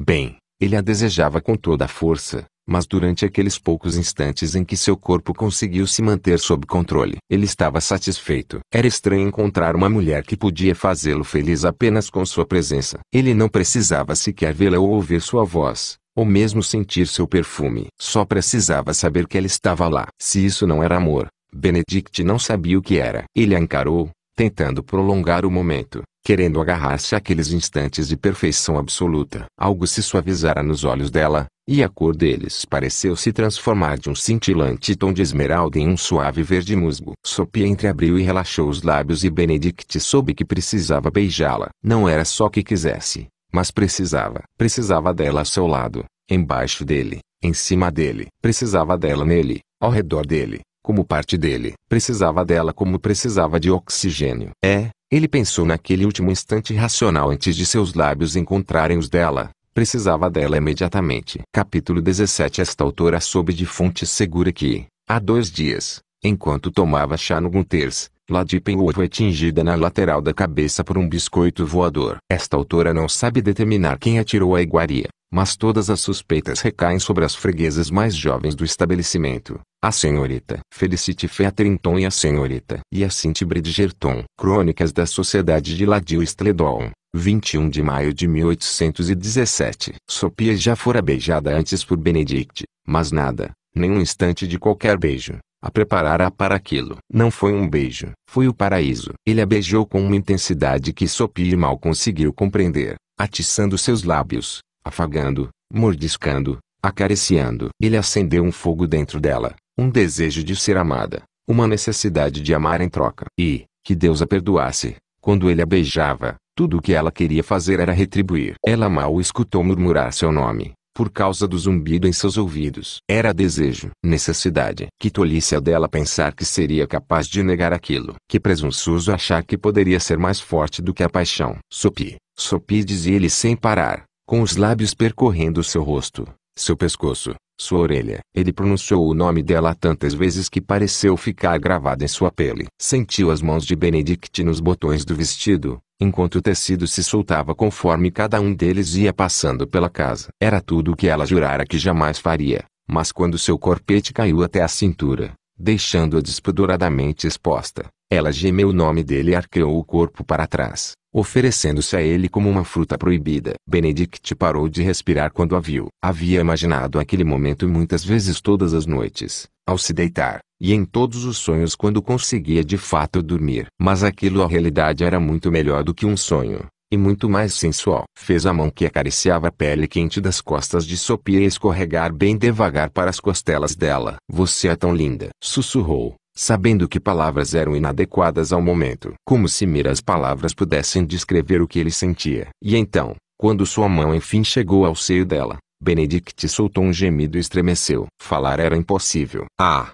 bem, ele a desejava com toda a força, mas durante aqueles poucos instantes em que seu corpo conseguiu se manter sob controle, ele estava satisfeito. Era estranho encontrar uma mulher que podia fazê-lo feliz apenas com sua presença. Ele não precisava sequer vê-la ou ouvir sua voz, ou mesmo sentir seu perfume. Só precisava saber que ela estava lá. Se isso não era amor, Benedict não sabia o que era. Ele a encarou, tentando prolongar o momento, querendo agarrar-se àqueles instantes de perfeição absoluta. Algo se suavizara nos olhos dela, e a cor deles pareceu se transformar de um cintilante tom de esmeralda em um suave verde musgo. Sophie entreabriu e relaxou os lábios e Benedict soube que precisava beijá-la. Não era só que quisesse, mas precisava. Precisava dela a seu lado, embaixo dele, em cima dele. Precisava dela nele, ao redor dele, como parte dele. Precisava dela como precisava de oxigênio. É, ele pensou naquele último instante racional antes de seus lábios encontrarem os dela precisava dela imediatamente. Capítulo 17 Esta autora soube de fonte segura que, há dois dias, enquanto tomava chá no Gunters, Ladipenwood foi atingida na lateral da cabeça por um biscoito voador. Esta autora não sabe determinar quem atirou a iguaria, mas todas as suspeitas recaem sobre as freguesas mais jovens do estabelecimento. A senhorita Felicity Featherton e a senhorita e a Bridgerton. Crônicas da Sociedade de Ladil Stledon. 21 de maio de 1817. Sopia já fora beijada antes por Benedict, mas nada, nenhum instante de qualquer beijo, a preparara para aquilo. Não foi um beijo, foi o paraíso. Ele a beijou com uma intensidade que Sopia mal conseguiu compreender, atiçando seus lábios, afagando, mordiscando, acariciando. Ele acendeu um fogo dentro dela, um desejo de ser amada, uma necessidade de amar em troca. E, que Deus a perdoasse, quando ele a beijava, tudo o que ela queria fazer era retribuir. Ela mal escutou murmurar seu nome, por causa do zumbido em seus ouvidos. Era desejo, necessidade. Que tolice a dela pensar que seria capaz de negar aquilo. Que presunçoso achar que poderia ser mais forte do que a paixão. Sopi, Sopi dizia ele sem parar, com os lábios percorrendo seu rosto, seu pescoço, sua orelha. Ele pronunciou o nome dela tantas vezes que pareceu ficar gravado em sua pele. Sentiu as mãos de Benedict nos botões do vestido, enquanto o tecido se soltava conforme cada um deles ia passando pela casa. Era tudo o que ela jurara que jamais faria, mas quando seu corpete caiu até a cintura, deixando-a despedoradamente exposta, ela gemeu o nome dele e arqueou o corpo para trás oferecendo-se a ele como uma fruta proibida. Benedict parou de respirar quando a viu. Havia imaginado aquele momento muitas vezes todas as noites, ao se deitar, e em todos os sonhos quando conseguia de fato dormir. Mas aquilo a realidade era muito melhor do que um sonho, e muito mais sensual. Fez a mão que acariciava a pele quente das costas de Sophia escorregar bem devagar para as costelas dela. Você é tão linda, sussurrou sabendo que palavras eram inadequadas ao momento, como se meras palavras pudessem descrever o que ele sentia. E então, quando sua mão enfim chegou ao seio dela, Benedict soltou um gemido e estremeceu. Falar era impossível. A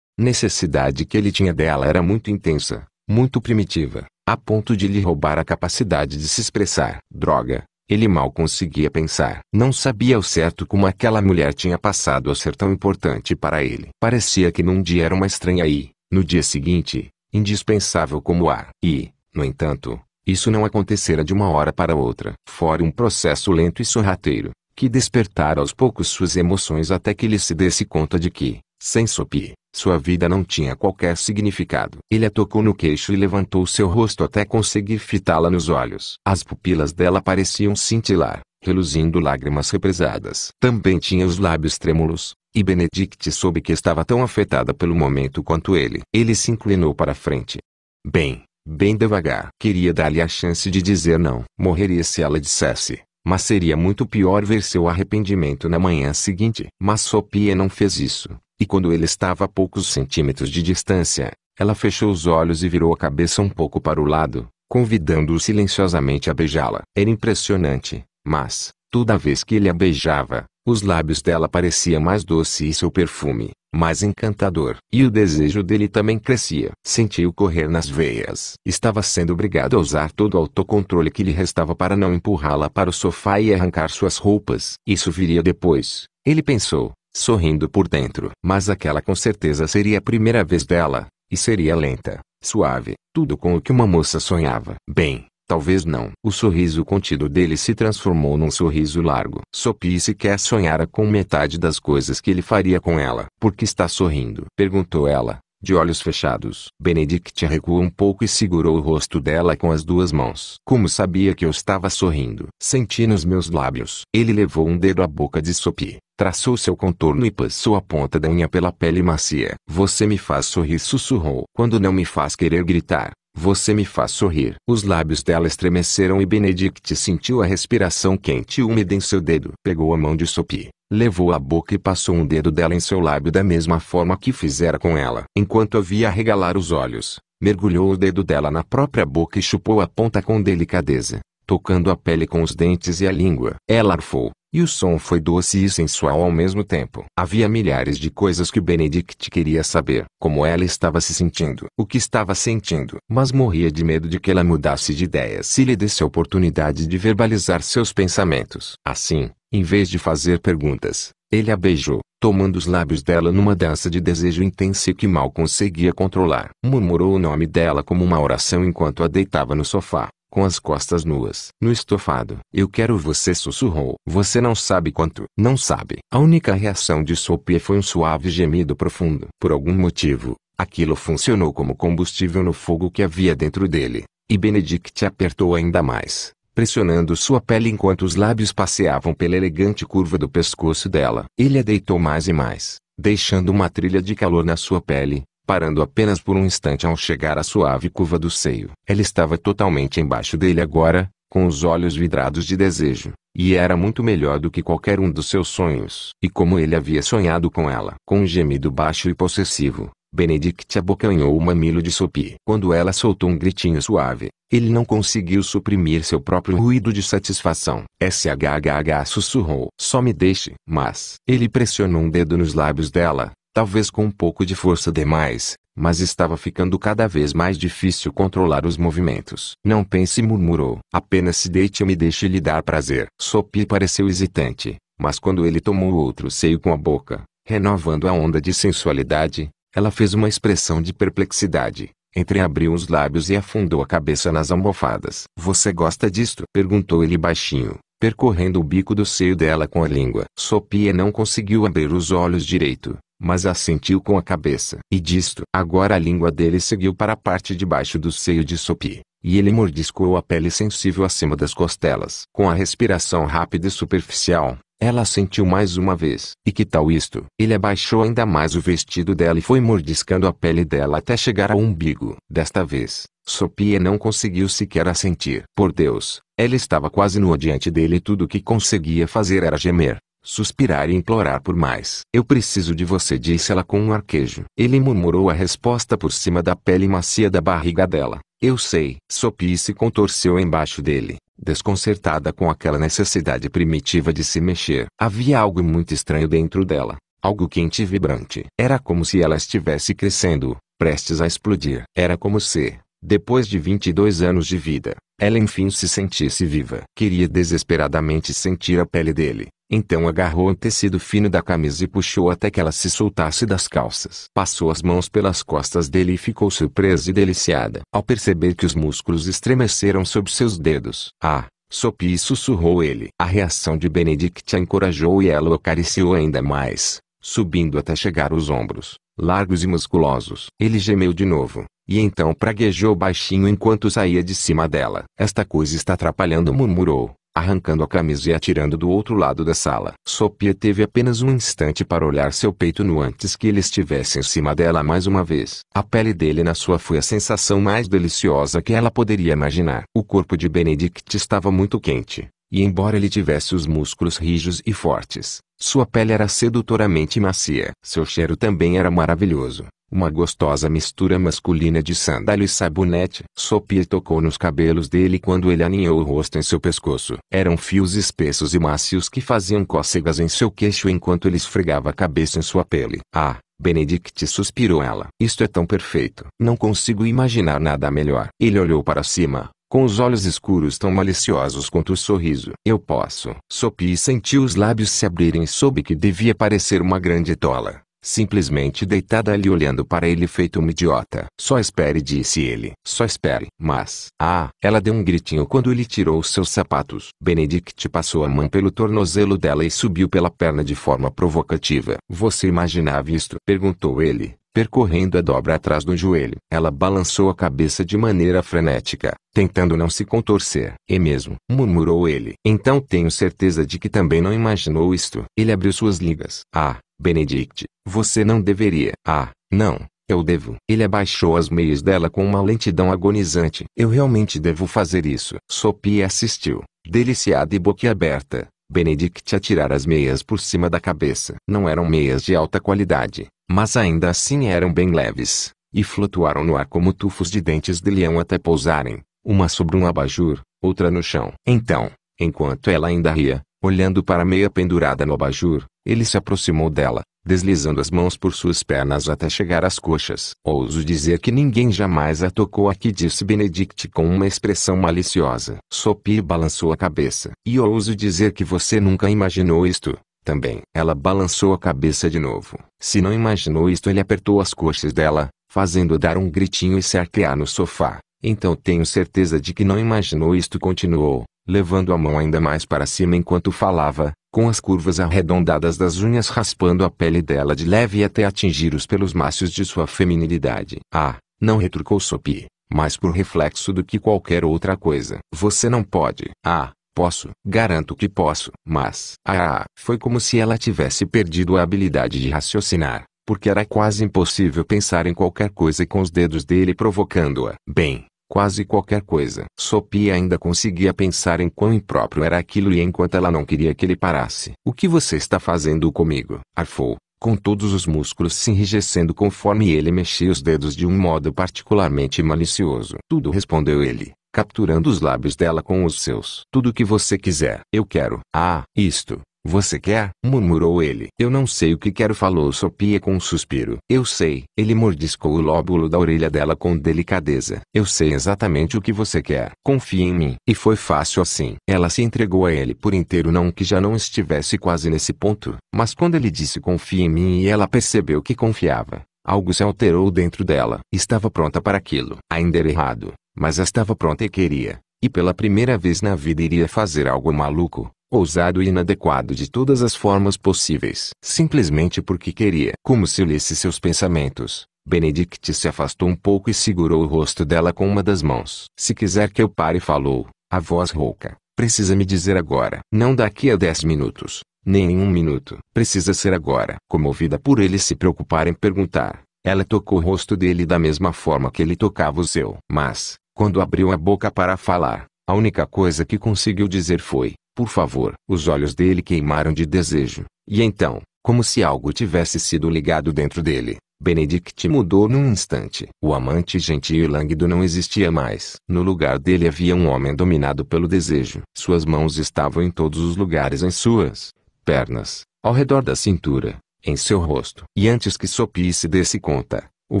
necessidade que ele tinha dela era muito intensa, muito primitiva, a ponto de lhe roubar a capacidade de se expressar. Droga, ele mal conseguia pensar. Não sabia ao certo como aquela mulher tinha passado a ser tão importante para ele. Parecia que num dia era uma estranha e, no dia seguinte, indispensável como ar. E, no entanto, isso não acontecera de uma hora para outra. Fora um processo lento e sorrateiro, que despertara aos poucos suas emoções até que ele se desse conta de que, sem Sopie, sua vida não tinha qualquer significado. Ele a tocou no queixo e levantou seu rosto até conseguir fitá-la nos olhos. As pupilas dela pareciam cintilar, reluzindo lágrimas represadas. Também tinha os lábios trêmulos, e Benedict soube que estava tão afetada pelo momento quanto ele. Ele se inclinou para a frente. Bem, bem devagar. Queria dar-lhe a chance de dizer não. Morreria se ela dissesse, mas seria muito pior ver seu arrependimento na manhã seguinte. Mas Sophia não fez isso. E quando ele estava a poucos centímetros de distância, ela fechou os olhos e virou a cabeça um pouco para o lado, convidando-o silenciosamente a beijá-la. Era impressionante, mas, toda vez que ele a beijava, os lábios dela pareciam mais doce e seu perfume, mais encantador. E o desejo dele também crescia. Sentiu correr nas veias. Estava sendo obrigado a usar todo o autocontrole que lhe restava para não empurrá-la para o sofá e arrancar suas roupas. Isso viria depois, ele pensou sorrindo por dentro. Mas aquela com certeza seria a primeira vez dela, e seria lenta, suave, tudo com o que uma moça sonhava. Bem, talvez não. O sorriso contido dele se transformou num sorriso largo. Sophie sequer sonhara com metade das coisas que ele faria com ela. Por que está sorrindo? Perguntou ela, de olhos fechados. Benedict recuou um pouco e segurou o rosto dela com as duas mãos. Como sabia que eu estava sorrindo? Senti nos meus lábios. Ele levou um dedo à boca de Sophie traçou seu contorno e passou a ponta da unha pela pele macia. Você me faz sorrir, sussurrou. Quando não me faz querer gritar, você me faz sorrir. Os lábios dela estremeceram e Benedict sentiu a respiração quente e úmida em seu dedo. Pegou a mão de Sophie, levou a boca e passou um dedo dela em seu lábio da mesma forma que fizera com ela. Enquanto havia a regalar os olhos, mergulhou o dedo dela na própria boca e chupou a ponta com delicadeza, tocando a pele com os dentes e a língua. Ela arfou, e o som foi doce e sensual ao mesmo tempo. Havia milhares de coisas que Benedict queria saber. Como ela estava se sentindo, o que estava sentindo. Mas morria de medo de que ela mudasse de ideia se lhe desse a oportunidade de verbalizar seus pensamentos. Assim, em vez de fazer perguntas, ele a beijou, tomando os lábios dela numa dança de desejo intenso e que mal conseguia controlar. Murmurou o nome dela como uma oração enquanto a deitava no sofá com as costas nuas. No estofado. Eu quero você sussurrou. Você não sabe quanto. Não sabe. A única reação de Sophie foi um suave gemido profundo. Por algum motivo, aquilo funcionou como combustível no fogo que havia dentro dele. E Benedict apertou ainda mais, pressionando sua pele enquanto os lábios passeavam pela elegante curva do pescoço dela. Ele a deitou mais e mais, deixando uma trilha de calor na sua pele, parando apenas por um instante ao chegar à suave curva do seio. Ela estava totalmente embaixo dele agora, com os olhos vidrados de desejo, e era muito melhor do que qualquer um dos seus sonhos. E como ele havia sonhado com ela, com um gemido baixo e possessivo, Benedict abocanhou o mamilo de Sophie. Quando ela soltou um gritinho suave, ele não conseguiu suprimir seu próprio ruído de satisfação. SHHH sussurrou. Só me deixe. Mas ele pressionou um dedo nos lábios dela, talvez com um pouco de força demais, mas estava ficando cada vez mais difícil controlar os movimentos. Não pense, murmurou. Apenas se deite ou me deixe lhe dar prazer. Sopi pareceu hesitante, mas quando ele tomou outro seio com a boca, renovando a onda de sensualidade, ela fez uma expressão de perplexidade. Entreabriu os lábios e afundou a cabeça nas almofadas. Você gosta disto? perguntou ele baixinho, percorrendo o bico do seio dela com a língua. Sopia não conseguiu abrir os olhos direito, mas assentiu com a cabeça. E disto, agora a língua dele seguiu para a parte de baixo do seio de Sopi, e ele mordiscou a pele sensível acima das costelas. Com a respiração rápida e superficial, ela sentiu mais uma vez. E que tal isto? Ele abaixou ainda mais o vestido dela e foi mordiscando a pele dela até chegar ao umbigo. Desta vez, Sopia não conseguiu sequer assentir. Por Deus, ela estava quase no diante dele e tudo o que conseguia fazer era gemer suspirar e implorar por mais. Eu preciso de você, disse ela com um arquejo. Ele murmurou a resposta por cima da pele macia da barriga dela. Eu sei. Sopi se contorceu embaixo dele, desconcertada com aquela necessidade primitiva de se mexer. Havia algo muito estranho dentro dela, algo quente e vibrante. Era como se ela estivesse crescendo, prestes a explodir. Era como se, depois de 22 anos de vida, ela enfim se sentisse viva. Queria desesperadamente sentir a pele dele, então agarrou um tecido fino da camisa e puxou até que ela se soltasse das calças. Passou as mãos pelas costas dele e ficou surpresa e deliciada ao perceber que os músculos estremeceram sob seus dedos. Ah! Sopi sussurrou ele. A reação de Benedict a encorajou e ela o acariciou ainda mais, subindo até chegar aos ombros, largos e musculosos. Ele gemeu de novo, e então praguejou baixinho enquanto saía de cima dela. Esta coisa está atrapalhando, murmurou arrancando a camisa e atirando do outro lado da sala. Sophia teve apenas um instante para olhar seu peito nu antes que ele estivesse em cima dela mais uma vez. A pele dele na sua foi a sensação mais deliciosa que ela poderia imaginar. O corpo de Benedict estava muito quente, e embora ele tivesse os músculos rijos e fortes, sua pele era sedutoramente macia. Seu cheiro também era maravilhoso. Uma gostosa mistura masculina de sandália e sabonete. Sopie tocou nos cabelos dele quando ele aninhou o rosto em seu pescoço. Eram fios espessos e macios que faziam cócegas em seu queixo enquanto ele esfregava a cabeça em sua pele. Ah, Benedict suspirou ela. Isto é tão perfeito. Não consigo imaginar nada melhor. Ele olhou para cima, com os olhos escuros tão maliciosos quanto o sorriso. Eu posso. Sopie sentiu os lábios se abrirem e soube que devia parecer uma grande tola simplesmente deitada ali olhando para ele feito uma idiota. Só espere, disse ele. Só espere. Mas, ah, ela deu um gritinho quando ele tirou os seus sapatos. Benedict passou a mão pelo tornozelo dela e subiu pela perna de forma provocativa. Você imaginava isto? Perguntou ele. Percorrendo a dobra atrás do joelho, ela balançou a cabeça de maneira frenética, tentando não se contorcer. E é mesmo, murmurou ele. Então tenho certeza de que também não imaginou isto. Ele abriu suas ligas. Ah, Benedict, você não deveria. Ah, não, eu devo. Ele abaixou as meias dela com uma lentidão agonizante. Eu realmente devo fazer isso. Sophie assistiu, deliciada e boquiaberta. Benedict atirar as meias por cima da cabeça. Não eram meias de alta qualidade, mas ainda assim eram bem leves, e flutuaram no ar como tufos de dentes de leão até pousarem, uma sobre um abajur, outra no chão. Então, enquanto ela ainda ria, Olhando para a meia pendurada no abajur, ele se aproximou dela, deslizando as mãos por suas pernas até chegar às coxas. Ouso dizer que ninguém jamais a tocou aqui, disse Benedict com uma expressão maliciosa. Sopi balançou a cabeça. E ouso dizer que você nunca imaginou isto, também. Ela balançou a cabeça de novo. Se não imaginou isto, ele apertou as coxas dela, fazendo dar um gritinho e se arquear no sofá. Então tenho certeza de que não imaginou isto, continuou levando a mão ainda mais para cima enquanto falava, com as curvas arredondadas das unhas raspando a pele dela de leve até atingir os pelos macios de sua feminilidade. Ah, não retrucou Sopi, mais por reflexo do que qualquer outra coisa. Você não pode. Ah, posso. Garanto que posso. Mas, ah, ah, ah, foi como se ela tivesse perdido a habilidade de raciocinar, porque era quase impossível pensar em qualquer coisa com os dedos dele provocando-a. Bem, quase qualquer coisa. Sophie ainda conseguia pensar em quão impróprio era aquilo e enquanto ela não queria que ele parasse. O que você está fazendo comigo? Arfou, com todos os músculos se enrijecendo conforme ele mexia os dedos de um modo particularmente malicioso. Tudo respondeu ele capturando os lábios dela com os seus. Tudo o que você quiser. Eu quero. Ah, isto. Você quer? Murmurou ele. Eu não sei o que quero falou Sopia com um suspiro. Eu sei. Ele mordiscou o lóbulo da orelha dela com delicadeza. Eu sei exatamente o que você quer. Confie em mim. E foi fácil assim. Ela se entregou a ele por inteiro não que já não estivesse quase nesse ponto, mas quando ele disse confie em mim e ela percebeu que confiava, Algo se alterou dentro dela. Estava pronta para aquilo. Ainda era errado, mas estava pronta e queria. E pela primeira vez na vida iria fazer algo maluco, ousado e inadequado de todas as formas possíveis, simplesmente porque queria. Como se lesse seus pensamentos, Benedict se afastou um pouco e segurou o rosto dela com uma das mãos. Se quiser que eu pare, falou, a voz rouca. Precisa me dizer agora. Não daqui a dez minutos, nem em um minuto. Precisa ser agora. Comovida por ele se preocupar em perguntar, ela tocou o rosto dele da mesma forma que ele tocava o seu. Mas, quando abriu a boca para falar, a única coisa que conseguiu dizer foi: por favor. Os olhos dele queimaram de desejo, e então, como se algo tivesse sido ligado dentro dele, Benedict mudou num instante. O amante gentil e lânguido não existia mais. No lugar dele havia um homem dominado pelo desejo. Suas mãos estavam em todos os lugares em suas pernas, ao redor da cintura, em seu rosto. E antes que Sophie se desse conta, o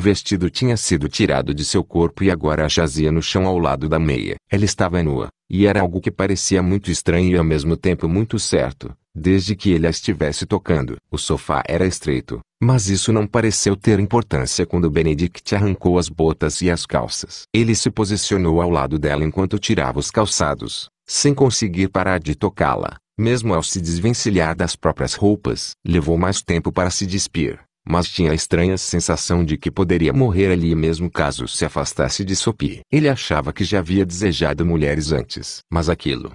vestido tinha sido tirado de seu corpo e agora jazia no chão ao lado da meia. Ela estava nua. E era algo que parecia muito estranho e ao mesmo tempo muito certo, desde que ele a estivesse tocando. O sofá era estreito, mas isso não pareceu ter importância quando Benedict arrancou as botas e as calças. Ele se posicionou ao lado dela enquanto tirava os calçados, sem conseguir parar de tocá-la. Mesmo ao se desvencilhar das próprias roupas, levou mais tempo para se despir mas tinha a estranha sensação de que poderia morrer ali mesmo caso se afastasse de Sophie. Ele achava que já havia desejado mulheres antes, mas aquilo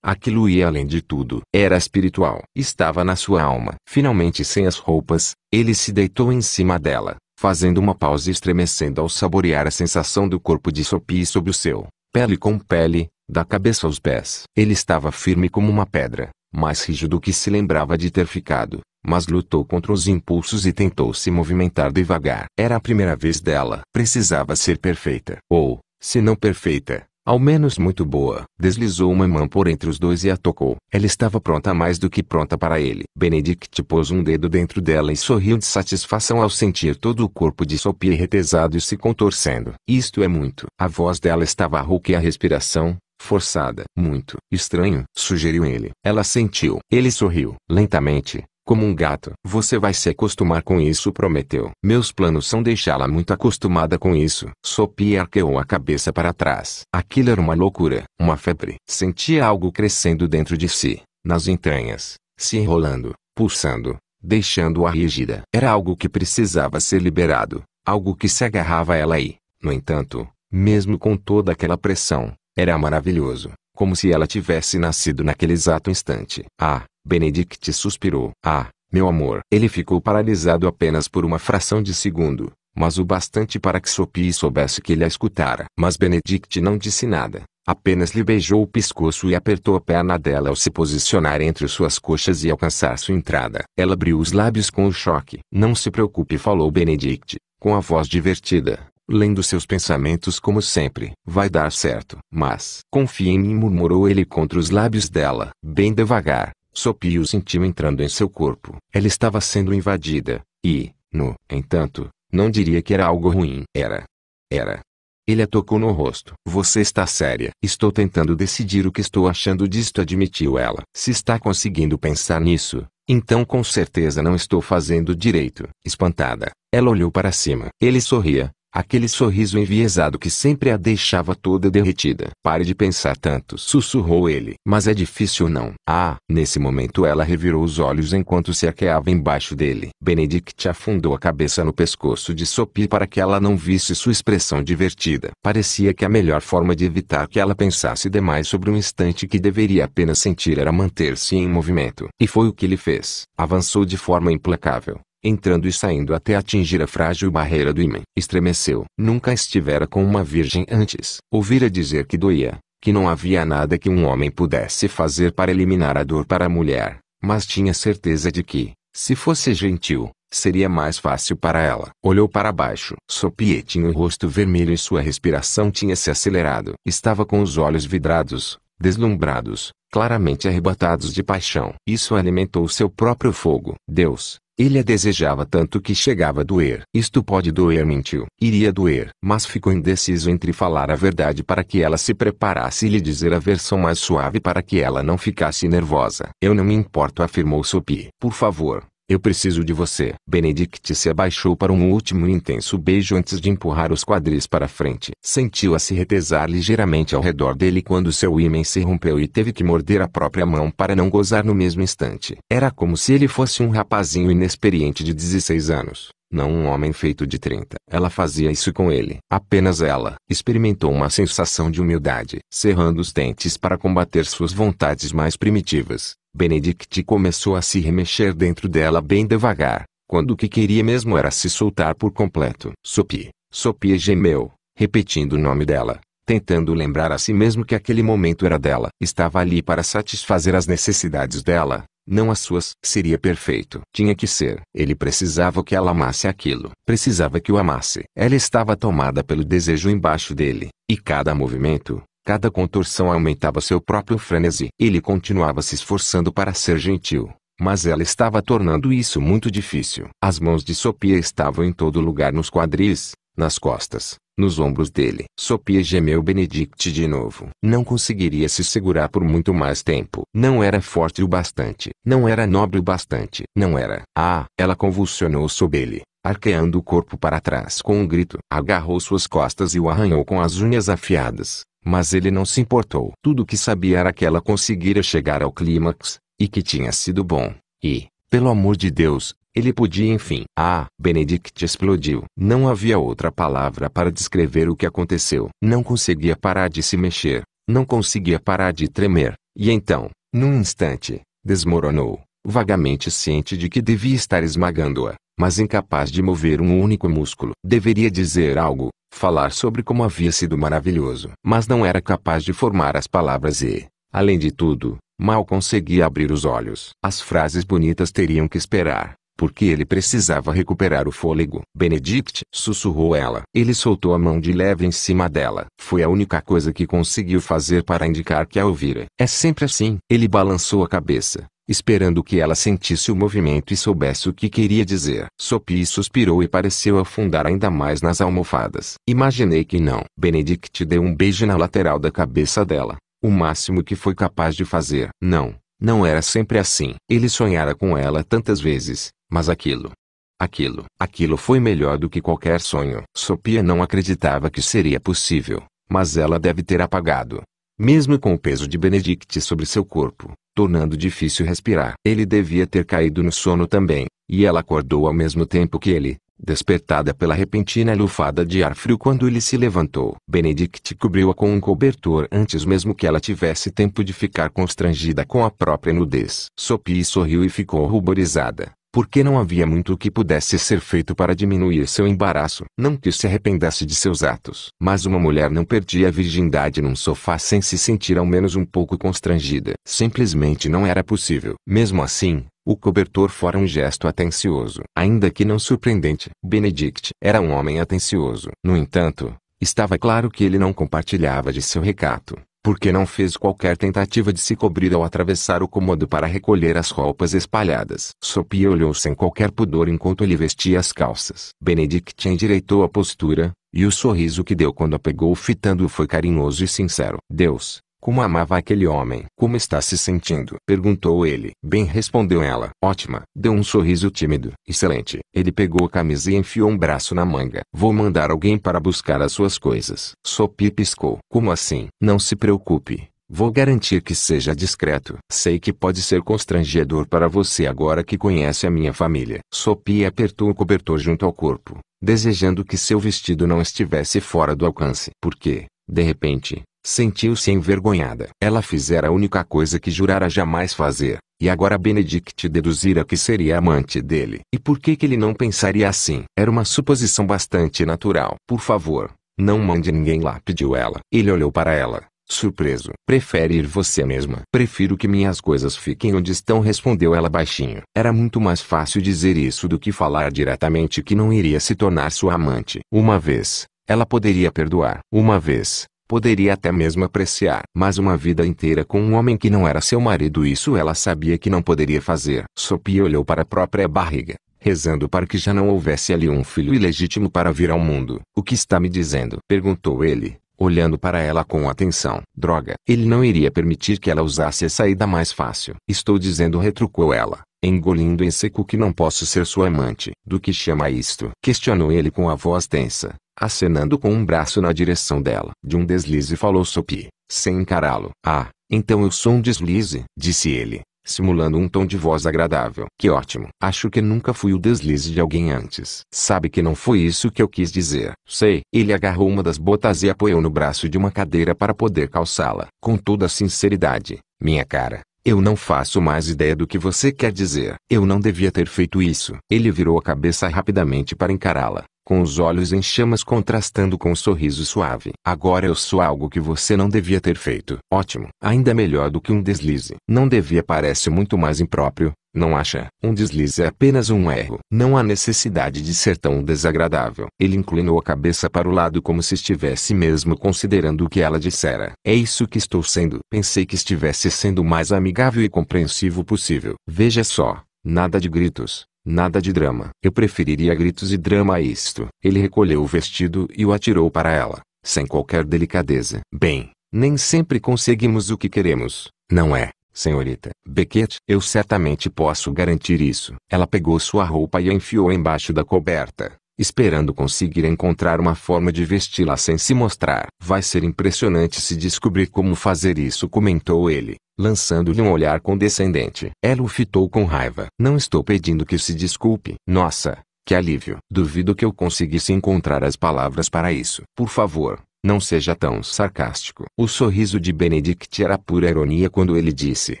Aquilo ia além de tudo. Era espiritual. Estava na sua alma. Finalmente sem as roupas, ele se deitou em cima dela, fazendo uma pausa e estremecendo ao saborear a sensação do corpo de Sophie sob o seu. Pele com pele, da cabeça aos pés. Ele estava firme como uma pedra, mais rígido do que se lembrava de ter ficado mas lutou contra os impulsos e tentou se movimentar devagar. Era a primeira vez dela. Precisava ser perfeita. Ou, se não perfeita, ao menos muito boa. Deslizou uma mão por entre os dois e a tocou. Ela estava pronta mais do que pronta para ele. Benedict pôs um dedo dentro dela e sorriu de satisfação ao sentir todo o corpo de Sophie retesado e se contorcendo. Isto é muito. A voz dela estava rouca e a respiração, forçada. Muito. Estranho, sugeriu ele. Ela sentiu. Ele sorriu. Lentamente, como um gato. Você vai se acostumar com isso, prometeu. Meus planos são deixá-la muito acostumada com isso. Sophie arqueou a cabeça para trás. Aquilo era uma loucura, uma febre. Sentia algo crescendo dentro de si, nas entranhas, se enrolando, pulsando, deixando-a rígida. Era algo que precisava ser liberado, algo que se agarrava a ela e, no entanto, mesmo com toda aquela pressão, era maravilhoso, como se ela tivesse nascido naquele exato instante. Ah, Benedict suspirou. Ah, meu amor. Ele ficou paralisado apenas por uma fração de segundo, mas o bastante para que Sophie soubesse que ele a escutara. Mas Benedict não disse nada. Apenas lhe beijou o pescoço e apertou a perna dela ao se posicionar entre suas coxas e alcançar sua entrada. Ela abriu os lábios com o choque. Não se preocupe, falou Benedict, com a voz divertida, lendo seus pensamentos como sempre. Vai dar certo. Mas, confie em mim, murmurou ele contra os lábios dela, bem devagar. Sopio o sentiu entrando em seu corpo. Ela estava sendo invadida, e, no entanto, não diria que era algo ruim. Era. Era. Ele a tocou no rosto. Você está séria. Estou tentando decidir o que estou achando disto, admitiu ela. Se está conseguindo pensar nisso, então com certeza não estou fazendo direito. Espantada, ela olhou para cima. Ele sorria, Aquele sorriso enviesado que sempre a deixava toda derretida. Pare de pensar tanto, sussurrou ele. Mas é difícil não. Ah, nesse momento ela revirou os olhos enquanto se aqueava embaixo dele. Benedict afundou a cabeça no pescoço de Sophie para que ela não visse sua expressão divertida. Parecia que a melhor forma de evitar que ela pensasse demais sobre um instante que deveria apenas sentir era manter-se em movimento. E foi o que ele fez. Avançou de forma implacável, entrando e saindo até atingir a frágil barreira do imã, Estremeceu. Nunca estivera com uma virgem antes. Ouvira dizer que doía, que não havia nada que um homem pudesse fazer para eliminar a dor para a mulher, mas tinha certeza de que, se fosse gentil, seria mais fácil para ela. Olhou para baixo. Sopie tinha o rosto vermelho e sua respiração tinha se acelerado. Estava com os olhos vidrados, deslumbrados, claramente arrebatados de paixão. Isso alimentou seu próprio fogo. Deus, ele a desejava tanto que chegava a doer. Isto pode doer, mentiu. Iria doer, mas ficou indeciso entre falar a verdade para que ela se preparasse e lhe dizer a versão mais suave para que ela não ficasse nervosa. Eu não me importo, afirmou Sophie. Por favor, eu preciso de você. Benedict se abaixou para um último intenso beijo antes de empurrar os quadris para frente. Sentiu-a se retesar ligeiramente ao redor dele quando seu ímã se rompeu e teve que morder a própria mão para não gozar no mesmo instante. Era como se ele fosse um rapazinho inexperiente de 16 anos não um homem feito de 30. Ela fazia isso com ele. Apenas ela experimentou uma sensação de humildade, cerrando os dentes para combater suas vontades mais primitivas. Benedict começou a se remexer dentro dela bem devagar, quando o que queria mesmo era se soltar por completo. Sopi, Sopi gemeu, repetindo o nome dela, tentando lembrar a si mesmo que aquele momento era dela. Estava ali para satisfazer as necessidades dela, não as suas. Seria perfeito. Tinha que ser. Ele precisava que ela amasse aquilo. Precisava que o amasse. Ela estava tomada pelo desejo embaixo dele, e cada movimento, Cada contorção aumentava seu próprio frenesi. Ele continuava se esforçando para ser gentil, mas ela estava tornando isso muito difícil. As mãos de Sopia estavam em todo lugar nos quadris, nas costas, nos ombros dele. Sopia gemeu Benedict de novo. Não conseguiria se segurar por muito mais tempo. Não era forte o bastante. Não era nobre o bastante. Não era. Ah! Ela convulsionou sob ele, arqueando o corpo para trás com um grito. Agarrou suas costas e o arranhou com as unhas afiadas. Mas ele não se importou. Tudo o que sabia era que ela conseguira chegar ao clímax, e que tinha sido bom. E, pelo amor de Deus, ele podia enfim. Ah, Benedict explodiu. Não havia outra palavra para descrever o que aconteceu. Não conseguia parar de se mexer. Não conseguia parar de tremer. E então, num instante, desmoronou, vagamente ciente de que devia estar esmagando-a mas incapaz de mover um único músculo. Deveria dizer algo, falar sobre como havia sido maravilhoso, mas não era capaz de formar as palavras e, além de tudo, mal conseguia abrir os olhos. As frases bonitas teriam que esperar, porque ele precisava recuperar o fôlego. Benedict, sussurrou ela. Ele soltou a mão de leve em cima dela. Foi a única coisa que conseguiu fazer para indicar que a ouvira. É sempre assim. Ele balançou a cabeça esperando que ela sentisse o movimento e soubesse o que queria dizer. Sopi suspirou e pareceu afundar ainda mais nas almofadas. Imaginei que não. Benedict deu um beijo na lateral da cabeça dela, o máximo que foi capaz de fazer. Não, não era sempre assim. Ele sonhara com ela tantas vezes, mas aquilo, aquilo, aquilo foi melhor do que qualquer sonho. Sopia não acreditava que seria possível, mas ela deve ter apagado mesmo com o peso de Benedict sobre seu corpo, tornando difícil respirar. Ele devia ter caído no sono também, e ela acordou ao mesmo tempo que ele, despertada pela repentina lufada de ar frio quando ele se levantou. Benedict cobriu-a com um cobertor antes mesmo que ela tivesse tempo de ficar constrangida com a própria nudez. Sophie sorriu e ficou ruborizada porque não havia muito que pudesse ser feito para diminuir seu embaraço. Não que se arrependesse de seus atos. Mas uma mulher não perdia a virgindade num sofá sem se sentir ao menos um pouco constrangida. Simplesmente não era possível. Mesmo assim, o cobertor fora um gesto atencioso, ainda que não surpreendente. Benedict era um homem atencioso. No entanto, estava claro que ele não compartilhava de seu recato porque não fez qualquer tentativa de se cobrir ao atravessar o cômodo para recolher as roupas espalhadas. Sophie olhou sem qualquer pudor enquanto ele vestia as calças. Benedict endireitou a postura, e o sorriso que deu quando a pegou fitando-o foi carinhoso e sincero. Deus, como amava aquele homem? Como está se sentindo? Perguntou ele. Bem respondeu ela. Ótima. Deu um sorriso tímido. Excelente. Ele pegou a camisa e enfiou um braço na manga. Vou mandar alguém para buscar as suas coisas. Sopi piscou. Como assim? Não se preocupe. Vou garantir que seja discreto. Sei que pode ser constrangedor para você agora que conhece a minha família. Sopi apertou o cobertor junto ao corpo, desejando que seu vestido não estivesse fora do alcance. Porque, de repente, sentiu-se envergonhada. Ela fizera a única coisa que jurara jamais fazer, e agora Benedict deduzira que seria amante dele. E por que, que ele não pensaria assim? Era uma suposição bastante natural. Por favor, não mande ninguém lá, pediu ela. Ele olhou para ela. Surpreso. Prefere ir você mesma. Prefiro que minhas coisas fiquem onde estão, respondeu ela baixinho. Era muito mais fácil dizer isso do que falar diretamente que não iria se tornar sua amante. Uma vez, ela poderia perdoar. Uma vez, Poderia até mesmo apreciar. Mas uma vida inteira com um homem que não era seu marido, isso ela sabia que não poderia fazer. Sophie olhou para a própria barriga, rezando para que já não houvesse ali um filho ilegítimo para vir ao mundo. O que está me dizendo? perguntou ele, olhando para ela com atenção. Droga, ele não iria permitir que ela usasse a saída mais fácil. Estou dizendo, retrucou ela engolindo em seco que não posso ser sua amante. Do que chama isto? Questionou ele com a voz tensa, acenando com um braço na direção dela. De um deslize falou Sophie, sem encará-lo. Ah, então eu sou um deslize, disse ele, simulando um tom de voz agradável. Que ótimo. Acho que nunca fui o deslize de alguém antes. Sabe que não foi isso que eu quis dizer. Sei. Ele agarrou uma das botas e apoiou no braço de uma cadeira para poder calçá-la. Com toda sinceridade, minha cara, eu não faço mais ideia do que você quer dizer. Eu não devia ter feito isso. Ele virou a cabeça rapidamente para encará-la, com os olhos em chamas contrastando com o um sorriso suave. Agora eu sou algo que você não devia ter feito. Ótimo. Ainda melhor do que um deslize. Não devia parece muito mais impróprio, não acha? Um deslize é apenas um erro. Não há necessidade de ser tão desagradável. Ele inclinou a cabeça para o lado como se estivesse mesmo considerando o que ela dissera. É isso que estou sendo. Pensei que estivesse sendo o mais amigável e compreensivo possível. Veja só, nada de gritos. Nada de drama. Eu preferiria gritos e drama a isto. Ele recolheu o vestido e o atirou para ela, sem qualquer delicadeza. Bem, nem sempre conseguimos o que queremos, não é? Senhorita Beckett, eu certamente posso garantir isso. Ela pegou sua roupa e a enfiou embaixo da coberta, esperando conseguir encontrar uma forma de vesti-la sem se mostrar. Vai ser impressionante se descobrir como fazer isso, comentou ele, lançando-lhe um olhar condescendente. Ela o fitou com raiva. Não estou pedindo que se desculpe. Nossa, que alívio. Duvido que eu conseguisse encontrar as palavras para isso. Por favor, não seja tão sarcástico. O sorriso de Benedict era pura ironia quando ele disse: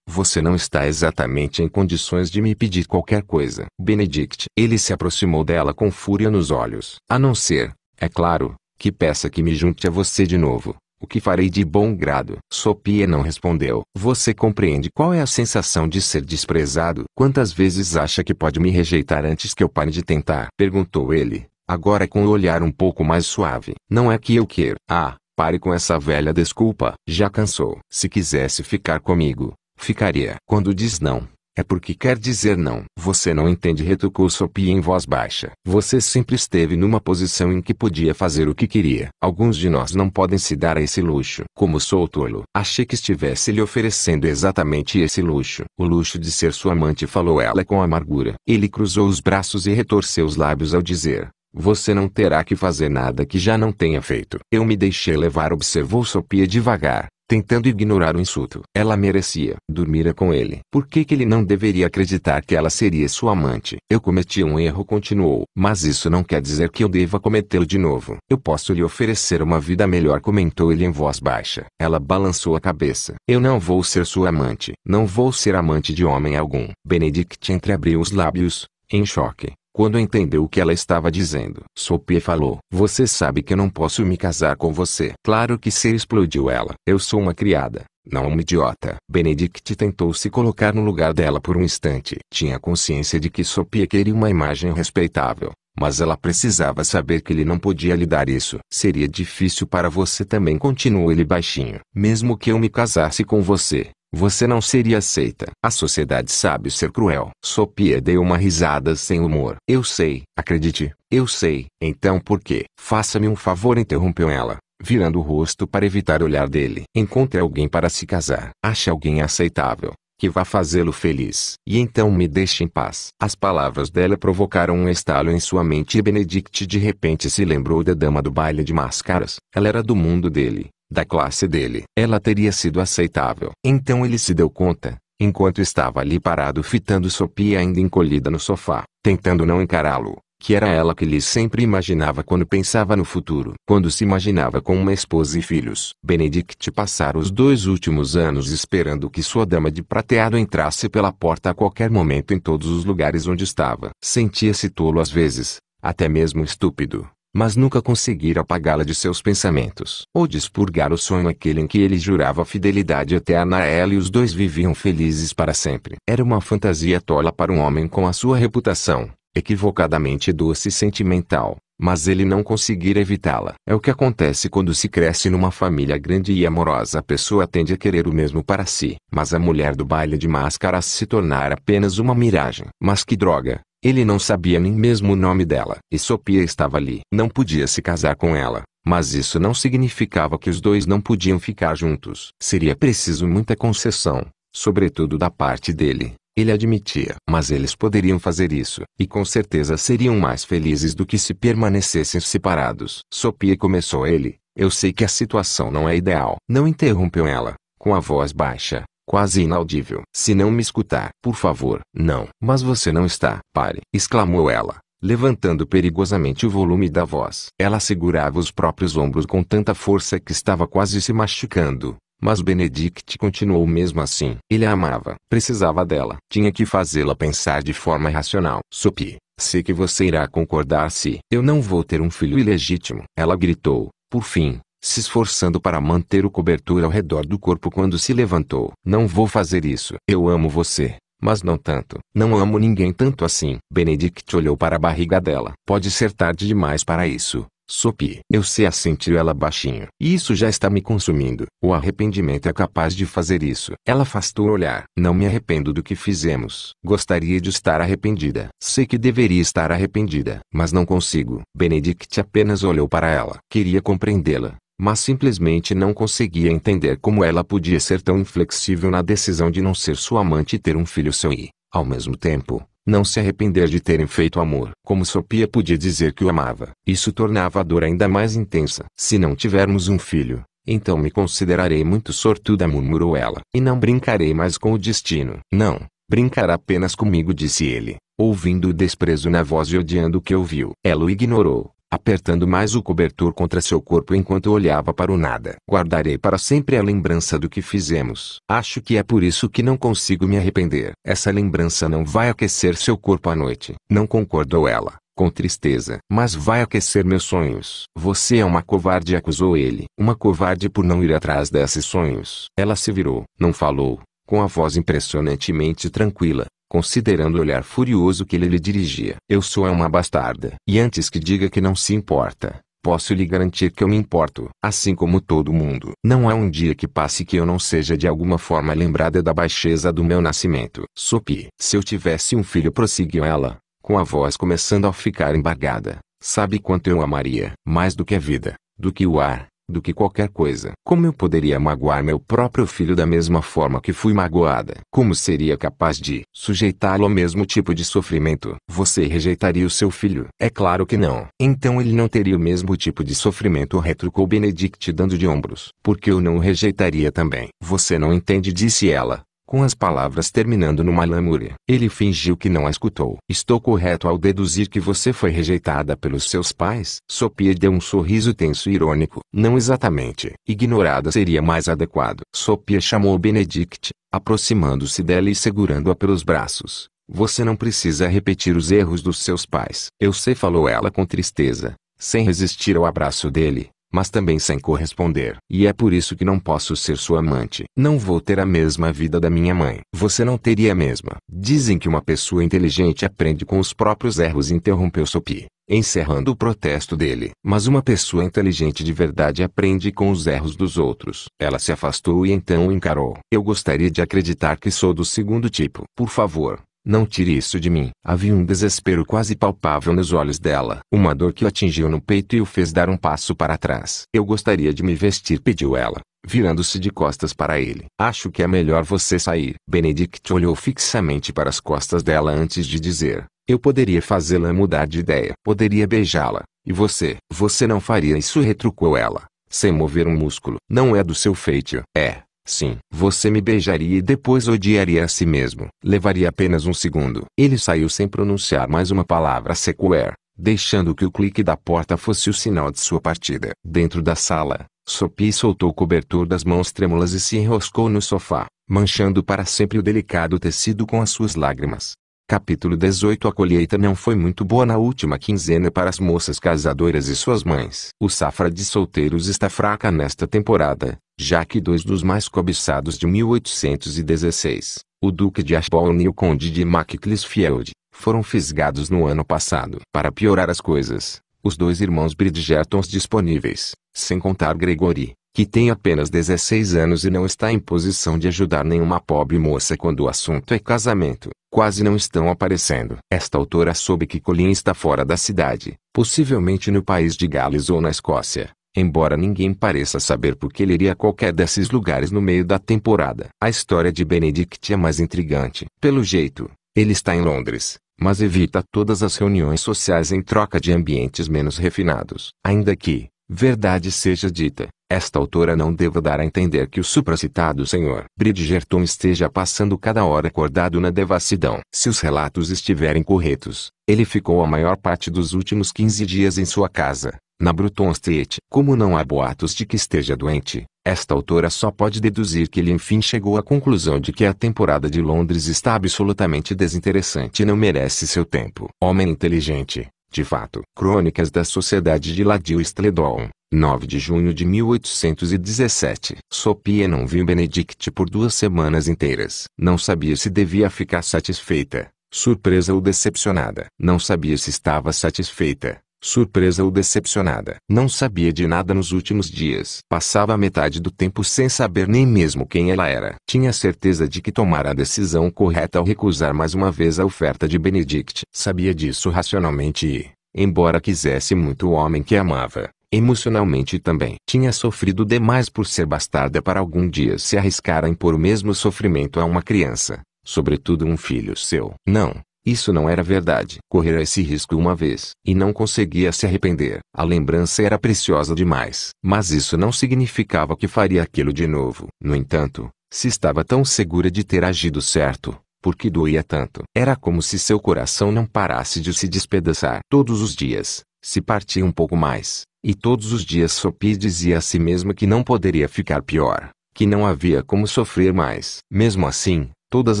Você não está exatamente em condições de me pedir qualquer coisa. Benedict. Ele se aproximou dela com fúria nos olhos. A não ser, é claro, que peça que me junte a você de novo. O que farei de bom grado? Sopia não respondeu. Você compreende qual é a sensação de ser desprezado? Quantas vezes acha que pode me rejeitar antes que eu pare de tentar? Perguntou ele, agora com o olhar um pouco mais suave. Não é que eu queira. Ah, pare com essa velha desculpa. Já cansou. Se quisesse ficar comigo, ficaria. Quando diz não, é porque quer dizer não. Você não entende, retrucou Sophie em voz baixa. Você sempre esteve numa posição em que podia fazer o que queria. Alguns de nós não podem se dar a esse luxo. Como sou tolo. Achei que estivesse lhe oferecendo exatamente esse luxo. O luxo de ser sua amante, falou ela com amargura. Ele cruzou os braços e retorceu os lábios ao dizer: você não terá que fazer nada que já não tenha feito. Eu me deixei levar, observou Sopia devagar, tentando ignorar o insulto. Ela merecia. Dormira com ele. Por que, que ele não deveria acreditar que ela seria sua amante? Eu cometi um erro, continuou. Mas isso não quer dizer que eu deva cometê-lo de novo. Eu posso lhe oferecer uma vida melhor, comentou ele em voz baixa. Ela balançou a cabeça. Eu não vou ser sua amante. Não vou ser amante de homem algum. Benedict entreabriu os lábios, em choque. Quando entendeu o que ela estava dizendo, Sophie falou: Você sabe que eu não posso me casar com você. Claro que se explodiu ela. Eu sou uma criada, não uma idiota. Benedict tentou se colocar no lugar dela por um instante. Tinha consciência de que Sophie queria uma imagem respeitável, mas ela precisava saber que ele não podia lhe dar isso. Seria difícil para você também, continuou ele baixinho. Mesmo que eu me casasse com você, você não seria aceita. A sociedade sabe ser cruel. Sopia deu uma risada sem humor. Eu sei, acredite, eu sei. Então por quê? Faça-me um favor, interrompeu ela, virando o rosto para evitar olhar dele. Encontre alguém para se casar. Ache alguém aceitável que vá fazê-lo feliz. E então me deixe em paz. As palavras dela provocaram um estalo em sua mente e Benedict de repente se lembrou da dama do baile de máscaras. Ela era do mundo dele da classe dele, ela teria sido aceitável. Então ele se deu conta, enquanto estava ali parado fitando Sophie ainda encolhida no sofá, tentando não encará-lo, que era ela que lhe sempre imaginava quando pensava no futuro. Quando se imaginava com uma esposa e filhos, Benedict passara os dois últimos anos esperando que sua dama de prateado entrasse pela porta a qualquer momento em todos os lugares onde estava. Sentia-se tolo às vezes, até mesmo estúpido, mas nunca conseguira apagá-la de seus pensamentos ou despurgar o sonho aquele em que ele jurava fidelidade eterna a ela e os dois viviam felizes para sempre. Era uma fantasia tola para um homem com a sua reputação, equivocadamente doce e sentimental, mas ele não conseguira evitá-la. É o que acontece quando se cresce numa família grande e amorosa. A pessoa tende a querer o mesmo para si. Mas a mulher do baile de máscaras se tornar apenas uma miragem. Mas que droga! Ele não sabia nem mesmo o nome dela. E Sophia estava ali. Não podia se casar com ela. Mas isso não significava que os dois não podiam ficar juntos. Seria preciso muita concessão, sobretudo da parte dele. Ele admitia. Mas eles poderiam fazer isso, e com certeza seriam mais felizes do que se permanecessem separados. Sophia começou ele. Eu sei que a situação não é ideal. Não interrompeu ela, com a voz baixa quase inaudível. Se não me escutar, por favor, não. Mas você não está. Pare, exclamou ela, levantando perigosamente o volume da voz. Ela segurava os próprios ombros com tanta força que estava quase se machucando. Mas Benedict continuou mesmo assim. Ele a amava. Precisava dela. Tinha que fazê-la pensar de forma racional. Sopi, sei que você irá concordar se eu não vou ter um filho ilegítimo. Ela gritou, por fim, se esforçando para manter o cobertor ao redor do corpo quando se levantou. Não vou fazer isso. Eu amo você, mas não tanto. Não amo ninguém tanto assim. Benedict olhou para a barriga dela. Pode ser tarde demais para isso. Sopi. Eu sei assentiu ela baixinho. E isso já está me consumindo. O arrependimento é capaz de fazer isso. Ela afastou o olhar. Não me arrependo do que fizemos. Gostaria de estar arrependida. Sei que deveria estar arrependida, mas não consigo. Benedict apenas olhou para ela. Queria compreendê-la, mas simplesmente não conseguia entender como ela podia ser tão inflexível na decisão de não ser sua amante e ter um filho seu e, ao mesmo tempo, não se arrepender de terem feito amor. Como Sopia podia dizer que o amava. Isso tornava a dor ainda mais intensa. Se não tivermos um filho, então me considerarei muito sortuda, murmurou ela. E não brincarei mais com o destino. Não, brincará apenas comigo, disse ele, ouvindo o desprezo na voz e odiando o que ouviu. Ela o ignorou, apertando mais o cobertor contra seu corpo enquanto olhava para o nada. Guardarei para sempre a lembrança do que fizemos. Acho que é por isso que não consigo me arrepender. Essa lembrança não vai aquecer seu corpo à noite. Não concordou ela com tristeza. Mas vai aquecer meus sonhos. Você é uma covarde, acusou ele. Uma covarde por não ir atrás desses sonhos. Ela se virou, não falou, com a voz impressionantemente tranquila, considerando o olhar furioso que ele lhe dirigia. Eu sou uma bastarda. E antes que diga que não se importa, posso lhe garantir que eu me importo, assim como todo mundo. Não há um dia que passe que eu não seja de alguma forma lembrada da baixeza do meu nascimento. Sopi. Se eu tivesse um filho, prosseguiu ela, com a voz começando a ficar embargada. Sabe quanto eu amaria? Mais do que a vida, do que o ar, do que qualquer coisa. Como eu poderia magoar meu próprio filho da mesma forma que fui magoada? Como seria capaz de sujeitá-lo ao mesmo tipo de sofrimento? Você rejeitaria o seu filho? É claro que não. Então ele não teria o mesmo tipo de sofrimento, retrucou Benedict dando de ombros. Porque eu não o rejeitaria também. Você não entende, disse ela com as palavras terminando numa lamúria. Ele fingiu que não a escutou. Estou correto ao deduzir que você foi rejeitada pelos seus pais? Sophie deu um sorriso tenso e irônico. Não exatamente. Ignorada seria mais adequado. Sophie chamou Benedict, aproximando-se dela e segurando-a pelos braços. Você não precisa repetir os erros dos seus pais. Eu sei, falou ela com tristeza, sem resistir ao abraço dele mas também sem corresponder. E é por isso que não posso ser sua amante. Não vou ter a mesma vida da minha mãe. Você não teria a mesma. Dizem que uma pessoa inteligente aprende com os próprios erros, interrompeu Sophie, encerrando o protesto dele. Mas uma pessoa inteligente de verdade aprende com os erros dos outros. Ela se afastou e então o encarou. Eu gostaria de acreditar que sou do segundo tipo. Por favor, não tire isso de mim. Havia um desespero quase palpável nos olhos dela. Uma dor que o atingiu no peito e o fez dar um passo para trás. Eu gostaria de me vestir, pediu ela, virando-se de costas para ele. Acho que é melhor você sair. Benedict olhou fixamente para as costas dela antes de dizer. Eu poderia fazê-la mudar de ideia. Poderia beijá-la. E você? Você não faria isso, retrucou ela, sem mover um músculo. Não é do seu feitio. É. Sim, você me beijaria e depois odiaria a si mesmo. Levaria apenas um segundo. Ele saiu sem pronunciar mais uma palavra sequer, deixando que o clique da porta fosse o sinal de sua partida. Dentro da sala, Sophie soltou o cobertor das mãos trêmulas e se enroscou no sofá, manchando para sempre o delicado tecido com as suas lágrimas. Capítulo 18 A colheita não foi muito boa na última quinzena para as moças casadoras e suas mães. O safra de solteiros está fraca nesta temporada, já que dois dos mais cobiçados de 1816, o Duque de Ashbourne e o Conde de Macclesfield, foram fisgados no ano passado. Para piorar as coisas, os dois irmãos Bridgertons disponíveis, sem contar Gregory, que tem apenas 16 anos e não está em posição de ajudar nenhuma pobre moça quando o assunto é casamento, quase não estão aparecendo. Esta autora soube que Colin está fora da cidade, possivelmente no país de Gales ou na Escócia embora ninguém pareça saber por que ele iria a qualquer desses lugares no meio da temporada. A história de Benedict é mais intrigante. Pelo jeito, ele está em Londres, mas evita todas as reuniões sociais em troca de ambientes menos refinados. Ainda que, verdade seja dita, esta autora não deva dar a entender que o supracitado senhor Bridgerton esteja passando cada hora acordado na devassidão. Se os relatos estiverem corretos, ele ficou a maior parte dos últimos 15 dias em sua casa, na Bruton Street. Como não há boatos de que esteja doente, esta autora só pode deduzir que ele enfim chegou à conclusão de que a temporada de Londres está absolutamente desinteressante e não merece seu tempo. Homem inteligente, de fato, Crônicas da Sociedade de Ladio Stledon, 9 de junho de 1817. Sopia não viu Benedict por duas semanas inteiras. Não sabia se devia ficar satisfeita, surpresa ou decepcionada. Não sabia se estava satisfeita, Surpresa ou decepcionada. Não sabia de nada nos últimos dias. Passava metade do tempo sem saber nem mesmo quem ela era. Tinha certeza de que tomara a decisão correta ao recusar mais uma vez a oferta de Benedict. Sabia disso racionalmente e, embora quisesse muito o homem que amava, emocionalmente também. Tinha sofrido demais por ser bastarda para algum dia se arriscar a impor o mesmo sofrimento a uma criança, sobretudo um filho seu. Não, isso não era verdade. Correr esse risco uma vez e não conseguia se arrepender. A lembrança era preciosa demais. Mas isso não significava que faria aquilo de novo. No entanto, se estava tão segura de ter agido certo, porque doía tanto. Era como se seu coração não parasse de se despedaçar. Todos os dias, se partia um pouco mais, e todos os dias Sophie dizia a si mesma que não poderia ficar pior, que não havia como sofrer mais. Mesmo assim, todas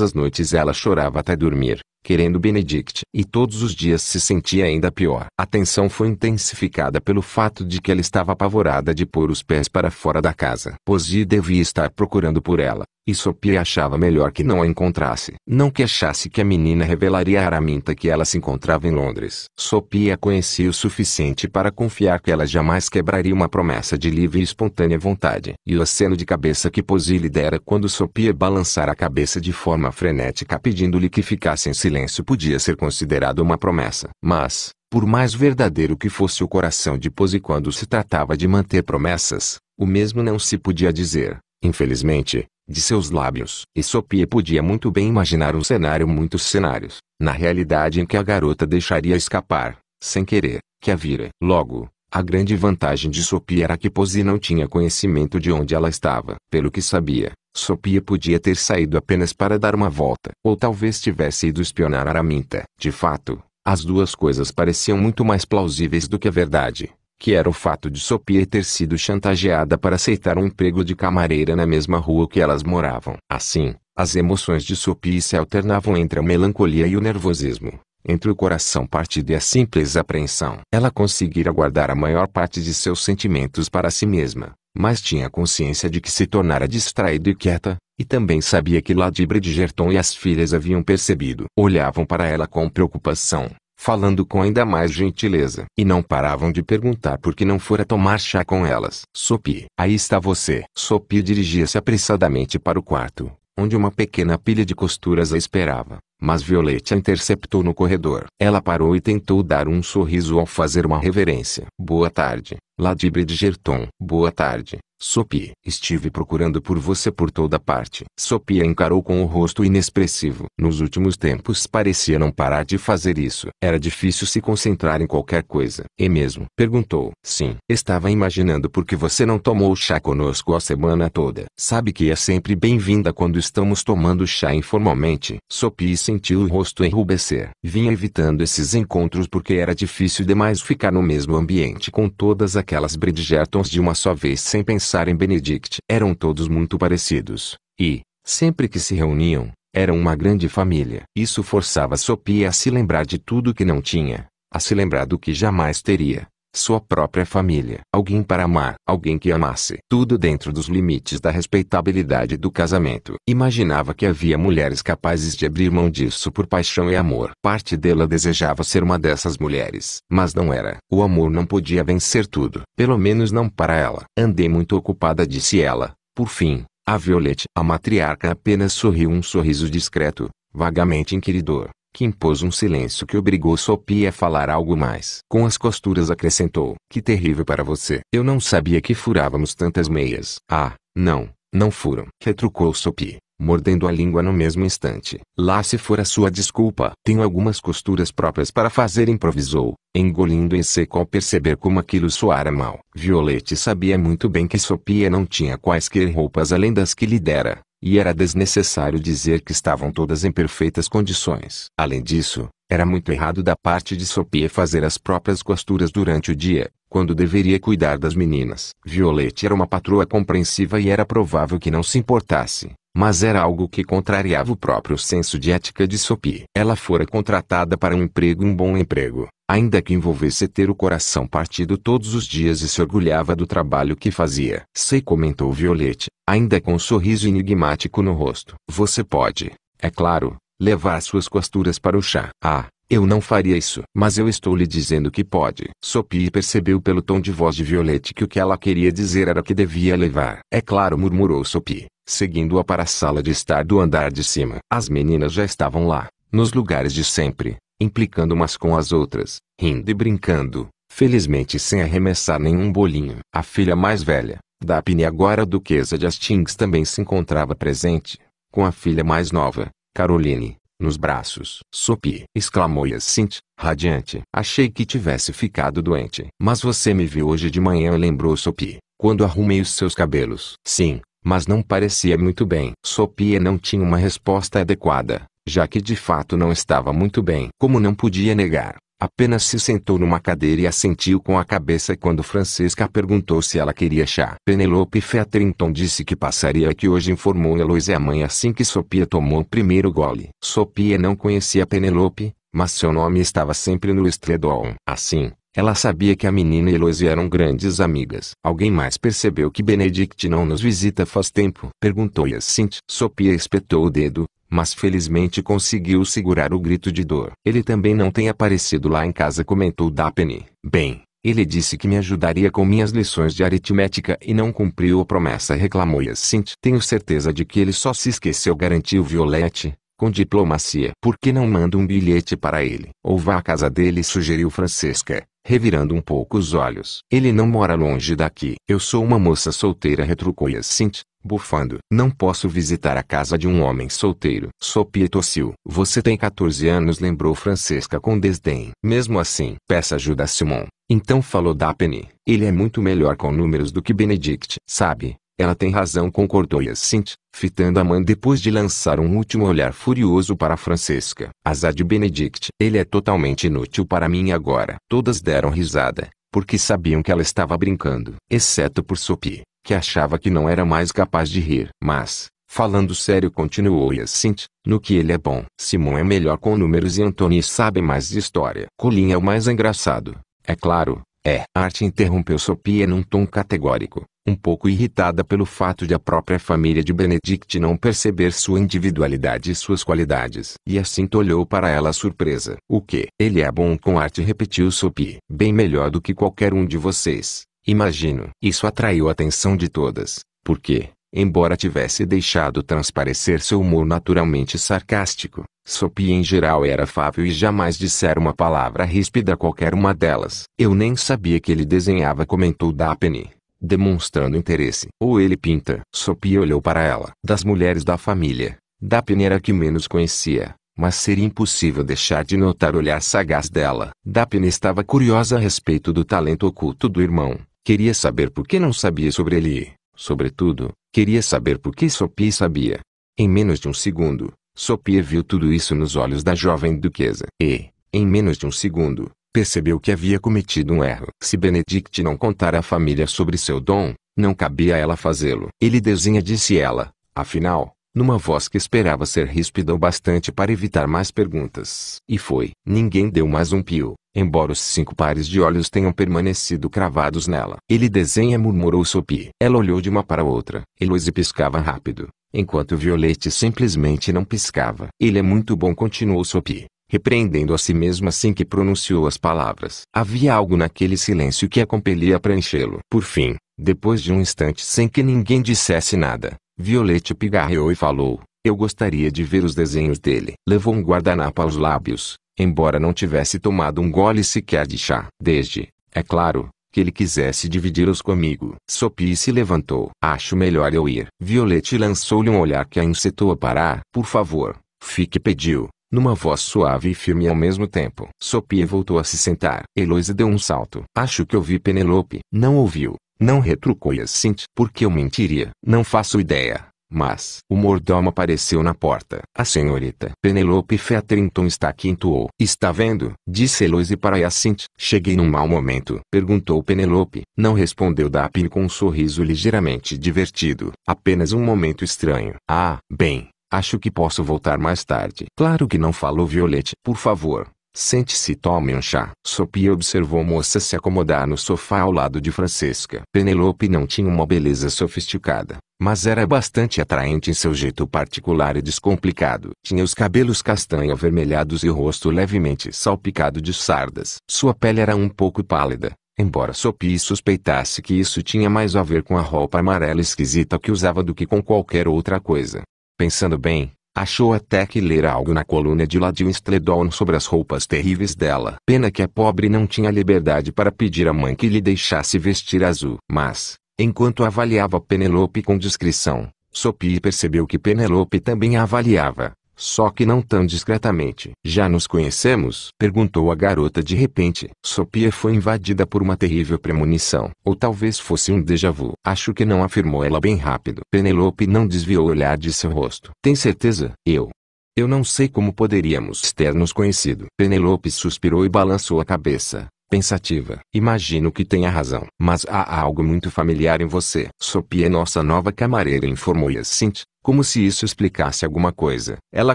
as noites ela chorava até dormir, querendo Benedict, e todos os dias se sentia ainda pior. A tensão foi intensificada pelo fato de que ela estava apavorada de pôr os pés para fora da casa. Posey devia estar procurando por ela, e Sophie achava melhor que não a encontrasse. Não que achasse que a menina revelaria a Araminta que ela se encontrava em Londres. Sophie a conhecia o suficiente para confiar que ela jamais quebraria uma promessa de livre e espontânea vontade. E o aceno de cabeça que Posi lhe dera quando Sophie balançara a cabeça de forma frenética pedindo-lhe que ficasse em silêncio podia ser considerado uma promessa. Mas, por mais verdadeiro que fosse o coração de Posi quando se tratava de manter promessas, o mesmo não se podia dizer, infelizmente, de seus lábios. E Sophie podia muito bem imaginar um cenário muitos cenários, na realidade em que a garota deixaria escapar, sem querer, que a vira. Logo, a grande vantagem de Sophie era que Pose não tinha conhecimento de onde ela estava. Pelo que sabia, Sophie podia ter saído apenas para dar uma volta, ou talvez tivesse ido espionar Araminta. De fato, as duas coisas pareciam muito mais plausíveis do que a verdade que era o fato de Sopie ter sido chantageada para aceitar um emprego de camareira na mesma rua que elas moravam. Assim, as emoções de Sophie se alternavam entre a melancolia e o nervosismo, entre o coração partido e a simples apreensão. Ela conseguira guardar a maior parte de seus sentimentos para si mesma, mas tinha consciência de que se tornara distraída e quieta, e também sabia que Ladibre de Gerton e as filhas haviam percebido. Olhavam para ela com preocupação, falando com ainda mais gentileza. E não paravam de perguntar por que não fora tomar chá com elas. Sopi, aí está você. Sopi dirigia-se apressadamente para o quarto, onde uma pequena pilha de costuras a esperava. Mas Violete a interceptou no corredor. Ela parou e tentou dar um sorriso ao fazer uma reverência. Boa tarde, Ladibre de Gerton. Boa tarde, Sophie, estive procurando por você por toda parte. Sophie a encarou com o rosto inexpressivo. Nos últimos tempos parecia não parar de fazer isso. Era difícil se concentrar em qualquer coisa. E mesmo? Perguntou. Sim. Estava imaginando por que você não tomou chá conosco a semana toda. Sabe que é sempre bem-vinda quando estamos tomando chá informalmente. Sophie sentiu o rosto enrubescer. Vinha evitando esses encontros porque era difícil demais ficar no mesmo ambiente com todas aquelas Bridgertons de uma só vez sem pensar pensar em Benedict. Eram todos muito parecidos, e, sempre que se reuniam, eram uma grande família. Isso forçava Sophie a se lembrar de tudo que não tinha, a se lembrar do que jamais teria, sua própria família, alguém para amar, alguém que amasse. Tudo dentro dos limites da respeitabilidade do casamento. Imaginava que havia mulheres capazes de abrir mão disso por paixão e amor. Parte dela desejava ser uma dessas mulheres, mas não era. O amor não podia vencer tudo, pelo menos não para ela. Andei muito ocupada, disse ela. Por fim, a Violet, a matriarca apenas sorriu um sorriso discreto, vagamente inquiridor que impôs um silêncio que obrigou Sophie a falar algo mais. Com as costuras acrescentou, que terrível para você. Eu não sabia que furávamos tantas meias. Ah, não, não furam. Retrucou Sophie, mordendo a língua no mesmo instante. Lá se for a sua desculpa. Tenho algumas costuras próprias para fazer improvisou, engolindo em seco ao perceber como aquilo soara mal. Violete sabia muito bem que Sopie não tinha quaisquer roupas além das que lhe dera e era desnecessário dizer que estavam todas em perfeitas condições. Além disso, era muito errado da parte de Sophie fazer as próprias costuras durante o dia, quando deveria cuidar das meninas. Violette era uma patroa compreensiva e era provável que não se importasse mas era algo que contrariava o próprio senso de ética de Sophie. Ela fora contratada para um emprego, um bom emprego, ainda que envolvesse ter o coração partido todos os dias e se orgulhava do trabalho que fazia. Sei comentou Violette, ainda com um sorriso enigmático no rosto. Você pode, é claro, levar suas costuras para o chá. Ah, eu não faria isso. Mas eu estou lhe dizendo que pode. Sophie percebeu pelo tom de voz de Violette que o que ela queria dizer era que devia levar. É claro, murmurou Sophie seguindo-a para a sala de estar do andar de cima. As meninas já estavam lá, nos lugares de sempre, implicando umas com as outras, rindo e brincando, felizmente sem arremessar nenhum bolinho. A filha mais velha, Daphne agora duquesa de Hastings também se encontrava presente, com a filha mais nova, Caroline, nos braços. Sopi! exclamou Hyacint, radiante. Achei que tivesse ficado doente. Mas você me viu hoje de manhã lembrou Sopi, quando arrumei os seus cabelos. Sim, mas não parecia muito bem. Sopia não tinha uma resposta adequada, já que de fato não estava muito bem. Como não podia negar, apenas se sentou numa cadeira e assentiu com a cabeça quando Francesca perguntou se ela queria chá. Penelope Fetter disse que passaria e que hoje informou Eloise a mãe assim que Sopia tomou o primeiro gole. Sopia não conhecia Penelope, mas seu nome estava sempre no Estredon. Assim, ela sabia que a menina e Eloise eram grandes amigas. Alguém mais percebeu que Benedict não nos visita faz tempo? Perguntou Hyacint. Sopia espetou o dedo, mas felizmente conseguiu segurar o grito de dor. Ele também não tem aparecido lá em casa comentou Daphne. Bem, ele disse que me ajudaria com minhas lições de aritmética e não cumpriu a promessa reclamou Hyacint. Tenho certeza de que ele só se esqueceu garantiu Violette com diplomacia. Por que não manda um bilhete para ele? Ou vá à casa dele sugeriu Francesca revirando um pouco os olhos. Ele não mora longe daqui. Eu sou uma moça solteira, retrucou Yacint, bufando. Não posso visitar a casa de um homem solteiro. Sou pietossil. Você tem 14 anos, lembrou Francesca com desdém. Mesmo assim, peça ajuda a Simon. Então falou Daphne. Ele é muito melhor com números do que Benedict. Sabe, ela tem razão concordou Hyacinthe, fitando a mãe depois de lançar um último olhar furioso para Francesca. Azad Benedict. Ele é totalmente inútil para mim agora. Todas deram risada, porque sabiam que ela estava brincando. Exceto por Sophie, que achava que não era mais capaz de rir. Mas, falando sério continuou Hyacinthe, no que ele é bom. Simon é melhor com números e Anthony sabe mais de história. Colin é o mais engraçado. É claro, é. arte interrompeu Sophie num tom categórico um pouco irritada pelo fato de a própria família de Benedict não perceber sua individualidade e suas qualidades. E assim olhou para ela surpresa. O que? Ele é bom com arte repetiu Sophie. Bem melhor do que qualquer um de vocês, imagino. Isso atraiu a atenção de todas, porque, embora tivesse deixado transparecer seu humor naturalmente sarcástico, Sophie em geral era afável e jamais dissera uma palavra ríspida a qualquer uma delas. Eu nem sabia que ele desenhava comentou Daphne demonstrando interesse. Ou ele pinta. Sophie olhou para ela. Das mulheres da família, Daphne era a que menos conhecia, mas seria impossível deixar de notar o olhar sagaz dela. Daphne estava curiosa a respeito do talento oculto do irmão. Queria saber por que não sabia sobre ele. Sobretudo, queria saber por que Sophie sabia. Em menos de um segundo, Sophie viu tudo isso nos olhos da jovem duquesa. E, em menos de um segundo, percebeu que havia cometido um erro. Se Benedict não contara à família sobre seu dom, não cabia a ela fazê-lo. Ele desenha disse ela, afinal, numa voz que esperava ser ríspida o bastante para evitar mais perguntas. E foi. Ninguém deu mais um pio, embora os cinco pares de olhos tenham permanecido cravados nela. Ele desenha murmurou Sophie. Ela olhou de uma para outra. Eloise piscava rápido, enquanto Violette simplesmente não piscava. Ele é muito bom continuou Sophie repreendendo a si mesmo assim que pronunciou as palavras. Havia algo naquele silêncio que a compelia a preenchê-lo. Por fim, depois de um instante sem que ninguém dissesse nada, Violete pigarreou e falou: Eu gostaria de ver os desenhos dele. Levou um guardanapo aos lábios, embora não tivesse tomado um gole sequer de chá. Desde, é claro, que ele quisesse dividi-los comigo. Sopi se levantou. Acho melhor eu ir. Violete lançou-lhe um olhar que a incitou a parar. Por favor, fique pediu numa voz suave e firme ao mesmo tempo. Sopia voltou a se sentar. Eloise deu um salto. Acho que ouvi Penelope. Não ouviu. Não retrucou Hyacinthe. Assim, por que eu mentiria? Não faço ideia. Mas, o mordomo apareceu na porta. A senhorita Penelope Featherington está aqui entoou. Está vendo? Disse Eloise para Hyacinthe. Assim, cheguei num mau momento. Perguntou Penelope. Não respondeu Dapin com um sorriso ligeiramente divertido. Apenas um momento estranho. Ah, bem, Acho que posso voltar mais tarde. Claro que não falou Violete. Por favor, Sente-se e tome um chá. Sophie observou a moça se acomodar no sofá ao lado de Francesca. Penelope não tinha uma beleza sofisticada, mas era bastante atraente em seu jeito particular e descomplicado. Tinha os cabelos castanho avermelhados e o rosto levemente salpicado de sardas. Sua pele era um pouco pálida, embora Sophie suspeitasse que isso tinha mais a ver com a roupa amarela esquisita que usava do que com qualquer outra coisa. Pensando bem, achou até que lera algo na coluna de Ladil Stledon sobre as roupas terríveis dela. Pena que a pobre não tinha liberdade para pedir à mãe que lhe deixasse vestir azul. Mas, enquanto avaliava Penelope com discrição, Sophie percebeu que Penelope também a avaliava. Só que não tão discretamente. Já nos conhecemos? Perguntou a garota de repente. Sopia foi invadida por uma terrível premonição. Ou talvez fosse um déjà vu. Acho que não afirmou ela bem rápido. Penelope não desviou o olhar de seu rosto. Tem certeza? Eu. Eu não sei como poderíamos ter nos conhecido. Penelope suspirou e balançou a cabeça pensativa. Imagino que tenha razão, mas há algo muito familiar em você. Sophie é nossa nova camareira informou Jacint. Assim. Como se isso explicasse alguma coisa. Ela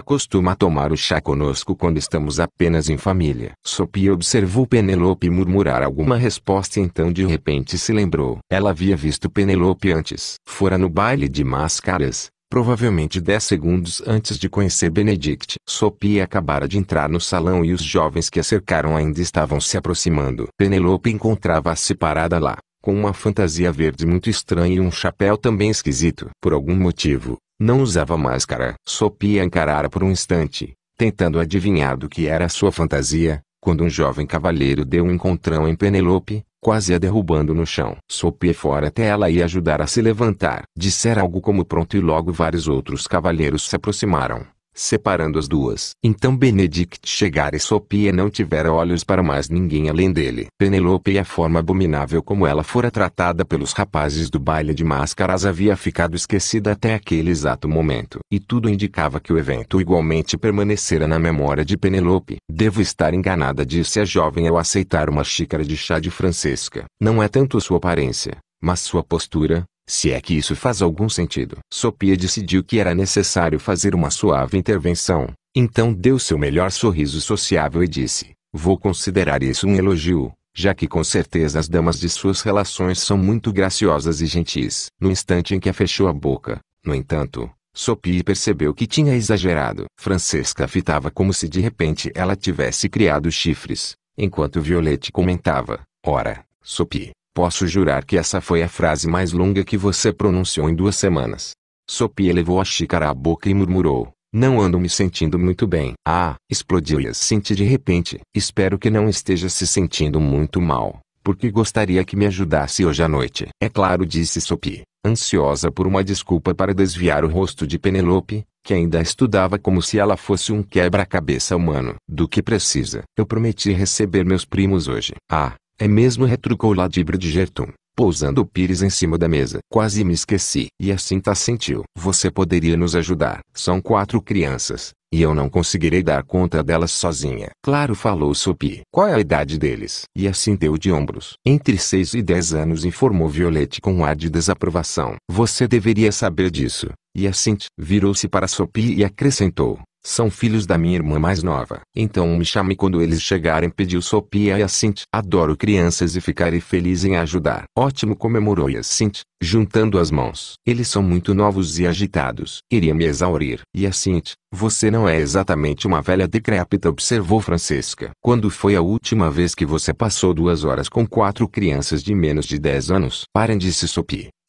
costuma tomar o chá conosco quando estamos apenas em família. Sophie observou Penelope murmurar alguma resposta e então de repente se lembrou. Ela havia visto Penelope antes. Fora no baile de máscaras, provavelmente 10 segundos antes de conhecer Benedict. Sophie acabara de entrar no salão e os jovens que a cercaram ainda estavam se aproximando. Penelope encontrava-se parada lá, com uma fantasia verde muito estranha e um chapéu também esquisito. Por algum motivo, não usava máscara. Sopia encarara por um instante, tentando adivinhar do que era sua fantasia, quando um jovem cavalheiro deu um encontrão em Penelope, quase a derrubando no chão. Sopia fora até ela e ajudar a se levantar. Dissera algo como pronto e logo vários outros cavalheiros se aproximaram separando as duas. Então Benedict chegara e Sopia não tivera olhos para mais ninguém além dele. Penelope e a forma abominável como ela fora tratada pelos rapazes do baile de máscaras havia ficado esquecida até aquele exato momento. E tudo indicava que o evento igualmente permanecera na memória de Penelope. Devo estar enganada disse a jovem ao aceitar uma xícara de chá de Francesca. Não é tanto sua aparência, mas sua postura, se é que isso faz algum sentido. Sopia decidiu que era necessário fazer uma suave intervenção, então deu seu melhor sorriso sociável e disse: Vou considerar isso um elogio, já que com certeza as damas de suas relações são muito graciosas e gentis. No instante em que a fechou a boca, no entanto, Sopie percebeu que tinha exagerado. Francesca fitava como se de repente ela tivesse criado chifres, enquanto Violette comentava: Ora, Sopie, Posso jurar que essa foi a frase mais longa que você pronunciou em duas semanas. Sophie levou a xícara à boca e murmurou. Não ando me sentindo muito bem. Ah, explodiu Yacinte de repente. Espero que não esteja se sentindo muito mal, porque gostaria que me ajudasse hoje à noite. É claro, disse Sophie, ansiosa por uma desculpa para desviar o rosto de Penelope, que ainda estudava como se ela fosse um quebra-cabeça humano. Do que precisa? Eu prometi receber meus primos hoje. Ah, é mesmo retrucou de Gerton, pousando o pires em cima da mesa. Quase me esqueci. E assim tá sentiu. Você poderia nos ajudar. São quatro crianças, e eu não conseguirei dar conta delas sozinha. Claro falou Sopi. Qual é a idade deles? E assim deu de ombros. Entre seis e dez anos informou Violette com um ar de desaprovação. Você deveria saber disso. E assim virou-se para Sopi e acrescentou. São filhos da minha irmã mais nova. Então me chame quando eles chegarem pediu Sopia e Assint. Adoro crianças e ficarei feliz em ajudar. Ótimo comemorou Assint, juntando as mãos. Eles são muito novos e agitados. Iria me exaurir. E Assint, você não é exatamente uma velha decrépita observou Francesca. Quando foi a última vez que você passou duas horas com quatro crianças de menos de 10 anos? Parem de se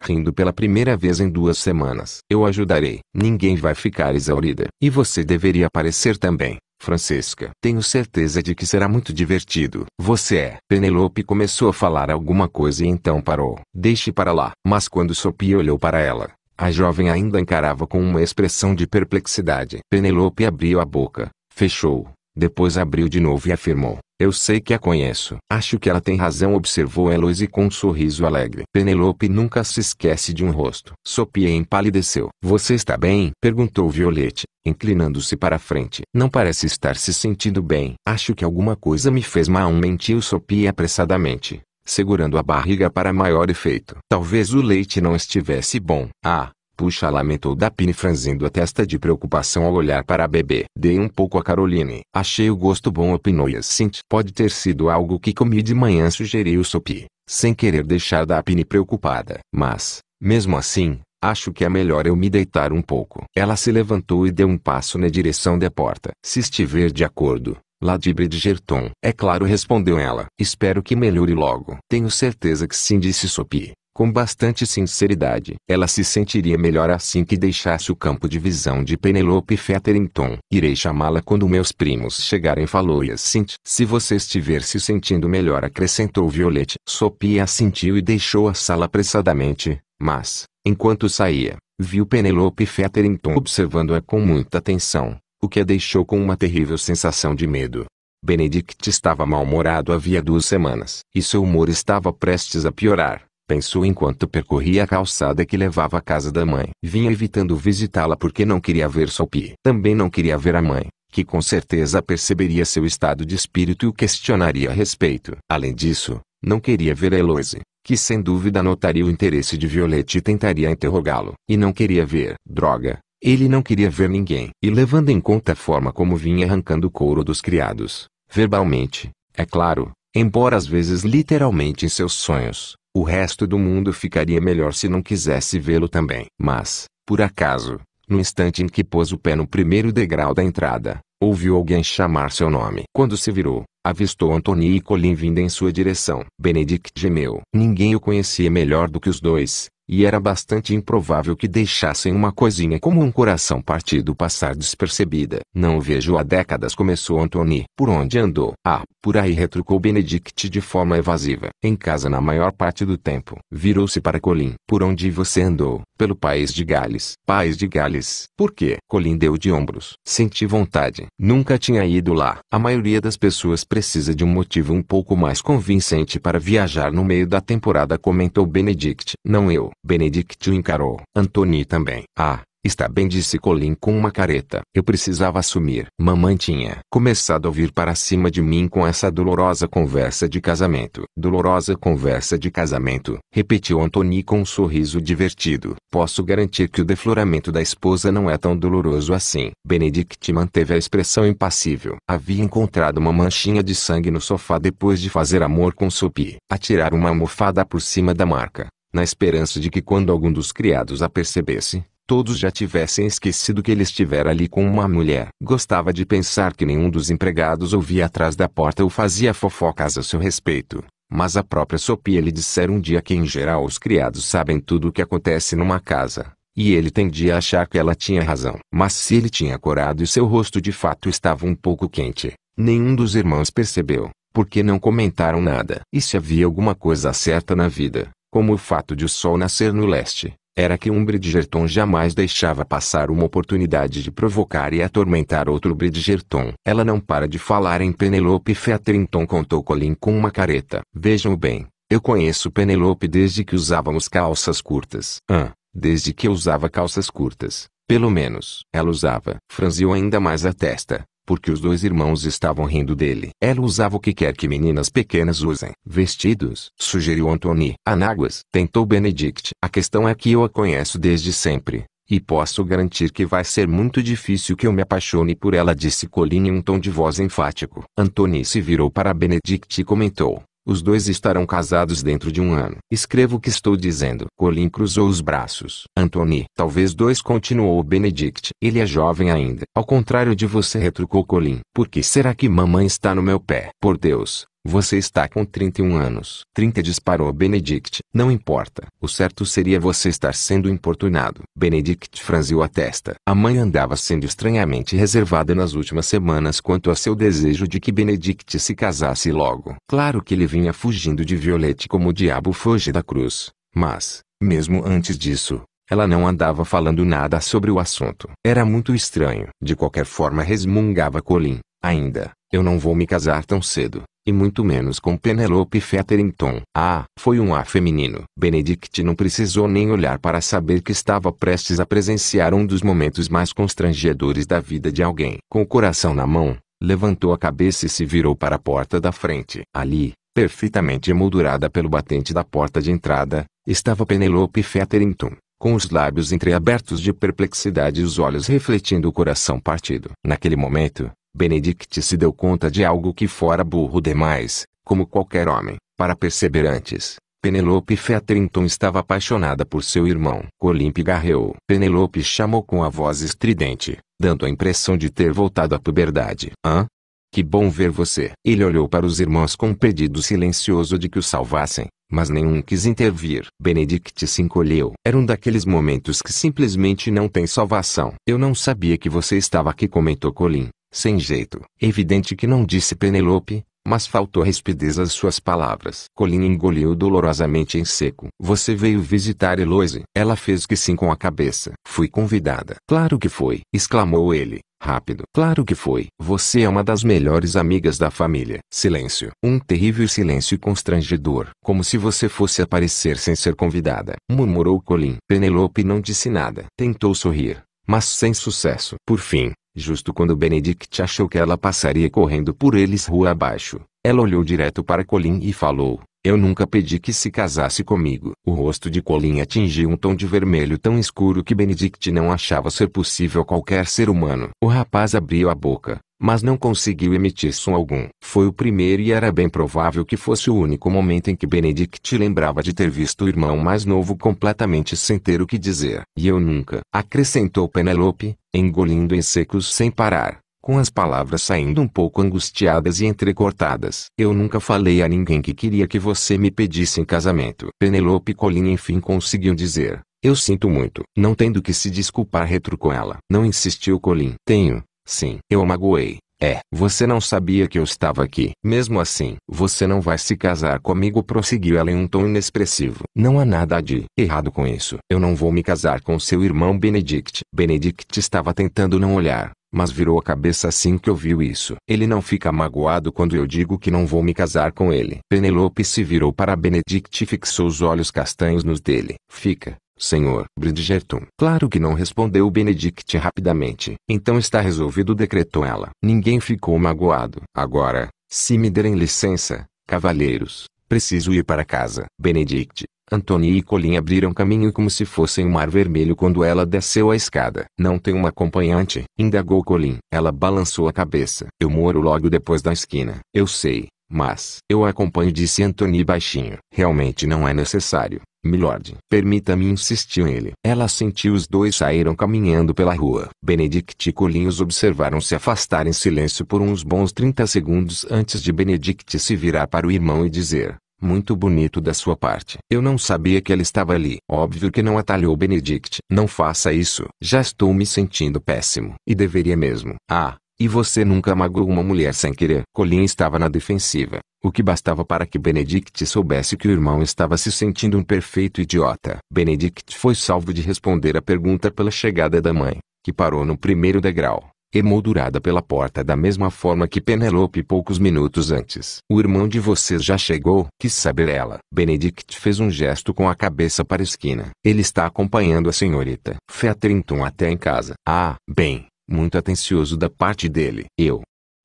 rindo pela primeira vez em duas semanas. Eu ajudarei. Ninguém vai ficar exaurida. E você deveria aparecer também. Francesca, tenho certeza de que será muito divertido. Você é. Penelope começou a falar alguma coisa e então parou. Deixe para lá. Mas quando Sophie olhou para ela, a jovem ainda encarava com uma expressão de perplexidade. Penelope abriu a boca, fechou, depois abriu de novo e afirmou. Eu sei que a conheço. Acho que ela tem razão, observou Eloise com um sorriso alegre. Penelope nunca se esquece de um rosto. Sopie empalideceu. Você está bem? perguntou Violete, inclinando-se para a frente. Não parece estar se sentindo bem. Acho que alguma coisa me fez mal, mentiu Sopie apressadamente, segurando a barriga para maior efeito. Talvez o leite não estivesse bom. Ah, Puxa lamentou Dapine franzindo a testa de preocupação ao olhar para a bebê. Dei um pouco a Caroline. Achei o gosto bom opinou Yacint. Pode ter sido algo que comi de manhã sugeriu Sopi, sem querer deixar Dapine preocupada. Mas, mesmo assim, acho que é melhor eu me deitar um pouco. Ela se levantou e deu um passo na direção da porta. Se estiver de acordo, Ladibre de Gerton. É claro, respondeu ela. Espero que melhore logo. Tenho certeza que sim, disse Sopi com bastante sinceridade. Ela se sentiria melhor assim que deixasse o campo de visão de Penelope Featherington. Irei chamá-la quando meus primos chegarem falou Hyacint. Se você estiver se sentindo melhor acrescentou Violet. sopia assentiu e deixou a sala apressadamente, mas, enquanto saía, viu Penelope Featherington observando-a com muita atenção, o que a deixou com uma terrível sensação de medo. Benedict estava mal-humorado havia duas semanas, e seu humor estava prestes a piorar pensou enquanto percorria a calçada que levava à casa da mãe. Vinha evitando visitá-la porque não queria ver Sopi. Também não queria ver a mãe, que com certeza perceberia seu estado de espírito e o questionaria a respeito. Além disso, não queria ver Eloise, que sem dúvida notaria o interesse de Violette e tentaria interrogá-lo. E não queria ver. Droga! Ele não queria ver ninguém. E levando em conta a forma como vinha arrancando o couro dos criados, verbalmente, é claro, embora às vezes literalmente em seus sonhos, o resto do mundo ficaria melhor se não quisesse vê-lo também. Mas, por acaso, no instante em que pôs o pé no primeiro degrau da entrada, ouviu alguém chamar seu nome. Quando se virou, avistou Antony e Colin vindo em sua direção. Benedict gemeu. Ninguém o conhecia melhor do que os dois, e era bastante improvável que deixassem uma coisinha como um coração partido passar despercebida. Não o vejo há décadas, começou Anthony. Por onde andou? Ah, por aí retrucou Benedict de forma evasiva. Em casa na maior parte do tempo. Virou-se para Colin. Por onde você andou? Pelo país de Gales. País de Gales. Por quê? Colin deu de ombros. Senti vontade. Nunca tinha ido lá. A maioria das pessoas precisa de um motivo um pouco mais convincente para viajar no meio da temporada, comentou Benedict. Não eu. Benedict o encarou. Anthony também. Ah, está bem disse Colin com uma careta. Eu precisava assumir. Mamãe tinha começado a vir para cima de mim com essa dolorosa conversa de casamento. Dolorosa conversa de casamento, repetiu Anthony com um sorriso divertido. Posso garantir que o defloramento da esposa não é tão doloroso assim. Benedict manteve a expressão impassível. Havia encontrado uma manchinha de sangue no sofá depois de fazer amor com Sophie. Atirar uma almofada por cima da marca na esperança de que quando algum dos criados a percebesse, todos já tivessem esquecido que ele estivera ali com uma mulher. Gostava de pensar que nenhum dos empregados ouvia atrás da porta ou fazia fofocas a seu respeito. Mas a própria Sopia lhe dissera um dia que em geral os criados sabem tudo o que acontece numa casa, e ele tendia a achar que ela tinha razão. Mas se ele tinha corado e seu rosto de fato estava um pouco quente, nenhum dos irmãos percebeu, porque não comentaram nada. E se havia alguma coisa certa na vida, como o fato de o sol nascer no leste, era que um Bridgerton jamais deixava passar uma oportunidade de provocar e atormentar outro Bridgerton. Ela não para de falar em Penelope Featherington contou Colin com uma careta. Vejam bem, eu conheço Penelope desde que usávamos calças curtas. Ah, desde que eu usava calças curtas, pelo menos. Ela usava. Franziu ainda mais a testa, porque os dois irmãos estavam rindo dele. Ela usava o que quer que meninas pequenas usem. Vestidos, sugeriu Anthony. Anáguas, tentou Benedict. A questão é que eu a conheço desde sempre. E posso garantir que vai ser muito difícil que eu me apaixone por ela, disse Colin em um tom de voz enfático. Anthony se virou para Benedict e comentou: os dois estarão casados dentro de um ano. Escrevo o que estou dizendo. Colin cruzou os braços. Anthony. Talvez dois continuou Benedict. Ele é jovem ainda. Ao contrário de você retrucou Colin. Por que será que mamãe está no meu pé? Por Deus, você está com 31 anos. 30 disparou Benedict. Não importa. O certo seria você estar sendo importunado. Benedict franziu a testa. A mãe andava sendo estranhamente reservada nas últimas semanas quanto a seu desejo de que Benedict se casasse logo. Claro que ele vinha fugindo de Violete como o diabo foge da cruz. Mas, mesmo antes disso, ela não andava falando nada sobre o assunto. Era muito estranho. De qualquer forma resmungava Colin. Ainda, eu não vou me casar tão cedo, e muito menos com Penelope Featherington. Ah, foi um ar feminino. Benedict não precisou nem olhar para saber que estava prestes a presenciar um dos momentos mais constrangedores da vida de alguém. Com o coração na mão, levantou a cabeça e se virou para a porta da frente. Ali, perfeitamente emoldurada pelo batente da porta de entrada, estava Penelope Featherington com os lábios entreabertos de perplexidade e os olhos refletindo o coração partido. Naquele momento, Benedict se deu conta de algo que fora burro demais, como qualquer homem, para perceber antes. Penelope Featherington estava apaixonada por seu irmão. Colin garreou. Penelope chamou com a voz estridente, dando a impressão de ter voltado à puberdade. Hã? Que bom ver você. Ele olhou para os irmãos com um pedido silencioso de que o salvassem, mas nenhum quis intervir. Benedict se encolheu. Era um daqueles momentos que simplesmente não tem salvação. Eu não sabia que você estava aqui, comentou Colin. Sem jeito. Evidente que não disse Penelope, mas faltou rispidez às suas palavras. Colin engoliu dolorosamente em seco. Você veio visitar Eloise? Ela fez que sim com a cabeça. Fui convidada. Claro que foi, exclamou ele, rápido. Claro que foi. Você é uma das melhores amigas da família. Silêncio. Um terrível silêncio constrangedor, como se você fosse aparecer sem ser convidada, murmurou Colin. Penelope não disse nada. Tentou sorrir, mas sem sucesso. Por fim, Justo quando Benedict achou que ela passaria correndo por eles rua abaixo, ela olhou direto para Colin e falou: Eu nunca pedi que se casasse comigo. O rosto de Colin atingiu um tom de vermelho tão escuro que Benedict não achava ser possível qualquer ser humano. O rapaz abriu a boca, mas não conseguiu emitir som algum. Foi o primeiro e era bem provável que fosse o único momento em que Benedict lembrava de ter visto o irmão mais novo completamente sem ter o que dizer. E eu nunca, acrescentou Penelope, engolindo em secos sem parar, com as palavras saindo um pouco angustiadas e entrecortadas. Eu nunca falei a ninguém que queria que você me pedisse em casamento. Penelope Colin enfim conseguiu dizer. Eu sinto muito. Não tendo que se desculpar, retrucou ela. Não insistiu Colin. Tenho, Sim, eu a magoei. É, você não sabia que eu estava aqui. Mesmo assim, você não vai se casar comigo, prosseguiu ela em um tom inexpressivo. Não há nada de errado com isso. Eu não vou me casar com seu irmão Benedict. Benedict estava tentando não olhar, mas virou a cabeça assim que ouviu isso. Ele não fica magoado quando eu digo que não vou me casar com ele. Penelope se virou para Benedict e fixou os olhos castanhos nos dele. Fica, Senhor, Bridgerton. Claro que não respondeu Benedict rapidamente. Então está resolvido decretou ela. Ninguém ficou magoado. Agora, se me derem licença, cavalheiros, preciso ir para casa. Benedict, Antony e Colin abriram caminho como se fossem um mar vermelho quando ela desceu a escada. Não tem uma acompanhante? Indagou Colin. Ela balançou a cabeça. Eu moro logo depois da esquina. Eu sei, mas... Eu acompanho disse Antony baixinho. Realmente não é necessário. Milord, permita-me insistiu ele. Ela sentiu os dois saíram caminhando pela rua. Benedict e Colinhos os observaram se afastar em silêncio por uns bons 30 segundos antes de Benedict se virar para o irmão e dizer. Muito bonito da sua parte. Eu não sabia que ela estava ali. Óbvio que não atalhou Benedict. Não faça isso. Já estou me sentindo péssimo. E deveria mesmo. Ah, e você nunca magoou uma mulher sem querer. Colin estava na defensiva, o que bastava para que Benedict soubesse que o irmão estava se sentindo um perfeito idiota. Benedict foi salvo de responder a pergunta pela chegada da mãe, que parou no primeiro degrau, emoldurada pela porta da mesma forma que Penelope poucos minutos antes. O irmão de vocês já chegou? Quis saber ela. Benedict fez um gesto com a cabeça para a esquina. Ele está acompanhando a senhorita Featherington até em casa. Ah, bem, muito atencioso da parte dele. Eu.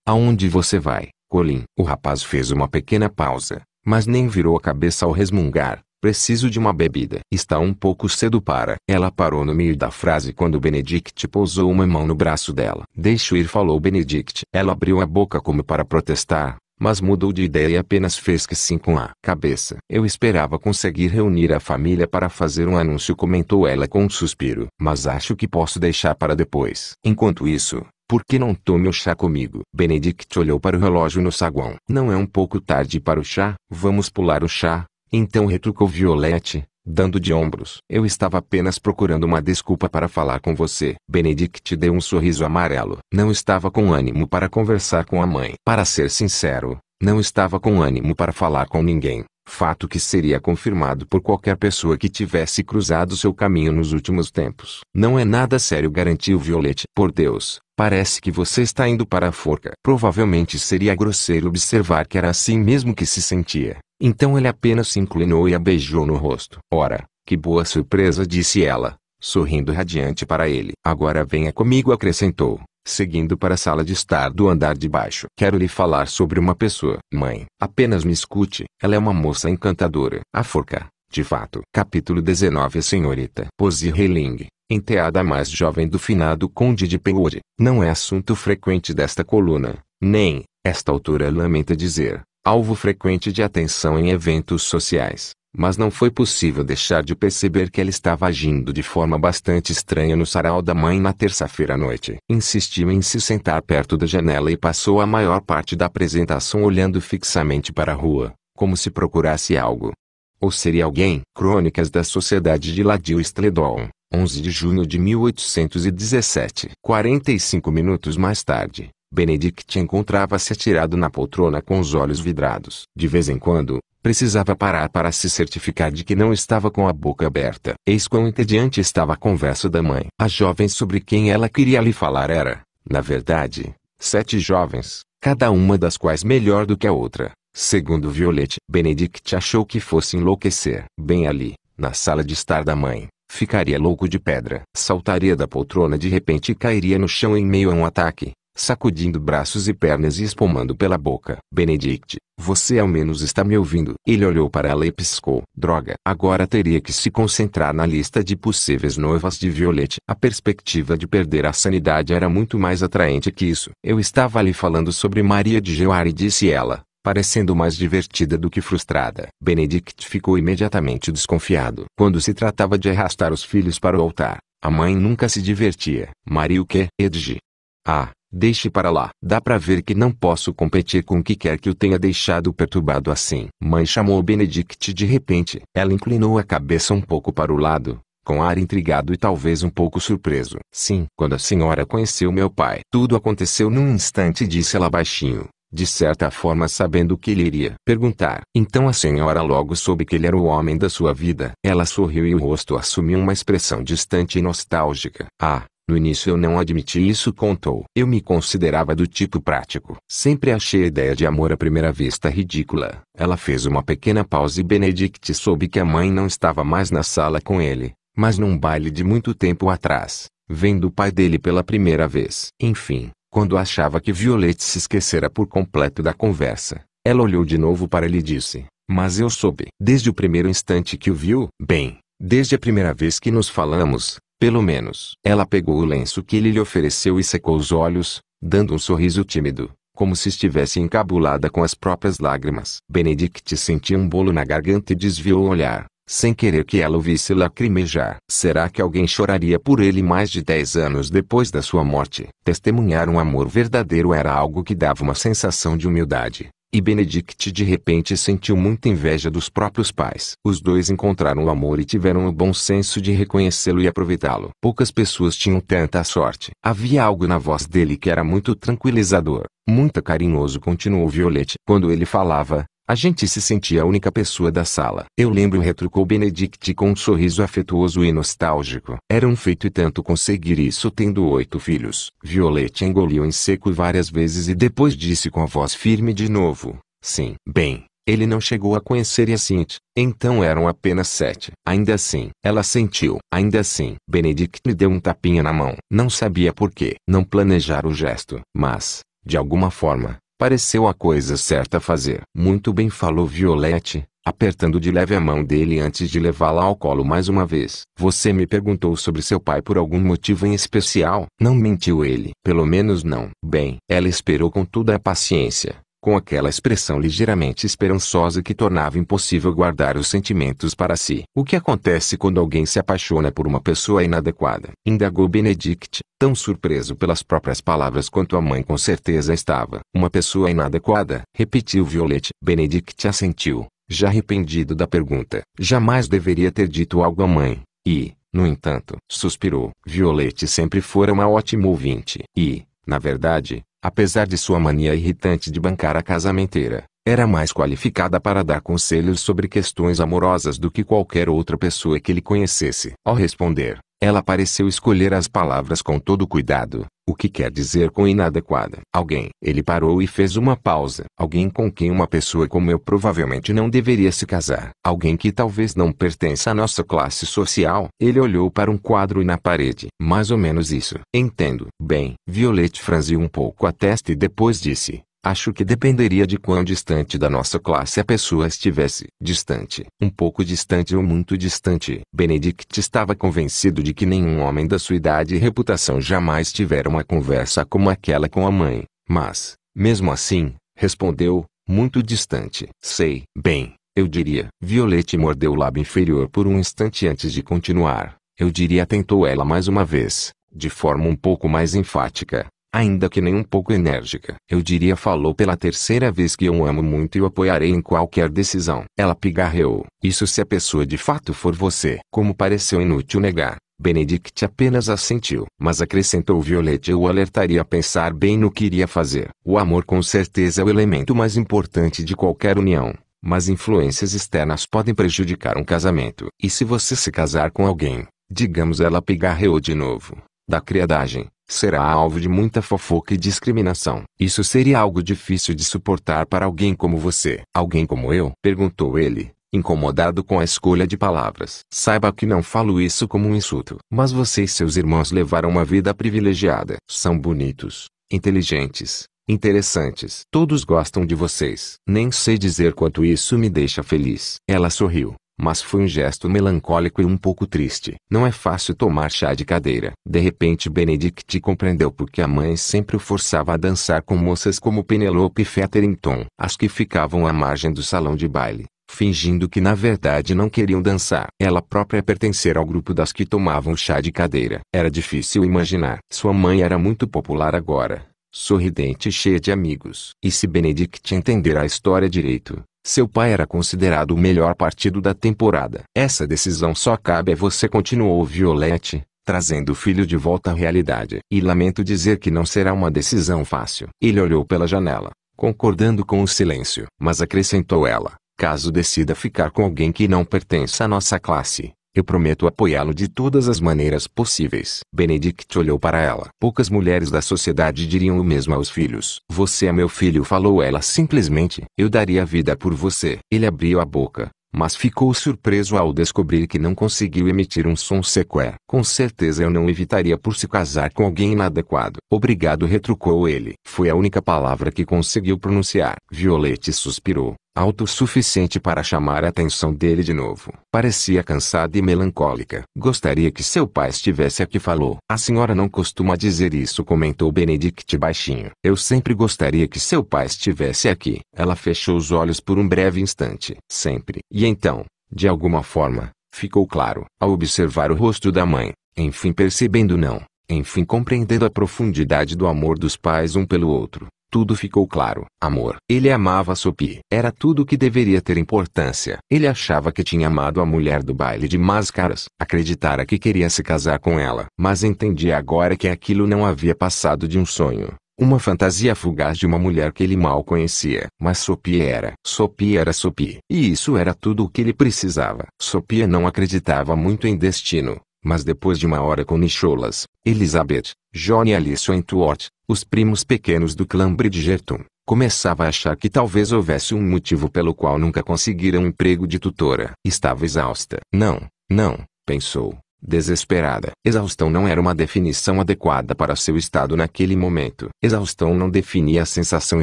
Aonde você vai, Colin? O rapaz fez uma pequena pausa, mas nem virou a cabeça ao resmungar. Preciso de uma bebida. Está um pouco cedo para. Ela parou no meio da frase quando Benedict pousou uma mão no braço dela. Deixo ir, falou Benedict. Ela abriu a boca como para protestar, mas mudou de ideia e apenas fez que sim com a cabeça. Eu esperava conseguir reunir a família para fazer um anúncio, comentou ela com um suspiro. Mas acho que posso deixar para depois. Enquanto isso, por que não tome o chá comigo? Benedict olhou para o relógio no saguão. Não é um pouco tarde para o chá? Vamos pular o chá. Então retrucou Violette, dando de ombros. Eu estava apenas procurando uma desculpa para falar com você. Benedict deu um sorriso amarelo. Não estava com ânimo para conversar com a mãe. Para ser sincero, não estava com ânimo para falar com ninguém. Fato que seria confirmado por qualquer pessoa que tivesse cruzado seu caminho nos últimos tempos. Não é nada sério, garantiu Violet. Por Deus, Parece que você está indo para a forca. Provavelmente seria grosseiro observar que era assim mesmo que se sentia. Então ele apenas se inclinou e a beijou no rosto. Ora, que boa surpresa, disse ela, sorrindo radiante para ele. Agora venha comigo, acrescentou, seguindo para a sala de estar do andar de baixo. Quero lhe falar sobre uma pessoa. Mãe, apenas me escute. Ela é uma moça encantadora. A forca, de fato. Capítulo 19 A senhorita Posy Reiling, enteada mais jovem do finado conde de Penwood, não é assunto frequente desta coluna, nem, esta autora lamenta dizer, alvo frequente de atenção em eventos sociais, mas não foi possível deixar de perceber que ela estava agindo de forma bastante estranha no sarau da mãe na terça-feira à noite. Insistiu em se sentar perto da janela e passou a maior parte da apresentação olhando fixamente para a rua, como se procurasse algo. Ou seria alguém? Crônicas da Sociedade de Ladio Stledon, 11 de junho de 1817. 45 minutos mais tarde, Benedict encontrava-se atirado na poltrona com os olhos vidrados. De vez em quando, precisava parar para se certificar de que não estava com a boca aberta. Eis quão entediante estava a conversa da mãe. A jovem sobre quem ela queria lhe falar era, na verdade, sete jovens, cada uma das quais melhor do que a outra. Segundo Violet, Benedict achou que fosse enlouquecer. Bem ali, na sala de estar da mãe, ficaria louco de pedra. Saltaria da poltrona de repente e cairia no chão em meio a um ataque sacudindo braços e pernas e espumando pela boca. Benedict, você ao menos está me ouvindo. Ele olhou para ela e piscou. Droga. Agora teria que se concentrar na lista de possíveis noivas de Violet. A perspectiva de perder a sanidade era muito mais atraente que isso. Eu estava ali falando sobre Maria de e disse ela. Parecendo mais divertida do que frustrada. Benedict ficou imediatamente desconfiado. Quando se tratava de arrastar os filhos para o altar, a mãe nunca se divertia. Maria o quê? Edge. Ah, Deixe para lá. Dá para ver que não posso competir com o que quer que o tenha deixado perturbado assim. Mãe chamou Benedict de repente. Ela inclinou a cabeça um pouco para o lado, com ar intrigado e talvez um pouco surpreso. Sim, quando a senhora conheceu meu pai, tudo aconteceu num instante, disse ela baixinho de certa forma sabendo o que ele iria perguntar. Então a senhora logo soube que ele era o homem da sua vida. Ela sorriu e o rosto assumiu uma expressão distante e nostálgica. Ah, no início eu não admiti isso, contou. Eu me considerava do tipo prático. Sempre achei a ideia de amor à primeira vista ridícula. Ela fez uma pequena pausa e Benedict soube que a mãe não estava mais na sala com ele, mas num baile de muito tempo atrás, vendo o pai dele pela primeira vez. Enfim, quando achava que Violette se esquecera por completo da conversa, ela olhou de novo para ele e disse: Mas eu soube. Desde o primeiro instante que o viu, bem, desde a primeira vez que nos falamos, pelo menos, ela pegou o lenço que ele lhe ofereceu e secou os olhos, dando um sorriso tímido, como se estivesse encabulada com as próprias lágrimas. Benedict sentiu um bolo na garganta e desviou o olhar, sem querer que ela o visse lacrimejar. Será que alguém choraria por ele mais de dez anos depois da sua morte? Testemunhar um amor verdadeiro era algo que dava uma sensação de humildade, e Benedict de repente sentiu muita inveja dos próprios pais. Os dois encontraram o amor e tiveram o bom senso de reconhecê-lo e aproveitá-lo. Poucas pessoas tinham tanta sorte. Havia algo na voz dele que era muito tranquilizador. Muito carinhoso continuou Violet. Quando ele falava, a gente se sentia a única pessoa da sala. Eu lembro retrucou Benedict com um sorriso afetuoso e nostálgico. Era um feito e tanto conseguir isso tendo oito filhos. Violet engoliu em seco várias vezes e depois disse com a voz firme de novo. Sim. Bem, ele não chegou a conhecer Yacint, então eram apenas sete. Ainda assim, ela sentiu. Ainda assim, Benedict me deu um tapinha na mão. Não sabia por que. Não planejar o gesto. Mas, de alguma forma, Pareceu a coisa certa a fazer. Muito bem falou Violette, apertando de leve a mão dele antes de levá-la ao colo mais uma vez. Você me perguntou sobre seu pai por algum motivo em especial? Não mentiu ele. Pelo menos não. Bem, ela esperou com toda a paciência, com aquela expressão ligeiramente esperançosa que tornava impossível guardar os sentimentos para si. O que acontece quando alguém se apaixona por uma pessoa inadequada? Indagou Benedict, tão surpreso pelas próprias palavras quanto a mãe com certeza estava. Uma pessoa inadequada? Repetiu Violet. Benedict assentiu, já arrependido da pergunta. Jamais deveria ter dito algo à mãe. E, no entanto, suspirou. Violet sempre fora uma ótima ouvinte. E, na verdade, Apesar de sua mania irritante de bancar a casamenteira, era mais qualificada para dar conselhos sobre questões amorosas do que qualquer outra pessoa que ele conhecesse. Ao responder, ela pareceu escolher as palavras com todo cuidado, o que quer dizer com inadequada. Alguém. Ele parou e fez uma pausa. Alguém com quem uma pessoa como eu provavelmente não deveria se casar. Alguém que talvez não pertença à nossa classe social. Ele olhou para um quadro na parede. Mais ou menos isso. Entendo. Bem. Violet franziu um pouco a testa e depois disse. Acho que dependeria de quão distante da nossa classe a pessoa estivesse. Distante, um pouco distante ou muito distante. Benedict estava convencido de que nenhum homem da sua idade e reputação jamais tivera uma conversa como aquela com a mãe. Mas, mesmo assim, respondeu, muito distante. Sei, bem, eu diria. Violete mordeu o lábio inferior por um instante antes de continuar. Eu diria tentou ela mais uma vez, de forma um pouco mais enfática ainda que nem um pouco enérgica. Eu diria falou pela terceira vez que eu amo muito e o apoiarei em qualquer decisão. Ela pigarreou. Isso se a pessoa de fato for você. Como pareceu inútil negar, Benedict apenas assentiu, mas acrescentou Violet eu o alertaria a pensar bem no que iria fazer. O amor com certeza é o elemento mais importante de qualquer união. Mas influências externas podem prejudicar um casamento. E se você se casar com alguém, digamos ela pigarreou de novo, da criadagem, será alvo de muita fofoca e discriminação. Isso seria algo difícil de suportar para alguém como você. Alguém como eu? Perguntou ele, incomodado com a escolha de palavras. Saiba que não falo isso como um insulto. Mas você e seus irmãos levaram uma vida privilegiada. São bonitos, inteligentes, interessantes. Todos gostam de vocês. Nem sei dizer quanto isso me deixa feliz. Ela sorriu mas foi um gesto melancólico e um pouco triste. Não é fácil tomar chá de cadeira. De repente Benedict compreendeu porque a mãe sempre o forçava a dançar com moças como Penelope Featherington, as que ficavam à margem do salão de baile, fingindo que na verdade não queriam dançar. Ela própria pertencer ao grupo das que tomavam chá de cadeira. Era difícil imaginar. Sua mãe era muito popular agora sorridente e cheia de amigos. E se Benedict entender a história direito, seu pai era considerado o melhor partido da temporada. Essa decisão só cabe a você continuou Violette, trazendo o filho de volta à realidade. E lamento dizer que não será uma decisão fácil. Ele olhou pela janela, concordando com o silêncio. Mas acrescentou ela, caso decida ficar com alguém que não pertence à nossa classe, eu prometo apoiá-lo de todas as maneiras possíveis. Benedict olhou para ela. Poucas mulheres da sociedade diriam o mesmo aos filhos. Você é meu filho, falou ela simplesmente. Eu daria a vida por você. Ele abriu a boca, mas ficou surpreso ao descobrir que não conseguiu emitir um som sequer. Com certeza eu não evitaria por se casar com alguém inadequado. Obrigado retrucou ele. Foi a única palavra que conseguiu pronunciar. Violete suspirou, alto o suficiente para chamar a atenção dele de novo. Parecia cansada e melancólica. Gostaria que seu pai estivesse aqui falou. A senhora não costuma dizer isso comentou Benedict baixinho. Eu sempre gostaria que seu pai estivesse aqui. Ela fechou os olhos por um breve instante. Sempre. E então, de alguma forma, Ficou claro, ao observar o rosto da mãe, enfim percebendo não, enfim compreendendo a profundidade do amor dos pais um pelo outro, tudo ficou claro. Amor. Ele amava a Sophie. Era tudo o que deveria ter importância. Ele achava que tinha amado a mulher do baile de máscaras. Acreditara que queria se casar com ela. Mas entendia agora que aquilo não havia passado de um sonho. Uma fantasia fugaz de uma mulher que ele mal conhecia. Mas Sopie era. Sopie era Sopie, E isso era tudo o que ele precisava. Sopie não acreditava muito em destino. Mas depois de uma hora com Nicholas, Elizabeth, John e Alice Wentworth, os primos pequenos do clã Bridgerton, começava a achar que talvez houvesse um motivo pelo qual nunca conseguiram um emprego de tutora. Estava exausta. Não, não, pensou. Desesperada. Exaustão não era uma definição adequada para seu estado naquele momento. Exaustão não definia a sensação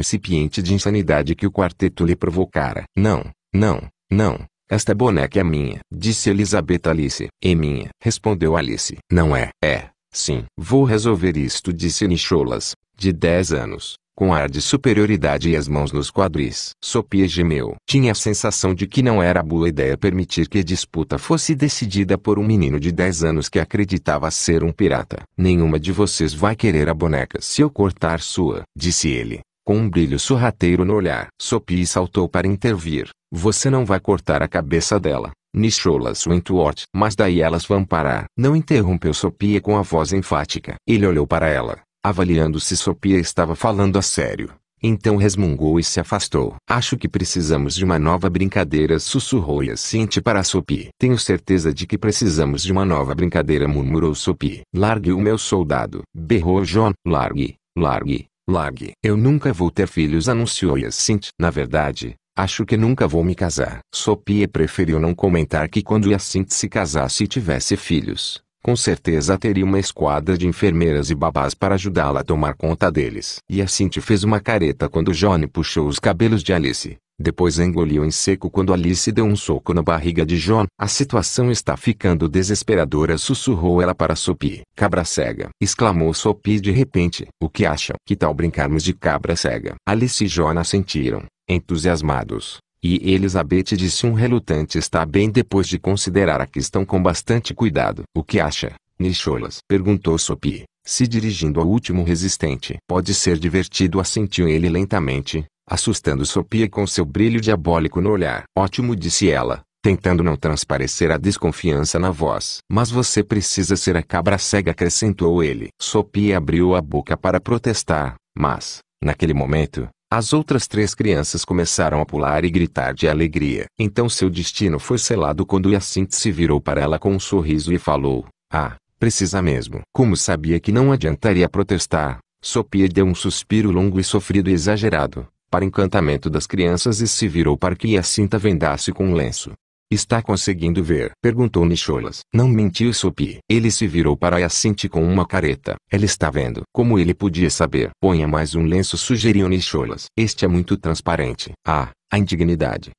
incipiente de insanidade que o quarteto lhe provocara. Não, não, não. Esta boneca é minha, disse Elizabeth Alice. É minha, respondeu Alice. Não é. É, sim. Vou resolver isto, disse Nicholas, de 10 anos, com ar de superioridade e as mãos nos quadris. Sopia gemeu. Tinha a sensação de que não era boa ideia permitir que a disputa fosse decidida por um menino de 10 anos que acreditava ser um pirata. Nenhuma de vocês vai querer a boneca se eu cortar sua, disse ele, com um brilho sorrateiro no olhar. Sopia saltou para intervir. Você não vai cortar a cabeça dela. Nicholas Wentworth. Mas daí elas vão parar. Não interrompeu Sopia com a voz enfática. Ele olhou para ela avaliando se Sopia estava falando a sério. Então resmungou e se afastou. Acho que precisamos de uma nova brincadeira, sussurrou Yacinte para Sopie. Tenho certeza de que precisamos de uma nova brincadeira, murmurou Sopie. Largue o meu soldado, berrou John. Largue, largue, largue. Eu nunca vou ter filhos, anunciou Yacinte. Na verdade, Acho que nunca vou me casar. Sopie preferiu não comentar que quando Hyacinthe se casasse e tivesse filhos, com certeza teria uma esquadra de enfermeiras e babás para ajudá-la a tomar conta deles. E assim te fez uma careta quando Johnny puxou os cabelos de Alice. Depois engoliu em seco quando Alice deu um soco na barriga de John. A situação está ficando desesperadora, sussurrou ela para Sopi. Cabra cega, exclamou Sopi de repente. O que acham? Que tal brincarmos de cabra cega? Alice e John assentiram, entusiasmados. E Elizabeth disse um relutante está bem depois de considerar a questão com bastante cuidado. O que acha, Nicholas? Perguntou Sophie, se dirigindo ao último resistente. Pode ser divertido assentiu ele lentamente, assustando Sophie com seu brilho diabólico no olhar. Ótimo disse ela, tentando não transparecer a desconfiança na voz. Mas você precisa ser a cabra cega, acrescentou ele. Sophie abriu a boca para protestar, mas, naquele momento, as outras três crianças começaram a pular e gritar de alegria. Então seu destino foi selado quando Hyacinthe se virou para ela com um sorriso e falou: Ah, precisa mesmo. Como sabia que não adiantaria protestar, Sophia deu um suspiro longo e sofrido e exagerado, para encantamento das crianças e se virou para que Hyacinthe vendasse com um lenço. Está conseguindo ver? Perguntou Nicholas. Não mentiu Sopi. Ele se virou para Yacinthe com uma careta. Ela está vendo. Como ele podia saber? Ponha mais um lenço sugeriu Nicholas. Este é muito transparente. Ah, a indignidade.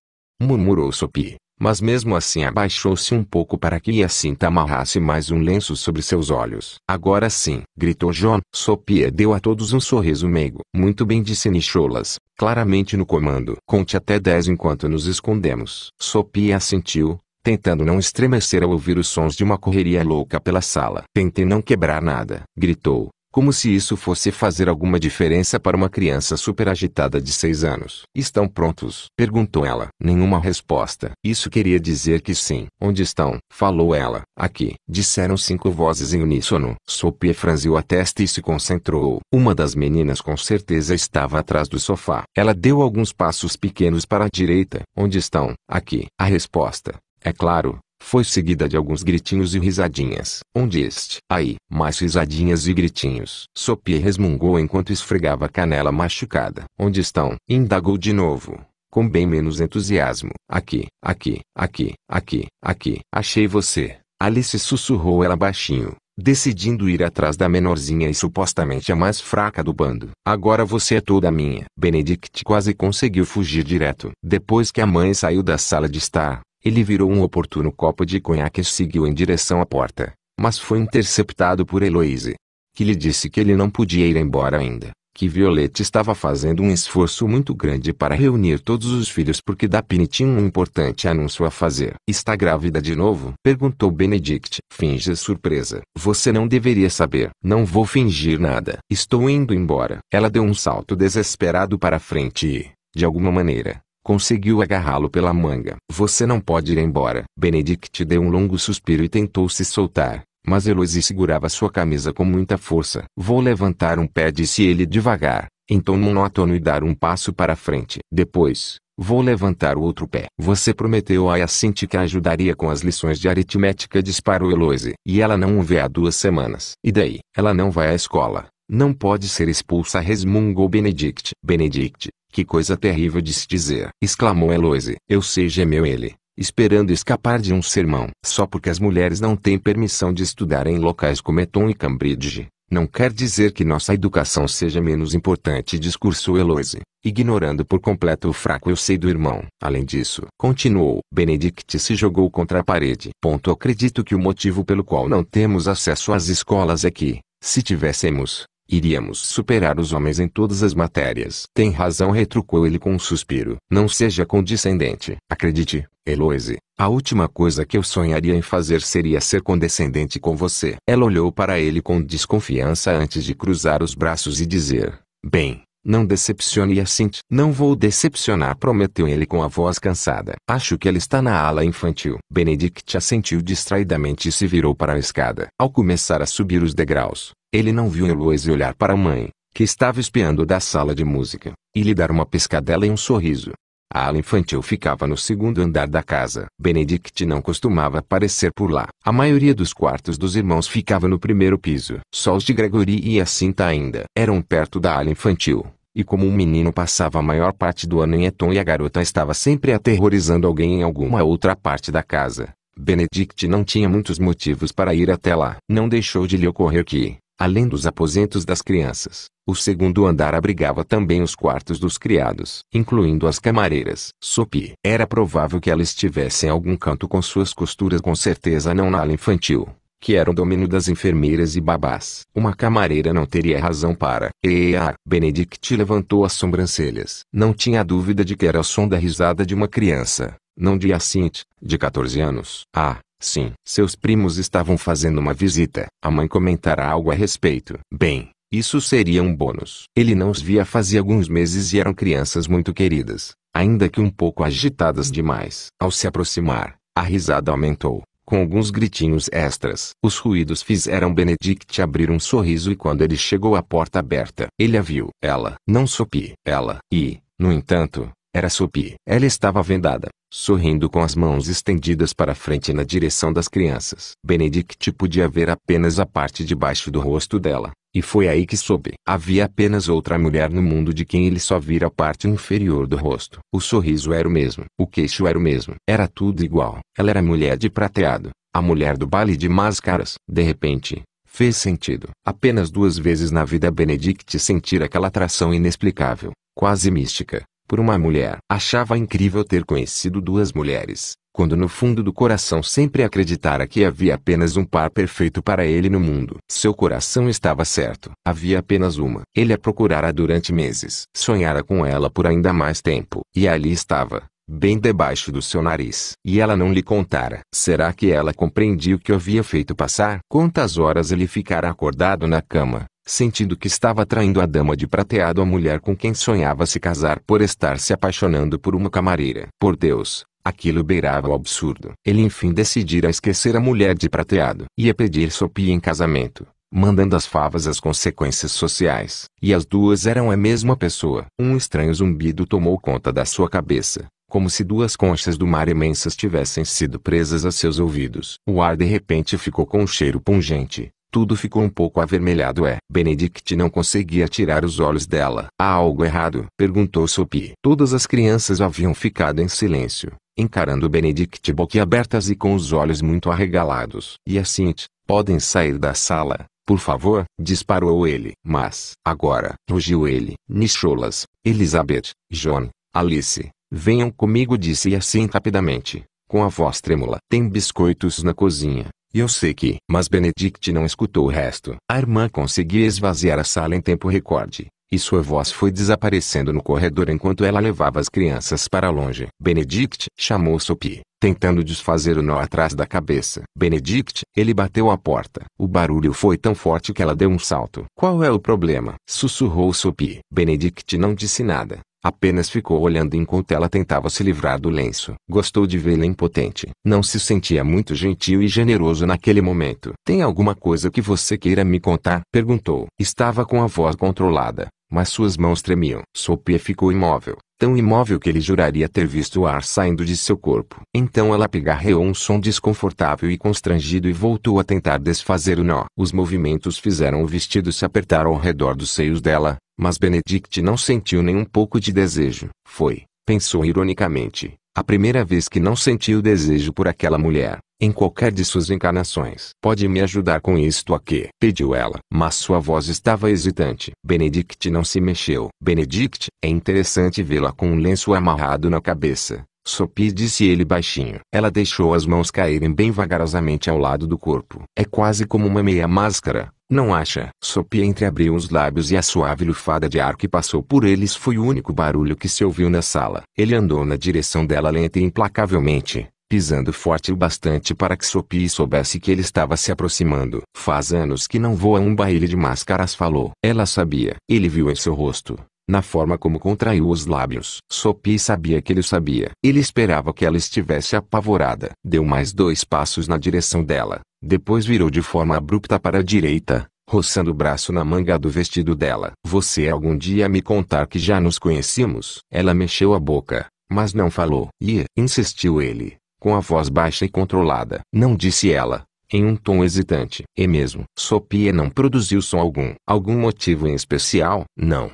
Murmurou Sopi mas mesmo assim abaixou-se um pouco para que Iacinta amarrasse mais um lenço sobre seus olhos. Agora sim, gritou John. Sopia deu a todos um sorriso meigo. Muito bem disse Nicholas, claramente no comando. Conte até dez enquanto nos escondemos. Sopia assentiu, tentando não estremecer ao ouvir os sons de uma correria louca pela sala. Tente não quebrar nada, gritou como se isso fosse fazer alguma diferença para uma criança super agitada de seis anos. Estão prontos? Perguntou ela. Nenhuma resposta. Isso queria dizer que sim. Onde estão? Falou ela. Aqui. Disseram cinco vozes em uníssono. Sophie franziu a testa e se concentrou. Uma das meninas com certeza estava atrás do sofá. Ela deu alguns passos pequenos para a direita. Onde estão? Aqui. A resposta. É claro, foi seguida de alguns gritinhos e risadinhas. Onde este? Aí, mais risadinhas e gritinhos. Sopie resmungou enquanto esfregava a canela machucada. Onde estão? Indagou de novo com bem menos entusiasmo. Aqui, aqui, aqui, aqui, aqui. Achei você. Alice sussurrou ela baixinho, decidindo ir atrás da menorzinha e supostamente a mais fraca do bando. Agora você é toda minha. Benedict quase conseguiu fugir direto. Depois que a mãe saiu da sala de estar, ele virou um oportuno copo de conhaque e seguiu em direção à porta, mas foi interceptado por Heloise, que lhe disse que ele não podia ir embora ainda, que Violete estava fazendo um esforço muito grande para reunir todos os filhos porque Dapini tinha um importante anúncio a fazer. Está grávida de novo? Perguntou Benedict. finge surpresa. Você não deveria saber. Não vou fingir nada. Estou indo embora. Ela deu um salto desesperado para frente e, de alguma maneira, Conseguiu agarrá-lo pela manga. Você não pode ir embora. Benedict deu um longo suspiro e tentou se soltar, mas Eloise segurava sua camisa com muita força. Vou levantar um pé, disse ele devagar, em então tom monótono e dar um passo para frente. Depois, vou levantar o outro pé. Você prometeu a Yacinthe que ajudaria com as lições de aritmética, disparou Eloise. E ela não o vê há duas semanas. E daí? Ela não vai à escola. Não pode ser expulsa resmungou Benedict. Benedict, que coisa terrível de se dizer! exclamou Eloise. Eu sei gemeu ele, esperando escapar de um sermão. Só porque as mulheres não têm permissão de estudar em locais como Eton e Cambridge, não quer dizer que nossa educação seja menos importante discursou Eloise, ignorando por completo o fraco eu sei do irmão. Além disso, continuou, Benedict se jogou contra a parede. Ponto acredito que o motivo pelo qual não temos acesso às escolas é que, se tivéssemos, Iríamos superar os homens em todas as matérias. Tem razão, retrucou ele com um suspiro. Não seja condescendente. Acredite, Eloise, a última coisa que eu sonharia em fazer seria ser condescendente com você. Ela olhou para ele com desconfiança antes de cruzar os braços e dizer: Bem, não decepcione Hyacinthe. Não vou decepcionar, prometeu ele com a voz cansada. Acho que ele está na ala infantil. Benedict assentiu distraidamente e se virou para a escada. Ao começar a subir os degraus, ele não viu Eloise olhar para a mãe, que estava espiando da sala de música, e lhe dar uma pescadela e um sorriso. A ala infantil ficava no segundo andar da casa. Benedict não costumava aparecer por lá. A maioria dos quartos dos irmãos ficava no primeiro piso. Só os de Gregory e a Cinta ainda eram perto da ala infantil. E como o menino passava a maior parte do ano em Eton e a garota estava sempre aterrorizando alguém em alguma outra parte da casa, Benedict não tinha muitos motivos para ir até lá. Não deixou de lhe ocorrer que, Além dos aposentos das crianças, o segundo andar abrigava também os quartos dos criados, incluindo as camareiras. Sopi. Era provável que ela estivesse em algum canto com suas costuras, com certeza não na ala infantil, que era o domínio das enfermeiras e babás. Uma camareira não teria razão para. Ea! Benedict levantou as sobrancelhas. Não tinha dúvida de que era o som da risada de uma criança, não de Hyacinth, de 14 anos. Ah, Sim, seus primos estavam fazendo uma visita. A mãe comentara algo a respeito. Bem, isso seria um bônus. Ele não os via fazia alguns meses e eram crianças muito queridas, ainda que um pouco agitadas demais. Ao se aproximar, a risada aumentou, com alguns gritinhos extras. Os ruídos fizeram Benedict abrir um sorriso e quando ele chegou à porta aberta, ele a viu. Ela, não sopi ela, e, no entanto, era sopi Ela estava vendada sorrindo com as mãos estendidas para frente na direção das crianças. Benedict podia ver apenas a parte de baixo do rosto dela, e foi aí que soube. Havia apenas outra mulher no mundo de quem ele só vira a parte inferior do rosto. O sorriso era o mesmo, o queixo era o mesmo, era tudo igual. Ela era mulher de prateado, a mulher do baile de máscaras. De repente, Fez sentido. Apenas duas vezes na vida Benedict sentir aquela atração inexplicável, quase mística, por uma mulher. Achava incrível ter conhecido duas mulheres, quando no fundo do coração sempre acreditara que havia apenas um par perfeito para ele no mundo. Seu coração estava certo. Havia apenas uma. Ele a procurara durante meses. Sonhara com ela por ainda mais tempo. E ali estava, bem debaixo do seu nariz. E ela não lhe contara. Será que ela compreendia o que havia feito passar? Quantas horas ele ficara acordado na cama, sentindo que estava traindo a dama de prateado a mulher com quem sonhava se casar por estar se apaixonando por uma camareira. Por Deus, aquilo beirava o absurdo. Ele enfim decidira esquecer a mulher de prateado. Ia pedir Sophie em casamento, mandando as favas as consequências sociais. E as duas eram a mesma pessoa. Um estranho zumbido tomou conta da sua cabeça. Como se duas conchas do mar imensas tivessem sido presas a seus ouvidos. O ar de repente ficou com um cheiro pungente, tudo ficou um pouco avermelhado é. Benedict não conseguia tirar os olhos dela. Há algo errado? Perguntou Sophie. Todas as crianças haviam ficado em silêncio, encarando Benedict boquiabertas e com os olhos muito arregalados. E assim, podem sair da sala, por favor, disparou ele. Mas, agora, rugiu ele. Nicholas, Elizabeth, John, Alice, venham comigo disse assim rapidamente, com a voz trêmula. Tem biscoitos na cozinha. Eu sei que. Mas Benedict não escutou o resto. A irmã conseguia esvaziar a sala em tempo recorde, e sua voz foi desaparecendo no corredor enquanto ela levava as crianças para longe. Benedict chamou Sophie, tentando desfazer o nó atrás da cabeça. Benedict, ele bateu a porta. O barulho foi tão forte que ela deu um salto. Qual é o problema? Sussurrou Sophie. Benedict não disse nada. Apenas ficou olhando enquanto ela tentava se livrar do lenço. Gostou de vê-la impotente. Não se sentia muito gentil e generoso naquele momento. Tem alguma coisa que você queira me contar? Perguntou. Estava com a voz controlada, mas suas mãos tremiam. Sopia ficou imóvel, tão imóvel que ele juraria ter visto o ar saindo de seu corpo. Então ela pigarreou um som desconfortável e constrangido e voltou a tentar desfazer o nó. Os movimentos fizeram o vestido se apertar ao redor dos seios dela, mas Benedict não sentiu nenhum pouco de desejo. Foi, pensou ironicamente, a primeira vez que não sentiu desejo por aquela mulher, em qualquer de suas encarnações. Pode me ajudar com isto aqui? Pediu ela. Mas sua voz estava hesitante. Benedict não se mexeu. Benedict, é interessante vê-la com um lenço amarrado na cabeça. Sopi disse ele baixinho. Ela deixou as mãos caírem bem vagarosamente ao lado do corpo. É quase como uma meia máscara, não acha? Sopi entreabriu os lábios e a suave lufada de ar que passou por eles foi o único barulho que se ouviu na sala. Ele andou na direção dela lenta e implacavelmente, pisando forte o bastante para que Sopi soubesse que ele estava se aproximando. Faz anos que não vou a um baile de máscaras falou. Ela sabia. Ele viu em seu rosto, na forma como contraiu os lábios. Sopi sabia que ele sabia. Ele esperava que ela estivesse apavorada. Deu mais dois passos na direção dela, depois virou de forma abrupta para a direita, roçando o braço na manga do vestido dela. Você algum dia me contar que já nos conhecíamos? Ela mexeu a boca, mas não falou. E, insistiu ele, com a voz baixa e controlada. Não disse ela, em um tom hesitante. E é mesmo. Sopia não produziu som algum. Algum motivo em especial? Não.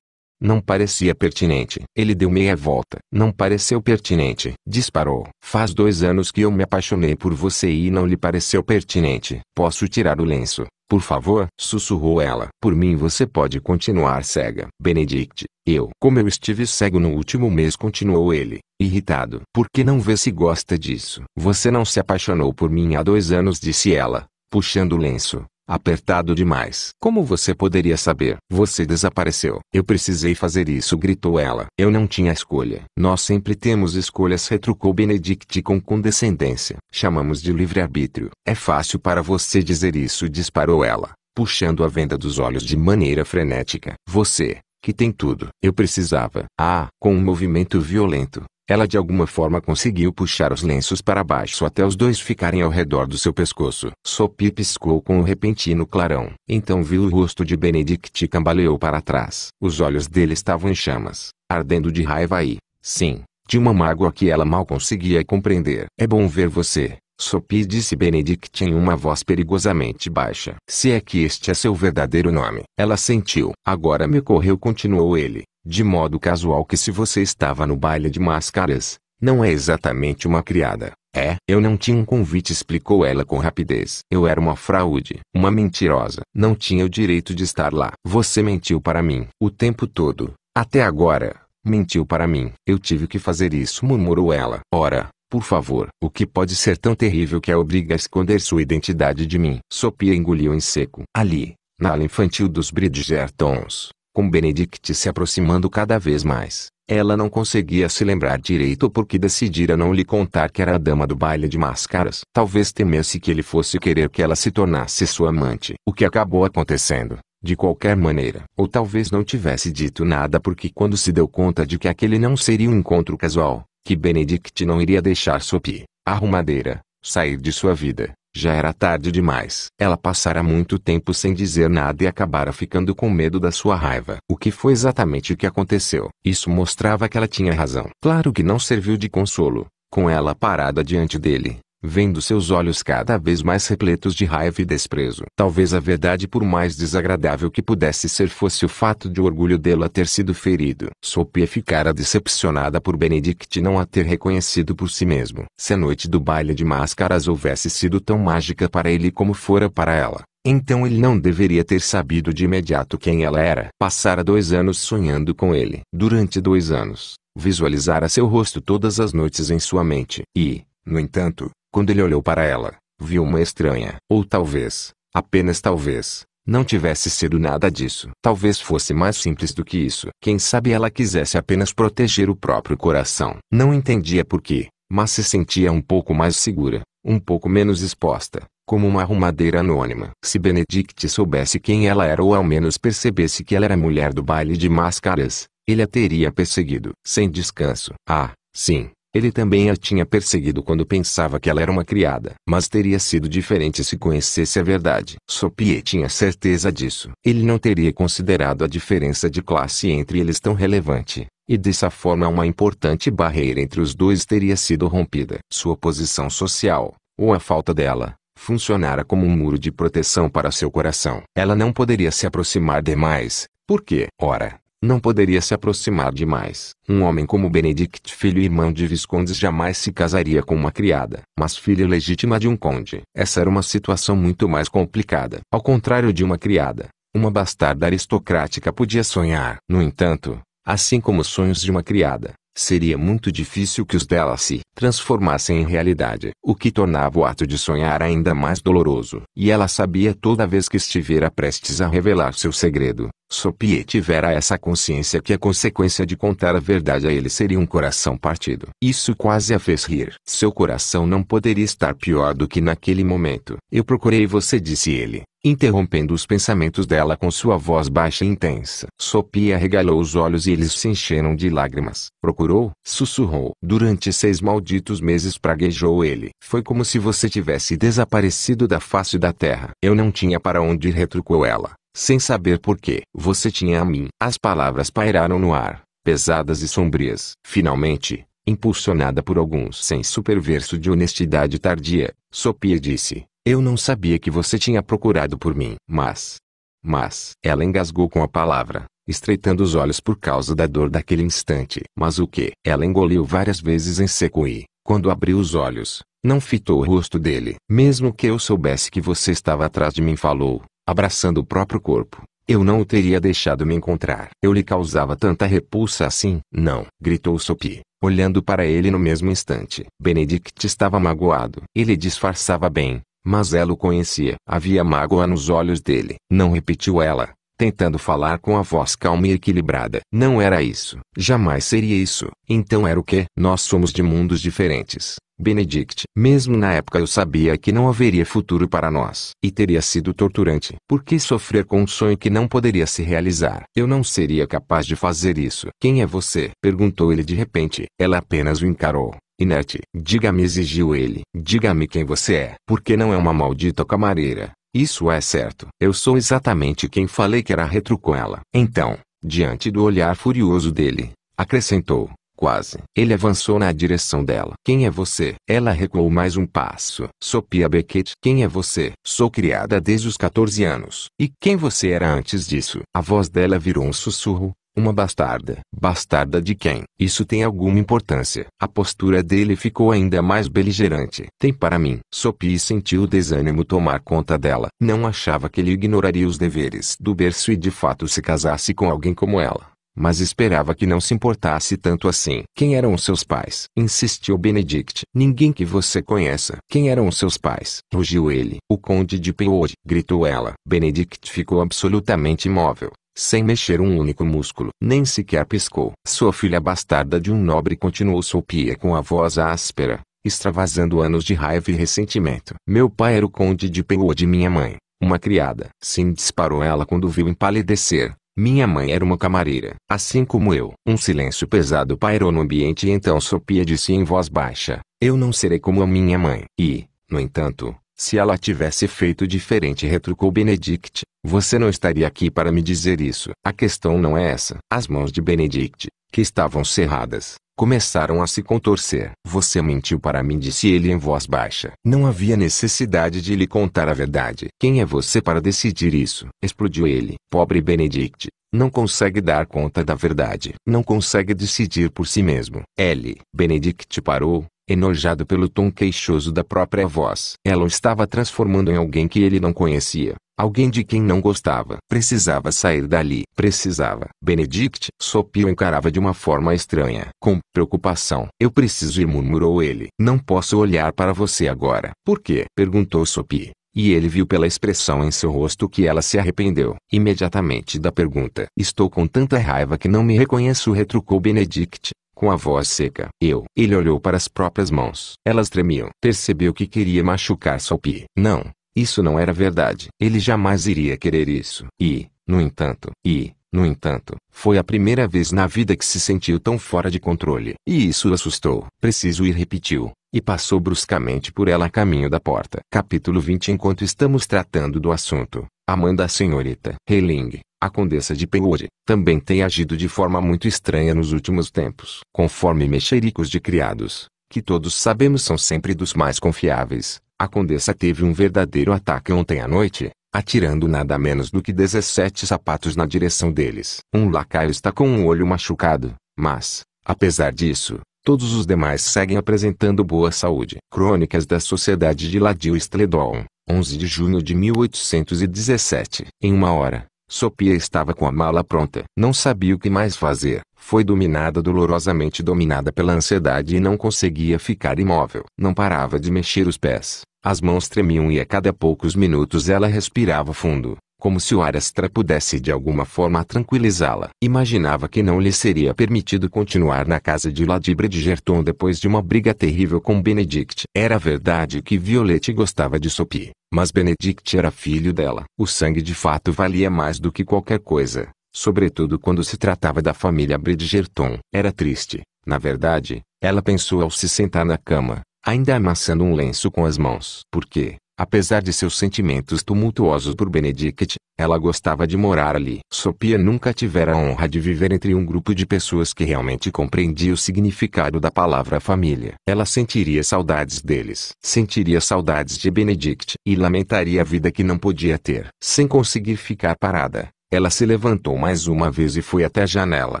Não parecia pertinente. Ele deu meia volta. Não pareceu pertinente. Disparou. Faz dois anos que eu me apaixonei por você e não lhe pareceu pertinente. Posso tirar o lenço, por favor? Sussurrou ela. Por mim você pode continuar cega. Benedict, eu. Como eu estive cego no último mês, continuou ele, irritado. Por que não vê se gosta disso? Você não se apaixonou por mim há dois anos, disse ela, puxando o lenço. Apertado demais. Como você poderia saber? Você desapareceu. Eu precisei fazer isso, gritou ela. Eu não tinha escolha. Nós sempre temos escolhas, retrucou Benedict com condescendência. Chamamos de livre-arbítrio. É fácil para você dizer isso, disparou ela, puxando a venda dos olhos de maneira frenética. Você, que tem tudo. Eu precisava. Ah, com um movimento violento, ela de alguma forma conseguiu puxar os lenços para baixo até os dois ficarem ao redor do seu pescoço. Sopi piscou com um repentino clarão. Então viu o rosto de Benedict e cambaleou para trás. Os olhos dele estavam em chamas, ardendo de raiva e, sim, de uma mágoa que ela mal conseguia compreender. É bom ver você, Sopi disse Benedict em uma voz perigosamente baixa. Se é que este é seu verdadeiro nome. Ela sentiu. Agora me correu continuou ele. De modo casual que se você estava no baile de máscaras, não é exatamente uma criada. É, eu não tinha um convite, explicou ela com rapidez. Eu era uma fraude, uma mentirosa. Não tinha o direito de estar lá. Você mentiu para mim o tempo todo, até agora. Mentiu para mim. Eu tive que fazer isso, murmurou ela. Ora, por favor, o que pode ser tão terrível que a obriga a esconder sua identidade de mim? Sopia engoliu em seco. Ali, na ala infantil dos Bridgertons, com Benedict se aproximando cada vez mais. Ela não conseguia se lembrar direito porque decidira não lhe contar que era a dama do baile de máscaras. Talvez temesse que ele fosse querer que ela se tornasse sua amante, o que acabou acontecendo, de qualquer maneira. Ou talvez não tivesse dito nada porque quando se deu conta de que aquele não seria um encontro casual, que Benedict não iria deixar Sophie, arrumadeira, sair de sua vida, já era tarde demais. Ela passara muito tempo sem dizer nada e acabara ficando com medo da sua raiva. O que foi exatamente o que aconteceu? Isso mostrava que ela tinha razão. Claro que não serviu de consolo, com ela parada diante dele, vendo seus olhos cada vez mais repletos de raiva e desprezo. Talvez a verdade, por mais desagradável que pudesse ser, fosse o fato de o orgulho dela ter sido ferido. Sophie ficara decepcionada por Benedict não a ter reconhecido por si mesmo. Se a noite do baile de máscaras houvesse sido tão mágica para ele como fora para ela, então ele não deveria ter sabido de imediato quem ela era. Passara dois anos sonhando com ele. Durante dois anos, visualizara seu rosto todas as noites em sua mente. E, no entanto, quando ele olhou para ela, viu uma estranha. Ou talvez, apenas talvez, não tivesse sido nada disso. Talvez fosse mais simples do que isso. Quem sabe ela quisesse apenas proteger o próprio coração. Não entendia por quê, mas se sentia um pouco mais segura, um pouco menos exposta, como uma arrumadeira anônima. Se Benedict soubesse quem ela era ou ao menos percebesse que ela era mulher do baile de máscaras, ele a teria perseguido. Sem descanso. Ah, sim, ele também a tinha perseguido quando pensava que ela era uma criada. Mas teria sido diferente se conhecesse a verdade. Sopie tinha certeza disso. Ele não teria considerado a diferença de classe entre eles tão relevante. E dessa forma uma importante barreira entre os dois teria sido rompida. Sua posição social, ou a falta dela, funcionara como um muro de proteção para seu coração. Ela não poderia se aproximar demais. Por quê? Ora, não poderia se aproximar demais. Um homem como Benedict filho e irmão de Viscondes jamais se casaria com uma criada, mas filha legítima de um conde. Essa era uma situação muito mais complicada. Ao contrário de uma criada, uma bastarda aristocrática podia sonhar. No entanto, assim como os sonhos de uma criada, seria muito difícil que os dela se transformassem em realidade, o que tornava o ato de sonhar ainda mais doloroso. E ela sabia toda vez que estivera prestes a revelar seu segredo, Sopie tivera essa consciência que a consequência de contar a verdade a ele seria um coração partido. Isso quase a fez rir. Seu coração não poderia estar pior do que naquele momento. Eu procurei você disse ele, interrompendo os pensamentos dela com sua voz baixa e intensa. Sopie arregalou os olhos e eles se encheram de lágrimas. Procurou? Sussurrou. Durante seis malditos meses praguejou ele. Foi como se você tivesse desaparecido da face da terra. Eu não tinha para onde ir retrucou ela sem saber por que você tinha a mim. As palavras pairaram no ar, pesadas e sombrias. Finalmente, impulsionada por algum senso perverso de honestidade tardia, Sopia disse: Eu não sabia que você tinha procurado por mim. Mas. Mas. Ela engasgou com a palavra, estreitando os olhos por causa da dor daquele instante. Mas o que? Ela engoliu várias vezes em seco e, quando abriu os olhos, não fitou o rosto dele. Mesmo que eu soubesse que você estava atrás de mim, falou abraçando o próprio corpo. Eu não o teria deixado me encontrar. Eu lhe causava tanta repulsa assim. Não, gritou Sophie, olhando para ele no mesmo instante. Benedict estava magoado. Ele disfarçava bem, mas ela o conhecia. Havia mágoa nos olhos dele. Não repetiu ela tentando falar com a voz calma e equilibrada. Não era isso. Jamais seria isso. Então era o que? Nós somos de mundos diferentes. Benedict. Mesmo na época eu sabia que não haveria futuro para nós. E teria sido torturante. Por que sofrer com um sonho que não poderia se realizar? Eu não seria capaz de fazer isso. Quem é você? Perguntou ele de repente. Ela apenas o encarou. Inerte. Diga-me, exigiu ele. Diga-me quem você é. Porque não é uma maldita camareira. Isso é certo. Eu sou exatamente quem falei que era retrucou ela. Então, diante do olhar furioso dele, acrescentou, quase. Ele avançou na direção dela. Quem é você? Ela recuou mais um passo. Sou Pia Beckett. Quem é você? Sou criada desde os 14 anos. E quem você era antes disso? A voz dela virou um sussurro, uma bastarda. Bastarda de quem? Isso tem alguma importância. A postura dele ficou ainda mais beligerante. Tem para mim. Sophie sentiu o desânimo tomar conta dela. Não achava que ele ignoraria os deveres do berço e de fato se casasse com alguém como ela. Mas esperava que não se importasse tanto assim. Quem eram seus pais? Insistiu Benedict. Ninguém que você conheça. Quem eram seus pais? Rugiu ele. O conde de Peode. Gritou ela. Benedict ficou absolutamente imóvel sem mexer um único músculo. Nem sequer piscou. Sua filha bastarda de um nobre continuou sopia com a voz áspera, extravasando anos de raiva e ressentimento. Meu pai era o conde de Peua de minha mãe, uma criada. Sim disparou ela quando viu empalidecer. Minha mãe era uma camareira, assim como eu. Um silêncio pesado pairou no ambiente e então Sopia disse em voz baixa, eu não serei como a minha mãe. E, no entanto, se ela tivesse feito diferente, retrucou Benedict, você não estaria aqui para me dizer isso. A questão não é essa. As mãos de Benedict, que estavam cerradas, começaram a se contorcer. Você mentiu para mim, disse ele em voz baixa. Não havia necessidade de lhe contar a verdade. Quem é você para decidir isso? explodiu ele. Pobre Benedict, não consegue dar conta da verdade. Não consegue decidir por si mesmo. L. Benedict parou, enojado pelo tom queixoso da própria voz. Ela o estava transformando em alguém que ele não conhecia, alguém de quem não gostava. Precisava sair dali. Precisava. Benedict Sopio encarava de uma forma estranha, com preocupação. Eu preciso ir, murmurou ele. Não posso olhar para você agora. Por quê? perguntou Sopi. E ele viu pela expressão em seu rosto que ela se arrependeu imediatamente da pergunta. Estou com tanta raiva que não me reconheço, retrucou Benedict com a voz seca. Eu. Ele olhou para as próprias mãos. Elas tremiam. Percebeu que queria machucar Salpi, Não, isso não era verdade. Ele jamais iria querer isso. E, no entanto, e, no entanto, foi a primeira vez na vida que se sentiu tão fora de controle. E isso o assustou. Preciso ir repetiu. E passou bruscamente por ela a caminho da porta. Capítulo 20 Enquanto estamos tratando do assunto, a senhorita Heiling. A condessa de Peoria também tem agido de forma muito estranha nos últimos tempos. Conforme mexericos de criados, que todos sabemos são sempre dos mais confiáveis, a condessa teve um verdadeiro ataque ontem à noite, atirando nada menos do que 17 sapatos na direção deles. Um lacaio está com um olho machucado, mas, apesar disso, todos os demais seguem apresentando boa saúde. Crônicas da Sociedade de Ladio Stledon, 11 de junho de 1817. Em uma hora, Sopia estava com a mala pronta. Não sabia o que mais fazer. Foi dominada dolorosamente dominada pela ansiedade e não conseguia ficar imóvel. Não parava de mexer os pés. As mãos tremiam e a cada poucos minutos ela respirava fundo como se o Arastra pudesse de alguma forma tranquilizá-la. Imaginava que não lhe seria permitido continuar na casa de Ladibra de Gerton depois de uma briga terrível com Benedict. Era verdade que Violet gostava de Sophie, mas Benedict era filho dela. O sangue de fato valia mais do que qualquer coisa, sobretudo quando se tratava da família Bridgerton. Era triste, na verdade, ela pensou ao se sentar na cama, ainda amassando um lenço com as mãos. Por quê? Apesar de seus sentimentos tumultuosos por Benedict, ela gostava de morar ali. Sophia nunca tivera a honra de viver entre um grupo de pessoas que realmente compreendia o significado da palavra família. Ela sentiria saudades deles. Sentiria saudades de Benedict. E lamentaria a vida que não podia ter. Sem conseguir ficar parada, ela se levantou mais uma vez e foi até a janela.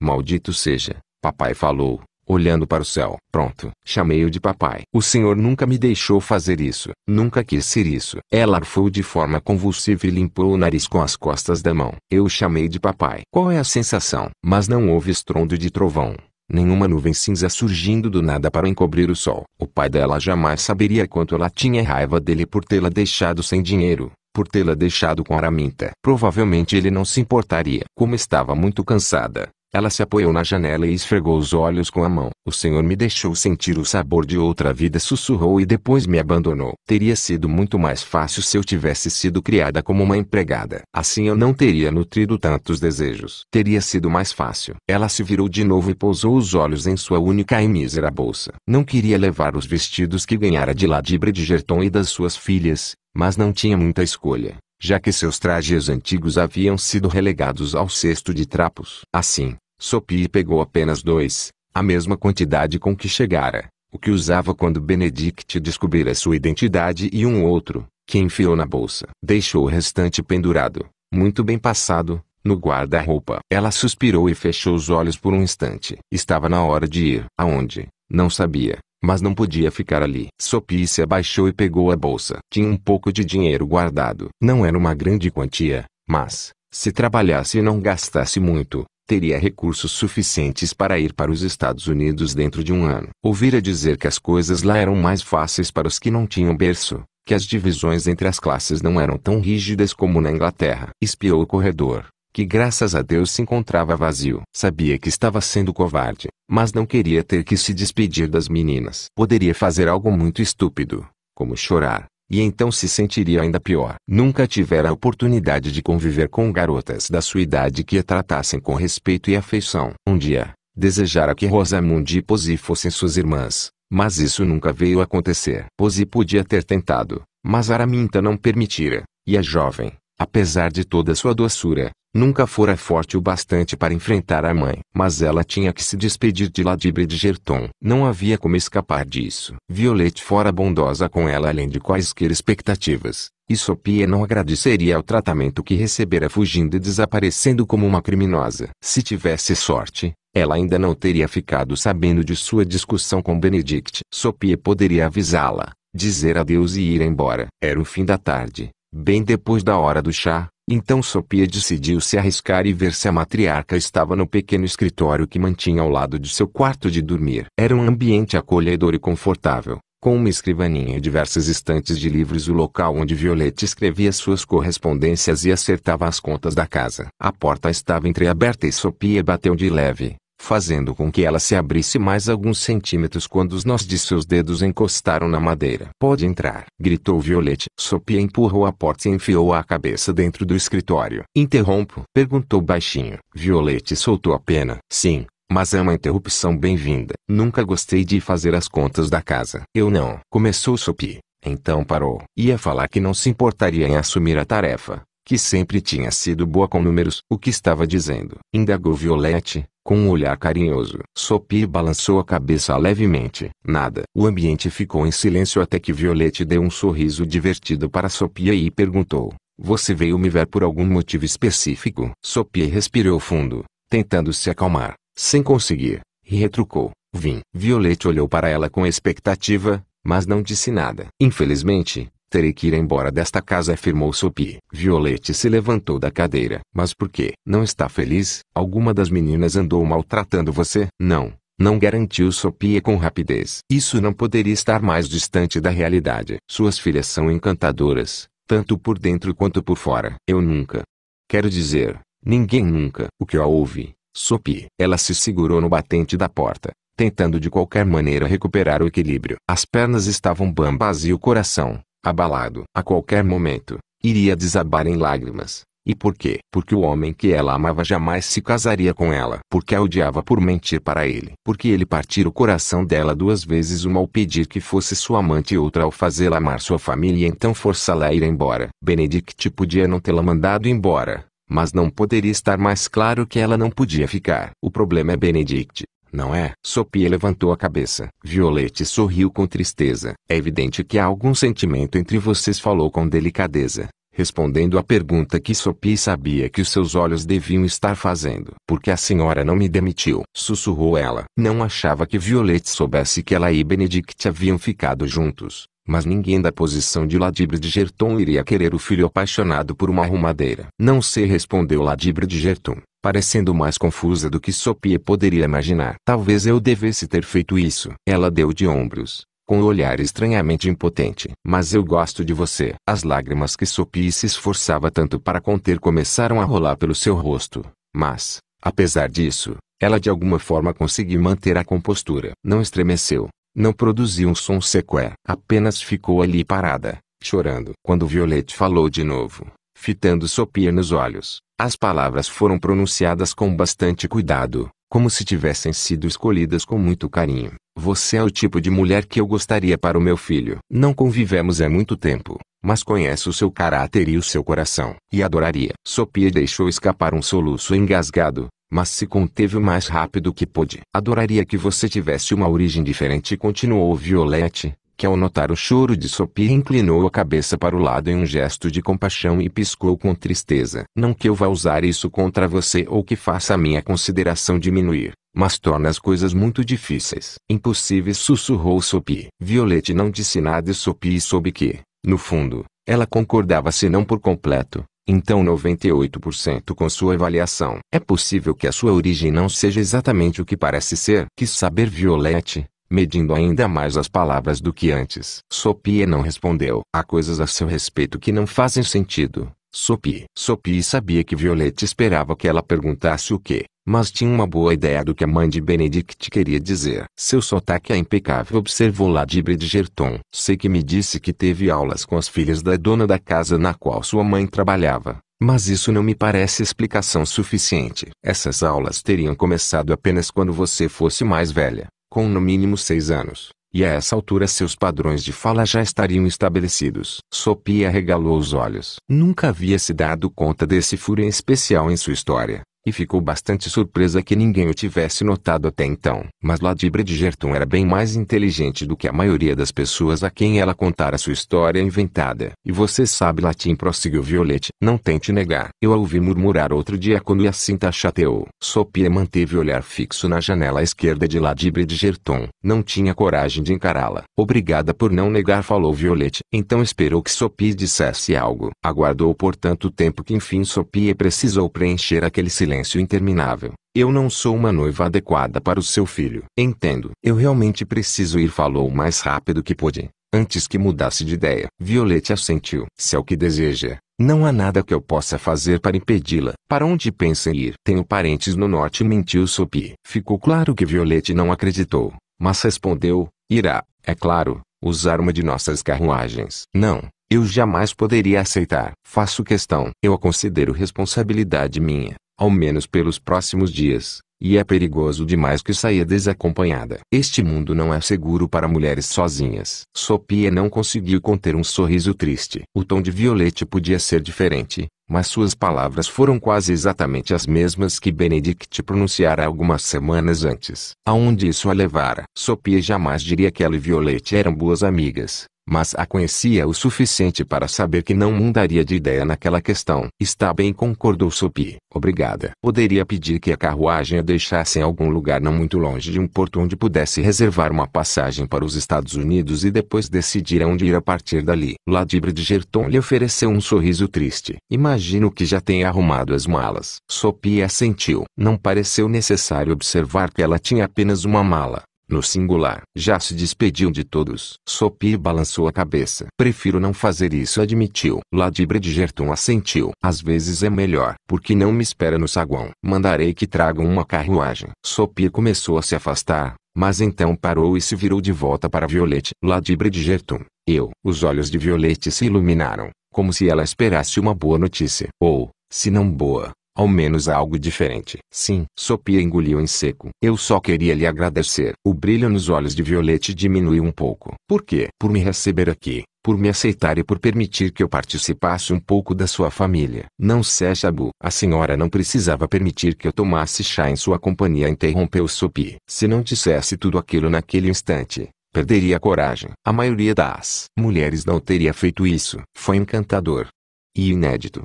Maldito seja, papai falou olhando para o céu. Pronto, chamei-o de papai. O senhor nunca me deixou fazer isso, nunca quis ser isso. Ela arfou de forma convulsiva e limpou o nariz com as costas da mão. Eu o chamei de papai. Qual é a sensação? Mas não houve estrondo de trovão. Nenhuma nuvem cinza surgindo do nada para encobrir o sol. O pai dela jamais saberia quanto ela tinha raiva dele por tê-la deixado sem dinheiro por tê-la deixado com Araminta. Provavelmente ele não se importaria. Como estava muito cansada, ela se apoiou na janela e esfregou os olhos com a mão. O Senhor me deixou sentir o sabor de outra vida, sussurrou e depois me abandonou. Teria sido muito mais fácil se eu tivesse sido criada como uma empregada. Assim eu não teria nutrido tantos desejos. Teria sido mais fácil. Ela se virou de novo e pousou os olhos em sua única e mísera bolsa. Não queria levar os vestidos que ganhara de lá de Gerton e das suas filhas, mas não tinha muita escolha já que seus trajes antigos haviam sido relegados ao cesto de trapos. Assim, sopie pegou apenas dois, a mesma quantidade com que chegara, o que usava quando Benedict descobrira sua identidade e um outro, que enfiou na bolsa. Deixou o restante pendurado, muito bem passado, no guarda-roupa. Ela suspirou e fechou os olhos por um instante. Estava na hora de ir. Aonde? Não sabia. Mas não podia ficar ali. Sopi se abaixou e pegou a bolsa. Tinha um pouco de dinheiro guardado. Não era uma grande quantia, mas, se trabalhasse e não gastasse muito, teria recursos suficientes para ir para os Estados Unidos dentro de um ano. Ouvira dizer que as coisas lá eram mais fáceis para os que não tinham berço, que as divisões entre as classes não eram tão rígidas como na Inglaterra. Espiou o corredor que graças a Deus se encontrava vazio. Sabia que estava sendo covarde, mas não queria ter que se despedir das meninas. Poderia fazer algo muito estúpido, como chorar, e então se sentiria ainda pior. Nunca tivera a oportunidade de conviver com garotas da sua idade que a tratassem com respeito e afeição. Um dia, desejara que Rosamund e Posi fossem suas irmãs, mas isso nunca veio acontecer. Posi podia ter tentado, mas Araminta não permitira, e a jovem, apesar de toda sua doçura, Nunca fora forte o bastante para enfrentar a mãe. Mas ela tinha que se despedir de Ladibre de Gerton. Não havia como escapar disso. Violet fora bondosa com ela além de quaisquer expectativas. E Sopia não agradeceria ao tratamento que recebera fugindo e desaparecendo como uma criminosa. Se tivesse sorte, ela ainda não teria ficado sabendo de sua discussão com Benedict. Sopia poderia avisá-la, dizer adeus e ir embora. Era o fim da tarde, bem depois da hora do chá, então Sopia decidiu se arriscar e ver se a matriarca estava no pequeno escritório que mantinha ao lado de seu quarto de dormir. Era um ambiente acolhedor e confortável, com uma escrivaninha e diversas estantes de livros o local onde Violeta escrevia suas correspondências e acertava as contas da casa. A porta estava entreaberta e Sopia bateu de leve fazendo com que ela se abrisse mais alguns centímetros quando os nós de seus dedos encostaram na madeira. Pode entrar, gritou Violette. Sopie empurrou a porta e enfiou a cabeça dentro do escritório. Interrompo? perguntou baixinho. Violette soltou a pena. Sim, mas é uma interrupção bem-vinda. Nunca gostei de fazer as contas da casa. Eu não. Começou Sopie. Então parou. Ia falar que não se importaria em assumir a tarefa, que sempre tinha sido boa com números. O que estava dizendo? Indagou Violette, com um olhar carinhoso, Sophie balançou a cabeça levemente. Nada. O ambiente ficou em silêncio até que Violete deu um sorriso divertido para Sophie e perguntou: Você veio me ver por algum motivo específico? Sophie respirou fundo, tentando se acalmar, sem conseguir, e retrucou: Vim. Violete olhou para ela com expectativa, mas não disse nada. Infelizmente, Terei que ir embora desta casa afirmou Sophie. Violette se levantou da cadeira. Mas por quê? Não está feliz? Alguma das meninas andou maltratando você? Não. Não garantiu Sophie com rapidez. Isso não poderia estar mais distante da realidade. Suas filhas são encantadoras, tanto por dentro quanto por fora. Eu nunca. Quero dizer, ninguém nunca. O que eu ouvi, Sophie? Ela se segurou no batente da porta tentando de qualquer maneira recuperar o equilíbrio. As pernas estavam bambas e o coração, abalado. A qualquer momento, iria desabar em lágrimas. E por quê? Porque o homem que ela amava jamais se casaria com ela. Porque a odiava por mentir para ele. Porque ele partira o coração dela duas vezes, uma ao pedir que fosse sua amante e outra ao fazê-la amar sua família e então forçá-la a ir embora. Benedict podia não tê-la mandado embora, mas não poderia estar mais claro que ela não podia ficar. O problema é Benedict não é? Sophie levantou a cabeça. Violete sorriu com tristeza. É evidente que há algum sentimento entre vocês falou com delicadeza. Respondendo à pergunta que Sophie sabia que os seus olhos deviam estar fazendo. Porque a senhora não me demitiu? Sussurrou ela. Não achava que Violete soubesse que ela e Benedict haviam ficado juntos. Mas ninguém da posição de Ladibre de Gerton iria querer o filho apaixonado por uma arrumadeira. Não sei respondeu Ladibre de Gerton parecendo mais confusa do que Sophie poderia imaginar. Talvez eu devesse ter feito isso. Ela deu de ombros, com um olhar estranhamente impotente. Mas eu gosto de você. As lágrimas que Sophie se esforçava tanto para conter começaram a rolar pelo seu rosto. Mas, apesar disso, ela de alguma forma conseguiu manter a compostura. Não estremeceu, não produziu um som sequer. Apenas ficou ali parada, chorando. Quando Violet falou de novo, fitando Sophie nos olhos, as palavras foram pronunciadas com bastante cuidado, como se tivessem sido escolhidas com muito carinho. Você é o tipo de mulher que eu gostaria para o meu filho. Não convivemos há muito tempo, mas conheço o seu caráter e o seu coração. E adoraria. Sopia deixou escapar um soluço engasgado, mas se conteve o mais rápido que pôde. Adoraria que você tivesse uma origem diferente, continuou Violete que ao notar o choro de Sophie inclinou a cabeça para o lado em um gesto de compaixão e piscou com tristeza. Não que eu vá usar isso contra você ou que faça a minha consideração diminuir, mas torna as coisas muito difíceis. Impossíveis sussurrou Sophie. Violete não disse nada e Sophie soube que, no fundo, ela concordava se não por completo, então 98% com sua avaliação. É possível que a sua origem não seja exatamente o que parece ser. Quis saber Violete? medindo ainda mais as palavras do que antes. Sopie não respondeu. Há coisas a seu respeito que não fazem sentido. Sopie, Sopie sabia que Violeta esperava que ela perguntasse o que, mas tinha uma boa ideia do que a mãe de Benedict queria dizer. Seu sotaque é impecável, observou Ladibre de Gerton. Sei que me disse que teve aulas com as filhas da dona da casa na qual sua mãe trabalhava. Mas isso não me parece explicação suficiente. Essas aulas teriam começado apenas quando você fosse mais velha com no mínimo seis anos, e a essa altura seus padrões de fala já estariam estabelecidos. Sopia regalou os olhos. Nunca havia se dado conta desse furo em especial em sua história. E ficou bastante surpresa que ninguém o tivesse notado até então. Mas Ladibra de Gerton era bem mais inteligente do que a maioria das pessoas a quem ela contara sua história inventada. E você sabe latim prosseguiu Violete. Não tente negar. Eu a ouvi murmurar outro dia quando cinta chateou. Sopia manteve o olhar fixo na janela esquerda de Ladibra de Gerton. Não tinha coragem de encará-la. Obrigada por não negar falou Violete. Então esperou que Sopia dissesse algo. Aguardou por tanto tempo que enfim Sopia precisou preencher aquele silêncio silêncio interminável. Eu não sou uma noiva adequada para o seu filho. Entendo. Eu realmente preciso ir falou o mais rápido que pude, antes que mudasse de ideia. Violete assentiu. Se é o que deseja, não há nada que eu possa fazer para impedi-la. Para onde pensa ir? Tenho parentes no norte mentiu Sopi. Ficou claro que Violete não acreditou, mas respondeu, irá, é claro, usar uma de nossas carruagens. Não, eu jamais poderia aceitar. Faço questão. Eu a considero responsabilidade minha ao menos pelos próximos dias, e é perigoso demais que saia desacompanhada. Este mundo não é seguro para mulheres sozinhas. Sophia não conseguiu conter um sorriso triste. O tom de Violette podia ser diferente, mas suas palavras foram quase exatamente as mesmas que Benedict pronunciara algumas semanas antes. Aonde isso a levara? Sophia jamais diria que ela e Violette eram boas amigas, mas a conhecia o suficiente para saber que não mudaria de ideia naquela questão. Está bem, concordou Sopi. Obrigada. Poderia pedir que a carruagem a deixasse em algum lugar não muito longe de um porto onde pudesse reservar uma passagem para os Estados Unidos e depois decidir aonde ir a partir dali. Ladibra de Gerton lhe ofereceu um sorriso triste. Imagino que já tenha arrumado as malas. Sopi assentiu. Não pareceu necessário observar que ela tinha apenas uma mala. No singular, já se despediu de todos. Sopie balançou a cabeça. Prefiro não fazer isso, admitiu. Ladibre de Gerton assentiu. Às vezes é melhor, porque não me espera no saguão. Mandarei que tragam uma carruagem. Sopie começou a se afastar, mas então parou e se virou de volta para Violette. Ladibre de Gerton, eu. Os olhos de Violette se iluminaram, como se ela esperasse uma boa notícia. Ou, se não boa, ao menos algo diferente. Sim, Sopia engoliu em seco. Eu só queria lhe agradecer. O brilho nos olhos de Violete diminuiu um pouco. Por quê? Por me receber aqui por me aceitar e por permitir que eu participasse um pouco da sua família. Não se chabu. A senhora não precisava permitir que eu tomasse chá em sua companhia, interrompeu Sopi. Se não dissesse tudo aquilo naquele instante, perderia a coragem. A maioria das mulheres não teria feito isso. Foi encantador. E inédito.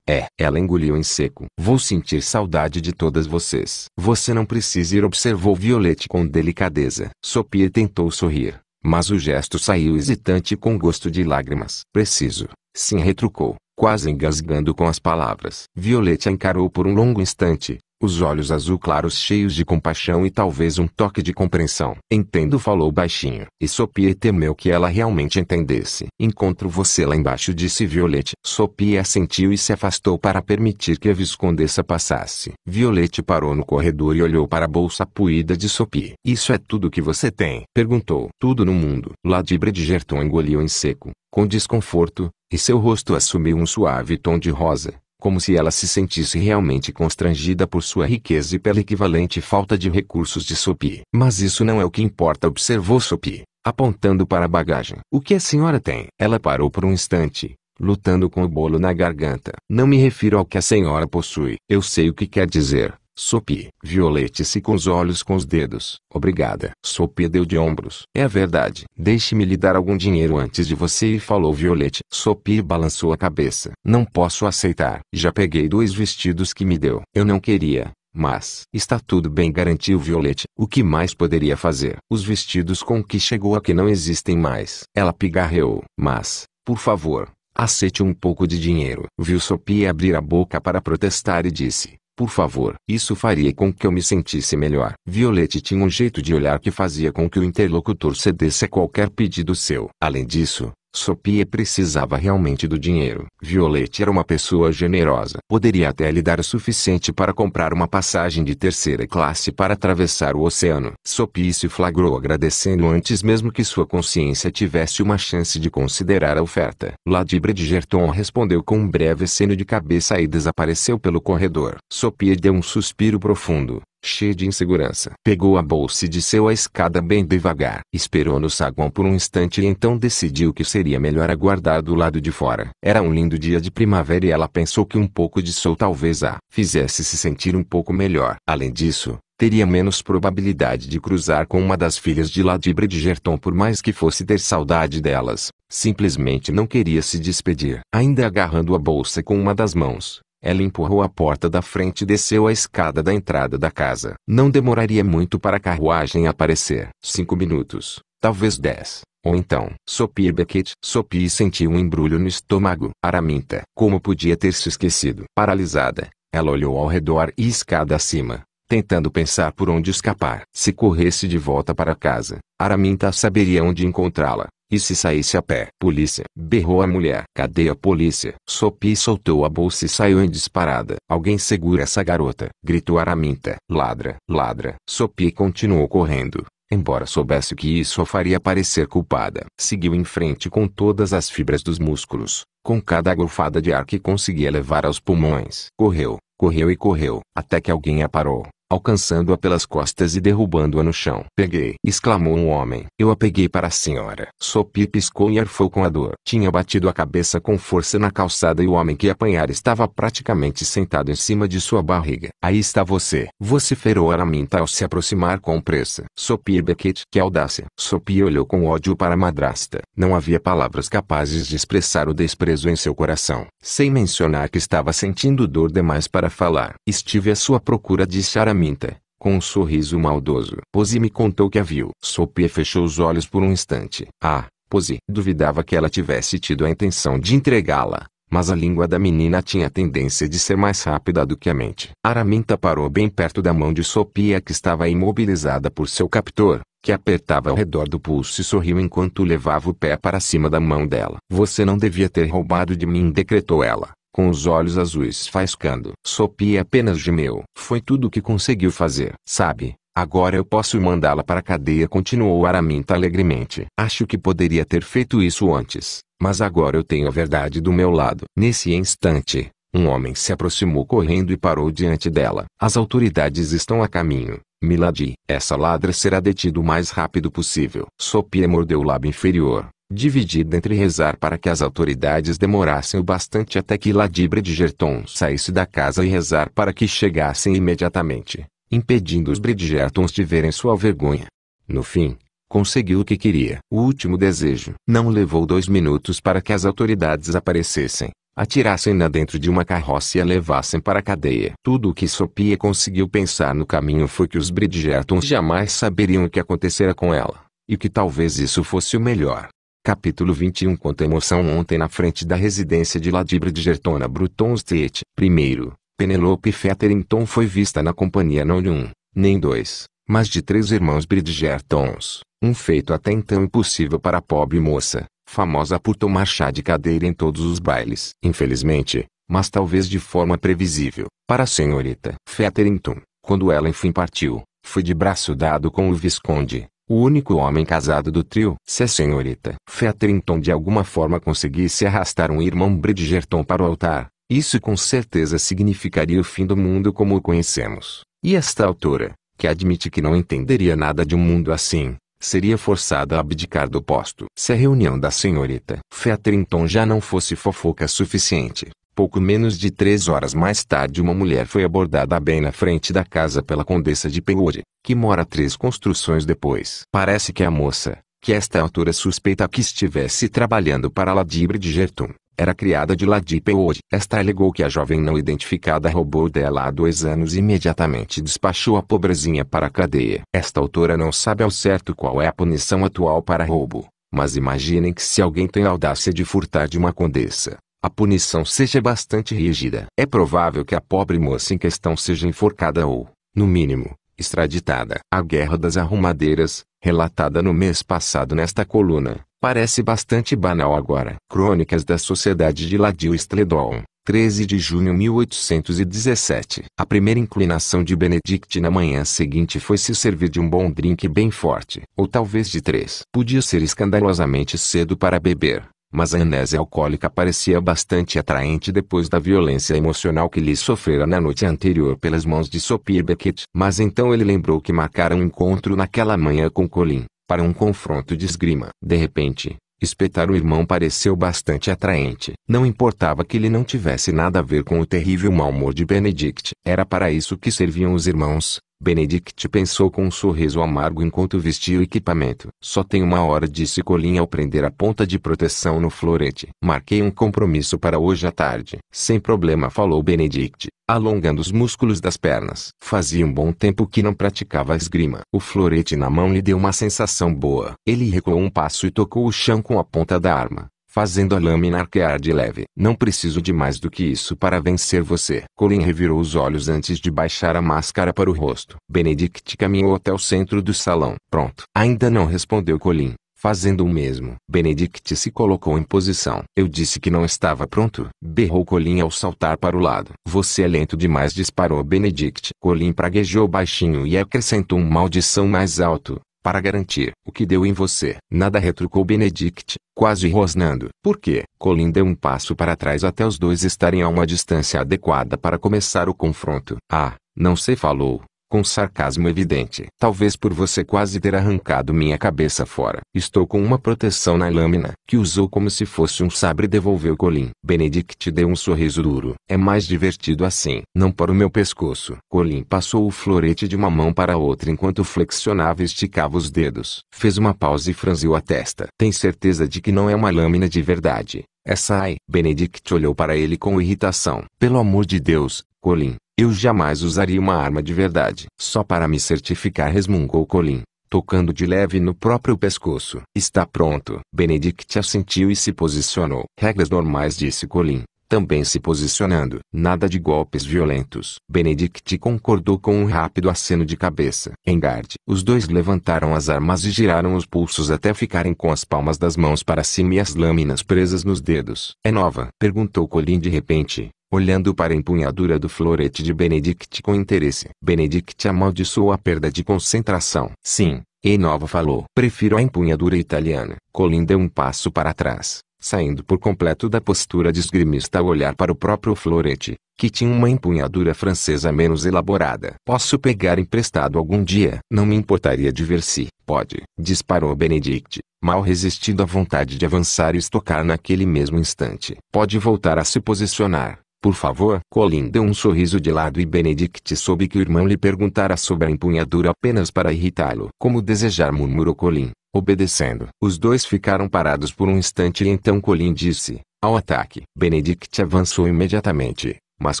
É, ela engoliu em seco. Vou sentir saudade de todas vocês. Você não precisa ir, observou Violete com delicadeza. Sophie tentou sorrir, mas o gesto saiu hesitante com gosto de lágrimas. Preciso. Sim, retrucou, quase engasgando com as palavras. Violete a encarou por um longo instante, os olhos azul claros cheios de compaixão e talvez um toque de compreensão. Entendo falou baixinho. E Sopie temeu que ela realmente entendesse. Encontro você lá embaixo disse Violette. Sopie assentiu e se afastou para permitir que a viscondessa passasse. Violette parou no corredor e olhou para a bolsa puída de Sopie. Isso é tudo que você tem? Perguntou. Tudo no mundo. Ladibra de Gerton engoliu em seco, com desconforto, e seu rosto assumiu um suave tom de rosa como se ela se sentisse realmente constrangida por sua riqueza e pela equivalente falta de recursos de Sopi. Mas isso não é o que importa, observou Sopi, apontando para a bagagem. O que a senhora tem? Ela parou por um instante, lutando com o bolo na garganta. Não me refiro ao que a senhora possui. Eu sei o que quer dizer. Sopi. Violete-se com os olhos com os dedos. Obrigada. Sopi deu de ombros. É verdade. Deixe-me lhe dar algum dinheiro antes de você E falou Violete. Sopi balançou a cabeça. Não posso aceitar. Já peguei dois vestidos que me deu. Eu não queria. Mas, está tudo bem garantiu Violete. O que mais poderia fazer? Os vestidos com que chegou aqui não existem mais. Ela pigarreou. Mas, por favor, aceite um pouco de dinheiro. Viu Sopi abrir a boca para protestar e disse. Por favor, isso faria com que eu me sentisse melhor. Violet tinha um jeito de olhar que fazia com que o interlocutor cedesse a qualquer pedido seu. Além disso, Sopie precisava realmente do dinheiro. Violet era uma pessoa generosa. Poderia até lhe dar o suficiente para comprar uma passagem de terceira classe para atravessar o oceano. Sopie se flagrou agradecendo antes mesmo que sua consciência tivesse uma chance de considerar a oferta. Ladibre de Gerton respondeu com um breve seno de cabeça e desapareceu pelo corredor. Sopie deu um suspiro profundo cheia de insegurança. Pegou a bolsa e desceu a escada bem devagar. Esperou no saguão por um instante e então decidiu que seria melhor aguardar do lado de fora. Era um lindo dia de primavera e ela pensou que um pouco de sol talvez a fizesse se sentir um pouco melhor. Além disso, teria menos probabilidade de cruzar com uma das filhas de Ladibra de Gerton por mais que fosse ter saudade delas. Simplesmente não queria se despedir. Ainda agarrando a bolsa com uma das mãos, ela empurrou a porta da frente e desceu a escada da entrada da casa. Não demoraria muito para a carruagem aparecer. Cinco minutos, talvez dez. Ou então, Sophie Beckett. Sophie sentiu um embrulho no estômago. Araminta, como podia ter se esquecido? Paralisada, ela olhou ao redor e escada acima, tentando pensar por onde escapar. Se corresse de volta para casa, Araminta saberia onde encontrá-la. E se saísse a pé? Polícia! Berrou a mulher. Cadê a polícia? Sopi soltou a bolsa e saiu em disparada. Alguém segura essa garota! Gritou Araminta. Ladra! Ladra! Sopi continuou correndo. Embora soubesse que isso a faria parecer culpada, seguiu em frente com todas as fibras dos músculos, com cada golfada de ar que conseguia levar aos pulmões. Correu, correu e correu, até que alguém a parou alcançando-a pelas costas e derrubando-a no chão. Peguei! exclamou um homem. Eu a peguei para a senhora. Sopi piscou e arfou com a dor. Tinha batido a cabeça com força na calçada e o homem que apanhara estava praticamente sentado em cima de sua barriga. Aí está você! vociferou Araminta ao se aproximar com pressa. Sopi Beckett, que audácia! Sopi olhou com ódio para a madrasta. Não havia palavras capazes de expressar o desprezo em seu coração. Sem mencionar que estava sentindo dor demais para falar. Estive à sua procura, de Araminta faminta, com um sorriso maldoso. posi me contou que a viu. Sopia fechou os olhos por um instante. Ah, posi, duvidava que ela tivesse tido a intenção de entregá-la. Mas a língua da menina tinha a tendência de ser mais rápida do que a mente. Araminta parou bem perto da mão de Sopia que estava imobilizada por seu captor, que apertava ao redor do pulso e sorriu enquanto levava o pé para cima da mão dela. Você não devia ter roubado de mim, decretou ela com os olhos azuis faiscando. Sophie é apenas gemeu. Foi tudo o que conseguiu fazer. Sabe, agora eu posso mandá-la para a cadeia continuou Araminta alegremente. Acho que poderia ter feito isso antes, mas agora eu tenho a verdade do meu lado. Nesse instante, um homem se aproximou correndo e parou diante dela. As autoridades estão a caminho. Milady, essa ladra será detida o mais rápido possível. Sopia é mordeu o lábio inferior dividida entre rezar para que as autoridades demorassem o bastante até que Ladibra de Gerton saísse da casa e rezar para que chegassem imediatamente, impedindo os Bridgertons de verem sua vergonha. No fim, conseguiu o que queria. O último desejo não levou dois minutos para que as autoridades aparecessem, atirassem-na dentro de uma carroça e a levassem para a cadeia. Tudo o que Sopia conseguiu pensar no caminho foi que os Bridgertons jamais saberiam o que acontecera com ela, e que talvez isso fosse o melhor. Capítulo 21 Quanta emoção ontem na frente da residência de Ladibra de Gertona Bruton Street. Primeiro, Penelope Featherington foi vista na companhia não de um, nem dois, mas de três irmãos Bridgertons, um feito até então impossível para a pobre moça, famosa por tomar chá de cadeira em todos os bailes. Infelizmente, mas talvez de forma previsível, para a senhorita Featherington, quando ela enfim partiu, foi de braço dado com o Visconde, o único homem casado do trio. Se a senhorita Featherington de alguma forma conseguisse arrastar um irmão Bridgerton para o altar, isso com certeza significaria o fim do mundo como o conhecemos. E esta autora, que admite que não entenderia nada de um mundo assim, seria forçada a abdicar do posto. Se a reunião da senhorita Featherington já não fosse fofoca suficiente, Pouco menos de três horas mais tarde uma mulher foi abordada bem na frente da casa pela condessa de Peoria, que mora três construções depois. Parece que a moça, que esta altura suspeita que estivesse trabalhando para Ladibre de Gertum, era criada de Ladi Peoria. Esta alegou que a jovem não identificada roubou dela há dois anos e imediatamente despachou a pobrezinha para a cadeia. Esta autora não sabe ao certo qual é a punição atual para roubo. Mas imaginem que se alguém tem a audácia de furtar de uma condessa, a punição seja bastante rígida. É provável que a pobre moça em questão seja enforcada ou, no mínimo, extraditada. A Guerra das Arrumadeiras, relatada no mês passado nesta coluna, parece bastante banal agora. Crônicas da Sociedade de Ladio Stledon, 13 de junho de 1817. A primeira inclinação de Benedict na manhã seguinte foi se servir de um bom drink bem forte, ou talvez de três. Podia ser escandalosamente cedo para beber, mas a anésia alcoólica parecia bastante atraente depois da violência emocional que lhe sofrera na noite anterior pelas mãos de Sopir Beckett. Mas então ele lembrou que marcara um encontro naquela manhã com Colin, para um confronto de esgrima. De repente, espetar o irmão pareceu bastante atraente. Não importava que ele não tivesse nada a ver com o terrível mau humor de Benedict. Era para isso que serviam os irmãos, Benedict pensou com um sorriso amargo enquanto vestia o equipamento. Só tem uma hora disse Colin ao prender a ponta de proteção no florete. Marquei um compromisso para hoje à tarde. Sem problema falou Benedict, alongando os músculos das pernas. Fazia um bom tempo que não praticava esgrima. O florete na mão lhe deu uma sensação boa. Ele recuou um passo e tocou o chão com a ponta da arma fazendo a lâmina arquear de leve. Não preciso de mais do que isso para vencer você. Colin revirou os olhos antes de baixar a máscara para o rosto. Benedict caminhou até o centro do salão. Pronto. Ainda não respondeu Colin. Fazendo o mesmo, Benedict se colocou em posição. Eu disse que não estava pronto, berrou Colin ao saltar para o lado. Você é lento demais, disparou Benedict. Colin praguejou baixinho e acrescentou uma maldição mais alto para garantir o que deu em você. Nada retrucou Benedict, quase rosnando. Porque Colin deu um passo para trás até os dois estarem a uma distância adequada para começar o confronto. Ah, não sei falou, com sarcasmo evidente. Talvez por você quase ter arrancado minha cabeça fora. Estou com uma proteção na lâmina, que usou como se fosse um sabre devolveu Colin. Benedict deu um sorriso duro. É mais divertido assim. Não para o meu pescoço. Colin passou o florete de uma mão para a outra enquanto flexionava e esticava os dedos. Fez uma pausa e franziu a testa. Tem certeza de que não é uma lâmina de verdade? Essa é ai. Benedict olhou para ele com irritação. Pelo amor de Deus, Colin, eu jamais usaria uma arma de verdade. Só para me certificar resmungou Colin, tocando de leve no próprio pescoço. Está pronto. Benedict assentiu e se posicionou. Regras normais disse Colin, também se posicionando. Nada de golpes violentos. Benedict concordou com um rápido aceno de cabeça. Engarde. Os dois levantaram as armas e giraram os pulsos até ficarem com as palmas das mãos para cima e as lâminas presas nos dedos. É nova? Perguntou Colin de repente olhando para a empunhadura do florete de Benedict com interesse. Benedict amaldiçoou a perda de concentração. Sim, Enova falou. Prefiro a empunhadura italiana. Colin deu é um passo para trás, saindo por completo da postura de esgrimista ao olhar para o próprio florete, que tinha uma empunhadura francesa menos elaborada. Posso pegar emprestado algum dia? Não me importaria de ver se pode. Disparou Benedict, mal resistindo à vontade de avançar e estocar naquele mesmo instante. Pode voltar a se posicionar. Por favor, Colin deu um sorriso de lado e Benedict soube que o irmão lhe perguntara sobre a empunhadura apenas para irritá-lo. Como desejar, murmurou Colin, obedecendo. Os dois ficaram parados por um instante e então Colin disse: Ao ataque. Benedict avançou imediatamente, mas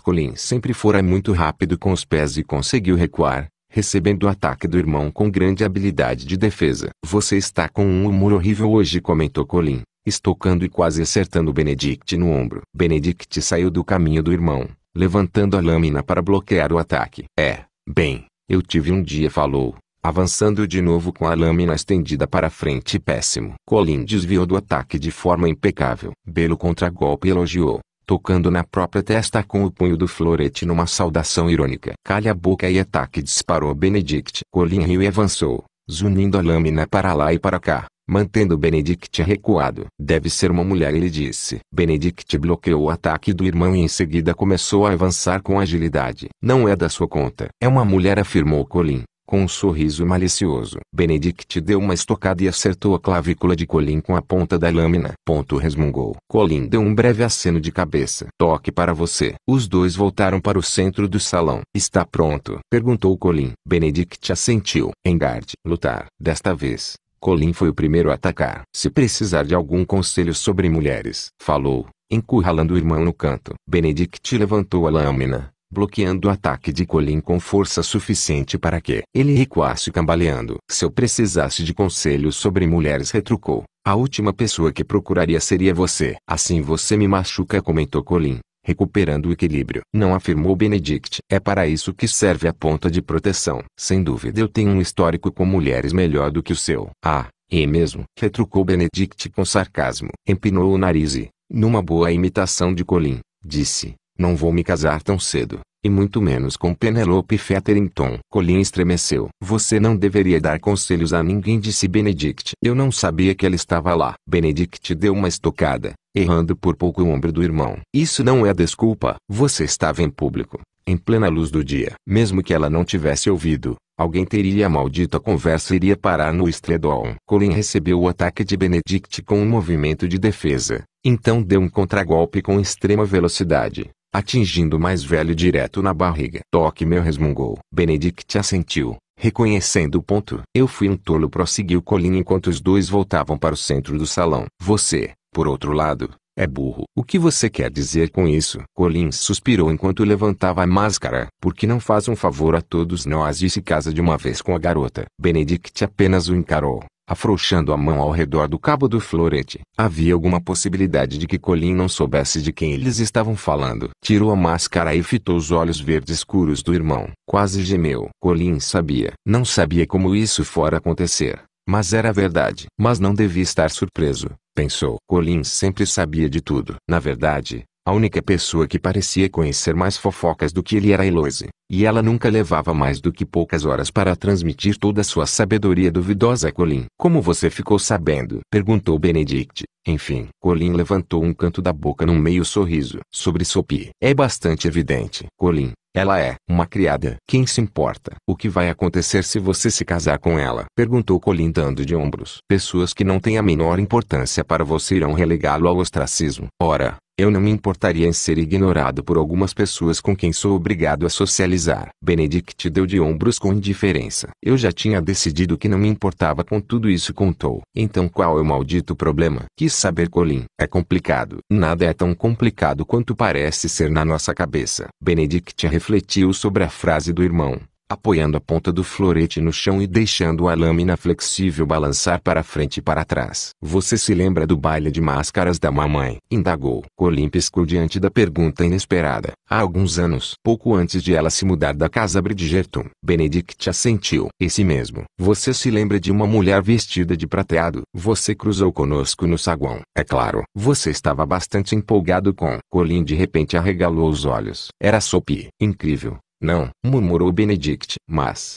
Colin sempre fora muito rápido com os pés e conseguiu recuar, recebendo o ataque do irmão com grande habilidade de defesa. Você está com um humor horrível hoje, comentou Colin, estocando e quase acertando Benedict no ombro. Benedict saiu do caminho do irmão, levantando a lâmina para bloquear o ataque. É, bem, eu tive um dia falou, avançando de novo com a lâmina estendida para frente péssimo. Colin desviou do ataque de forma impecável. Belo contragolpe elogiou, tocando na própria testa com o punho do florete numa saudação irônica. Calha a boca e ataque disparou Benedict. Colin riu e avançou, zunindo a lâmina para lá e para cá mantendo Benedict recuado. Deve ser uma mulher ele disse. Benedict bloqueou o ataque do irmão e em seguida começou a avançar com agilidade. Não é da sua conta. É uma mulher afirmou Colin, com um sorriso malicioso. Benedict deu uma estocada e acertou a clavícula de Colin com a ponta da lâmina. Ponto resmungou. Colin deu um breve aceno de cabeça. Toque para você. Os dois voltaram para o centro do salão. Está pronto? Perguntou Colin. Benedict assentiu. Engarde. Lutar. Desta vez, Colin foi o primeiro a atacar. Se precisar de algum conselho sobre mulheres, falou, encurralando o irmão no canto. Benedict levantou a lâmina, bloqueando o ataque de Colin com força suficiente para que ele recuasse cambaleando. Se eu precisasse de conselhos sobre mulheres, retrucou. A última pessoa que procuraria seria você. Assim você me machuca, comentou Colin recuperando o equilíbrio. Não afirmou Benedict. É para isso que serve a ponta de proteção. Sem dúvida eu tenho um histórico com mulheres melhor do que o seu. Ah, e é mesmo? Retrucou Benedict com sarcasmo. Empinou o nariz e, numa boa imitação de Colin, disse, não vou me casar tão cedo e muito menos com Penelope Featherington. Colin estremeceu. Você não deveria dar conselhos a ninguém, disse Benedict. Eu não sabia que ela estava lá. Benedict deu uma estocada, errando por pouco o ombro do irmão. Isso não é desculpa. Você estava em público, em plena luz do dia. Mesmo que ela não tivesse ouvido, Alguém teria a maldita conversa e iria parar no estredol. Colin recebeu o ataque de Benedict com um movimento de defesa. Então deu um contragolpe com extrema velocidade atingindo o mais velho direto na barriga. Toque meu resmungou. Benedict assentiu, reconhecendo o ponto. Eu fui um tolo prosseguiu Colin enquanto os dois voltavam para o centro do salão. Você, por outro lado, é burro. O que você quer dizer com isso? Colin suspirou enquanto levantava a máscara. Por que não faz um favor a todos nós e se casa de uma vez com a garota? Benedict apenas o encarou afrouxando a mão ao redor do cabo do florete. Havia alguma possibilidade de que Colin não soubesse de quem eles estavam falando. Tirou a máscara e fitou os olhos verdes escuros do irmão. Quase gemeu. Colin sabia. Não sabia como isso fora acontecer, mas era verdade. Mas não devia estar surpreso, pensou. Colin sempre sabia de tudo. Na verdade, a única pessoa que parecia conhecer mais fofocas do que ele era Eloise, e ela nunca levava mais do que poucas horas para transmitir toda a sua sabedoria duvidosa a Colin. Como você ficou sabendo? Perguntou Benedict. Enfim, Colin levantou um canto da boca num meio sorriso. Sobre Sophie, é bastante evidente. Colin, ela é uma criada. Quem se importa? O que vai acontecer se você se casar com ela? Perguntou Colin dando de ombros. Pessoas que não têm a menor importância para você irão relegá-lo ao ostracismo. Ora, eu não me importaria em ser ignorado por algumas pessoas com quem sou obrigado a socializar. Benedict deu de ombros com indiferença. Eu já tinha decidido que não me importava com tudo isso contou. Então qual é o maldito problema? Quis saber Colin. É complicado. Nada é tão complicado quanto parece ser na nossa cabeça. Benedict refletiu sobre a frase do irmão apoiando a ponta do florete no chão e deixando a lâmina flexível balançar para frente e para trás. Você se lembra do baile de máscaras da mamãe? Indagou. Colin piscou diante da pergunta inesperada. Há alguns anos, pouco antes de ela se mudar da casa Bridgerton, Benedict assentiu. Esse mesmo. Você se lembra de uma mulher vestida de prateado? Você cruzou conosco no saguão. É claro. Você estava bastante empolgado com. Colin de repente arregalou os olhos. Era Sophie. Incrível. Não, murmurou Benedict. Mas.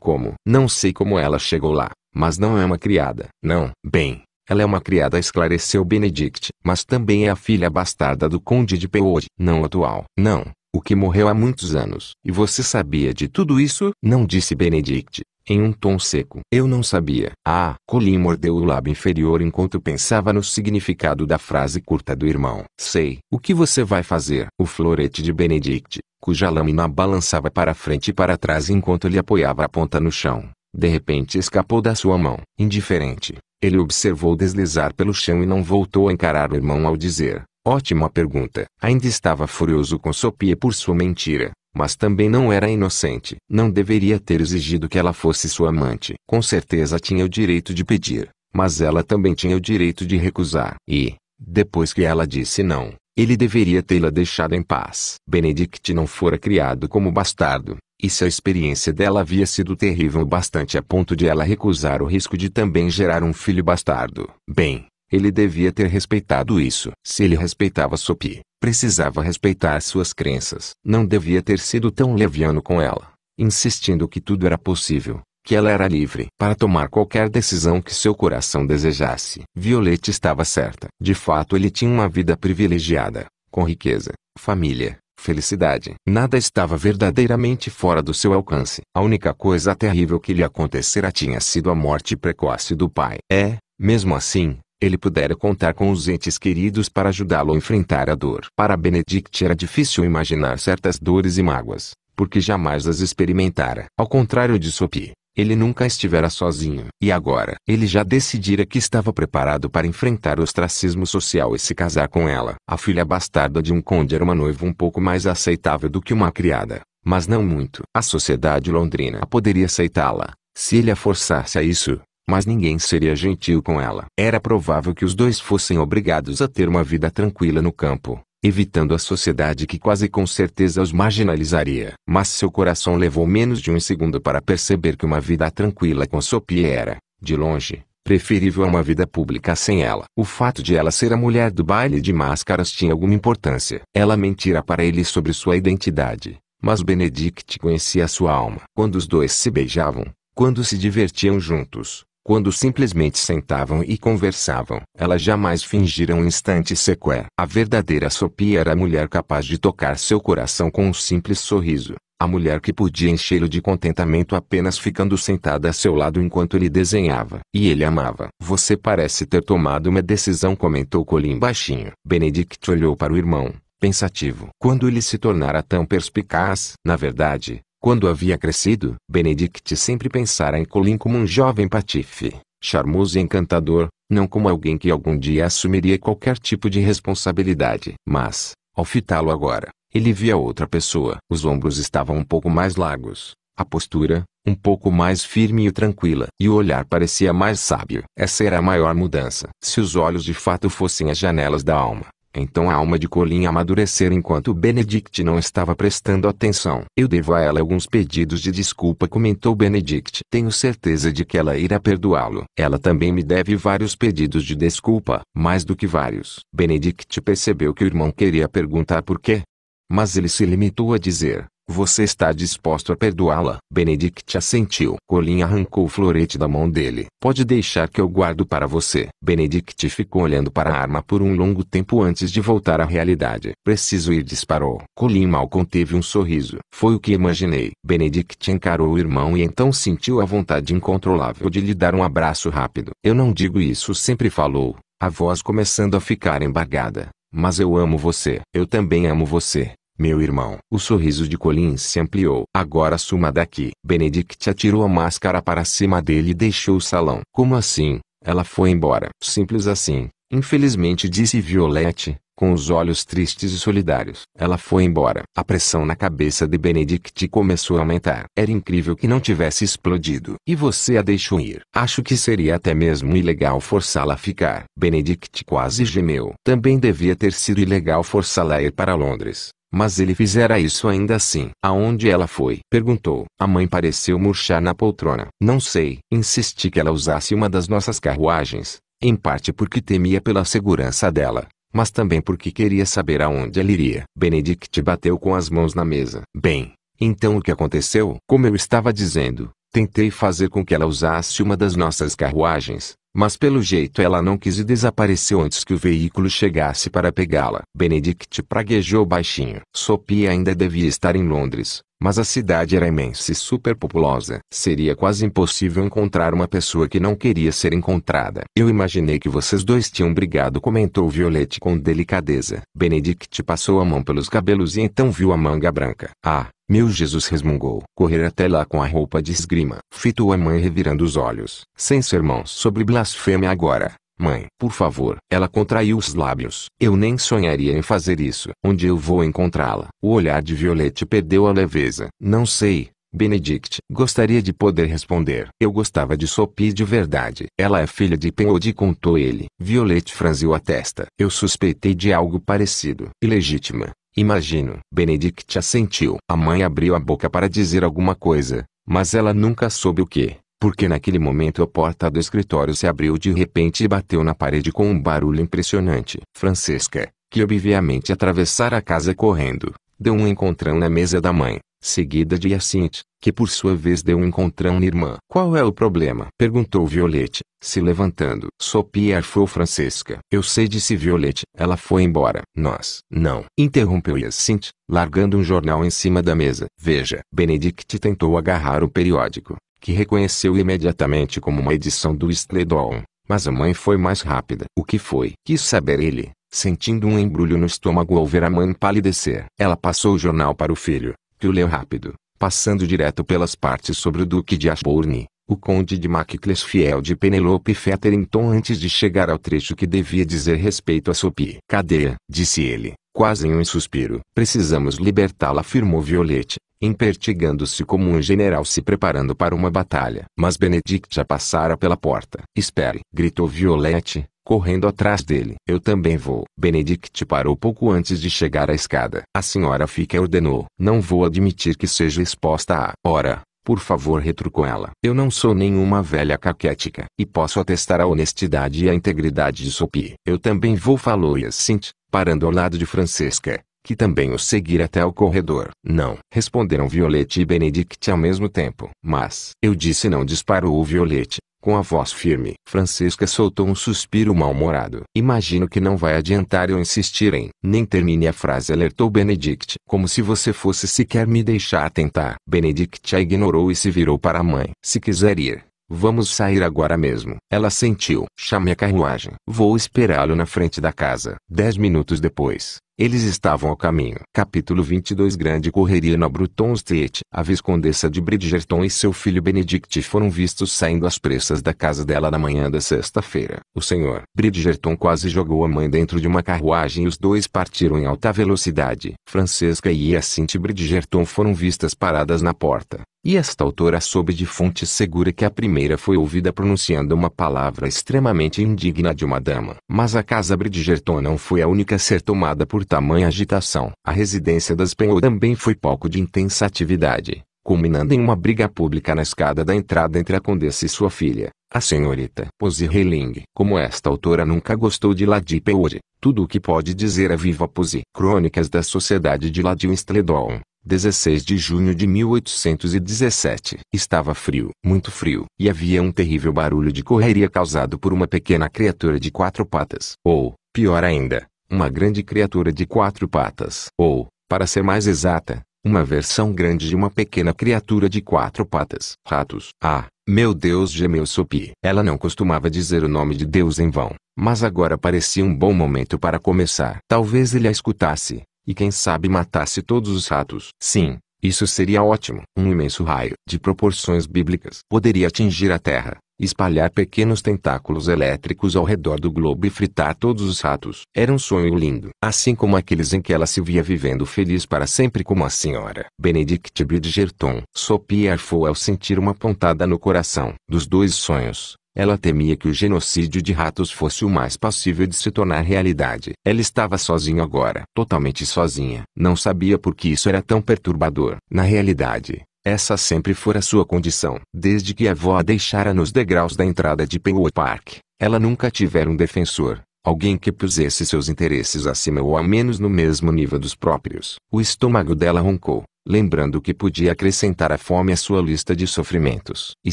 Como? Não sei como ela chegou lá, mas não é uma criada. Não, bem, ela é uma criada, esclareceu Benedict, mas também é a filha bastarda do conde de Peode. Não atual. Não, o que morreu há muitos anos. E você sabia de tudo isso? Não disse Benedict em um tom seco. Eu não sabia. Ah! Colin mordeu o lábio inferior enquanto pensava no significado da frase curta do irmão. Sei. O que você vai fazer? O florete de Benedict, cuja lâmina balançava para frente e para trás enquanto ele apoiava a ponta no chão, de repente escapou da sua mão. Indiferente, ele observou deslizar pelo chão e não voltou a encarar o irmão ao dizer: Ótima pergunta. Ainda estava furioso com Sopie por sua mentira, mas também não era inocente. Não deveria ter exigido que ela fosse sua amante. Com certeza tinha o direito de pedir, mas ela também tinha o direito de recusar. E, depois que ela disse não, ele deveria tê-la deixado em paz. Benedict não fora criado como bastardo, e se a experiência dela havia sido terrível o bastante a ponto de ela recusar o risco de também gerar um filho bastardo. Bem, ele devia ter respeitado isso. Se ele respeitava Sophie, precisava respeitar suas crenças. Não devia ter sido tão leviano com ela, insistindo que tudo era possível, que ela era livre para tomar qualquer decisão que seu coração desejasse. Violette estava certa. De fato, ele tinha uma vida privilegiada, com riqueza, família, felicidade. Nada estava verdadeiramente fora do seu alcance. A única coisa terrível que lhe acontecera tinha sido a morte precoce do pai. É, mesmo assim, ele pudera contar com os entes queridos para ajudá-lo a enfrentar a dor. Para Benedict era difícil imaginar certas dores e mágoas, porque jamais as experimentara. Ao contrário de Sophie, ele nunca estivera sozinho. E agora? Ele já decidira que estava preparado para enfrentar o ostracismo social e se casar com ela. A filha bastarda de um conde era uma noiva um pouco mais aceitável do que uma criada, mas não muito. A sociedade londrina poderia aceitá-la, se ele a forçasse a isso, mas ninguém seria gentil com ela. Era provável que os dois fossem obrigados a ter uma vida tranquila no campo, evitando a sociedade que quase com certeza os marginalizaria. Mas seu coração levou menos de um segundo para perceber que uma vida tranquila com Sophie era, de longe, preferível a uma vida pública sem ela. O fato de ela ser a mulher do baile de máscaras tinha alguma importância. Ela mentira para ele sobre sua identidade, mas Benedict conhecia sua alma. Quando os dois se beijavam, quando se divertiam juntos, quando simplesmente sentavam e conversavam. Elas jamais fingiram um instante sequer. A verdadeira Sophia era a mulher capaz de tocar seu coração com um simples sorriso. A mulher que podia enchê-lo de contentamento apenas ficando sentada a seu lado enquanto ele desenhava. E ele amava. Você parece ter tomado uma decisão, comentou Colin baixinho. Benedict olhou para o irmão, pensativo. Quando ele se tornara tão perspicaz, na verdade, quando havia crescido, Benedict sempre pensara em Colin como um jovem patife, charmoso e encantador, não como alguém que algum dia assumiria qualquer tipo de responsabilidade. Mas, ao fitá-lo agora, ele via outra pessoa. Os ombros estavam um pouco mais largos, a postura, um pouco mais firme e tranquila, e o olhar parecia mais sábio. Essa era a maior mudança. Se os olhos de fato fossem as janelas da alma, então a alma de Colin amadurecer enquanto Benedict não estava prestando atenção. Eu devo a ela alguns pedidos de desculpa, comentou Benedict. Tenho certeza de que ela irá perdoá-lo. Ela também me deve vários pedidos de desculpa, mais do que vários. Benedict percebeu que o irmão queria perguntar por quê. Mas ele se limitou a dizer: você está disposto a perdoá-la? Benedict assentiu. Colin arrancou o florete da mão dele. Pode deixar que eu guardo para você. Benedict ficou olhando para a arma por um longo tempo antes de voltar à realidade. Preciso ir, disparou. Colin mal conteve um sorriso. Foi o que imaginei. Benedict encarou o irmão e então sentiu a vontade incontrolável de lhe dar um abraço rápido. Eu não digo isso, sempre falou. A voz começando a ficar embargada. Mas eu amo você. Eu também amo você. Meu irmão. O sorriso de Collins se ampliou. Agora suma daqui. Benedict atirou a máscara para cima dele e deixou o salão. Como assim? Ela foi embora. Simples assim. Infelizmente disse Violet, com os olhos tristes e solidários. Ela foi embora. A pressão na cabeça de Benedict começou a aumentar. Era incrível que não tivesse explodido. E você a deixou ir. Acho que seria até mesmo ilegal forçá-la a ficar. Benedict quase gemeu. Também devia ter sido ilegal forçá-la a ir para Londres. Mas ele fizera isso ainda assim. Aonde ela foi? Perguntou. A mãe pareceu murchar na poltrona. Não sei. Insisti que ela usasse uma das nossas carruagens. Em parte porque temia pela segurança dela, mas também porque queria saber aonde ela iria. Benedict bateu com as mãos na mesa. Bem, então o que aconteceu? Como eu estava dizendo, tentei fazer com que ela usasse uma das nossas carruagens, mas pelo jeito ela não quis e desapareceu antes que o veículo chegasse para pegá-la. Benedict praguejou baixinho. Sophie ainda devia estar em Londres, mas a cidade era imensa e superpopulosa. Seria quase impossível encontrar uma pessoa que não queria ser encontrada. Eu imaginei que vocês dois tinham brigado, comentou Violet com delicadeza. Benedict passou a mão pelos cabelos e então viu a manga branca. Ah, meu Jesus resmungou. Correr até lá com a roupa de esgrima. Fitou a mãe revirando os olhos. Sem sermão sobre Black blasfêmia agora, mãe. Por favor. Ela contraiu os lábios. Eu nem sonharia em fazer isso. Onde eu vou encontrá-la? O olhar de Violete perdeu a leveza. Não sei, Benedict, gostaria de poder responder. Eu gostava de Sophie de verdade. Ela é filha de Penody, contou ele. Violete franziu a testa. Eu suspeitei de algo parecido. Ilegítima, imagino. Benedict assentiu. A mãe abriu a boca para dizer alguma coisa, mas ela nunca soube o que porque naquele momento a porta do escritório se abriu de repente e bateu na parede com um barulho impressionante. Francesca, que obviamente atravessara a casa correndo, deu um encontrão na mesa da mãe, seguida de Hyacinthe, que por sua vez deu um encontrão na irmã. Qual é o problema? perguntou Violete, se levantando. Sopia arfou Francesca. Eu sei disse Violete. Ela foi embora. Nós. Não. Interrompeu Hyacinthe, largando um jornal em cima da mesa. Veja. Benedict tentou agarrar o periódico, que reconheceu imediatamente como uma edição do Stledon, mas a mãe foi mais rápida. O que foi? Quis saber ele, sentindo um embrulho no estômago ao ver a mãe empalidecer. Ela passou o jornal para o filho, que o leu rápido, passando direto pelas partes sobre o Duque de Ashbourne, o Conde de Macclesfield de Penelope Featherington antes de chegar ao trecho que devia dizer respeito a Sophie. Cadê? disse ele quase em um suspiro. Precisamos libertá-la afirmou Violete, impertigando se como um general se preparando para uma batalha. Mas Benedict já passara pela porta. Espere! gritou Violete, correndo atrás dele. Eu também vou. Benedict parou pouco antes de chegar à escada. A senhora fica ordenou. Não vou admitir que seja exposta a. Ora, por favor retrucou ela. Eu não sou nenhuma velha caquética. E posso atestar a honestidade e a integridade de Sophie. Eu também vou falou Yacint, parando ao lado de Francesca, que também o seguir até o corredor. Não. Responderam Violette e Benedict ao mesmo tempo. Mas, eu disse não disparou o Violette. Com a voz firme, Francesca soltou um suspiro mal-humorado. Imagino que não vai adiantar eu insistir em. Nem termine a frase, alertou Benedict. Como se você fosse sequer me deixar tentar. Benedict a ignorou e se virou para a mãe. Se quiser ir, Vamos sair agora mesmo. Ela sentiu. Chame a carruagem. Vou esperá-lo na frente da casa. Dez minutos depois, eles estavam a caminho. Capítulo 22 Grande correria na Bruton Street. A viscondessa de Bridgerton e seu filho Benedict foram vistos saindo às pressas da casa dela na manhã da sexta-feira. O senhor Bridgerton quase jogou a mãe dentro de uma carruagem e os dois partiram em alta velocidade. Francesca e Hyacinthe Bridgerton foram vistas paradas na porta. E esta autora soube de fonte segura que a primeira foi ouvida pronunciando uma palavra extremamente indigna de uma dama. Mas a casa Bridgerton não foi a única a ser tomada por tamanha agitação. A residência das Penhor também foi palco de intensa atividade, culminando em uma briga pública na escada da entrada entre a condessa e sua filha, a senhorita Posy Reiling. Como esta autora nunca gostou de Lady Penhor, tudo o que pode dizer é viva Posy. Crônicas da Sociedade de Ladinstledon 16 de junho de 1817. Estava frio, muito frio, e havia um terrível barulho de correria causado por uma pequena criatura de quatro patas. Ou, pior ainda, uma grande criatura de quatro patas. Ou, para ser mais exata, uma versão grande de uma pequena criatura de quatro patas. Ratos. Ah, meu Deus, gemeu Sopi. Ela não costumava dizer o nome de Deus em vão, mas agora parecia um bom momento para começar. Talvez ele a escutasse. E quem sabe matasse todos os ratos. Sim, isso seria ótimo. Um imenso raio de proporções bíblicas poderia atingir a Terra, espalhar pequenos tentáculos elétricos ao redor do globo e fritar todos os ratos. Era um sonho lindo, assim como aqueles em que ela se via vivendo feliz para sempre como a senhora Benedict Bridgerton. Sophie arfou ao sentir uma pontada no coração. Dos dois sonhos, ela temia que o genocídio de ratos fosse o mais passível de se tornar realidade. Ela estava sozinha agora, totalmente sozinha. Não sabia por que isso era tão perturbador. Na realidade, essa sempre fora sua condição. Desde que a avó a deixara nos degraus da entrada de Penwood Park, ela nunca tivera um defensor. Alguém que pusesse seus interesses acima ou ao menos no mesmo nível dos próprios. O estômago dela roncou lembrando que podia acrescentar a fome à sua lista de sofrimentos. E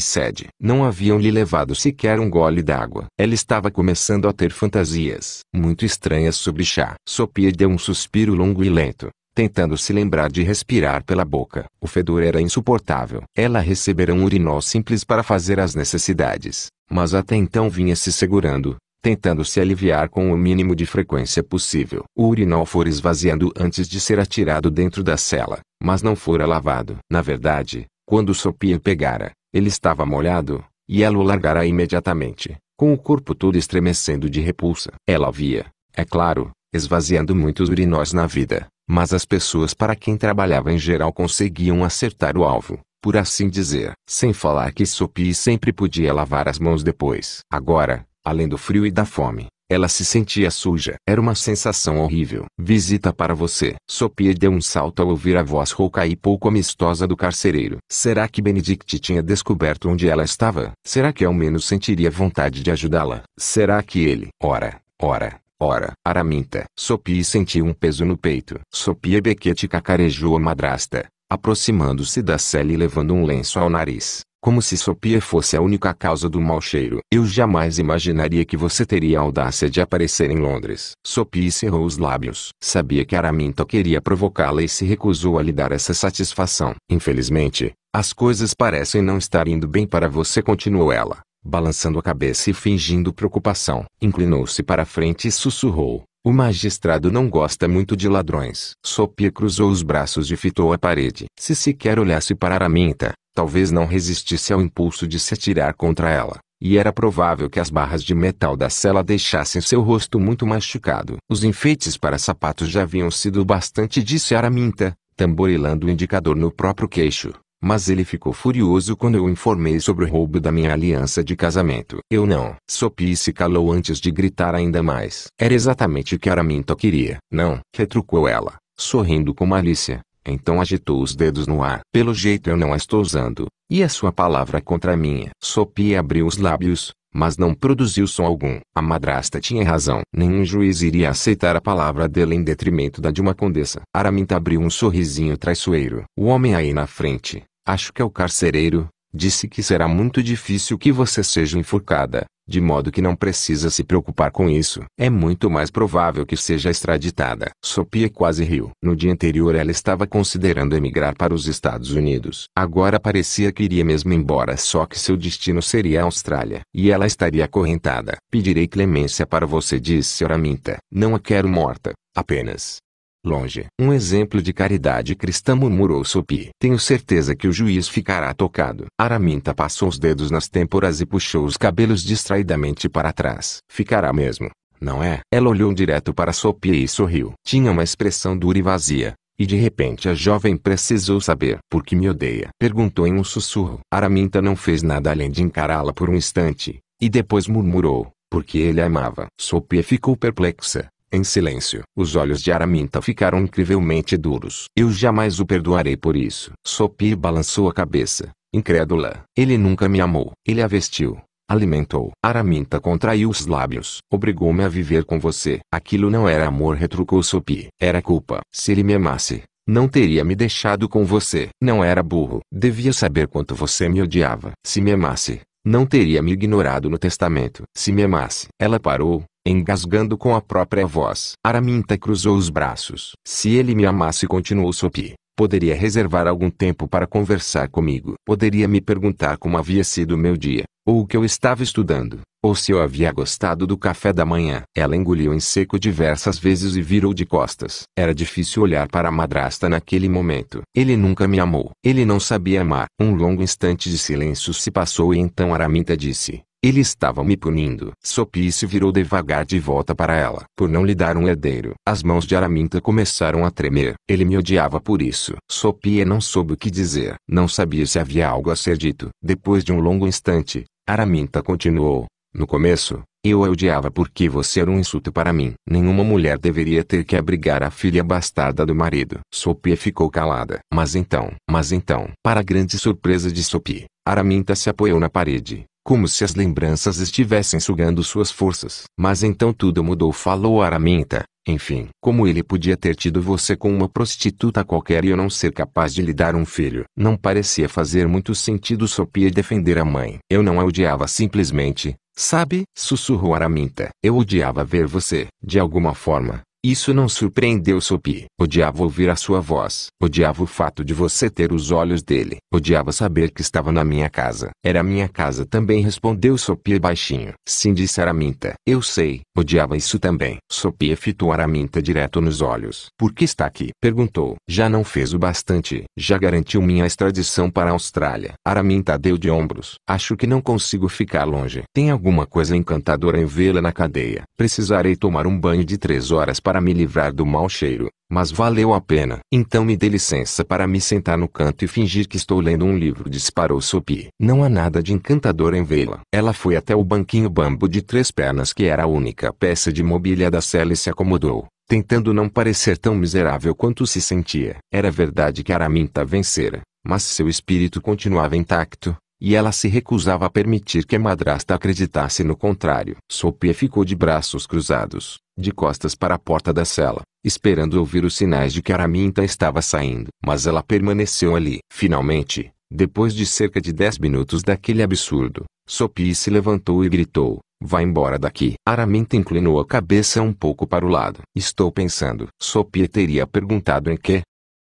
sede. Não haviam lhe levado sequer um gole d'água. Ela estava começando a ter fantasias muito estranhas sobre chá. Sopia deu um suspiro longo e lento tentando se lembrar de respirar pela boca. O fedor era insuportável. Ela recebera um urinol simples para fazer as necessidades, mas até então vinha se segurando, tentando se aliviar com o mínimo de frequência possível. O urinol fora esvaziando antes de ser atirado dentro da cela, mas não fora lavado. Na verdade, quando o pegara, ele estava molhado, e ela o largara imediatamente, com o corpo todo estremecendo de repulsa. Ela via, é claro, esvaziando muitos urinóis na vida, mas as pessoas para quem trabalhava em geral conseguiam acertar o alvo por assim dizer, sem falar que Sopi sempre podia lavar as mãos depois. Agora, Além do frio e da fome, ela se sentia suja. Era uma sensação horrível. Visita para você. Sophie deu um salto ao ouvir a voz rouca e pouco amistosa do carcereiro. Será que Benedict tinha descoberto onde ela estava? Será que ao menos sentiria vontade de ajudá-la? Será que ele? Ora, ora, Ora, Araminta. Sopie sentiu um peso no peito. Sopie Beckett cacarejou a madrasta, aproximando-se da cela e levando um lenço ao nariz como se Sopia fosse a única causa do mau cheiro. Eu jamais imaginaria que você teria a audácia de aparecer em Londres. Sopia cerrou os lábios. Sabia que Araminta queria provocá-la e se recusou a lhe dar essa satisfação. Infelizmente, as coisas parecem não estar indo bem para você, continuou ela, balançando a cabeça e fingindo preocupação. Inclinou-se para frente e sussurrou: o magistrado não gosta muito de ladrões. Sopia cruzou os braços e fitou a parede. Se sequer olhasse para Araminta, talvez não resistisse ao impulso de se atirar contra ela. E era provável que as barras de metal da cela deixassem seu rosto muito machucado. Os enfeites para sapatos já haviam sido bastante, disse Araminta, tamborilando o indicador no próprio queixo. Mas ele ficou furioso quando eu informei sobre o roubo da minha aliança de casamento. Eu não. Sopi se calou antes de gritar ainda mais. Era exatamente o que Araminta queria. Não, retrucou ela, sorrindo com malícia. Então agitou os dedos no ar. Pelo jeito eu não a estou usando. E a sua palavra contra a minha. Sopi abriu os lábios, mas não produziu som algum. A madrasta tinha razão. Nenhum juiz iria aceitar a palavra dela em detrimento da de uma condessa. Araminta abriu um sorrisinho traiçoeiro. O homem aí na frente, acho que é o carcereiro, Disse que será muito difícil que você seja enforcada, de modo que não precisa se preocupar com isso. É muito mais provável que seja extraditada. Sopia quase riu. No dia anterior ela estava considerando emigrar para os Estados Unidos. Agora parecia que iria mesmo embora, só que seu destino seria a Austrália. E ela estaria acorrentada. Pedirei clemência para você disse Araminta. Não a quero morta, apenas longe. Um exemplo de caridade cristã murmurou Sopi. Tenho certeza que o juiz ficará tocado. Araminta passou os dedos nas têmporas e puxou os cabelos distraidamente para trás. Ficará mesmo, não é? Ela olhou direto para Sopi e sorriu. Tinha uma expressão dura e vazia. E de repente a jovem precisou saber por que me odeia. Perguntou em um sussurro. Araminta não fez nada além de encará-la por um instante, e depois murmurou, porque ele a amava. Sophie ficou perplexa, em silêncio, os olhos de Araminta ficaram incrivelmente duros. Eu jamais o perdoarei por isso. Sopi balançou a cabeça, incrédula. Ele nunca me amou. Ele a vestiu, alimentou. Araminta contraiu os lábios. Obrigou-me a viver com você. Aquilo não era amor, retrucou Sopi. Era culpa. Se ele me amasse, não teria me deixado com você. Não era burro. Devia saber quanto você me odiava. Se me amasse, não teria me ignorado no testamento. Se me amasse. Ela parou, engasgando com a própria voz. Araminta cruzou os braços. Se ele me amasse, continuou Sopi, poderia reservar algum tempo para conversar comigo. Poderia me perguntar como havia sido meu dia, ou o que eu estava estudando, ou se eu havia gostado do café da manhã. Ela engoliu em seco diversas vezes e virou de costas. Era difícil olhar para a madrasta naquele momento. Ele nunca me amou. Ele não sabia amar. Um longo instante de silêncio se passou e então Araminta disse: ele estava me punindo. Sopie se virou devagar de volta para ela. Por não lhe dar um herdeiro, as mãos de Araminta começaram a tremer. Ele me odiava por isso. Sopia não soube o que dizer. Não sabia se havia algo a ser dito. Depois de um longo instante, Araminta continuou. No começo, eu a odiava porque você era um insulto para mim. Nenhuma mulher deveria ter que abrigar a filha bastarda do marido. Sopie ficou calada. Mas então, mas então, para grande surpresa de Sopie, Araminta se apoiou na parede, como se as lembranças estivessem sugando suas forças. Mas então tudo mudou, falou Araminta. Enfim, como ele podia ter tido você com uma prostituta qualquer e eu não ser capaz de lhe dar um filho? Não parecia fazer muito sentido Sopia defender a mãe. Eu não a odiava simplesmente, sabe? Sussurrou Araminta. Eu odiava ver você, de alguma forma, isso não surpreendeu Sopi. Odiava ouvir a sua voz. Odiava o fato de você ter os olhos dele. Odiava saber que estava na minha casa. Era minha casa também respondeu Sopi baixinho. Sim disse Araminta. Eu sei. Odiava isso também. Sophie fitou Araminta direto nos olhos. Por que está aqui? Perguntou. Já não fez o bastante. Já garantiu minha extradição para a Austrália. Araminta deu de ombros. Acho que não consigo ficar longe. Tem alguma coisa encantadora em vê-la na cadeia. Precisarei tomar um banho de três horas para para me livrar do mau cheiro, mas valeu a pena. Então me dê licença para me sentar no canto e fingir que estou lendo um livro, disparou Sopi. Não há nada de encantador em vê-la. Ela foi até o banquinho bambo de três pernas que era a única peça de mobília da cela e se acomodou tentando não parecer tão miserável quanto se sentia. Era verdade que Araminta vencera, mas seu espírito continuava intacto, e ela se recusava a permitir que a madrasta acreditasse no contrário. Sopie ficou de braços cruzados, de costas para a porta da cela, esperando ouvir os sinais de que Araminta estava saindo. Mas ela permaneceu ali. Finalmente, depois de cerca de dez minutos daquele absurdo, Sopie se levantou e gritou. Vá embora daqui. Araminta inclinou a cabeça um pouco para o lado. Estou pensando. Sopie teria perguntado em que,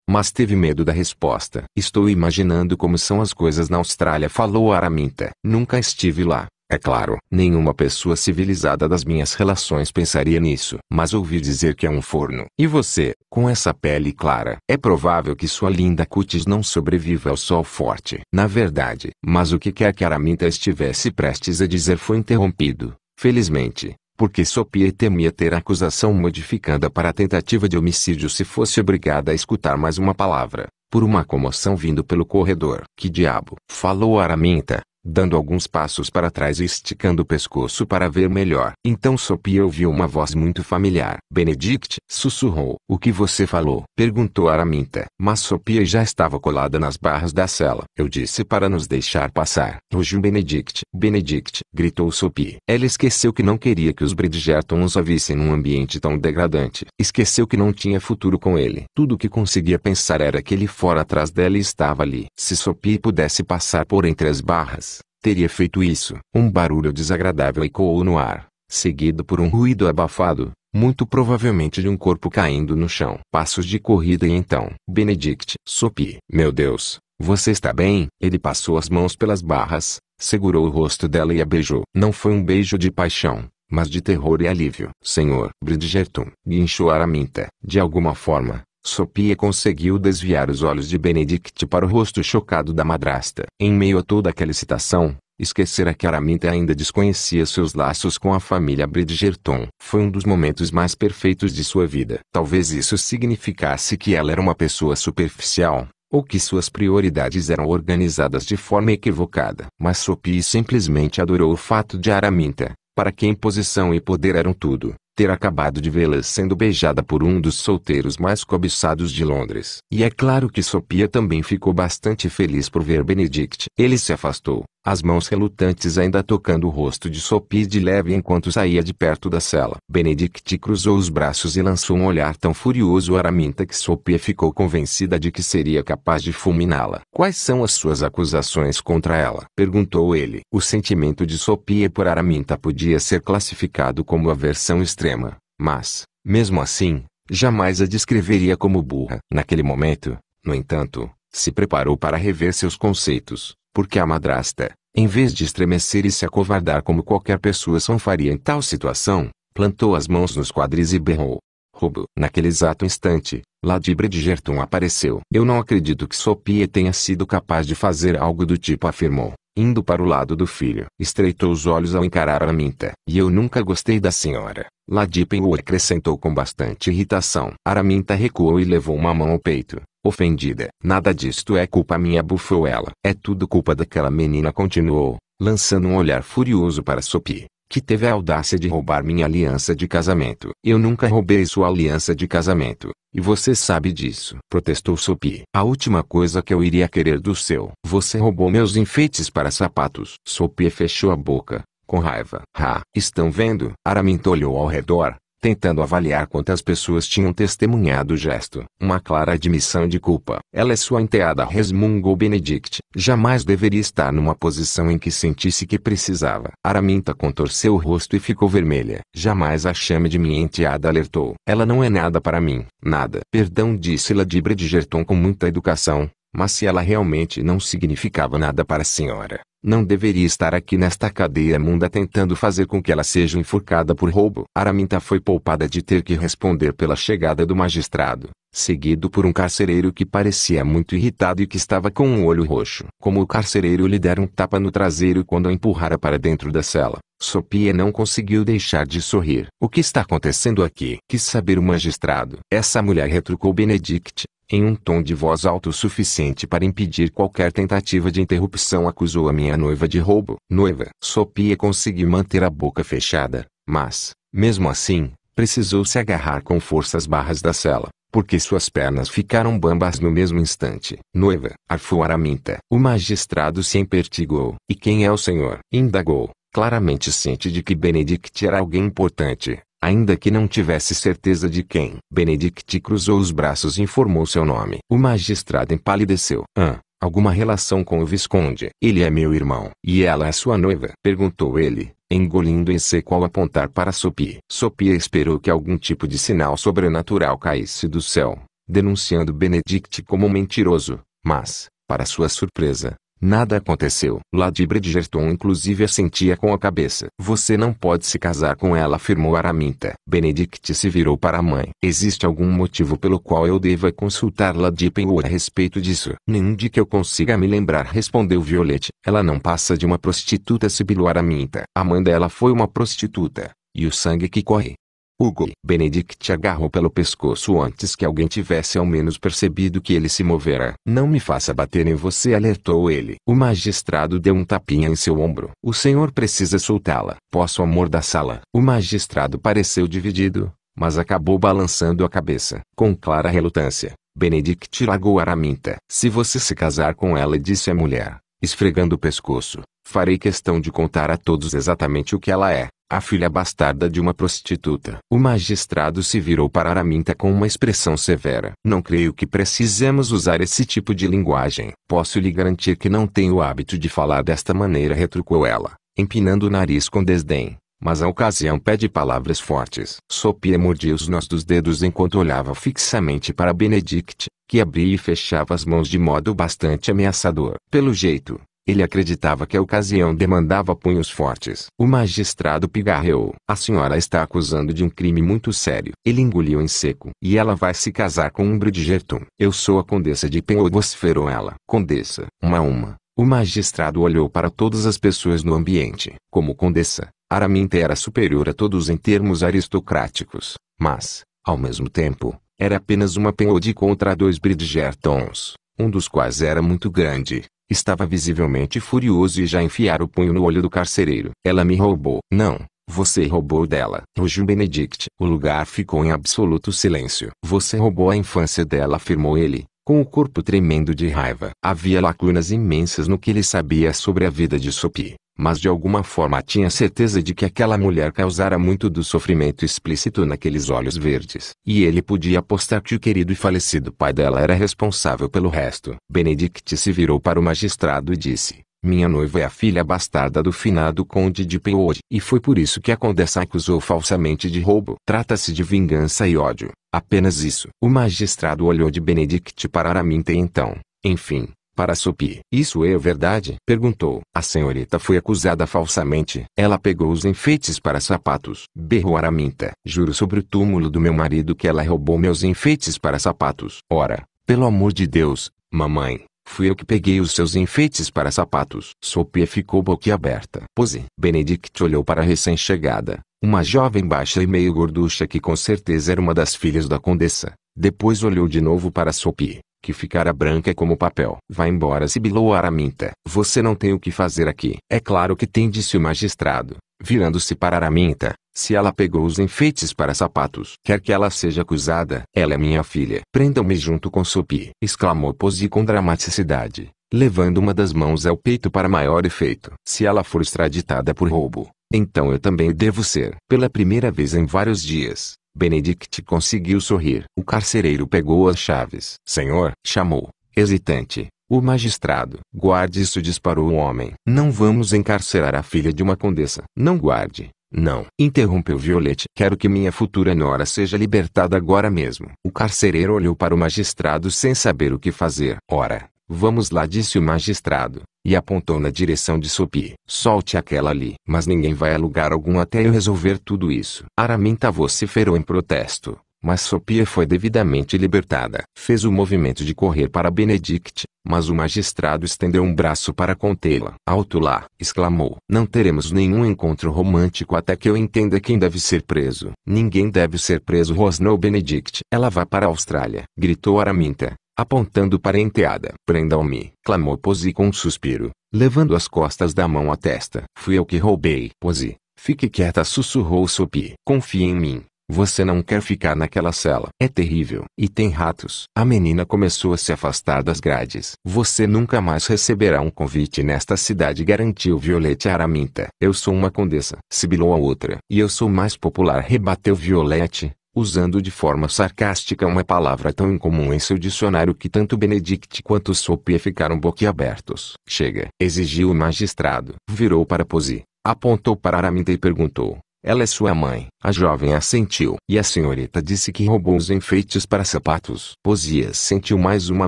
mas teve medo da resposta. Estou imaginando como são as coisas na Austrália, falou Araminta. Nunca estive lá. É claro, nenhuma pessoa civilizada das minhas relações pensaria nisso, mas ouvi dizer que é um forno. E você, com essa pele clara, é provável que sua linda cutis não sobreviva ao sol forte. Na verdade, mas o que quer que Araminta estivesse prestes a dizer foi interrompido. Felizmente, porque Sopia temia ter a acusação modificada para a tentativa de homicídio se fosse obrigada a escutar mais uma palavra, por uma comoção vindo pelo corredor. Que diabo! Falou Araminta, dando alguns passos para trás e esticando o pescoço para ver melhor. Então Sopie ouviu uma voz muito familiar. Benedict, sussurrou. O que você falou? Perguntou Araminta. Mas Sopie já estava colada nas barras da cela. Eu disse para nos deixar passar. Rugiu Benedict. Benedict, gritou Sopie. Ela esqueceu que não queria que os Bridgertons os ouvissem num ambiente tão degradante. Esqueceu que não tinha futuro com ele. Tudo o que conseguia pensar era que ele fora atrás dela e estava ali. Se Sopie pudesse passar por entre as barras, teria feito isso. Um barulho desagradável ecoou no ar, seguido por um ruído abafado, muito provavelmente de um corpo caindo no chão. Passos de corrida e então, Benedict, sopi, meu Deus, você está bem? Ele passou as mãos pelas barras, segurou o rosto dela e a beijou. Não foi um beijo de paixão, mas de terror e alívio. Senhor, Bridgerton, guinchou Araminta. De alguma forma, Sopia conseguiu desviar os olhos de Benedict para o rosto chocado da madrasta. Em meio a toda aquela excitação, esquecera que Araminta ainda desconhecia seus laços com a família Bridgerton. Foi um dos momentos mais perfeitos de sua vida. Talvez isso significasse que ela era uma pessoa superficial, ou que suas prioridades eram organizadas de forma equivocada. Mas Sophie simplesmente adorou o fato de Araminta, para quem posição e poder eram tudo, ter acabado de vê-la sendo beijada por um dos solteiros mais cobiçados de Londres. E é claro que Sophia também ficou bastante feliz por ver Benedict. Ele se afastou, as mãos relutantes ainda tocando o rosto de Sopi de leve enquanto saía de perto da cela. Benedict cruzou os braços e lançou um olhar tão furioso a Araminta que Sopi ficou convencida de que seria capaz de fulminá-la. Quais são as suas acusações contra ela? Perguntou ele. O sentimento de Sopi por Araminta podia ser classificado como aversão extrema, mas, mesmo assim, jamais a descreveria como burra. Naquele momento, no entanto, se preparou para rever seus conceitos porque a madrasta, em vez de estremecer e se acovardar como qualquer pessoa são faria em tal situação, plantou as mãos nos quadris e berrou. Roubo. Naquele exato instante, Ladibra de Gerton apareceu. Eu não acredito que Sopia tenha sido capaz de fazer algo do tipo afirmou, indo para o lado do filho. Estreitou os olhos ao encarar a Minta. E eu nunca gostei da senhora. Ladipenhor acrescentou com bastante irritação. Araminta recuou e levou uma mão ao peito ofendida. Nada disto é culpa minha, bufou ela. É tudo culpa daquela menina, continuou, lançando um olhar furioso para Sophie, que teve a audácia de roubar minha aliança de casamento. Eu nunca roubei sua aliança de casamento, e você sabe disso, protestou Sophie. A última coisa que eu iria querer do seu. Você roubou meus enfeites para sapatos. Sophie fechou a boca, com raiva. Ah, estão vendo? Araminto olhou ao redor, tentando avaliar quantas pessoas tinham testemunhado o gesto. Uma clara admissão de culpa. Ela é sua enteada resmungou Benedict. Jamais deveria estar numa posição em que sentisse que precisava. Araminta contorceu o rosto e ficou vermelha. Jamais a chame de minha enteada alertou. Ela não é nada para mim. Nada. Perdão disse Ladibra de Gerton com muita educação, mas se ela realmente não significava nada para a senhora, não deveria estar aqui nesta cadeia munda tentando fazer com que ela seja enforcada por roubo. Araminta foi poupada de ter que responder pela chegada do magistrado, seguido por um carcereiro que parecia muito irritado e que estava com um olho roxo. Como o carcereiro lhe dera um tapa no traseiro quando a empurrara para dentro da cela, Sopia não conseguiu deixar de sorrir. O que está acontecendo aqui? Quis saber o magistrado. Essa mulher retrucou Benedict, em um tom de voz alto o suficiente para impedir qualquer tentativa de interrupção acusou a minha noiva de roubo. Noiva. Sopia conseguiu manter a boca fechada, mas, mesmo assim, precisou se agarrar com força às barras da cela porque suas pernas ficaram bambas no mesmo instante. Noiva, arfou Araminta. O magistrado se empertigou. E quem é o senhor? Indagou, claramente ciente de que Benedict era alguém importante, ainda que não tivesse certeza de quem. Benedict cruzou os braços e informou seu nome. O magistrado empalideceu. Ah, alguma relação com o Visconde? Ele é meu irmão. E ela é sua noiva? Perguntou ele engolindo em seco ao apontar para Sopie, Sopie esperou que algum tipo de sinal sobrenatural caísse do céu, denunciando Benedict como mentiroso, mas, para sua surpresa, Nada aconteceu. Lady Bridgerton inclusive assentia com a cabeça. Você não pode se casar com ela, afirmou Araminta. Benedict se virou para a mãe. Existe algum motivo pelo qual eu deva consultar Lady Penwood a respeito disso? Nenhum de que eu consiga me lembrar, respondeu Violet. Ela não passa de uma prostituta, sibilou Araminta. A mãe dela foi uma prostituta. E o sangue que corre Hugo. Benedict agarrou pelo pescoço antes que alguém tivesse ao menos percebido que ele se movera. Não me faça bater em você, alertou ele. O magistrado deu um tapinha em seu ombro. O senhor precisa soltá-la. Posso amordaçá-la. O magistrado pareceu dividido, mas acabou balançando a cabeça. Com clara relutância, Benedict largou Araminta. Se você se casar com ela, disse a mulher, esfregando o pescoço, farei questão de contar a todos exatamente o que ela é a filha bastarda de uma prostituta. O magistrado se virou para Araminta com uma expressão severa. Não creio que precisemos usar esse tipo de linguagem. Posso lhe garantir que não tenho o hábito de falar desta maneira, retrucou ela, empinando o nariz com desdém. Mas a ocasião pede palavras fortes. Sopia mordia os nós dos dedos enquanto olhava fixamente para Benedict, que abria e fechava as mãos de modo bastante ameaçador. Pelo jeito, ele acreditava que a ocasião demandava punhos fortes. O magistrado pigarreou. A senhora está acusando de um crime muito sério. Ele engoliu em seco. E ela vai se casar com um Bridgerton. Eu sou a condessa de Penhold vociferou ela. Condessa. Uma a uma. O magistrado olhou para todas as pessoas no ambiente. Como condessa, Araminta era superior a todos em termos aristocráticos. Mas, ao mesmo tempo, era apenas uma Penhold contra dois Bridgertons. Um dos quais era muito grande Estava visivelmente furioso e já enfiara o punho no olho do carcereiro. Ela me roubou. Não, você roubou dela. Rugiu Benedict. O lugar ficou em absoluto silêncio. Você roubou a infância dela, afirmou ele, com o corpo tremendo de raiva. Havia lacunas imensas no que ele sabia sobre a vida de Sophie mas de alguma forma tinha certeza de que aquela mulher causara muito do sofrimento explícito naqueles olhos verdes. E ele podia apostar que o querido e falecido pai dela era responsável pelo resto. Benedict se virou para o magistrado e disse: Minha noiva é a filha bastarda do finado conde de Peode. E foi por isso que a condessa acusou falsamente de roubo. Trata-se de vingança e ódio. Apenas isso. O magistrado olhou de Benedict para Araminta e então, enfim, para Supi, isso é verdade? Perguntou. A senhorita foi acusada falsamente. Ela pegou os enfeites para sapatos. Berrou Araminta. Juro sobre o túmulo do meu marido que ela roubou meus enfeites para sapatos. Ora, pelo amor de Deus, mamãe, Fui eu que peguei os seus enfeites para sapatos. Sopia ficou boquiaberta. Pose. É, Benedict olhou para a recém-chegada, uma jovem baixa e meio gorducha que com certeza era uma das filhas da condessa. Depois olhou de novo para Sopie que ficara branca é como papel. Vá embora, sibilou Araminta. Você não tem o que fazer aqui. É claro que tem, disse o magistrado, virando-se para Araminta. Se ela pegou os enfeites para sapatos, quer que ela seja acusada, ela é minha filha. Prendam-me junto com Sopi, exclamou Posi com dramaticidade, levando uma das mãos ao peito para maior efeito. Se ela for extraditada por roubo, então eu também devo ser. Pela primeira vez em vários dias, Benedict conseguiu sorrir. O carcereiro pegou as chaves. Senhor, chamou, hesitante, o magistrado. Guarde isso, disparou o homem. Não vamos encarcerar a filha de uma condessa. Não guarde. Não, interrompeu Violete. Quero que minha futura nora seja libertada agora mesmo. O carcereiro olhou para o magistrado sem saber o que fazer. Ora, Vamos lá, disse o magistrado, e apontou na direção de Sopi. Solte aquela ali. Mas ninguém vai a lugar algum até eu resolver tudo isso. Araminta vociferou em protesto, mas Sopie foi devidamente libertada. Fez o movimento de correr para Benedict, mas o magistrado estendeu um braço para contê-la. Alto lá! exclamou. Não teremos nenhum encontro romântico até que eu entenda quem deve ser preso. Ninguém deve ser preso, rosnou Benedict. Ela vá para a Austrália, gritou Araminta apontando para a enteada. Prendam-me, clamou Posey com um suspiro, levando as costas da mão à testa. Fui eu que roubei. Posey, fique quieta, sussurrou Sopi. Confie em mim. Você não quer ficar naquela cela. É terrível. E tem ratos. A menina começou a se afastar das grades. Você nunca mais receberá um convite nesta cidade, garantiu Violete Araminta. Eu sou uma condessa, sibilou a outra. E eu sou mais popular, rebateu Violete, usando de forma sarcástica uma palavra tão incomum em seu dicionário que tanto Benedict quanto Sopia ficaram boquiabertos. Chega! Exigiu o magistrado. Virou para Posi, apontou para Araminta e perguntou. Ela é sua mãe. A jovem assentiu. E a senhorita disse que roubou os enfeites para sapatos. Posias sentiu mais uma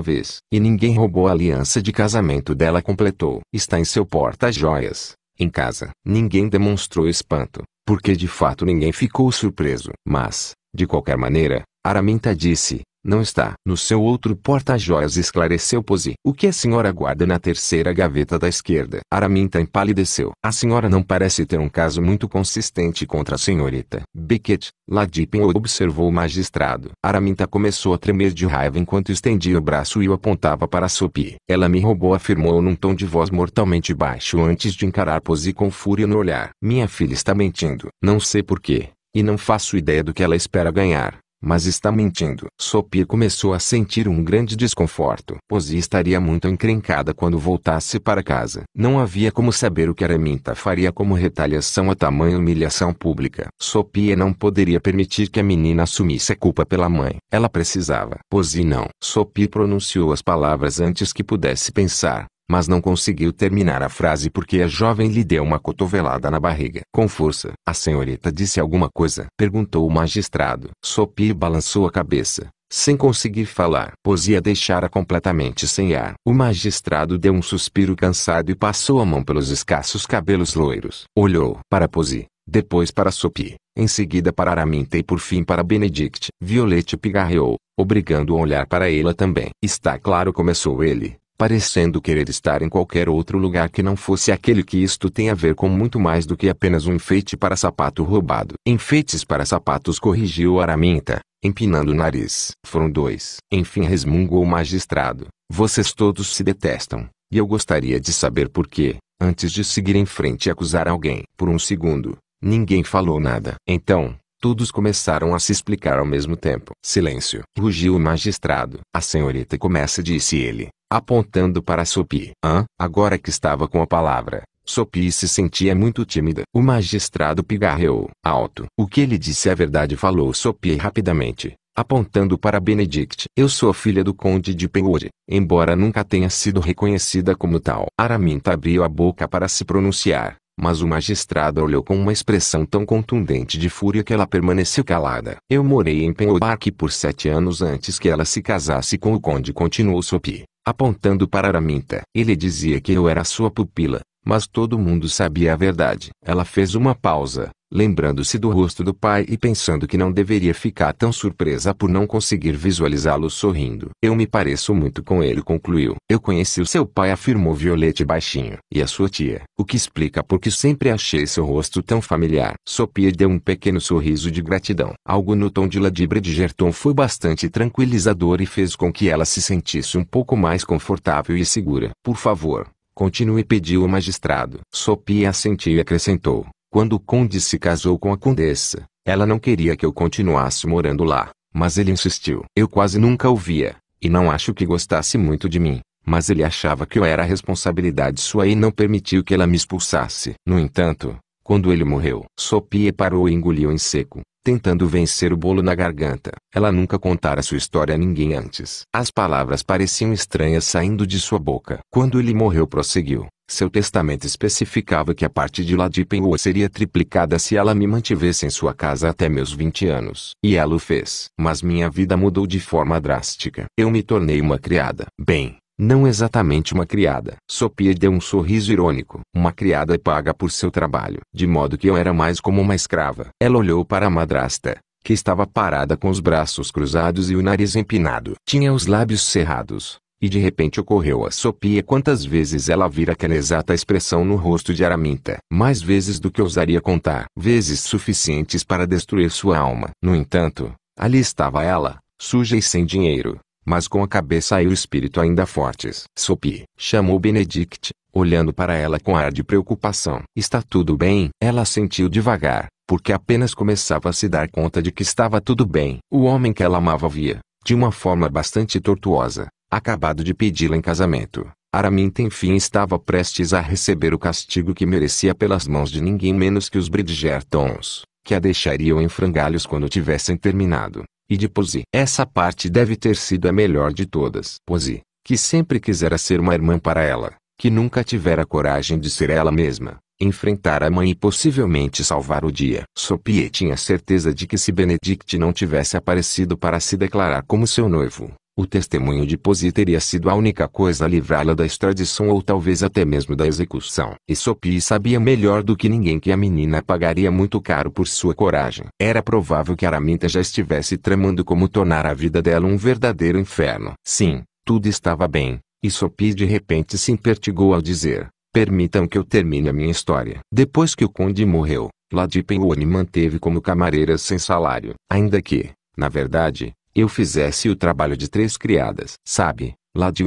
vez. E ninguém roubou a aliança de casamento dela completou. Está em seu porta-joias. Em casa, ninguém demonstrou espanto, porque de fato ninguém ficou surpreso. Mas, de qualquer maneira, Araminta disse, não está. No seu outro porta-joias esclareceu Pose. O que a senhora guarda na terceira gaveta da esquerda? Araminta empalideceu. A senhora não parece ter um caso muito consistente contra a senhorita. Biquet, Ladipen observou o magistrado. Araminta começou a tremer de raiva enquanto estendia o braço e o apontava para Sopi. Ela me roubou afirmou num tom de voz mortalmente baixo antes de encarar Pose com fúria no olhar. Minha filha está mentindo. Não sei porquê e não faço ideia do que ela espera ganhar, mas está mentindo. Sopir começou a sentir um grande desconforto. Ozzy estaria muito encrencada quando voltasse para casa. Não havia como saber o que Araminta faria como retaliação a tamanha humilhação pública. Sopir não poderia permitir que a menina assumisse a culpa pela mãe. Ela precisava. Ozzy não. Sopir pronunciou as palavras antes que pudesse pensar mas não conseguiu terminar a frase porque a jovem lhe deu uma cotovelada na barriga. Com força. A senhorita disse alguma coisa? Perguntou o magistrado. Sopi balançou a cabeça, sem conseguir falar. Posia deixara completamente sem ar. O magistrado deu um suspiro cansado e passou a mão pelos escassos cabelos loiros. Olhou para Posi, depois para Sopi. em seguida para Araminta e por fim para Benedict. Violete pigarreou, obrigando a olhar para ela também. Está claro começou ele parecendo querer estar em qualquer outro lugar que não fosse aquele que isto tem a ver com muito mais do que apenas um enfeite para sapato roubado. Enfeites para sapatos corrigiu Araminta, empinando o nariz. Foram dois. Enfim resmungou o magistrado. Vocês todos se detestam, e eu gostaria de saber por quê, antes de seguir em frente e acusar alguém. Por um segundo, ninguém falou nada. Então, todos começaram a se explicar ao mesmo tempo. Silêncio. Rugiu o magistrado. A senhorita começa, disse ele apontando para Sopi. Ah, agora que estava com a palavra, Sopi se sentia muito tímida. O magistrado pigarreou alto. O que ele disse é verdade, falou Sopi rapidamente, apontando para Benedict. Eu sou filha do conde de Peori, embora nunca tenha sido reconhecida como tal. Araminta abriu a boca para se pronunciar, mas o magistrado olhou com uma expressão tão contundente de fúria que ela permaneceu calada. Eu morei em Park por sete anos antes que ela se casasse com o conde, continuou Sopi apontando para Araminta. Ele dizia que eu era sua pupila, mas todo mundo sabia a verdade. Ela fez uma pausa, lembrando-se do rosto do pai e pensando que não deveria ficar tão surpresa por não conseguir visualizá-lo sorrindo. Eu me pareço muito com ele, concluiu. Eu conheci o seu pai, afirmou Violete baixinho, e a sua tia, o que explica porque sempre achei seu rosto tão familiar. Sopia deu um pequeno sorriso de gratidão. Algo no tom de ladibra de Gerton foi bastante tranquilizador e fez com que ela se sentisse um pouco mais confortável e segura. Por favor, Continue pediu o magistrado. Sopia assentiu e acrescentou. Quando o conde se casou com a condessa, ela não queria que eu continuasse morando lá, mas ele insistiu. Eu quase nunca o via, e não acho que gostasse muito de mim, mas ele achava que eu era a responsabilidade sua e não permitiu que ela me expulsasse. No entanto, quando ele morreu, Sopia parou e engoliu em seco, tentando vencer o bolo na garganta. Ela nunca contara sua história a ninguém antes. As palavras pareciam estranhas saindo de sua boca. Quando ele morreu, prosseguiu. Seu testamento especificava que a parte de Ladipenhua seria triplicada se ela me mantivesse em sua casa até meus 20 anos. E ela o fez. Mas minha vida mudou de forma drástica. Eu me tornei uma criada. Bem, não exatamente uma criada. Sopia deu um sorriso irônico. Uma criada é paga por seu trabalho. De modo que eu era mais como uma escrava. Ela olhou para a madrasta que estava parada com os braços cruzados e o nariz empinado. Tinha os lábios cerrados, e de repente ocorreu a sopia quantas vezes ela vira aquela exata expressão no rosto de Araminta. Mais vezes do que ousaria contar. Vezes suficientes para destruir sua alma. No entanto, ali estava ela, suja e sem dinheiro, mas com a cabeça e o espírito ainda fortes. Sopi, chamou Benedict, olhando para ela com ar de preocupação. Está tudo bem? Ela sentiu devagar, porque apenas começava a se dar conta de que estava tudo bem. O homem que ela amava via, de uma forma bastante tortuosa, acabado de pedi-la em casamento, Araminta enfim estava prestes a receber o castigo que merecia pelas mãos de ninguém menos que os Bridgertons, que a deixariam em frangalhos quando tivessem terminado. E de Posey. Essa parte deve ter sido a melhor de todas. Posey, que sempre quisera ser uma irmã para ela, que nunca tivera coragem de ser ela mesma, enfrentar a mãe e possivelmente salvar o dia. Sophie tinha certeza de que se Benedict não tivesse aparecido para se declarar como seu noivo, o testemunho de Posi teria sido a única coisa a livrá-la da extradição ou talvez até mesmo da execução. E Sophie sabia melhor do que ninguém que a menina pagaria muito caro por sua coragem. Era provável que Araminta já estivesse tramando como tornar a vida dela um verdadeiro inferno. Sim, tudo estava bem, e Sophie de repente se impertigou ao dizer, permitam que eu termine a minha história. Depois que o conde morreu, Ladipen me manteve como camareira sem salário. Ainda que, na verdade, eu fizesse o trabalho de três criadas. Sabe, lá de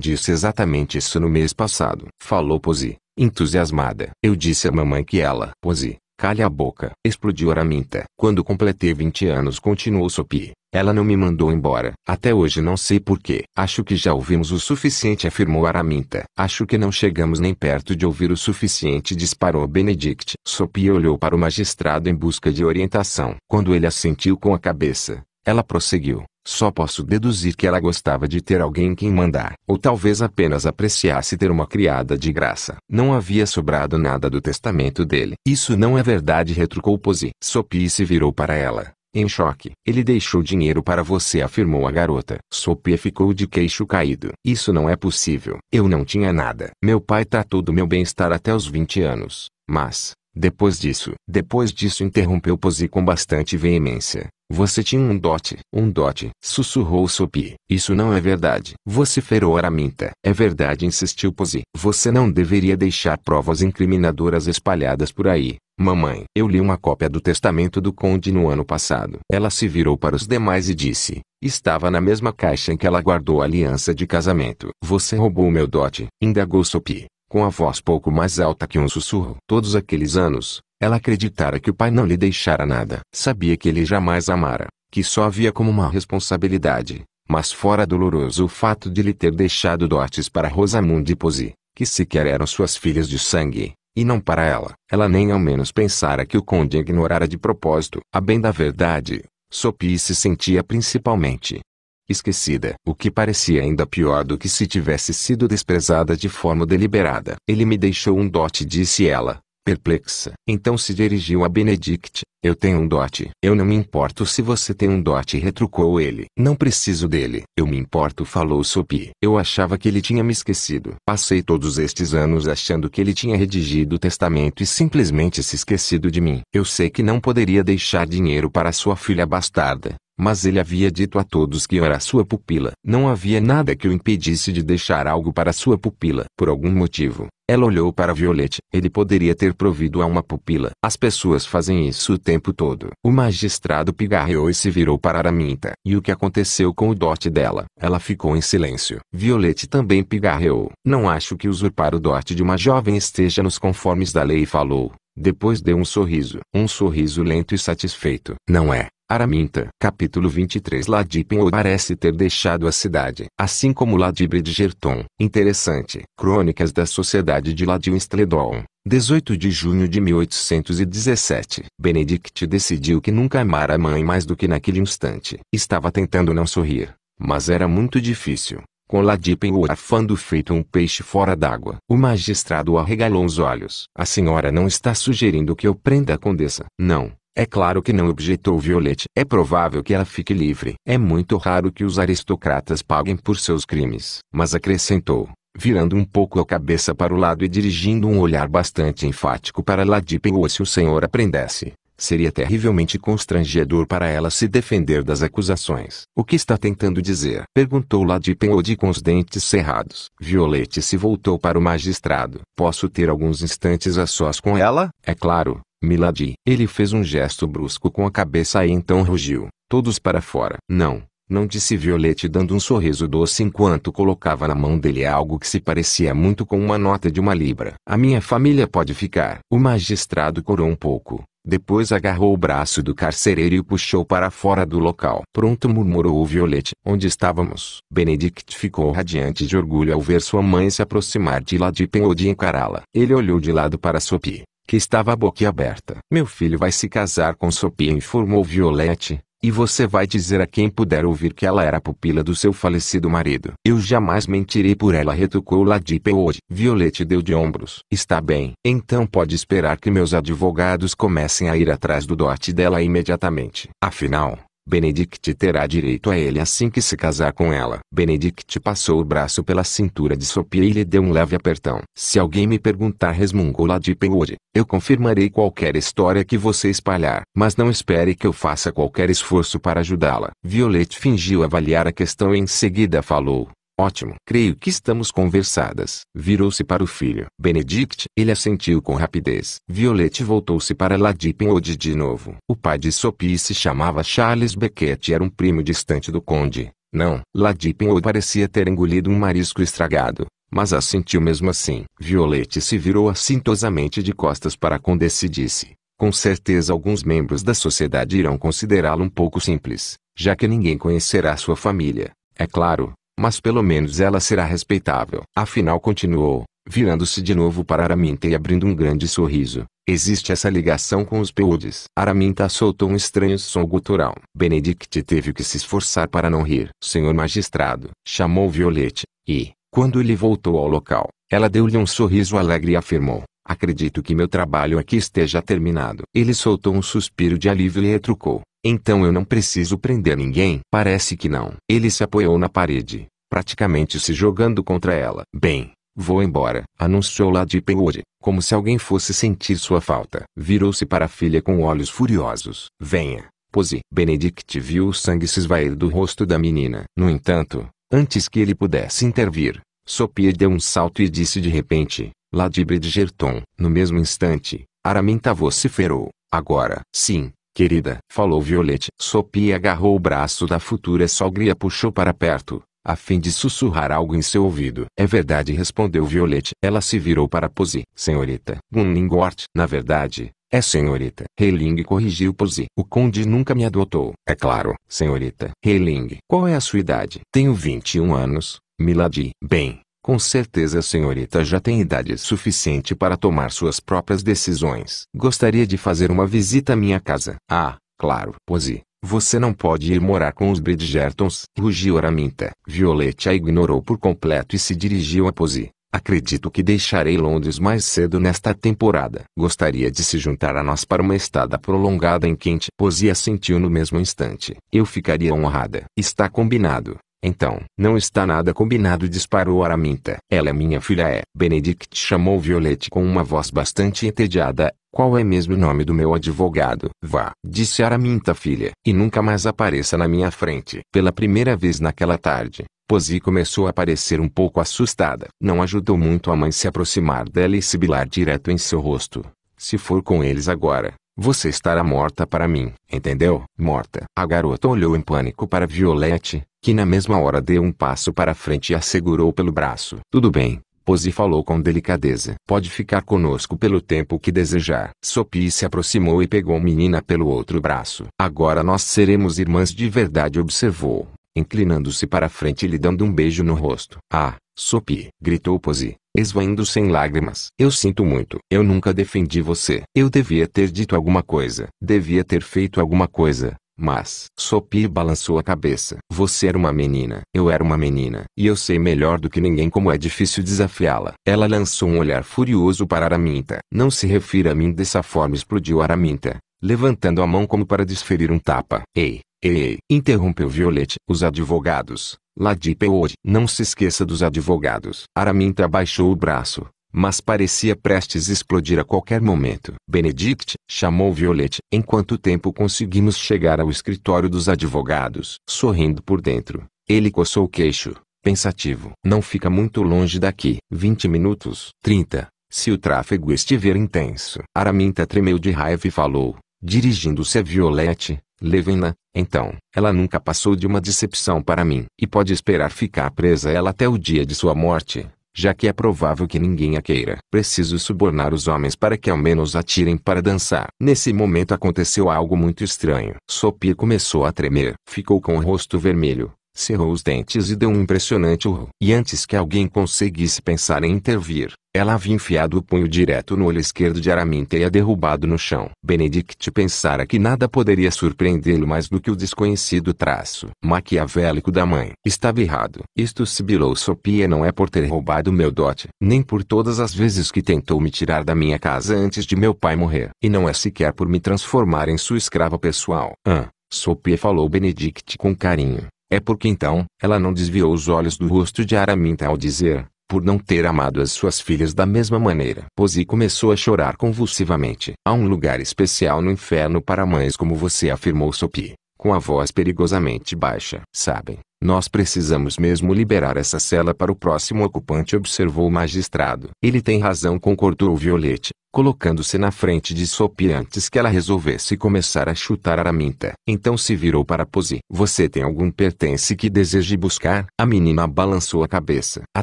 disse exatamente isso no mês passado. Falou Posi, entusiasmada. Eu disse à mamãe que ela... Posi, calha a boca. Explodiu Araminta. Quando completei 20 anos continuou Sopi. Ela não me mandou embora. Até hoje não sei porquê. Acho que já ouvimos o suficiente, afirmou Araminta. Acho que não chegamos nem perto de ouvir o suficiente, disparou Benedict. Sophie olhou para o magistrado em busca de orientação. Quando ele assentiu com a cabeça, ela prosseguiu. Só posso deduzir que ela gostava de ter alguém quem mandar. Ou talvez apenas apreciasse ter uma criada de graça. Não havia sobrado nada do testamento dele. Isso não é verdade, retrucou Posey. Sopie se virou para ela. Em choque. Ele deixou dinheiro para você, afirmou a garota. Sopie ficou de queixo caído. Isso não é possível. Eu não tinha nada. Meu pai tratou tá do meu bem-estar até os 20 anos. Mas, depois disso, depois disso interrompeu Posey com bastante veemência. Você tinha um dote. Um dote. Sussurrou Sopi. Isso não é verdade. Vociferou Araminta. É verdade insistiu Posi. Você não deveria deixar provas incriminadoras espalhadas por aí. Mamãe, eu li uma cópia do testamento do conde no ano passado. Ela se virou para os demais e disse: Estava na mesma caixa em que ela guardou a aliança de casamento. Você roubou meu dote, indagou Sopi, com a voz pouco mais alta que um sussurro. Todos aqueles anos, ela acreditara que o pai não lhe deixara nada. Sabia que ele jamais amara, que só havia como uma responsabilidade, mas fora doloroso o fato de lhe ter deixado dotes para Rosamund e Posi, que sequer eram suas filhas de sangue, e não para ela. Ela nem ao menos pensara que o conde ignorara de propósito. A bem da verdade, Sophie se sentia principalmente esquecida, o que parecia ainda pior do que se tivesse sido desprezada de forma deliberada. Ele me deixou um dote, disse ela, perplexa. Então se dirigiu a Benedict. Eu tenho um dote. Eu não me importo se você tem um dote, retrucou ele. Não preciso dele. Eu me importo, falou Sophie. Eu achava que ele tinha me esquecido. Passei todos estes anos achando que ele tinha redigido o testamento e simplesmente se esquecido de mim. Eu sei que não poderia deixar dinheiro para sua filha bastarda, mas ele havia dito a todos que era sua pupila. Não havia nada que o impedisse de deixar algo para sua pupila. Por algum motivo, ela olhou para Violete. Ele poderia ter provido a uma pupila. As pessoas fazem isso o tempo todo. O magistrado pigarreou e se virou para Araminta. E o que aconteceu com o dote dela? Ela ficou em silêncio. Violete também pigarreou. Não acho que usurpar o dote de uma jovem esteja nos conformes da lei falou. Depois deu um sorriso. Um sorriso lento e satisfeito. Não é, Araminta. Capítulo 23 Ladipen parece ter deixado a cidade. Assim como Ladibre de Gerton. Interessante. Crônicas da Sociedade de Ladinstledon. 18 de junho de 1817. Benedict decidiu que nunca amara a mãe mais do que naquele instante. Estava tentando não sorrir. Mas era muito difícil. Com Ladipen o Afando feito um peixe fora d'água. O magistrado arregalou os olhos. A senhora não está sugerindo que eu prenda a condessa. Não. É claro que não objetou Violete. É provável que ela fique livre. É muito raro que os aristocratas paguem por seus crimes. Mas acrescentou, virando um pouco a cabeça para o lado e dirigindo um olhar bastante enfático para Ladipen ou se o senhor aprendesse seria terrivelmente constrangedor para ela se defender das acusações. O que está tentando dizer? Perguntou Ladipenode com os dentes cerrados. Violete se voltou para o magistrado. Posso ter alguns instantes a sós com ela? É claro, Milady. Ele fez um gesto brusco com a cabeça e então rugiu. Todos para fora. Não, não disse Violete dando um sorriso doce enquanto colocava na mão dele algo que se parecia muito com uma nota de uma libra. A minha família pode ficar. O magistrado corou um pouco. Depois agarrou o braço do carcereiro e o puxou para fora do local. Pronto, murmurou Violete. Onde estávamos? Benedict ficou radiante de orgulho ao ver sua mãe se aproximar de Ladipen ou de encará-la. Ele olhou de lado para Sopi, que estava boquiaberta. Meu filho vai se casar com Sopi informou Violete. E você vai dizer a quem puder ouvir que ela era a pupila do seu falecido marido. Eu jamais mentirei por ela, retocou Ladipe hoje. Violete deu de ombros. Está bem. Então pode esperar que meus advogados comecem a ir atrás do dote dela imediatamente. Afinal, Benedict terá direito a ele assim que se casar com ela. Benedict passou o braço pela cintura de Sophie e lhe deu um leve apertão. Se alguém me perguntar resmungou Lady Penwood, eu confirmarei qualquer história que você espalhar. Mas não espere que eu faça qualquer esforço para ajudá-la. Violet fingiu avaliar a questão e em seguida falou. Ótimo. Creio que estamos conversadas. Virou-se para o filho. Benedict. Ele assentiu com rapidez. Violet voltou-se para Ladipinwood de novo. O pai de Sophie se chamava Charles Beckett e era um primo distante do conde. Não, Ladipinwood parecia ter engolido um marisco estragado. Mas assentiu mesmo assim. Violet se virou assintosamente de costas para a condessa e disse. Com certeza alguns membros da sociedade irão considerá-lo um pouco simples, já que ninguém conhecerá sua família. É claro, mas pelo menos ela será respeitável. Afinal continuou, virando-se de novo para Araminta e abrindo um grande sorriso. Existe essa ligação com os peudes. Araminta soltou um estranho som gutural. Benedict teve que se esforçar para não rir. Senhor magistrado, chamou Violete, e, quando ele voltou ao local, ela deu-lhe um sorriso alegre e afirmou. Acredito que meu trabalho aqui esteja terminado. Ele soltou um suspiro de alívio e retrucou. Então eu não preciso prender ninguém. Parece que não. Ele se apoiou na parede, praticamente se jogando contra ela. Bem, vou embora, anunciou Ladipewood, como se alguém fosse sentir sua falta. Virou-se para a filha com olhos furiosos. Venha, pose. Benedict viu o sangue se esvair do rosto da menina. No entanto, antes que ele pudesse intervir, Sophie deu um salto e disse de repente, Ladibre de Gerton. No mesmo instante, Araminta vociferou. Agora, sim, querida, falou Violete. Sopia agarrou o braço da futura sogra e a puxou para perto, a fim de sussurrar algo em seu ouvido. É verdade, respondeu Violete. Ela se virou para Posy. Senhorita, Gunningort, Na verdade, é senhorita. Heiling corrigiu Posy. O conde nunca me adotou. É claro, senhorita. Heiling, qual é a sua idade? Tenho 21 anos, Milady. Bem, com certeza a senhorita já tem idade suficiente para tomar suas próprias decisões. Gostaria de fazer uma visita à minha casa. Ah, claro. Posey, você não pode ir morar com os Bridgertons. Rugiu Araminta. Violeta a ignorou por completo e se dirigiu a Posey. Acredito que deixarei Londres mais cedo nesta temporada. Gostaria de se juntar a nós para uma estada prolongada em Quente. Posey assentiu no mesmo instante. Eu ficaria honrada. Está combinado. Então, não está nada combinado disparou Araminta. Ela é minha filha é. Benedict chamou Violet com uma voz bastante entediada. Qual é mesmo o nome do meu advogado? Vá, disse Araminta filha, e nunca mais apareça na minha frente. Pela primeira vez naquela tarde, Posi começou a parecer um pouco assustada. Não ajudou muito a mãe se aproximar dela e sibilar direto em seu rosto. Se for com eles agora, você estará morta para mim, entendeu? Morta. A garota olhou em pânico para Violet, que na mesma hora deu um passo para frente e a segurou pelo braço. Tudo bem, pôs e falou com delicadeza. Pode ficar conosco pelo tempo que desejar. Sopi se aproximou e pegou a menina pelo outro braço. Agora nós seremos irmãs de verdade, observou, inclinando-se para frente e lhe dando um beijo no rosto. Ah, Sopi, gritou Pose. esvaindo-se em lágrimas. Eu sinto muito. Eu nunca defendi você. Eu devia ter dito alguma coisa. Devia ter feito alguma coisa. Mas, Sophie balançou a cabeça. Você era uma menina. Eu era uma menina. E eu sei melhor do que ninguém como é difícil desafiá-la. Ela lançou um olhar furioso para Araminta. Não se refira a mim dessa forma explodiu Araminta, levantando a mão como para desferir um tapa. Ei, ei, ei. Interrompeu Violet. Os advogados. Ladipe hoje. Não se esqueça dos advogados. Araminta abaixou o braço, mas parecia prestes explodir a qualquer momento. Benedict chamou Violet. Em quanto tempo conseguimos chegar ao escritório dos advogados? Sorrindo por dentro, ele coçou o queixo, pensativo. Não fica muito longe daqui. 20 minutos. 30. Se o tráfego estiver intenso. Araminta tremeu de raiva e falou, dirigindo-se a Violet. Levem-na, então. Ela nunca passou de uma decepção para mim. E pode esperar ficar presa ela até o dia de sua morte já que é provável que ninguém a queira. Preciso subornar os homens para que ao menos atirem para dançar. Nesse momento aconteceu algo muito estranho. Sopir começou a tremer. Ficou com o rosto vermelho cerrou os dentes e deu um impressionante urro. E antes que alguém conseguisse pensar em intervir, ela havia enfiado o punho direto no olho esquerdo de Araminta e a derrubado no chão. Benedict pensara que nada poderia surpreendê-lo mais do que o desconhecido traço maquiavélico da mãe. Estava errado. Isto sibilou Sopia não é por ter roubado meu dote, nem por todas as vezes que tentou me tirar da minha casa antes de meu pai morrer. E não é sequer por me transformar em sua escrava pessoal. Ah, Sopia falou Benedict com carinho. É porque então, ela não desviou os olhos do rosto de Araminta ao dizer, por não ter amado as suas filhas da mesma maneira. Posi começou a chorar convulsivamente. Há um lugar especial no inferno para mães como você afirmou Sopi, com a voz perigosamente baixa. Sabem, nós precisamos mesmo liberar essa cela para o próximo ocupante, observou o magistrado. Ele tem razão, concordou Violete, colocando-se na frente de Sophie antes que ela resolvesse começar a chutar Araminta. Então se virou para Posy. Você tem algum pertence que deseje buscar? A menina balançou a cabeça. A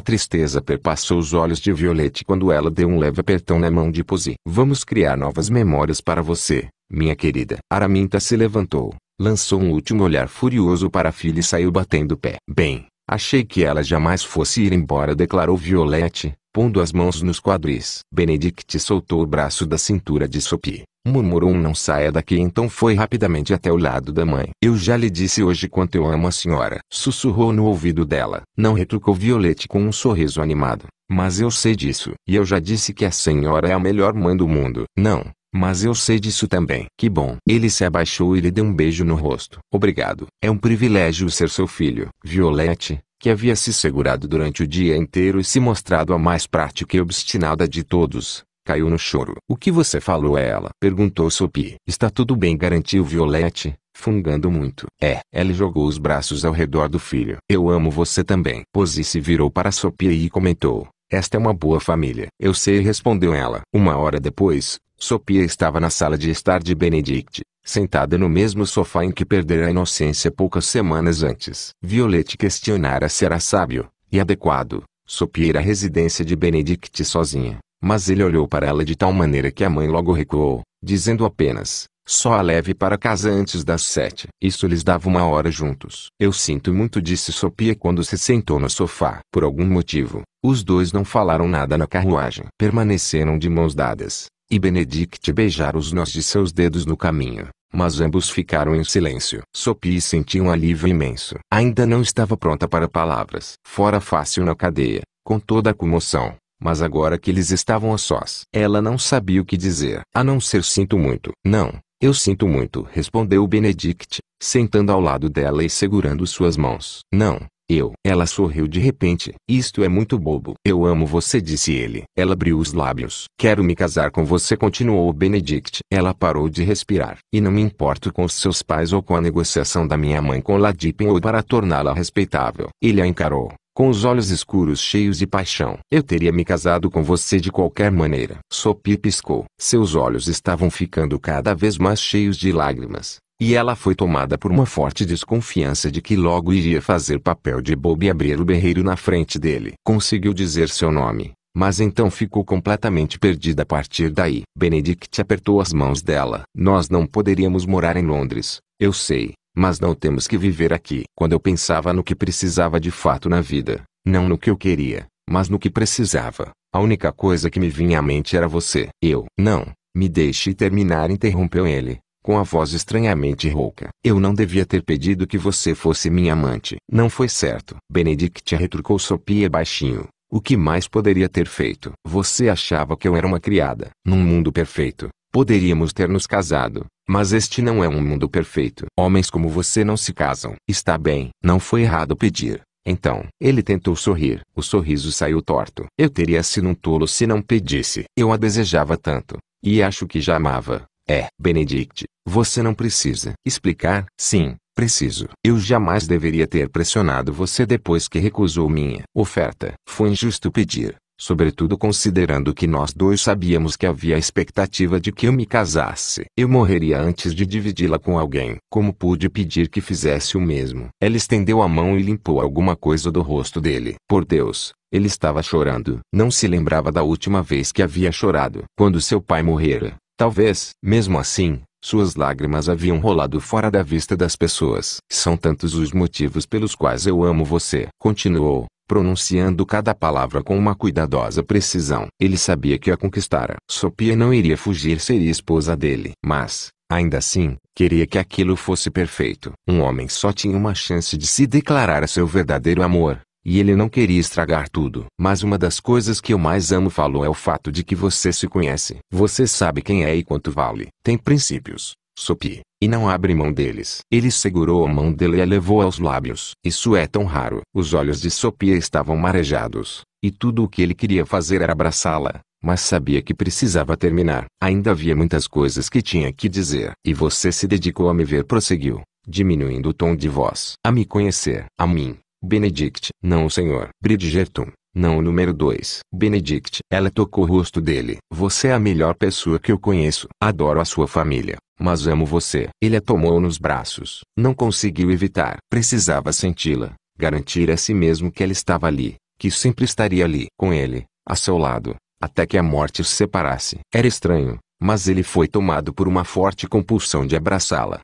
tristeza perpassou os olhos de Violete quando ela deu um leve apertão na mão de Posy. Vamos criar novas memórias para você. Minha querida. Araminta se levantou, lançou um último olhar furioso para a filha e saiu batendo o pé. Bem, achei que ela jamais fosse ir embora, declarou Violette, pondo as mãos nos quadris. Benedict soltou o braço da cintura de Sophie. Murmurou um não saia daqui então foi rapidamente até o lado da mãe. Eu já lhe disse hoje quanto eu amo a senhora. Sussurrou no ouvido dela. Não retrucou Violette com um sorriso animado. Mas eu sei disso. E eu já disse que a senhora é a melhor mãe do mundo. Não, mas eu sei disso também. Que bom. Ele se abaixou e lhe deu um beijo no rosto. Obrigado. É um privilégio ser seu filho. Violette, que havia se segurado durante o dia inteiro e se mostrado a mais prática e obstinada de todos, caiu no choro. O que você falou a ela? Perguntou Sophie. Está tudo bem, garantiu Violette, fungando muito. É. Ela jogou os braços ao redor do filho. Eu amo você também. Posee se virou para Sophie e comentou. Esta é uma boa família. Eu sei, respondeu ela. Uma hora depois, Sopia estava na sala de estar de Benedict, sentada no mesmo sofá em que perdera a inocência poucas semanas antes. Violet questionara se era sábio e adequado Sopia era a residência de Benedict sozinha, mas ele olhou para ela de tal maneira que a mãe logo recuou, dizendo apenas: só a leve para casa antes das sete. Isso lhes dava uma hora juntos. Eu sinto muito, disse Sopia quando se sentou no sofá. Por algum motivo, os dois não falaram nada na carruagem. Permaneceram de mãos dadas, e Benedict beijaram os nós de seus dedos no caminho. Mas ambos ficaram em silêncio. Sophie sentiu um alívio imenso. Ainda não estava pronta para palavras. Fora fácil na cadeia, com toda a comoção. Mas agora que eles estavam a sós, ela não sabia o que dizer. A não ser sinto muito. Não, eu sinto muito, respondeu Benedict, sentando ao lado dela e segurando suas mãos. Não, eu. Ela sorriu de repente. Isto é muito bobo. Eu amo você, disse ele. Ela abriu os lábios. Quero me casar com você, continuou Benedict. Ela parou de respirar. E não me importo com seus pais ou com a negociação da minha mãe com Ladipen ou para torná-la respeitável. Ele a encarou com os olhos escuros cheios de paixão. Eu teria me casado com você de qualquer maneira. Sopi piscou. Seus olhos estavam ficando cada vez mais cheios de lágrimas. E ela foi tomada por uma forte desconfiança de que logo iria fazer papel de bobo e abrir o berreiro na frente dele. Conseguiu dizer seu nome, mas então ficou completamente perdida a partir daí. Benedict apertou as mãos dela. Nós não poderíamos morar em Londres, eu sei, mas não temos que viver aqui. Quando eu pensava no que precisava de fato na vida, não no que eu queria, mas no que precisava, a única coisa que me vinha à mente era você. Eu. Não, me deixe terminar, interrompeu ele com a voz estranhamente rouca. Eu não devia ter pedido que você fosse minha amante. Não foi certo. Benedict retrucou Sopia baixinho. O que mais poderia ter feito? Você achava que eu era uma criada. Num mundo perfeito, poderíamos ter nos casado. Mas este não é um mundo perfeito. Homens como você não se casam. Está bem. Não foi errado pedir. Então, ele tentou sorrir. O sorriso saiu torto. Eu teria sido um tolo se não pedisse. Eu a desejava tanto. E acho que já amava. É, Benedict, você não precisa explicar. Sim, preciso. Eu jamais deveria ter pressionado você depois que recusou minha oferta. Foi injusto pedir, sobretudo considerando que nós dois sabíamos que havia a expectativa de que eu me casasse. Eu morreria antes de dividi-la com alguém. Como pude pedir que fizesse o mesmo? Ela estendeu a mão e limpou alguma coisa do rosto dele. Por Deus, ele estava chorando. Não se lembrava da última vez que havia chorado. Quando seu pai morrera, Talvez, mesmo assim, suas lágrimas haviam rolado fora da vista das pessoas. São tantos os motivos pelos quais eu amo você. Continuou, pronunciando cada palavra com uma cuidadosa precisão. Ele sabia que a conquistara. Sophia não iria fugir, seria esposa dele. Mas, ainda assim, queria que aquilo fosse perfeito. Um homem só tinha uma chance de se declarar a seu verdadeiro amor. E ele não queria estragar tudo. Mas uma das coisas que eu mais amo falou é o fato de que você se conhece. Você sabe quem é e quanto vale. Tem princípios, Sopi, e não abre mão deles. Ele segurou a mão dele e a levou aos lábios. Isso é tão raro. Os olhos de Sophia estavam marejados, e tudo o que ele queria fazer era abraçá-la, mas sabia que precisava terminar. Ainda havia muitas coisas que tinha que dizer. E você se dedicou a me ver, prosseguiu, diminuindo o tom de voz. A me conhecer. A mim. Benedict. Não o senhor. Bridgerton. Não o número 2. Benedict. Ela tocou o rosto dele. Você é a melhor pessoa que eu conheço. Adoro a sua família. Mas amo você. Ele a tomou nos braços. Não conseguiu evitar. Precisava senti-la. Garantir a si mesmo que ela estava ali. Que sempre estaria ali. Com ele. A seu lado. Até que a morte os separasse. Era estranho. Mas ele foi tomado por uma forte compulsão de abraçá-la.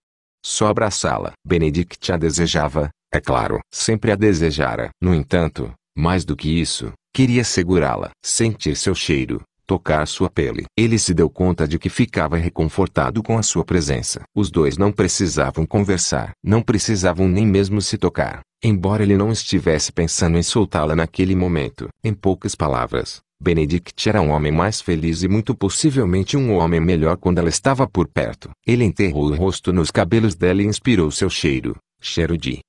Só abraçá-la. Benedict a desejava, é claro, sempre a desejara. No entanto, mais do que isso, queria segurá-la, sentir seu cheiro, tocar sua pele. Ele se deu conta de que ficava reconfortado com a sua presença. Os dois não precisavam conversar, não precisavam nem mesmo se tocar, embora ele não estivesse pensando em soltá-la naquele momento. Em poucas palavras, Benedict era um homem mais feliz e muito possivelmente um homem melhor quando ela estava por perto. Ele enterrou o rosto nos cabelos dela e inspirou seu cheiro,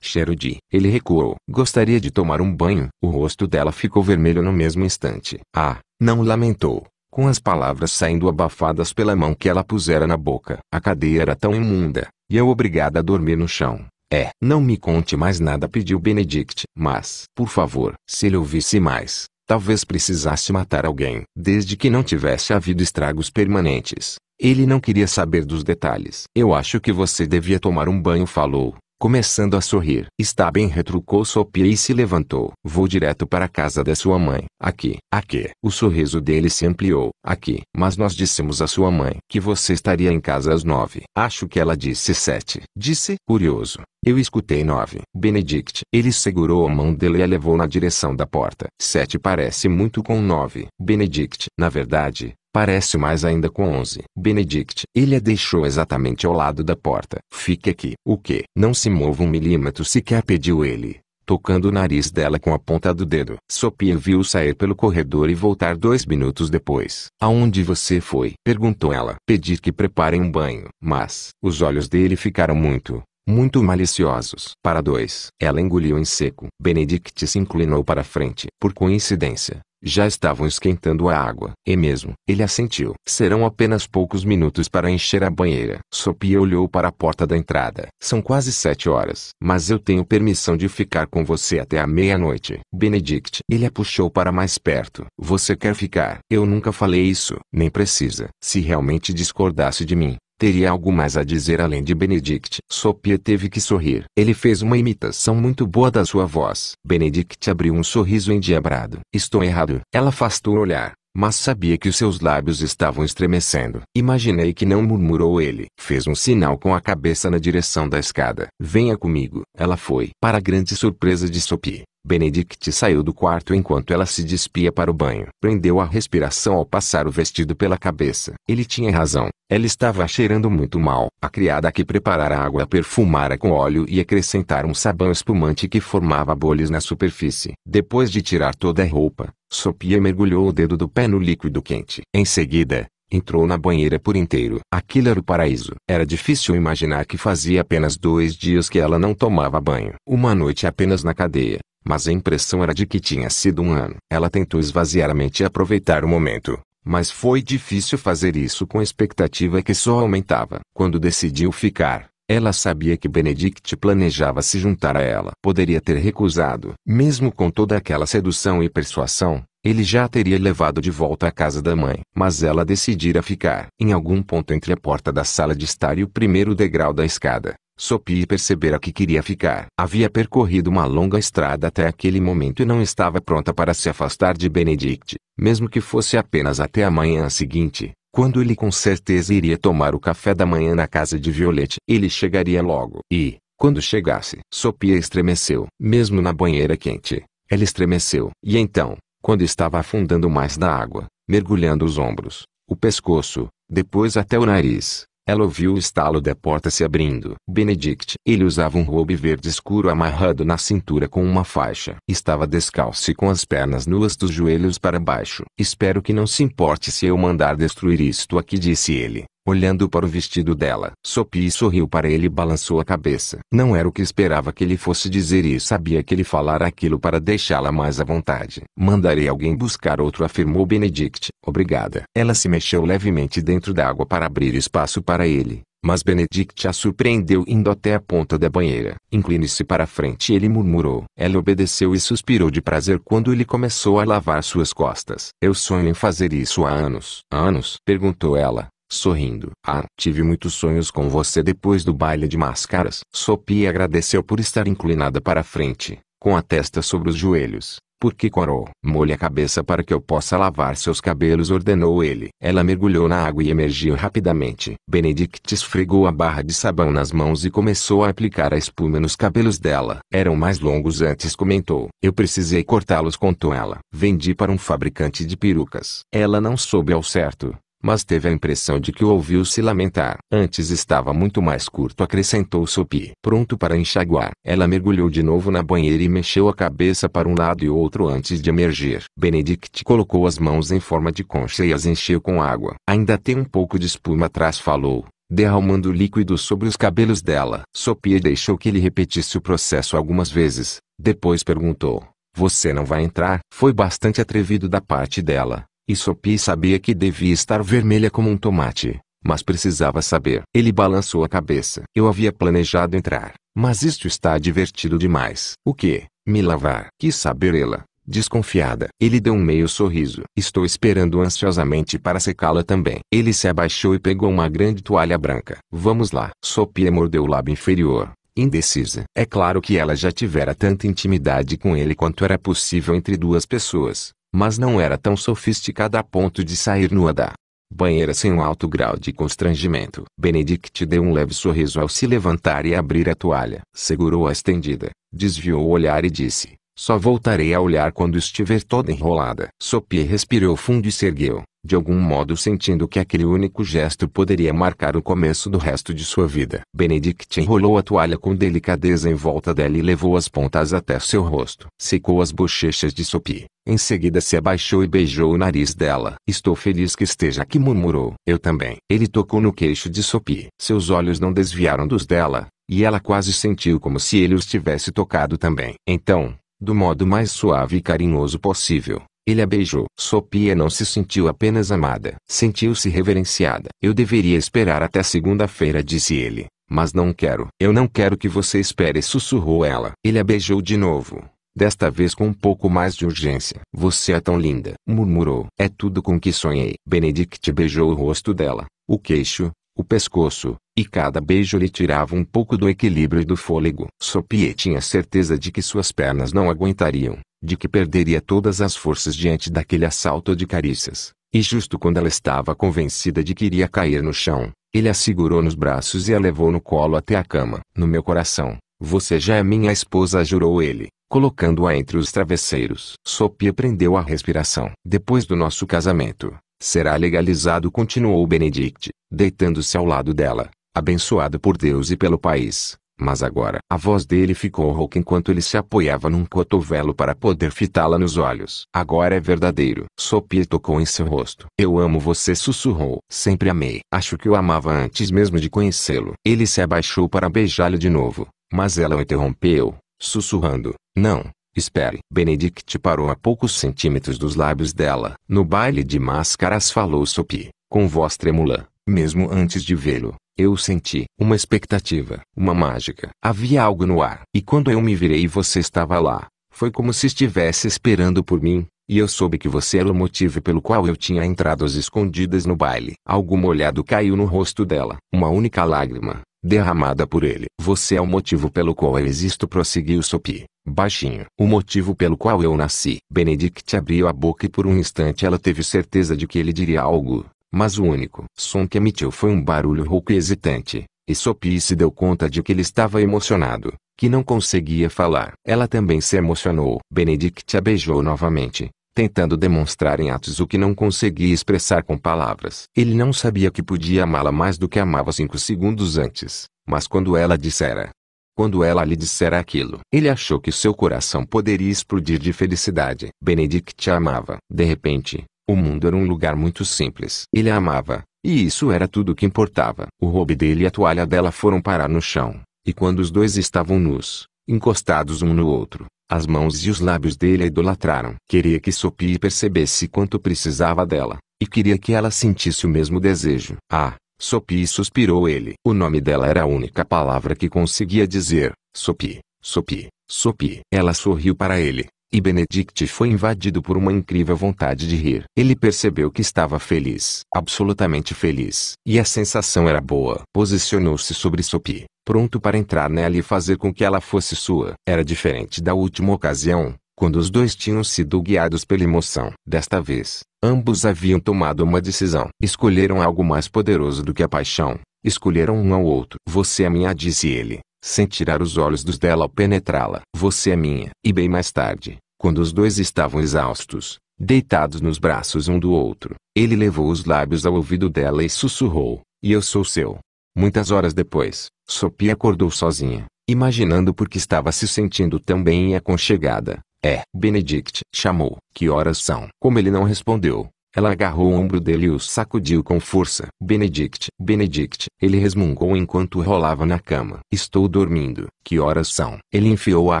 cheiro de. Ele recuou. Gostaria de tomar um banho. O rosto dela ficou vermelho no mesmo instante. Ah, não lamentou. Com as palavras saindo abafadas pela mão que ela pusera na boca. A cadeia era tão imunda. E eu obrigada a dormir no chão. É, não me conte mais nada pediu Benedict. Mas, por favor, se ele ouvisse mais, talvez precisasse matar alguém. Desde que não tivesse havido estragos permanentes. Ele não queria saber dos detalhes. Eu acho que você devia tomar um banho, falou. Começando a sorrir, está bem, retrucou Sopia e se levantou. Vou direto para a casa da sua mãe. Aqui, aqui. O sorriso dele se ampliou. Aqui. Mas nós dissemos à sua mãe que você estaria em casa às nove. Acho que ela disse sete. Disse, curioso. Eu escutei nove. Benedict. Ele segurou a mão dele e a levou na direção da porta. Sete parece muito com nove. Benedict. Na verdade, Parece mais ainda com onze. Benedict. Ele a deixou exatamente ao lado da porta. Fique aqui. O que? Não se mova um milímetro sequer pediu ele, tocando o nariz dela com a ponta do dedo. Sophia viu sair pelo corredor e voltar dois minutos depois. Aonde você foi? Perguntou ela. Pedir que preparem um banho. Mas, os olhos dele ficaram muito, muito maliciosos. Para dois, ela engoliu em seco. Benedict se inclinou para frente. Por coincidência, já estavam esquentando a água. E mesmo, ele assentiu. Serão apenas poucos minutos para encher a banheira. Sopia olhou para a porta da entrada. São quase sete horas. Mas eu tenho permissão de ficar com você até a meia-noite. Benedict. Ele a puxou para mais perto. Você quer ficar? Eu nunca falei isso. Nem precisa. Se realmente discordasse de mim, teria algo mais a dizer além de Benedict. Sophia teve que sorrir. Ele fez uma imitação muito boa da sua voz. Benedict abriu um sorriso endiabrado. Estou errado. Ela afastou o olhar mas sabia que os seus lábios estavam estremecendo. Imaginei que não murmurou ele. Fez um sinal com a cabeça na direção da escada. Venha comigo. Ela foi. Para a grande surpresa de Sophie, Benedict saiu do quarto enquanto ela se despia para o banho. Prendeu a respiração ao passar o vestido pela cabeça. Ele tinha razão. Ela estava cheirando muito mal. A criada que preparara a água perfumara com óleo e acrescentara um sabão espumante que formava bolhas na superfície. Depois de tirar toda a roupa, Sopia mergulhou o dedo do pé no líquido quente. Em seguida, entrou na banheira por inteiro. Aquilo era o paraíso. Era difícil imaginar que fazia apenas dois dias que ela não tomava banho. Uma noite apenas na cadeia mas a impressão era de que tinha sido um ano. Ela tentou esvaziar a mente e aproveitar o momento, mas foi difícil fazer isso com a expectativa que só aumentava. Quando decidiu ficar, ela sabia que Benedict planejava se juntar a ela. Poderia ter recusado. Mesmo com toda aquela sedução e persuasão, ele já a teria levado de volta à casa da mãe. Mas ela decidira ficar. Em algum ponto entre a porta da sala de estar e o primeiro degrau da escada, Sophie percebera que queria ficar. Havia percorrido uma longa estrada até aquele momento e não estava pronta para se afastar de Benedict, mesmo que fosse apenas até a manhã seguinte, quando ele com certeza iria tomar o café da manhã na casa de Violet. Ele chegaria logo. E, quando chegasse, Sophie estremeceu. Mesmo na banheira quente, ela estremeceu. E então, quando estava afundando mais na água, mergulhando os ombros, o pescoço, depois até o nariz, ela ouviu o estalo da porta se abrindo. Benedict. Ele usava um robe verde escuro amarrado na cintura com uma faixa. Estava descalço e com as pernas nuas dos joelhos para baixo. Espero que não se importe se eu mandar destruir isto aqui, disse ele. Olhando para o vestido dela, Sophie sorriu para ele e balançou a cabeça. Não era o que esperava que ele fosse dizer e sabia que ele falara aquilo para deixá-la mais à vontade. Mandarei alguém buscar outro, afirmou Benedict. Obrigada. Ela se mexeu levemente dentro da água para abrir espaço para ele. Mas Benedict a surpreendeu indo até a ponta da banheira. Incline-se para a frente, ele murmurou. Ela obedeceu e suspirou de prazer quando ele começou a lavar suas costas. Eu sonho em fazer isso há anos. Anos? perguntou ela sorrindo. Ah, tive muitos sonhos com você depois do baile de máscaras. Sophie agradeceu por estar inclinada para frente, com a testa sobre os joelhos. Porque corou. Molhe a cabeça para que eu possa lavar seus cabelos, ordenou ele. Ela mergulhou na água e emergiu rapidamente. Benedict esfregou a barra de sabão nas mãos e começou a aplicar a espuma nos cabelos dela. Eram mais longos antes, comentou. Eu precisei cortá-los, contou ela. Vendi para um fabricante de perucas. Ela não soube ao certo mas teve a impressão de que o ouviu se lamentar. Antes estava muito mais curto, acrescentou Sopi. Pronto para enxaguar. Ela mergulhou de novo na banheira e mexeu a cabeça para um lado e outro antes de emergir. Benedict colocou as mãos em forma de concha e as encheu com água. Ainda tem um pouco de espuma atrás, falou. Derramando líquido sobre os cabelos dela. Sopie deixou que ele repetisse o processo algumas vezes. Depois perguntou: Você não vai entrar? Foi bastante atrevido da parte dela e Sophie sabia que devia estar vermelha como um tomate, mas precisava saber. Ele balançou a cabeça. Eu havia planejado entrar, mas isto está divertido demais. O que? Me lavar. Quis saber ela, desconfiada. Ele deu um meio sorriso. Estou esperando ansiosamente para secá-la também. Ele se abaixou e pegou uma grande toalha branca. Vamos lá. Sophie mordeu o lábio inferior indecisa. É claro que ela já tivera tanta intimidade com ele quanto era possível entre duas pessoas, mas não era tão sofisticada a ponto de sair nua da banheira sem um alto grau de constrangimento. Benedict deu um leve sorriso ao se levantar e abrir a toalha. Segurou-a estendida, desviou o olhar e disse: Só voltarei a olhar quando estiver toda enrolada. Sopie respirou fundo e se ergueu de algum modo sentindo que aquele único gesto poderia marcar o começo do resto de sua vida. Benedict enrolou a toalha com delicadeza em volta dela e levou as pontas até seu rosto. Secou as bochechas de Sophie. Em seguida se abaixou e beijou o nariz dela. Estou feliz que esteja aqui, murmurou. Eu também. Ele tocou no queixo de Sophie. Seus olhos não desviaram dos dela, e ela quase sentiu como se ele os tivesse tocado também. Então, do modo mais suave e carinhoso possível, ele a beijou. Sopia não se sentiu apenas amada. Sentiu-se reverenciada. Eu deveria esperar até segunda-feira, disse ele. Mas não quero. Eu não quero que você espere, sussurrou ela. Ele a beijou de novo. Desta vez com um pouco mais de urgência. Você é tão linda, murmurou. É tudo com que sonhei. Benedict beijou o rosto dela, o queixo, o pescoço, e cada beijo lhe tirava um pouco do equilíbrio e do fôlego. Sopie tinha certeza de que suas pernas não aguentariam de que perderia todas as forças diante daquele assalto de carícias, e justo quando ela estava convencida de que iria cair no chão, ele a segurou nos braços e a levou no colo até a cama. No meu coração, você já é minha esposa, jurou ele, colocando-a entre os travesseiros. Sopia prendeu a respiração. Depois do nosso casamento, será legalizado, continuou Benedict, deitando-se ao lado dela, abençoado por Deus e pelo país. Mas agora a voz dele ficou rouca enquanto ele se apoiava num cotovelo para poder fitá-la nos olhos. Agora é verdadeiro. Sophie tocou em seu rosto. Eu amo você, sussurrou. Sempre amei. Acho que eu amava antes mesmo de conhecê-lo. Ele se abaixou para beijá-la de novo, mas ela o interrompeu, sussurrando: Não, Espere. Benedict parou a poucos centímetros dos lábios dela. No baile de máscaras falou Sopi, com voz tremula, mesmo antes de vê-lo. Eu senti uma expectativa, uma mágica. Havia algo no ar. E quando eu me virei e você estava lá, foi como se estivesse esperando por mim, e eu soube que você era o motivo pelo qual eu tinha entrado às escondidas no baile. Algo molhado caiu no rosto dela, uma única lágrima, derramada por ele. Você é o motivo pelo qual eu existo, prosseguiu Sopi. baixinho. O motivo pelo qual eu nasci. Benedict abriu a boca e por um instante ela teve certeza de que ele diria algo, mas o único som que emitiu foi um barulho rouco e hesitante, e Sophie se deu conta de que ele estava emocionado, que não conseguia falar. Ela também se emocionou. Benedict a beijou novamente, tentando demonstrar em atos o que não conseguia expressar com palavras. Ele não sabia que podia amá-la mais do que amava cinco segundos antes, mas quando ela dissera, quando ela lhe dissera aquilo, ele achou que seu coração poderia explodir de felicidade. Benedict a amava. De repente, o mundo era um lugar muito simples. Ele a amava, e isso era tudo o que importava. O robe dele e a toalha dela foram parar no chão, e quando os dois estavam nus, encostados um no outro, as mãos e os lábios dele a idolatraram. Queria que Sophie percebesse quanto precisava dela, e queria que ela sentisse o mesmo desejo. Ah, Sophie suspirou ele. O nome dela era a única palavra que conseguia dizer. Sophie, Sophie, Sophie. Ela sorriu para ele, e Benedict foi invadido por uma incrível vontade de rir. Ele percebeu que estava feliz, absolutamente feliz, e a sensação era boa. Posicionou-se sobre Sophie, pronto para entrar nela e fazer com que ela fosse sua. Era diferente da última ocasião, quando os dois tinham sido guiados pela emoção. Desta vez, ambos haviam tomado uma decisão. Escolheram algo mais poderoso do que a paixão. Escolheram um ao outro. Você é minha, disse ele sem tirar os olhos dos dela ao penetrá-la. Você é minha. E bem mais tarde, quando os dois estavam exaustos, deitados nos braços um do outro, ele levou os lábios ao ouvido dela e sussurrou: E eu sou seu. Muitas horas depois, Sophie acordou sozinha, imaginando por que estava se sentindo tão bem e aconchegada. É, Benedict chamou. Que horas são? Como ele não respondeu, ela agarrou o ombro dele e o sacudiu com força. Benedict, Benedict, ele resmungou enquanto rolava na cama. Estou dormindo. Que horas são? Ele enfiou a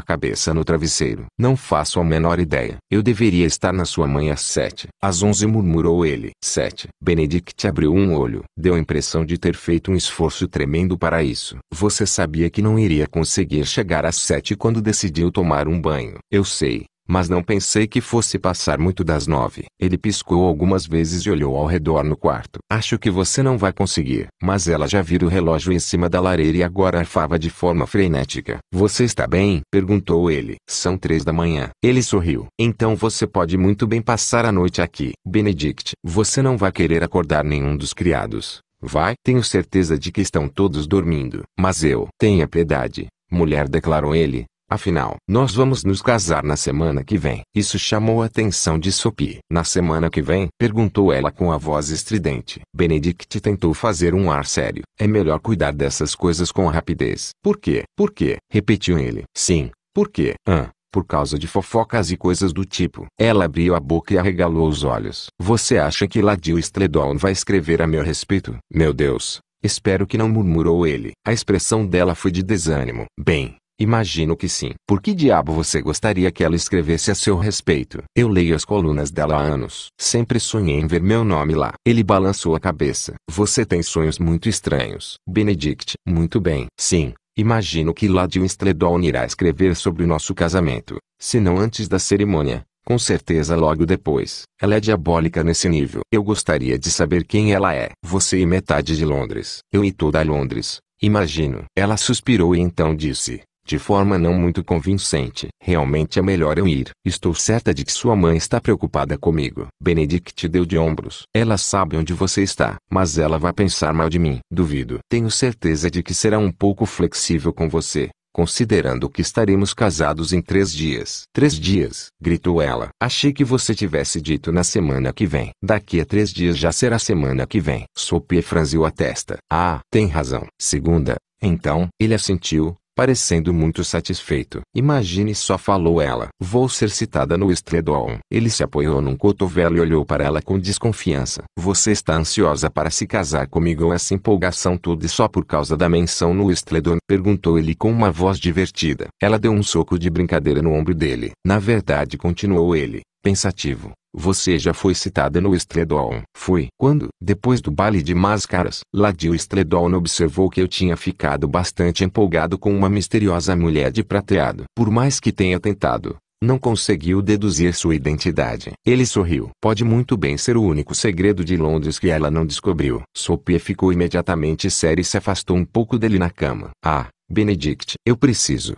cabeça no travesseiro. Não faço a menor ideia. Eu deveria estar na sua mãe às sete. Às onze murmurou ele. Sete. Benedict abriu um olho. Deu a impressão de ter feito um esforço tremendo para isso. Você sabia que não iria conseguir chegar às sete quando decidiu tomar um banho. Eu sei mas não pensei que fosse passar muito das nove. Ele piscou algumas vezes e olhou ao redor no quarto. Acho que você não vai conseguir. Mas ela já vira o relógio em cima da lareira e agora arfava de forma frenética. Você está bem? Perguntou ele. São três da manhã. Ele sorriu. Então você pode muito bem passar a noite aqui. Benedict, você não vai querer acordar nenhum dos criados. Vai? Tenho certeza de que estão todos dormindo. Mas eu. Tenha piedade. Mulher declarou ele, Afinal, nós vamos nos casar na semana que vem. Isso chamou a atenção de Sophie. Na semana que vem? Perguntou ela com a voz estridente. Benedict tentou fazer um ar sério. É melhor cuidar dessas coisas com rapidez. Por quê? Por quê? Repetiu ele. Sim. Por quê? Ah, por causa de fofocas e coisas do tipo. Ela abriu a boca e arregalou os olhos. Você acha que Ladio Stredon vai escrever a meu respeito? Meu Deus, espero que não murmurou ele. A expressão dela foi de desânimo. Bem, Imagino que sim. Por que diabo você gostaria que ela escrevesse a seu respeito? Eu leio as colunas dela há anos. Sempre sonhei em ver meu nome lá. Ele balançou a cabeça. Você tem sonhos muito estranhos. Benedict. Muito bem. Sim. Imagino que Ladio Stledon irá escrever sobre o nosso casamento. Se não antes da cerimônia. Com certeza logo depois. Ela é diabólica nesse nível. Eu gostaria de saber quem ela é. Você e metade de Londres. Eu e toda Londres. Imagino. Ela suspirou e então disse: de forma não muito convincente. Realmente é melhor eu ir. Estou certa de que sua mãe está preocupada comigo. Benedict deu de ombros. Ela sabe onde você está, mas ela vai pensar mal de mim. Duvido. Tenho certeza de que será um pouco flexível com você. Considerando que estaremos casados em três dias. Três dias, gritou ela. Achei que você tivesse dito na semana que vem. Daqui a três dias já será semana que vem. Sopie franziu a testa. Ah, tem razão. Segunda, então, ele assentiu, Parecendo muito satisfeito. Imagine só falou ela. Vou ser citada no Estredon. Ele se apoiou num cotovelo e olhou para ela com desconfiança. Você está ansiosa para se casar comigo ou essa empolgação toda só por causa da menção no Estredon? Perguntou ele com uma voz divertida. Ela deu um soco de brincadeira no ombro dele. Na verdade continuou ele, pensativo. Você já foi citada no Estredon. Foi. Quando? Depois do baile de máscaras. Ladio Estredon observou que eu tinha ficado bastante empolgado com uma misteriosa mulher de prateado. Por mais que tenha tentado, não conseguiu deduzir sua identidade. Ele sorriu. Pode muito bem ser o único segredo de Londres que ela não descobriu. Sophie ficou imediatamente séria e se afastou um pouco dele na cama. Ah, Benedict, eu preciso.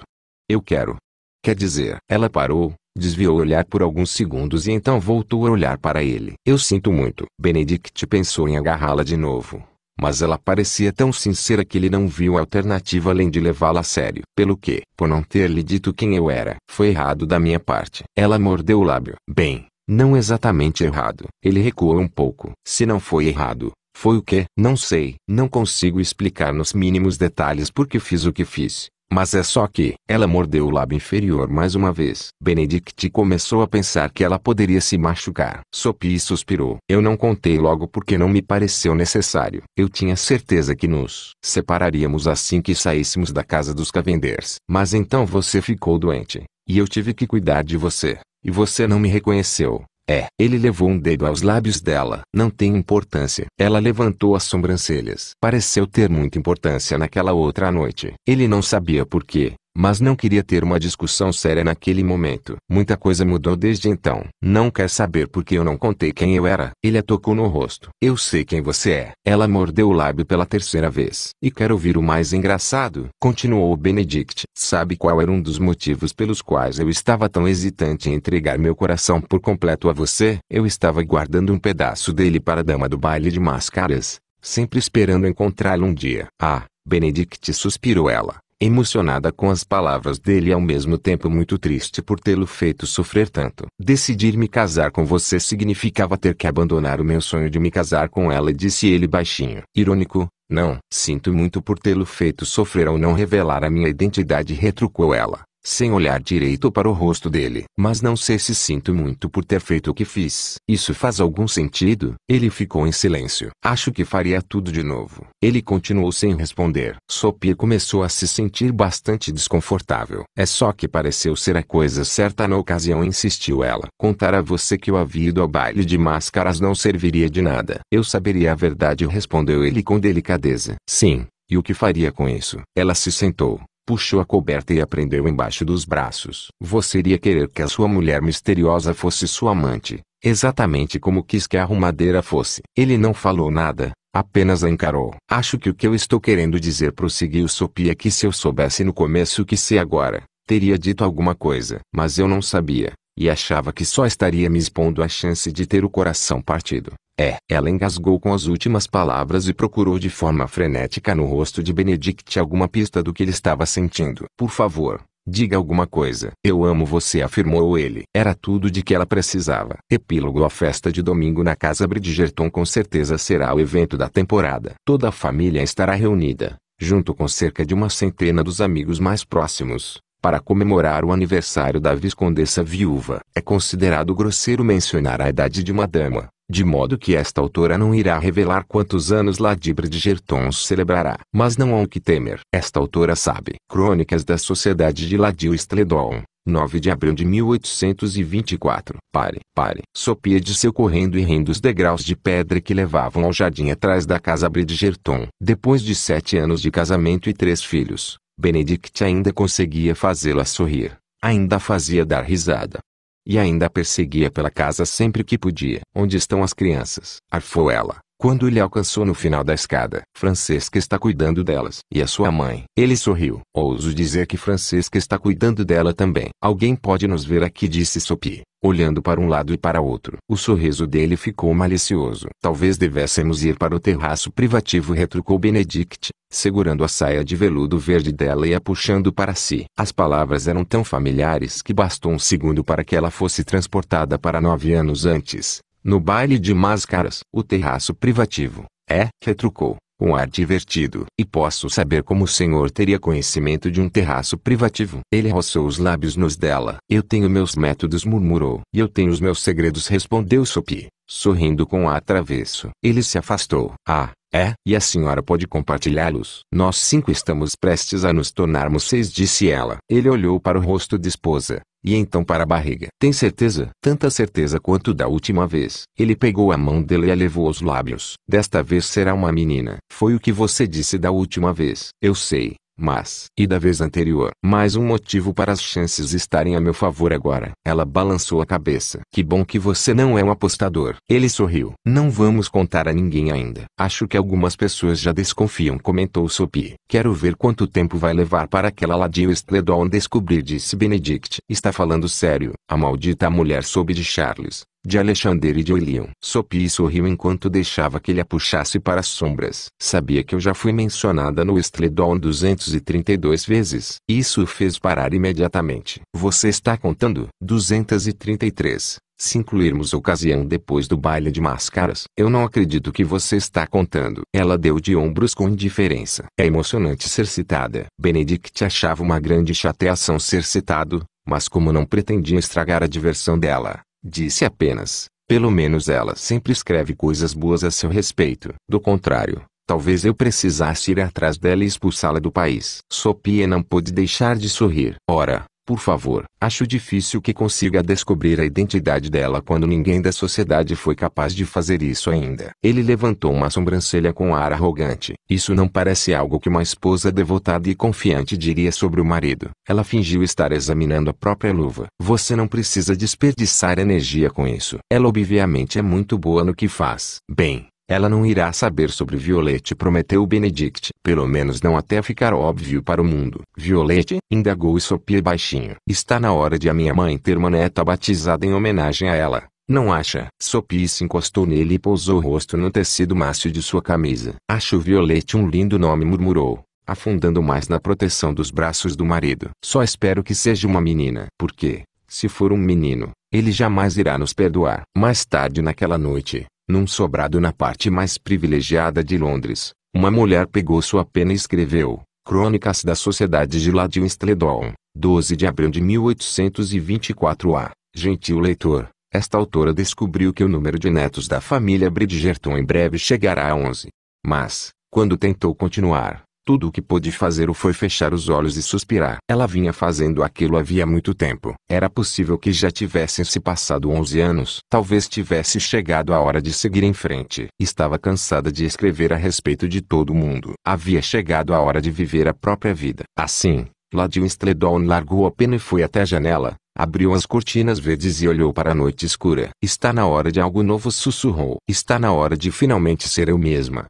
Eu quero. Quer dizer, ela parou, Desviou o olhar por alguns segundos e então voltou a olhar para ele. Eu sinto muito. Benedict pensou em agarrá-la de novo. Mas ela parecia tão sincera que ele não viu alternativa além de levá-la a sério. Pelo que? Por não ter lhe dito quem eu era. Foi errado da minha parte. Ela mordeu o lábio. Bem, não exatamente errado. Ele recuou um pouco. Se não foi errado, foi o que? Não sei. Não consigo explicar nos mínimos detalhes porque fiz o que fiz. Mas é só que ela mordeu o lábio inferior mais uma vez. Benedict começou a pensar que ela poderia se machucar. Sopi suspirou. Eu não contei logo porque não me pareceu necessário. Eu tinha certeza que nos separaríamos assim que saíssemos da casa dos Cavenders. Mas então você ficou doente. E eu tive que cuidar de você. E você não me reconheceu. É. Ele levou um dedo aos lábios dela. Não tem importância. Ela levantou as sobrancelhas. Pareceu ter muita importância naquela outra noite. Ele não sabia por quê, mas não queria ter uma discussão séria naquele momento. Muita coisa mudou desde então. Não quer saber porque eu não contei quem eu era. Ele a tocou no rosto. Eu sei quem você é. Ela mordeu o lábio pela terceira vez. E quero ouvir o mais engraçado? Continuou Benedict. Sabe qual era um dos motivos pelos quais eu estava tão hesitante em entregar meu coração por completo a você? Eu estava guardando um pedaço dele para a dama do baile de máscaras. Sempre esperando encontrá-lo um dia. Ah, Benedict suspirou ela emocionada com as palavras dele e ao mesmo tempo muito triste por tê-lo feito sofrer tanto. Decidir me casar com você significava ter que abandonar o meu sonho de me casar com ela, disse ele baixinho. Irônico, não. Sinto muito por tê-lo feito sofrer ao não revelar a minha identidade, retrucou ela sem olhar direito para o rosto dele. Mas não sei se sinto muito por ter feito o que fiz. Isso faz algum sentido? Ele ficou em silêncio. Acho que faria tudo de novo. Ele continuou sem responder. Sophie começou a se sentir bastante desconfortável. É só que pareceu ser a coisa certa na ocasião, insistiu ela. Contar a você que eu havia ido ao baile de máscaras não serviria de nada. Eu saberia a verdade, respondeu ele com delicadeza. Sim, e o que faria com isso? Ela se sentou, puxou a coberta e a prendeu embaixo dos braços. Você iria querer que a sua mulher misteriosa fosse sua amante, exatamente como quis que a arrumadeira fosse. Ele não falou nada, apenas a encarou. Acho que o que eu estou querendo dizer prosseguiu Sopia é que se eu soubesse no começo o que sei agora, teria dito alguma coisa. Mas eu não sabia, e achava que só estaria me expondo à chance de ter o coração partido. É. Ela engasgou com as últimas palavras e procurou de forma frenética no rosto de Benedict alguma pista do que ele estava sentindo. Por favor, Diga alguma coisa. Eu amo você, afirmou ele. Era tudo de que ela precisava. Epílogo A festa de domingo na Casa Bridgerton com certeza será o evento da temporada. Toda a família estará reunida, junto com cerca de uma centena dos amigos mais próximos, para comemorar o aniversário da viscondessa viúva. É considerado grosseiro mencionar a idade de uma dama, de modo que esta autora não irá revelar quantos anos Ladibre de Gertons celebrará. Mas não há o que temer. Esta autora sabe. Crônicas da Sociedade de Ladio Stledon, 9 de abril de 1824. Pare, pare. Sopia de seu correndo e rindo os degraus de pedra que levavam ao jardim atrás da casa Bridgerton. Depois de sete anos de casamento e três filhos, Benedict ainda conseguia fazê-la sorrir. Ainda fazia dar risada. E ainda a perseguia pela casa sempre que podia. Onde estão as crianças? Arfou ela. Quando ele alcançou no final da escada, Francesca está cuidando delas. E a sua mãe? Ele sorriu. Ouso dizer que Francesca está cuidando dela também. Alguém pode nos ver aqui, disse Sophie olhando para um lado e para outro. O sorriso dele ficou malicioso. Talvez devêssemos ir para o terraço privativo, retrucou Benedict, segurando a saia de veludo verde dela e a puxando para si. As palavras eram tão familiares que bastou um segundo para que ela fosse transportada para nove anos antes, no baile de máscaras, o terraço privativo, é, retrucou, com ar divertido. E posso saber como o senhor teria conhecimento de um terraço privativo? Ele roçou os lábios nos dela. Eu tenho meus métodos, murmurou. E eu tenho os meus segredos, respondeu Sopi, sorrindo com ar travesso. Ele se afastou. Ah, é, e a senhora pode compartilhá-los. Nós cinco estamos prestes a nos tornarmos seis, disse ela. Ele olhou para o rosto de esposa, e então para a barriga. Tem certeza? Tanta certeza quanto da última vez. Ele pegou a mão dele e a levou aos lábios. Desta vez será uma menina. Foi o que você disse da última vez. Eu sei. Mas, e da vez anterior, mais um motivo para as chances estarem a meu favor agora. Ela balançou a cabeça. Que bom que você não é um apostador. Ele sorriu. Não vamos contar a ninguém ainda. Acho que algumas pessoas já desconfiam, comentou Sopi. Quero ver quanto tempo vai levar para aquela ladio Stledon descobrir, disse Benedict. Está falando sério. A maldita mulher soube de Charles de Alexandre e de William. Sophie sorriu enquanto deixava que ele a puxasse para as sombras. Sabia que eu já fui mencionada no Estledon 232 vezes. Isso o fez parar imediatamente. Você está contando? 233. Se incluirmos a ocasião depois do baile de máscaras, eu não acredito que você está contando. Ela deu de ombros com indiferença. É emocionante ser citada. Benedict achava uma grande chateação ser citado, mas como não pretendia estragar a diversão dela, Disse apenas: pelo menos ela sempre escreve coisas boas a seu respeito. Do contrário, talvez eu precisasse ir atrás dela e expulsá-la do país. Sopia não pôde deixar de sorrir. Ora, por favor, acho difícil que consiga descobrir a identidade dela quando ninguém da sociedade foi capaz de fazer isso ainda. Ele levantou uma sobrancelha com ar arrogante. Isso não parece algo que uma esposa devotada e confiante diria sobre o marido. Ela fingiu estar examinando a própria luva. Você não precisa desperdiçar energia com isso. Ela obviamente é muito boa no que faz. Bem, ela não irá saber sobre Violete, prometeu Benedict. Pelo menos não até ficar óbvio para o mundo. Violete? indagou Sopie baixinho. Está na hora de a minha mãe ter uma neta batizada em homenagem a ela. Não acha? Sopie se encostou nele e pousou o rosto no tecido macio de sua camisa. Acho Violete um lindo nome murmurou, afundando mais na proteção dos braços do marido. Só espero que seja uma menina. Porque, se for um menino, ele jamais irá nos perdoar. Mais tarde naquela noite, num sobrado na parte mais privilegiada de Londres, uma mulher pegou sua pena e escreveu Crônicas da Sociedade de Ladio Stledon, 12 de abril de 1824 a. Gentil leitor, esta autora descobriu que o número de netos da família Bridgerton em breve chegará a 11. Mas, quando tentou continuar, tudo o que pôde fazer foi fechar os olhos e suspirar. Ela vinha fazendo aquilo havia muito tempo. Era possível que já tivessem se passado 11 anos. Talvez tivesse chegado a hora de seguir em frente. Estava cansada de escrever a respeito de todo mundo. Havia chegado a hora de viver a própria vida. Assim, Ladion Stledon largou a pena e foi até a janela. Abriu as cortinas verdes e olhou para a noite escura. Está na hora de algo novo, sussurrou. Está na hora de finalmente ser eu mesma.